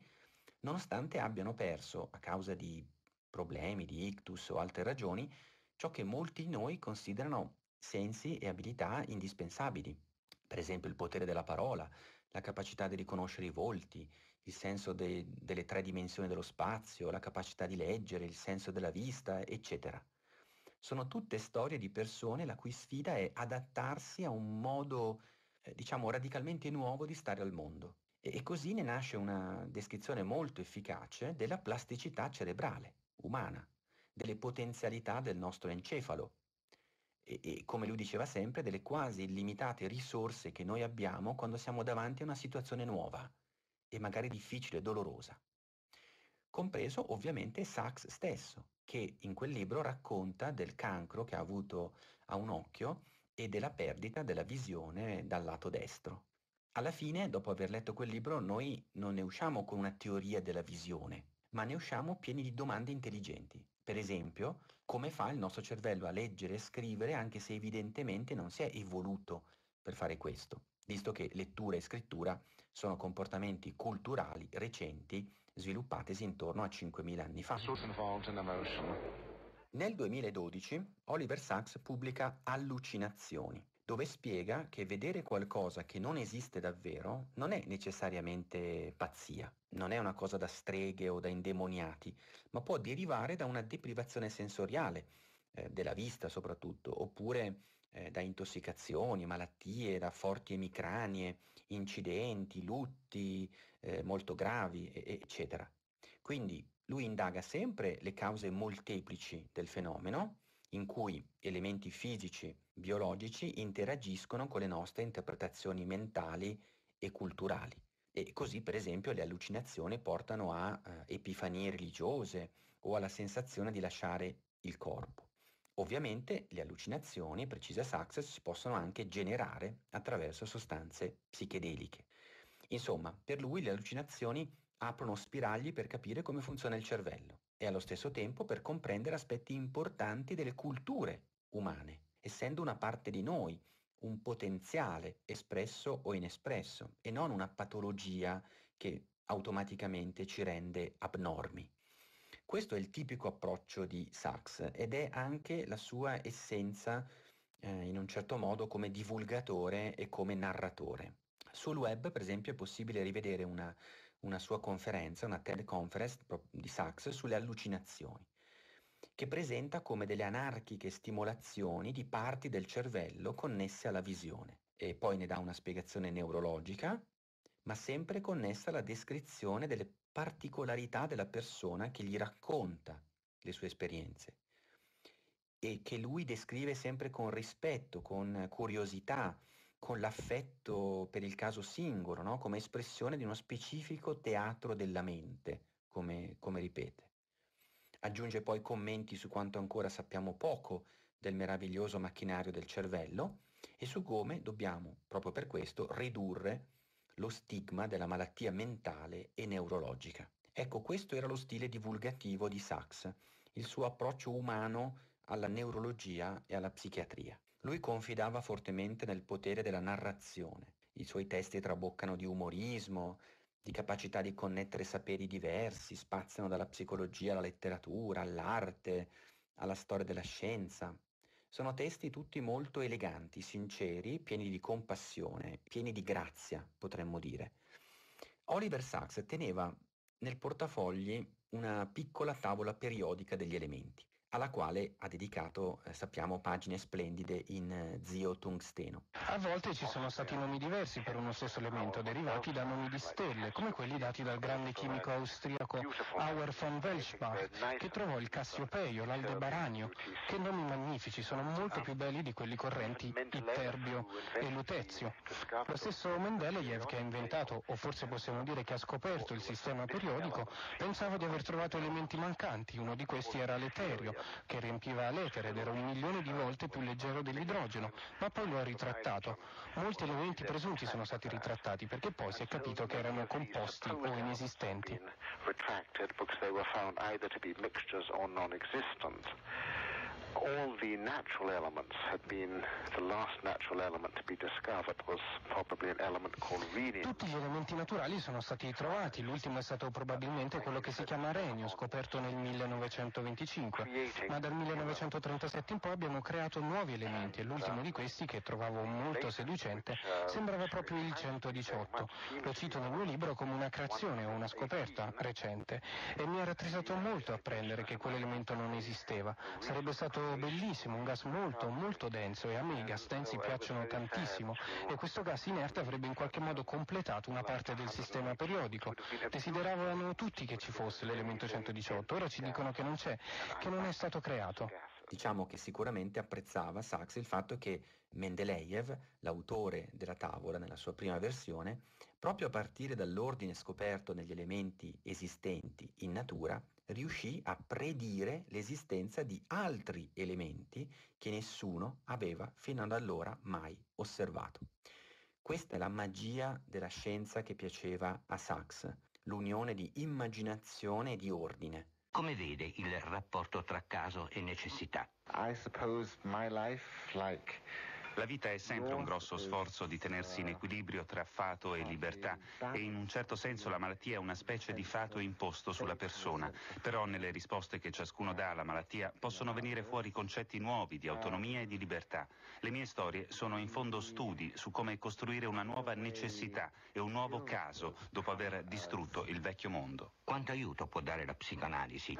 A: nonostante abbiano perso, a causa di problemi, di ictus o altre ragioni, ciò che molti di noi considerano sensi e abilità indispensabili. Per esempio il potere della parola, la capacità di riconoscere i volti, il senso de, delle tre dimensioni dello spazio, la capacità di leggere, il senso della vista, eccetera. Sono tutte storie di persone la cui sfida è adattarsi a un modo, eh, diciamo, radicalmente nuovo di stare al mondo. E, e così ne nasce una descrizione molto efficace della plasticità cerebrale umana, delle potenzialità del nostro encefalo, e, e, come lui diceva sempre, delle quasi illimitate risorse che noi abbiamo quando siamo davanti a una situazione nuova e magari difficile, dolorosa. Compreso ovviamente Sachs stesso, che in quel libro racconta del cancro che ha avuto a un occhio e della perdita della visione dal lato destro. Alla fine, dopo aver letto quel libro, noi non ne usciamo con una teoria della visione, ma ne usciamo pieni di domande intelligenti. Per esempio, come fa il nostro cervello a leggere e scrivere anche se evidentemente non si è evoluto per fare questo? visto che lettura e scrittura sono comportamenti culturali recenti sviluppatesi intorno a 5.000 anni fa. Nel 2012 Oliver Sacks pubblica Allucinazioni, dove spiega che vedere qualcosa che non esiste davvero non è necessariamente pazzia, non è una cosa da streghe o da indemoniati, ma può derivare da una deprivazione sensoriale, eh, della vista soprattutto, oppure eh, da intossicazioni, malattie, da forti emicranie, incidenti, lutti eh, molto gravi, eccetera. Quindi lui indaga sempre le cause molteplici del fenomeno, in cui elementi fisici, biologici interagiscono con le nostre interpretazioni mentali e culturali. E così per esempio le allucinazioni portano a eh, epifanie religiose o alla sensazione di lasciare il corpo. Ovviamente le allucinazioni, precisa Success, si possono anche generare attraverso sostanze psichedeliche. Insomma, per lui le allucinazioni aprono spiragli per capire come funziona il cervello e allo stesso tempo per comprendere aspetti importanti delle culture umane, essendo una parte di noi, un potenziale espresso o inespresso e non una patologia che automaticamente ci rende abnormi. Questo è il tipico approccio di Sachs ed è anche la sua essenza eh, in un certo modo come divulgatore e come narratore. Sul web, per esempio, è possibile rivedere una, una sua conferenza, una TED Conference di Sachs sulle allucinazioni, che presenta come delle anarchiche stimolazioni di parti del cervello connesse alla visione. E poi ne dà una spiegazione neurologica, ma sempre connessa alla descrizione delle particolarità della persona che gli racconta le sue esperienze e che lui descrive sempre con rispetto, con curiosità, con l'affetto per il caso singolo, no? come espressione di uno specifico teatro della mente, come, come ripete. Aggiunge poi commenti su quanto ancora sappiamo poco del meraviglioso macchinario del cervello e su come dobbiamo, proprio per questo, ridurre lo stigma della malattia mentale e neurologica. Ecco, questo era lo stile divulgativo di Sachs, il suo approccio umano alla neurologia e alla psichiatria. Lui confidava fortemente nel potere della narrazione. I suoi testi traboccano di umorismo, di capacità di connettere saperi diversi, spaziano dalla psicologia alla letteratura, all'arte, alla storia della scienza. Sono testi tutti molto eleganti, sinceri, pieni di compassione, pieni di grazia, potremmo dire. Oliver Sacks teneva nel portafogli una piccola tavola periodica degli elementi alla quale ha dedicato, eh, sappiamo, pagine splendide in eh, Zio Tungsteno.
L: A volte ci sono stati nomi diversi per uno stesso elemento, derivati da nomi di stelle, come quelli dati dal grande chimico austriaco Auer von Welsbach, che trovò il Cassiopeio, l'Aldebaranio, che nomi magnifici, sono molto più belli di quelli correnti Iterbio e Lutezio. Lo stesso Mendeleev che ha inventato, o forse possiamo dire che ha scoperto il sistema periodico, pensava di aver trovato elementi mancanti, uno di questi era l'Eterio, che riempiva l'etere ed era un milione di volte più leggero dell'idrogeno, ma poi lo ha ritrattato. Molti elementi presunti sono stati ritrattati perché poi si è capito che erano composti o inesistenti.
P: non-existent all the natural elements had been the last natural element to be discovered was probably an
E: element called rhenium.
L: Tutti gli elementi naturali sono stati trovati, l'ultimo è stato probabilmente quello che si chiama renio, scoperto nel 1925, ma dal 1937 in poi abbiamo creato nuovi elementi e l'ultimo di questi che trovavo molto seducente sembrava proprio il 118. Lo cito nel mio libro come una creazione o una scoperta recente e mi era attrezzato molto apprendere che quell'elemento non esisteva. Sarebbe stato stato bellissimo, un gas molto, molto denso e a me i gas densi piacciono tantissimo e questo gas inerte avrebbe in qualche modo completato una parte del sistema periodico. Desideravano tutti che ci fosse l'elemento 118, ora ci dicono che non c'è, che non è stato creato.
A: Diciamo che sicuramente apprezzava Sachs il fatto che Mendeleev, l'autore della tavola nella sua prima versione, proprio a partire dall'ordine scoperto negli elementi esistenti in natura, riuscì a predire l'esistenza di altri elementi che nessuno aveva fino ad allora mai osservato. Questa è la magia della scienza che piaceva a Sachs, l'unione di immaginazione e di ordine.
R: Come vede il rapporto tra caso e necessità? I suppose my life, like la vita è sempre un grosso sforzo di tenersi in eh, equilibrio tra fato e libertà e in un certo senso la malattia è una specie di fato certo, imposto sulla certo, persona, certo. però nelle risposte che ciascuno dà alla malattia eh, possono venire fuori concetti nuovi di autonomia e di libertà. Le mie storie sono in fondo studi su come costruire una nuova necessità e un nuovo caso dopo aver distrutto il vecchio mondo. Quanto aiuto può dare la psicanalisi?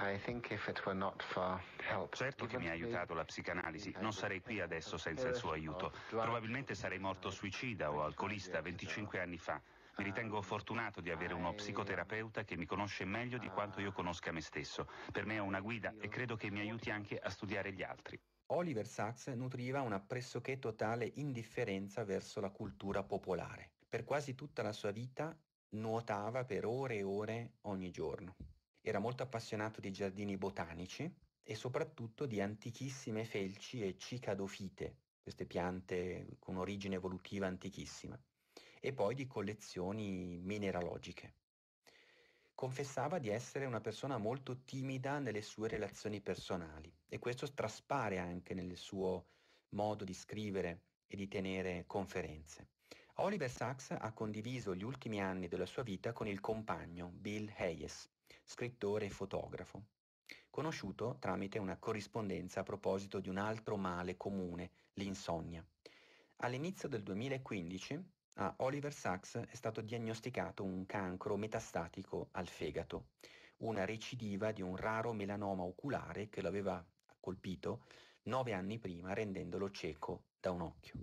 R: Certo che mi ha aiutato la psicanalisi, non sarei qui adesso senza il suo aiuto. Probabilmente sarei morto suicida o alcolista 25 anni fa. Mi ritengo fortunato di avere uno psicoterapeuta che mi conosce meglio di quanto io conosca me stesso. Per me è una guida e credo che mi aiuti anche a studiare gli altri.
A: Oliver Sacks nutriva una pressoché totale indifferenza verso la cultura popolare. Per quasi tutta la sua vita nuotava per ore e ore ogni giorno. Era molto appassionato di giardini botanici e soprattutto di antichissime felci e cicadofite, queste piante con origine evolutiva antichissima, e poi di collezioni mineralogiche. Confessava di essere una persona molto timida nelle sue relazioni personali e questo traspare anche nel suo modo di scrivere e di tenere conferenze. Oliver Sacks ha condiviso gli ultimi anni della sua vita con il compagno Bill Hayes, scrittore e fotografo, conosciuto tramite una corrispondenza a proposito di un altro male comune, l'insonnia. All'inizio del 2015 a Oliver Sacks è stato diagnosticato un cancro metastatico al fegato, una recidiva di un raro melanoma oculare che lo aveva colpito nove anni prima rendendolo cieco da un occhio.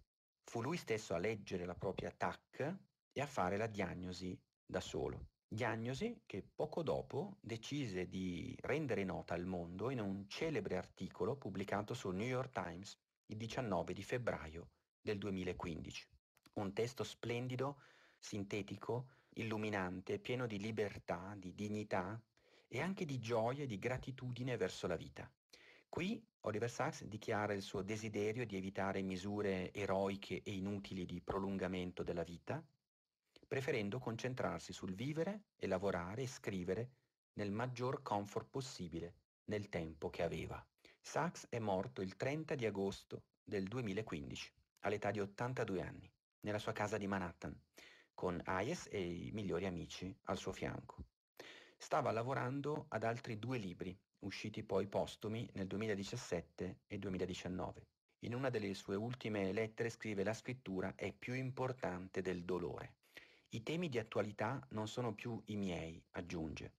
A: Fu lui stesso a leggere la propria TAC e a fare la diagnosi da solo. Diagnosi che poco dopo decise di rendere nota al mondo in un celebre articolo pubblicato sul New York Times il 19 di febbraio del 2015. Un testo splendido, sintetico, illuminante, pieno di libertà, di dignità e anche di gioia e di gratitudine verso la vita. Qui Oliver Sacks dichiara il suo desiderio di evitare misure eroiche e inutili di prolungamento della vita, preferendo concentrarsi sul vivere e lavorare e scrivere nel maggior comfort possibile nel tempo che aveva. Sachs è morto il 30 di agosto del 2015, all'età di 82 anni, nella sua casa di Manhattan, con Hayes e i migliori amici al suo fianco. Stava lavorando ad altri due libri, usciti poi postumi nel 2017 e 2019. In una delle sue ultime lettere scrive la scrittura è più importante del dolore. I temi di attualità non sono più i miei, aggiunge.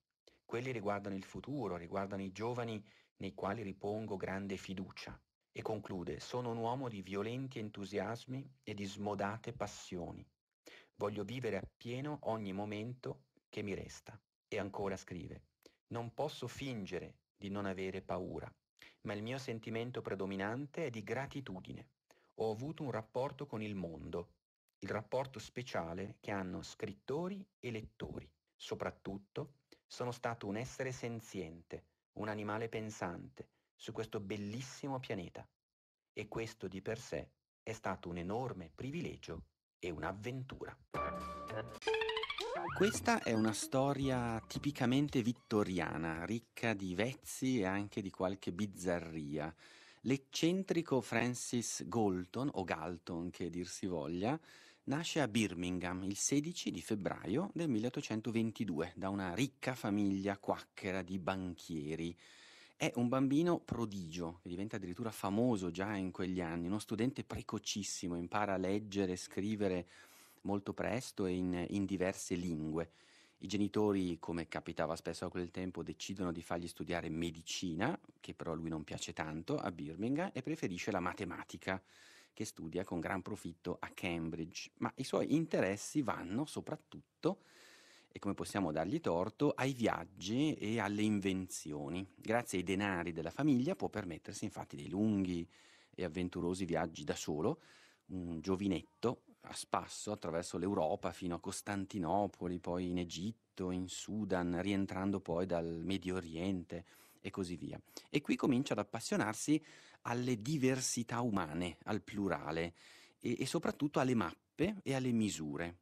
A: Quelli riguardano il futuro, riguardano i giovani nei quali ripongo grande fiducia. E conclude, sono un uomo di violenti entusiasmi e di smodate passioni. Voglio vivere appieno ogni momento che mi resta. E ancora scrive, non posso fingere di non avere paura, ma il mio sentimento predominante è di gratitudine. Ho avuto un rapporto con il mondo, il rapporto speciale che hanno scrittori e lettori. Soprattutto sono stato un essere senziente, un animale pensante su questo bellissimo pianeta e questo di per sé è stato un enorme privilegio e un'avventura. Questa è una storia tipicamente vittoriana, ricca di vezzi e anche di qualche bizzarria. L'eccentrico Francis Galton, o Galton che dir si voglia, nasce a Birmingham il 16 di febbraio del 1822 da una ricca famiglia quacchera di banchieri. È un bambino prodigio, che diventa addirittura famoso già in quegli anni, uno studente precocissimo, impara a leggere, e scrivere molto presto e in, in diverse lingue. I genitori, come capitava spesso a quel tempo, decidono di fargli studiare medicina, che però a lui non piace tanto, a Birmingham, e preferisce la matematica, che studia con gran profitto a Cambridge. Ma i suoi interessi vanno soprattutto, e come possiamo dargli torto, ai viaggi e alle invenzioni. Grazie ai denari della famiglia può permettersi infatti dei lunghi e avventurosi viaggi da solo. Un giovinetto a spasso attraverso l'Europa fino a Costantinopoli, poi in Egitto, in Sudan, rientrando poi dal Medio Oriente e così via. E qui comincia ad appassionarsi alle diversità umane, al plurale e, e soprattutto alle mappe e alle misure.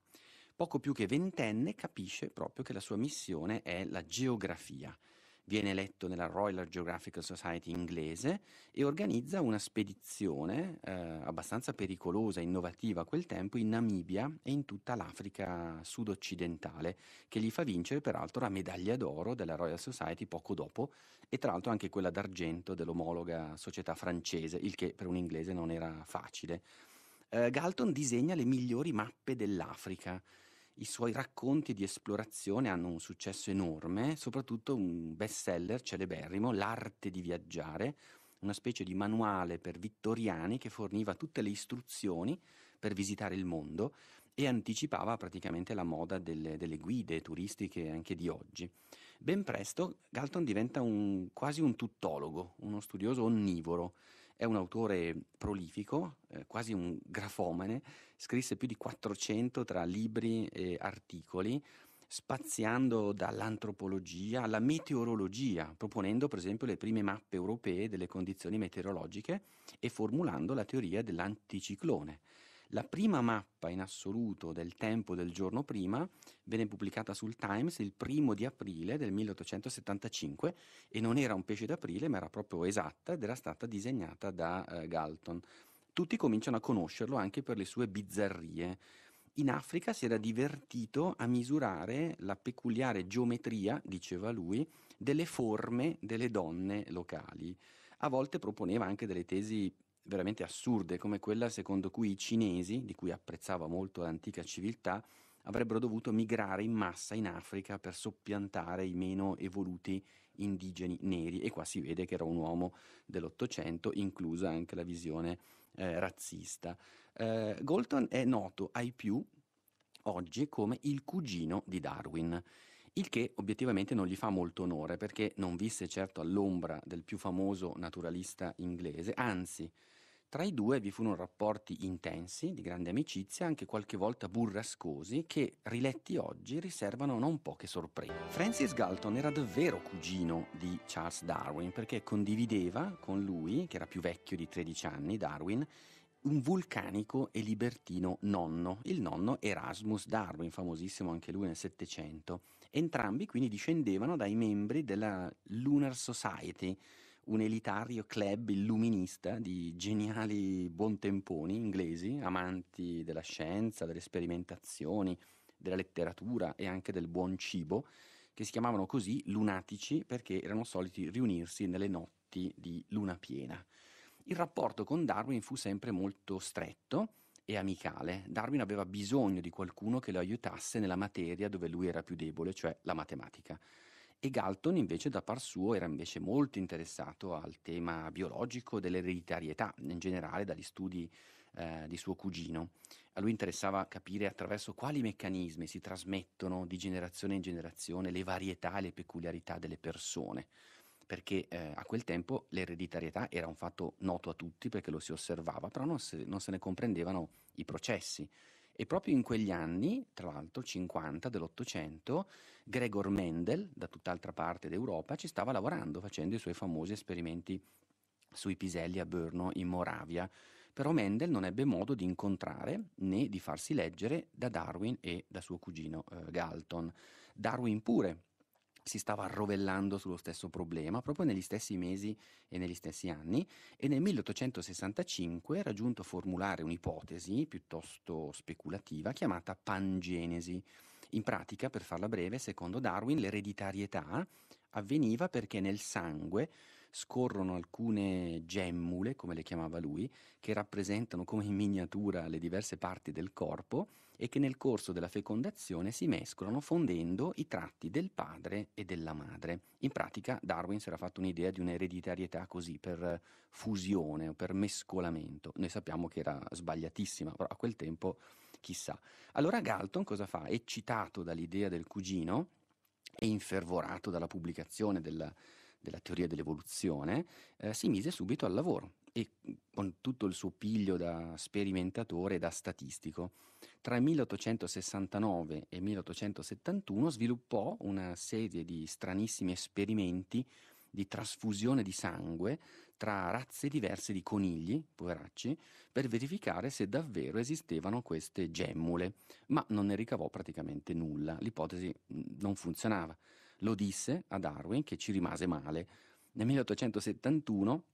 A: Poco più che ventenne capisce proprio che la sua missione è la geografia viene eletto nella Royal Geographical Society inglese e organizza una spedizione eh, abbastanza pericolosa, e innovativa a quel tempo, in Namibia e in tutta l'Africa sud-occidentale, che gli fa vincere peraltro la medaglia d'oro della Royal Society poco dopo e tra l'altro anche quella d'argento dell'omologa società francese, il che per un inglese non era facile. Eh, Galton disegna le migliori mappe dell'Africa i suoi racconti di esplorazione hanno un successo enorme, soprattutto un best seller celeberrimo, L'arte di viaggiare, una specie di manuale per vittoriani che forniva tutte le istruzioni per visitare il mondo e anticipava praticamente la moda delle, delle guide turistiche anche di oggi. Ben presto Galton diventa un, quasi un tuttologo, uno studioso onnivoro è un autore prolifico, eh, quasi un grafomane, scrisse più di 400 tra libri e articoli spaziando dall'antropologia alla meteorologia, proponendo per esempio le prime mappe europee delle condizioni meteorologiche e formulando la teoria dell'anticiclone. La prima mappa in assoluto del tempo del giorno prima venne pubblicata sul Times il primo di aprile del 1875 e non era un pesce d'aprile ma era proprio esatta ed era stata disegnata da eh, Galton. Tutti cominciano a conoscerlo anche per le sue bizzarrie. In Africa si era divertito a misurare la peculiare geometria, diceva lui, delle forme delle donne locali. A volte proponeva anche delle tesi veramente assurde come quella secondo cui i cinesi, di cui apprezzava molto l'antica civiltà, avrebbero dovuto migrare in massa in Africa per soppiantare i meno evoluti indigeni neri e qua si vede che era un uomo dell'Ottocento, inclusa anche la visione eh, razzista. Eh, Galton è noto ai più oggi come il cugino di Darwin. Il che obiettivamente non gli fa molto onore perché non visse certo all'ombra del più famoso naturalista inglese, anzi tra i due vi furono rapporti intensi, di grande amicizia, anche qualche volta burrascosi, che riletti oggi riservano non poche sorprese. Francis Galton era davvero cugino di Charles Darwin perché condivideva con lui, che era più vecchio di 13 anni, Darwin, un vulcanico e libertino nonno, il nonno Erasmus Darwin, famosissimo anche lui nel Settecento. Entrambi quindi discendevano dai membri della Lunar Society, un elitario club illuminista di geniali buontemponi inglesi, amanti della scienza, delle sperimentazioni, della letteratura e anche del buon cibo, che si chiamavano così lunatici perché erano soliti riunirsi nelle notti di luna piena. Il rapporto con Darwin fu sempre molto stretto e amicale. Darwin aveva bisogno di qualcuno che lo aiutasse nella materia dove lui era più debole, cioè la matematica e Galton invece da par suo era invece molto interessato al tema biologico dell'ereditarietà, in generale dagli studi eh, di suo cugino. A lui interessava capire attraverso quali meccanismi si trasmettono di generazione in generazione le varietà e le peculiarità delle persone perché eh, a quel tempo l'ereditarietà era un fatto noto a tutti perché lo si osservava, però non se, non se ne comprendevano i processi. E proprio in quegli anni, tra l'altro 50 dell'Ottocento, Gregor Mendel, da tutt'altra parte d'Europa, ci stava lavorando facendo i suoi famosi esperimenti sui piselli a Brno in Moravia, però Mendel non ebbe modo di incontrare né di farsi leggere da Darwin e da suo cugino eh, Galton. Darwin pure si stava arrovellando sullo stesso problema proprio negli stessi mesi e negli stessi anni e nel 1865 era giunto a formulare un'ipotesi piuttosto speculativa chiamata pangenesi. In pratica, per farla breve, secondo Darwin l'ereditarietà avveniva perché nel sangue scorrono alcune gemmule, come le chiamava lui, che rappresentano come in miniatura le diverse parti del corpo e che nel corso della fecondazione si mescolano fondendo i tratti del padre e della madre. In pratica Darwin si era fatto un'idea di un'ereditarietà così, per fusione o per mescolamento. Noi sappiamo che era sbagliatissima, però a quel tempo chissà. Allora Galton cosa fa? Eccitato dall'idea del cugino e infervorato dalla pubblicazione della, della teoria dell'evoluzione, eh, si mise subito al lavoro e mhmm, con tutto il suo piglio da sperimentatore e da statistico, tra 1869 e 1871 sviluppò una serie di stranissimi esperimenti di trasfusione di sangue tra razze diverse di conigli, poveracci, per verificare se davvero esistevano queste gemmule, ma non ne ricavò praticamente nulla, l'ipotesi mhmm, non funzionava. Lo disse a Darwin che ci rimase male. Nel 1871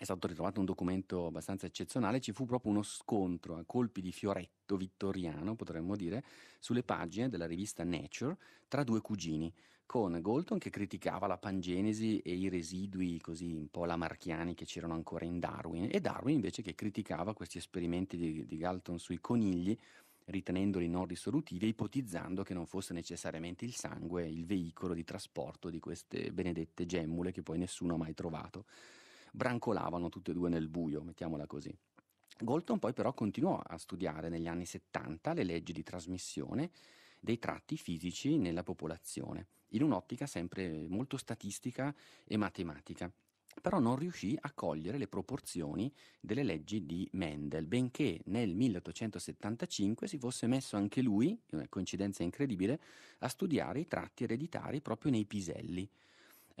A: è stato ritrovato un documento abbastanza eccezionale, ci fu proprio uno scontro a colpi di fioretto vittoriano, potremmo dire, sulle pagine della rivista Nature tra due cugini, con Galton che criticava la pangenesi e i residui così un po' lamarchiani che c'erano ancora in Darwin, e Darwin invece che criticava questi esperimenti di, di Galton sui conigli ritenendoli non risolutivi ipotizzando che non fosse necessariamente il sangue il veicolo di trasporto di queste benedette gemmule che poi nessuno ha mai trovato brancolavano tutte e due nel buio, mettiamola così. Galton poi però continuò a studiare negli anni 70 le leggi di trasmissione dei tratti fisici nella popolazione, in un'ottica sempre molto statistica e matematica. Però non riuscì a cogliere le proporzioni delle leggi di Mendel, benché nel 1875 si fosse messo anche lui, una coincidenza incredibile, a studiare i tratti ereditari proprio nei piselli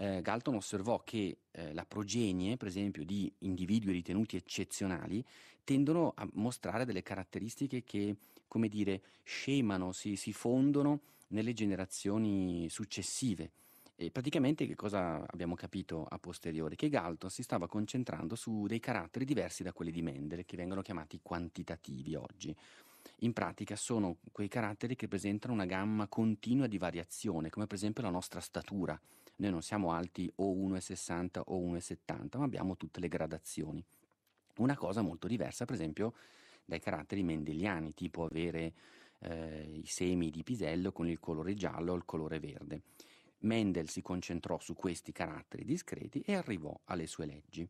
A: eh, Galton osservò che eh, la progenie, per esempio, di individui ritenuti eccezionali tendono a mostrare delle caratteristiche che, come dire, scemano, si, si fondono nelle generazioni successive. E praticamente che cosa abbiamo capito a posteriori? Che Galton si stava concentrando su dei caratteri diversi da quelli di Mendel, che vengono chiamati quantitativi oggi. In pratica sono quei caratteri che presentano una gamma continua di variazione, come per esempio la nostra statura noi non siamo alti o 1,60 o 1,70, ma abbiamo tutte le gradazioni. Una cosa molto diversa, per esempio, dai caratteri mendeliani, tipo avere eh, i semi di pisello con il colore giallo o il colore verde. Mendel si concentrò su questi caratteri discreti e arrivò alle sue leggi.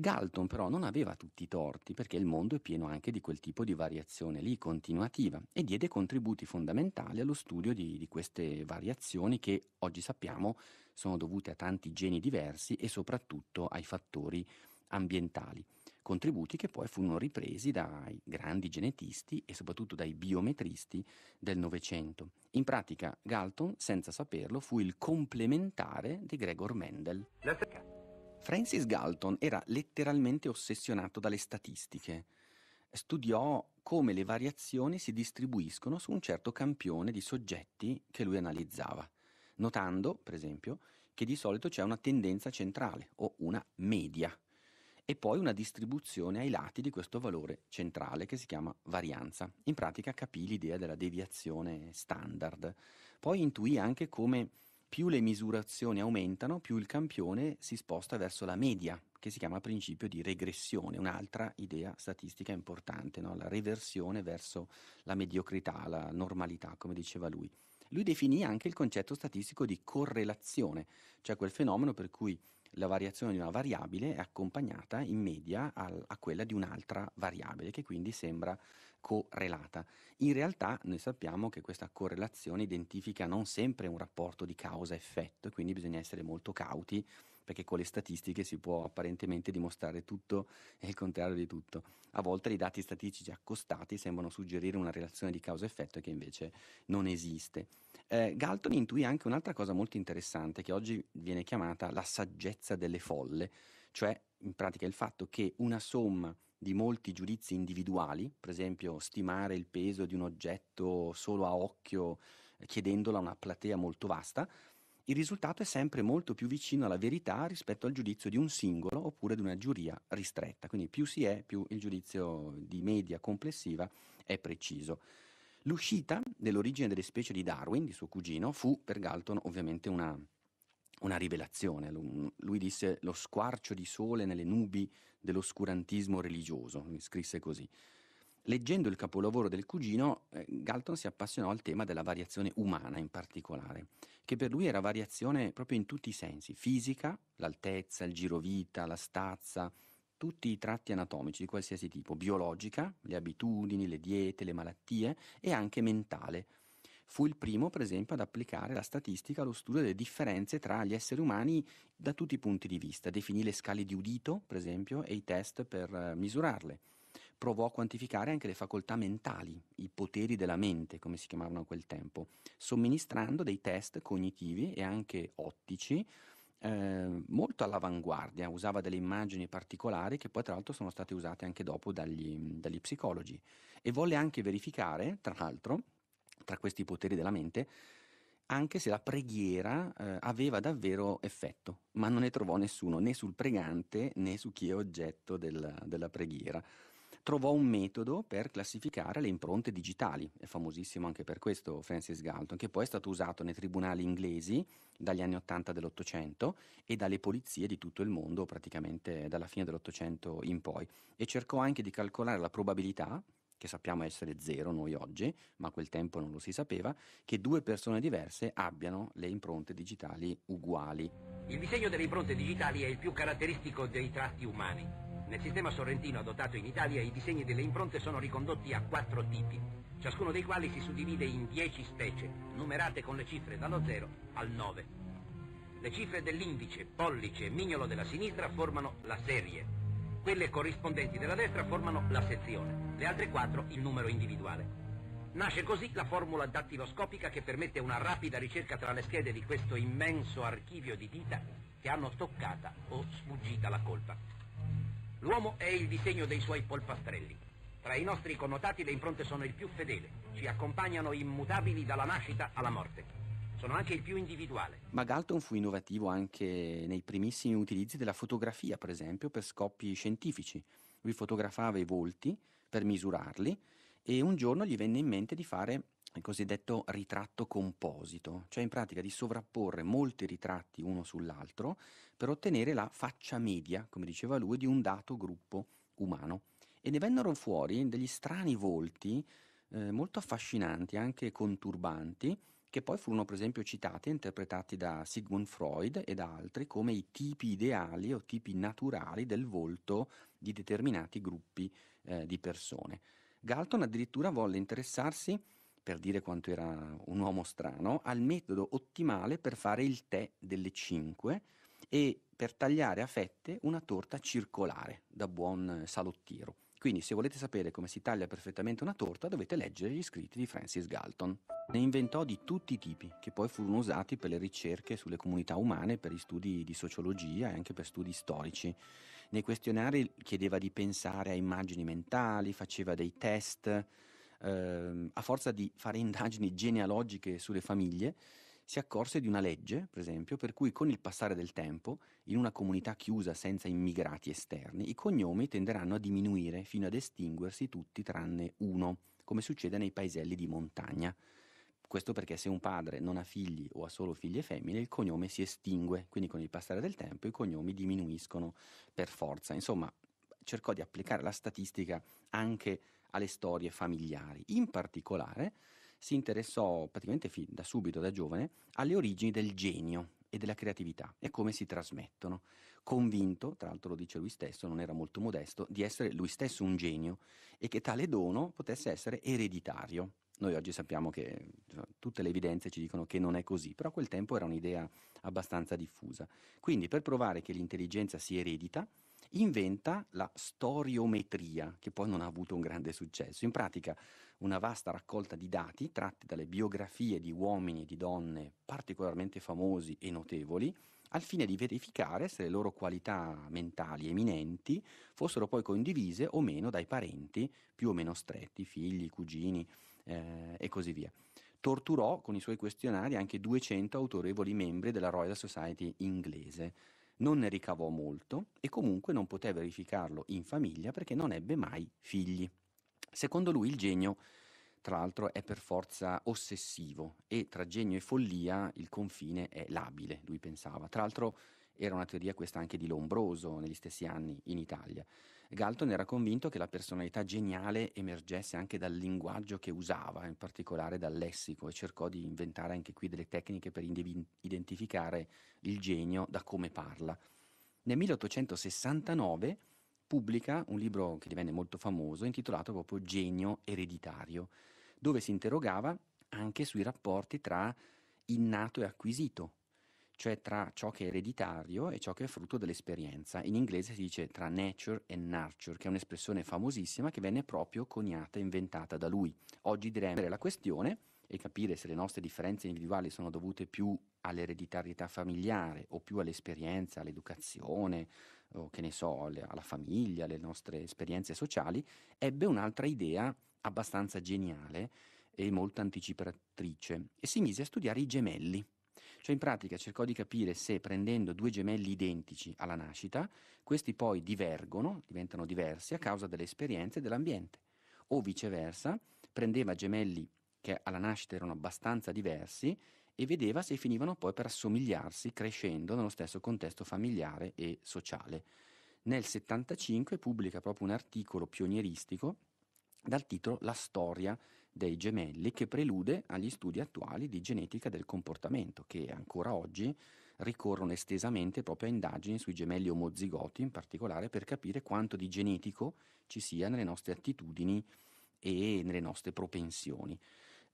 A: Galton però non aveva tutti i torti perché il mondo è pieno anche di quel tipo di variazione lì continuativa e diede contributi fondamentali allo studio di, di queste variazioni che oggi sappiamo sono dovute a tanti geni diversi e soprattutto ai fattori ambientali, contributi che poi furono ripresi dai grandi genetisti e soprattutto dai biometristi del Novecento. In pratica Galton, senza saperlo, fu il complementare di Gregor Mendel. Francis Galton era letteralmente ossessionato dalle statistiche. Studiò come le variazioni si distribuiscono su un certo campione di soggetti che lui analizzava, notando, per esempio, che di solito c'è una tendenza centrale o una media e poi una distribuzione ai lati di questo valore centrale che si chiama varianza. In pratica capì l'idea della deviazione standard. Poi intuì anche come più le misurazioni aumentano, più il campione si sposta verso la media, che si chiama principio di regressione, un'altra idea statistica importante, no? la reversione verso la mediocrità, la normalità, come diceva lui. Lui definì anche il concetto statistico di correlazione, cioè quel fenomeno per cui la variazione di una variabile è accompagnata in media al, a quella di un'altra variabile che quindi sembra correlata. In realtà noi sappiamo che questa correlazione identifica non sempre un rapporto di causa-effetto, quindi bisogna essere molto cauti perché con le statistiche si può apparentemente dimostrare tutto e il contrario di tutto. A volte i dati statistici accostati sembrano suggerire una relazione di causa-effetto che invece non esiste. Eh, Galton intuì anche un'altra cosa molto interessante che oggi viene chiamata la saggezza delle folle, cioè in pratica il fatto che una somma di molti giudizi individuali, per esempio stimare il peso di un oggetto solo a occhio eh, chiedendola a una platea molto vasta, il risultato è sempre molto più vicino alla verità rispetto al giudizio di un singolo oppure di una giuria ristretta. Quindi più si è, più il giudizio di media complessiva è preciso. L'uscita dell'origine delle specie di Darwin, di suo cugino, fu per Galton ovviamente una, una rivelazione. Lui disse lo squarcio di sole nelle nubi dell'oscurantismo religioso, scrisse così. Leggendo il capolavoro del cugino, eh, Galton si appassionò al tema della variazione umana in particolare, che per lui era variazione proprio in tutti i sensi, fisica, l'altezza, il girovita, la stazza, tutti i tratti anatomici di qualsiasi tipo, biologica, le abitudini, le diete, le malattie e anche mentale. Fu il primo, per esempio, ad applicare la statistica allo studio delle differenze tra gli esseri umani da tutti i punti di vista. Definì le scale di udito, per esempio, e i test per eh, misurarle provò a quantificare anche le facoltà mentali, i poteri della mente, come si chiamavano a quel tempo, somministrando dei test cognitivi e anche ottici eh, molto all'avanguardia, usava delle immagini particolari che poi tra l'altro sono state usate anche dopo dagli, dagli psicologi e volle anche verificare, tra l'altro, tra questi poteri della mente, anche se la preghiera eh, aveva davvero effetto, ma non ne trovò nessuno né sul pregante né su chi è oggetto del, della preghiera trovò un metodo per classificare le impronte digitali, è famosissimo anche per questo Francis Galton, che poi è stato usato nei tribunali inglesi dagli anni 80 dell'Ottocento e dalle polizie di tutto il mondo praticamente dalla fine dell'Ottocento in poi e cercò anche di calcolare la probabilità che sappiamo essere zero noi oggi, ma a quel tempo non lo si sapeva, che due persone diverse abbiano le impronte digitali uguali.
F: Il disegno delle impronte digitali è il più caratteristico dei tratti umani. Nel sistema sorrentino adottato in Italia i disegni delle impronte sono ricondotti a quattro tipi, ciascuno dei quali si suddivide in dieci specie, numerate con le cifre dallo 0 al 9. Le cifre dell'indice, pollice e mignolo della sinistra formano la serie, quelle corrispondenti della destra formano la sezione, le altre quattro il numero individuale. Nasce così la formula dattiloscopica che permette una rapida ricerca tra le schede di questo immenso archivio di dita che hanno toccata o sfuggita la colpa. L'uomo è il disegno dei suoi polpastrelli. Tra i nostri connotati le impronte sono il più fedele, ci accompagnano immutabili dalla nascita alla morte. Sono anche il più individuale.
A: Ma Galton fu innovativo anche nei primissimi utilizzi della fotografia, per esempio, per scopi scientifici. Lui fotografava i volti per misurarli e un giorno gli venne in mente di fare il cosiddetto ritratto composito, cioè in pratica di sovrapporre molti ritratti uno sull'altro per ottenere la faccia media, come diceva lui, di un dato gruppo umano. E ne vennero fuori degli strani volti eh, molto affascinanti, anche conturbanti, che poi furono per esempio citati e interpretati da Sigmund Freud e da altri come i tipi ideali o tipi naturali del volto di determinati gruppi eh, di persone. Galton addirittura volle interessarsi per dire quanto era un uomo strano, al metodo ottimale per fare il tè delle 5 e per tagliare a fette una torta circolare da buon eh, salottiero. Quindi se volete sapere come si taglia perfettamente una torta dovete leggere gli scritti di Francis Galton. Ne inventò di tutti i tipi, che poi furono usati per le ricerche sulle comunità umane, per gli studi di sociologia e anche per studi storici. Nei questionari chiedeva di pensare a immagini mentali, faceva dei test, eh, a forza di fare indagini genealogiche sulle famiglie, si accorse di una legge, per esempio, per cui con il passare del tempo, in una comunità chiusa senza immigrati esterni, i cognomi tenderanno a diminuire fino ad estinguersi tutti tranne uno, come succede nei paeselli di montagna. Questo perché se un padre non ha figli o ha solo figlie femmine, il cognome si estingue, quindi con il passare del tempo i cognomi diminuiscono per forza. Insomma, cercò di applicare la statistica anche alle storie familiari. In particolare si interessò praticamente fin da subito, da giovane, alle origini del genio e della creatività e come si trasmettono. Convinto, tra l'altro lo dice lui stesso, non era molto modesto, di essere lui stesso un genio e che tale dono potesse essere ereditario. Noi oggi sappiamo che tutte le evidenze ci dicono che non è così, però a quel tempo era un'idea abbastanza diffusa. Quindi per provare che l'intelligenza si eredita, inventa la storiometria, che poi non ha avuto un grande successo. In pratica una vasta raccolta di dati tratti dalle biografie di uomini e di donne particolarmente famosi e notevoli, al fine di verificare se le loro qualità mentali eminenti fossero poi condivise o meno dai parenti più o meno stretti, figli, cugini eh, e così via. Torturò con i suoi questionari anche 200 autorevoli membri della Royal Society inglese non ne ricavò molto e comunque non poté verificarlo in famiglia perché non ebbe mai figli. Secondo lui il genio, tra l'altro, è per forza ossessivo e tra genio e follia il confine è labile, lui pensava. Tra l'altro era una teoria questa anche di Lombroso negli stessi anni in Italia. Galton era convinto che la personalità geniale emergesse anche dal linguaggio che usava, in particolare dal lessico, e cercò di inventare anche qui delle tecniche per identificare il genio da come parla. Nel 1869 pubblica un libro che divenne molto famoso, intitolato proprio Genio ereditario, dove si interrogava anche sui rapporti tra innato e acquisito, cioè tra ciò che è ereditario e ciò che è frutto dell'esperienza. In inglese si dice tra nature e nurture, che è un'espressione famosissima che venne proprio coniata e inventata da lui. Oggi diremmo la questione e capire se le nostre differenze individuali sono dovute più all'ereditarietà familiare o più all'esperienza, all'educazione, o che ne so, alla famiglia, alle nostre esperienze sociali, ebbe un'altra idea abbastanza geniale e molto anticipatrice e si mise a studiare i gemelli cioè in pratica cercò di capire se prendendo due gemelli identici alla nascita, questi poi divergono, diventano diversi a causa delle esperienze dell'ambiente, o viceversa, prendeva gemelli che alla nascita erano abbastanza diversi e vedeva se finivano poi per assomigliarsi crescendo nello stesso contesto familiare e sociale. Nel 75 pubblica proprio un articolo pionieristico dal titolo La storia dei gemelli che prelude agli studi attuali di genetica del comportamento che ancora oggi ricorrono estesamente proprio a indagini sui gemelli omozigoti in particolare per capire quanto di genetico ci sia nelle nostre attitudini e nelle nostre propensioni.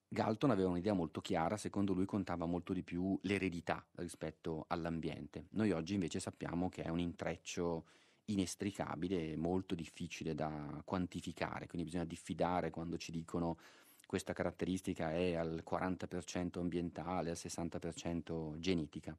A: Galton aveva un'idea molto chiara, secondo lui contava molto di più l'eredità rispetto all'ambiente. Noi oggi invece sappiamo che è un intreccio inestricabile, molto difficile da quantificare, quindi bisogna diffidare quando ci dicono questa caratteristica è al 40% ambientale, al 60% genetica.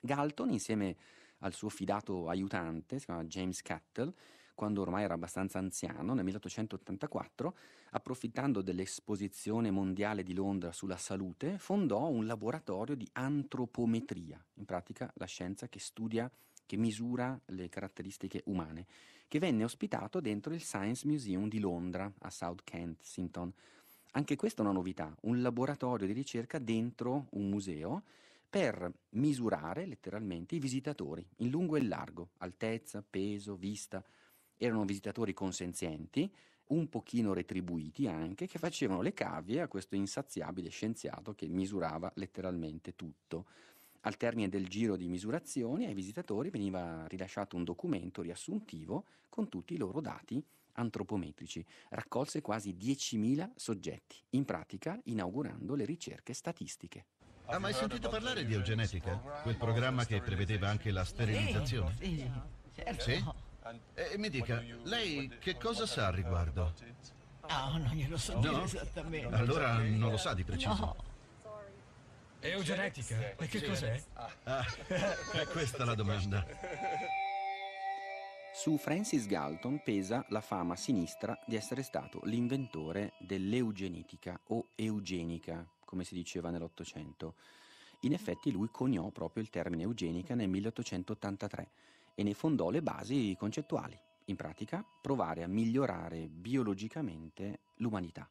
A: Galton, insieme al suo fidato aiutante, si chiama James Cattle, quando ormai era abbastanza anziano, nel 1884, approfittando dell'esposizione mondiale di Londra sulla salute, fondò un laboratorio di antropometria, in pratica la scienza che studia, che misura le caratteristiche umane, che venne ospitato dentro il Science Museum di Londra, a South Kensington. Anche questa è una novità, un laboratorio di ricerca dentro un museo per misurare letteralmente i visitatori in lungo e largo, altezza, peso, vista. Erano visitatori consenzienti, un pochino retribuiti anche, che facevano le cavie a questo insaziabile scienziato che misurava letteralmente tutto. Al termine del giro di misurazioni ai visitatori veniva rilasciato un documento riassuntivo con tutti i loro dati antropometrici, raccolse quasi 10.000 soggetti, in pratica inaugurando le ricerche statistiche.
D: Ha mai sentito parlare di eugenetica? Quel programma che prevedeva anche la sterilizzazione?
P: Sì, certo. Sì?
D: E mi dica, lei che cosa sa al riguardo?
Q: Ah, oh, non glielo so no? esattamente. Allora
D: non lo sa di preciso.
Q: No.
N: Eugenetica? E che cos'è? Ah, è questa
Q: la
I: domanda.
A: Su Francis Galton pesa la fama sinistra di essere stato l'inventore dell'eugenetica o eugenica, come si diceva nell'Ottocento. In effetti lui coniò proprio il termine eugenica nel 1883 e ne fondò le basi concettuali. In pratica, provare a migliorare biologicamente l'umanità.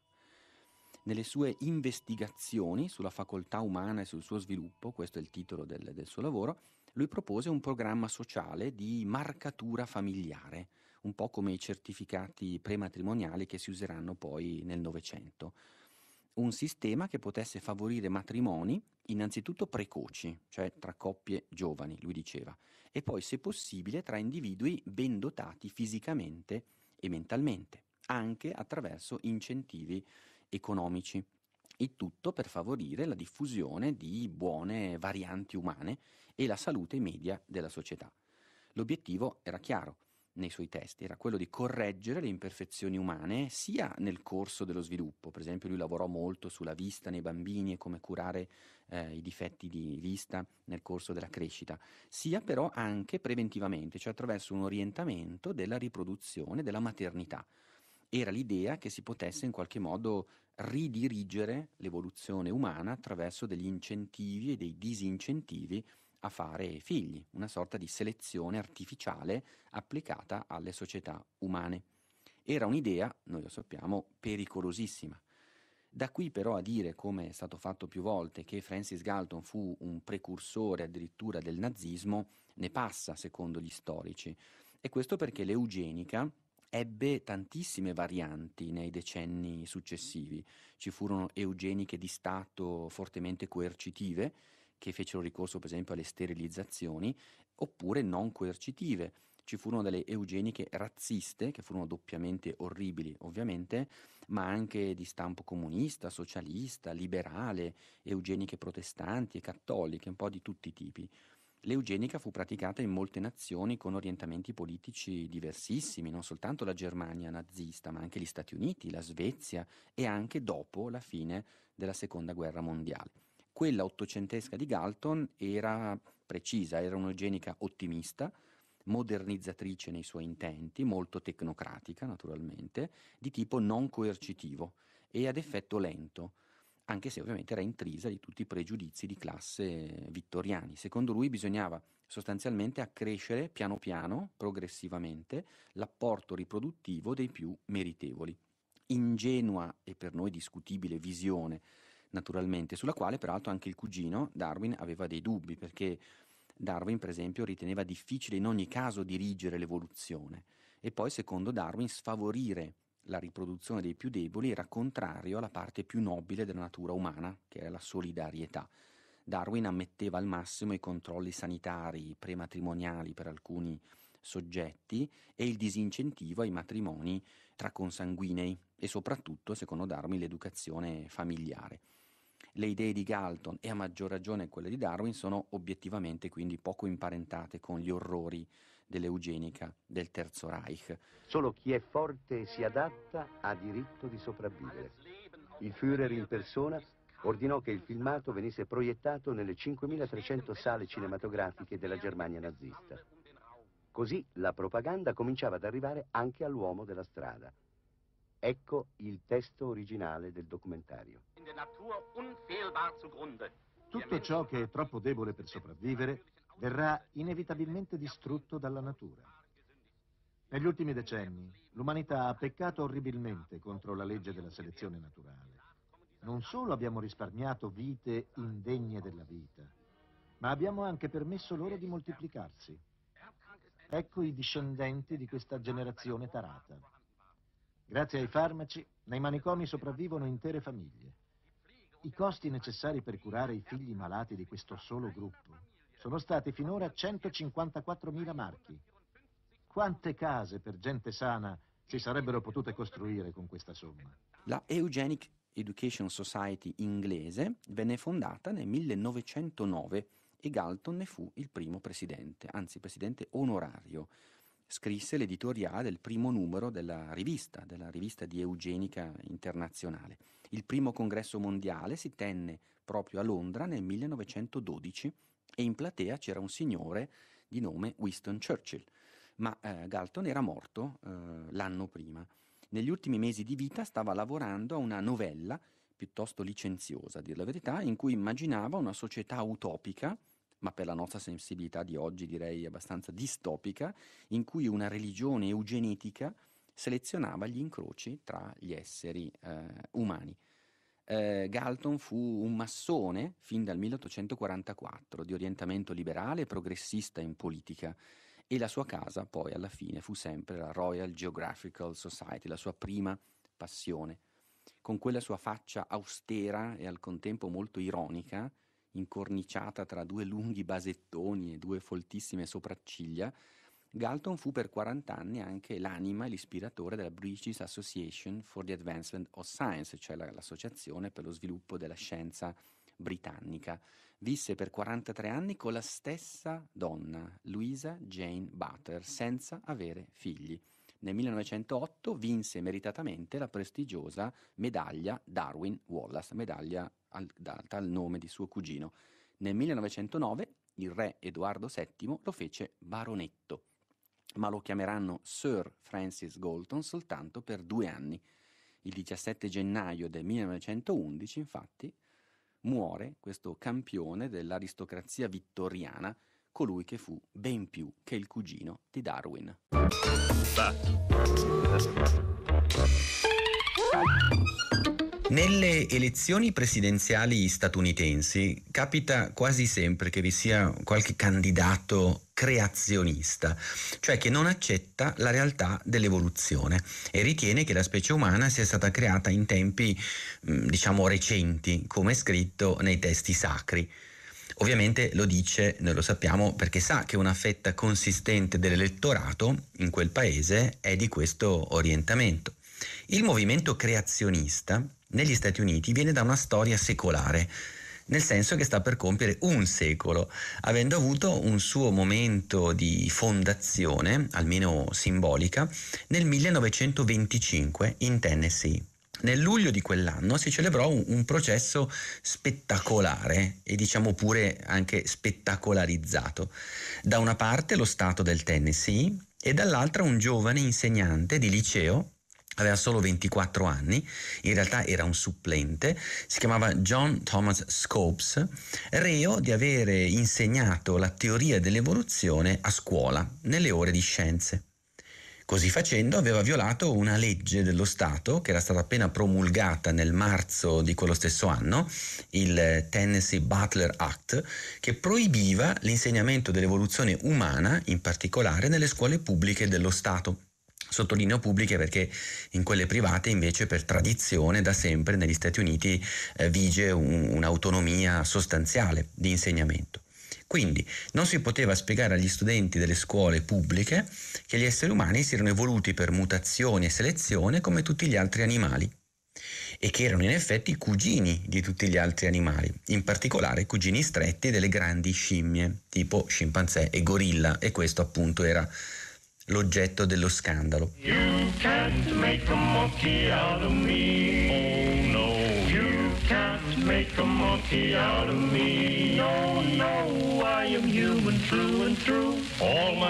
A: Nelle sue investigazioni sulla facoltà umana e sul suo sviluppo, questo è il titolo del, del suo lavoro, lui propose un programma sociale di marcatura familiare, un po' come i certificati prematrimoniali che si useranno poi nel Novecento. Un sistema che potesse favorire matrimoni innanzitutto precoci, cioè tra coppie giovani, lui diceva, e poi se possibile tra individui ben dotati fisicamente e mentalmente, anche attraverso incentivi economici. Il tutto per favorire la diffusione di buone varianti umane e la salute media della società. L'obiettivo era chiaro nei suoi testi, era quello di correggere le imperfezioni umane sia nel corso dello sviluppo, per esempio lui lavorò molto sulla vista nei bambini e come curare eh, i difetti di vista nel corso della crescita, sia però anche preventivamente, cioè attraverso un orientamento della riproduzione, della maternità era l'idea che si potesse in qualche modo ridirigere l'evoluzione umana attraverso degli incentivi e dei disincentivi a fare figli, una sorta di selezione artificiale applicata alle società umane. Era un'idea, noi lo sappiamo, pericolosissima. Da qui però a dire, come è stato fatto più volte, che Francis Galton fu un precursore addirittura del nazismo, ne passa secondo gli storici. E questo perché l'eugenica, ebbe tantissime varianti nei decenni successivi. Ci furono eugeniche di Stato fortemente coercitive, che fecero ricorso per esempio alle sterilizzazioni, oppure non coercitive. Ci furono delle eugeniche razziste, che furono doppiamente orribili ovviamente, ma anche di stampo comunista, socialista, liberale, eugeniche protestanti e cattoliche, un po' di tutti i tipi. L'eugenica fu praticata in molte nazioni con orientamenti politici diversissimi, non soltanto la Germania nazista, ma anche gli Stati Uniti, la Svezia e anche dopo la fine della Seconda Guerra Mondiale. Quella ottocentesca di Galton era precisa, era un'eugenica ottimista, modernizzatrice nei suoi intenti, molto tecnocratica naturalmente, di tipo non coercitivo e ad effetto lento anche se ovviamente era intrisa di tutti i pregiudizi di classe vittoriani. Secondo lui bisognava sostanzialmente accrescere piano piano, progressivamente, l'apporto riproduttivo dei più meritevoli. Ingenua e per noi discutibile visione, naturalmente, sulla quale peraltro anche il cugino Darwin aveva dei dubbi, perché Darwin, per esempio, riteneva difficile in ogni caso dirigere l'evoluzione e poi, secondo Darwin, sfavorire la riproduzione dei più deboli era contrario alla parte più nobile della natura umana, che era la solidarietà. Darwin ammetteva al massimo i controlli sanitari prematrimoniali per alcuni soggetti e il disincentivo ai matrimoni tra consanguinei e soprattutto, secondo Darwin, l'educazione familiare. Le idee di Galton e a maggior ragione quelle di Darwin sono obiettivamente quindi poco imparentate con gli orrori dell'eugenica del Terzo Reich.
J: Solo chi è forte e si adatta ha diritto di sopravvivere. Il Führer in persona ordinò che il filmato venisse proiettato nelle 5.300 sale cinematografiche della Germania nazista. Così la propaganda cominciava ad arrivare anche all'uomo della strada. Ecco il testo originale del documentario.
P: Tutto ciò che è troppo debole per sopravvivere verrà inevitabilmente distrutto dalla natura. Negli ultimi decenni l'umanità ha peccato orribilmente contro la legge della selezione naturale. Non solo abbiamo risparmiato vite indegne della vita, ma abbiamo anche permesso loro di moltiplicarsi. Ecco i discendenti di questa generazione tarata. Grazie ai farmaci, nei manicomi sopravvivono intere famiglie. I costi necessari per curare i figli malati di questo solo gruppo sono state finora 154.000 marchi. Quante case per gente sana si sarebbero potute costruire con questa somma?
A: La Eugenic Education Society inglese venne fondata nel 1909 e Galton ne fu il primo presidente, anzi presidente onorario. Scrisse l'editoriale del primo numero della rivista, della rivista di eugenica internazionale. Il primo congresso mondiale si tenne proprio a Londra nel 1912 e in platea c'era un signore di nome Winston Churchill, ma eh, Galton era morto eh, l'anno prima. Negli ultimi mesi di vita stava lavorando a una novella piuttosto licenziosa, a dir la verità, in cui immaginava una società utopica, ma per la nostra sensibilità di oggi direi abbastanza distopica, in cui una religione eugenetica selezionava gli incroci tra gli esseri eh, umani eh, Galton fu un massone fin dal 1844, di orientamento liberale e progressista in politica, e la sua casa poi alla fine fu sempre la Royal Geographical Society, la sua prima passione. Con quella sua faccia austera e al contempo molto ironica, incorniciata tra due lunghi basettoni e due foltissime sopracciglia, Galton fu per 40 anni anche l'anima e l'ispiratore della British Association for the Advancement of Science, cioè l'associazione per lo sviluppo della scienza britannica. Visse per 43 anni con la stessa donna, Louisa Jane Butler, senza avere figli. Nel 1908 vinse meritatamente la prestigiosa medaglia Darwin Wallace, medaglia al, data al nome di suo cugino. Nel 1909 il re Edoardo VII lo fece baronetto ma lo chiameranno Sir Francis Galton soltanto per due anni. Il 17 gennaio del 1911, infatti, muore questo campione dell'aristocrazia vittoriana, colui che fu ben più che il cugino di Darwin. Bah. Nelle elezioni presidenziali statunitensi capita quasi sempre che vi sia qualche candidato creazionista, cioè che non accetta la realtà dell'evoluzione e ritiene che la specie umana sia stata creata in tempi mm, diciamo recenti, come è scritto nei testi sacri. Ovviamente lo dice, noi lo sappiamo, perché sa che una fetta consistente dell'elettorato in quel paese è di questo orientamento. Il movimento creazionista negli Stati Uniti viene da una storia secolare nel senso che sta per compiere un secolo, avendo avuto un suo momento di fondazione, almeno simbolica, nel 1925 in Tennessee. Nel luglio di quell'anno si celebrò un, processo spettacolare e diciamo pure anche spettacolarizzato. Da una parte lo Stato del Tennessee e dall'altra un giovane insegnante di liceo aveva solo 24 anni, in realtà era un supplente, si chiamava John Thomas Scopes, reo di avere insegnato la teoria dell'evoluzione a scuola, nelle ore di scienze. Così facendo aveva violato una legge dello Stato che era stata appena promulgata nel marzo di quello stesso anno, il Tennessee Butler Act, che proibiva l'insegnamento dell'evoluzione umana, in particolare nelle scuole pubbliche dello Stato. Sottolineo pubbliche perché in quelle private invece per tradizione da sempre negli Stati Uniti eh, vige un, un'autonomia sostanziale di insegnamento. Quindi non si poteva spiegare agli studenti delle scuole pubbliche che gli esseri umani si erano evoluti per mutazione e selezione come tutti gli altri animali e che erano in effetti cugini di tutti gli altri animali, in particolare cugini stretti delle grandi scimmie, tipo scimpanzé e gorilla, e questo appunto era l'oggetto dello scandalo.
M: Oh,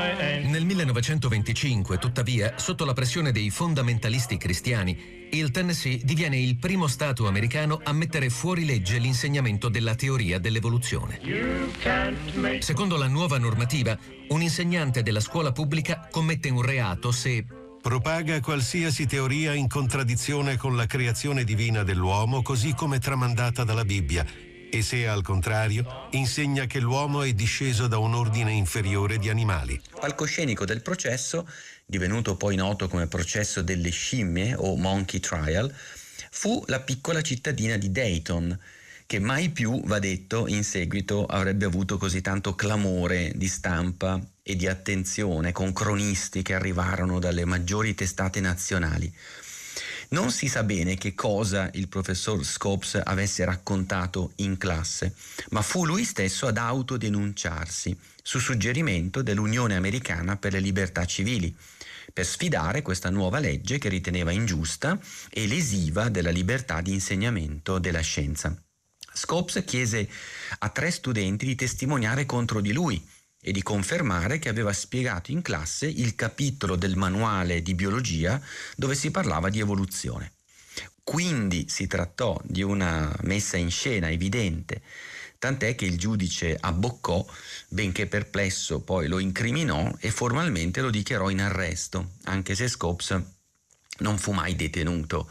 M: Nel 1925, tuttavia, sotto la pressione dei fondamentalisti cristiani, il Tennessee diviene il primo Stato americano a mettere fuori legge l'insegnamento della teoria dell'evoluzione. Secondo la nuova normativa, un insegnante della scuola pubblica commette un reato se propaga qualsiasi teoria in contraddizione con la creazione divina dell'uomo così come tramandata dalla Bibbia e se al contrario insegna che l'uomo è disceso da un ordine inferiore di animali.
A: Palcoscenico del processo, divenuto poi noto come processo delle scimmie o monkey trial, fu la piccola cittadina di Dayton, che mai più, va detto, in seguito avrebbe avuto così tanto clamore di stampa e di attenzione con cronisti che arrivarono dalle maggiori testate nazionali. Non si sa bene che cosa il professor Scopes avesse raccontato in classe, ma fu lui stesso ad autodenunciarsi, su suggerimento dell'Unione Americana per le Libertà Civili, per sfidare questa nuova legge che riteneva ingiusta e lesiva della libertà di insegnamento della scienza. Scopes chiese a tre studenti di testimoniare contro di lui e di confermare che aveva spiegato in classe il capitolo del manuale di biologia dove si parlava di evoluzione. Quindi si trattò di una messa in scena evidente, tant'è che il giudice abboccò, benché perplesso poi lo incriminò e formalmente lo dichiarò in arresto, anche se Scopes non fu mai detenuto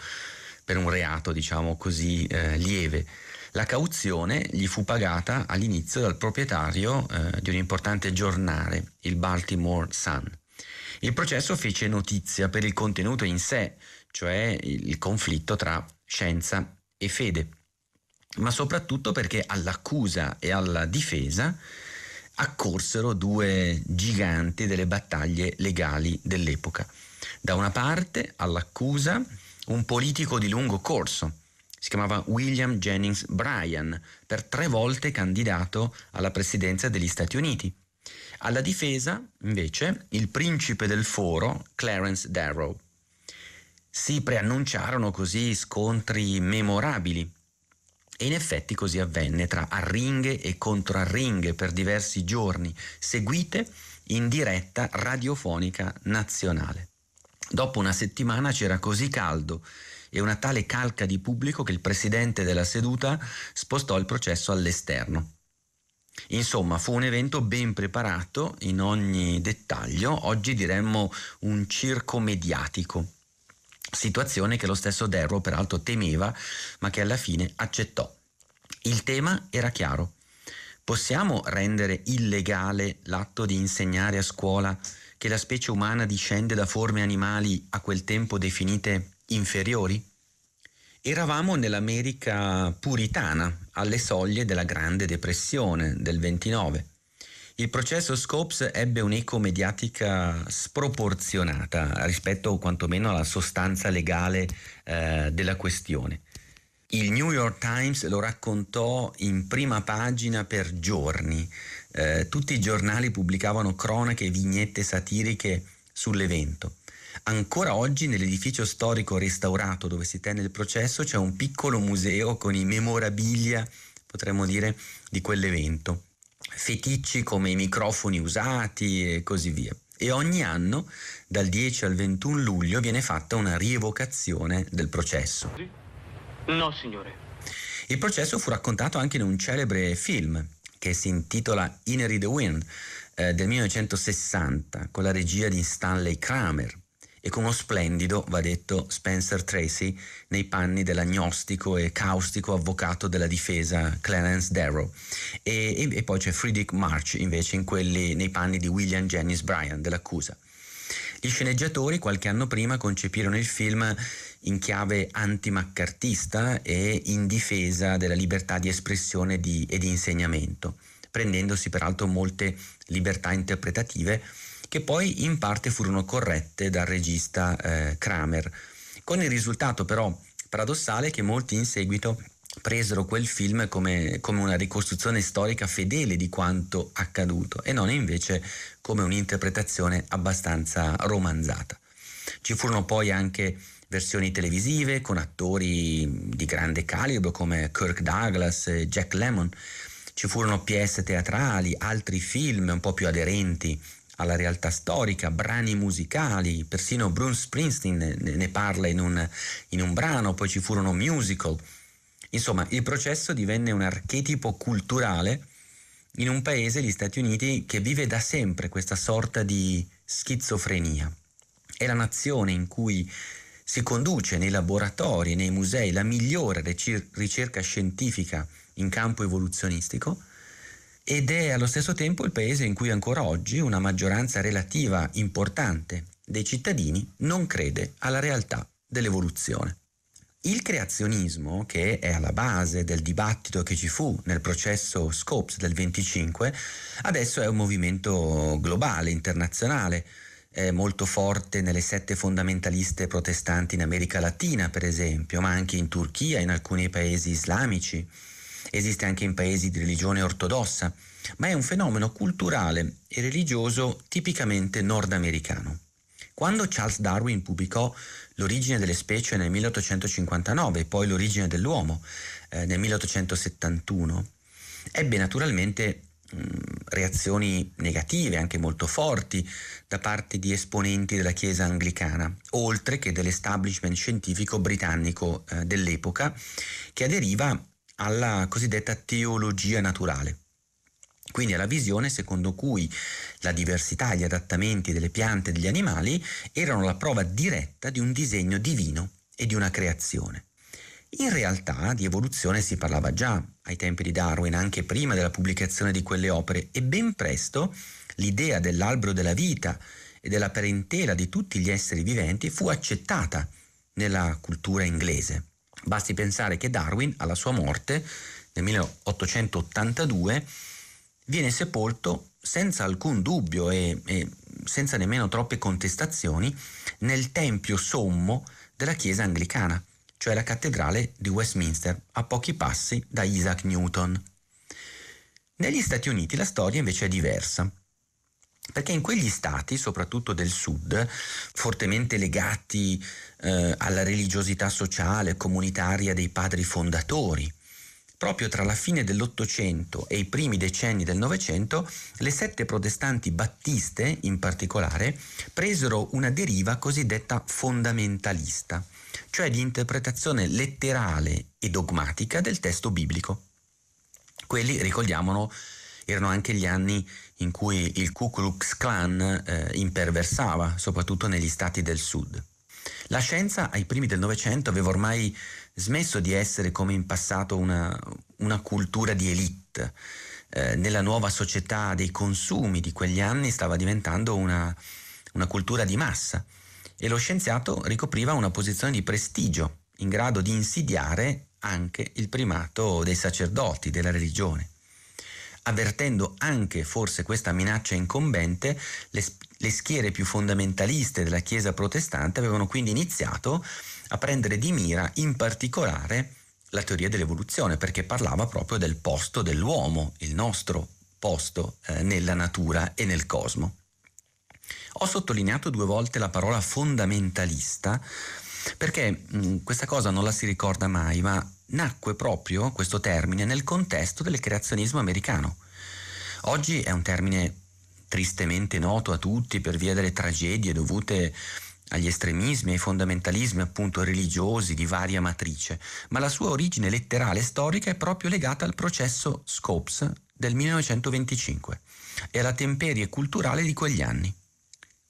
A: per un reato, diciamo così, eh, lieve. La cauzione gli fu pagata all'inizio dal proprietario eh, di un importante giornale, il Baltimore Sun. Il processo fece notizia per il contenuto in sé, cioè il conflitto tra scienza e fede, ma soprattutto perché all'accusa e alla difesa accorsero due giganti delle battaglie legali dell'epoca. Da una parte, all'accusa, un politico di lungo corso, si chiamava William Jennings Bryan, per tre volte candidato alla presidenza degli Stati Uniti. Alla difesa, invece, il principe del foro, Clarence Darrow. Si preannunciarono così scontri memorabili. E in effetti così avvenne tra arringhe e contrarringhe per diversi giorni, seguite in diretta radiofonica nazionale. Dopo una settimana c'era così caldo e una tale calca di pubblico che il presidente della seduta spostò il processo all'esterno. Insomma, fu un evento ben preparato in ogni dettaglio, oggi diremmo un circo mediatico, situazione che lo stesso Derro peraltro temeva, ma che alla fine accettò. Il tema era chiaro. Possiamo rendere illegale l'atto di insegnare a scuola che la specie umana discende da forme animali a quel tempo definite inferiori? Eravamo nell'America puritana, alle soglie della Grande Depressione del 29. Il processo Scopes ebbe un'eco mediatica sproporzionata rispetto quantomeno alla sostanza legale eh, della questione. Il New York Times lo raccontò in prima pagina per giorni. Eh, tutti i giornali pubblicavano cronache e vignette satiriche sull'evento. Ancora oggi nell'edificio storico restaurato dove si tenne il processo c'è un piccolo museo con i memorabilia, potremmo dire, di quell'evento. Feticci come i microfoni usati e così via e ogni anno dal 10 al 21 luglio viene fatta una rievocazione del processo.
S: No, signore.
A: Il processo fu raccontato anche in un celebre film che si intitola Innery the Wind eh, del 1960 con la regia di Stanley Kramer e con uno splendido, va detto, Spencer Tracy nei panni dell'agnostico e caustico avvocato della difesa Clarence Darrow. E, e, e poi c'è Friedrich March invece in quelli, nei panni di William Jennings Bryan dell'accusa. Gli sceneggiatori qualche anno prima concepirono il film in chiave antimaccartista e in difesa della libertà di espressione di, e di insegnamento, prendendosi peraltro molte libertà interpretative che poi in parte furono corrette dal regista eh, Kramer, con il risultato però paradossale che molti in seguito presero quel film come, come, una ricostruzione storica fedele di quanto accaduto e non invece come un'interpretazione abbastanza romanzata. Ci furono poi anche versioni televisive con attori di grande calibro come Kirk Douglas e Jack Lemmon. Ci furono pièce teatrali, altri film un po' più aderenti alla realtà storica, brani musicali, persino Bruce Springsteen ne, ne parla in un, in un brano, poi ci furono musical. Insomma, il processo divenne un archetipo culturale in un paese, gli Stati Uniti, che vive da sempre questa sorta di schizofrenia. È la nazione in cui si conduce nei laboratori, nei musei, la migliore ricerca scientifica in campo evoluzionistico, ed è allo stesso tempo il paese in cui ancora oggi una maggioranza relativa importante dei cittadini non crede alla realtà dell'evoluzione. Il creazionismo, che è alla base del dibattito che ci fu nel processo Scopes del 25, adesso è un movimento globale, internazionale, molto forte nelle sette fondamentaliste protestanti in America Latina, per esempio, ma anche in Turchia in alcuni paesi islamici esiste anche in paesi di religione ortodossa, ma è un fenomeno culturale e religioso tipicamente nordamericano. Quando Charles Darwin pubblicò L'origine delle specie nel 1859 e poi L'origine dell'uomo eh, nel 1871, ebbe naturalmente mh, mm, reazioni negative, anche molto forti, da parte di esponenti della Chiesa anglicana, oltre che dell'establishment scientifico britannico eh, dell'epoca, che aderiva alla cosiddetta teologia naturale. Quindi alla visione secondo cui la diversità, e gli adattamenti delle piante e degli animali erano la prova diretta di un disegno divino e di una creazione. In realtà di evoluzione si parlava già ai tempi di Darwin, anche prima della pubblicazione di quelle opere, e ben presto l'idea dell'albero della vita e della parentela di tutti gli esseri viventi fu accettata nella cultura inglese. Basti pensare che Darwin, alla sua morte, nel 1882, viene sepolto senza alcun dubbio e, e, senza nemmeno troppe contestazioni nel tempio sommo della Chiesa anglicana, cioè la cattedrale di Westminster, a pochi passi da Isaac Newton. Negli Stati Uniti la storia invece è diversa. Perché in quegli stati, soprattutto del sud, fortemente legati eh, alla religiosità sociale e comunitaria dei padri fondatori, proprio tra la fine dell'Ottocento e i primi decenni del Novecento, le sette protestanti battiste, in particolare, presero una deriva cosiddetta fondamentalista, cioè di interpretazione letterale e dogmatica del testo biblico. Quelli, ricordiamolo, erano anche gli anni in cui il Ku Klux Klan eh, imperversava, soprattutto negli stati del sud. La scienza ai primi del Novecento aveva ormai smesso di essere come in passato una, una cultura di elite. Eh, nella nuova società dei consumi di quegli anni stava diventando una, una cultura di massa e lo scienziato ricopriva una posizione di prestigio, in grado di insidiare anche il primato dei sacerdoti, della religione avvertendo anche forse questa minaccia incombente, le, le schiere più fondamentaliste della Chiesa protestante avevano quindi iniziato a prendere di mira in particolare la teoria dell'evoluzione, perché parlava proprio del posto dell'uomo, il nostro posto eh, nella natura e nel cosmo. Ho sottolineato due volte la parola fondamentalista perché mh, mm, questa cosa non la si ricorda mai, ma nacque proprio questo termine nel contesto del creazionismo americano. Oggi è un termine tristemente noto a tutti per via delle tragedie dovute agli estremismi, ai fondamentalismi appunto religiosi di varia matrice, ma la sua origine letterale e storica è proprio legata al processo Scopes del 1925 e alla temperie culturale di quegli anni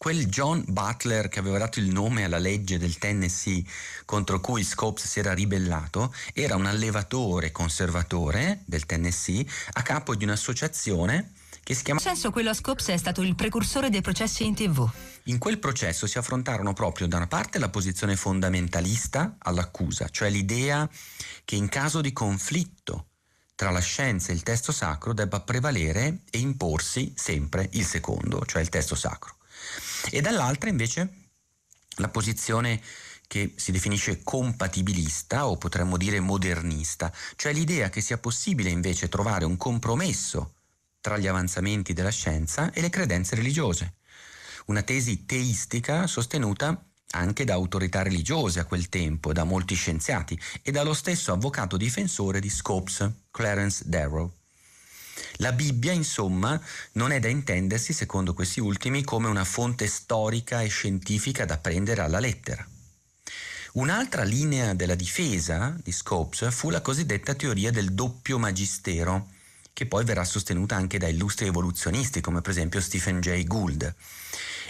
A: quel John Butler che aveva dato il nome alla legge del Tennessee contro cui Scopes si era ribellato era un allevatore conservatore del Tennessee a capo di un'associazione che si chiama... In
T: senso quello a Scopes è stato il precursore dei
A: processi in tv. In quel processo si affrontarono proprio da una parte la posizione fondamentalista all'accusa, cioè l'idea che in caso di conflitto tra la scienza e il testo sacro debba prevalere e imporsi sempre il secondo, cioè il testo sacro e dall'altra invece la posizione che si definisce compatibilista o potremmo dire modernista, cioè l'idea che sia possibile invece trovare un compromesso tra gli avanzamenti della scienza e le credenze religiose. Una tesi teistica sostenuta anche da autorità religiose a quel tempo, da molti scienziati e dallo stesso avvocato difensore di Scopes, Clarence Darrow. La Bibbia, insomma, non è da intendersi, secondo questi ultimi, come una fonte storica e scientifica da prendere alla lettera. Un'altra linea della difesa di Scopes fu la cosiddetta teoria del doppio magistero, che poi verrà sostenuta anche da illustri evoluzionisti come per esempio Stephen Jay Gould,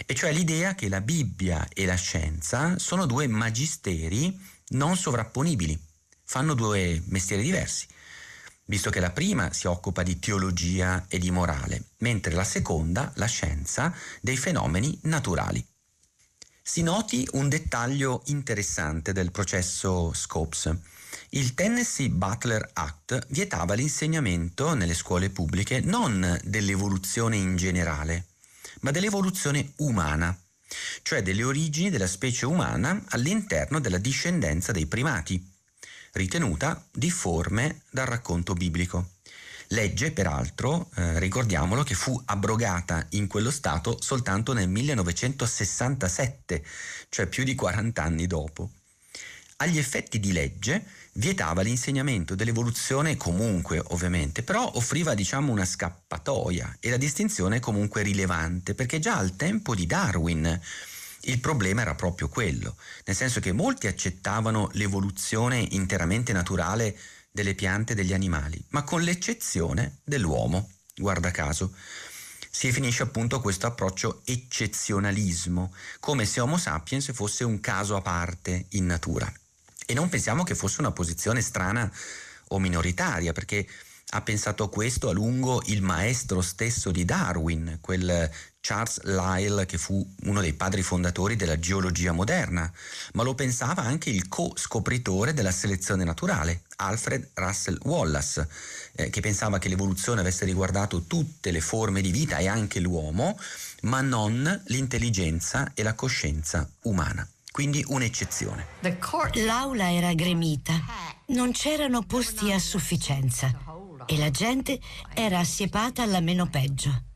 A: e cioè l'idea che la Bibbia e la scienza sono due magisteri non sovrapponibili, fanno due mestieri diversi, visto che la prima si occupa di teologia e di morale, mentre la seconda, la scienza, dei fenomeni naturali. Si noti un dettaglio interessante del processo Scopes. Il Tennessee Butler Act vietava l'insegnamento nelle scuole pubbliche non dell'evoluzione in generale, ma dell'evoluzione umana, cioè delle origini della specie umana all'interno della discendenza dei primati ritenuta difforme dal racconto biblico. Legge, peraltro, eh, ricordiamolo, che fu abrogata in quello Stato soltanto nel 1967, cioè più di 40 anni dopo. Agli effetti di legge vietava l'insegnamento dell'evoluzione comunque, ovviamente, però offriva diciamo una scappatoia e la distinzione è comunque rilevante, perché già al tempo di Darwin il problema era proprio quello, nel senso che molti accettavano l'evoluzione interamente naturale delle piante e degli animali, ma con l'eccezione dell'uomo, guarda caso. Si definisce appunto questo approccio eccezionalismo, come se Homo sapiens fosse un caso a parte in natura. E non pensiamo che fosse una posizione strana o minoritaria, perché ha pensato a questo a lungo il maestro stesso di Darwin, quel Charles Lyell, che fu uno dei padri fondatori della geologia moderna, ma lo pensava anche il co-scopritore della selezione naturale, Alfred Russell Wallace, eh, che pensava che l'evoluzione avesse riguardato tutte le forme di vita e anche l'uomo, ma non l'intelligenza e la coscienza umana. Quindi un'eccezione.
T: L'aula era gremita, non c'erano posti a sufficienza e la gente era assiepata alla meno peggio.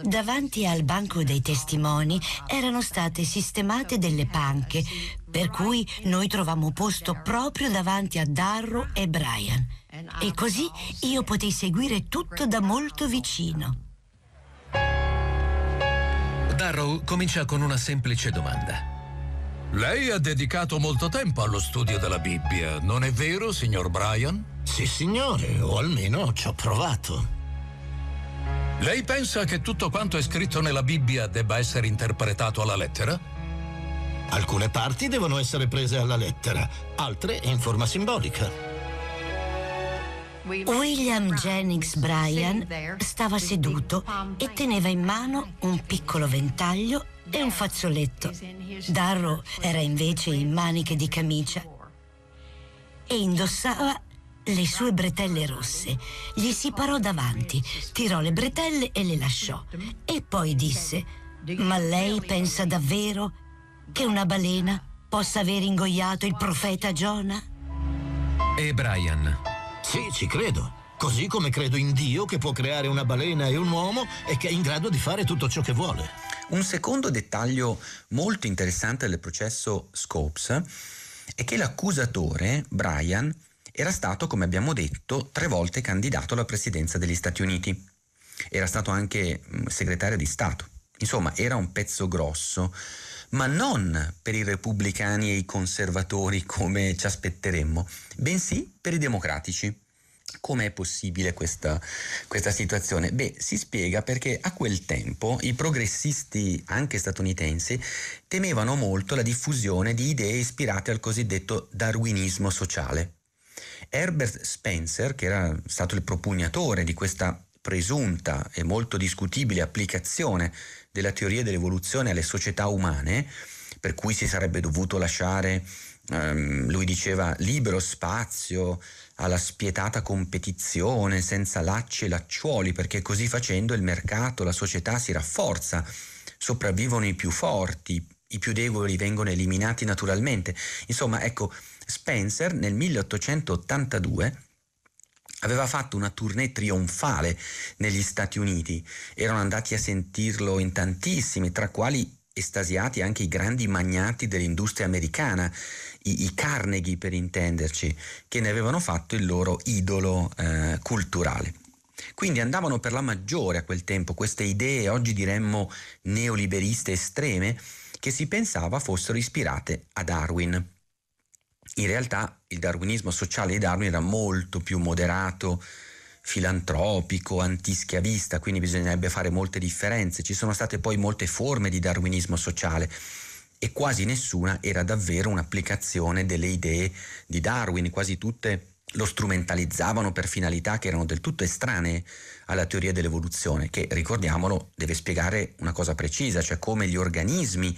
T: Davanti al banco dei testimoni erano state sistemate delle panche, per cui noi trovammo posto proprio davanti a Darrow e Brian. E così io potei seguire tutto da molto vicino.
M: Darrow comincia con una semplice domanda. Lei ha dedicato molto tempo allo
D: studio della Bibbia, non è vero, signor Brian? Sì, signore, o almeno ci ho provato. Lei pensa che tutto quanto è scritto nella Bibbia debba
P: essere interpretato alla lettera? Alcune parti devono essere prese alla lettera, altre in forma simbolica.
T: William Jennings Bryan stava seduto e teneva in mano un piccolo ventaglio e un fazzoletto. Darrow era invece in maniche di camicia e indossava le sue bretelle rosse, gli si parò davanti, tirò le bretelle e le lasciò. E poi disse, ma lei pensa davvero che una balena possa aver ingoiato il profeta Giona?
P: E Brian? Sì, ci credo. Così come credo in Dio che può creare una balena e un uomo e che è in grado di fare tutto ciò che vuole.
A: Un secondo dettaglio molto interessante del processo Scopes è che l'accusatore, Brian, era stato, come abbiamo detto, tre volte candidato alla presidenza degli Stati Uniti. Era stato anche mm, segretario di Stato. Insomma, era un pezzo grosso, ma non per i repubblicani e i conservatori come ci aspetteremmo, bensì per i democratici. Com'è possibile questa, questa, situazione? Beh, si spiega perché a quel tempo i progressisti, anche statunitensi, temevano molto la diffusione di idee ispirate al cosiddetto darwinismo sociale. Herbert Spencer, che era stato il propugnatore di questa presunta e molto discutibile applicazione della teoria dell'evoluzione alle società umane, per cui si sarebbe dovuto lasciare, ehm, lui diceva, libero spazio alla spietata competizione senza lacci e lacciuoli, perché così facendo il mercato, la società si rafforza, sopravvivono i più forti, i più deboli vengono eliminati naturalmente. Insomma, ecco, Spencer nel 1882 aveva fatto una tournée trionfale negli Stati Uniti, erano andati a sentirlo in tantissimi, tra quali estasiati anche i grandi magnati dell'industria americana, i, i Carnegie per intenderci, che ne avevano fatto il loro idolo eh, culturale. Quindi andavano per la maggiore a quel tempo queste idee, oggi diremmo neoliberiste estreme, che si pensava fossero ispirate a Darwin in realtà il darwinismo sociale di Darwin era molto più moderato, filantropico, antischiavista, quindi bisognerebbe fare molte differenze. Ci sono state poi molte forme di darwinismo sociale e quasi nessuna era davvero un'applicazione delle idee di Darwin, quasi tutte lo strumentalizzavano per finalità che erano del tutto estranee alla teoria dell'evoluzione, che ricordiamolo deve spiegare una cosa precisa, cioè come gli organismi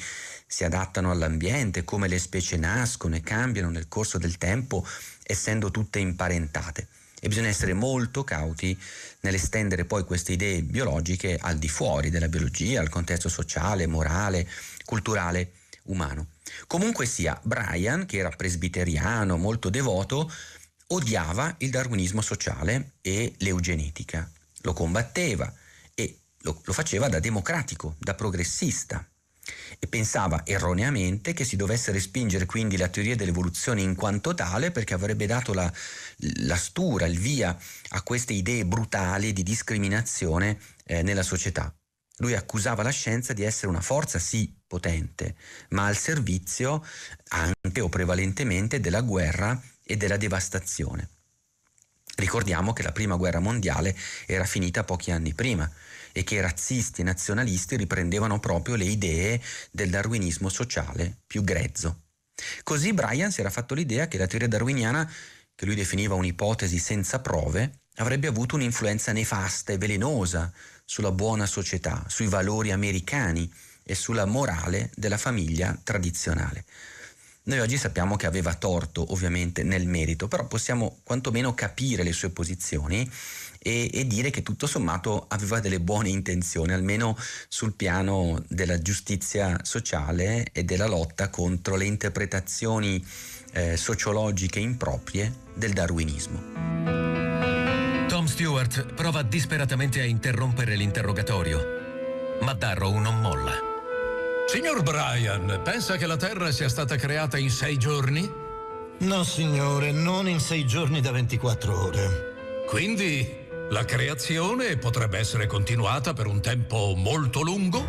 A: si adattano all'ambiente, come le specie nascono e cambiano nel corso del tempo, essendo tutte imparentate. E bisogna essere molto cauti nell'estendere poi queste idee biologiche al di fuori della biologia, al contesto sociale, morale, culturale umano. Comunque sia, Brian, che era presbiteriano, molto devoto, odiava il darwinismo sociale e l'eugenetica, lo combatteva e lo, lo faceva da democratico, da progressista, e pensava erroneamente che si dovesse respingere quindi la teoria dell'evoluzione in quanto tale perché avrebbe dato la, la stura, il via a queste idee brutali di discriminazione eh, nella società. Lui accusava la scienza di essere una forza sì potente, ma al servizio anche o prevalentemente della guerra e della devastazione. Ricordiamo che la prima guerra mondiale era finita pochi anni prima e che i razzisti e nazionalisti riprendevano proprio le idee del darwinismo sociale più grezzo. Così Brian si era fatto l'idea che la teoria darwiniana, che lui definiva un'ipotesi senza prove, avrebbe avuto un'influenza nefasta e velenosa sulla buona società, sui valori americani e sulla morale della famiglia tradizionale. Noi oggi sappiamo che aveva torto ovviamente nel merito, però possiamo quantomeno capire le sue posizioni e, e, dire che tutto sommato aveva delle buone intenzioni, almeno sul piano della giustizia sociale e della lotta contro le interpretazioni eh, sociologiche improprie del darwinismo.
M: Tom Stewart prova disperatamente a interrompere l'interrogatorio, ma Darrow non molla.
P: Signor Brian, pensa che la Terra sia stata creata in sei giorni? No, signore, non in sei giorni da 24 ore. Quindi la
D: creazione potrebbe essere continuata per un tempo molto lungo?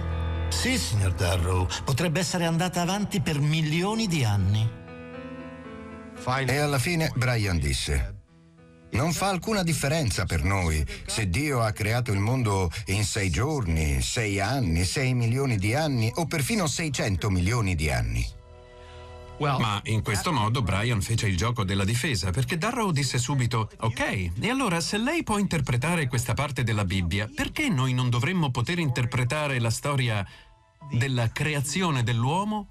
D: Sì, signor Darrow,
P: potrebbe essere andata avanti per milioni di anni.
I: E alla fine Brian disse, non fa alcuna differenza per noi se Dio ha creato il mondo in sei giorni, sei anni, sei milioni di anni o perfino 600 milioni di anni.
D: Ma in questo modo Brian fece il gioco della difesa perché Darrow disse subito, ok, e allora se lei può interpretare questa parte della Bibbia, perché noi non dovremmo poter interpretare la storia della creazione dell'uomo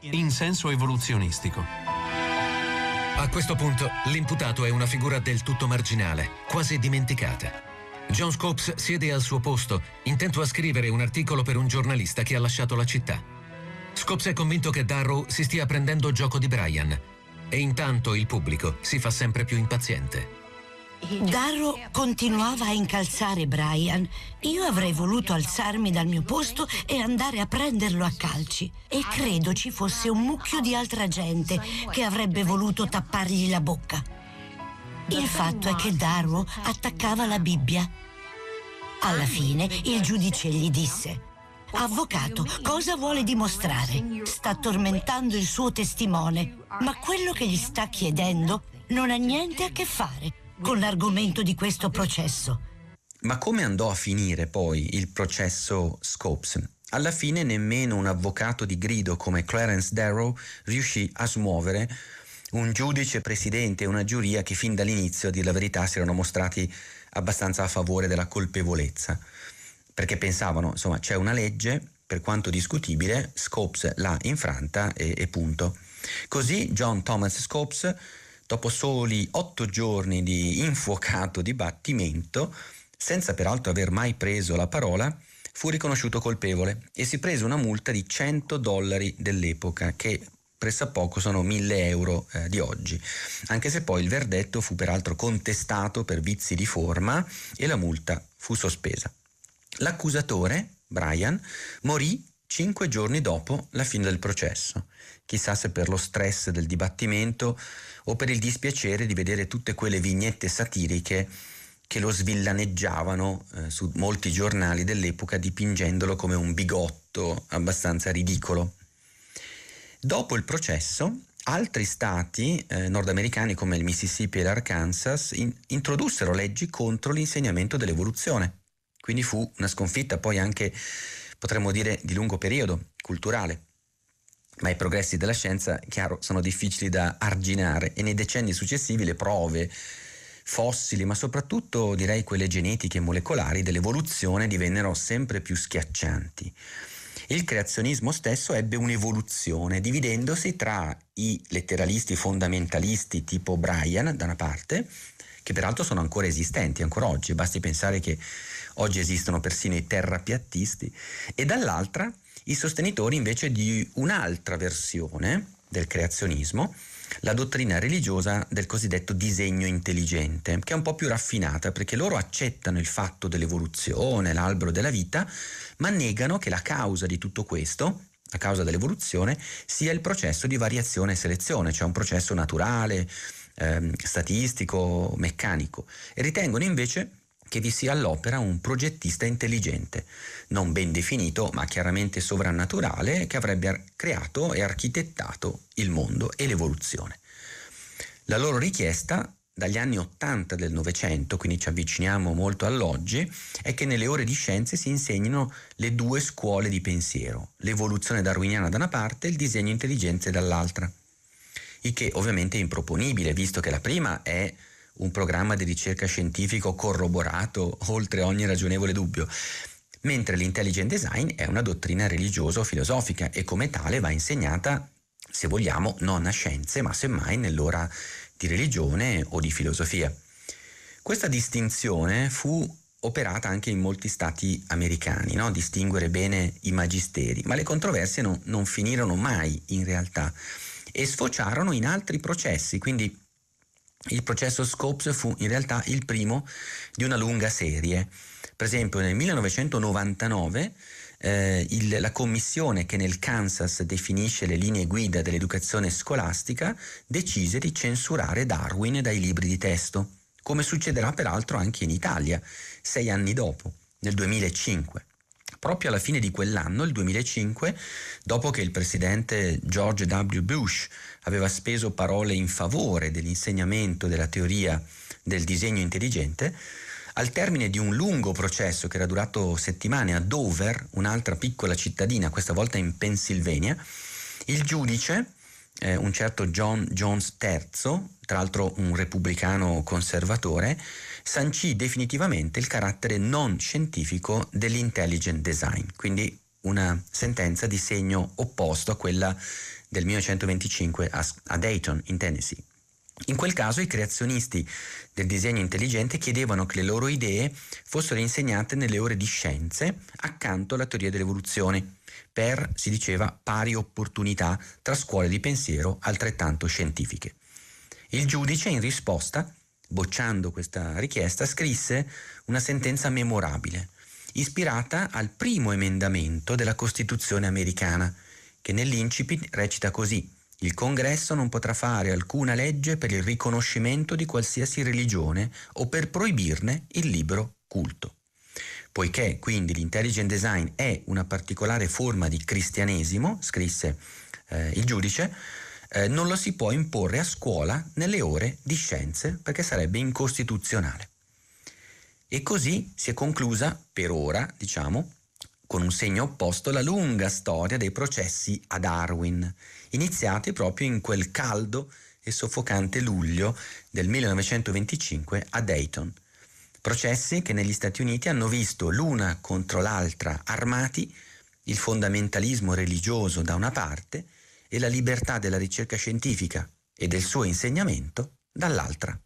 D: in senso evoluzionistico?
M: A questo punto l'imputato è una figura del tutto marginale, quasi dimenticata. John Scopes siede al suo posto, intento a scrivere un articolo per un giornalista che ha lasciato la città. Scops è convinto che Darrow si stia prendendo il gioco di Brian e intanto il pubblico si fa sempre più impaziente.
T: Darrow continuava a incalzare Brian. Io avrei voluto alzarmi dal mio posto e andare a prenderlo a calci. E credo ci fosse un mucchio di altra gente che avrebbe voluto tappargli la bocca. Il fatto è che Darrow attaccava la Bibbia. Alla fine il giudice gli disse Avvocato, cosa vuole dimostrare? Sta tormentando il suo testimone, ma quello che gli sta chiedendo non ha niente a che fare con l'argomento di questo processo.
A: Ma come andò a finire poi il processo Scopes? Alla fine nemmeno un avvocato di grido come Clarence Darrow riuscì a smuovere un giudice presidente e una giuria che fin dall'inizio, a dir la verità, si erano mostrati abbastanza a favore della colpevolezza perché pensavano, insomma, c'è una legge, per quanto discutibile, Scopes l'ha infranta e, e punto. Così John Thomas Scopes, dopo soli otto giorni di infuocato dibattimento, senza peraltro aver mai preso la parola, fu riconosciuto colpevole e si prese una multa di 100 dollari dell'epoca, che pressappoco sono 1000 euro eh, di oggi, anche se poi il verdetto fu peraltro contestato per vizi di forma e la multa fu sospesa. L'accusatore, Brian, morì cinque giorni dopo la fine del processo. Chissà se per lo stress del dibattimento o per il dispiacere di vedere tutte quelle vignette satiriche che lo svillaneggiavano eh, su molti giornali dell'epoca dipingendolo come un bigotto abbastanza ridicolo. Dopo il processo, altri stati eh, nordamericani come il Mississippi e l'Arkansas in- introdussero leggi contro l'insegnamento dell'evoluzione. Quindi fu una sconfitta poi anche, potremmo dire, di lungo periodo, culturale. Ma i progressi della scienza, chiaro, sono difficili da arginare e nei decenni successivi le prove fossili, ma soprattutto direi quelle genetiche e molecolari dell'evoluzione divennero sempre più schiaccianti. Il creazionismo stesso ebbe un'evoluzione, dividendosi tra i letteralisti fondamentalisti tipo Brian da una parte, che peraltro sono ancora esistenti ancora oggi, basti pensare che oggi esistono persino i terrapiattisti, e dall'altra i sostenitori invece di un'altra versione del creazionismo, la dottrina religiosa del cosiddetto disegno intelligente, che è un po' più raffinata perché loro accettano il fatto dell'evoluzione, l'albero della vita, ma negano che la causa di tutto questo, la causa dell'evoluzione, sia il processo di variazione e selezione, cioè un processo naturale, ehm, statistico, meccanico, e ritengono invece che vi sia all'opera un progettista intelligente, non ben definito ma chiaramente sovrannaturale, che avrebbe creato e architettato il mondo e l'evoluzione. La loro richiesta dagli anni 80 del Novecento, quindi ci avviciniamo molto all'oggi, è che nelle ore di scienze si insegnino le due scuole di pensiero, l'evoluzione darwiniana da una parte e il disegno intelligente dall'altra. Il che ovviamente è improponibile, visto che la prima è un programma di ricerca scientifico corroborato oltre ogni ragionevole dubbio mentre l'intelligent design è una dottrina religiosa o filosofica e come tale va insegnata, se vogliamo, non a scienze, ma semmai nell'ora di religione o di filosofia. Questa distinzione fu operata anche in molti stati americani, no? distinguere bene i magisteri, ma le controversie no, non finirono mai in realtà e sfociarono in altri processi, quindi il processo Scopes fu in realtà il primo di una lunga serie. Per esempio nel 1999 eh, il, la commissione che nel Kansas definisce le linee guida dell'educazione scolastica decise di censurare Darwin dai libri di testo, come succederà peraltro anche in Italia, sei anni dopo, nel 2005. Proprio alla fine di quell'anno, il 2005, dopo che il presidente George W. Bush aveva speso parole in favore dell'insegnamento della teoria del disegno intelligente, al termine di un lungo processo che era durato settimane a Dover, un'altra piccola cittadina, questa volta in Pennsylvania, il giudice, eh, un certo John Jones III, tra l'altro un repubblicano conservatore, sancì definitivamente il carattere non scientifico dell'intelligent design, quindi una sentenza di segno opposto a quella del 1925 a, a Dayton, in Tennessee. In quel caso i creazionisti del disegno intelligente chiedevano che le loro idee fossero insegnate nelle ore di scienze accanto alla teoria dell'evoluzione, per, si diceva, pari opportunità tra scuole di pensiero altrettanto scientifiche. Il giudice in risposta, bocciando questa richiesta, scrisse una sentenza memorabile, ispirata al primo emendamento della Costituzione americana, che nell'incipit recita così il congresso non potrà fare alcuna legge per il riconoscimento di qualsiasi religione o per proibirne il libero culto. Poiché quindi l'intelligent design è una particolare forma di cristianesimo, scrisse eh, il giudice, eh, non lo si può imporre a scuola nelle ore di scienze perché sarebbe incostituzionale. E così si è conclusa, per ora, diciamo, con un segno opposto la lunga storia dei processi a Darwin, iniziati proprio in quel caldo e soffocante luglio del 1925 a Dayton. Processi che negli Stati Uniti hanno visto l'una contro l'altra armati il fondamentalismo religioso da una parte e la libertà della ricerca scientifica e del suo insegnamento dall'altra.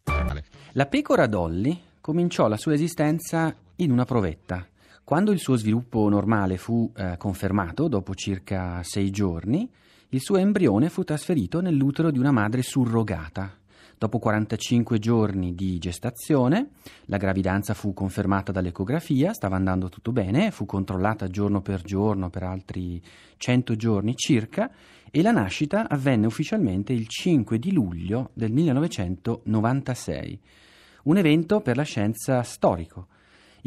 A: La pecora Dolly cominciò la sua esistenza in una provetta quando il suo sviluppo normale fu eh, confermato, dopo circa sei giorni, il suo embrione fu trasferito nell'utero di una madre surrogata. Dopo 45 giorni di gestazione, la gravidanza fu confermata dall'ecografia, stava andando tutto bene, fu controllata giorno per giorno per altri 100 giorni circa e la nascita avvenne ufficialmente il 5 di luglio del 1996. Un evento per la scienza storico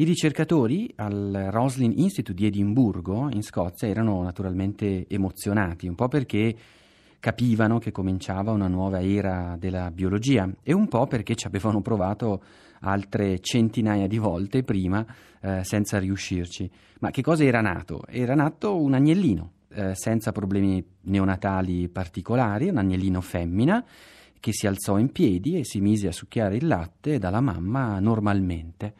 A: i ricercatori al Roslin Institute di Edimburgo, in Scozia, erano naturalmente emozionati, un po' perché capivano che cominciava una nuova era della biologia e un po' perché ci avevano provato altre centinaia di volte prima eh, senza riuscirci. Ma che cosa era nato? Era nato un agnellino, eh, senza problemi neonatali particolari, un agnellino femmina che si alzò in piedi e si mise a succhiare il latte dalla mamma normalmente.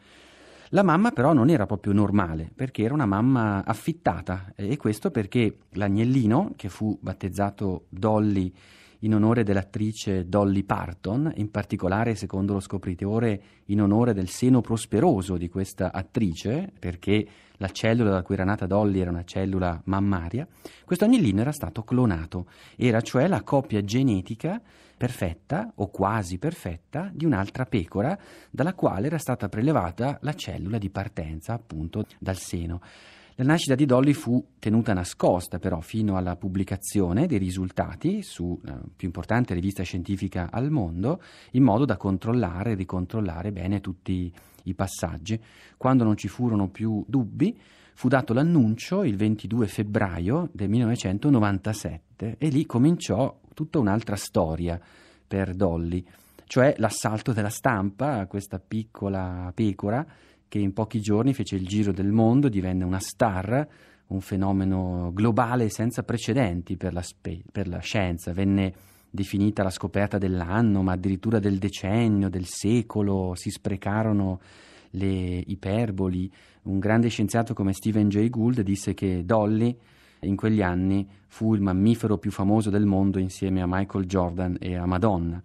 A: La mamma però non era proprio normale, perché era una mamma affittata e questo perché l'agnellino, che fu battezzato Dolly in onore dell'attrice Dolly Parton, in particolare secondo lo scopritore in onore del seno prosperoso di questa attrice, perché la cellula da cui era nata Dolly era una cellula mammaria, questo agnellino era stato clonato, era cioè la copia genetica perfetta o quasi perfetta di un'altra pecora dalla quale era stata prelevata la cellula di partenza appunto dal seno. La nascita di Dolly fu tenuta nascosta però fino alla pubblicazione dei risultati sulla eh, più importante rivista scientifica al mondo, in modo da controllare e ricontrollare bene tutti i passaggi. Quando non ci furono più dubbi, fu dato l'annuncio il 22 febbraio del 1997 e lì cominciò tutta un'altra storia per Dolly, cioè l'assalto della stampa questa piccola pecora che in pochi giorni fece il giro del mondo, divenne una star, un fenomeno globale senza precedenti per la, spe- per la scienza, venne definita la scoperta dell'anno, ma addirittura del decennio, del secolo, si sprecarono le iperboli. Un grande scienziato come Stephen Jay Gould disse che Dolly in quegli anni fu il mammifero più famoso del mondo insieme a Michael Jordan e a Madonna.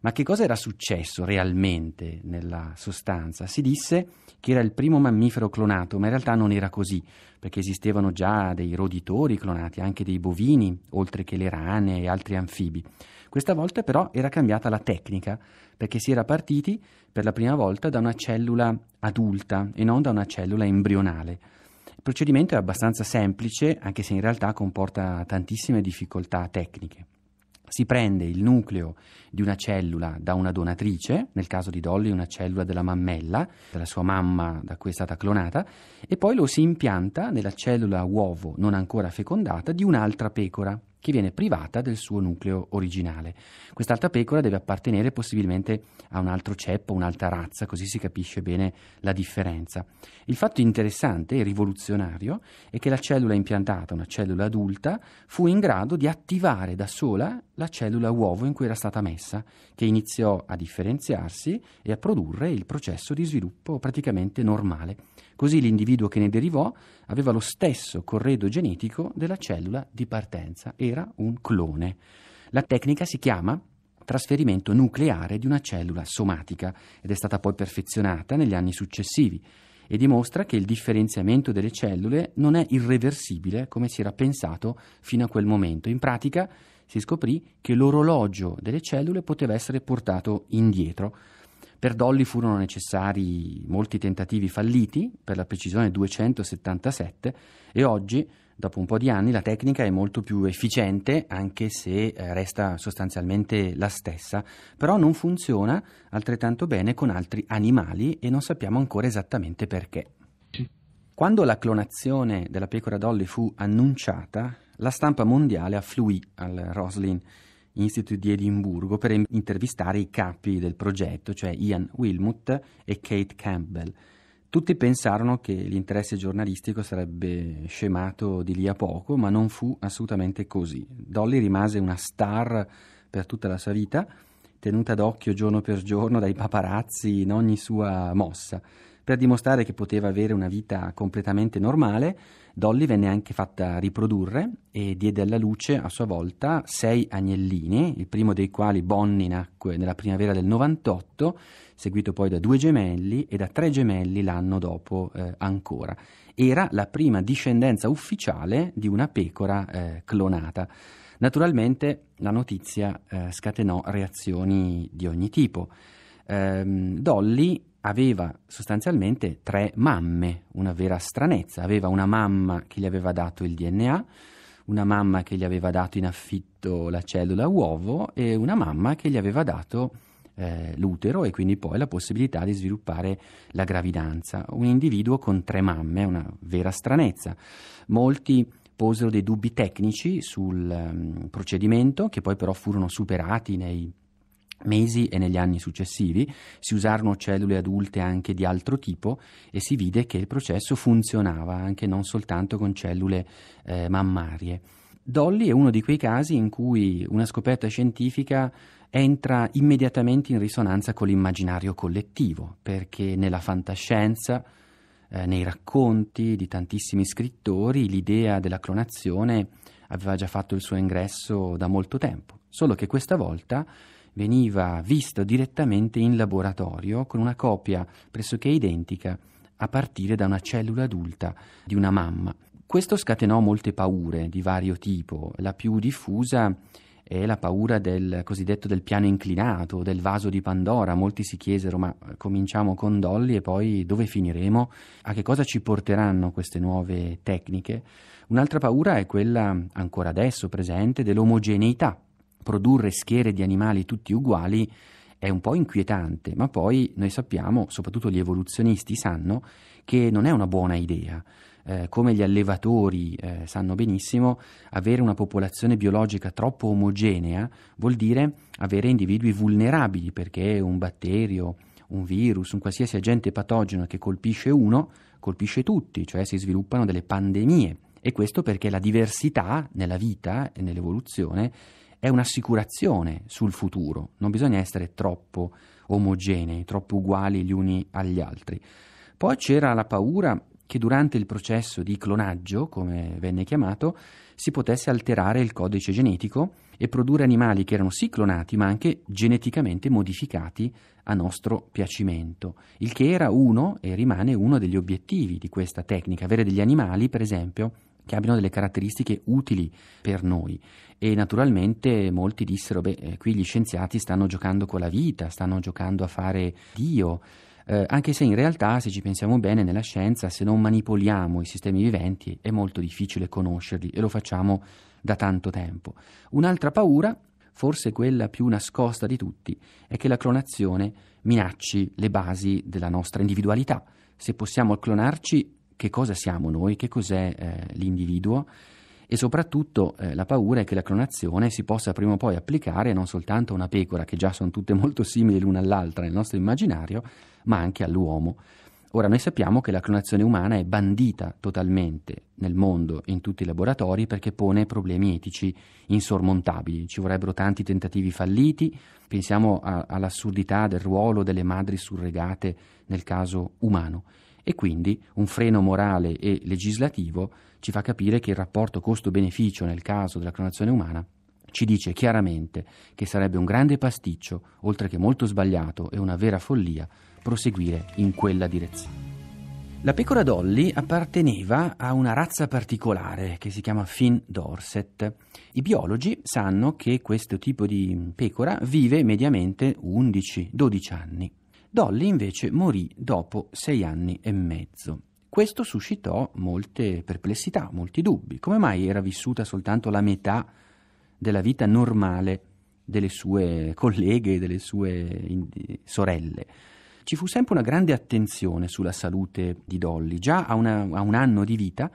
A: Ma che cosa era successo realmente nella sostanza? Si disse che era il primo mammifero clonato, ma in realtà non era così, perché esistevano già dei roditori clonati, anche dei bovini, oltre che le rane e altri anfibi. Questa volta però era cambiata la tecnica, perché si era partiti per la prima volta da una cellula adulta e non da una cellula embrionale. Il procedimento è abbastanza semplice, anche se in realtà comporta tantissime difficoltà tecniche. Si prende il nucleo di una cellula da una donatrice, nel caso di Dolly una cellula della mammella, della sua mamma da cui è stata clonata, e poi lo si impianta nella cellula uovo non ancora fecondata di un'altra pecora che viene privata del suo nucleo originale. Quest'altra pecora deve appartenere possibilmente a un altro ceppo, un'altra razza, così si capisce bene la differenza. Il fatto interessante e rivoluzionario è che la cellula impiantata, una cellula adulta, fu in grado di attivare da sola la cellula uovo in cui era stata messa, che iniziò a differenziarsi e a produrre il processo di sviluppo praticamente normale. Così l'individuo che ne derivò aveva lo stesso corredo genetico della cellula di partenza, era un clone. La tecnica si chiama trasferimento nucleare di una cellula somatica ed è stata poi perfezionata negli anni successivi e dimostra che il differenziamento delle cellule non è irreversibile come si era pensato fino a quel momento. In pratica si scoprì che l'orologio delle cellule poteva essere portato indietro per Dolly furono necessari molti tentativi falliti, per la precisione 277, e oggi, dopo un po' di anni, la tecnica è molto più efficiente, anche se eh, resta sostanzialmente la stessa, però non funziona altrettanto bene con altri animali e non sappiamo ancora esattamente perché. Quando la clonazione della pecora Dolly fu annunciata, la stampa mondiale affluì al Roslin Institute di Edimburgo per intervistare i capi del progetto, cioè Ian Wilmut e Kate Campbell. Tutti pensarono che l'interesse giornalistico sarebbe scemato di lì a poco, ma non fu assolutamente così. Dolly rimase una star per tutta la sua vita, tenuta d'occhio giorno per giorno dai paparazzi in ogni sua mossa, per dimostrare che poteva avere una vita completamente normale Dolly venne anche fatta riprodurre e diede alla luce a sua volta sei agnellini, il primo dei quali Bonnie nacque nella primavera del 98, seguito poi da due gemelli e da tre gemelli l'anno dopo eh, ancora. Era la prima discendenza ufficiale di una pecora eh, clonata. Naturalmente la notizia eh, scatenò reazioni di ogni tipo. Ehm, Dolly aveva sostanzialmente tre mamme, una vera stranezza. Aveva una mamma che gli aveva dato il DNA, una mamma che gli aveva dato in affitto la cellula uovo e una mamma che gli aveva dato eh, l'utero e quindi poi la possibilità di sviluppare la gravidanza. Un individuo con tre mamme, una vera stranezza. Molti posero dei dubbi tecnici sul um, procedimento che poi però furono superati nei mesi e negli anni successivi si usarono cellule adulte anche di altro tipo e si vide che il processo funzionava anche non soltanto con cellule eh, mammarie. Dolly è uno di quei casi in cui una scoperta scientifica entra immediatamente in risonanza con l'immaginario collettivo, perché nella fantascienza, eh, nei racconti di tantissimi scrittori, l'idea della clonazione aveva già fatto il suo ingresso da molto tempo, solo che questa volta veniva visto direttamente in laboratorio con una copia pressoché identica a partire da una cellula adulta di una mamma. Questo scatenò molte paure di vario tipo, la più diffusa è la paura del cosiddetto del piano inclinato, del vaso di Pandora. Molti si chiesero ma cominciamo con Dolly e poi dove finiremo? A che cosa ci porteranno queste nuove tecniche? Un'altra paura è quella ancora adesso presente dell'omogeneità produrre schiere di animali tutti uguali è un po' inquietante, ma poi noi sappiamo, soprattutto gli evoluzionisti sanno, che non è una buona idea. Eh, come gli allevatori eh, sanno benissimo, avere una popolazione biologica troppo omogenea vuol dire avere individui vulnerabili perché un batterio, un virus, un qualsiasi agente patogeno che colpisce uno colpisce tutti, cioè si sviluppano delle pandemie. E questo perché la diversità nella vita e nell'evoluzione è un'assicurazione sul futuro, non bisogna essere troppo omogenei, troppo uguali gli uni agli altri. Poi c'era la paura che durante il processo di clonaggio, come venne chiamato, si potesse alterare il codice genetico e produrre animali che erano sì clonati ma anche geneticamente modificati a nostro piacimento, il che era uno e rimane uno degli obiettivi di questa tecnica, avere degli animali per esempio che abbiano delle caratteristiche utili per noi. E naturalmente molti dissero, beh, eh, qui gli scienziati stanno giocando con la vita, stanno giocando a fare Dio. Eh, anche se in realtà, se ci pensiamo bene, nella scienza, se non manipoliamo i sistemi viventi, è molto difficile conoscerli e lo facciamo da tanto tempo. Un'altra paura, forse quella più nascosta di tutti, è che la clonazione minacci le basi della nostra individualità. Se possiamo clonarci, che cosa siamo noi, che cos'è eh, l'individuo e soprattutto eh, la paura è che la clonazione si possa prima o poi applicare non soltanto a una pecora, che già sono tutte molto simili l'una all'altra nel nostro immaginario, ma anche all'uomo. Ora noi sappiamo che la clonazione umana è bandita totalmente nel mondo in tutti i laboratori perché pone problemi etici insormontabili. Ci vorrebbero tanti tentativi falliti, pensiamo a, all'assurdità del ruolo delle madri surregate nel caso umano. E quindi un freno morale e legislativo ci fa capire che il rapporto costo-beneficio nel caso della clonazione umana ci dice chiaramente che sarebbe un grande pasticcio, oltre che molto sbagliato e una vera follia, proseguire in quella direzione. La pecora Dolly apparteneva a una razza particolare che si chiama Finn Dorset. I biologi sanno che questo tipo di pecora vive mediamente 11-12 anni. Dolly invece morì dopo sei anni e mezzo. Questo suscitò molte perplessità, molti dubbi. Come mai era vissuta soltanto la metà della vita normale delle sue colleghe, e delle sue sorelle? Ci fu sempre una grande attenzione sulla salute di Dolly. Già a, una, a un anno di vita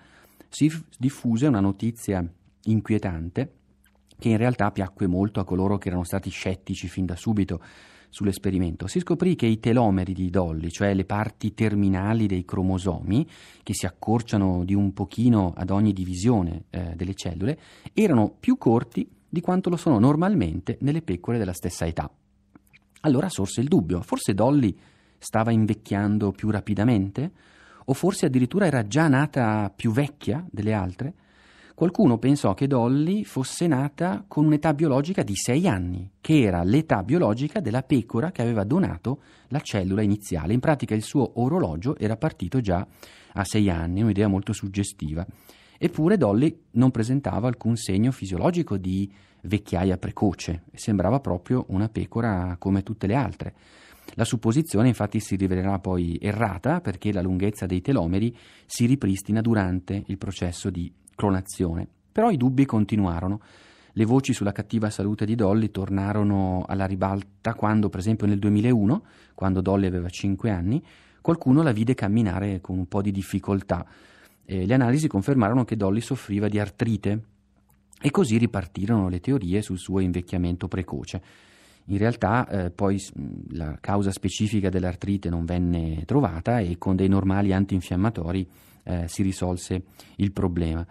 A: si diffuse una notizia inquietante che in realtà piacque molto a coloro che erano stati scettici fin da subito sull'esperimento, si scoprì che i telomeri di Dolly, cioè le parti terminali dei cromosomi, che si accorciano di un pochino ad ogni divisione eh, delle cellule, erano più corti di quanto lo sono normalmente nelle pecore della stessa età. Allora sorse il dubbio, forse Dolly stava invecchiando più rapidamente? O forse addirittura era già nata più vecchia delle altre? qualcuno pensò che Dolly fosse nata con un'età biologica di 6 anni, che era l'età biologica della pecora che aveva donato la cellula iniziale. In pratica il suo orologio era partito già a 6 anni, un'idea molto suggestiva. Eppure Dolly non presentava alcun segno fisiologico di vecchiaia precoce, sembrava proprio una pecora come tutte le altre. La supposizione infatti si rivelerà poi errata perché la lunghezza dei telomeri si ripristina durante il processo di clonazione. Però i dubbi continuarono. Le voci sulla cattiva salute di Dolly tornarono alla ribalta quando, per esempio, nel 2001, quando Dolly aveva 5 anni, qualcuno la vide camminare con un po' di difficoltà. E le analisi confermarono che Dolly soffriva di artrite e così ripartirono le teorie sul suo invecchiamento precoce. In realtà eh, poi la causa specifica dell'artrite non venne trovata e con dei normali antinfiammatori eh, si risolse il problema.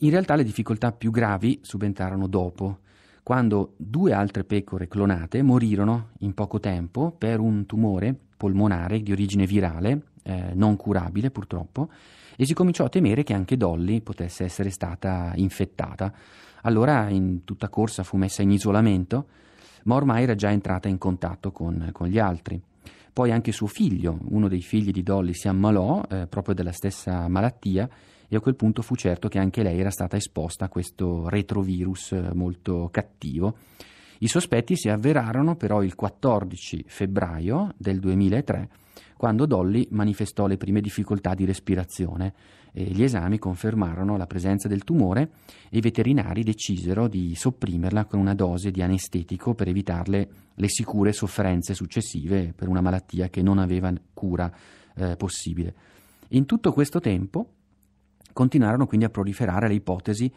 A: In realtà le difficoltà più gravi subentrarono dopo, quando due altre pecore clonate morirono in poco tempo per un tumore polmonare di origine virale, eh, non curabile purtroppo, e si cominciò a temere che anche Dolly potesse essere stata infettata. Allora in tutta corsa fu messa in isolamento, ma ormai era già entrata in contatto con, con gli altri. Poi anche suo figlio, uno dei figli di Dolly, si ammalò eh, proprio della stessa malattia e a quel punto fu certo che anche lei era stata esposta a questo retrovirus eh, molto cattivo. I sospetti si avverarono però il 14 febbraio del 2003, quando Dolly manifestò le prime difficoltà di respirazione eh, gli esami confermarono la presenza del tumore e i veterinari decisero di sopprimerla con una dose di anestetico per evitarle le sicure sofferenze successive per una malattia che non aveva cura eh, possibile. In tutto questo tempo continuarono quindi a proliferare le ipotesi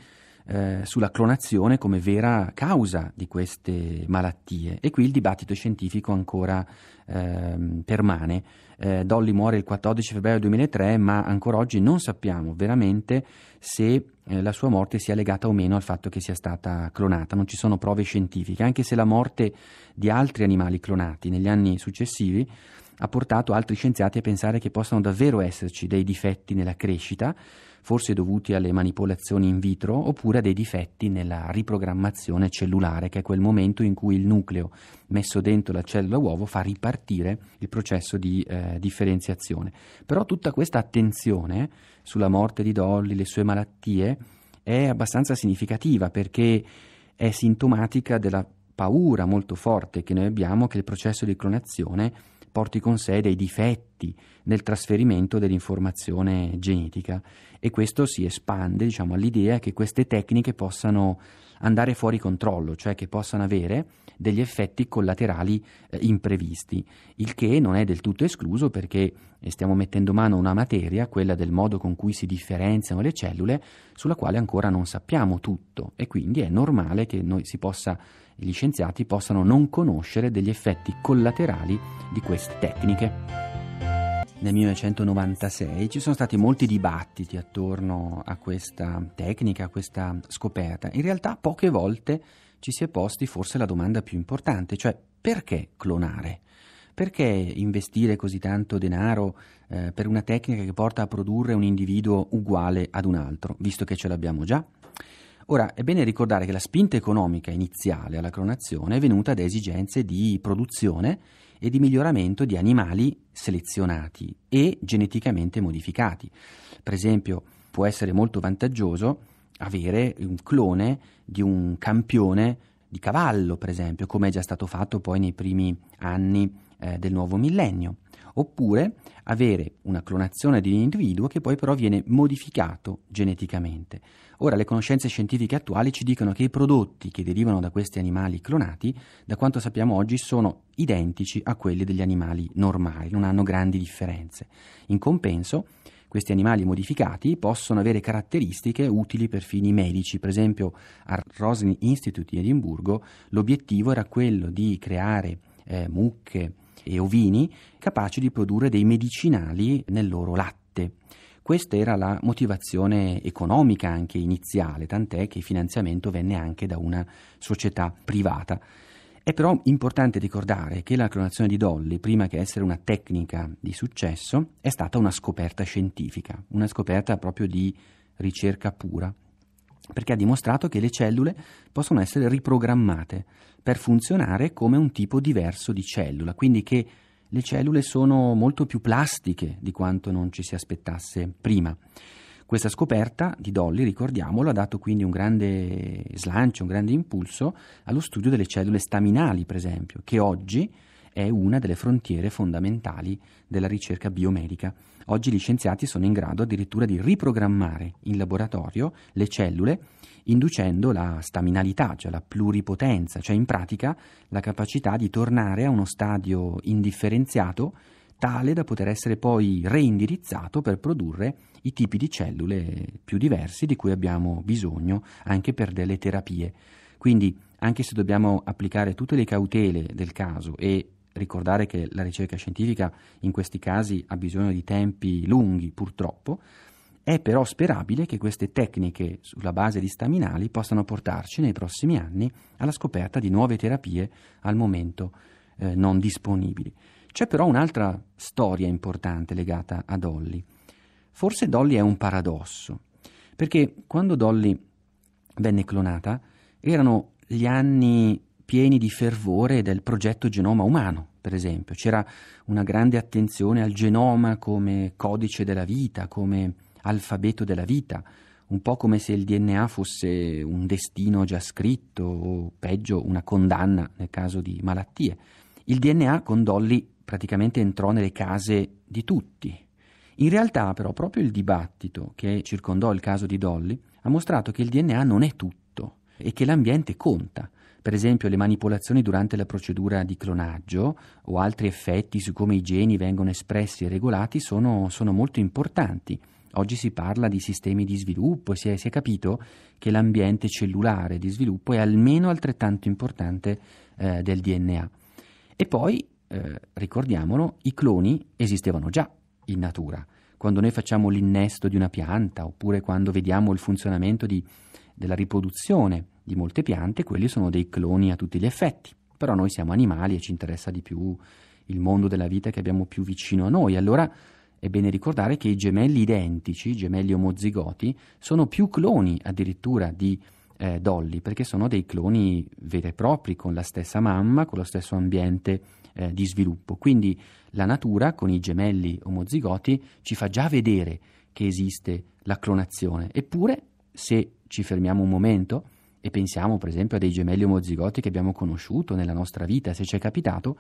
A: eh, sulla clonazione come vera causa di queste malattie e qui il dibattito scientifico ancora eh, permane. Eh, Dolly muore il 14 febbraio 2003 ma ancora oggi non sappiamo veramente se eh, la sua morte sia legata o meno al fatto che sia stata clonata, non ci sono prove scientifiche, anche se la morte di altri animali clonati negli anni successivi ha portato altri scienziati a pensare che possano davvero esserci dei difetti nella crescita forse dovuti alle manipolazioni in vitro oppure a dei difetti nella riprogrammazione cellulare, che è quel momento in cui il nucleo messo dentro la cellula uovo fa ripartire il processo di eh, differenziazione. Però tutta questa attenzione sulla morte di Dolly, le sue malattie, è abbastanza significativa perché è sintomatica della paura molto forte che noi abbiamo che il processo di clonazione porti con sé dei difetti nel trasferimento dell'informazione genetica e questo si espande diciamo, all'idea che queste tecniche possano andare fuori controllo, cioè che possano avere degli effetti collaterali eh, imprevisti, il che non è del tutto escluso perché stiamo mettendo mano a una materia, quella del modo con cui si differenziano le cellule, sulla quale ancora non sappiamo tutto e quindi è normale che noi si possa gli scienziati possano non conoscere degli effetti collaterali di queste tecniche. Nel 1996 ci sono stati molti dibattiti attorno a questa tecnica, a questa scoperta. In realtà poche volte ci si è posti forse la domanda più importante, cioè perché clonare? Perché investire così tanto denaro eh, per una tecnica che porta a produrre un individuo uguale ad un altro, visto che ce l'abbiamo già, Ora, è bene ricordare che la spinta economica iniziale alla clonazione è venuta da esigenze di produzione e di miglioramento di animali selezionati e geneticamente modificati. Per esempio, può essere molto vantaggioso avere un clone di un campione di cavallo, per esempio, come è già stato fatto poi nei primi anni eh, del nuovo millennio, oppure avere una clonazione di un individuo che poi però viene modificato geneticamente. Ora le conoscenze scientifiche attuali ci dicono che i prodotti che derivano da questi animali clonati, da quanto sappiamo oggi, sono identici a quelli degli animali normali, non hanno grandi differenze. In compenso, questi animali modificati possono avere caratteristiche utili per fini medici. Per esempio, al Roslin Institute di Edimburgo l'obiettivo era quello di creare eh, mucche e ovini capaci di produrre dei medicinali nel loro latte. Questa era la motivazione economica anche iniziale, tant'è che il finanziamento venne anche da una società privata. È però importante ricordare che la clonazione di Dolly, prima che essere una tecnica di successo, è stata una scoperta scientifica, una scoperta proprio di ricerca pura, perché ha dimostrato che le cellule possono essere riprogrammate per funzionare come un tipo diverso di cellula, quindi che le cellule sono molto più plastiche di quanto non ci si aspettasse prima. Questa scoperta di Dolly, ricordiamolo, ha dato quindi un grande slancio, un grande impulso allo studio delle cellule staminali, per esempio, che oggi è una delle frontiere fondamentali della ricerca biomedica. Oggi gli scienziati sono in grado addirittura di riprogrammare in laboratorio le cellule inducendo la staminalità, cioè la pluripotenza, cioè in pratica la capacità di tornare a uno stadio indifferenziato tale da poter essere poi reindirizzato per produrre i tipi di cellule più diversi di cui abbiamo bisogno anche per delle terapie. Quindi, anche se dobbiamo applicare tutte le cautele del caso e ricordare che la ricerca scientifica in questi casi ha bisogno di tempi lunghi, purtroppo, è però sperabile che queste tecniche sulla base di staminali possano portarci nei prossimi anni alla scoperta di nuove terapie al momento eh, non disponibili. C'è però un'altra storia importante legata a Dolly. Forse Dolly è un paradosso, perché quando Dolly venne clonata erano gli anni pieni di fervore del progetto genoma umano, per esempio. C'era una grande attenzione al genoma come codice della vita, come alfabeto della vita, un po' come se il DNA fosse un destino già scritto o peggio una condanna nel caso di malattie. Il DNA con Dolly praticamente entrò nelle case di tutti. In realtà però proprio il dibattito che circondò il caso di Dolly ha mostrato che il DNA non è tutto e che l'ambiente conta. Per esempio le manipolazioni durante la procedura di clonaggio o altri effetti su come i geni vengono espressi e regolati sono, sono molto importanti. Oggi si parla di sistemi di sviluppo e si è, si è capito che l'ambiente cellulare di sviluppo è almeno altrettanto importante eh, del DNA. E poi, eh, ricordiamolo, i cloni esistevano già in natura. Quando noi facciamo l'innesto di una pianta oppure quando vediamo il funzionamento di, della riproduzione di molte piante, quelli sono dei cloni a tutti gli effetti. Però noi siamo animali e ci interessa di più il mondo della vita che abbiamo più vicino a noi. Allora è bene ricordare che i gemelli identici, i gemelli omozigoti, sono più cloni addirittura di eh, Dolly, perché sono dei cloni veri e propri, con la stessa mamma, con lo stesso ambiente eh, di sviluppo. Quindi la natura, con i gemelli omozigoti, ci fa già vedere che esiste la clonazione. Eppure, se ci fermiamo un momento e pensiamo per esempio a dei gemelli omozigoti che abbiamo conosciuto nella nostra vita, se ci è capitato,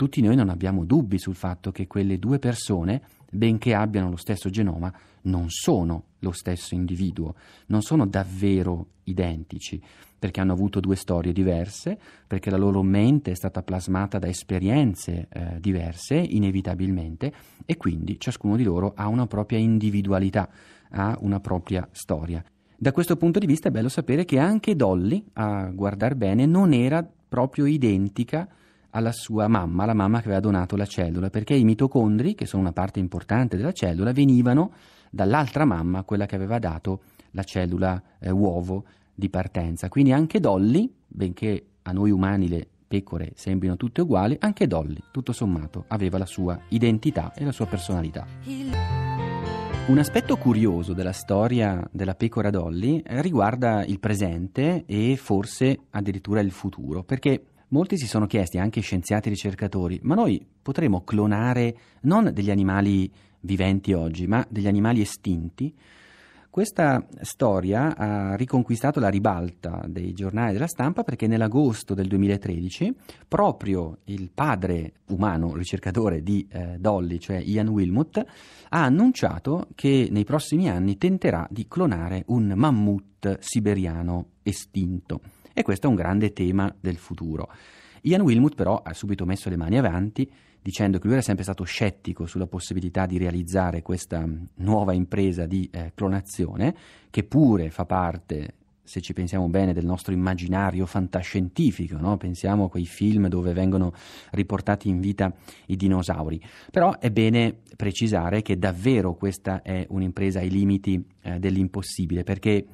A: tutti noi non abbiamo dubbi sul fatto che quelle due persone, benché abbiano lo stesso genoma, non sono lo stesso individuo, non sono davvero identici, perché hanno avuto due storie diverse, perché la loro mente è stata plasmata da esperienze eh, diverse, inevitabilmente, e quindi ciascuno di loro ha una propria individualità, ha una propria storia. Da questo punto di vista è bello sapere che anche Dolly, a guardar bene, non era proprio identica alla sua mamma, la mamma che aveva donato la cellula, perché i mitocondri, che sono una parte importante della cellula, venivano dall'altra mamma, quella che aveva dato la cellula eh, uovo di partenza. Quindi anche Dolly, benché a noi umani le pecore sembrino tutte uguali, anche Dolly, tutto sommato, aveva la sua identità e la sua personalità. Un aspetto curioso della storia della pecora Dolly eh, riguarda il presente e forse addirittura il futuro, perché Molti si sono chiesti, anche scienziati e ricercatori, ma noi potremmo clonare non degli animali viventi oggi, ma degli animali estinti? Questa storia ha riconquistato la ribalta dei giornali della stampa perché nell'agosto del 2013 proprio il padre umano ricercatore di eh, Dolly, cioè Ian Wilmot, ha annunciato che nei prossimi anni tenterà di clonare un mammut siberiano estinto. E questo è un grande tema del futuro. Ian Wilmut però ha subito messo le mani avanti dicendo che lui era sempre stato scettico sulla possibilità di realizzare questa nuova impresa di eh, clonazione, che pure fa parte, se ci pensiamo bene, del nostro immaginario fantascientifico, no? pensiamo a quei film dove vengono riportati in vita i dinosauri. Però è bene precisare che davvero questa è un'impresa ai limiti eh, dell'impossibile, perché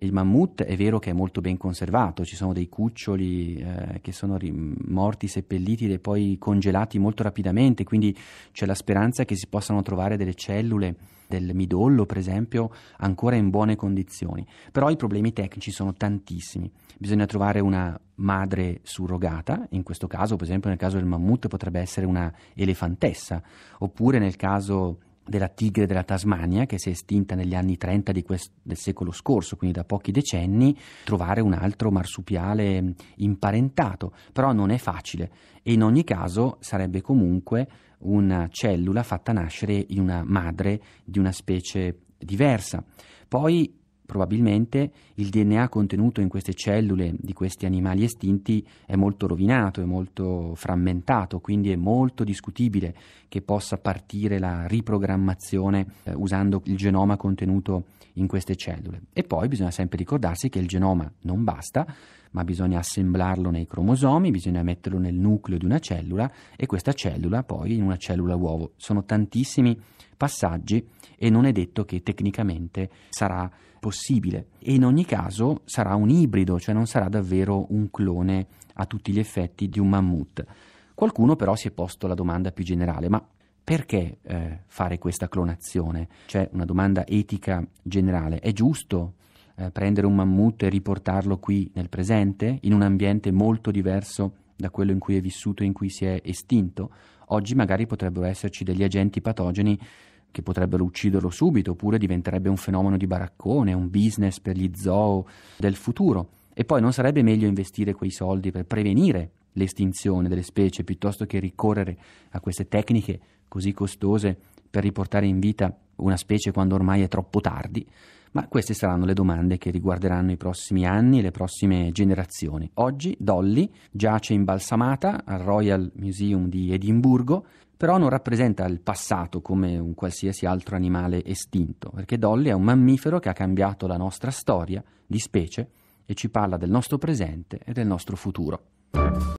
A: il mammut è vero che è molto ben conservato, ci sono dei cuccioli eh, che sono morti, seppelliti e poi congelati molto rapidamente, quindi c'è la speranza che si possano trovare delle cellule del midollo, per esempio, ancora in buone condizioni. Però i problemi tecnici sono tantissimi. Bisogna trovare una madre surrogata, in questo caso, per esempio, nel caso del mammut potrebbe essere una elefantessa, oppure nel caso della tigre della Tasmania, che si è estinta negli anni 30 quest- del secolo scorso, quindi da pochi decenni, trovare un altro marsupiale imparentato, però non è facile e in ogni caso sarebbe comunque una cellula fatta nascere in una madre di una specie diversa. Poi probabilmente il DNA contenuto in queste cellule di questi animali estinti è molto rovinato, è molto frammentato, quindi è molto discutibile che possa partire la riprogrammazione eh, usando il genoma contenuto in queste cellule. E poi bisogna sempre ricordarsi che il genoma non basta, ma bisogna assemblarlo nei cromosomi, bisogna metterlo nel nucleo di una cellula e questa cellula poi in una cellula uovo. Sono tantissimi passaggi e non è detto che tecnicamente sarà possibile e in ogni caso sarà un ibrido, cioè non sarà davvero un clone a tutti gli effetti di un mammut. Qualcuno però si è posto la domanda più generale, ma perché eh, fare questa clonazione? C'è cioè, una domanda etica generale, è giusto eh, prendere un mammut e riportarlo qui nel presente, in un ambiente molto diverso da quello in cui è vissuto e in cui si è estinto? Oggi magari potrebbero esserci degli agenti patogeni che potrebbero ucciderlo subito, oppure diventerebbe un fenomeno di baraccone, un business per gli zoo del futuro. E poi non sarebbe meglio investire quei soldi per prevenire l'estinzione delle specie piuttosto che ricorrere a queste tecniche così costose per riportare in vita una specie quando ormai è troppo tardi? Ma queste saranno le domande che riguarderanno i prossimi anni e le prossime generazioni. Oggi Dolly giace imbalsamata al Royal Museum di Edimburgo però non rappresenta il passato come un qualsiasi altro animale estinto, perché Dolly è un mammifero che ha cambiato la nostra storia di specie e ci parla del nostro presente e del nostro futuro.